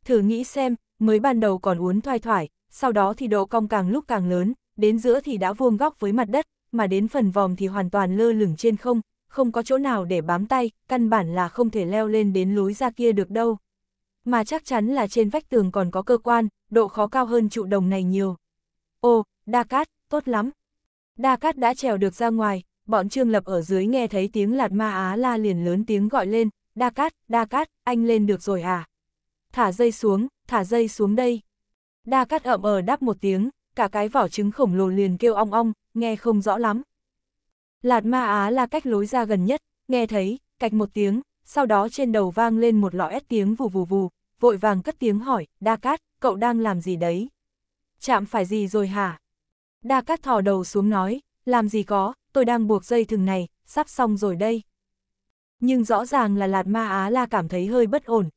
Thử nghĩ xem, mới ban đầu còn uốn thoai thoải, sau đó thì độ cong càng lúc càng lớn, đến giữa thì đã vuông góc với mặt đất, mà đến phần vòm thì hoàn toàn lơ lửng trên không, không có chỗ nào để bám tay, căn bản là không thể leo lên đến lối ra kia được đâu. Mà chắc chắn là trên vách tường còn có cơ quan, độ khó cao hơn trụ đồng này nhiều. Ô, Đa Cát, tốt lắm. Đa Cát đã trèo được ra ngoài, bọn Trương Lập ở dưới nghe thấy tiếng Lạt Ma Á La liền lớn tiếng gọi lên, Đa Cát, Đa Cát, anh lên được rồi à? Thả dây xuống, thả dây xuống đây. Đa Cát ậm ờ đáp một tiếng, cả cái vỏ trứng khổng lồ liền kêu ong ong, nghe không rõ lắm. Lạt ma á là cách lối ra gần nhất, nghe thấy, cạch một tiếng, sau đó trên đầu vang lên một lọ ép tiếng vù vù vù, vội vàng cất tiếng hỏi, Đa Cát, cậu đang làm gì đấy? Chạm phải gì rồi hả? Đa Cát thò đầu xuống nói, làm gì có, tôi đang buộc dây thừng này, sắp xong rồi đây. Nhưng rõ ràng là Lạt Ma Á La cảm thấy hơi bất ổn.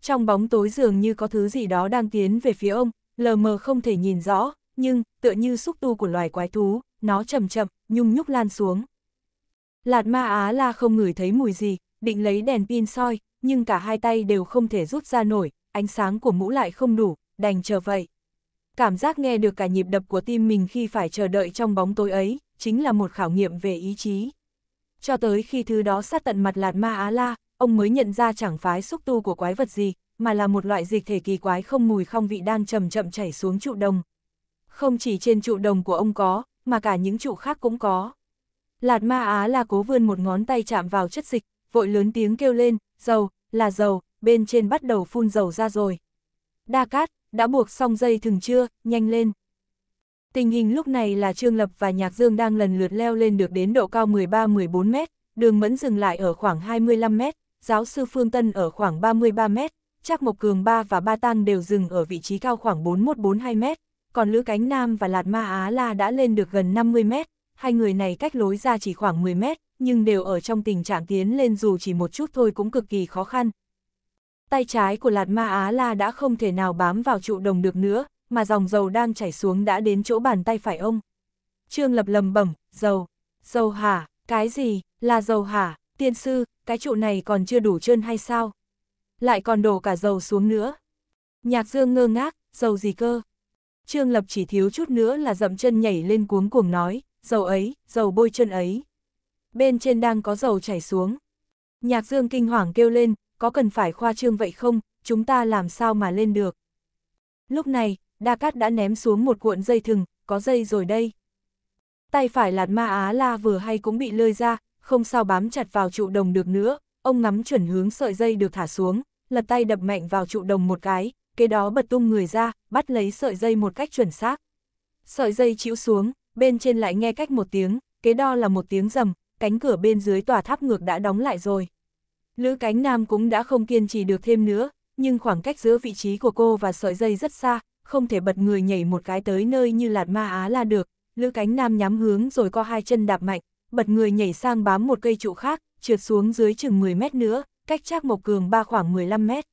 Trong bóng tối dường như có thứ gì đó đang tiến về phía ông, lờ mờ không thể nhìn rõ, nhưng, tựa như xúc tu của loài quái thú, nó chậm chậm, nhung nhúc lan xuống. Lạt ma Á la không ngửi thấy mùi gì, định lấy đèn pin soi, nhưng cả hai tay đều không thể rút ra nổi, ánh sáng của mũ lại không đủ, đành chờ vậy. Cảm giác nghe được cả nhịp đập của tim mình khi phải chờ đợi trong bóng tối ấy, chính là một khảo nghiệm về ý chí. Cho tới khi thứ đó sát tận mặt lạt ma Á la, ông mới nhận ra chẳng phái xúc tu của quái vật gì, mà là một loại dịch thể kỳ quái không mùi không vị đang chậm chậm chảy xuống trụ đồng, không chỉ trên trụ đồng của ông có, mà cả những trụ khác cũng có. Lạt ma á là cố vươn một ngón tay chạm vào chất dịch, vội lớn tiếng kêu lên, dầu, là dầu, bên trên bắt đầu phun dầu ra rồi. Đa cát, đã buộc xong dây thừng chưa, nhanh lên. Tình hình lúc này là Trương Lập và Nhạc Dương đang lần lượt leo lên được đến độ cao 13-14 mét, đường mẫn dừng lại ở khoảng 25 mét, giáo sư Phương Tân ở khoảng 33 mét, Trác Mộc Cường 3 và Ba Tăng đều dừng ở vị trí cao khoảng 41-42 mét, còn Lữ Cánh Nam và Lạt Ma Á La đã lên được gần 50 mét, hai người này cách lối ra chỉ khoảng 10 mét, nhưng đều ở trong tình trạng tiến lên dù chỉ một chút thôi cũng cực kỳ khó khăn. Tay trái của Lạt Ma Á La đã không thể nào bám vào trụ đồng được nữa, mà dòng dầu đang chảy xuống đã đến chỗ bàn tay phải ông. Trương Lập lầm bẩm, dầu, dầu hả, cái gì, là dầu hả, tiên sư, cái trụ này còn chưa đủ trơn hay sao? Lại còn đổ cả dầu xuống nữa. Nhạc Dương ngơ ngác, dầu gì cơ, Trương Lập chỉ thiếu chút nữa là dậm chân nhảy lên cuống cuồng nói, dầu ấy, dầu bôi chân ấy. Bên trên đang có dầu chảy xuống. Nhạc Dương kinh hoàng kêu lên, có cần phải khoa trương vậy không, chúng ta làm sao mà lên được. Lúc này, Đa Cát đã ném xuống một cuộn dây thừng, có dây rồi đây. Tay phải lạt ma á la vừa hay cũng bị lơi ra, không sao bám chặt vào trụ đồng được nữa, ông ngắm chuẩn hướng sợi dây được thả xuống, lật tay đập mạnh vào trụ đồng một cái, kế đó bật tung người ra, bắt lấy sợi dây một cách chuẩn xác. Sợi dây chịu xuống, bên trên lại nghe cách một tiếng, kế đó là một tiếng rầm, cánh cửa bên dưới tòa tháp ngược đã đóng lại rồi. Lữ cánh nam cũng đã không kiên trì được thêm nữa, nhưng khoảng cách giữa vị trí của cô và sợi dây rất xa, không thể bật người nhảy một cái tới nơi như lạt ma á là được. Lữ cánh nam nhắm hướng rồi co hai chân đạp mạnh, bật người nhảy sang bám một cây trụ khác, trượt xuống dưới chừng 10 mét nữa, cách Trác Mộc Cường ba khoảng 15 mét.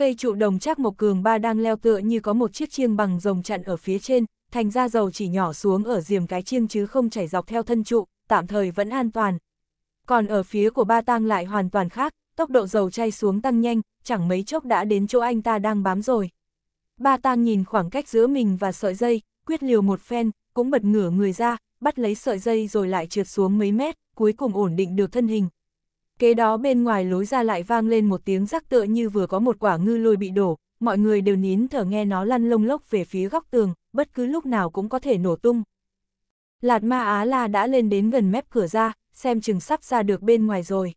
Cây trụ đồng chắc Mộc Cường Ba đang leo tựa như có một chiếc chiêng bằng rồng chặn ở phía trên, thành ra dầu chỉ nhỏ xuống ở diềm cái chiêng chứ không chảy dọc theo thân trụ, tạm thời vẫn an toàn. Còn ở phía của Ba Tang lại hoàn toàn khác, tốc độ dầu chay xuống tăng nhanh, chẳng mấy chốc đã đến chỗ anh ta đang bám rồi. Ba Tang nhìn khoảng cách giữa mình và sợi dây, quyết liều một phen, cũng bật ngửa người ra, bắt lấy sợi dây rồi lại trượt xuống mấy mét, cuối cùng ổn định được thân hình, Kế đó bên ngoài lối ra lại vang lên một tiếng rắc tựa như vừa có một quả ngư lôi bị đổ, mọi người đều nín thở nghe nó lăn lông lốc về phía góc tường, bất cứ lúc nào cũng có thể nổ tung. Lạt ma Á La đã lên đến gần mép cửa ra, xem chừng sắp ra được bên ngoài rồi.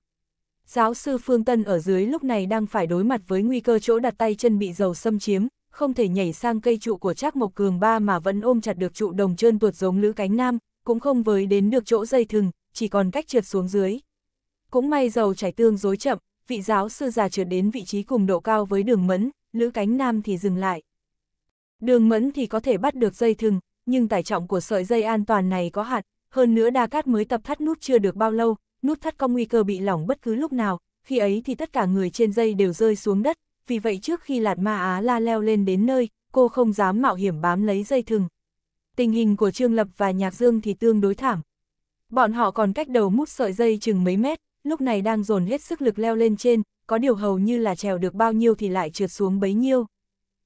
Giáo sư Phương Tân ở dưới lúc này đang phải đối mặt với nguy cơ chỗ đặt tay chân bị dầu xâm chiếm, không thể nhảy sang cây trụ của Trác Mộc Cường ba mà vẫn ôm chặt được trụ đồng trơn tuột giống lữ cánh nam, cũng không với đến được chỗ dây thừng, chỉ còn cách trượt xuống dưới. Cũng may dầu chảy tương dối chậm, vị giáo sư già trượt đến vị trí cùng độ cao với đường mẫn, lữ cánh nam thì dừng lại. Đường mẫn thì có thể bắt được dây thừng, nhưng tải trọng của sợi dây an toàn này có hạn, hơn nữa đa cát mới tập thắt nút chưa được bao lâu, nút thắt có nguy cơ bị lỏng bất cứ lúc nào, khi ấy thì tất cả người trên dây đều rơi xuống đất, vì vậy trước khi Lạt Ma Á La leo lên đến nơi, cô không dám mạo hiểm bám lấy dây thừng. Tình hình của Trương Lập và Nhạc Dương thì tương đối thảm. Bọn họ còn cách đầu mút sợi dây chừng mấy mét, lúc này đang dồn hết sức lực leo lên trên, có điều hầu như là trèo được bao nhiêu thì lại trượt xuống bấy nhiêu.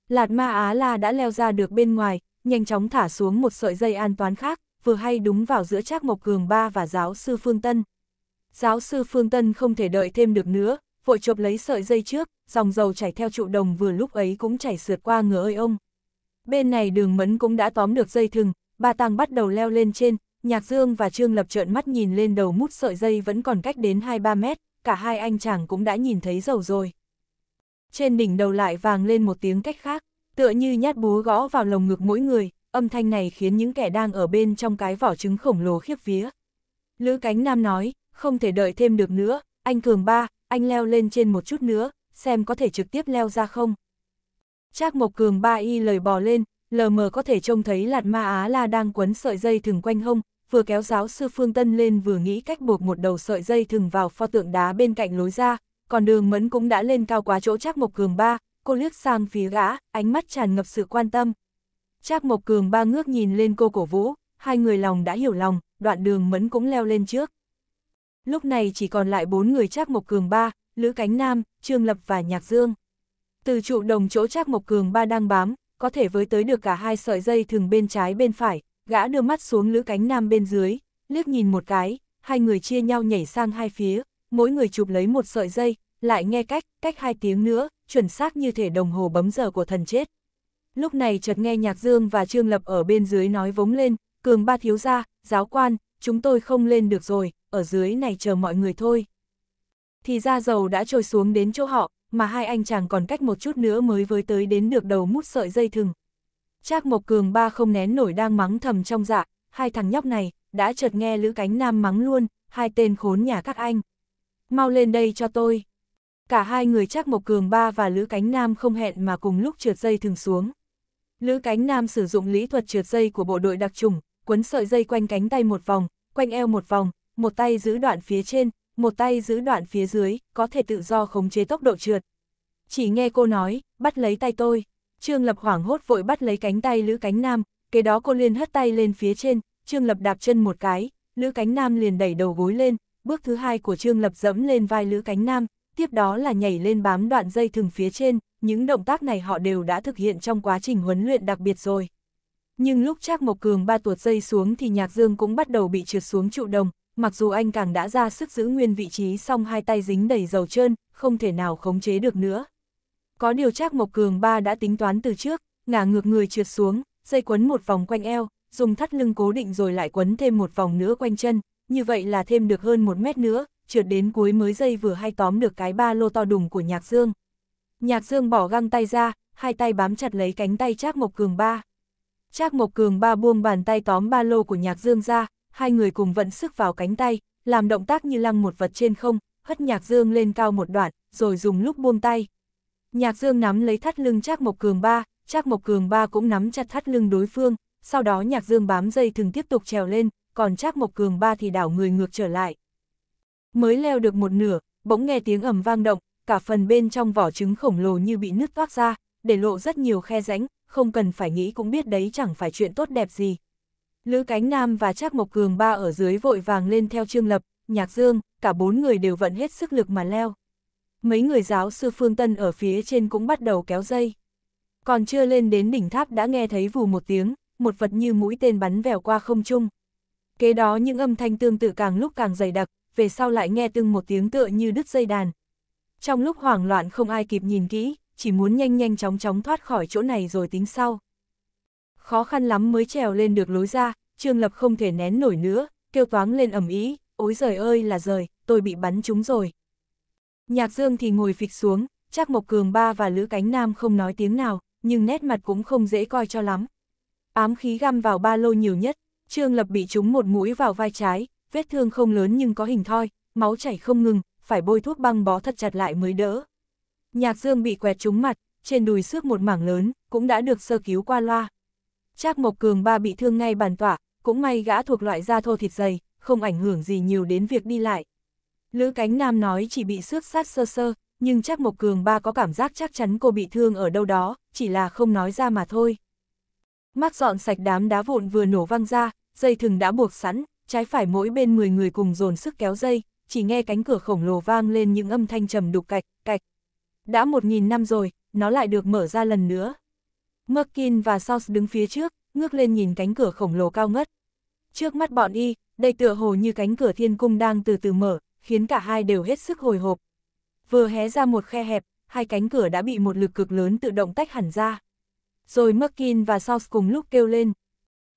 Lạt ma Á La đã leo ra được bên ngoài, nhanh chóng thả xuống một sợi dây an toán khác, vừa hay đúng vào giữa Trác Mộc Cường Ba và giáo sư Phương Tân. Giáo sư Phương Tân không thể đợi thêm được nữa, vội chộp lấy sợi dây trước, dòng dầu chảy theo trụ đồng vừa lúc ấy cũng chảy sượt qua ngỡ ơi ông. Bên này đường mẫn cũng đã tóm được dây thừng, ba tàng bắt đầu leo lên trên, Nhạc Dương và Trương Lập trợn mắt nhìn lên đầu mút sợi dây vẫn còn cách đến 2-3 mét, cả hai anh chàng cũng đã nhìn thấy dầu rồi. Trên đỉnh đầu lại vàng lên một tiếng cách khác, tựa như nhát búa gõ vào lồng ngực mỗi người, âm thanh này khiến những kẻ đang ở bên trong cái vỏ trứng khổng lồ khiếp vía. Lữ Cánh Nam nói, không thể đợi thêm được nữa, anh Cường Ba, anh leo lên trên một chút nữa, xem có thể trực tiếp leo ra không. Trác Mộc Cường Ba y lời bò lên, lờ mờ có thể trông thấy lạt ma Á La đang quấn sợi dây thừng quanh hông, vừa kéo giáo sư Phương Tân lên vừa nghĩ cách buộc một đầu sợi dây thừng vào pho tượng đá bên cạnh lối ra, còn đường mẫn cũng đã lên cao quá chỗ Trác Mộc Cường ba, cô liếc sang phía gã, ánh mắt tràn ngập sự quan tâm. Trác Mộc Cường ba ngước nhìn lên cô cổ vũ, hai người lòng đã hiểu lòng, đoạn đường mẫn cũng leo lên trước. Lúc này chỉ còn lại bốn người Trác Mộc Cường ba, Lữ Cánh Nam, Trương Lập và Nhạc Dương. Từ trụ đồng chỗ Trác Mộc Cường ba đang bám, có thể với tới được cả hai sợi dây thừng bên trái bên phải, Gã đưa mắt xuống Lữ Cánh Nam bên dưới, liếc nhìn một cái, hai người chia nhau nhảy sang hai phía, mỗi người chụp lấy một sợi dây, lại nghe cách, cách hai tiếng nữa, chuẩn xác như thể đồng hồ bấm giờ của thần chết. Lúc này chợt nghe Nhạc Dương và Trương Lập ở bên dưới nói vống lên, cường ba thiếu gia, giáo quan, chúng tôi không lên được rồi, ở dưới này chờ mọi người thôi. Thì ra dầu đã trôi xuống đến chỗ họ, mà hai anh chàng còn cách một chút nữa mới với tới đến được đầu mút sợi dây thừng, Trác Mộc Cường ba không nén nổi đang mắng thầm trong dạ, hai thằng nhóc này, đã chợt nghe Lữ Cánh Nam mắng luôn, hai tên khốn nhà các anh. Mau lên đây cho tôi. Cả hai người Trác Mộc Cường ba và Lữ Cánh Nam không hẹn mà cùng lúc trượt dây thường xuống. Lữ Cánh Nam sử dụng lý thuật trượt dây của bộ đội đặc trùng, quấn sợi dây quanh cánh tay một vòng, quanh eo một vòng, một tay giữ đoạn phía trên, một tay giữ đoạn phía dưới, có thể tự do khống chế tốc độ trượt. Chỉ nghe cô nói, bắt lấy tay tôi. Trương Lập hoảng hốt vội bắt lấy cánh tay Lữ Cánh Nam, kế đó cô liền hất tay lên phía trên, Trương Lập đạp chân một cái, Lữ Cánh Nam liền đẩy đầu gối lên, bước thứ hai của Trương Lập dẫm lên vai Lữ Cánh Nam, tiếp đó là nhảy lên bám đoạn dây thừng phía trên, những động tác này họ đều đã thực hiện trong quá trình huấn luyện đặc biệt rồi. Nhưng lúc Trác Mộc Cường ba tuột dây xuống thì Nhạc Dương cũng bắt đầu bị trượt xuống trụ đồng, mặc dù anh càng đã ra sức giữ nguyên vị trí song hai tay dính đầy dầu trơn, không thể nào khống chế được nữa. Có điều Trác Mộc Cường ba đã tính toán từ trước, ngả ngược người trượt xuống, dây quấn một vòng quanh eo, dùng thắt lưng cố định rồi lại quấn thêm một vòng nữa quanh chân, như vậy là thêm được hơn một mét nữa, trượt đến cuối mới dây vừa hay tóm được cái ba lô to đùng của Nhạc Dương. Nhạc Dương bỏ găng tay ra, hai tay bám chặt lấy cánh tay Trác Mộc Cường ba. Trác Mộc Cường ba buông bàn tay tóm ba lô của Nhạc Dương ra, hai người cùng vận sức vào cánh tay, làm động tác như lăng một vật trên không, hất Nhạc Dương lên cao một đoạn, rồi dùng lúc buông tay, Nhạc Dương nắm lấy thắt lưng Trác Mộc Cường ba, Trác Mộc Cường ba cũng nắm chặt thắt lưng đối phương, sau đó Nhạc Dương bám dây thừng tiếp tục trèo lên, còn Trác Mộc Cường ba thì đảo người ngược trở lại. Mới leo được một nửa, bỗng nghe tiếng ầm vang động, cả phần bên trong vỏ trứng khổng lồ như bị nứt toác ra, để lộ rất nhiều khe rãnh, không cần phải nghĩ cũng biết đấy chẳng phải chuyện tốt đẹp gì. Lữ Cánh Nam và Trác Mộc Cường ba ở dưới vội vàng lên theo Trương Lập, Nhạc Dương, cả bốn người đều vận hết sức lực mà leo mấy người giáo sư Phương Tân ở phía trên cũng bắt đầu kéo dây. Còn chưa lên đến đỉnh tháp đã nghe thấy vù một tiếng, một vật như mũi tên bắn vèo qua không trung. Kế đó những âm thanh tương tự càng lúc càng dày đặc, về sau lại nghe từng một tiếng tựa như đứt dây đàn. Trong lúc hoảng loạn không ai kịp nhìn kỹ, chỉ muốn nhanh nhanh chóng chóng thoát khỏi chỗ này rồi tính sau. Khó khăn lắm mới trèo lên được lối ra, Trương Lập không thể nén nổi nữa, kêu toáng lên ẩm ý, ối giời ơi là giời, tôi bị bắn trúng rồi. Nhạc Dương thì ngồi phịch xuống, Trác Mộc Cường Ba và Lữ Cánh Nam không nói tiếng nào, nhưng nét mặt cũng không dễ coi cho lắm. Ám khí găm vào ba lô nhiều nhất, Trương Lập bị trúng một mũi vào vai trái, vết thương không lớn nhưng có hình thoi, máu chảy không ngừng, phải bôi thuốc băng bó thật chặt lại mới đỡ. Nhạc Dương bị quẹt trúng mặt, trên đùi xước một mảng lớn, cũng đã được sơ cứu qua loa. Trác Mộc Cường Ba bị thương ngay bàn tỏa, cũng may gã thuộc loại da thô thịt dày, không ảnh hưởng gì nhiều đến việc đi lại. Lữ Cánh Nam nói chỉ bị xước sát sơ sơ, nhưng chắc một Cường ba có cảm giác chắc chắn cô bị thương ở đâu đó, chỉ là không nói ra mà thôi. mắt dọn sạch đám đá vụn vừa nổ văng ra, dây thừng đã buộc sẵn, trái phải mỗi bên 10 người cùng dồn sức kéo dây, chỉ nghe cánh cửa khổng lồ vang lên những âm thanh trầm đục cạch, cạch. Đã 1.000 năm rồi, nó lại được mở ra lần nữa. Merkin và Sauce đứng phía trước, ngước lên nhìn cánh cửa khổng lồ cao ngất. Trước mắt bọn y, đây tựa hồ như cánh cửa thiên cung đang từ từ mở, khiến cả hai đều hết sức hồi hộp. Vừa hé ra một khe hẹp, hai cánh cửa đã bị một lực cực lớn tự động tách hẳn ra. Rồi Merkin và South cùng lúc kêu lên.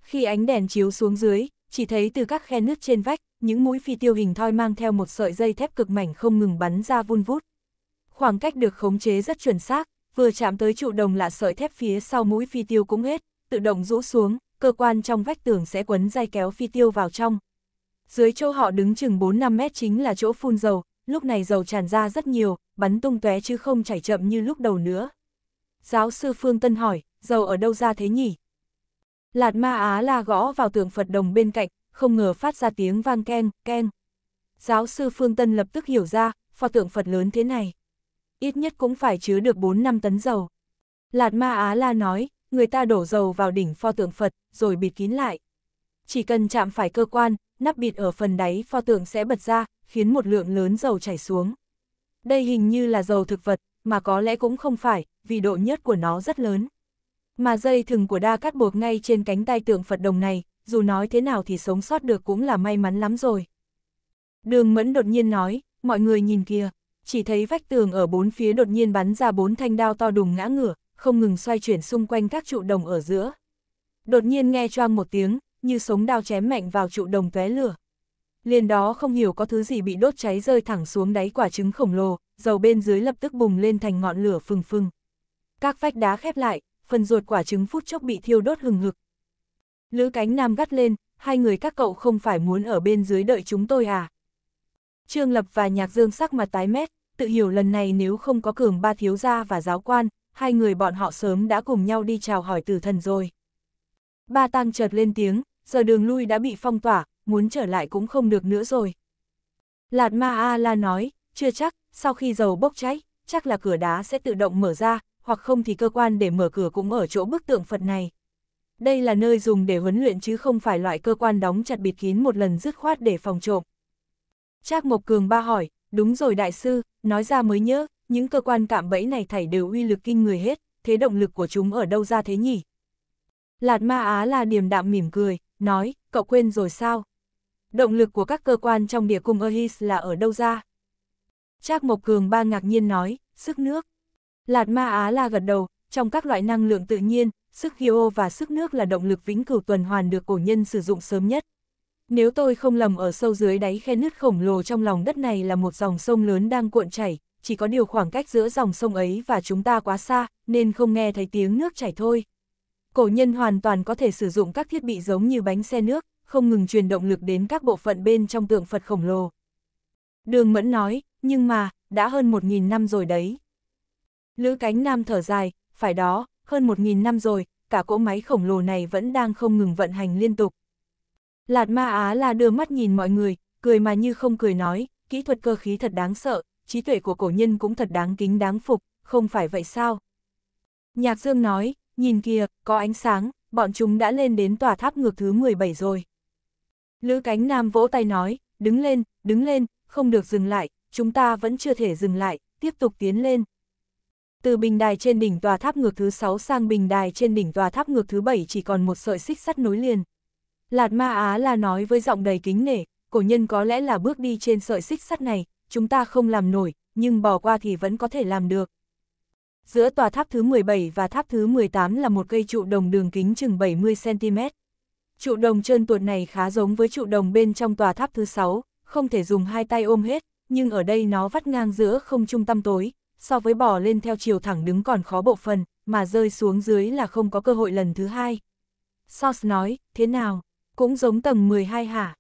Khi ánh đèn chiếu xuống dưới, chỉ thấy từ các khe nứt trên vách, những mũi phi tiêu hình thoi mang theo một sợi dây thép cực mảnh không ngừng bắn ra vun vút. Khoảng cách được khống chế rất chuẩn xác, vừa chạm tới trụ đồng là sợi thép phía sau mũi phi tiêu cũng hết, tự động rũ xuống, cơ quan trong vách tường sẽ quấn dây kéo phi tiêu vào trong, dưới chỗ họ đứng chừng 4-5 mét chính là chỗ phun dầu, lúc này dầu tràn ra rất nhiều, bắn tung tóe chứ không chảy chậm như lúc đầu nữa. Giáo sư Phương Tân hỏi, dầu ở đâu ra thế nhỉ? Lạt ma á la gõ vào tượng Phật đồng bên cạnh, không ngờ phát ra tiếng vang ken, ken. Giáo sư Phương Tân lập tức hiểu ra, pho tượng Phật lớn thế này. Ít nhất cũng phải chứa được 4-5 tấn dầu. Lạt ma á la nói, người ta đổ dầu vào đỉnh pho tượng Phật, rồi bịt kín lại chỉ cần chạm phải cơ quan, nắp bịt ở phần đáy pho tượng sẽ bật ra, khiến một lượng lớn dầu chảy xuống. Đây hình như là dầu thực vật, mà có lẽ cũng không phải, vì độ nhất của nó rất lớn. Mà dây thừng của đa cắt buộc ngay trên cánh tay tượng Phật đồng này, dù nói thế nào thì sống sót được cũng là may mắn lắm rồi. Đường Mẫn đột nhiên nói, mọi người nhìn kìa, chỉ thấy vách tường ở bốn phía đột nhiên bắn ra bốn thanh đao to đùng ngã ngửa, không ngừng xoay chuyển xung quanh các trụ đồng ở giữa. Đột nhiên nghe choang một tiếng, như sống đao chém mạnh vào trụ đồng tóe lửa. Liền đó không hiểu có thứ gì bị đốt cháy rơi thẳng xuống đáy quả trứng khổng lồ, dầu bên dưới lập tức bùng lên thành ngọn lửa phừng phừng. Các vách đá khép lại, phần ruột quả trứng phút chốc bị thiêu đốt hừng hực. Lữ cánh nam gắt lên, hai người các cậu không phải muốn ở bên dưới đợi chúng tôi à? Trương Lập và Nhạc Dương sắc mặt tái mét, tự hiểu lần này nếu không có cường ba thiếu gia và giáo quan, hai người bọn họ sớm đã cùng nhau đi chào hỏi tử thần rồi. Ba Tăng chợt lên tiếng, giờ đường lui đã bị phong tỏa, muốn trở lại cũng không được nữa rồi. Lạt Ma A La nói, chưa chắc, sau khi dầu bốc cháy, chắc là cửa đá sẽ tự động mở ra, hoặc không thì cơ quan để mở cửa cũng ở chỗ bức tượng Phật này. Đây là nơi dùng để huấn luyện chứ không phải loại cơ quan đóng chặt bịt kín một lần dứt khoát để phòng trộm. Trác Mộc Cường ba hỏi, đúng rồi đại sư, nói ra mới nhớ, những cơ quan cạm bẫy này thảy đều uy lực kinh người hết, thế động lực của chúng ở đâu ra thế nhỉ? Lạt Ma Á là điềm đạm mỉm cười, nói, cậu quên rồi sao? Động lực của các cơ quan trong địa cung Ahis là ở đâu ra? Trác Mộc Cường Ba ngạc nhiên nói, sức nước. Lạt Ma Á La gật đầu, trong các loại năng lượng tự nhiên, sức hyo và sức nước là động lực vĩnh cửu tuần hoàn được cổ nhân sử dụng sớm nhất. Nếu tôi không lầm ở sâu dưới đáy khe nứt khổng lồ trong lòng đất này là một dòng sông lớn đang cuộn chảy, chỉ có điều khoảng cách giữa dòng sông ấy và chúng ta quá xa, nên không nghe thấy tiếng nước chảy thôi. Cổ nhân hoàn toàn có thể sử dụng các thiết bị giống như bánh xe nước, không ngừng truyền động lực đến các bộ phận bên trong tượng Phật khổng lồ. Đường Mẫn nói, nhưng mà, đã hơn 1.000 năm rồi đấy. Lữ cánh nam thở dài, phải đó, hơn 1.000 năm rồi, cả cỗ máy khổng lồ này vẫn đang không ngừng vận hành liên tục. Lạt ma Á là đưa mắt nhìn mọi người, cười mà như không cười nói, kỹ thuật cơ khí thật đáng sợ, trí tuệ của cổ nhân cũng thật đáng kính đáng phục, không phải vậy sao? Nhạc Dương nói, Nhìn kìa, có ánh sáng, bọn chúng đã lên đến tòa tháp ngược thứ 17 rồi. Lữ cánh nam vỗ tay nói, đứng lên, đứng lên, không được dừng lại, chúng ta vẫn chưa thể dừng lại, tiếp tục tiến lên. Từ bình đài trên đỉnh tòa tháp ngược thứ 6 sang bình đài trên đỉnh tòa tháp ngược thứ 7 chỉ còn một sợi xích sắt nối liền. Lạt ma Á là nói với giọng đầy kính nể, cổ nhân có lẽ là bước đi trên sợi xích sắt này, chúng ta không làm nổi, nhưng bỏ qua thì vẫn có thể làm được. Giữa tòa tháp thứ 17 và tháp thứ 18 là một cây trụ đồng đường kính chừng 70cm. Trụ đồng trơn tuột này khá giống với trụ đồng bên trong tòa tháp thứ 6, không thể dùng hai tay ôm hết, nhưng ở đây nó vắt ngang giữa không trung tâm tối, so với bò lên theo chiều thẳng đứng còn khó bộ phần, mà rơi xuống dưới là không có cơ hội lần thứ hai. Sauce nói, thế nào, cũng giống tầng 12 hả?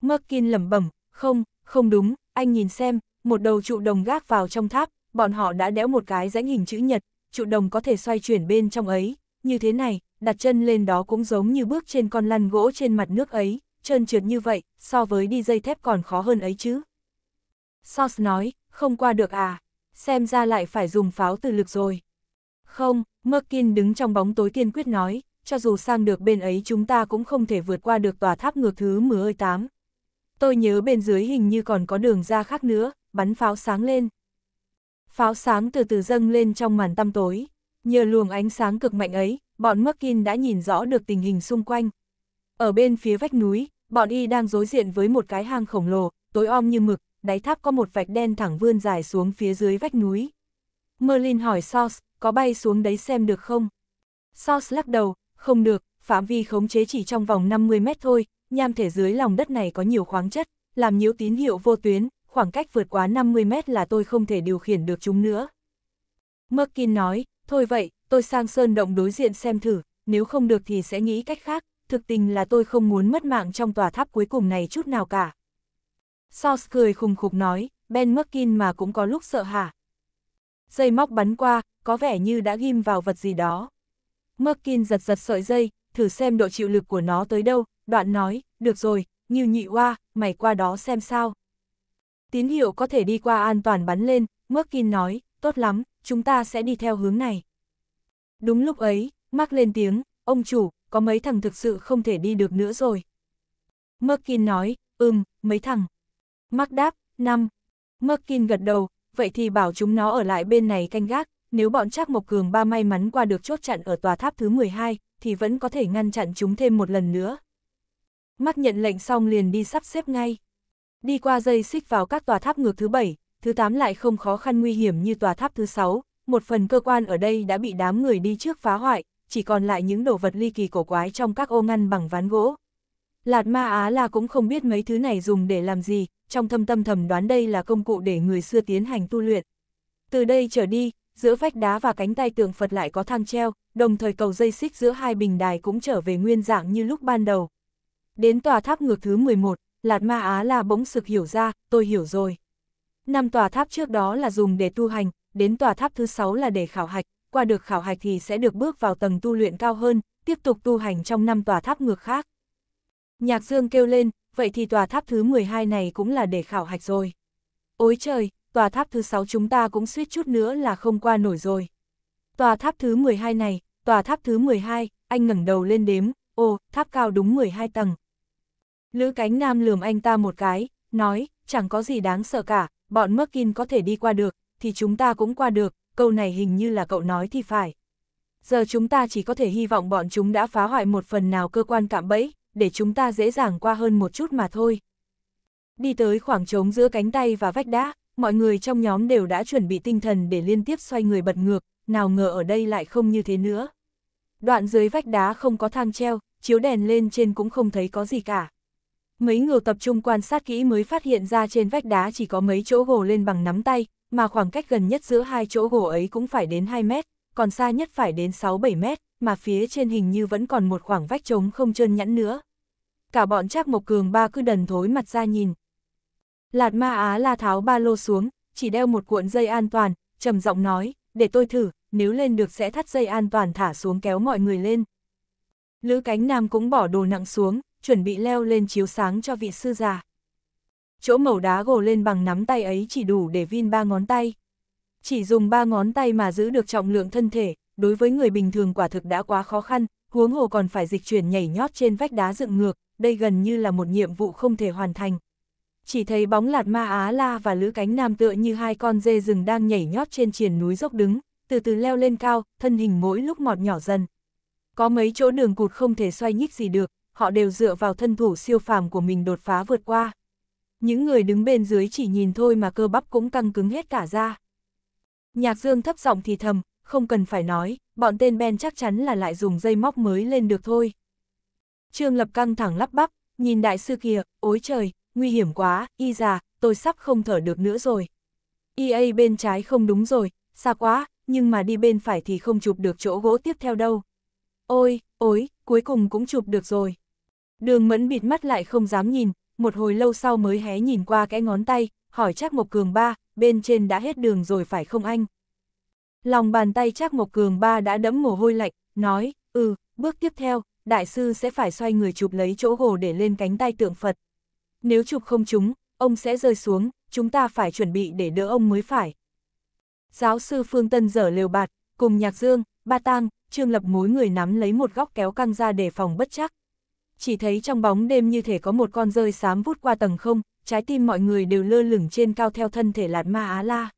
Merkin lẩm bẩm, không, không đúng, anh nhìn xem, một đầu trụ đồng gác vào trong tháp, bọn họ đã đẽo một cái rãnh hình chữ nhật, trụ đồng có thể xoay chuyển bên trong ấy, như thế này, đặt chân lên đó cũng giống như bước trên con lăn gỗ trên mặt nước ấy, trơn trượt như vậy, so với đi dây thép còn khó hơn ấy chứ. Sos nói, không qua được à, xem ra lại phải dùng pháo từ lực rồi. Không, Merkin đứng trong bóng tối kiên quyết nói, cho dù sang được bên ấy chúng ta cũng không thể vượt qua được tòa tháp ngược thứ mười tám. Tôi nhớ bên dưới hình như còn có đường ra khác nữa, bắn pháo sáng lên. Pháo sáng từ từ dâng lên trong màn tăm tối. Nhờ luồng ánh sáng cực mạnh ấy, bọn Merkin đã nhìn rõ được tình hình xung quanh. Ở bên phía vách núi, bọn y đang đối diện với một cái hang khổng lồ, tối om như mực, đáy tháp có một vạch đen thẳng vươn dài xuống phía dưới vách núi. Merlin hỏi Sauce, có bay xuống đấy xem được không? Sauce lắc đầu, không được, phạm vi khống chế chỉ trong vòng 50 mét thôi, nham thể dưới lòng đất này có nhiều khoáng chất, làm nhiễu tín hiệu vô tuyến, khoảng cách vượt quá 50 mét là tôi không thể điều khiển được chúng nữa. Merkin nói, thôi vậy, tôi sang sơn động đối diện xem thử, nếu không được thì sẽ nghĩ cách khác, thực tình là tôi không muốn mất mạng trong tòa tháp cuối cùng này chút nào cả. Sauce cười khùng khục nói, Ben Merkin mà cũng có lúc sợ hả? Dây móc bắn qua, có vẻ như đã ghim vào vật gì đó. Merkin giật giật sợi dây, thử xem độ chịu lực của nó tới đâu, đoạn nói, được rồi, như nhị hoa, mày qua đó xem sao tín hiệu có thể đi qua an toàn bắn lên, Merkin nói, tốt lắm, chúng ta sẽ đi theo hướng này. Đúng lúc ấy, Mark lên tiếng, ông chủ, có mấy thằng thực sự không thể đi được nữa rồi. Merkin nói, ừm, mấy thằng. Mark đáp, năm. Merkin gật đầu, vậy thì bảo chúng nó ở lại bên này canh gác, nếu bọn Trác Mộc Cường ba may mắn qua được chốt chặn ở tòa tháp thứ 12, thì vẫn có thể ngăn chặn chúng thêm một lần nữa. Mark nhận lệnh xong liền đi sắp xếp ngay đi qua dây xích vào các tòa tháp ngược thứ bảy, thứ tám lại không khó khăn nguy hiểm như tòa tháp thứ sáu. một phần cơ quan ở đây đã bị đám người đi trước phá hoại, chỉ còn lại những đồ vật ly kỳ cổ quái trong các ô ngăn bằng ván gỗ. Lạt Ma Á là cũng không biết mấy thứ này dùng để làm gì, trong thâm tâm thầm đoán đây là công cụ để người xưa tiến hành tu luyện. Từ đây trở đi, giữa vách đá và cánh tay tượng Phật lại có thang treo, đồng thời cầu dây xích giữa hai bình đài cũng trở về nguyên dạng như lúc ban đầu. Đến tòa tháp ngược thứ 11, Lạt Ma Á là bỗng sực hiểu ra, tôi hiểu rồi. Năm tòa tháp trước đó là dùng để tu hành, đến tòa tháp thứ sáu là để khảo hạch, qua được khảo hạch thì sẽ được bước vào tầng tu luyện cao hơn, tiếp tục tu hành trong năm tòa tháp ngược khác. Nhạc Dương kêu lên, vậy thì tòa tháp thứ 12 này cũng là để khảo hạch rồi. Ôi trời, tòa tháp thứ sáu chúng ta cũng suýt chút nữa là không qua nổi rồi. Tòa tháp thứ 12 này, tòa tháp thứ 12, anh ngẩng đầu lên đếm, ô, tháp cao đúng 12 tầng, Lữ cánh nam lườm anh ta một cái, nói, chẳng có gì đáng sợ cả, bọn Merkin có thể đi qua được, thì chúng ta cũng qua được, câu này hình như là cậu nói thì phải. Giờ chúng ta chỉ có thể hy vọng bọn chúng đã phá hoại một phần nào cơ quan cạm bẫy, để chúng ta dễ dàng qua hơn một chút mà thôi. Đi tới khoảng trống giữa cánh tay và vách đá, mọi người trong nhóm đều đã chuẩn bị tinh thần để liên tiếp xoay người bật ngược, nào ngờ ở đây lại không như thế nữa. Đoạn dưới vách đá không có thang treo, chiếu đèn lên trên cũng không thấy có gì cả. Mấy người tập trung quan sát kỹ mới phát hiện ra trên vách đá chỉ có mấy chỗ gồ lên bằng nắm tay, mà khoảng cách gần nhất giữa hai chỗ gồ ấy cũng phải đến 2 mét, còn xa nhất phải đến 6-7 mét, mà phía trên hình như vẫn còn một khoảng vách trống không trơn nhẵn nữa. Cả bọn chắc Mộc Cường ba cứ đần thối mặt ra nhìn. Lạt ma á la tháo ba lô xuống, chỉ đeo một cuộn dây an toàn, trầm giọng nói, để tôi thử, nếu lên được sẽ thắt dây an toàn thả xuống kéo mọi người lên. Lữ cánh nam cũng bỏ đồ nặng xuống, chuẩn bị leo lên chiếu sáng cho vị sư già. Chỗ màu đá gồ lên bằng nắm tay ấy chỉ đủ để Vin ba ngón tay. Chỉ dùng ba ngón tay mà giữ được trọng lượng thân thể, đối với người bình thường quả thực đã quá khó khăn, huống hồ còn phải dịch chuyển nhảy nhót trên vách đá dựng ngược, đây gần như là một nhiệm vụ không thể hoàn thành. Chỉ thấy bóng lạt ma Á La và lữ cánh nam tựa như hai con dê rừng đang nhảy nhót trên triển núi dốc đứng, từ từ leo lên cao, thân hình mỗi lúc mọt nhỏ dần. Có mấy chỗ đường cụt không thể xoay nhích gì được, họ đều dựa vào thân thủ siêu phàm của mình đột phá vượt qua. Những người đứng bên dưới chỉ nhìn thôi mà cơ bắp cũng căng cứng hết cả ra. Nhạc Dương thấp giọng thì thầm, không cần phải nói, bọn tên Ben chắc chắn là lại dùng dây móc mới lên được thôi. Trương Lập căng thẳng lắp bắp, nhìn đại sư kia, ối trời, nguy hiểm quá, y già, tôi sắp không thở được nữa rồi. EA bên trái không đúng rồi, xa quá, nhưng mà đi bên phải thì không chụp được chỗ gỗ tiếp theo đâu. Ôi, ối, cuối cùng cũng chụp được rồi. Đường mẫn bịt mắt lại không dám nhìn, một hồi lâu sau mới hé nhìn qua cái ngón tay, hỏi Trác Mộc Cường ba, bên trên đã hết đường rồi phải không anh? Lòng bàn tay Trác Mộc Cường ba đã đẫm mồ hôi lạnh, nói, ừ, bước tiếp theo, đại sư sẽ phải xoay người chụp lấy chỗ gồ để lên cánh tay tượng Phật. Nếu chụp không trúng, ông sẽ rơi xuống, chúng ta phải chuẩn bị để đỡ ông mới phải. Giáo sư Phương Tân dở lều bạt, cùng Nhạc Dương, Ba Tang, Trương Lập mối người nắm lấy một góc kéo căng ra để phòng bất chắc chỉ thấy trong bóng đêm như thể có một con rơi xám vút qua tầng không, trái tim mọi người đều lơ lửng trên cao theo thân thể lạt ma Á La.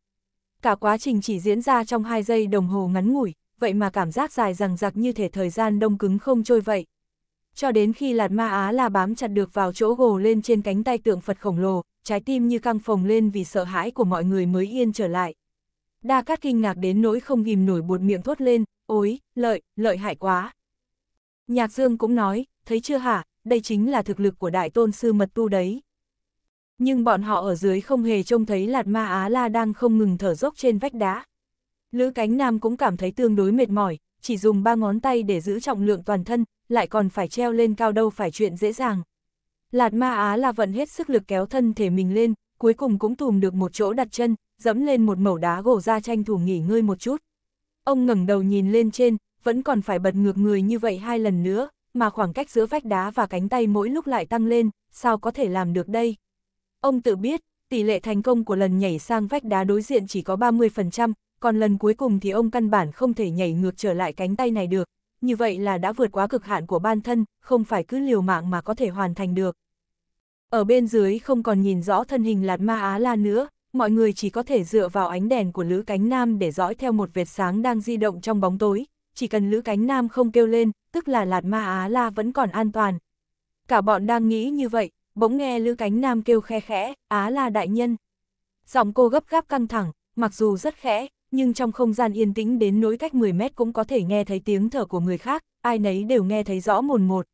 Cả quá trình chỉ diễn ra trong hai giây đồng hồ ngắn ngủi, vậy mà cảm giác dài rằng giặc như thể thời gian đông cứng không trôi vậy. Cho đến khi lạt ma Á La bám chặt được vào chỗ gồ lên trên cánh tay tượng Phật khổng lồ, trái tim như căng phồng lên vì sợ hãi của mọi người mới yên trở lại. Đa Cát kinh ngạc đến nỗi không ghim nổi buột miệng thốt lên, ôi lợi, lợi hại quá. Nhạc Dương cũng nói, thấy chưa hả, đây chính là thực lực của đại tôn sư mật tu đấy. Nhưng bọn họ ở dưới không hề trông thấy Lạt Ma Á La đang không ngừng thở dốc trên vách đá. Lữ cánh nam cũng cảm thấy tương đối mệt mỏi, chỉ dùng ba ngón tay để giữ trọng lượng toàn thân, lại còn phải treo lên cao đâu phải chuyện dễ dàng. Lạt Ma Á La vận hết sức lực kéo thân thể mình lên, cuối cùng cũng tùm được một chỗ đặt chân, dẫm lên một mẩu đá gồ ra tranh thủ nghỉ ngơi một chút. Ông ngẩng đầu nhìn lên trên, vẫn còn phải bật ngược người như vậy hai lần nữa, mà khoảng cách giữa vách đá và cánh tay mỗi lúc lại tăng lên, sao có thể làm được đây? Ông tự biết, tỷ lệ thành công của lần nhảy sang vách đá đối diện chỉ có 30%, còn lần cuối cùng thì ông căn bản không thể nhảy ngược trở lại cánh tay này được. Như vậy là đã vượt quá cực hạn của bản thân, không phải cứ liều mạng mà có thể hoàn thành được. Ở bên dưới không còn nhìn rõ thân hình lạt ma Á La nữa, mọi người chỉ có thể dựa vào ánh đèn của Lữ Cánh Nam để dõi theo một vệt sáng đang di động trong bóng tối, chỉ cần Lữ Cánh Nam không kêu lên, tức là Lạt Ma Á La vẫn còn an toàn. Cả bọn đang nghĩ như vậy, bỗng nghe Lữ Cánh Nam kêu khe khẽ, Á La đại nhân. Giọng cô gấp gáp căng thẳng, mặc dù rất khẽ, nhưng trong không gian yên tĩnh đến nối cách 10 mét cũng có thể nghe thấy tiếng thở của người khác, ai nấy đều nghe thấy rõ mồn một.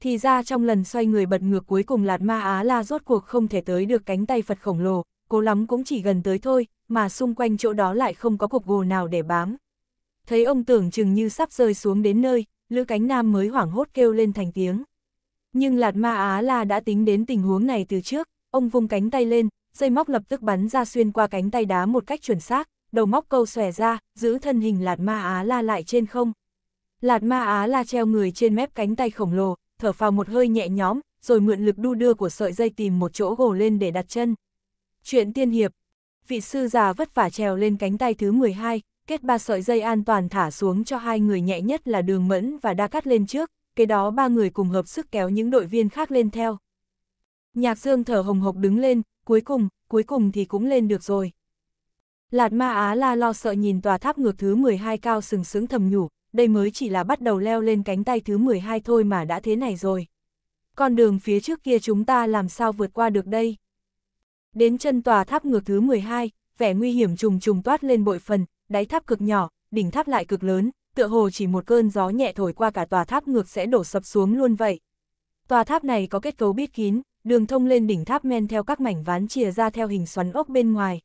Thì ra trong lần xoay người bật ngược cuối cùng Lạt Ma Á La rốt cuộc không thể tới được cánh tay Phật khổng lồ, cố lắm cũng chỉ gần tới thôi, mà xung quanh chỗ đó lại không có cục gồ nào để bám thấy ông tưởng chừng như sắp rơi xuống đến nơi, Lữ Cánh Nam mới hoảng hốt kêu lên thành tiếng. Nhưng Lạt Ma Á La đã tính đến tình huống này từ trước, ông vung cánh tay lên, dây móc lập tức bắn ra xuyên qua cánh tay đá một cách chuẩn xác, đầu móc câu xòe ra, giữ thân hình Lạt Ma Á La lại trên không. Lạt Ma Á La treo người trên mép cánh tay khổng lồ, thở phào một hơi nhẹ nhõm, rồi mượn lực đu đưa của sợi dây tìm một chỗ gồ lên để đặt chân. Chuyện tiên hiệp Vị sư già vất vả trèo lên cánh tay thứ 12, kết ba sợi dây an toàn thả xuống cho hai người nhẹ nhất là đường mẫn và đa cắt lên trước, cái đó ba người cùng hợp sức kéo những đội viên khác lên theo. Nhạc dương thở hồng hộc đứng lên, cuối cùng, cuối cùng thì cũng lên được rồi. Lạt ma Á la lo sợ nhìn tòa tháp ngược thứ 12 cao sừng sững thầm nhủ, đây mới chỉ là bắt đầu leo lên cánh tay thứ 12 thôi mà đã thế này rồi. Con đường phía trước kia chúng ta làm sao vượt qua được đây? Đến chân tòa tháp ngược thứ 12, vẻ nguy hiểm trùng trùng toát lên bội phần, đáy tháp cực nhỏ, đỉnh tháp lại cực lớn, tựa hồ chỉ một cơn gió nhẹ thổi qua cả tòa tháp ngược sẽ đổ sập xuống luôn vậy. Tòa tháp này có kết cấu bít kín, đường thông lên đỉnh tháp men theo các mảnh ván chìa ra theo hình xoắn ốc bên ngoài.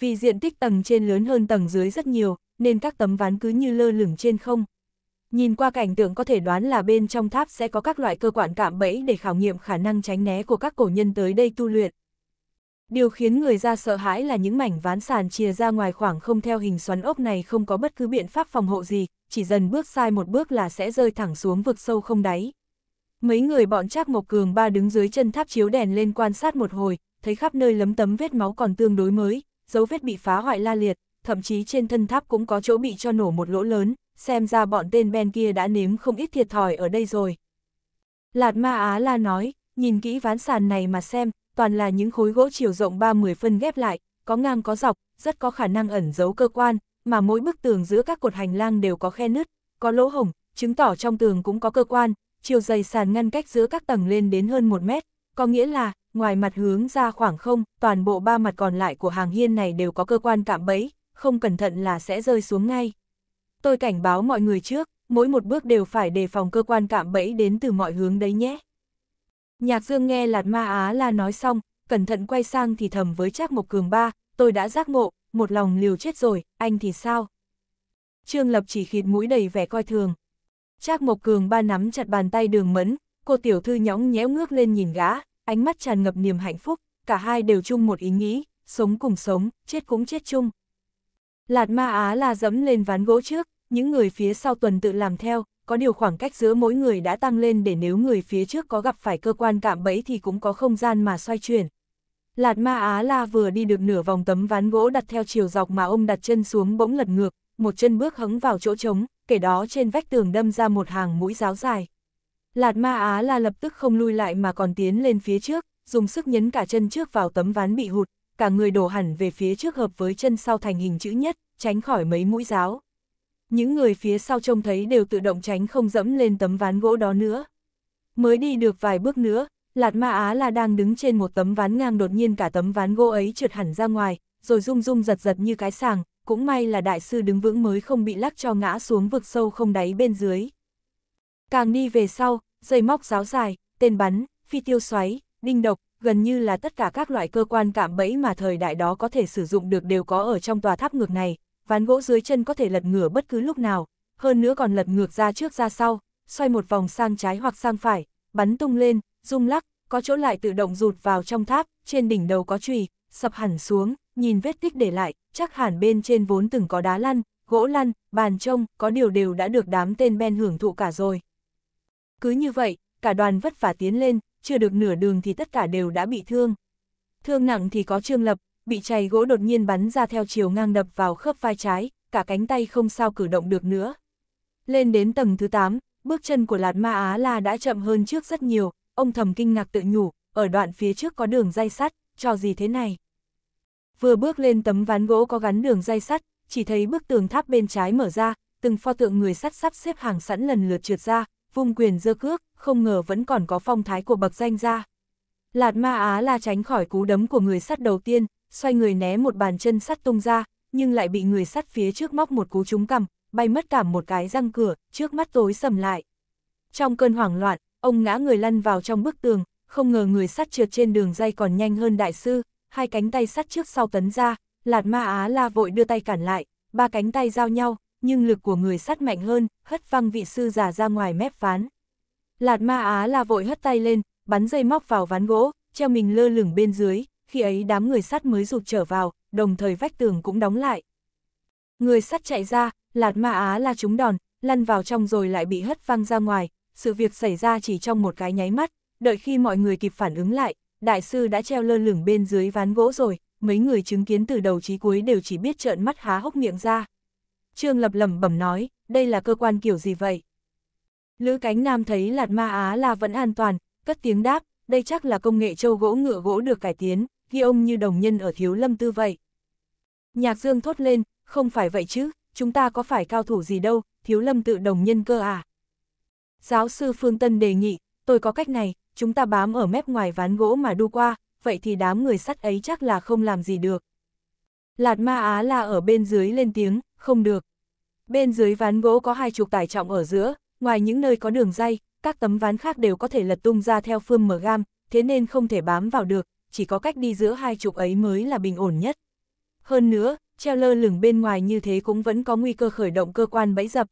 Vì diện tích tầng trên lớn hơn tầng dưới rất nhiều, nên các tấm ván cứ như lơ lửng trên không. Nhìn qua cảnh tượng có thể đoán là bên trong tháp sẽ có các loại cơ quan cạm bẫy để khảo nghiệm khả năng tránh né của các cổ nhân tới đây tu luyện. Điều khiến người ra sợ hãi là những mảnh ván sàn chia ra ngoài khoảng không theo hình xoắn ốc này không có bất cứ biện pháp phòng hộ gì, chỉ dần bước sai một bước là sẽ rơi thẳng xuống vực sâu không đáy. Mấy người bọn Trác Mộc Cường ba đứng dưới chân tháp chiếu đèn lên quan sát một hồi, thấy khắp nơi lấm tấm vết máu còn tương đối mới, dấu vết bị phá hoại la liệt, thậm chí trên thân tháp cũng có chỗ bị cho nổ một lỗ lớn, xem ra bọn tên Ben kia đã nếm không ít thiệt thòi ở đây rồi. Lạt Ma Á La nói, nhìn kỹ ván sàn này mà xem, toàn là những khối gỗ chiều rộng 30 phân ghép lại, có ngang có dọc, rất có khả năng ẩn giấu cơ quan, mà mỗi bức tường giữa các cột hành lang đều có khe nứt, có lỗ hổng, chứng tỏ trong tường cũng có cơ quan, chiều dày sàn ngăn cách giữa các tầng lên đến hơn 1 mét, có nghĩa là, ngoài mặt hướng ra khoảng không, toàn bộ ba mặt còn lại của hàng hiên này đều có cơ quan cạm bẫy, không cẩn thận là sẽ rơi xuống ngay. Tôi cảnh báo mọi người trước, mỗi một bước đều phải đề phòng cơ quan cạm bẫy đến từ mọi hướng đấy nhé. Nhạc Dương nghe Lạt Ma Á là nói xong, cẩn thận quay sang thì thầm với Trác Mộc Cường ba, tôi đã giác ngộ, một lòng liều chết rồi, anh thì sao? Trương Lập chỉ khịt mũi đầy vẻ coi thường. Trác Mộc Cường ba nắm chặt bàn tay đường mẫn, cô tiểu thư nhõng nhẽo ngước lên nhìn gã, ánh mắt tràn ngập niềm hạnh phúc, cả hai đều chung một ý nghĩ, sống cùng sống, chết cũng chết chung. Lạt Ma Á là dẫm lên ván gỗ trước, những người phía sau tuần tự làm theo, có điều khoảng cách giữa mỗi người đã tăng lên để nếu người phía trước có gặp phải cơ quan cạm bẫy thì cũng có không gian mà xoay chuyển. Lạt ma Á La vừa đi được nửa vòng tấm ván gỗ đặt theo chiều dọc mà ông đặt chân xuống bỗng lật ngược, một chân bước hứng vào chỗ trống, kể đó trên vách tường đâm ra một hàng mũi giáo dài. Lạt ma Á La lập tức không lui lại mà còn tiến lên phía trước, dùng sức nhấn cả chân trước vào tấm ván bị hụt, cả người đổ hẳn về phía trước hợp với chân sau thành hình chữ nhất, tránh khỏi mấy mũi giáo những người phía sau trông thấy đều tự động tránh không dẫm lên tấm ván gỗ đó nữa. Mới đi được vài bước nữa, Lạt Ma Á là đang đứng trên một tấm ván ngang đột nhiên cả tấm ván gỗ ấy trượt hẳn ra ngoài, rồi rung rung giật giật như cái sàng, cũng may là đại sư đứng vững mới không bị lắc cho ngã xuống vực sâu không đáy bên dưới. Càng đi về sau, dây móc giáo dài, tên bắn, phi tiêu xoáy, đinh độc, gần như là tất cả các loại cơ quan cạm bẫy mà thời đại đó có thể sử dụng được đều có ở trong tòa tháp ngược này, ván gỗ dưới chân có thể lật ngửa bất cứ lúc nào, hơn nữa còn lật ngược ra trước ra sau, xoay một vòng sang trái hoặc sang phải, bắn tung lên, rung lắc, có chỗ lại tự động rụt vào trong tháp, trên đỉnh đầu có chùy, sập hẳn xuống, nhìn vết tích để lại, chắc hẳn bên trên vốn từng có đá lăn, gỗ lăn, bàn trông, có điều đều đã được đám tên Ben hưởng thụ cả rồi. Cứ như vậy, cả đoàn vất vả tiến lên, chưa được nửa đường thì tất cả đều đã bị thương. Thương nặng thì có Trương Lập, bị chày gỗ đột nhiên bắn ra theo chiều ngang đập vào khớp vai trái, cả cánh tay không sao cử động được nữa. Lên đến tầng thứ 8, bước chân của Lạt Ma Á La đã chậm hơn trước rất nhiều, ông thầm kinh ngạc tự nhủ, ở đoạn phía trước có đường dây sắt, cho gì thế này. Vừa bước lên tấm ván gỗ có gắn đường dây sắt, chỉ thấy bức tường tháp bên trái mở ra, từng pho tượng người sắt sắp xếp hàng sẵn lần lượt trượt ra, vung quyền dơ cước, không ngờ vẫn còn có phong thái của bậc danh gia. Lạt Ma Á La tránh khỏi cú đấm của người sắt đầu tiên, xoay người né một bàn chân sắt tung ra, nhưng lại bị người sắt phía trước móc một cú trúng cằm, bay mất cả một cái răng cửa, trước mắt tối sầm lại. Trong cơn hoảng loạn, ông ngã người lăn vào trong bức tường, không ngờ người sắt trượt trên đường dây còn nhanh hơn đại sư, hai cánh tay sắt trước sau tấn ra, lạt ma á la vội đưa tay cản lại, ba cánh tay giao nhau, nhưng lực của người sắt mạnh hơn, hất văng vị sư già ra ngoài mép ván. Lạt ma á la vội hất tay lên, bắn dây móc vào ván gỗ, treo mình lơ lửng bên dưới, khi ấy đám người sắt mới rụt trở vào, đồng thời vách tường cũng đóng lại. Người sắt chạy ra, lạt ma á la trúng đòn, lăn vào trong rồi lại bị hất văng ra ngoài, sự việc xảy ra chỉ trong một cái nháy mắt, đợi khi mọi người kịp phản ứng lại, đại sư đã treo lơ lửng bên dưới ván gỗ rồi, mấy người chứng kiến từ đầu chí cuối đều chỉ biết trợn mắt há hốc miệng ra. Trương Lập lẩm bẩm nói, đây là cơ quan kiểu gì vậy? Lữ Cánh Nam thấy Lạt Ma Á là vẫn an toàn, cất tiếng đáp, đây chắc là công nghệ châu gỗ ngựa gỗ được cải tiến, ghi ông như đồng nhân ở thiếu lâm tư vậy. Nhạc dương thốt lên, không phải vậy chứ, chúng ta có phải cao thủ gì đâu, thiếu lâm tự đồng nhân cơ à. Giáo sư Phương Tân đề nghị, tôi có cách này, chúng ta bám ở mép ngoài ván gỗ mà đu qua, vậy thì đám người sắt ấy chắc là không làm gì được. Lạt ma á là ở bên dưới lên tiếng, không được. Bên dưới ván gỗ có hai chục tải trọng ở giữa, ngoài những nơi có đường dây, các tấm ván khác đều có thể lật tung ra theo phương mở gam, thế nên không thể bám vào được, chỉ có cách đi giữa hai trục ấy mới là bình ổn nhất. Hơn nữa, treo lơ lửng bên ngoài như thế cũng vẫn có nguy cơ khởi động cơ quan bẫy dập.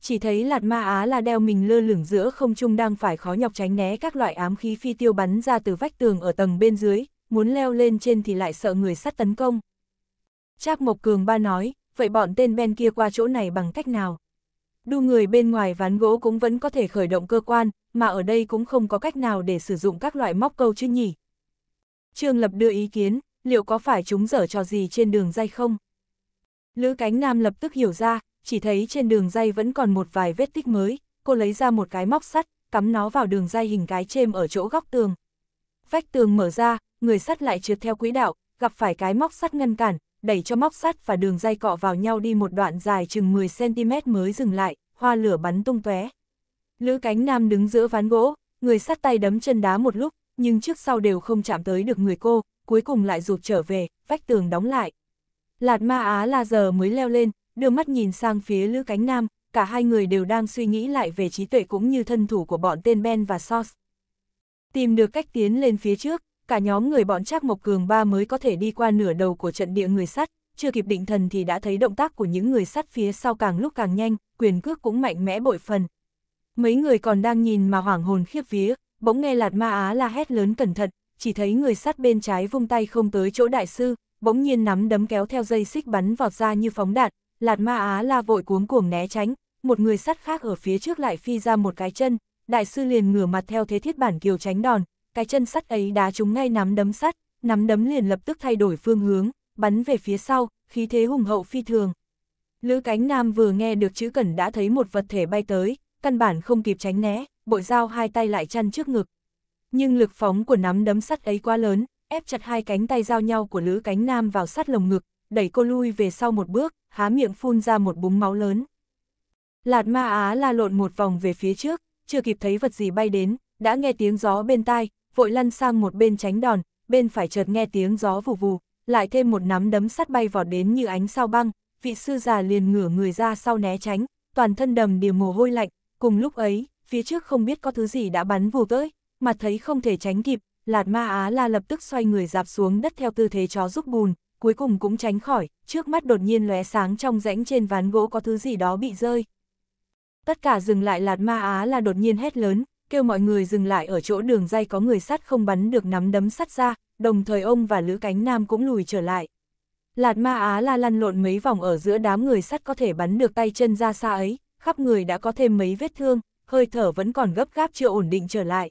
Chỉ thấy lạt ma á là đeo mình lơ lửng giữa không trung đang phải khó nhọc tránh né các loại ám khí phi tiêu bắn ra từ vách tường ở tầng bên dưới, muốn leo lên trên thì lại sợ người sắt tấn công. Trác Mộc Cường ba nói, vậy bọn tên Ben kia qua chỗ này bằng cách nào? Đu người bên ngoài ván gỗ cũng vẫn có thể khởi động cơ quan, mà ở đây cũng không có cách nào để sử dụng các loại móc câu chứ nhỉ? Trương Lập đưa ý kiến, liệu có phải chúng dở trò gì trên đường dây không? Lữ cánh nam lập tức hiểu ra, chỉ thấy trên đường dây vẫn còn một vài vết tích mới, cô lấy ra một cái móc sắt, cắm nó vào đường dây hình cái chêm ở chỗ góc tường. Vách tường mở ra, người sắt lại trượt theo quỹ đạo, gặp phải cái móc sắt ngăn cản, đẩy cho móc sắt và đường dây cọ vào nhau đi một đoạn dài chừng 10cm mới dừng lại, hoa lửa bắn tung tóe. Lữ cánh nam đứng giữa ván gỗ, người sắt tay đấm chân đá một lúc, nhưng trước sau đều không chạm tới được người cô, cuối cùng lại rụt trở về, vách tường đóng lại. Lạt ma Á La giờ mới leo lên, đưa mắt nhìn sang phía Lữ Cánh Nam, cả hai người đều đang suy nghĩ lại về trí tuệ cũng như thân thủ của bọn tên Ben và Sos. Tìm được cách tiến lên phía trước, cả nhóm người bọn Trác Mộc Cường ba mới có thể đi qua nửa đầu của trận địa người sắt, chưa kịp định thần thì đã thấy động tác của những người sắt phía sau càng lúc càng nhanh, quyền cước cũng mạnh mẽ bội phần. Mấy người còn đang nhìn mà hoảng hồn khiếp vía, bỗng nghe Lạt Ma Á la hét lớn cẩn thận, chỉ thấy người sát bên trái vung tay không tới chỗ đại sư, bỗng nhiên nắm đấm kéo theo dây xích bắn vọt ra như phóng đạn, Lạt Ma Á la vội cuống cuồng né tránh, một người sắt khác ở phía trước lại phi ra một cái chân, đại sư liền ngửa mặt theo thế thiết bản kiều tránh đòn, cái chân sắt ấy đá trúng ngay nắm đấm sắt, nắm đấm liền lập tức thay đổi phương hướng, bắn về phía sau, khí thế hùng hậu phi thường. Lữ Cánh Nam vừa nghe được chữ cẩn đã thấy một vật thể bay tới, căn bản không kịp tránh né, bội dao hai tay lại chăn trước ngực. Nhưng lực phóng của nắm đấm sắt ấy quá lớn, ép chặt hai cánh tay giao nhau của Lữ Cánh Nam vào sát lồng ngực, đẩy cô lui về sau một bước, há miệng phun ra một búng máu lớn. Lạt ma á la lộn một vòng về phía trước, chưa kịp thấy vật gì bay đến, đã nghe tiếng gió bên tai, vội lăn sang một bên tránh đòn, bên phải chợt nghe tiếng gió vù vù, lại thêm một nắm đấm sắt bay vọt đến như ánh sao băng, vị sư già liền ngửa người ra sau né tránh, toàn thân đầm đìa mồ hôi lạnh, Cùng lúc ấy, phía trước không biết có thứ gì đã bắn vù tới, mà thấy không thể tránh kịp, Lạt Ma Á La lập tức xoay người dạp xuống đất theo tư thế chó rút bùn, cuối cùng cũng tránh khỏi, trước mắt đột nhiên lóe sáng trong rãnh trên ván gỗ có thứ gì đó bị rơi. Tất cả dừng lại Lạt Ma Á La đột nhiên hét lớn, kêu mọi người dừng lại ở chỗ đường dây có người sắt không bắn được nắm đấm sắt ra, đồng thời ông và Lữ Cánh Nam cũng lùi trở lại. Lạt Ma Á La lăn lộn mấy vòng ở giữa đám người sắt có thể bắn được tay chân ra xa ấy, khắp người đã có thêm mấy vết thương, hơi thở vẫn còn gấp gáp chưa ổn định trở lại.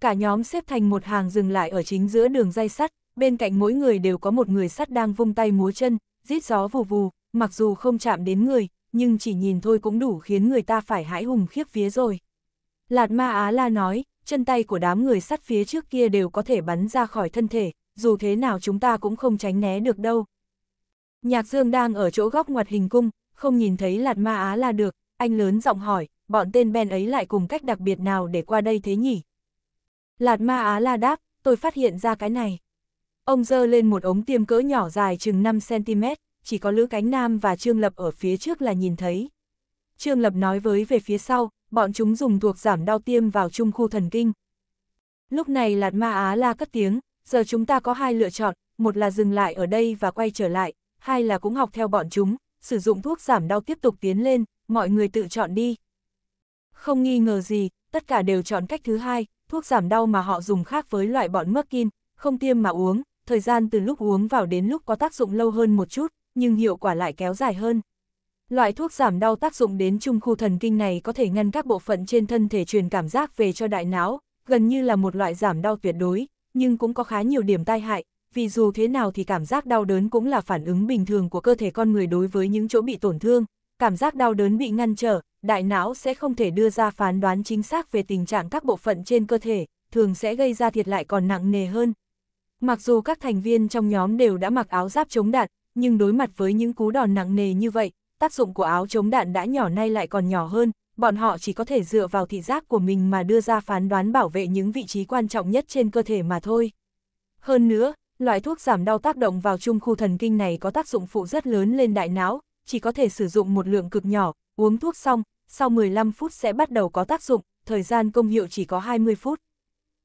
Cả nhóm xếp thành một hàng dừng lại ở chính giữa đường dây sắt, bên cạnh mỗi người đều có một người sắt đang vung tay múa chân, rít gió vù vù, mặc dù không chạm đến người, nhưng chỉ nhìn thôi cũng đủ khiến người ta phải hãi hùng khiếp vía rồi. Lạt Ma Á La nói, chân tay của đám người sắt phía trước kia đều có thể bắn ra khỏi thân thể, dù thế nào chúng ta cũng không tránh né được đâu. Nhạc Dương đang ở chỗ góc ngoặt hình cung, không nhìn thấy lạt ma á là được, anh lớn giọng hỏi, bọn tên Ben ấy lại cùng cách đặc biệt nào để qua đây thế nhỉ? Lạt ma á la đáp, tôi phát hiện ra cái này. Ông dơ lên một ống tiêm cỡ nhỏ dài chừng 5cm, chỉ có Lữ Cánh Nam và Trương Lập ở phía trước là nhìn thấy. Trương Lập nói với về phía sau, bọn chúng dùng thuộc giảm đau tiêm vào trung khu thần kinh. Lúc này Lạt Ma Á la cất tiếng, giờ chúng ta có hai lựa chọn, một là dừng lại ở đây và quay trở lại, hai là cũng học theo bọn chúng, sử dụng thuốc giảm đau tiếp tục tiến lên, mọi người tự chọn đi. Không nghi ngờ gì, tất cả đều chọn cách thứ hai, thuốc giảm đau mà họ dùng khác với loại bọn Merkin, không tiêm mà uống, thời gian từ lúc uống vào đến lúc có tác dụng lâu hơn một chút, nhưng hiệu quả lại kéo dài hơn. Loại thuốc giảm đau tác dụng đến trung khu thần kinh này có thể ngăn các bộ phận trên thân thể truyền cảm giác về cho đại não, gần như là một loại giảm đau tuyệt đối, nhưng cũng có khá nhiều điểm tai hại, vì dù thế nào thì cảm giác đau đớn cũng là phản ứng bình thường của cơ thể con người đối với những chỗ bị tổn thương, cảm giác đau đớn bị ngăn trở, đại não sẽ không thể đưa ra phán đoán chính xác về tình trạng các bộ phận trên cơ thể, thường sẽ gây ra thiệt lại còn nặng nề hơn. Mặc dù các thành viên trong nhóm đều đã mặc áo giáp chống đạn, nhưng đối mặt với những cú đòn nặng nề như vậy, tác dụng của áo chống đạn đã nhỏ nay lại còn nhỏ hơn, bọn họ chỉ có thể dựa vào thị giác của mình mà đưa ra phán đoán bảo vệ những vị trí quan trọng nhất trên cơ thể mà thôi. Hơn nữa, Loại thuốc giảm đau tác động vào trung khu thần kinh này có tác dụng phụ rất lớn lên đại não, chỉ có thể sử dụng một lượng cực nhỏ, uống thuốc xong, sau 15 phút sẽ bắt đầu có tác dụng, thời gian công hiệu chỉ có 20 phút.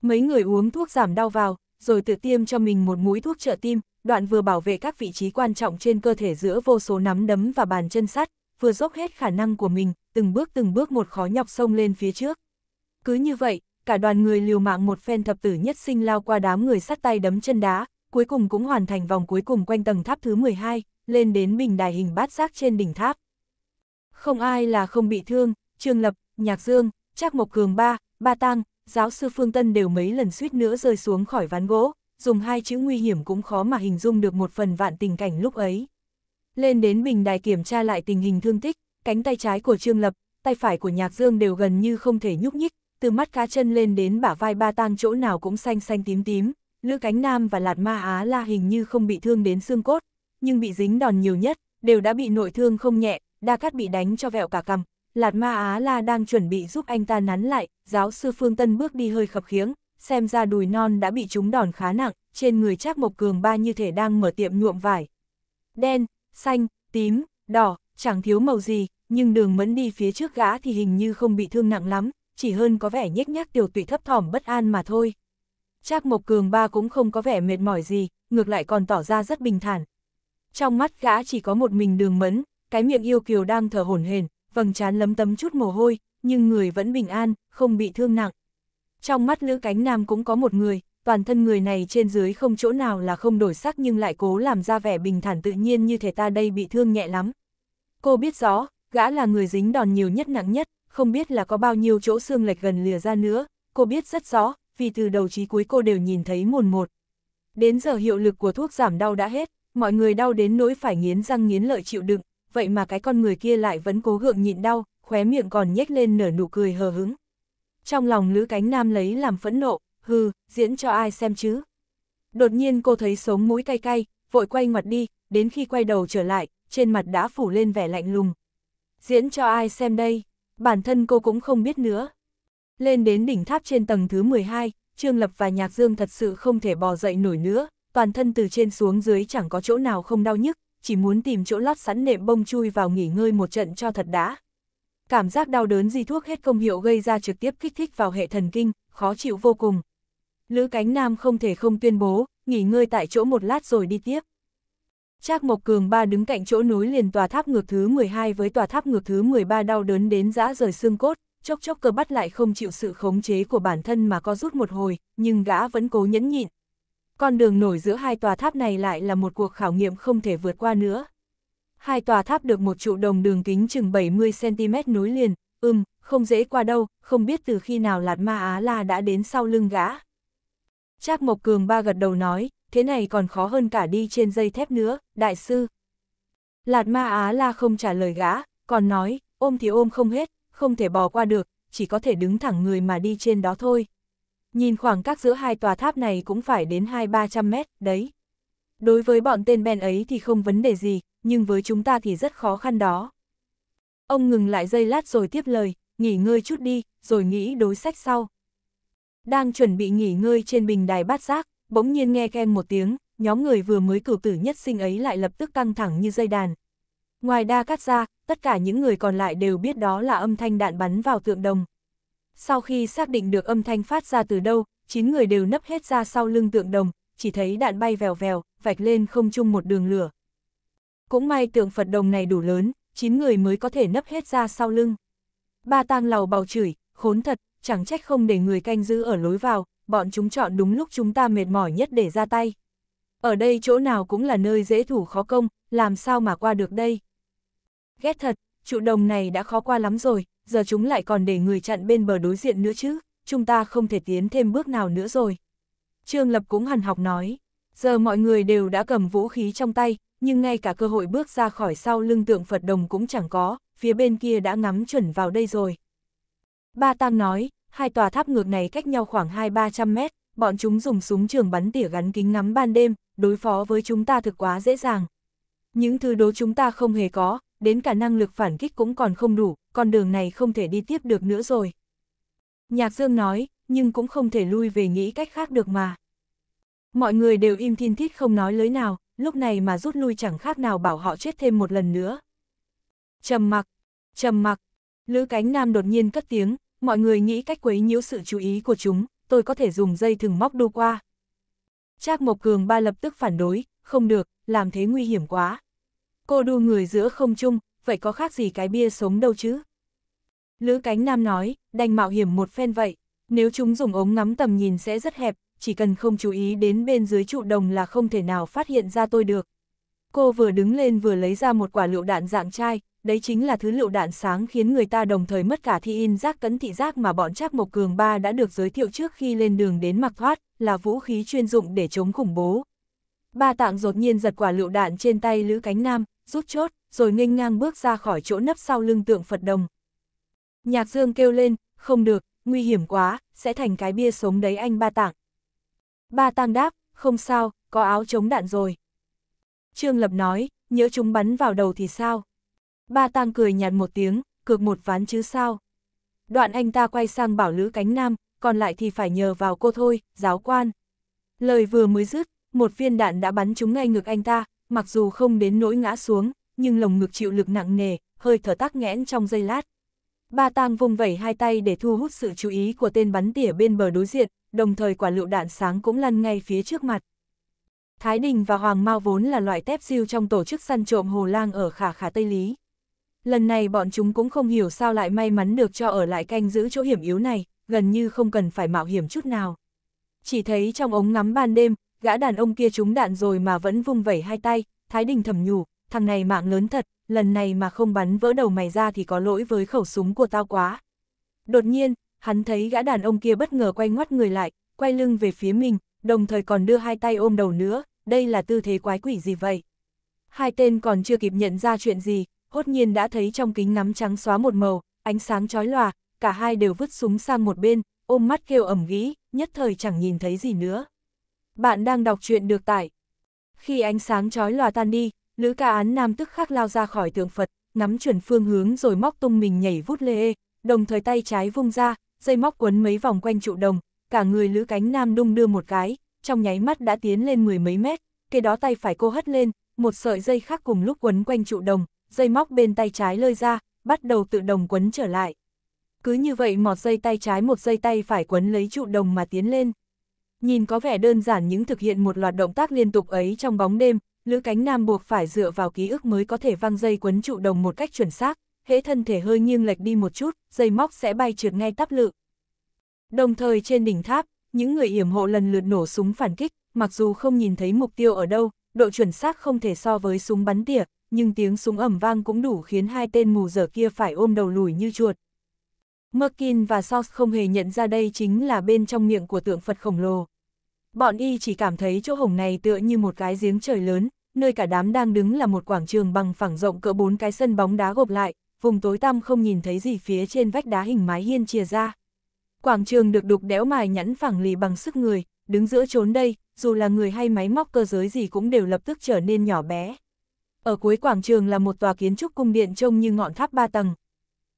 Mấy người uống thuốc giảm đau vào, rồi tự tiêm cho mình một mũi thuốc trợ tim, đoạn vừa bảo vệ các vị trí quan trọng trên cơ thể giữa vô số nắm đấm và bàn chân sắt, vừa dốc hết khả năng của mình, từng bước từng bước một khó nhọc sông lên phía trước. Cứ như vậy, cả đoàn người liều mạng một phen thập tử nhất sinh lao qua đám người sắt tay đấm chân đá, cuối cùng cũng hoàn thành vòng cuối cùng quanh tầng tháp thứ 12, lên đến bình đài hình bát giác trên đỉnh tháp. Không ai là không bị thương, Trương Lập, Nhạc Dương, Trác Mộc Cường Ba, Ba Tăng, giáo sư Phương Tân đều mấy lần suýt nữa rơi xuống khỏi ván gỗ, dùng hai chữ nguy hiểm cũng khó mà hình dung được một phần vạn tình cảnh lúc ấy. Lên đến bình đài kiểm tra lại tình hình thương tích, cánh tay trái của Trương Lập, tay phải của Nhạc Dương đều gần như không thể nhúc nhích, từ mắt cá chân lên đến bả vai Ba Tăng chỗ nào cũng xanh xanh tím tím, Lữ Cánh Nam và Lạt Ma Á La hình như không bị thương đến xương cốt, nhưng bị dính đòn nhiều nhất, đều đã bị nội thương không nhẹ, Đa Cát bị đánh cho vẹo cả cằm. Lạt Ma Á La đang chuẩn bị giúp anh ta nắn lại, giáo sư Phương Tân bước đi hơi khập khiếng, xem ra đùi non đã bị trúng đòn khá nặng, trên người Trác Mộc Cường ba như thể đang mở tiệm nhuộm vải. Đen, xanh, tím, đỏ, chẳng thiếu màu gì, nhưng đường mẫn đi phía trước gã thì hình như không bị thương nặng lắm, chỉ hơn có vẻ nhếch nhác tiểu tụy thấp thỏm bất an mà thôi. Trác Mộc Cường ba cũng không có vẻ mệt mỏi gì, ngược lại còn tỏ ra rất bình thản. Trong mắt gã chỉ có một mình đường mẫn, cái miệng yêu kiều đang thở hổn hển, vầng trán lấm tấm chút mồ hôi, nhưng người vẫn bình an, không bị thương nặng. Trong mắt Lữ Cánh Nam cũng có một người, toàn thân người này trên dưới không chỗ nào là không đổi sắc nhưng lại cố làm ra vẻ bình thản tự nhiên như thể ta đây bị thương nhẹ lắm. Cô biết rõ, gã là người dính đòn nhiều nhất nặng nhất, không biết là có bao nhiêu chỗ xương lệch gần lìa ra nữa, cô biết rất rõ, vì từ đầu chí cuối cô đều nhìn thấy mồn một. Đến giờ hiệu lực của thuốc giảm đau đã hết, mọi người đau đến nỗi phải nghiến răng nghiến lợi chịu đựng, vậy mà cái con người kia lại vẫn cố gượng nhịn đau, khóe miệng còn nhếch lên nở nụ cười hờ hứng. Trong lòng Lữ Cánh Nam lấy làm phẫn nộ, hừ, diễn cho ai xem chứ. Đột nhiên cô thấy sống mũi cay cay, vội quay ngoặt đi, đến khi quay đầu trở lại, trên mặt đã phủ lên vẻ lạnh lùng. Diễn cho ai xem đây, bản thân cô cũng không biết nữa, lên đến đỉnh tháp trên tầng thứ 12, Trương Lập và Nhạc Dương thật sự không thể bò dậy nổi nữa, toàn thân từ trên xuống dưới chẳng có chỗ nào không đau nhức, chỉ muốn tìm chỗ lót sẵn nệm bông chui vào nghỉ ngơi một trận cho thật đã. Cảm giác đau đớn di thuốc hết công hiệu gây ra trực tiếp kích thích vào hệ thần kinh, khó chịu vô cùng. Lữ Cánh Nam không thể không tuyên bố, nghỉ ngơi tại chỗ một lát rồi đi tiếp. Trác Mộc Cường ba đứng cạnh chỗ núi liền tòa tháp ngược thứ 12 với tòa tháp ngược thứ 13 đau đớn đến dã rời xương cốt, chốc chốc cơ bắt lại không chịu sự khống chế của bản thân mà có rút một hồi, nhưng gã vẫn cố nhẫn nhịn. Con đường nổi giữa hai tòa tháp này lại là một cuộc khảo nghiệm không thể vượt qua nữa. Hai tòa tháp được một trụ đồng đường kính chừng 70cm nối liền, ưm, không dễ qua đâu, không biết từ khi nào Lạt Ma Á La đã đến sau lưng gã. Trác Mộc Cường ba gật đầu nói, thế này còn khó hơn cả đi trên dây thép nữa, đại sư. Lạt Ma Á La không trả lời gã, còn nói, ôm thì ôm không hết, không thể bò qua được, chỉ có thể đứng thẳng người mà đi trên đó thôi. Nhìn khoảng cách giữa hai tòa tháp này cũng phải đến hai ba trăm mét, đấy. Đối với bọn tên Ben ấy thì không vấn đề gì, nhưng với chúng ta thì rất khó khăn đó. Ông ngừng lại giây lát rồi tiếp lời, nghỉ ngơi chút đi, rồi nghĩ đối sách sau. Đang chuẩn bị nghỉ ngơi trên bình đài bát giác, bỗng nhiên nghe khen một tiếng, nhóm người vừa mới cử tử nhất sinh ấy lại lập tức căng thẳng như dây đàn, Ngoài đa cắt ra, tất cả những người còn lại đều biết đó là âm thanh đạn bắn vào tượng đồng. Sau khi xác định được âm thanh phát ra từ đâu, 9 người đều nấp hết ra sau lưng tượng đồng, chỉ thấy đạn bay vèo vèo, vạch lên không chung một đường lửa. Cũng may tượng Phật đồng này đủ lớn, 9 người mới có thể nấp hết ra sau lưng. Ba tang lầu bào chửi, khốn thật, chẳng trách không để người canh giữ ở lối vào, bọn chúng chọn đúng lúc chúng ta mệt mỏi nhất để ra tay. Ở đây chỗ nào cũng là nơi dễ thủ khó công, làm sao mà qua được đây ghét thật, trụ đồng này đã khó qua lắm rồi, giờ chúng lại còn để người chặn bên bờ đối diện nữa chứ, chúng ta không thể tiến thêm bước nào nữa rồi. Trương Lập cũng hằn học nói, giờ mọi người đều đã cầm vũ khí trong tay, nhưng ngay cả cơ hội bước ra khỏi sau lưng tượng Phật đồng cũng chẳng có, phía bên kia đã ngắm chuẩn vào đây rồi. Ba Tăng nói, hai tòa tháp ngược này cách nhau khoảng 2-300 mét, bọn chúng dùng súng trường bắn tỉa gắn kính ngắm ban đêm, đối phó với chúng ta thực quá dễ dàng. Những thứ đố chúng ta không hề có, đến cả năng lực phản kích cũng còn không đủ, con đường này không thể đi tiếp được nữa rồi. Nhạc Dương nói, nhưng cũng không thể lui về nghĩ cách khác được mà. Mọi người đều im thiên thít không nói lời nào, lúc này mà rút lui chẳng khác nào bảo họ chết thêm một lần nữa. Trầm mặc, trầm mặc, Lữ Cánh Nam đột nhiên cất tiếng, mọi người nghĩ cách quấy nhiễu sự chú ý của chúng, tôi có thể dùng dây thừng móc đu qua. Trác Mộc Cường ba lập tức phản đối, không được, làm thế nguy hiểm quá cô đu người giữa không trung, vậy có khác gì cái bia sống đâu chứ? Lữ Cánh Nam nói, đành mạo hiểm một phen vậy, nếu chúng dùng ống ngắm tầm nhìn sẽ rất hẹp, chỉ cần không chú ý đến bên dưới trụ đồng là không thể nào phát hiện ra tôi được. Cô vừa đứng lên vừa lấy ra một quả lựu đạn dạng chai, đấy chính là thứ lựu đạn sáng khiến người ta đồng thời mất cả thi in giác cấn thị giác mà bọn Trác Mộc Cường Ba đã được giới thiệu trước khi lên đường đến mặc thoát, là vũ khí chuyên dụng để chống khủng bố. Ba tạng đột nhiên giật quả lựu đạn trên tay Lữ Cánh Nam, rút chốt, rồi nghênh ngang bước ra khỏi chỗ nấp sau lưng tượng Phật đồng. Nhạc Dương kêu lên, không được, nguy hiểm quá, sẽ thành cái bia sống đấy anh Ba Tạng. Ba Tang đáp, không sao, có áo chống đạn rồi. Trương Lập nói, nhớ chúng bắn vào đầu thì sao? Ba Tang cười nhạt một tiếng, cược một ván chứ sao? Đoạn anh ta quay sang bảo Lữ Cánh Nam, còn lại thì phải nhờ vào cô thôi, giáo quan. Lời vừa mới dứt, một viên đạn đã bắn trúng ngay ngực anh ta, mặc dù không đến nỗi ngã xuống, nhưng lồng ngực chịu lực nặng nề, hơi thở tắc nghẽn trong giây lát. Ba tang vung vẩy hai tay để thu hút sự chú ý của tên bắn tỉa bên bờ đối diện, đồng thời quả lựu đạn sáng cũng lăn ngay phía trước mặt. Thái Đình và Hoàng Mao vốn là loại tép siêu trong tổ chức săn trộm Hồ Lang ở Khả Khả Tây Lý. Lần này bọn chúng cũng không hiểu sao lại may mắn được cho ở lại canh giữ chỗ hiểm yếu này, gần như không cần phải mạo hiểm chút nào. Chỉ thấy trong ống ngắm ban đêm, gã đàn ông kia trúng đạn rồi mà vẫn vung vẩy hai tay, Thái Đình thầm nhủ, thằng này mạng lớn thật, lần này mà không bắn vỡ đầu mày ra thì có lỗi với khẩu súng của tao quá. Đột nhiên, hắn thấy gã đàn ông kia bất ngờ quay ngoắt người lại, quay lưng về phía mình, đồng thời còn đưa hai tay ôm đầu nữa, đây là tư thế quái quỷ gì vậy? Hai tên còn chưa kịp nhận ra chuyện gì, hốt nhiên đã thấy trong kính ngắm trắng xóa một màu, ánh sáng chói lòa, cả hai đều vứt súng sang một bên, ôm mắt kêu ẩm nghĩ, nhất thời chẳng nhìn thấy gì nữa. Bạn đang đọc truyện được tải. Khi ánh sáng chói lòa tan đi, Lữ Ca Án Nam tức khắc lao ra khỏi tượng Phật, nắm chuẩn phương hướng rồi móc tung mình nhảy vút lê, đồng thời tay trái vung ra, dây móc quấn mấy vòng quanh trụ đồng, cả người Lữ Cánh Nam đung đưa một cái, trong nháy mắt đã tiến lên mười mấy mét, kế đó tay phải cô hất lên, một sợi dây khác cùng lúc quấn quanh trụ đồng, dây móc bên tay trái lơi ra, bắt đầu tự đồng quấn trở lại. Cứ như vậy một dây tay trái một dây tay phải quấn lấy trụ đồng mà tiến lên. Nhìn có vẻ đơn giản những thực hiện một loạt động tác liên tục ấy trong bóng đêm, Lữ Cánh Nam buộc phải dựa vào ký ức mới có thể văng dây quấn trụ đồng một cách chuẩn xác, hễ thân thể hơi nghiêng lệch đi một chút, dây móc sẽ bay trượt ngay tắp lự. Đồng thời trên đỉnh tháp, những người yểm hộ lần lượt nổ súng phản kích, mặc dù không nhìn thấy mục tiêu ở đâu, độ chuẩn xác không thể so với súng bắn tỉa, nhưng tiếng súng ẩm vang cũng đủ khiến hai tên mù dở kia phải ôm đầu lùi như chuột. Merkin và Sos không hề nhận ra đây chính là bên trong miệng của tượng Phật khổng lồ bọn y chỉ cảm thấy chỗ hổng này tựa như một cái giếng trời lớn, nơi cả đám đang đứng là một quảng trường bằng phẳng rộng cỡ bốn cái sân bóng đá gộp lại, vùng tối tăm không nhìn thấy gì phía trên vách đá hình mái hiên chia ra. Quảng trường được đục đẽo mài nhẵn phẳng lì bằng sức người, đứng giữa chốn đây, dù là người hay máy móc cơ giới gì cũng đều lập tức trở nên nhỏ bé. Ở cuối quảng trường là một tòa kiến trúc cung điện trông như ngọn tháp ba tầng.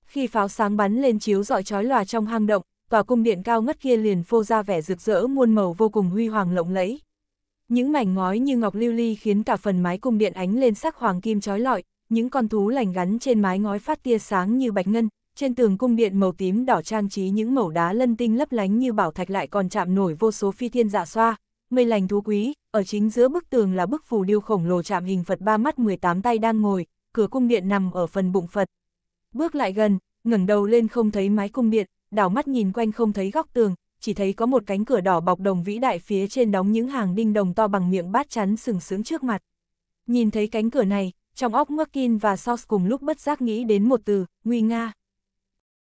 Khi pháo sáng bắn lên chiếu dọi chói lòa trong hang động, tòa cung điện cao ngất kia liền phô ra vẻ rực rỡ muôn màu vô cùng huy hoàng lộng lẫy. Những mảnh ngói như ngọc lưu ly khiến cả phần mái cung điện ánh lên sắc hoàng kim trói lọi, những con thú lành gắn trên mái ngói phát tia sáng như bạch ngân, trên tường cung điện màu tím đỏ trang trí những mẫu đá lân tinh lấp lánh như bảo thạch lại còn chạm nổi vô số phi thiên dạ xoa, mây lành thú quý, ở chính giữa bức tường là bức phù điêu khổng lồ chạm hình Phật ba mắt 18 tay đang ngồi, cửa cung điện nằm ở phần bụng Phật. Bước lại gần, ngẩng đầu lên không thấy mái cung điện, đảo mắt nhìn quanh không thấy góc tường, chỉ thấy có một cánh cửa đỏ bọc đồng vĩ đại phía trên đóng những hàng đinh đồng to bằng miệng bát chắn sừng sững trước mặt. Nhìn thấy cánh cửa này, trong óc Merkin và Sos cùng lúc bất giác nghĩ đến một từ, nguy nga.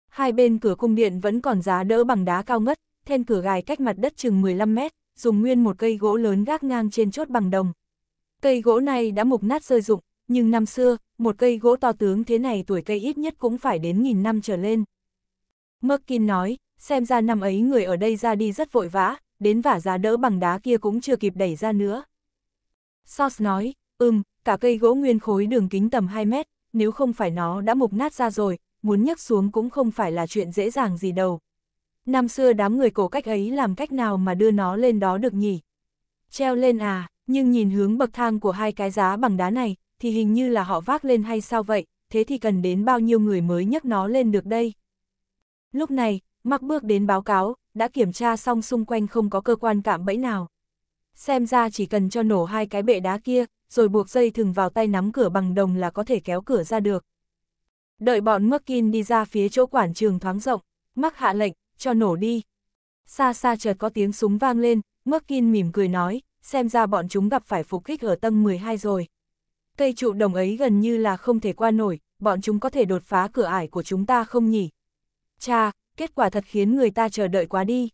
Hai bên cửa cung điện vẫn còn giá đỡ bằng đá cao ngất, then cửa gài cách mặt đất chừng 15 mét, dùng nguyên một cây gỗ lớn gác ngang trên chốt bằng đồng. Cây gỗ này đã mục nát rơi rụng, nhưng năm xưa, một cây gỗ to tướng thế này tuổi cây ít nhất cũng phải đến nghìn năm trở lên. Merkin nói, xem ra năm ấy người ở đây ra đi rất vội vã, đến vả giá đỡ bằng đá kia cũng chưa kịp đẩy ra nữa. Sos nói, ừm, cả cây gỗ nguyên khối đường kính tầm 2 mét, nếu không phải nó đã mục nát ra rồi, muốn nhấc xuống cũng không phải là chuyện dễ dàng gì đâu. Năm xưa đám người cổ cách ấy làm cách nào mà đưa nó lên đó được nhỉ? Treo lên à, nhưng nhìn hướng bậc thang của hai cái giá bằng đá này, thì hình như là họ vác lên hay sao vậy, thế thì cần đến bao nhiêu người mới nhấc nó lên được đây? Lúc này, mặc bước đến báo cáo, đã kiểm tra xong xung quanh không có cơ quan cạm bẫy nào. Xem ra chỉ cần cho nổ hai cái bệ đá kia, rồi buộc dây thừng vào tay nắm cửa bằng đồng là có thể kéo cửa ra được. Đợi bọn Merkin đi ra phía chỗ quản trường thoáng rộng, mắc hạ lệnh, cho nổ đi. Xa xa chợt có tiếng súng vang lên, Merkin mỉm cười nói, xem ra bọn chúng gặp phải phục kích ở tầng 12 rồi. Cây trụ đồng ấy gần như là không thể qua nổi, bọn chúng có thể đột phá cửa ải của chúng ta không nhỉ, Cha, kết quả thật khiến người ta chờ đợi quá đi.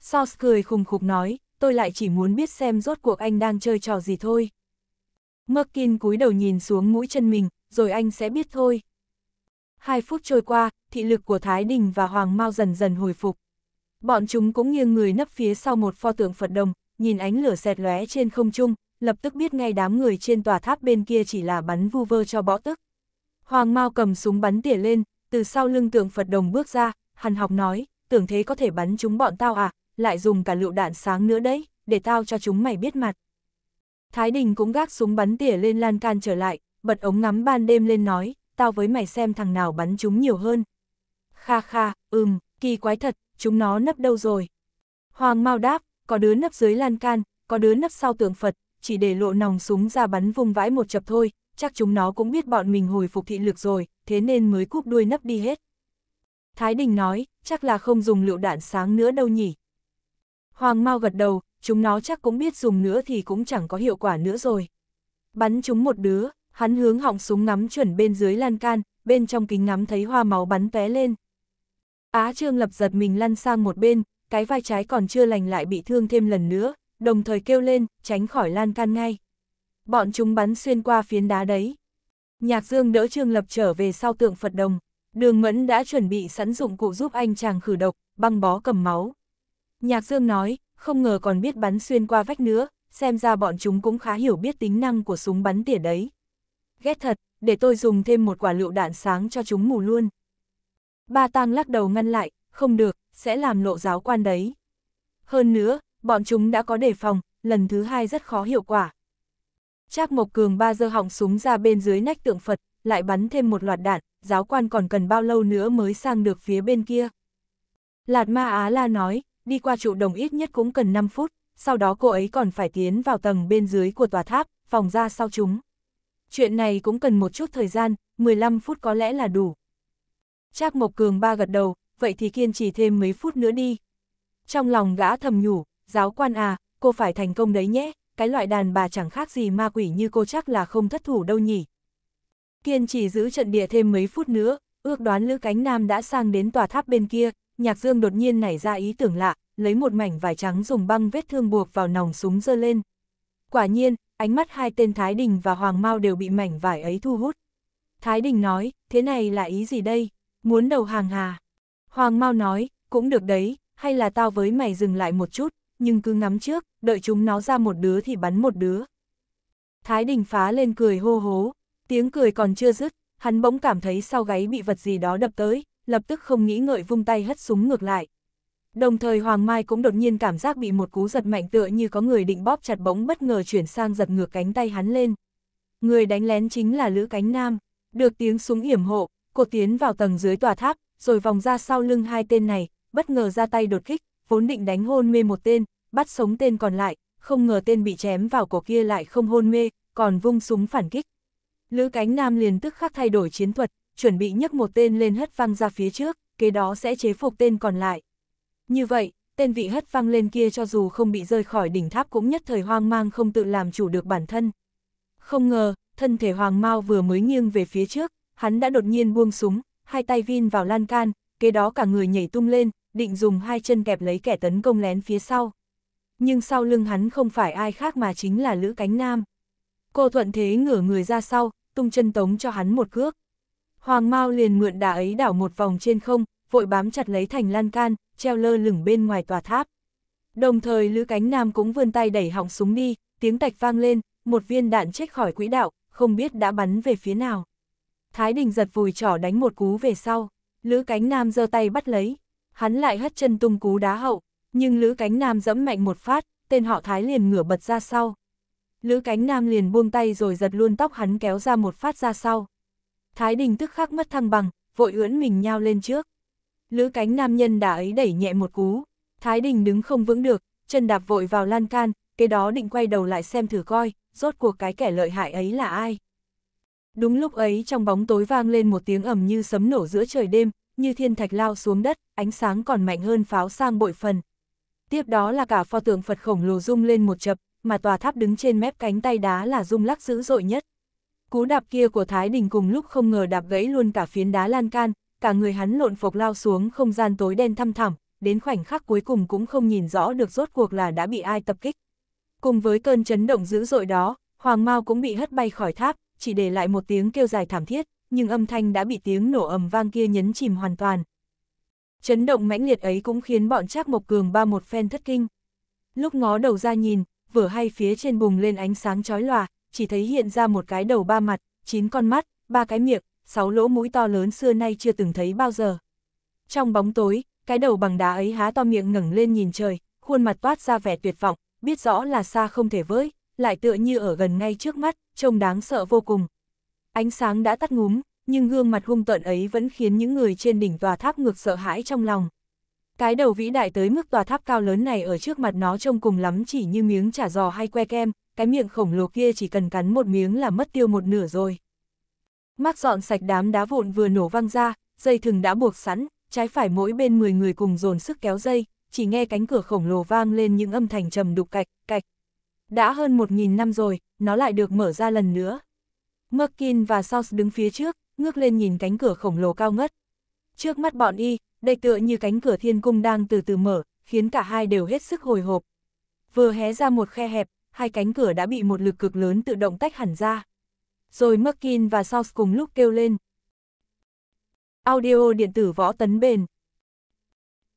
Sauce cười khùng khục nói, tôi lại chỉ muốn biết xem rốt cuộc anh đang chơi trò gì thôi. Merkin cúi đầu nhìn xuống mũi chân mình, rồi anh sẽ biết thôi. Hai phút trôi qua, thị lực của Thái Đình và Hoàng Mao dần dần hồi phục. Bọn chúng cũng nghiêng người nấp phía sau một pho tượng Phật đồng, nhìn ánh lửa xẹt lóe trên không trung, lập tức biết ngay đám người trên tòa tháp bên kia chỉ là bắn vu vơ cho bõ tức. Hoàng Mao cầm súng bắn tỉa lên, từ sau lưng tượng Phật đồng bước ra, Hàn học nói, tưởng thế có thể bắn chúng bọn tao à, lại dùng cả lựu đạn sáng nữa đấy, để tao cho chúng mày biết mặt. Thái Đình cũng gác súng bắn tỉa lên lan can trở lại, bật ống ngắm ban đêm lên nói, tao với mày xem thằng nào bắn chúng nhiều hơn. Kha kha, ừm, kỳ quái thật, chúng nó nấp đâu rồi. Hoàng mau đáp, có đứa nấp dưới lan can, có đứa nấp sau tượng Phật, chỉ để lộ nòng súng ra bắn vùng vãi một chập thôi, chắc chúng nó cũng biết bọn mình hồi phục thị lực rồi, thế nên mới cúp đuôi nấp đi hết. Thái Đình nói, chắc là không dùng lựu đạn sáng nữa đâu nhỉ. Hoàng Mao gật đầu, chúng nó chắc cũng biết dùng nữa thì cũng chẳng có hiệu quả nữa rồi. Bắn chúng một đứa, hắn hướng họng súng ngắm chuẩn bên dưới lan can, bên trong kính ngắm thấy hoa máu bắn té lên. Á Trương Lập giật mình lăn sang một bên, cái vai trái còn chưa lành lại bị thương thêm lần nữa, đồng thời kêu lên, tránh khỏi lan can ngay bọn chúng bắn xuyên qua phiến đá đấy. Nhạc Dương đỡ Trương Lập trở về sau tượng Phật đồng, đường mẫn đã chuẩn bị sẵn dụng cụ giúp anh chàng khử độc, băng bó cầm máu. Nhạc Dương nói, không ngờ còn biết bắn xuyên qua vách nữa, xem ra bọn chúng cũng khá hiểu biết tính năng của súng bắn tỉa đấy. Ghét thật, để tôi dùng thêm một quả lựu đạn sáng cho chúng mù luôn. Ba tang lắc đầu ngăn lại, không được, sẽ làm lộ giáo quan đấy. Hơn nữa, bọn chúng đã có đề phòng, lần thứ hai rất khó hiệu quả, Trác Mộc Cường ba giơ họng súng ra bên dưới nách tượng Phật, lại bắn thêm một loạt đạn, giáo quan còn cần bao lâu nữa mới sang được phía bên kia. Lạt Ma Á La nói, đi qua trụ đồng ít nhất cũng cần 5 phút, sau đó cô ấy còn phải tiến vào tầng bên dưới của tòa tháp, phòng ra sau chúng. Chuyện này cũng cần một chút thời gian, 15 phút có lẽ là đủ. Trác Mộc Cường ba gật đầu, vậy thì kiên trì thêm mấy phút nữa đi. Trong lòng gã thầm nhủ, giáo quan à, cô phải thành công đấy nhé, cái loại đàn bà chẳng khác gì ma quỷ như cô chắc là không thất thủ đâu nhỉ. Kiên chỉ giữ trận địa thêm mấy phút nữa, ước đoán Lữ Cánh Nam đã sang đến tòa tháp bên kia, Nhạc Dương đột nhiên nảy ra ý tưởng lạ, lấy một mảnh vải trắng dùng băng vết thương buộc vào nòng súng dơ lên. Quả nhiên, ánh mắt hai tên Thái Đình và Hoàng Mao đều bị mảnh vải ấy thu hút. Thái Đình nói, thế này là ý gì đây? Muốn đầu hàng hà? Hoàng Mao nói, cũng được đấy, hay là tao với mày dừng lại một chút, nhưng cứ ngắm trước, đợi chúng nó ra một đứa thì bắn một đứa. Thái Đình phá lên cười hô hố, tiếng cười còn chưa dứt, hắn bỗng cảm thấy sau gáy bị vật gì đó đập tới, lập tức không nghĩ ngợi vung tay hất súng ngược lại. Đồng thời Hoàng Mai cũng đột nhiên cảm giác bị một cú giật mạnh tựa như có người định bóp chặt bỗng bất ngờ chuyển sang giật ngược cánh tay hắn lên. Người đánh lén chính là Lữ Cánh Nam, được tiếng súng yểm hộ, cô tiến vào tầng dưới tòa tháp, rồi vòng ra sau lưng hai tên này, bất ngờ ra tay đột kích, vốn định đánh hôn mê một tên, bắt sống tên còn lại, không ngờ tên bị chém vào cổ kia lại không hôn mê, còn vung súng phản kích. Lữ cánh nam liền tức khắc thay đổi chiến thuật, chuẩn bị nhấc một tên lên hất văng ra phía trước, kế đó sẽ chế phục tên còn lại. Như vậy, tên vị hất văng lên kia cho dù không bị rơi khỏi đỉnh tháp cũng nhất thời hoang mang không tự làm chủ được bản thân. Không ngờ, thân thể Hoàng mau vừa mới nghiêng về phía trước, hắn đã đột nhiên buông súng, hai tay vin vào lan can, kế đó cả người nhảy tung lên, định dùng hai chân kẹp lấy kẻ tấn công lén phía sau. Nhưng sau lưng hắn không phải ai khác mà chính là Lữ Cánh Nam. Cô thuận thế ngửa người ra sau, tung chân tống cho hắn một cước. Hoàng Mao liền mượn đà ấy đảo một vòng trên không, vội bám chặt lấy thành lan can, treo lơ lửng bên ngoài tòa tháp. Đồng thời Lữ Cánh Nam cũng vươn tay đẩy họng súng đi, tiếng tạch vang lên, một viên đạn chết khỏi quỹ đạo, không biết đã bắn về phía nào. Thái Đình giật vùi trỏ đánh một cú về sau, Lữ Cánh Nam giơ tay bắt lấy hắn lại hất chân tung cú đá hậu, nhưng Lữ Cánh Nam dẫm mạnh một phát, tên họ Thái liền ngửa bật ra sau. Lữ Cánh Nam liền buông tay rồi giật luôn tóc hắn kéo ra một phát ra sau. Thái Đình tức khắc mất thăng bằng, vội ưỡn mình nhao lên trước. Lữ Cánh Nam nhân đã ấy đẩy nhẹ một cú, Thái Đình đứng không vững được, chân đạp vội vào lan can, cái đó định quay đầu lại xem thử coi, rốt cuộc cái kẻ lợi hại ấy là ai. Đúng lúc ấy trong bóng tối vang lên một tiếng ầm như sấm nổ giữa trời đêm, như thiên thạch lao xuống đất, ánh sáng còn mạnh hơn pháo sang bội phần. Tiếp đó là cả pho tượng Phật khổng lồ rung lên một chập, mà tòa tháp đứng trên mép cánh tay đá là rung lắc dữ dội nhất. Cú đạp kia của Thái Đình cùng lúc không ngờ đạp gãy luôn cả phiến đá lan can, cả người hắn lộn phộc lao xuống không gian tối đen thăm thẳm, đến khoảnh khắc cuối cùng cũng không nhìn rõ được rốt cuộc là đã bị ai tập kích. Cùng với cơn chấn động dữ dội đó, Hoàng Mao cũng bị hất bay khỏi tháp, chỉ để lại một tiếng kêu dài thảm thiết nhưng âm thanh đã bị tiếng nổ ầm vang kia nhấn chìm hoàn toàn. Chấn động mãnh liệt ấy cũng khiến bọn Trác Mộc Cường ba một phen thất kinh. Lúc ngó đầu ra nhìn, vừa hay phía trên bùng lên ánh sáng chói lòa, chỉ thấy hiện ra một cái đầu ba mặt, chín con mắt, ba cái miệng, sáu lỗ mũi to lớn xưa nay chưa từng thấy bao giờ. Trong bóng tối, cái đầu bằng đá ấy há to miệng ngẩng lên nhìn trời, khuôn mặt toát ra vẻ tuyệt vọng, biết rõ là xa không thể với, lại tựa như ở gần ngay trước mắt, trông đáng sợ vô cùng. Ánh sáng đã tắt ngúm, nhưng gương mặt hung tợn ấy vẫn khiến những người trên đỉnh tòa tháp ngược sợ hãi trong lòng. Cái đầu vĩ đại tới mức tòa tháp cao lớn này ở trước mặt nó trông cùng lắm chỉ như miếng chả giò hay que kem, cái miệng khổng lồ kia chỉ cần cắn một miếng là mất tiêu một nửa rồi. Mắt dọn sạch đám đá vụn vừa nổ văng ra, dây thừng đã buộc sẵn, trái phải mỗi bên 10 người cùng dồn sức kéo dây, chỉ nghe cánh cửa khổng lồ vang lên những âm thanh trầm đục cạch, cạch. Đã hơn 1.000 năm rồi, nó lại được mở ra lần nữa. Merkin và Sauce đứng phía trước, ngước lên nhìn cánh cửa khổng lồ cao ngất. Trước mắt bọn y, đây tựa như cánh cửa thiên cung đang từ từ mở, khiến cả hai đều hết sức hồi hộp. Vừa hé ra một khe hẹp, hai cánh cửa đã bị một lực cực lớn tự động tách hẳn ra. Rồi Merkin và Sauce cùng lúc kêu lên. Audio điện tử võ tấn bền.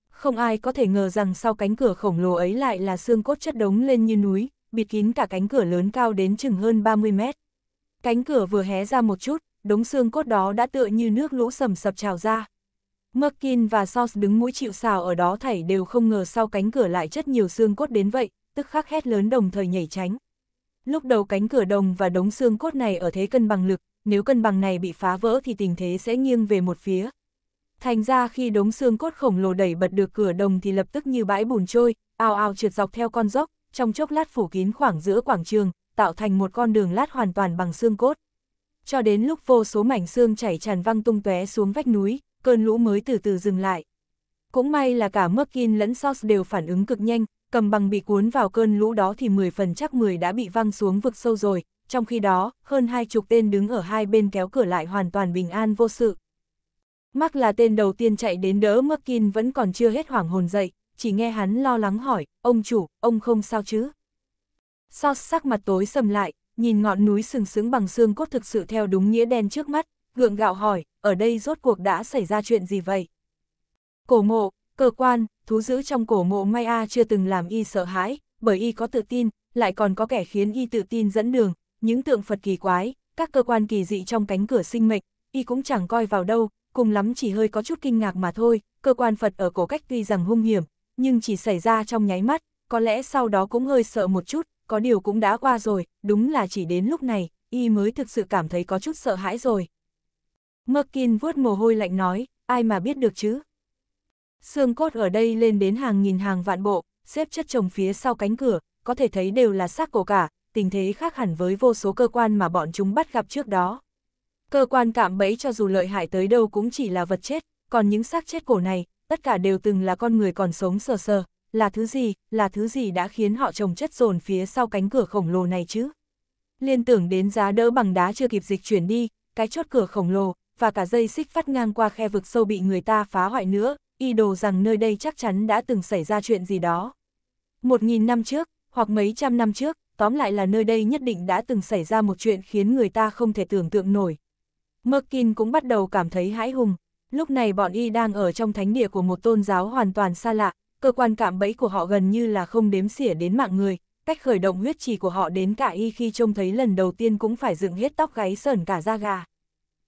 Không ai có thể ngờ rằng sau cánh cửa khổng lồ ấy lại là xương cốt chất đống lên như núi, bịt kín cả cánh cửa lớn cao đến chừng hơn 30 mét. Cánh cửa vừa hé ra một chút, đống xương cốt đó đã tựa như nước lũ sầm sập trào ra. Merkin và Sauce đứng mũi chịu xào ở đó thảy đều không ngờ sau cánh cửa lại chất nhiều xương cốt đến vậy, tức khắc hét lớn đồng thời nhảy tránh. Lúc đầu cánh cửa đồng và đống xương cốt này ở thế cân bằng lực, nếu cân bằng này bị phá vỡ thì tình thế sẽ nghiêng về một phía. Thành ra khi đống xương cốt khổng lồ đẩy bật được cửa đồng thì lập tức như bãi bùn trôi, ao ao trượt dọc theo con dốc, trong chốc lát phủ kín khoảng giữa quảng trường, tạo thành một con đường lát hoàn toàn bằng xương cốt. Cho đến lúc vô số mảnh xương chảy tràn văng tung tóe xuống vách núi, cơn lũ mới từ từ dừng lại. Cũng may là cả Merkin lẫn Sauce đều phản ứng cực nhanh, cầm bằng bị cuốn vào cơn lũ đó thì 10 phần chắc 10 đã bị văng xuống vực sâu rồi, trong khi đó, hơn hai chục tên đứng ở hai bên kéo cửa lại hoàn toàn bình an vô sự. Mắc là tên đầu tiên chạy đến đỡ Merkin vẫn còn chưa hết hoảng hồn dậy, chỉ nghe hắn lo lắng hỏi, ông chủ, ông không sao chứ? So sắc mặt tối sầm lại, nhìn ngọn núi sừng sững bằng xương cốt thực sự theo đúng nghĩa đen trước mắt, gượng gạo hỏi, ở đây rốt cuộc đã xảy ra chuyện gì vậy? Cổ mộ, cơ quan, thú giữ trong cổ mộ Maya chưa từng làm y sợ hãi, bởi y có tự tin, lại còn có kẻ khiến y tự tin dẫn đường, những tượng Phật kỳ quái, các cơ quan kỳ dị trong cánh cửa sinh mệnh, y cũng chẳng coi vào đâu, cùng lắm chỉ hơi có chút kinh ngạc mà thôi, cơ quan Phật ở cổ cách tuy rằng hung hiểm, nhưng chỉ xảy ra trong nháy mắt, có lẽ sau đó cũng hơi sợ một chút, có điều cũng đã qua rồi, đúng là chỉ đến lúc này, y mới thực sự cảm thấy có chút sợ hãi rồi. Merkin vuốt mồ hôi lạnh nói, ai mà biết được chứ? Xương cốt ở đây lên đến hàng nghìn hàng vạn bộ, xếp chất chồng phía sau cánh cửa, có thể thấy đều là xác cổ cả, tình thế khác hẳn với vô số cơ quan mà bọn chúng bắt gặp trước đó. Cơ quan cạm bẫy cho dù lợi hại tới đâu cũng chỉ là vật chết, còn những xác chết cổ này, tất cả đều từng là con người còn sống sờ sờ, là thứ gì, là thứ gì đã khiến họ trồng chất dồn phía sau cánh cửa khổng lồ này chứ? Liên tưởng đến giá đỡ bằng đá chưa kịp dịch chuyển đi, cái chốt cửa khổng lồ, và cả dây xích phát ngang qua khe vực sâu bị người ta phá hoại nữa, y đồ rằng nơi đây chắc chắn đã từng xảy ra chuyện gì đó. Một nghìn năm trước, hoặc mấy trăm năm trước, tóm lại là nơi đây nhất định đã từng xảy ra một chuyện khiến người ta không thể tưởng tượng nổi. Merkin cũng bắt đầu cảm thấy hãi hùng. Lúc này bọn y đang ở trong thánh địa của một tôn giáo hoàn toàn xa lạ, cơ quan cạm bẫy của họ gần như là không đếm xỉa đến mạng người, cách khởi động huyết trì của họ đến cả y khi trông thấy lần đầu tiên cũng phải dựng hết tóc gáy sờn cả da gà.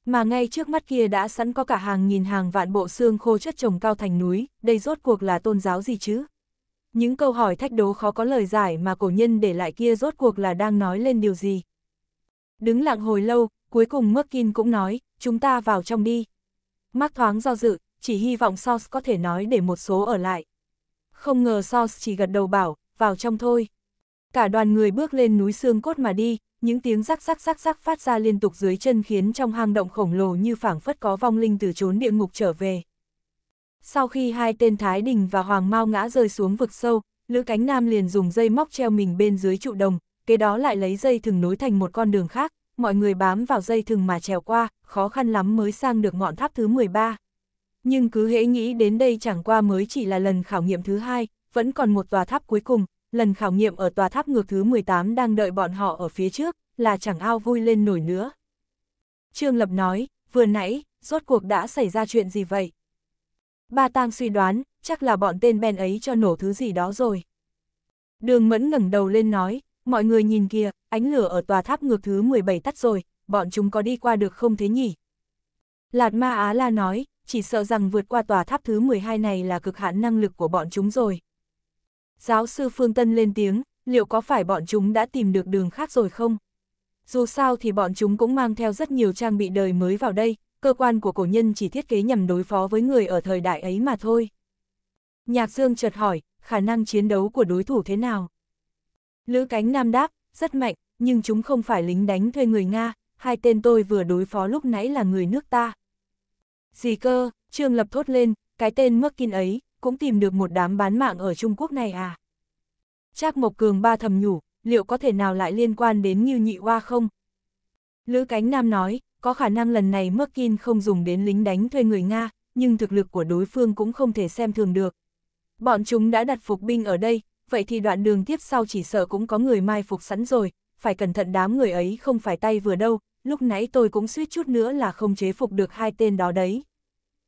Mà ngay trước mắt kia đã sẵn có cả hàng nghìn hàng vạn bộ xương khô chất trồng cao thành núi, đây rốt cuộc là tôn giáo gì chứ? Những câu hỏi thách đố khó có lời giải mà cổ nhân để lại kia rốt cuộc là đang nói lên điều gì? Đứng lặng hồi lâu, cuối cùng Merkin cũng nói, chúng ta vào trong đi. Mark thoáng do dự, chỉ hy vọng Source có thể nói để một số ở lại không ngờ Sos chỉ gật đầu bảo, vào trong thôi. Cả đoàn người bước lên núi xương cốt mà đi, những tiếng rắc rắc rắc rắc phát ra liên tục dưới chân khiến trong hang động khổng lồ như phảng phất có vong linh từ chốn địa ngục trở về. Sau khi hai tên Thái Đình và Hoàng Mao ngã rơi xuống vực sâu, Lữ Cánh Nam liền dùng dây móc treo mình bên dưới trụ đồng, kế đó lại lấy dây thừng nối thành một con đường khác, mọi người bám vào dây thừng mà trèo qua, khó khăn lắm mới sang được ngọn tháp thứ 13 nhưng cứ hễ nghĩ đến đây chẳng qua mới chỉ là lần khảo nghiệm thứ hai, vẫn còn một tòa tháp cuối cùng, lần khảo nghiệm ở tòa tháp ngược thứ 18 đang đợi bọn họ ở phía trước, là chẳng ao vui lên nổi nữa. Trương Lập nói, vừa nãy, rốt cuộc đã xảy ra chuyện gì vậy? Ba Tang suy đoán, chắc là bọn tên Ben ấy cho nổ thứ gì đó rồi. Đường Mẫn ngẩng đầu lên nói, mọi người nhìn kìa, ánh lửa ở tòa tháp ngược thứ 17 tắt rồi, bọn chúng có đi qua được không thế nhỉ? Lạt Ma Á La nói, chỉ sợ rằng vượt qua tòa tháp thứ 12 này là cực hạn năng lực của bọn chúng rồi. Giáo sư Phương Tân lên tiếng, liệu có phải bọn chúng đã tìm được đường khác rồi không? Dù sao thì bọn chúng cũng mang theo rất nhiều trang bị đời mới vào đây, cơ quan của cổ nhân chỉ thiết kế nhằm đối phó với người ở thời đại ấy mà thôi. Nhạc Dương chợt hỏi, khả năng chiến đấu của đối thủ thế nào? Lữ cánh nam đáp, rất mạnh, nhưng chúng không phải lính đánh thuê người Nga, hai tên tôi vừa đối phó lúc nãy là người nước ta. Gì cơ, Trương Lập thốt lên, cái tên mắc kinh ấy, cũng tìm được một đám bán mạng ở Trung Quốc này à. Trác Mộc Cường ba thầm nhủ, liệu có thể nào lại liên quan đến Ngưu Nhị Hoa không? Lữ Cánh Nam nói, có khả năng lần này Merkin không dùng đến lính đánh thuê người Nga, nhưng thực lực của đối phương cũng không thể xem thường được. Bọn chúng đã đặt phục binh ở đây, vậy thì đoạn đường tiếp sau chỉ sợ cũng có người mai phục sẵn rồi, phải cẩn thận đám người ấy không phải tay vừa đâu, lúc nãy tôi cũng suýt chút nữa là không chế phục được hai tên đó đấy.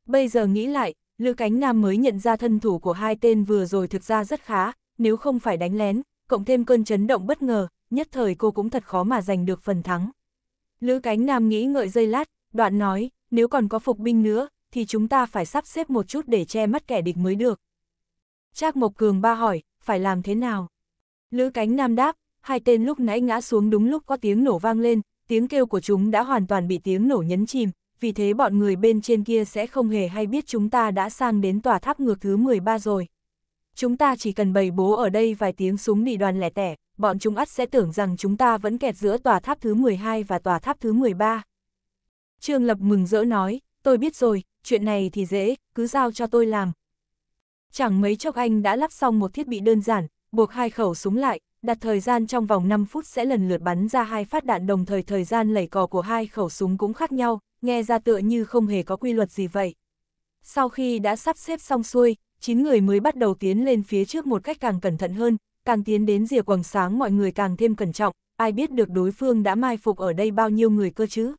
Bây giờ nghĩ lại, Lữ Cánh Nam mới nhận ra thân thủ của hai tên vừa rồi thực ra rất khá, nếu không phải đánh lén, cộng thêm cơn chấn động bất ngờ, nhất thời cô cũng thật khó mà giành được phần thắng. Lữ Cánh Nam nghĩ ngợi dây lát, đoạn nói, nếu còn có phục binh nữa, thì chúng ta phải sắp xếp một chút để che mắt kẻ địch mới được. Trác Mộc Cường ba hỏi, phải làm thế nào? Lữ Cánh Nam đáp, hai tên lúc nãy ngã xuống đúng lúc có tiếng nổ vang lên, tiếng kêu của chúng đã hoàn toàn bị tiếng nổ nhấn chìm, vì thế bọn người bên trên kia sẽ không hề hay biết chúng ta đã sang đến tòa tháp ngược thứ 13 rồi. Chúng ta chỉ cần bày bố ở đây vài tiếng súng nị đoàn lẻ tẻ, bọn chúng ắt sẽ tưởng rằng chúng ta vẫn kẹt giữa tòa tháp thứ 12 và tòa tháp thứ 13. Trương Lập mừng rỡ nói, tôi biết rồi, chuyện này thì dễ, cứ giao cho tôi làm. Chẳng mấy chốc anh đã lắp xong một thiết bị đơn giản, buộc hai khẩu súng lại, đặt thời gian trong vòng 5 phút sẽ lần lượt bắn ra hai phát đạn đồng thời thời gian lẩy cò của hai khẩu súng cũng khác nhau, nghe ra tựa như không hề có quy luật gì vậy. Sau khi đã sắp xếp xong xuôi, 9 người mới bắt đầu tiến lên phía trước một cách càng cẩn thận hơn, càng tiến đến rìa quầng sáng mọi người càng thêm cẩn trọng, ai biết được đối phương đã mai phục ở đây bao nhiêu người cơ chứ.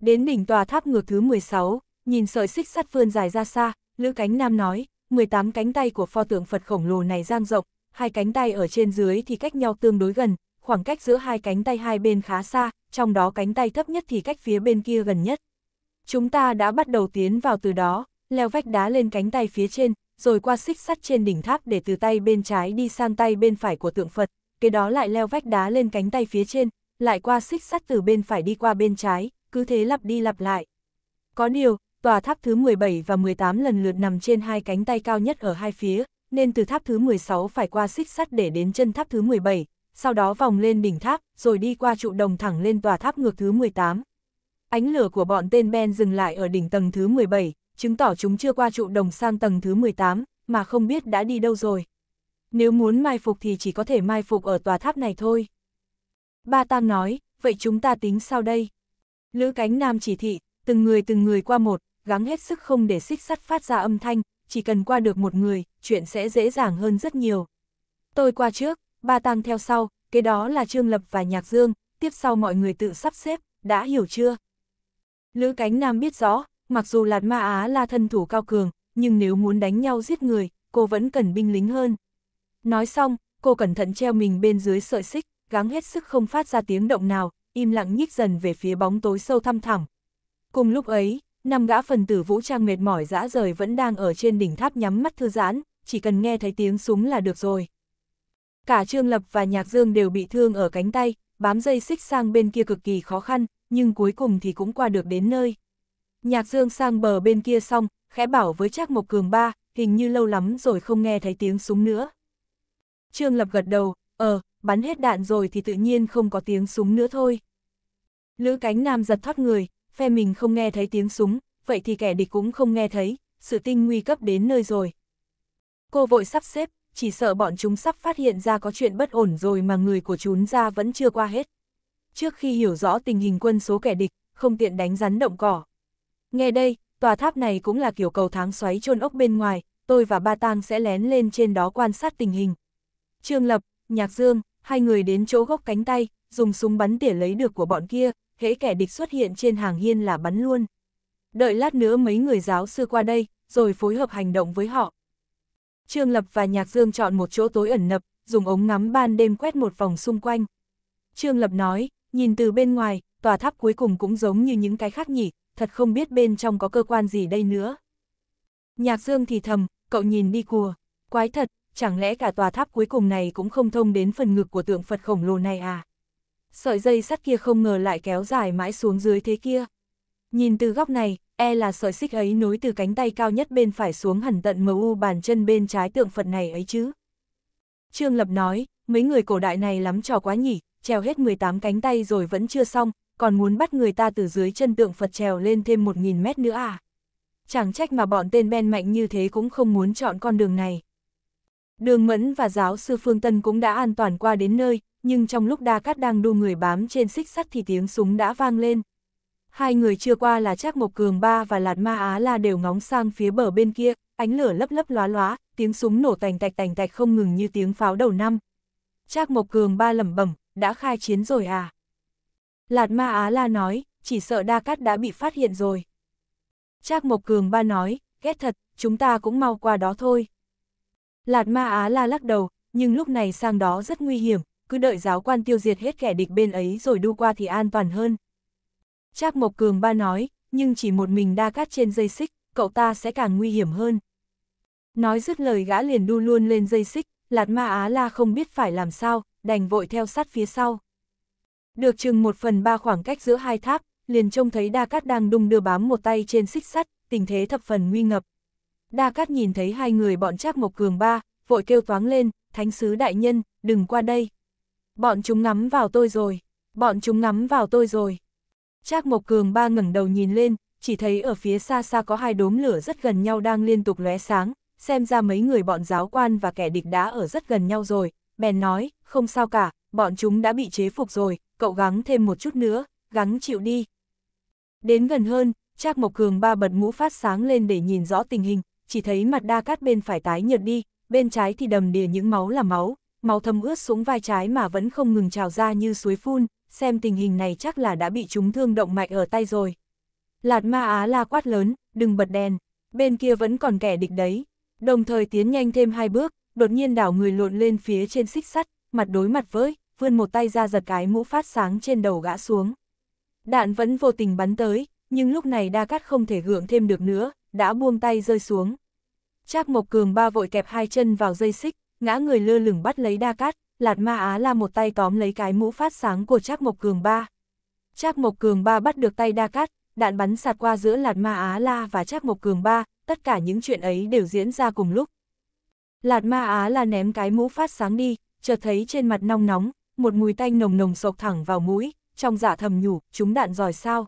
Đến đỉnh tòa tháp ngược thứ 16, nhìn sợi xích sắt phương dài ra xa, Lữ Cánh Nam nói, 18 cánh tay của pho tượng Phật khổng lồ này giang rộng, hai cánh tay ở trên dưới thì cách nhau tương đối gần, khoảng cách giữa hai cánh tay hai bên khá xa, trong đó cánh tay thấp nhất thì cách phía bên kia gần nhất. Chúng ta đã bắt đầu tiến vào từ đó, leo vách đá lên cánh tay phía trên, rồi qua xích sắt trên đỉnh tháp để từ tay bên trái đi sang tay bên phải của tượng Phật, kế đó lại leo vách đá lên cánh tay phía trên, lại qua xích sắt từ bên phải đi qua bên trái, cứ thế lặp đi lặp lại. Có điều, tòa tháp thứ 17 và 18 lần lượt nằm trên hai cánh tay cao nhất ở hai phía, nên từ tháp thứ 16 phải qua xích sắt để đến chân tháp thứ 17, sau đó vòng lên đỉnh tháp, rồi đi qua trụ đồng thẳng lên tòa tháp ngược thứ 18. Ánh lửa của bọn tên Ben dừng lại ở đỉnh tầng thứ 17, chứng tỏ chúng chưa qua trụ đồng sang tầng thứ 18, mà không biết đã đi đâu rồi. Nếu muốn mai phục thì chỉ có thể mai phục ở tòa tháp này thôi. Ba Tam nói, vậy chúng ta tính sao đây? Lữ cánh nam chỉ thị, từng người từng người qua một, gắng hết sức không để xích sắt phát ra âm thanh, chỉ cần qua được một người, chuyện sẽ dễ dàng hơn rất nhiều. Tôi qua trước, ba tăng theo sau, cái đó là Trương Lập và Nhạc Dương, tiếp sau mọi người tự sắp xếp, đã hiểu chưa? Lữ Cánh Nam biết rõ, mặc dù Lạt Ma Á là thân thủ cao cường, nhưng nếu muốn đánh nhau giết người, cô vẫn cần binh lính hơn. Nói xong, cô cẩn thận treo mình bên dưới sợi xích, gắng hết sức không phát ra tiếng động nào, im lặng nhích dần về phía bóng tối sâu thăm thẳm. Cùng lúc ấy, năm gã phần tử vũ trang mệt mỏi dã rời vẫn đang ở trên đỉnh tháp nhắm mắt thư giãn, chỉ cần nghe thấy tiếng súng là được rồi. Cả Trương Lập và Nhạc Dương đều bị thương ở cánh tay, bám dây xích sang bên kia cực kỳ khó khăn, nhưng cuối cùng thì cũng qua được đến nơi. Nhạc Dương sang bờ bên kia xong, khẽ bảo với Trác Mộc Cường ba, hình như lâu lắm rồi không nghe thấy tiếng súng nữa. Trương Lập gật đầu, ờ, bắn hết đạn rồi thì tự nhiên không có tiếng súng nữa thôi. Lữ cánh nam giật thoát người, phe mình không nghe thấy tiếng súng, vậy thì kẻ địch cũng không nghe thấy, sự tinh nguy cấp đến nơi rồi. Cô vội sắp xếp, chỉ sợ bọn chúng sắp phát hiện ra có chuyện bất ổn rồi mà người của chúng ra vẫn chưa qua hết. Trước khi hiểu rõ tình hình quân số kẻ địch, không tiện đánh rắn động cỏ. Nghe đây, tòa tháp này cũng là kiểu cầu tháng xoáy chôn ốc bên ngoài, tôi và Ba Tang sẽ lén lên trên đó quan sát tình hình. Trương Lập, Nhạc Dương, hai người đến chỗ gốc cánh tay, dùng súng bắn tỉa lấy được của bọn kia, hễ kẻ địch xuất hiện trên hàng hiên là bắn luôn. Đợi lát nữa mấy người giáo sư qua đây, rồi phối hợp hành động với họ. Trương Lập và Nhạc Dương chọn một chỗ tối ẩn nập, dùng ống ngắm ban đêm quét một vòng xung quanh. Trương Lập nói, nhìn từ bên ngoài, tòa tháp cuối cùng cũng giống như những cái khác nhỉ, thật không biết bên trong có cơ quan gì đây nữa. Nhạc Dương thì thầm, cậu nhìn đi cùa, quái thật, chẳng lẽ cả tòa tháp cuối cùng này cũng không thông đến phần ngực của tượng Phật khổng lồ này à? sợi dây sắt kia không ngờ lại kéo dài mãi xuống dưới thế kia. Nhìn từ góc này, e là sợi xích ấy nối từ cánh tay cao nhất bên phải xuống hẳn tận mờ u bàn chân bên trái tượng Phật này ấy chứ. Trương Lập nói, mấy người cổ đại này lắm trò quá nhỉ, treo hết 18 cánh tay rồi vẫn chưa xong, còn muốn bắt người ta từ dưới chân tượng Phật trèo lên thêm 1.000 mét nữa à. Chẳng trách mà bọn tên Ben mạnh như thế cũng không muốn chọn con đường này. Đường Mẫn và giáo sư Phương Tân cũng đã an toàn qua đến nơi, nhưng trong lúc Đa Cát đang đu người bám trên xích sắt thì tiếng súng đã vang lên. Hai người chưa qua là Trác Mộc Cường Ba và Lạt Ma Á La đều ngóng sang phía bờ bên kia, ánh lửa lấp lấp lóa lóa, tiếng súng nổ tành tạch tành tạch không ngừng như tiếng pháo đầu năm. Trác Mộc Cường Ba lẩm bẩm, đã khai chiến rồi à? Lạt Ma Á La nói, chỉ sợ Đa Cát đã bị phát hiện rồi. Trác Mộc Cường Ba nói, ghét thật, chúng ta cũng mau qua đó thôi. Lạt ma Á la lắc đầu, nhưng lúc này sang đó rất nguy hiểm, cứ đợi giáo quan tiêu diệt hết kẻ địch bên ấy rồi đu qua thì an toàn hơn. Trác Mộc Cường ba nói, nhưng chỉ một mình đa cát trên dây xích, cậu ta sẽ càng nguy hiểm hơn. Nói dứt lời gã liền đu luôn lên dây xích, Lạt Ma Á La không biết phải làm sao, đành vội theo sát phía sau. Được chừng một phần ba khoảng cách giữa hai tháp, liền trông thấy Đa Cát đang đung đưa bám một tay trên xích sắt, tình thế thập phần nguy ngập. Đa Cát nhìn thấy hai người bọn Trác Mộc Cường ba, vội kêu toáng lên, thánh sứ đại nhân, đừng qua đây. Bọn chúng ngắm vào tôi rồi, bọn chúng ngắm vào tôi rồi. Trác Mộc Cường ba ngẩng đầu nhìn lên, chỉ thấy ở phía xa xa có hai đốm lửa rất gần nhau đang liên tục lóe sáng, xem ra mấy người bọn giáo quan và kẻ địch đã ở rất gần nhau rồi, bèn nói, không sao cả, bọn chúng đã bị chế phục rồi, cậu gắng thêm một chút nữa, gắng chịu đi. Đến gần hơn, Trác Mộc Cường ba bật mũ phát sáng lên để nhìn rõ tình hình, chỉ thấy mặt đa cát bên phải tái nhợt đi, bên trái thì đầm đìa những máu là máu, máu thấm ướt xuống vai trái mà vẫn không ngừng trào ra như suối phun, xem tình hình này chắc là đã bị chúng thương động mạch ở tay rồi. Lạt ma á la quát lớn, đừng bật đèn, bên kia vẫn còn kẻ địch đấy. Đồng thời tiến nhanh thêm hai bước, đột nhiên đảo người lộn lên phía trên xích sắt, mặt đối mặt với, vươn một tay ra giật cái mũ phát sáng trên đầu gã xuống. Đạn vẫn vô tình bắn tới, nhưng lúc này đa cát không thể gượng thêm được nữa, đã buông tay rơi xuống. Trác Mộc Cường ba vội kẹp hai chân vào dây xích, ngã người lơ lửng bắt lấy đa cát, Lạt Ma Á la một tay tóm lấy cái mũ phát sáng của Trác Mộc Cường ba. Trác Mộc Cường ba bắt được tay đa cát, đạn bắn sạt qua giữa Lạt Ma Á la và Trác Mộc Cường ba, tất cả những chuyện ấy đều diễn ra cùng lúc. Lạt Ma Á la ném cái mũ phát sáng đi, chợt thấy trên mặt nong nóng, một mùi tanh nồng nồng sộc thẳng vào mũi, trong dạ thầm nhủ, chúng đạn giỏi sao?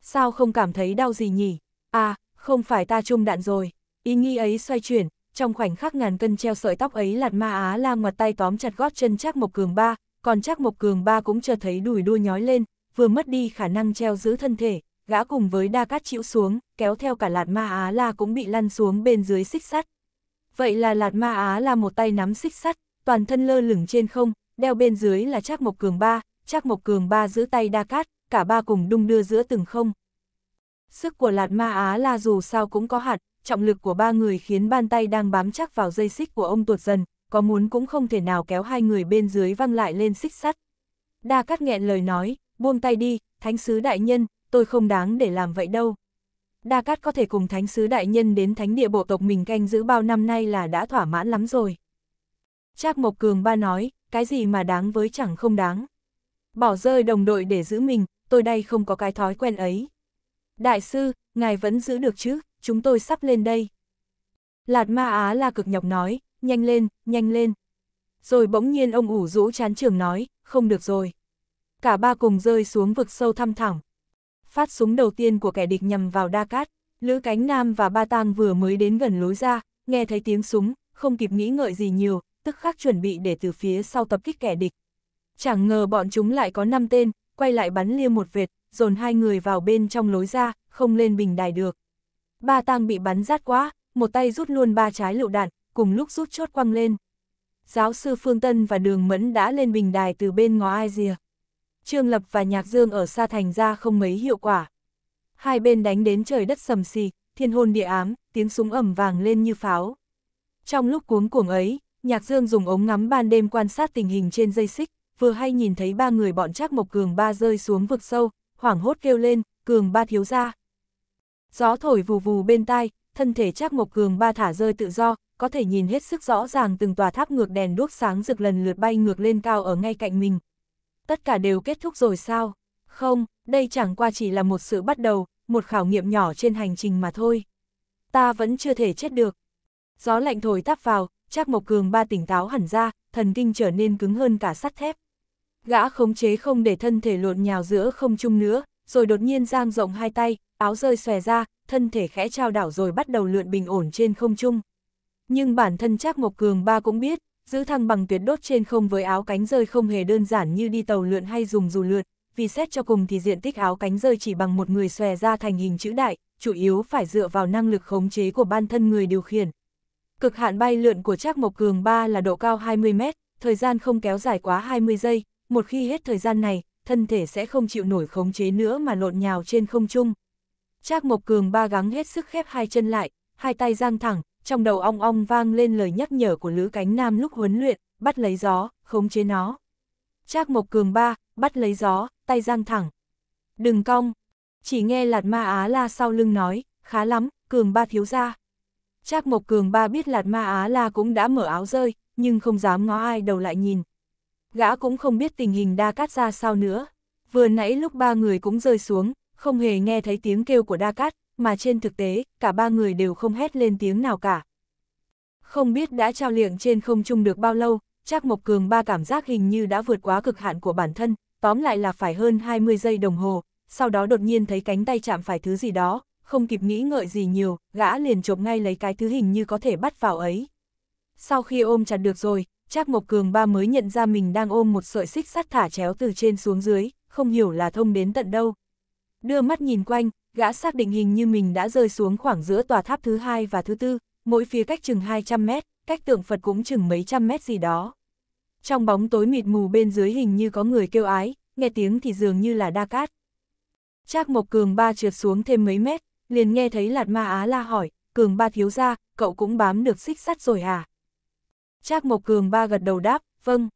Sao không cảm thấy đau gì nhỉ? À, không phải ta chung đạn rồi. Ý nghĩ ấy xoay chuyển, trong khoảnh khắc ngàn cân treo sợi tóc ấy lạt ma á la ngoặt tay tóm chặt gót chân chắc Mộc Cường ba, còn chắc Mộc Cường ba cũng chờ thấy đùi đua nhói lên, vừa mất đi khả năng treo giữ thân thể, gã cùng với đa cát chịu xuống, kéo theo cả lạt ma á la cũng bị lăn xuống bên dưới xích sắt. Vậy là lạt ma á la một tay nắm xích sắt, toàn thân lơ lửng trên không, đeo bên dưới là chắc Mộc Cường ba, chắc Mộc Cường ba giữ tay đa cát, cả ba cùng đung đưa giữa từng không. Sức của Lạt Ma Á là dù sao cũng có hạt trọng lực của ba người khiến bàn tay đang bám chắc vào dây xích của ông tuột dần, có muốn cũng không thể nào kéo hai người bên dưới văng lại lên xích sắt. Đa cắt nghẹn lời nói, buông tay đi, thánh sứ đại nhân, tôi không đáng để làm vậy đâu. Đa Cát có thể cùng thánh sứ đại nhân đến thánh địa bộ tộc mình canh giữ bao năm nay là đã thỏa mãn lắm rồi. Trác Mộc Cường ba nói, cái gì mà đáng với chẳng không đáng. Bỏ rơi đồng đội để giữ mình, tôi đây không có cái thói quen ấy. Đại sư, ngài vẫn giữ được chứ, chúng tôi sắp lên đây. Lạt ma á là cực nhọc nói, nhanh lên, nhanh lên. Rồi bỗng nhiên ông ủ rũ chán trường nói, không được rồi. Cả ba cùng rơi xuống vực sâu thăm thẳng. Phát súng đầu tiên của kẻ địch nhằm vào đa cát, Lữ Cánh Nam và Ba Tang vừa mới đến gần lối ra, nghe thấy tiếng súng, không kịp nghĩ ngợi gì nhiều, tức khắc chuẩn bị để từ phía sau tập kích kẻ địch. Chẳng ngờ bọn chúng lại có 5 tên, quay lại bắn lia một vệt, dồn hai người vào bên trong lối ra, không lên bình đài được. Ba tang bị bắn rát quá, một tay rút luôn ba trái lựu đạn, cùng lúc rút chốt quăng lên. Giáo sư Phương Tân và Đường Mẫn đã lên bình đài từ bên ngõ ai rìa. Trương Lập và Nhạc Dương ở xa thành ra không mấy hiệu quả. Hai bên đánh đến trời đất sầm xì, thiên hôn địa ám, tiếng súng ẩm vàng lên như pháo. Trong lúc cuống cuồng ấy, Nhạc Dương dùng ống ngắm ban đêm quan sát tình hình trên dây xích, vừa hay nhìn thấy ba người bọn Trác Mộc Cường ba rơi xuống vực sâu, hoảng hốt kêu lên, cường ba thiếu ra. Gió thổi vù vù bên tai, thân thể chắc mộc cường ba thả rơi tự do, có thể nhìn hết sức rõ ràng từng tòa tháp ngược đèn đuốc sáng rực lần lượt bay ngược lên cao ở ngay cạnh mình. Tất cả đều kết thúc rồi sao? Không, đây chẳng qua chỉ là một sự bắt đầu, một khảo nghiệm nhỏ trên hành trình mà thôi. Ta vẫn chưa thể chết được. Gió lạnh thổi táp vào, chắc mộc cường ba tỉnh táo hẳn ra, thần kinh trở nên cứng hơn cả sắt thép. Gã khống chế không để thân thể lộn nhào giữa không trung nữa, rồi đột nhiên giang rộng hai tay, áo rơi xòe ra, thân thể khẽ trao đảo rồi bắt đầu lượn bình ổn trên không trung. Nhưng bản thân Trác Mộc Cường ba cũng biết, giữ thăng bằng tuyệt đốt trên không với áo cánh rơi không hề đơn giản như đi tàu lượn hay dùng dù lượn, vì xét cho cùng thì diện tích áo cánh rơi chỉ bằng một người xòe ra thành hình chữ đại, chủ yếu phải dựa vào năng lực khống chế của bản thân người điều khiển. Cực hạn bay lượn của Trác Mộc Cường 3 là độ cao 20 mét, thời gian không kéo dài quá 20 giây, một khi hết thời gian này, thân thể sẽ không chịu nổi khống chế nữa mà lộn nhào trên không trung. Trác Mộc Cường ba gắng hết sức khép hai chân lại, hai tay giang thẳng, trong đầu ong ong vang lên lời nhắc nhở của Lữ Cánh Nam lúc huấn luyện, bắt lấy gió, khống chế nó. Trác Mộc Cường ba, bắt lấy gió, tay giang thẳng. Đừng cong. Chỉ nghe Lạt Ma Á La sau lưng nói, khá lắm, Cường ba thiếu ra. Trác Mộc Cường ba biết Lạt Ma Á La cũng đã mở áo rơi, nhưng không dám ngó ai đầu lại nhìn, gã cũng không biết tình hình đa cát ra sao nữa. Vừa nãy lúc ba người cũng rơi xuống, không hề nghe thấy tiếng kêu của đa cát, mà trên thực tế, cả ba người đều không hét lên tiếng nào cả. Không biết đã trao liệng trên không trung được bao lâu, chắc Mộc Cường ba cảm giác hình như đã vượt quá cực hạn của bản thân, tóm lại là phải hơn 20 giây đồng hồ, sau đó đột nhiên thấy cánh tay chạm phải thứ gì đó, không kịp nghĩ ngợi gì nhiều, gã liền chộp ngay lấy cái thứ hình như có thể bắt vào ấy. Sau khi ôm chặt được rồi, Trác Mộc Cường ba mới nhận ra mình đang ôm một sợi xích sắt thả chéo từ trên xuống dưới, không hiểu là thông đến tận đâu. Đưa mắt nhìn quanh, gã xác định hình như mình đã rơi xuống khoảng giữa tòa tháp thứ hai và thứ tư, mỗi phía cách chừng 200 mét, cách tượng Phật cũng chừng mấy trăm mét gì đó. Trong bóng tối mịt mù bên dưới hình như có người kêu ái, nghe tiếng thì dường như là đa cát. Trác Mộc Cường ba trượt xuống thêm mấy mét, liền nghe thấy Lạt Ma Á la hỏi, Cường ba thiếu ra, cậu cũng bám được xích sắt rồi à? Trác Mộc Cường ba gật đầu đáp, vâng.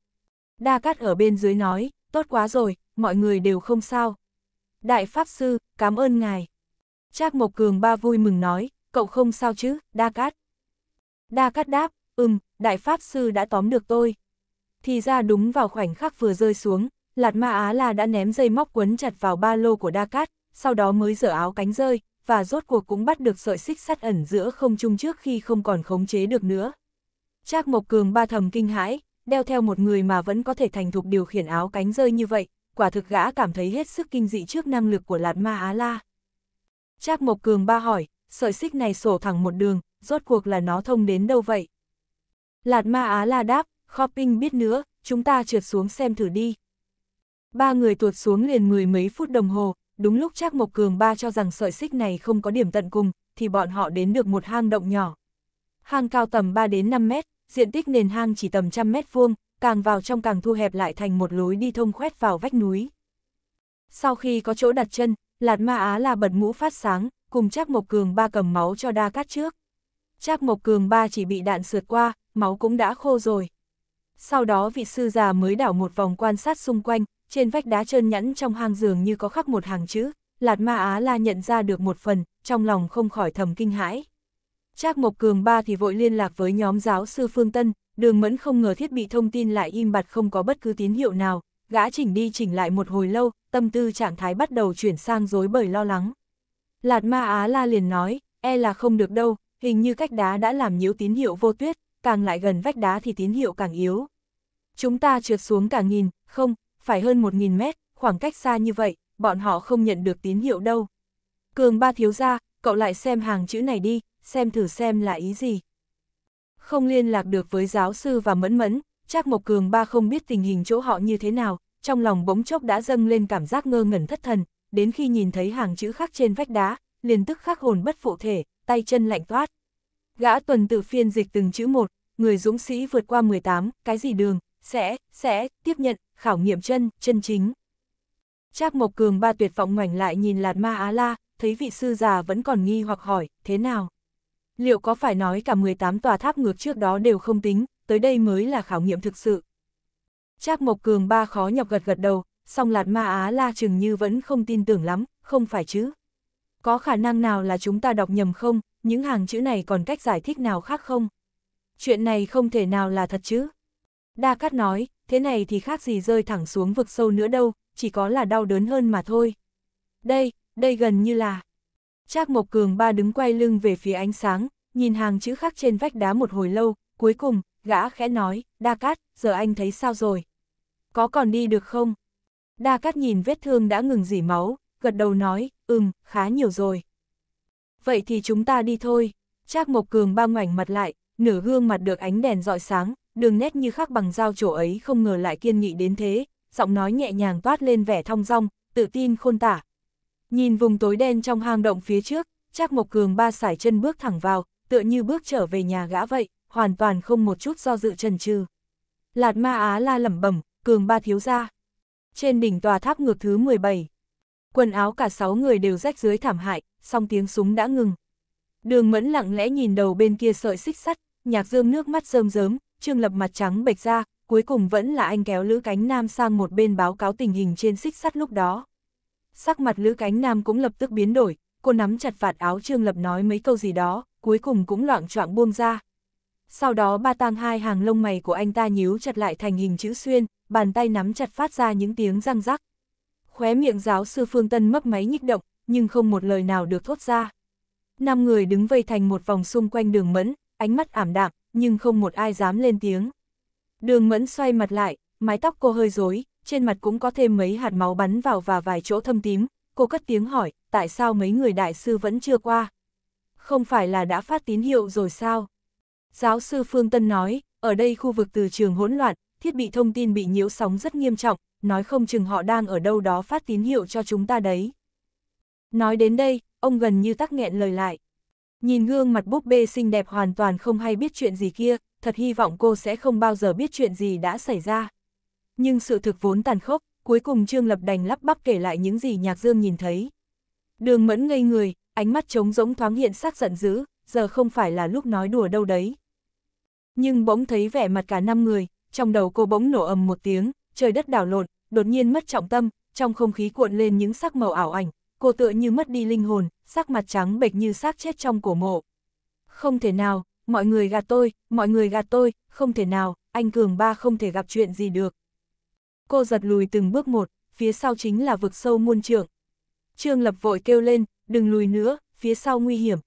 Đa Cát ở bên dưới nói, tốt quá rồi, mọi người đều không sao. Đại Pháp Sư, cảm ơn ngài. Trác Mộc Cường ba vui mừng nói, cậu không sao chứ, Đa Cát. Đa Cát đáp, ừm, Đại Pháp Sư đã tóm được tôi. Thì ra đúng vào khoảnh khắc vừa rơi xuống, Lạt Ma Á là đã ném dây móc quấn chặt vào ba lô của Đa Cát, sau đó mới dở áo cánh rơi, và rốt cuộc cũng bắt được sợi xích sắt ẩn giữa không trung trước khi không còn khống chế được nữa. Trác Mộc Cường ba thầm kinh hãi, đeo theo một người mà vẫn có thể thành thục điều khiển áo cánh rơi như vậy, quả thực gã cảm thấy hết sức kinh dị trước năng lực của Lạt Ma Á La. Trác Mộc Cường ba hỏi, sợi xích này sổ thẳng một đường, rốt cuộc là nó thông đến đâu vậy? Lạt Ma Á La đáp, Khopping biết nữa, chúng ta trượt xuống xem thử đi. Ba người tuột xuống liền mười mấy phút đồng hồ, đúng lúc Trác Mộc Cường ba cho rằng sợi xích này không có điểm tận cùng, thì bọn họ đến được một hang động nhỏ. Hang cao tầm 3 đến 5 mét, diện tích nền hang chỉ tầm trăm mét vuông, càng vào trong càng thu hẹp lại thành một lối đi thông khoét vào vách núi. Sau khi có chỗ đặt chân, Lạt Ma Á là bật mũ phát sáng, cùng Trác Mộc Cường ba cầm máu cho đa cát trước. Trác Mộc Cường ba chỉ bị đạn sượt qua, máu cũng đã khô rồi. Sau đó vị sư già mới đảo một vòng quan sát xung quanh, trên vách đá trơn nhẵn trong hang giường như có khắc một hàng chữ, Lạt Ma Á la nhận ra được một phần, trong lòng không khỏi thầm kinh hãi. Trác Mộc Cường ba thì vội liên lạc với nhóm giáo sư Phương Tân, đường mẫn không ngờ thiết bị thông tin lại im bặt không có bất cứ tín hiệu nào, gã chỉnh đi chỉnh lại một hồi lâu, tâm tư trạng thái bắt đầu chuyển sang rối bời lo lắng. Lạt ma Á la liền nói, e là không được đâu, hình như cách đá đã làm nhiễu tín hiệu vô tuyết, càng lại gần vách đá thì tín hiệu càng yếu. Chúng ta trượt xuống cả nghìn, không, phải hơn một nghìn mét, khoảng cách xa như vậy, bọn họ không nhận được tín hiệu đâu. Cường ba thiếu ra, cậu lại xem hàng chữ này đi, xem thử xem là ý gì. Không liên lạc được với giáo sư và mẫn mẫn, chắc Mộc Cường ba không biết tình hình chỗ họ như thế nào, trong lòng bỗng chốc đã dâng lên cảm giác ngơ ngẩn thất thần, đến khi nhìn thấy hàng chữ khắc trên vách đá, liền tức khắc hồn bất phụ thể, tay chân lạnh toát. Gã tuần tự phiên dịch từng chữ một, người dũng sĩ vượt qua 18, cái gì đường, sẽ, sẽ, tiếp nhận, khảo nghiệm chân, chân chính. Trác Mộc Cường ba tuyệt vọng ngoảnh lại nhìn Lạt Ma Á La, thấy vị sư già vẫn còn nghi hoặc hỏi, thế nào? liệu có phải nói cả 18 tòa tháp ngược trước đó đều không tính, tới đây mới là khảo nghiệm thực sự. Trác Mộc Cường ba khó nhọc gật gật đầu, song Lạt Ma Á La chừng như vẫn không tin tưởng lắm, không phải chứ. Có khả năng nào là chúng ta đọc nhầm không, những hàng chữ này còn cách giải thích nào khác không? Chuyện này không thể nào là thật chứ. Đa Cát nói, thế này thì khác gì rơi thẳng xuống vực sâu nữa đâu, chỉ có là đau đớn hơn mà thôi. Đây, đây gần như là, Trác Mộc Cường ba đứng quay lưng về phía ánh sáng, nhìn hàng chữ khắc trên vách đá một hồi lâu, cuối cùng, gã khẽ nói, Đa Cát, giờ anh thấy sao rồi? Có còn đi được không? Đa Cát nhìn vết thương đã ngừng dỉ máu, gật đầu nói, ừm, khá nhiều rồi. Vậy thì chúng ta đi thôi. Trác Mộc Cường ba ngoảnh mặt lại, nửa gương mặt được ánh đèn dọi sáng, đường nét như khắc bằng dao chỗ ấy không ngờ lại kiên nghị đến thế, giọng nói nhẹ nhàng toát lên vẻ thong dong, tự tin khôn tả, Nhìn vùng tối đen trong hang động phía trước, Trác Mộc Cường ba sải chân bước thẳng vào, tựa như bước trở về nhà gã vậy, hoàn toàn không một chút do dự trần trừ. Lạt Ma Á la lẩm bẩm, "Cường ba thiếu gia." Trên đỉnh tòa tháp ngược thứ 17, quần áo cả sáu người đều rách dưới thảm hại, song tiếng súng đã ngừng. Đường Mẫn lặng lẽ nhìn đầu bên kia sợi xích sắt, Nhạc Dương nước mắt rơm rớm, Trương Lập mặt trắng bệch ra, cuối cùng vẫn là anh kéo Lữ Cánh Nam sang một bên báo cáo tình hình trên xích sắt lúc đó sắc mặt Lữ Cánh Nam cũng lập tức biến đổi, cô nắm chặt vạt áo Trương Lập nói mấy câu gì đó, cuối cùng cũng loạn choạng buông ra. Sau đó ba tang hai hàng lông mày của anh ta nhíu chặt lại thành hình chữ xuyên, bàn tay nắm chặt phát ra những tiếng răng rắc. Khóe miệng giáo sư Phương Tân mấp máy nhích động, nhưng không một lời nào được thốt ra. Năm người đứng vây thành một vòng xung quanh đường mẫn, ánh mắt ảm đạm, nhưng không một ai dám lên tiếng. Đường mẫn xoay mặt lại, mái tóc cô hơi rối, trên mặt cũng có thêm mấy hạt máu bắn vào và vài chỗ thâm tím, cô cất tiếng hỏi, tại sao mấy người đại sư vẫn chưa qua? Không phải là đã phát tín hiệu rồi sao? Giáo sư Phương Tân nói, ở đây khu vực từ trường hỗn loạn, thiết bị thông tin bị nhiễu sóng rất nghiêm trọng, nói không chừng họ đang ở đâu đó phát tín hiệu cho chúng ta đấy. Nói đến đây, ông gần như tắc nghẹn lời lại. Nhìn gương mặt búp bê xinh đẹp hoàn toàn không hay biết chuyện gì kia, thật hy vọng cô sẽ không bao giờ biết chuyện gì đã xảy ra. Nhưng sự thực vốn tàn khốc, cuối cùng Trương Lập đành lắp bắp kể lại những gì Nhạc Dương nhìn thấy. Đường mẫn ngây người, ánh mắt trống rỗng thoáng hiện sắc giận dữ, giờ không phải là lúc nói đùa đâu đấy. Nhưng bỗng thấy vẻ mặt cả năm người, trong đầu cô bỗng nổ ầm một tiếng, trời đất đảo lộn, đột nhiên mất trọng tâm, trong không khí cuộn lên những sắc màu ảo ảnh, cô tựa như mất đi linh hồn, sắc mặt trắng bệch như xác chết trong cổ mộ. Không thể nào, mọi người gạt tôi, mọi người gạt tôi, không thể nào, anh Cường ba không thể gặp chuyện gì được cô giật lùi từng bước một, phía sau chính là vực sâu muôn trượng. Trương Lập vội kêu lên, đừng lùi nữa, phía sau nguy hiểm.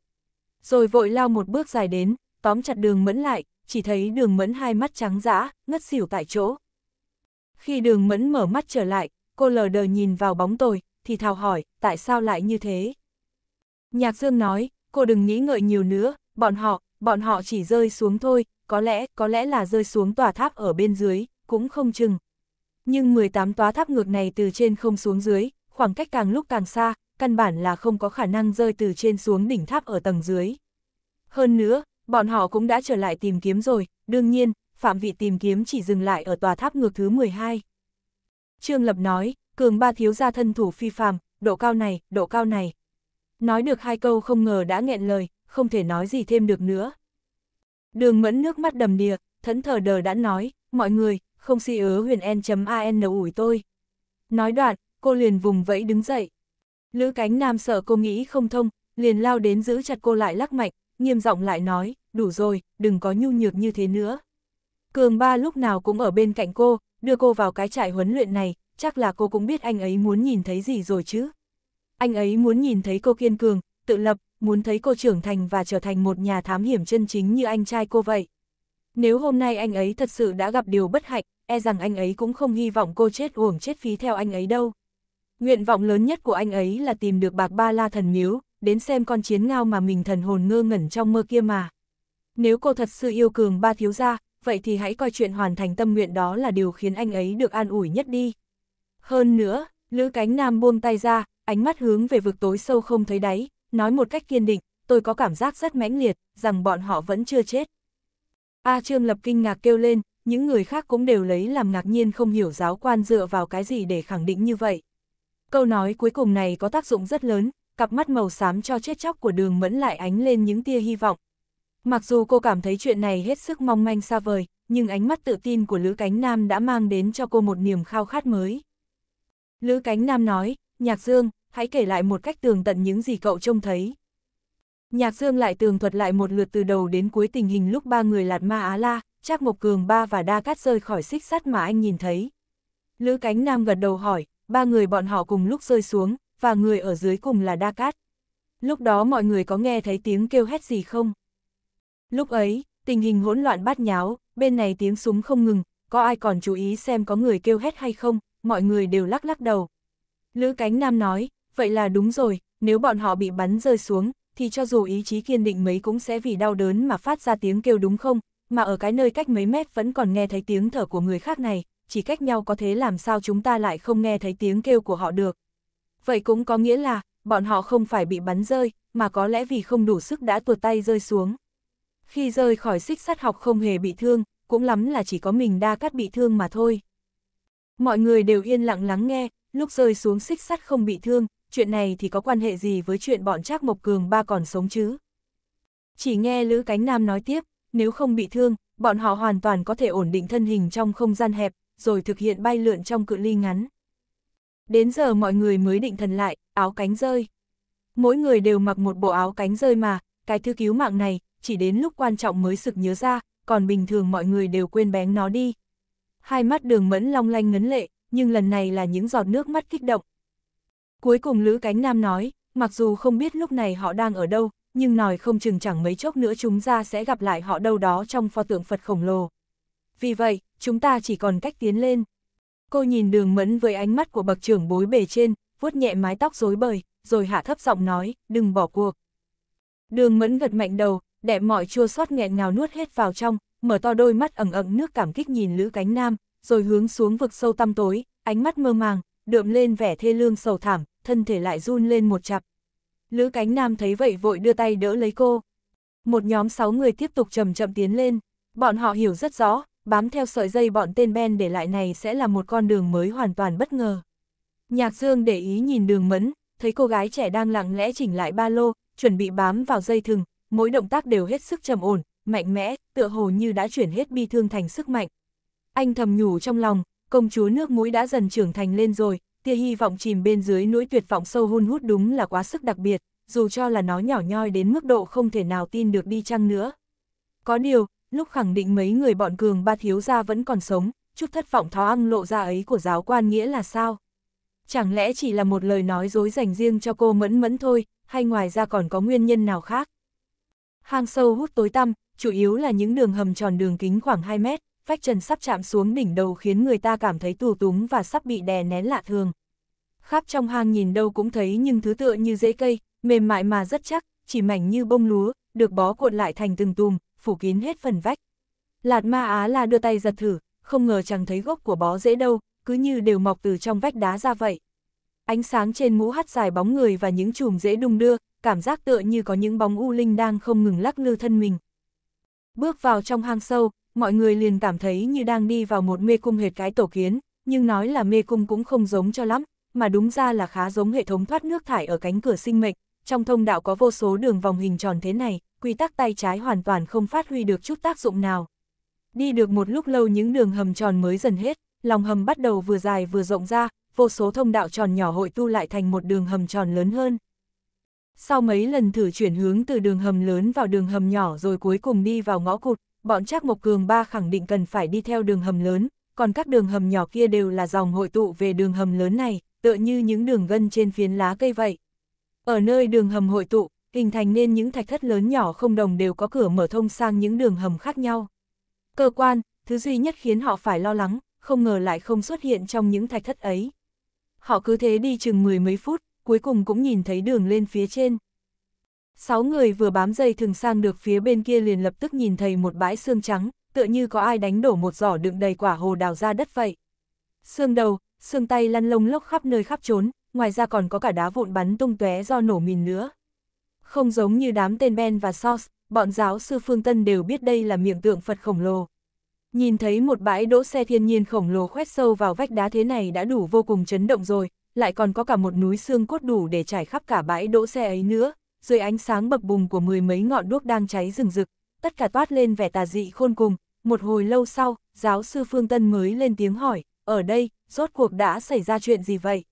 Rồi vội lao một bước dài đến, tóm chặt đường mẫn lại, chỉ thấy đường mẫn hai mắt trắng dã, ngất xỉu tại chỗ. Khi đường mẫn mở mắt trở lại, cô lờ đờ nhìn vào bóng tôi, thì thào hỏi, tại sao lại như thế? Nhạc Dương nói, cô đừng nghĩ ngợi nhiều nữa, bọn họ, bọn họ chỉ rơi xuống thôi, có lẽ, có lẽ là rơi xuống tòa tháp ở bên dưới, cũng không chừng. Nhưng 18 tóa tháp ngược này từ trên không xuống dưới, khoảng cách càng lúc càng xa, căn bản là không có khả năng rơi từ trên xuống đỉnh tháp ở tầng dưới. Hơn nữa, bọn họ cũng đã trở lại tìm kiếm rồi, đương nhiên, phạm vị tìm kiếm chỉ dừng lại ở tòa tháp ngược thứ 12. Trương Lập nói, cường ba thiếu gia thân thủ phi phàm, độ cao này, độ cao này. Nói được hai câu không ngờ đã nghẹn lời, không thể nói gì thêm được nữa. Đường mẫn nước mắt đầm đìa, thẫn thờ đờ đã nói, mọi người, không si ớ huyền chấm an ủi tôi. Nói đoạn, cô liền vùng vẫy đứng dậy. Lữ cánh nam sợ cô nghĩ không thông, liền lao đến giữ chặt cô lại lắc mạnh, nghiêm giọng lại nói, đủ rồi, đừng có nhu nhược như thế nữa. Cường ba lúc nào cũng ở bên cạnh cô, đưa cô vào cái trại huấn luyện này, chắc là cô cũng biết anh ấy muốn nhìn thấy gì rồi chứ. Anh ấy muốn nhìn thấy cô kiên cường, tự lập, muốn thấy cô trưởng thành và trở thành một nhà thám hiểm chân chính như anh trai cô vậy. Nếu hôm nay anh ấy thật sự đã gặp điều bất hạnh, e rằng anh ấy cũng không hy vọng cô chết uổng chết phí theo anh ấy đâu. Nguyện vọng lớn nhất của anh ấy là tìm được bạc ba la thần miếu, đến xem con chiến ngao mà mình thần hồn ngơ ngẩn trong mơ kia mà. Nếu cô thật sự yêu cường ba thiếu gia, vậy thì hãy coi chuyện hoàn thành tâm nguyện đó là điều khiến anh ấy được an ủi nhất đi. Hơn nữa, Lữ Cánh Nam buông tay ra, ánh mắt hướng về vực tối sâu không thấy đáy, nói một cách kiên định, tôi có cảm giác rất mãnh liệt, rằng bọn họ vẫn chưa chết. A Trương Lập kinh ngạc kêu lên, những người khác cũng đều lấy làm ngạc nhiên không hiểu giáo quan dựa vào cái gì để khẳng định như vậy. Câu nói cuối cùng này có tác dụng rất lớn, cặp mắt màu xám cho chết chóc của đường mẫn lại ánh lên những tia hy vọng. Mặc dù cô cảm thấy chuyện này hết sức mong manh xa vời, nhưng ánh mắt tự tin của Lữ Cánh Nam đã mang đến cho cô một niềm khao khát mới. Lữ Cánh Nam nói, Nhạc Dương, hãy kể lại một cách tường tận những gì cậu trông thấy. Nhạc Dương lại tường thuật lại một lượt từ đầu đến cuối tình hình lúc ba người lạt ma Á La, Trác Mộc Cường ba và Đa Cát rơi khỏi xích sắt mà anh nhìn thấy. Lữ Cánh Nam gật đầu hỏi, ba người bọn họ cùng lúc rơi xuống, và người ở dưới cùng là Đa Cát. Lúc đó mọi người có nghe thấy tiếng kêu hét gì không? Lúc ấy, tình hình hỗn loạn bát nháo, bên này tiếng súng không ngừng, có ai còn chú ý xem có người kêu hét hay không, mọi người đều lắc lắc đầu. Lữ Cánh Nam nói, vậy là đúng rồi, nếu bọn họ bị bắn rơi xuống, thì cho dù ý chí kiên định mấy cũng sẽ vì đau đớn mà phát ra tiếng kêu đúng không, mà ở cái nơi cách mấy mét vẫn còn nghe thấy tiếng thở của người khác này, chỉ cách nhau có thế làm sao chúng ta lại không nghe thấy tiếng kêu của họ được. Vậy cũng có nghĩa là, bọn họ không phải bị bắn rơi, mà có lẽ vì không đủ sức đã tuột tay rơi xuống. Khi rơi khỏi xích sắt học không hề bị thương, cũng lắm là chỉ có mình đa cắt bị thương mà thôi. Mọi người đều yên lặng lắng nghe, lúc rơi xuống xích sắt không bị thương, chuyện này thì có quan hệ gì với chuyện bọn Trác Mộc Cường ba còn sống chứ? Chỉ nghe Lữ Cánh Nam nói tiếp, nếu không bị thương, bọn họ hoàn toàn có thể ổn định thân hình trong không gian hẹp, rồi thực hiện bay lượn trong cự ly ngắn. Đến giờ mọi người mới định thần lại, áo cánh rơi. Mỗi người đều mặc một bộ áo cánh rơi mà, cái thứ cứu mạng này, chỉ đến lúc quan trọng mới sực nhớ ra, còn bình thường mọi người đều quên bén nó đi. Hai mắt đường mẫn long lanh ngấn lệ, nhưng lần này là những giọt nước mắt kích động. Cuối cùng Lữ Cánh Nam nói, mặc dù không biết lúc này họ đang ở đâu, nhưng nói không chừng chẳng mấy chốc nữa chúng ta sẽ gặp lại họ đâu đó trong pho tượng Phật khổng lồ. Vì vậy, chúng ta chỉ còn cách tiến lên. Cô nhìn đường mẫn với ánh mắt của bậc trưởng bối bề trên, vuốt nhẹ mái tóc rối bời, rồi hạ thấp giọng nói, đừng bỏ cuộc. Đường mẫn gật mạnh đầu, đẹp mọi chua xót nghẹn ngào nuốt hết vào trong, mở to đôi mắt ẩn ẩn nước cảm kích nhìn Lữ Cánh Nam, rồi hướng xuống vực sâu tăm tối, ánh mắt mơ màng, đượm lên vẻ thê lương sầu thảm, thân thể lại run lên một chặp. Lữ Cánh Nam thấy vậy vội đưa tay đỡ lấy cô. Một nhóm sáu người tiếp tục chậm chậm tiến lên, bọn họ hiểu rất rõ, bám theo sợi dây bọn tên Ben để lại này sẽ là một con đường mới hoàn toàn bất ngờ. Nhạc Dương để ý nhìn đường mẫn, thấy cô gái trẻ đang lặng lẽ chỉnh lại ba lô, chuẩn bị bám vào dây thừng, mỗi động tác đều hết sức trầm ổn, mạnh mẽ, tựa hồ như đã chuyển hết bi thương thành sức mạnh. Anh thầm nhủ trong lòng, công chúa nước mũi đã dần trưởng thành lên rồi, tia hy vọng chìm bên dưới nỗi tuyệt vọng sâu hun hút đúng là quá sức đặc biệt, dù cho là nó nhỏ nhoi đến mức độ không thể nào tin được đi chăng nữa. Có điều, lúc khẳng định mấy người bọn cường ba thiếu gia vẫn còn sống, chút thất vọng tháo ăn lộ ra ấy của giáo quan nghĩa là sao? Chẳng lẽ chỉ là một lời nói dối dành riêng cho cô mẫn mẫn thôi, hay ngoài ra còn có nguyên nhân nào khác? Hang sâu hút tối tăm, chủ yếu là những đường hầm tròn đường kính khoảng 2 mét, vách trần sắp chạm xuống đỉnh đầu khiến người ta cảm thấy tù túng và sắp bị đè nén lạ thường. Khắp trong hang nhìn đâu cũng thấy nhưng thứ tựa như rễ cây, mềm mại mà rất chắc, chỉ mảnh như bông lúa, được bó cuộn lại thành từng tùm, phủ kín hết phần vách. Lạt ma á là đưa tay giật thử, không ngờ chẳng thấy gốc của bó dễ đâu, cứ như đều mọc từ trong vách đá ra vậy. Ánh sáng trên mũ hắt dài bóng người và những chùm rễ đung đưa, cảm giác tựa như có những bóng u linh đang không ngừng lắc lư thân mình. Bước vào trong hang sâu, mọi người liền cảm thấy như đang đi vào một mê cung hệt cái tổ kiến, nhưng nói là mê cung cũng không giống cho lắm, mà đúng ra là khá giống hệ thống thoát nước thải ở cánh cửa sinh mệnh, trong thông đạo có vô số đường vòng hình tròn thế này, quy tắc tay trái hoàn toàn không phát huy được chút tác dụng nào. Đi được một lúc lâu những đường hầm tròn mới dần hết, lòng hầm bắt đầu vừa dài vừa rộng ra, vô số thông đạo tròn nhỏ hội tu lại thành một đường hầm tròn lớn hơn. Sau mấy lần thử chuyển hướng từ đường hầm lớn vào đường hầm nhỏ rồi cuối cùng đi vào ngõ cụt, bọn Trác Mộc Cường ba khẳng định cần phải đi theo đường hầm lớn, còn các đường hầm nhỏ kia đều là dòng hội tụ về đường hầm lớn này, tựa như những đường gân trên phiến lá cây vậy. Ở nơi đường hầm hội tụ, hình thành nên những thạch thất lớn nhỏ không đồng đều có cửa mở thông sang những đường hầm khác nhau. Cơ quan, thứ duy nhất khiến họ phải lo lắng, không ngờ lại không xuất hiện trong những thạch thất ấy. Họ cứ thế đi chừng mười mấy phút, cuối cùng cũng nhìn thấy đường lên phía trên. Sáu người vừa bám dây thừng sang được phía bên kia liền lập tức nhìn thấy một bãi xương trắng, tựa như có ai đánh đổ một giỏ đựng đầy quả hồ đào ra đất vậy. Xương đầu, xương tay lăn lông lốc khắp nơi khắp trốn, ngoài ra còn có cả đá vụn bắn tung tóe do nổ mìn nữa. Không giống như đám tên Ben và Sauce, bọn giáo sư Phương Tân đều biết đây là miệng tượng Phật khổng lồ. Nhìn thấy một bãi đỗ xe thiên nhiên khổng lồ khoét sâu vào vách đá thế này đã đủ vô cùng chấn động rồi, lại còn có cả một núi xương cốt đủ để trải khắp cả bãi đỗ xe ấy nữa, dưới ánh sáng bập bùng của mười mấy ngọn đuốc đang cháy rừng rực, tất cả toát lên vẻ tà dị khôn cùng, một hồi lâu sau, giáo sư Phương Tân mới lên tiếng hỏi, ở đây, rốt cuộc đã xảy ra chuyện gì vậy?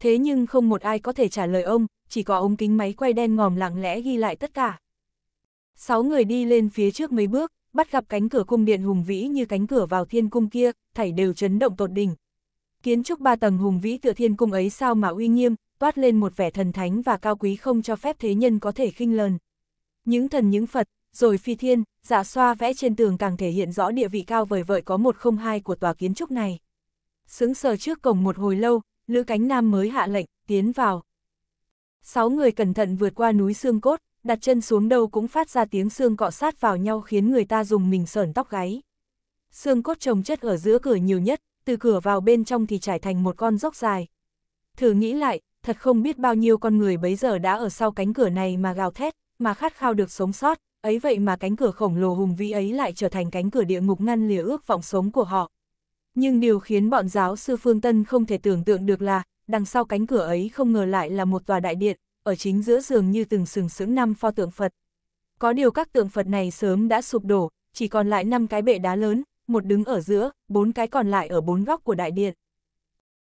Thế nhưng không một ai có thể trả lời ông, chỉ có ống kính máy quay đen ngòm lặng lẽ ghi lại tất cả. Sáu người đi lên phía trước mấy bước, bắt gặp cánh cửa cung điện hùng vĩ như cánh cửa vào thiên cung kia, thảy đều chấn động tột đỉnh. Kiến trúc ba tầng hùng vĩ tựa thiên cung ấy sao mà uy nghiêm, toát lên một vẻ thần thánh và cao quý không cho phép thế nhân có thể khinh lờn. Những thần những Phật, rồi phi thiên, dạ xoa vẽ trên tường càng thể hiện rõ địa vị cao vời vợi có một không hai của tòa kiến trúc này. Sững sờ trước cổng một hồi lâu, Lữ Cánh Nam mới hạ lệnh, tiến vào. Sáu người cẩn thận vượt qua núi xương cốt, đặt chân xuống đâu cũng phát ra tiếng xương cọ sát vào nhau khiến người ta dùng mình sờn tóc gáy. Xương cốt trồng chất ở giữa cửa nhiều nhất, từ cửa vào bên trong thì trải thành một con dốc dài. Thử nghĩ lại, thật không biết bao nhiêu con người bấy giờ đã ở sau cánh cửa này mà gào thét, mà khát khao được sống sót, ấy vậy mà cánh cửa khổng lồ hùng vĩ ấy lại trở thành cánh cửa địa ngục ngăn lìa ước vọng sống của họ. Nhưng điều khiến bọn giáo sư Phương Tân không thể tưởng tượng được là, đằng sau cánh cửa ấy không ngờ lại là một tòa đại điện, ở chính giữa giường như từng sừng sững năm pho tượng Phật. Có điều các tượng Phật này sớm đã sụp đổ, chỉ còn lại năm cái bệ đá lớn, một đứng ở giữa, bốn cái còn lại ở bốn góc của đại điện.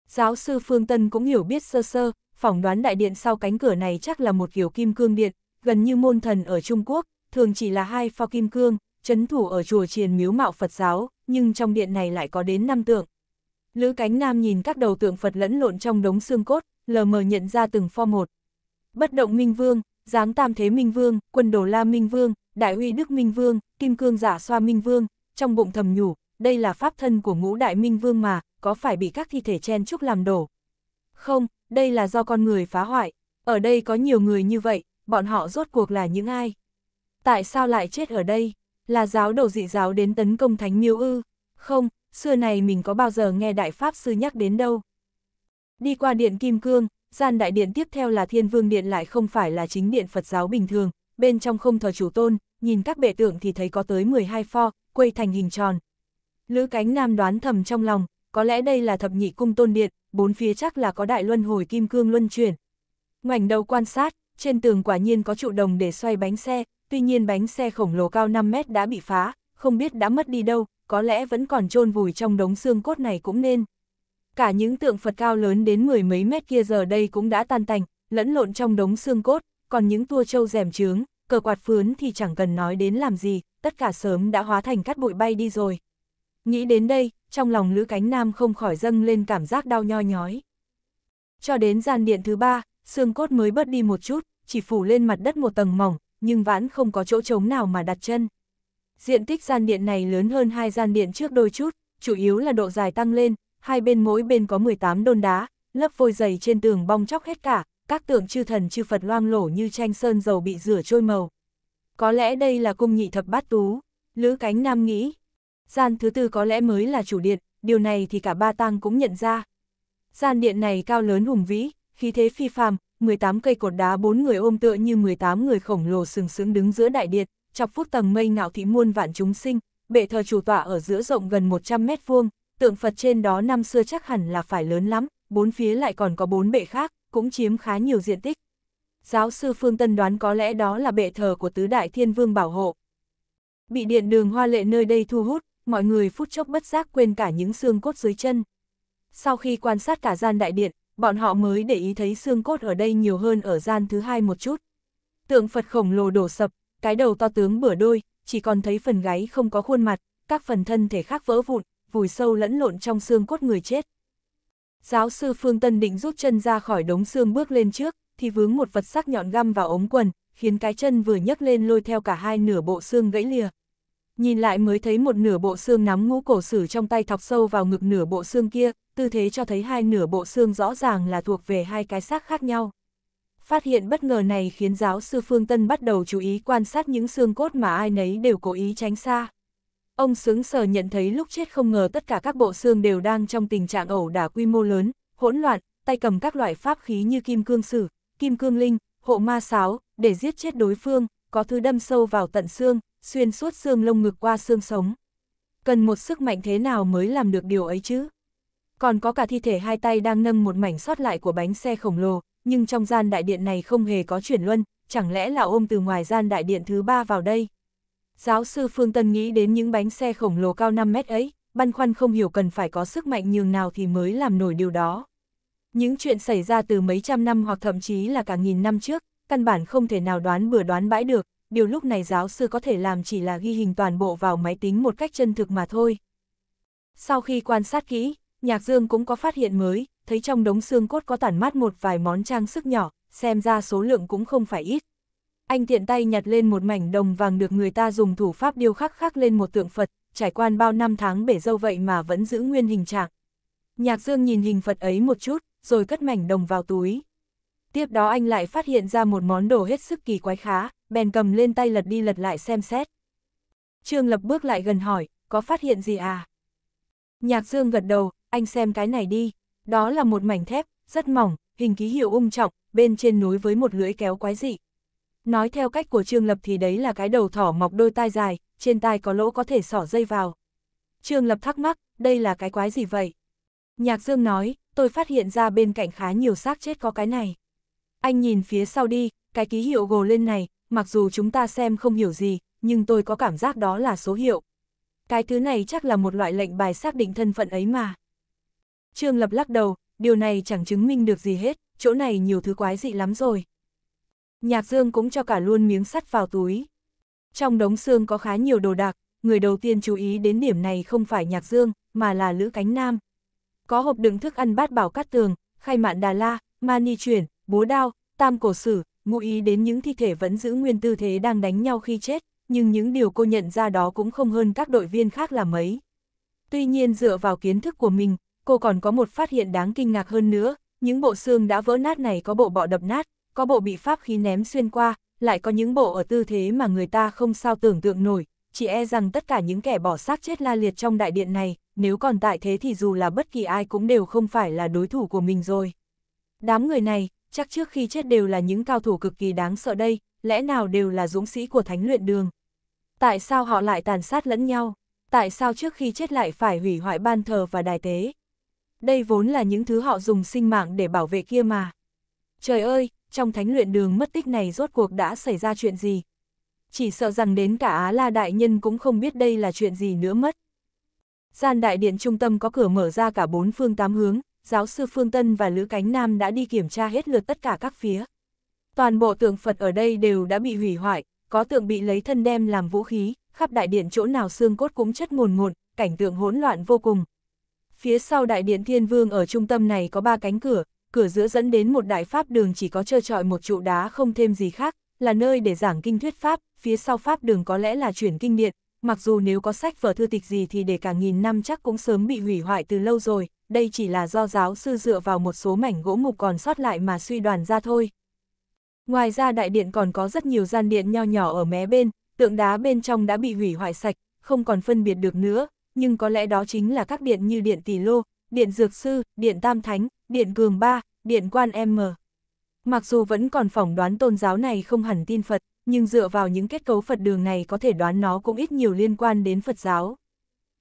Giáo sư Phương Tân cũng hiểu biết sơ sơ, phỏng đoán đại điện sau cánh cửa này chắc là một kiểu kim cương điện, gần như môn thần ở Trung Quốc, thường chỉ là hai pho kim cương, chấn thủ ở chùa triền miếu mạo Phật giáo, nhưng trong điện này lại có đến năm tượng. Lữ cánh nam nhìn các đầu tượng Phật lẫn lộn trong đống xương cốt, lờ mờ nhận ra từng pho một. Bất động Minh Vương, dáng Tam Thế Minh Vương, Quân Đồ La Minh Vương, Đại Huy Đức Minh Vương, Kim Cương Giả dạ Xoa Minh Vương, trong bụng thầm nhủ, đây là pháp thân của ngũ đại Minh Vương mà, có phải bị các thi thể chen chúc làm đổ, không, đây là do con người phá hoại. Ở đây có nhiều người như vậy, bọn họ rốt cuộc là những ai? Tại sao lại chết ở đây? Là giáo đầu dị giáo đến tấn công thánh miếu ư? Không, xưa này mình có bao giờ nghe Đại Pháp Sư nhắc đến đâu. Đi qua điện Kim Cương, gian đại điện tiếp theo là Thiên Vương Điện lại không phải là chính điện Phật giáo bình thường, bên trong không thờ chủ tôn, nhìn các bệ tượng thì thấy có tới 12 pho, quây thành hình tròn. Lữ cánh nam đoán thầm trong lòng, có lẽ đây là thập nhị cung tôn điện, bốn phía chắc là có đại luân hồi kim cương luân chuyển. Ngoảnh đầu quan sát, trên tường quả nhiên có trụ đồng để xoay bánh xe, tuy nhiên bánh xe khổng lồ cao 5 mét đã bị phá, không biết đã mất đi đâu, có lẽ vẫn còn chôn vùi trong đống xương cốt này cũng nên. Cả những tượng Phật cao lớn đến mười mấy mét kia giờ đây cũng đã tan tành, lẫn lộn trong đống xương cốt, còn những tua châu rèm trướng, cờ quạt phướn thì chẳng cần nói đến làm gì, tất cả sớm đã hóa thành cát bụi bay đi rồi. Nghĩ đến đây, trong lòng Lữ Cánh Nam không khỏi dâng lên cảm giác đau nhoi nhói. Cho đến gian điện thứ ba, xương cốt mới bớt đi một chút, chỉ phủ lên mặt đất một tầng mỏng, nhưng vãn không có chỗ trống nào mà đặt chân. Diện tích gian điện này lớn hơn hai gian điện trước đôi chút, chủ yếu là độ dài tăng lên, hai bên mỗi bên có 18 đôn đá, lớp vôi dày trên tường bong chóc hết cả, các tượng chư thần chư Phật loang lổ như tranh sơn dầu bị rửa trôi màu. Có lẽ đây là cung nhị thập bát tú, Lữ Cánh Nam nghĩ, Gian thứ tư có lẽ mới là chủ điện, điều này thì cả ba tăng cũng nhận ra. Gian điện này cao lớn hùng vĩ, khí thế phi phàm, 18 cây cột đá bốn người ôm tựa như 18 người khổng lồ sừng sững đứng giữa đại điện, chọc phúc tầng mây ngạo thị muôn vạn chúng sinh, bệ thờ chủ tọa ở giữa rộng gần 100 mét vuông, tượng Phật trên đó năm xưa chắc hẳn là phải lớn lắm, bốn phía lại còn có bốn bệ khác, cũng chiếm khá nhiều diện tích. Giáo sư Phương Tân đoán có lẽ đó là bệ thờ của tứ đại thiên vương bảo hộ. Bị điện đường hoa lệ nơi đây thu hút, mọi người phút chốc bất giác quên cả những xương cốt dưới chân. Sau khi quan sát cả gian đại điện, bọn họ mới để ý thấy xương cốt ở đây nhiều hơn ở gian thứ hai một chút. Tượng Phật khổng lồ đổ sập, cái đầu to tướng bửa đôi, chỉ còn thấy phần gáy không có khuôn mặt, các phần thân thể khác vỡ vụn, vùi sâu lẫn lộn trong xương cốt người chết. Giáo sư Phương Tân định rút chân ra khỏi đống xương bước lên trước, thì vướng một vật sắc nhọn găm vào ống quần, khiến cái chân vừa nhấc lên lôi theo cả hai nửa bộ xương gãy lìa nhìn lại mới thấy một nửa bộ xương nắm ngũ cổ sử trong tay thọc sâu vào ngực nửa bộ xương kia, tư thế cho thấy hai nửa bộ xương rõ ràng là thuộc về hai cái xác khác nhau. Phát hiện bất ngờ này khiến giáo sư Phương Tân bắt đầu chú ý quan sát những xương cốt mà ai nấy đều cố ý tránh xa. Ông sướng sờ nhận thấy lúc chết không ngờ tất cả các bộ xương đều đang trong tình trạng ẩu đả quy mô lớn, hỗn loạn, tay cầm các loại pháp khí như kim cương sử, kim cương linh, hộ ma sáo, để giết chết đối phương, có thứ đâm sâu vào tận xương, xuyên suốt xương lông ngực qua xương sống. Cần một sức mạnh thế nào mới làm được điều ấy chứ? Còn có cả thi thể hai tay đang nâng một mảnh sót lại của bánh xe khổng lồ, nhưng trong gian đại điện này không hề có chuyển luân, chẳng lẽ là ôm từ ngoài gian đại điện thứ ba vào đây? Giáo sư Phương Tân nghĩ đến những bánh xe khổng lồ cao 5 mét ấy, băn khoăn không hiểu cần phải có sức mạnh nhường nào thì mới làm nổi điều đó. Những chuyện xảy ra từ mấy trăm năm hoặc thậm chí là cả nghìn năm trước, căn bản không thể nào đoán bừa đoán bãi được, điều lúc này giáo sư có thể làm chỉ là ghi hình toàn bộ vào máy tính một cách chân thực mà thôi. Sau khi quan sát kỹ, Nhạc Dương cũng có phát hiện mới, thấy trong đống xương cốt có tản mát một vài món trang sức nhỏ, xem ra số lượng cũng không phải ít. Anh tiện tay nhặt lên một mảnh đồng vàng được người ta dùng thủ pháp điêu khắc khắc lên một tượng Phật, trải quan bao năm tháng bể dâu vậy mà vẫn giữ nguyên hình trạng. Nhạc Dương nhìn hình Phật ấy một chút, rồi cất mảnh đồng vào túi. Tiếp đó anh lại phát hiện ra một món đồ hết sức kỳ quái khá, bèn cầm lên tay lật đi lật lại xem xét. Trương Lập bước lại gần hỏi, có phát hiện gì à? Nhạc Dương gật đầu, anh xem cái này đi, đó là một mảnh thép, rất mỏng, hình ký hiệu ung trọng, bên trên núi với một lưỡi kéo quái dị. Nói theo cách của Trương Lập thì đấy là cái đầu thỏ mọc đôi tai dài, trên tai có lỗ có thể sỏ dây vào. Trương Lập thắc mắc, đây là cái quái gì vậy? Nhạc Dương nói, tôi phát hiện ra bên cạnh khá nhiều xác chết có cái này. Anh nhìn phía sau đi, cái ký hiệu gồ lên này, mặc dù chúng ta xem không hiểu gì, nhưng tôi có cảm giác đó là số hiệu. Cái thứ này chắc là một loại lệnh bài xác định thân phận ấy mà. Trương Lập lắc đầu, điều này chẳng chứng minh được gì hết, chỗ này nhiều thứ quái dị lắm rồi. Nhạc Dương cũng cho cả luôn miếng sắt vào túi. Trong đống xương có khá nhiều đồ đạc, người đầu tiên chú ý đến điểm này không phải Nhạc Dương, mà là Lữ Cánh Nam. Có hộp đựng thức ăn bát bảo cát tường, khai mạn đà la, mani chuyển, búa đao, tam cổ sử, ngụ ý đến những thi thể vẫn giữ nguyên tư thế đang đánh nhau khi chết, nhưng những điều cô nhận ra đó cũng không hơn các đội viên khác là mấy. Tuy nhiên dựa vào kiến thức của mình, cô còn có một phát hiện đáng kinh ngạc hơn nữa, những bộ xương đã vỡ nát này có bộ bọ đập nát, có bộ bị pháp khí ném xuyên qua, lại có những bộ ở tư thế mà người ta không sao tưởng tượng nổi, chỉ e rằng tất cả những kẻ bỏ xác chết la liệt trong đại điện này, nếu còn tại thế thì dù là bất kỳ ai cũng đều không phải là đối thủ của mình rồi. Đám người này, chắc trước khi chết đều là những cao thủ cực kỳ đáng sợ đây, lẽ nào đều là dũng sĩ của thánh luyện đường. Tại sao họ lại tàn sát lẫn nhau? Tại sao trước khi chết lại phải hủy hoại ban thờ và đài tế? Đây vốn là những thứ họ dùng sinh mạng để bảo vệ kia mà. Trời ơi, trong thánh luyện đường mất tích này rốt cuộc đã xảy ra chuyện gì? Chỉ sợ rằng đến cả Á La Đại Nhân cũng không biết đây là chuyện gì nữa mất. Gian đại điện trung tâm có cửa mở ra cả bốn phương tám hướng, giáo sư Phương Tân và Lữ Cánh Nam đã đi kiểm tra hết lượt tất cả các phía. Toàn bộ tượng Phật ở đây đều đã bị hủy hoại, có tượng bị lấy thân đem làm vũ khí, khắp đại điện chỗ nào xương cốt cũng chất ngồn ngộn, cảnh tượng hỗn loạn vô cùng. Phía sau đại điện Thiên Vương ở trung tâm này có ba cánh cửa, cửa giữa dẫn đến một đại pháp đường chỉ có trơ trọi một trụ đá không thêm gì khác, là nơi để giảng kinh thuyết pháp, phía sau pháp đường có lẽ là chuyển kinh điện, mặc dù nếu có sách vở thư tịch gì thì để cả nghìn năm chắc cũng sớm bị hủy hoại từ lâu rồi, đây chỉ là do giáo sư dựa vào một số mảnh gỗ mục còn sót lại mà suy đoàn ra thôi. Ngoài ra đại điện còn có rất nhiều gian điện nho nhỏ ở mé bên, tượng đá bên trong đã bị hủy hoại sạch, không còn phân biệt được nữa, nhưng có lẽ đó chính là các điện như điện tỷ lô, điện dược sư, điện tam thánh, điện cường ba, điện quan M. Mặc dù vẫn còn phỏng đoán tôn giáo này không hẳn tin Phật, nhưng dựa vào những kết cấu Phật đường này có thể đoán nó cũng ít nhiều liên quan đến Phật giáo.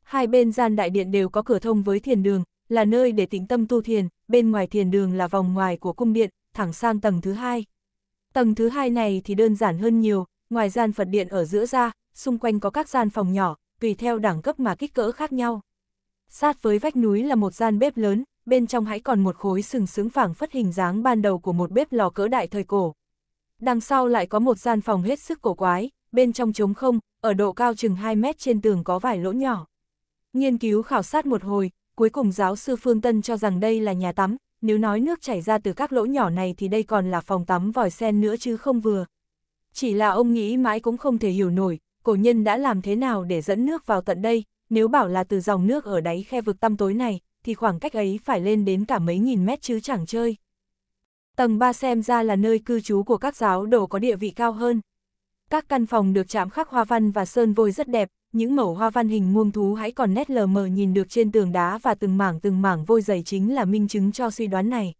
Hai bên gian đại điện đều có cửa thông với thiền đường, là nơi để tĩnh tâm tu thiền, bên ngoài thiền đường là vòng ngoài của cung điện, thẳng sang tầng thứ hai. Tầng thứ hai này thì đơn giản hơn nhiều, ngoài gian Phật điện ở giữa ra, xung quanh có các gian phòng nhỏ, tùy theo đẳng cấp mà kích cỡ khác nhau. Sát với vách núi là một gian bếp lớn, bên trong hãy còn một khối sừng sướng phẳng phất hình dáng ban đầu của một bếp lò cỡ đại thời cổ. Đằng sau lại có một gian phòng hết sức cổ quái, bên trong trống không, ở độ cao chừng 2 mét trên tường có vài lỗ nhỏ. Nghiên cứu khảo sát một hồi, cuối cùng giáo sư Phương Tân cho rằng đây là nhà tắm, nếu nói nước chảy ra từ các lỗ nhỏ này thì đây còn là phòng tắm vòi sen nữa chứ không vừa. Chỉ là ông nghĩ mãi cũng không thể hiểu nổi, cổ nhân đã làm thế nào để dẫn nước vào tận đây, nếu bảo là từ dòng nước ở đáy khe vực tăm tối này, thì khoảng cách ấy phải lên đến cả mấy nghìn mét chứ chẳng chơi. Tầng 3 xem ra là nơi cư trú của các giáo đồ có địa vị cao hơn. Các căn phòng được chạm khắc hoa văn và sơn vôi rất đẹp, những mẩu hoa văn hình muông thú hãy còn nét lờ mờ nhìn được trên tường đá và từng mảng từng mảng vôi dày chính là minh chứng cho suy đoán này.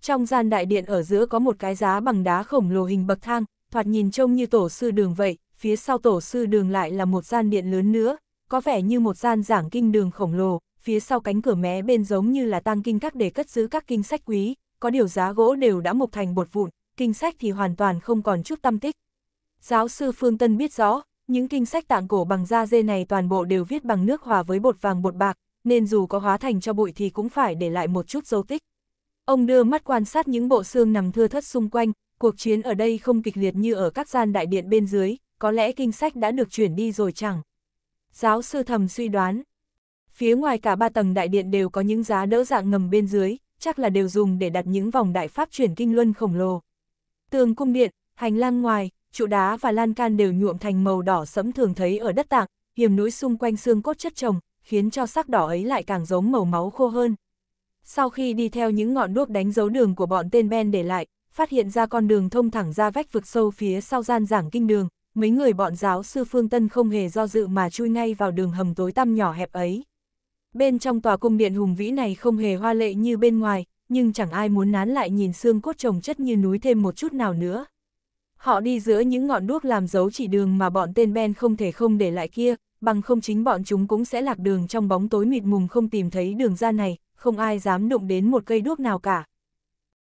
Trong gian đại điện ở giữa có một cái giá bằng đá khổng lồ hình bậc thang, thoạt nhìn trông như tổ sư đường vậy, phía sau tổ sư đường lại là một gian điện lớn nữa, có vẻ như một gian giảng kinh đường khổng lồ, phía sau cánh cửa mé bên giống như là tăng kinh các để cất giữ các kinh sách quý, có điều giá gỗ đều đã mục thành bột vụn, kinh sách thì hoàn toàn không còn chút tâm tích. Giáo sư Phương Tân biết rõ, những kinh sách tạng cổ bằng da dê này toàn bộ đều viết bằng nước hòa với bột vàng bột bạc, nên dù có hóa thành cho bụi thì cũng phải để lại một chút dấu tích. Ông đưa mắt quan sát những bộ xương nằm thưa thất xung quanh, cuộc chiến ở đây không kịch liệt như ở các gian đại điện bên dưới, có lẽ kinh sách đã được chuyển đi rồi chẳng. Giáo sư thầm suy đoán, phía ngoài cả ba tầng đại điện đều có những giá đỡ dạng ngầm bên dưới, chắc là đều dùng để đặt những vòng đại pháp chuyển kinh luân khổng lồ. Tường cung điện, hành lang ngoài, trụ đá và lan can đều nhuộm thành màu đỏ sẫm thường thấy ở đất tạng, hiểm núi xung quanh xương cốt chất chồng khiến cho sắc đỏ ấy lại càng giống màu máu khô hơn. Sau khi đi theo những ngọn đuốc đánh dấu đường của bọn tên Ben để lại, phát hiện ra con đường thông thẳng ra vách vực sâu phía sau gian giảng kinh đường, mấy người bọn giáo sư Phương Tân không hề do dự mà chui ngay vào đường hầm tối tăm nhỏ hẹp ấy. Bên trong tòa cung điện hùng vĩ này không hề hoa lệ như bên ngoài, nhưng chẳng ai muốn nán lại nhìn xương cốt chồng chất như núi thêm một chút nào nữa. Họ đi giữa những ngọn đuốc làm dấu chỉ đường mà bọn tên Ben không thể không để lại kia, bằng không chính bọn chúng cũng sẽ lạc đường trong bóng tối mịt mùng không tìm thấy đường ra này, không ai dám đụng đến một cây đuốc nào cả.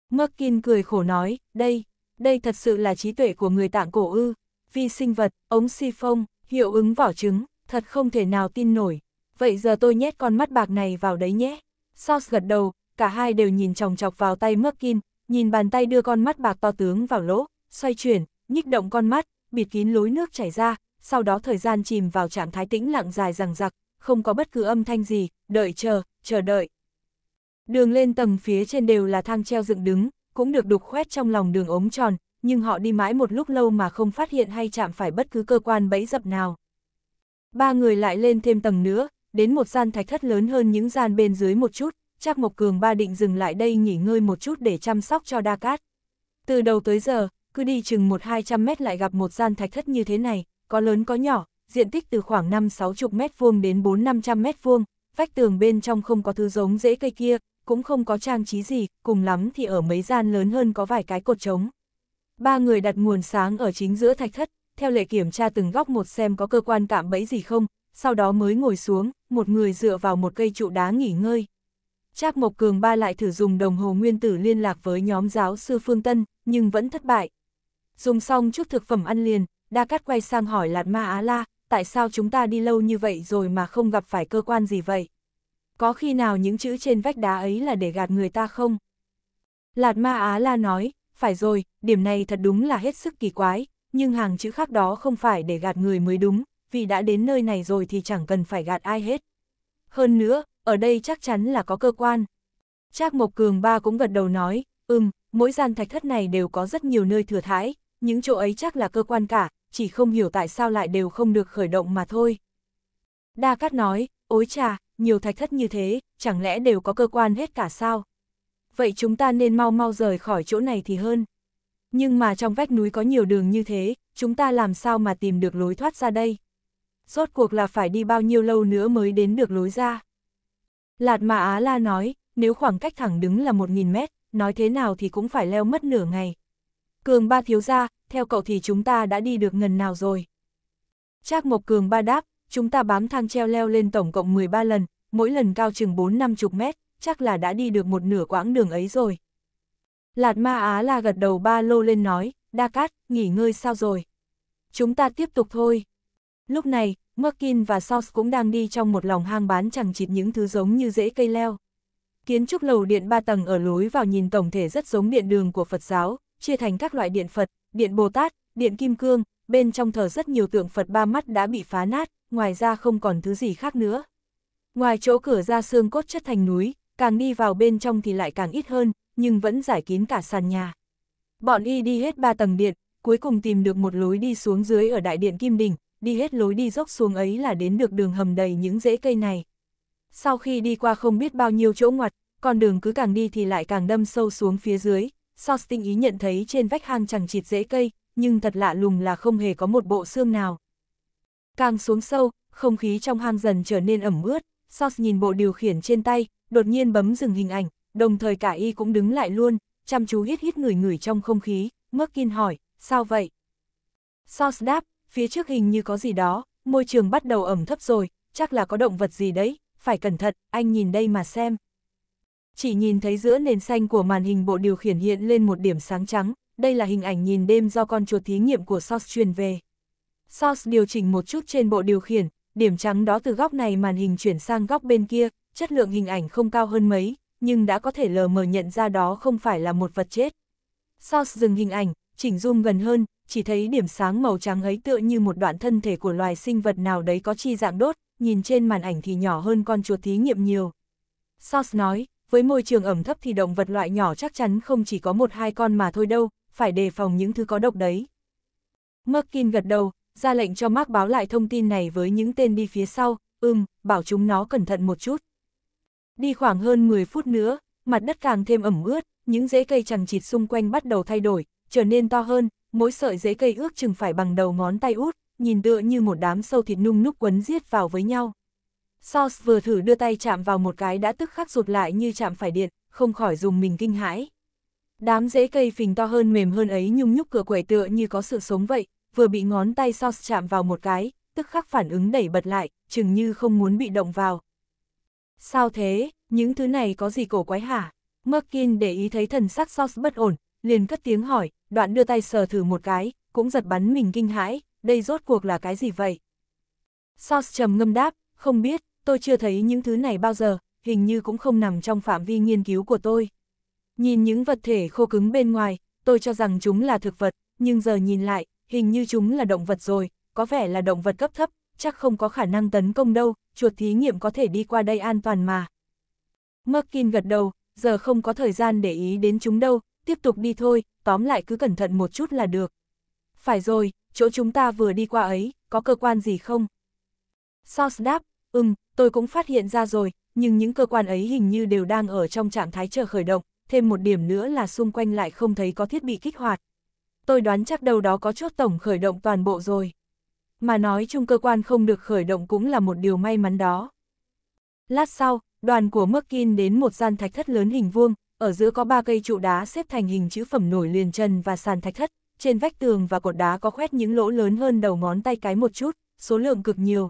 Merkin cười khổ nói, đây, đây thật sự là trí tuệ của người tạng cổ ư, vi sinh vật, ống si phong, hiệu ứng vỏ trứng, thật không thể nào tin nổi. Vậy giờ tôi nhét con mắt bạc này vào đấy nhé. Sauce gật đầu, cả hai đều nhìn chòng chọc vào tay Merkin, nhìn bàn tay đưa con mắt bạc to tướng vào lỗ, xoay chuyển, nhích động con mắt, bịt kín lối nước chảy ra, sau đó thời gian chìm vào trạng thái tĩnh lặng dài rằng giặc, không có bất cứ âm thanh gì, đợi chờ, chờ đợi. Đường lên tầng phía trên đều là thang treo dựng đứng, cũng được đục khoét trong lòng đường ống tròn, nhưng họ đi mãi một lúc lâu mà không phát hiện hay chạm phải bất cứ cơ quan bẫy dập nào. Ba người lại lên thêm tầng nữa, đến một gian thạch thất lớn hơn những gian bên dưới một chút, chắc Mộc Cường ba định dừng lại đây nghỉ ngơi một chút để chăm sóc cho Đa Cát. Từ đầu tới giờ, cứ đi chừng một hai trăm mét lại gặp một gian thạch thất như thế này, có lớn có nhỏ, diện tích từ khoảng năm sáu chục mét vuông đến bốn năm trăm mét vuông, vách tường bên trong không có thứ giống dễ cây kia, cũng không có trang trí gì, cùng lắm thì ở mấy gian lớn hơn có vài cái cột trống. Ba người đặt nguồn sáng ở chính giữa thạch thất, theo lệ kiểm tra từng góc một xem có cơ quan cạm bẫy gì không, sau đó mới ngồi xuống, một người dựa vào một cây trụ đá nghỉ ngơi. Trác Mộc Cường ba lại thử dùng đồng hồ nguyên tử liên lạc với nhóm giáo sư Phương Tân, nhưng vẫn thất bại, dùng xong chút thực phẩm ăn liền, Đa Cát quay sang hỏi Lạt Ma Á La, tại sao chúng ta đi lâu như vậy rồi mà không gặp phải cơ quan gì vậy? Có khi nào những chữ trên vách đá ấy là để gạt người ta không? Lạt Ma Á La nói, phải rồi, điểm này thật đúng là hết sức kỳ quái, nhưng hàng chữ khác đó không phải để gạt người mới đúng, vì đã đến nơi này rồi thì chẳng cần phải gạt ai hết. Hơn nữa, ở đây chắc chắn là có cơ quan. Trác Mộc Cường Ba cũng gật đầu nói, ừm, mỗi gian thạch thất này đều có rất nhiều nơi thừa thãi, những chỗ ấy chắc là cơ quan cả, chỉ không hiểu tại sao lại đều không được khởi động mà thôi. Đa Cát nói, ối trà, nhiều thạch thất như thế, chẳng lẽ đều có cơ quan hết cả sao? Vậy chúng ta nên mau mau rời khỏi chỗ này thì hơn. Nhưng mà trong vách núi có nhiều đường như thế, chúng ta làm sao mà tìm được lối thoát ra đây? Rốt cuộc là phải đi bao nhiêu lâu nữa mới đến được lối ra? Lạt mà Á La nói, nếu khoảng cách thẳng đứng là 1.000 mét, nói thế nào thì cũng phải leo mất nửa ngày. Cường ba thiếu ra, theo cậu thì chúng ta đã đi được ngần nào rồi. Trác Mộc Cường ba đáp, chúng ta bám thang treo leo lên tổng cộng 13 lần, mỗi lần cao chừng 4-50 mét, chắc là đã đi được một nửa quãng đường ấy rồi. Lạt ma Á là gật đầu ba lô lên nói, đa cát, nghỉ ngơi sao rồi. Chúng ta tiếp tục thôi. Lúc này, Merkin và Sauce cũng đang đi trong một lòng hang bán chẳng chịt những thứ giống như rễ cây leo. Kiến trúc lầu điện ba tầng ở lối vào nhìn tổng thể rất giống điện đường của Phật giáo, chia thành các loại điện Phật, điện Bồ Tát, điện Kim Cương, bên trong thờ rất nhiều tượng Phật ba mắt đã bị phá nát, ngoài ra không còn thứ gì khác nữa. Ngoài chỗ cửa ra xương cốt chất thành núi, càng đi vào bên trong thì lại càng ít hơn, nhưng vẫn giải kín cả sàn nhà. Bọn y đi hết ba tầng điện, cuối cùng tìm được một lối đi xuống dưới ở đại điện Kim Đình, đi hết lối đi dốc xuống ấy là đến được đường hầm đầy những rễ cây này. Sau khi đi qua không biết bao nhiêu chỗ ngoặt, con đường cứ càng đi thì lại càng đâm sâu xuống phía dưới, so tinh ý nhận thấy trên vách hang chẳng chịt dễ cây, nhưng thật lạ lùng là không hề có một bộ xương nào. Càng xuống sâu, không khí trong hang dần trở nên ẩm ướt, Sos nhìn bộ điều khiển trên tay, đột nhiên bấm dừng hình ảnh, đồng thời cả y cũng đứng lại luôn, chăm chú hít hít người người trong không khí, Merkin hỏi, sao vậy? Sos đáp, phía trước hình như có gì đó, môi trường bắt đầu ẩm thấp rồi, chắc là có động vật gì đấy, phải cẩn thận, anh nhìn đây mà xem. Chỉ nhìn thấy giữa nền xanh của màn hình bộ điều khiển hiện lên một điểm sáng trắng, đây là hình ảnh nhìn đêm do con chuột thí nghiệm của SOS truyền về. SOS điều chỉnh một chút trên bộ điều khiển, điểm trắng đó từ góc này màn hình chuyển sang góc bên kia, chất lượng hình ảnh không cao hơn mấy, nhưng đã có thể lờ mờ nhận ra đó không phải là một vật chết. SOS dừng hình ảnh, chỉnh zoom gần hơn, chỉ thấy điểm sáng màu trắng ấy tựa như một đoạn thân thể của loài sinh vật nào đấy có chi dạng đốt, nhìn trên màn ảnh thì nhỏ hơn con chuột thí nghiệm nhiều. SOS nói, với môi trường ẩm thấp thì động vật loại nhỏ chắc chắn không chỉ có một hai con mà thôi đâu, phải đề phòng những thứ có độc đấy. Merkin gật đầu, ra lệnh cho Mark báo lại thông tin này với những tên đi phía sau, ưm, bảo chúng nó cẩn thận một chút. Đi khoảng hơn 10 phút nữa, mặt đất càng thêm ẩm ướt, những rễ cây chẳng chịt xung quanh bắt đầu thay đổi, trở nên to hơn, mỗi sợi rễ cây ước chừng phải bằng đầu ngón tay út, nhìn tựa như một đám sâu thịt nung núp quấn giết vào với nhau. Sauce vừa thử đưa tay chạm vào một cái đã tức khắc rụt lại như chạm phải điện, không khỏi dùng mình kinh hãi. Đám rễ cây phình to hơn mềm hơn ấy nhung nhúc cửa quẩy tựa như có sự sống vậy, vừa bị ngón tay Sauce chạm vào một cái, tức khắc phản ứng đẩy bật lại, chừng như không muốn bị động vào. Sao thế, những thứ này có gì cổ quái hả? Merkin để ý thấy thần sắc Sauce bất ổn, liền cất tiếng hỏi, đoạn đưa tay sờ thử một cái, cũng giật bắn mình kinh hãi, đây rốt cuộc là cái gì vậy? Sauce trầm ngâm đáp, không biết, tôi chưa thấy những thứ này bao giờ, hình như cũng không nằm trong phạm vi nghiên cứu của tôi. Nhìn những vật thể khô cứng bên ngoài, tôi cho rằng chúng là thực vật, nhưng giờ nhìn lại, hình như chúng là động vật rồi, có vẻ là động vật cấp thấp, chắc không có khả năng tấn công đâu, chuột thí nghiệm có thể đi qua đây an toàn mà. Merkin gật đầu, giờ không có thời gian để ý đến chúng đâu, tiếp tục đi thôi, tóm lại cứ cẩn thận một chút là được. Phải rồi, chỗ chúng ta vừa đi qua ấy, có cơ quan gì không? Sos đáp, ừm, tôi cũng phát hiện ra rồi, nhưng những cơ quan ấy hình như đều đang ở trong trạng thái chờ khởi động, thêm một điểm nữa là xung quanh lại không thấy có thiết bị kích hoạt. Tôi đoán chắc đâu đó có chốt tổng khởi động toàn bộ rồi. Mà nói chung cơ quan không được khởi động cũng là một điều may mắn đó. Lát sau, đoàn của Merkin đến một gian thạch thất lớn hình vuông, ở giữa có ba cây trụ đá xếp thành hình chữ phẩm nổi liền chân và sàn thạch thất, trên vách tường và cột đá có khoét những lỗ lớn hơn đầu ngón tay cái một chút, số lượng cực nhiều,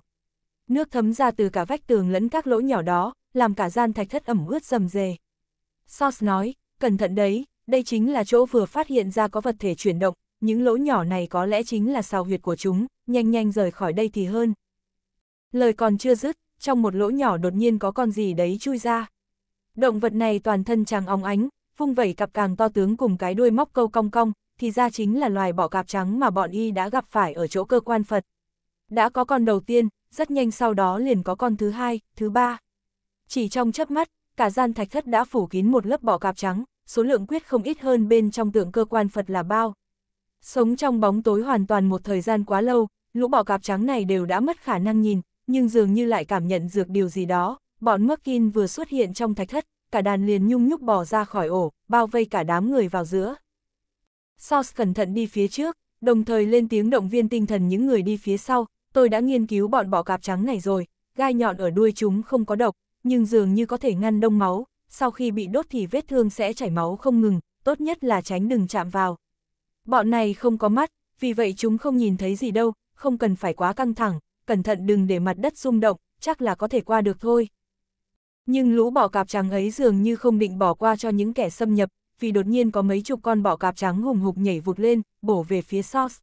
nước thấm ra từ cả vách tường lẫn các lỗ nhỏ đó, làm cả gian thạch thất ẩm ướt rầm rề. Sos nói, cẩn thận đấy, đây chính là chỗ vừa phát hiện ra có vật thể chuyển động, những lỗ nhỏ này có lẽ chính là sào huyệt của chúng, nhanh nhanh rời khỏi đây thì hơn. Lời còn chưa dứt, trong một lỗ nhỏ đột nhiên có con gì đấy chui ra. Động vật này toàn thân trắng óng ánh, vung vẩy cặp càng to tướng cùng cái đuôi móc câu cong cong, thì ra chính là loài bọ cạp trắng mà bọn y đã gặp phải ở chỗ cơ quan Phật. Đã có con đầu tiên, rất nhanh sau đó liền có con thứ hai, thứ ba. Chỉ trong chớp mắt, cả gian thạch thất đã phủ kín một lớp bọ cạp trắng, số lượng quyết không ít hơn bên trong tượng cơ quan Phật là bao. Sống trong bóng tối hoàn toàn một thời gian quá lâu, lũ bọ cạp trắng này đều đã mất khả năng nhìn, nhưng dường như lại cảm nhận được điều gì đó, bọn Merkin vừa xuất hiện trong thạch thất, cả đàn liền nhung nhúc bỏ ra khỏi ổ, bao vây cả đám người vào giữa. Sos cẩn thận đi phía trước, đồng thời lên tiếng động viên tinh thần những người đi phía sau, tôi đã nghiên cứu bọn bọ cạp trắng này rồi, gai nhọn ở đuôi chúng không có độc, nhưng dường như có thể ngăn đông máu, sau khi bị đốt thì vết thương sẽ chảy máu không ngừng, tốt nhất là tránh đừng chạm vào. Bọn này không có mắt, vì vậy chúng không nhìn thấy gì đâu, không cần phải quá căng thẳng, cẩn thận đừng để mặt đất rung động, chắc là có thể qua được thôi. Nhưng lũ bọ cạp trắng ấy dường như không định bỏ qua cho những kẻ xâm nhập, vì đột nhiên có mấy chục con bọ cạp trắng hùng hục nhảy vụt lên, bổ về phía Sauce.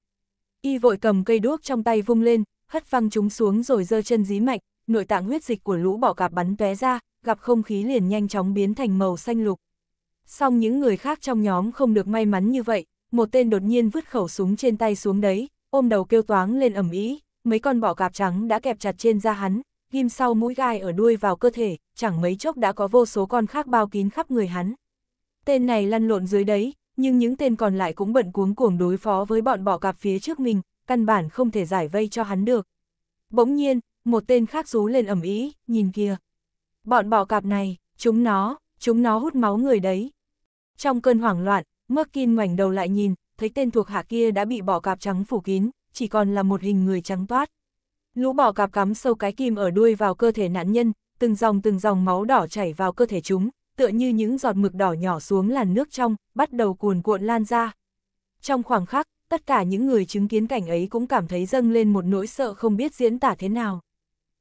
Y vội cầm cây đuốc trong tay vung lên, hất văng chúng xuống rồi giơ chân dí mạnh nội tạng huyết dịch của lũ bỏ cạp bắn tóe ra, gặp không khí liền nhanh chóng biến thành màu xanh lục. Song những người khác trong nhóm không được may mắn như vậy, một tên đột nhiên vứt khẩu súng trên tay xuống đấy, ôm đầu kêu toáng lên ầm ĩ, mấy con bỏ cạp trắng đã kẹp chặt trên da hắn, ghim sau mũi gai ở đuôi vào cơ thể, chẳng mấy chốc đã có vô số con khác bao kín khắp người hắn. Tên này lăn lộn dưới đấy, nhưng những tên còn lại cũng bận cuống cuồng đối phó với bọn bỏ cạp phía trước mình, căn bản không thể giải vây cho hắn được. Bỗng nhiên, một tên khác rú lên ẩm ý, nhìn kìa. Bọn bọ cạp này, chúng nó, chúng nó hút máu người đấy. Trong cơn hoảng loạn, Merkin ngoảnh đầu lại nhìn, thấy tên thuộc hạ kia đã bị bọ cạp trắng phủ kín, chỉ còn là một hình người trắng toát. Lũ bọ cạp cắm sâu cái kim ở đuôi vào cơ thể nạn nhân, từng dòng từng dòng máu đỏ chảy vào cơ thể chúng, tựa như những giọt mực đỏ nhỏ xuống làn nước trong, bắt đầu cuồn cuộn lan ra. Trong khoảng khắc, tất cả những người chứng kiến cảnh ấy cũng cảm thấy dâng lên một nỗi sợ không biết diễn tả thế nào.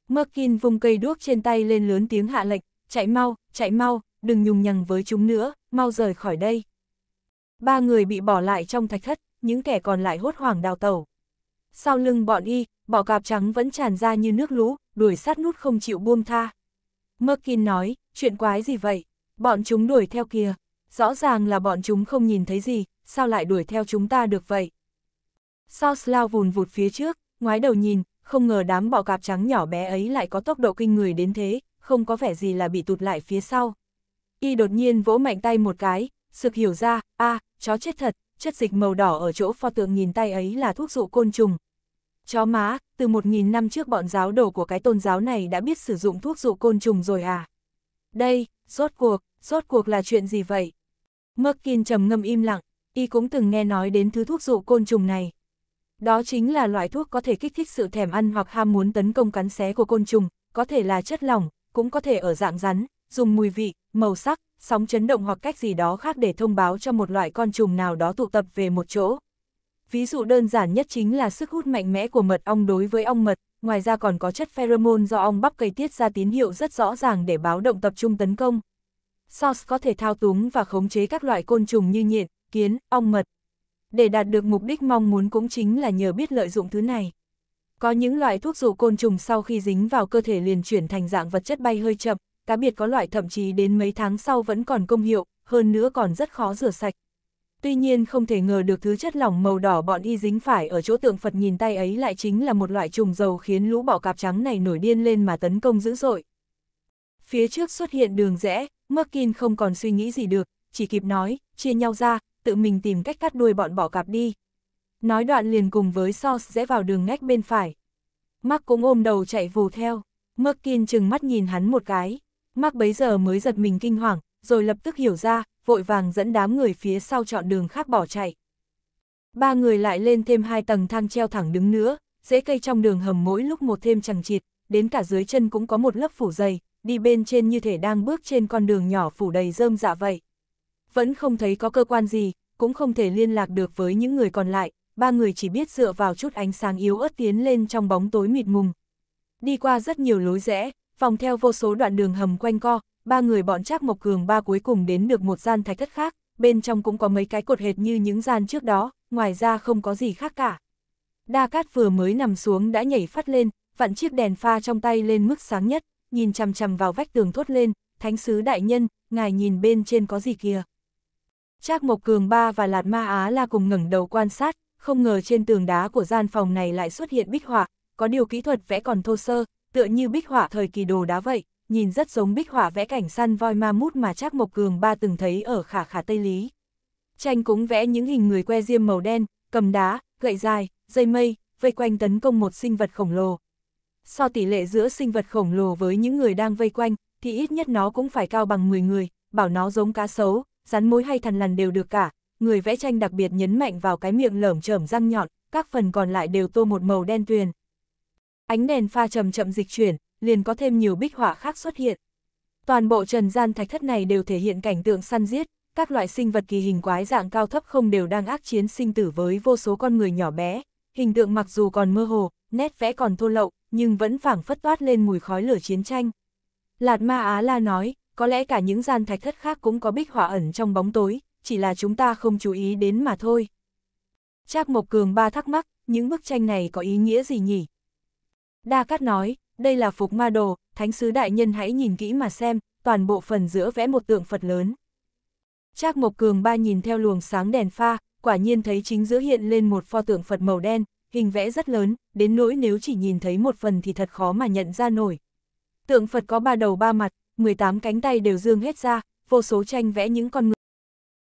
Merkin vung cây đuốc trên tay lên lớn tiếng hạ lệnh, chạy mau, chạy mau, đừng nhùng nhằng với chúng nữa, mau rời khỏi đây. Ba người bị bỏ lại trong thạch thất, những kẻ còn lại hốt hoảng đào tẩu. Sau lưng bọn y, bỏ cạp trắng vẫn tràn ra như nước lũ, đuổi sát nút không chịu buông tha. Merkin nói, chuyện quái gì vậy? Bọn chúng đuổi theo kìa. Rõ ràng là bọn chúng không nhìn thấy gì, sao lại đuổi theo chúng ta được vậy? South lao vùn vụt phía trước, ngoái đầu nhìn, không ngờ đám bọ cạp trắng nhỏ bé ấy lại có tốc độ kinh người đến thế, không có vẻ gì là bị tụt lại phía sau. Y đột nhiên vỗ mạnh tay một cái, sực hiểu ra, a, chó chết thật, chất dịch màu đỏ ở chỗ pho tượng nhìn tay ấy là thuốc dụ côn trùng. Chó má, từ một nghìn năm trước bọn giáo đồ của cái tôn giáo này đã biết sử dụng thuốc dụ côn trùng rồi à? Đây, rốt cuộc, rốt cuộc là chuyện gì vậy? Merkin trầm ngâm im lặng, y cũng từng nghe nói đến thứ thuốc dụ côn trùng này. Đó chính là loại thuốc có thể kích thích sự thèm ăn hoặc ham muốn tấn công cắn xé của côn trùng, có thể là chất lỏng, cũng có thể ở dạng rắn, dùng mùi vị, màu sắc, sóng chấn động hoặc cách gì đó khác để thông báo cho một loại con trùng nào đó tụ tập về một chỗ. Ví dụ đơn giản nhất chính là sức hút mạnh mẽ của mật ong đối với ong mật, ngoài ra còn có chất pheromone do ong bắp cây tiết ra tín hiệu rất rõ ràng để báo động tập trung tấn công. SOS có thể thao túng và khống chế các loại côn trùng như nhện, kiến, ong mật để đạt được mục đích mong muốn cũng chính là nhờ biết lợi dụng thứ này. Có những loại thuốc dụ côn trùng sau khi dính vào cơ thể liền chuyển thành dạng vật chất bay hơi chậm, cá biệt có loại thậm chí đến mấy tháng sau vẫn còn công hiệu, hơn nữa còn rất khó rửa sạch. Tuy nhiên không thể ngờ được thứ chất lỏng màu đỏ bọn y dính phải ở chỗ tượng Phật nhìn tay ấy lại chính là một loại trùng dầu khiến lũ bọ cạp trắng này nổi điên lên mà tấn công dữ dội. Phía trước xuất hiện đường rẽ, Merkin không còn suy nghĩ gì được, chỉ kịp nói, chia nhau ra, tự mình tìm cách cắt đuôi bọn bỏ cạp đi. Nói đoạn liền cùng với Sos rẽ vào đường ngách bên phải. Mark cũng ôm đầu chạy vù theo, Merkin chừng mắt nhìn hắn một cái. Mark bấy giờ mới giật mình kinh hoàng, rồi lập tức hiểu ra, vội vàng dẫn đám người phía sau chọn đường khác bỏ chạy. Ba người lại lên thêm hai tầng thang treo thẳng đứng nữa, rễ cây trong đường hầm mỗi lúc một thêm chẳng chịt, đến cả dưới chân cũng có một lớp phủ dày, đi bên trên như thể đang bước trên con đường nhỏ phủ đầy rơm dạ vậy. Vẫn không thấy có cơ quan gì, cũng không thể liên lạc được với những người còn lại, ba người chỉ biết dựa vào chút ánh sáng yếu ớt tiến lên trong bóng tối mịt mùng. Đi qua rất nhiều lối rẽ, vòng theo vô số đoạn đường hầm quanh co, ba người bọn Trác Mộc Cường ba cuối cùng đến được một gian thạch thất khác, bên trong cũng có mấy cái cột hệt như những gian trước đó, ngoài ra không có gì khác cả. Đa Cát vừa mới nằm xuống đã nhảy phát lên, vặn chiếc đèn pha trong tay lên mức sáng nhất, nhìn chằm chằm vào vách tường thốt lên, "Thánh sứ đại nhân, ngài nhìn bên trên có gì kìa?" Trác Mộc Cường Ba và Lạt Ma Á La cùng ngẩng đầu quan sát, không ngờ trên tường đá của gian phòng này lại xuất hiện bích họa, có điều kỹ thuật vẽ còn thô sơ, tựa như bích họa thời kỳ đồ đá vậy, nhìn rất giống bích họa vẽ cảnh săn voi ma mút mà Trác Mộc Cường Ba từng thấy ở Khả Khả Tây Lý. Tranh cũng vẽ những hình người que diêm màu đen, cầm đá, gậy dài, dây mây, vây quanh tấn công một sinh vật khổng lồ. So tỷ lệ giữa sinh vật khổng lồ với những người đang vây quanh, thì ít nhất nó cũng phải cao bằng 10 người, bảo nó giống cá sấu, rắn mối hay thằn lằn đều được cả, người vẽ tranh đặc biệt nhấn mạnh vào cái miệng lởm chởm răng nhọn, các phần còn lại đều tô một màu đen tuyền. Ánh đèn pha chậm chậm dịch chuyển, liền có thêm nhiều bích họa khác xuất hiện. Toàn bộ trần gian thạch thất này đều thể hiện cảnh tượng săn giết, các loại sinh vật kỳ hình quái dạng cao thấp không đều đang ác chiến sinh tử với vô số con người nhỏ bé. Hình tượng mặc dù còn mơ hồ, nét vẽ còn thô lậu, nhưng vẫn phảng phất toát lên mùi khói lửa chiến tranh. Lạt Ma Á La nói, có lẽ cả những gian thạch thất khác cũng có bích họa ẩn trong bóng tối, chỉ là chúng ta không chú ý đến mà thôi. Trác Mộc Cường ba thắc mắc, những bức tranh này có ý nghĩa gì nhỉ? Đa Cát nói, đây là phục ma đồ, thánh sứ đại nhân hãy nhìn kỹ mà xem, toàn bộ phần giữa vẽ một tượng Phật lớn. Trác Mộc Cường ba nhìn theo luồng sáng đèn pha, quả nhiên thấy chính giữa hiện lên một pho tượng Phật màu đen, hình vẽ rất lớn, đến nỗi nếu chỉ nhìn thấy một phần thì thật khó mà nhận ra nổi. Tượng Phật có ba đầu ba mặt, 18 cánh tay đều dương hết ra, vô số tranh vẽ những con người.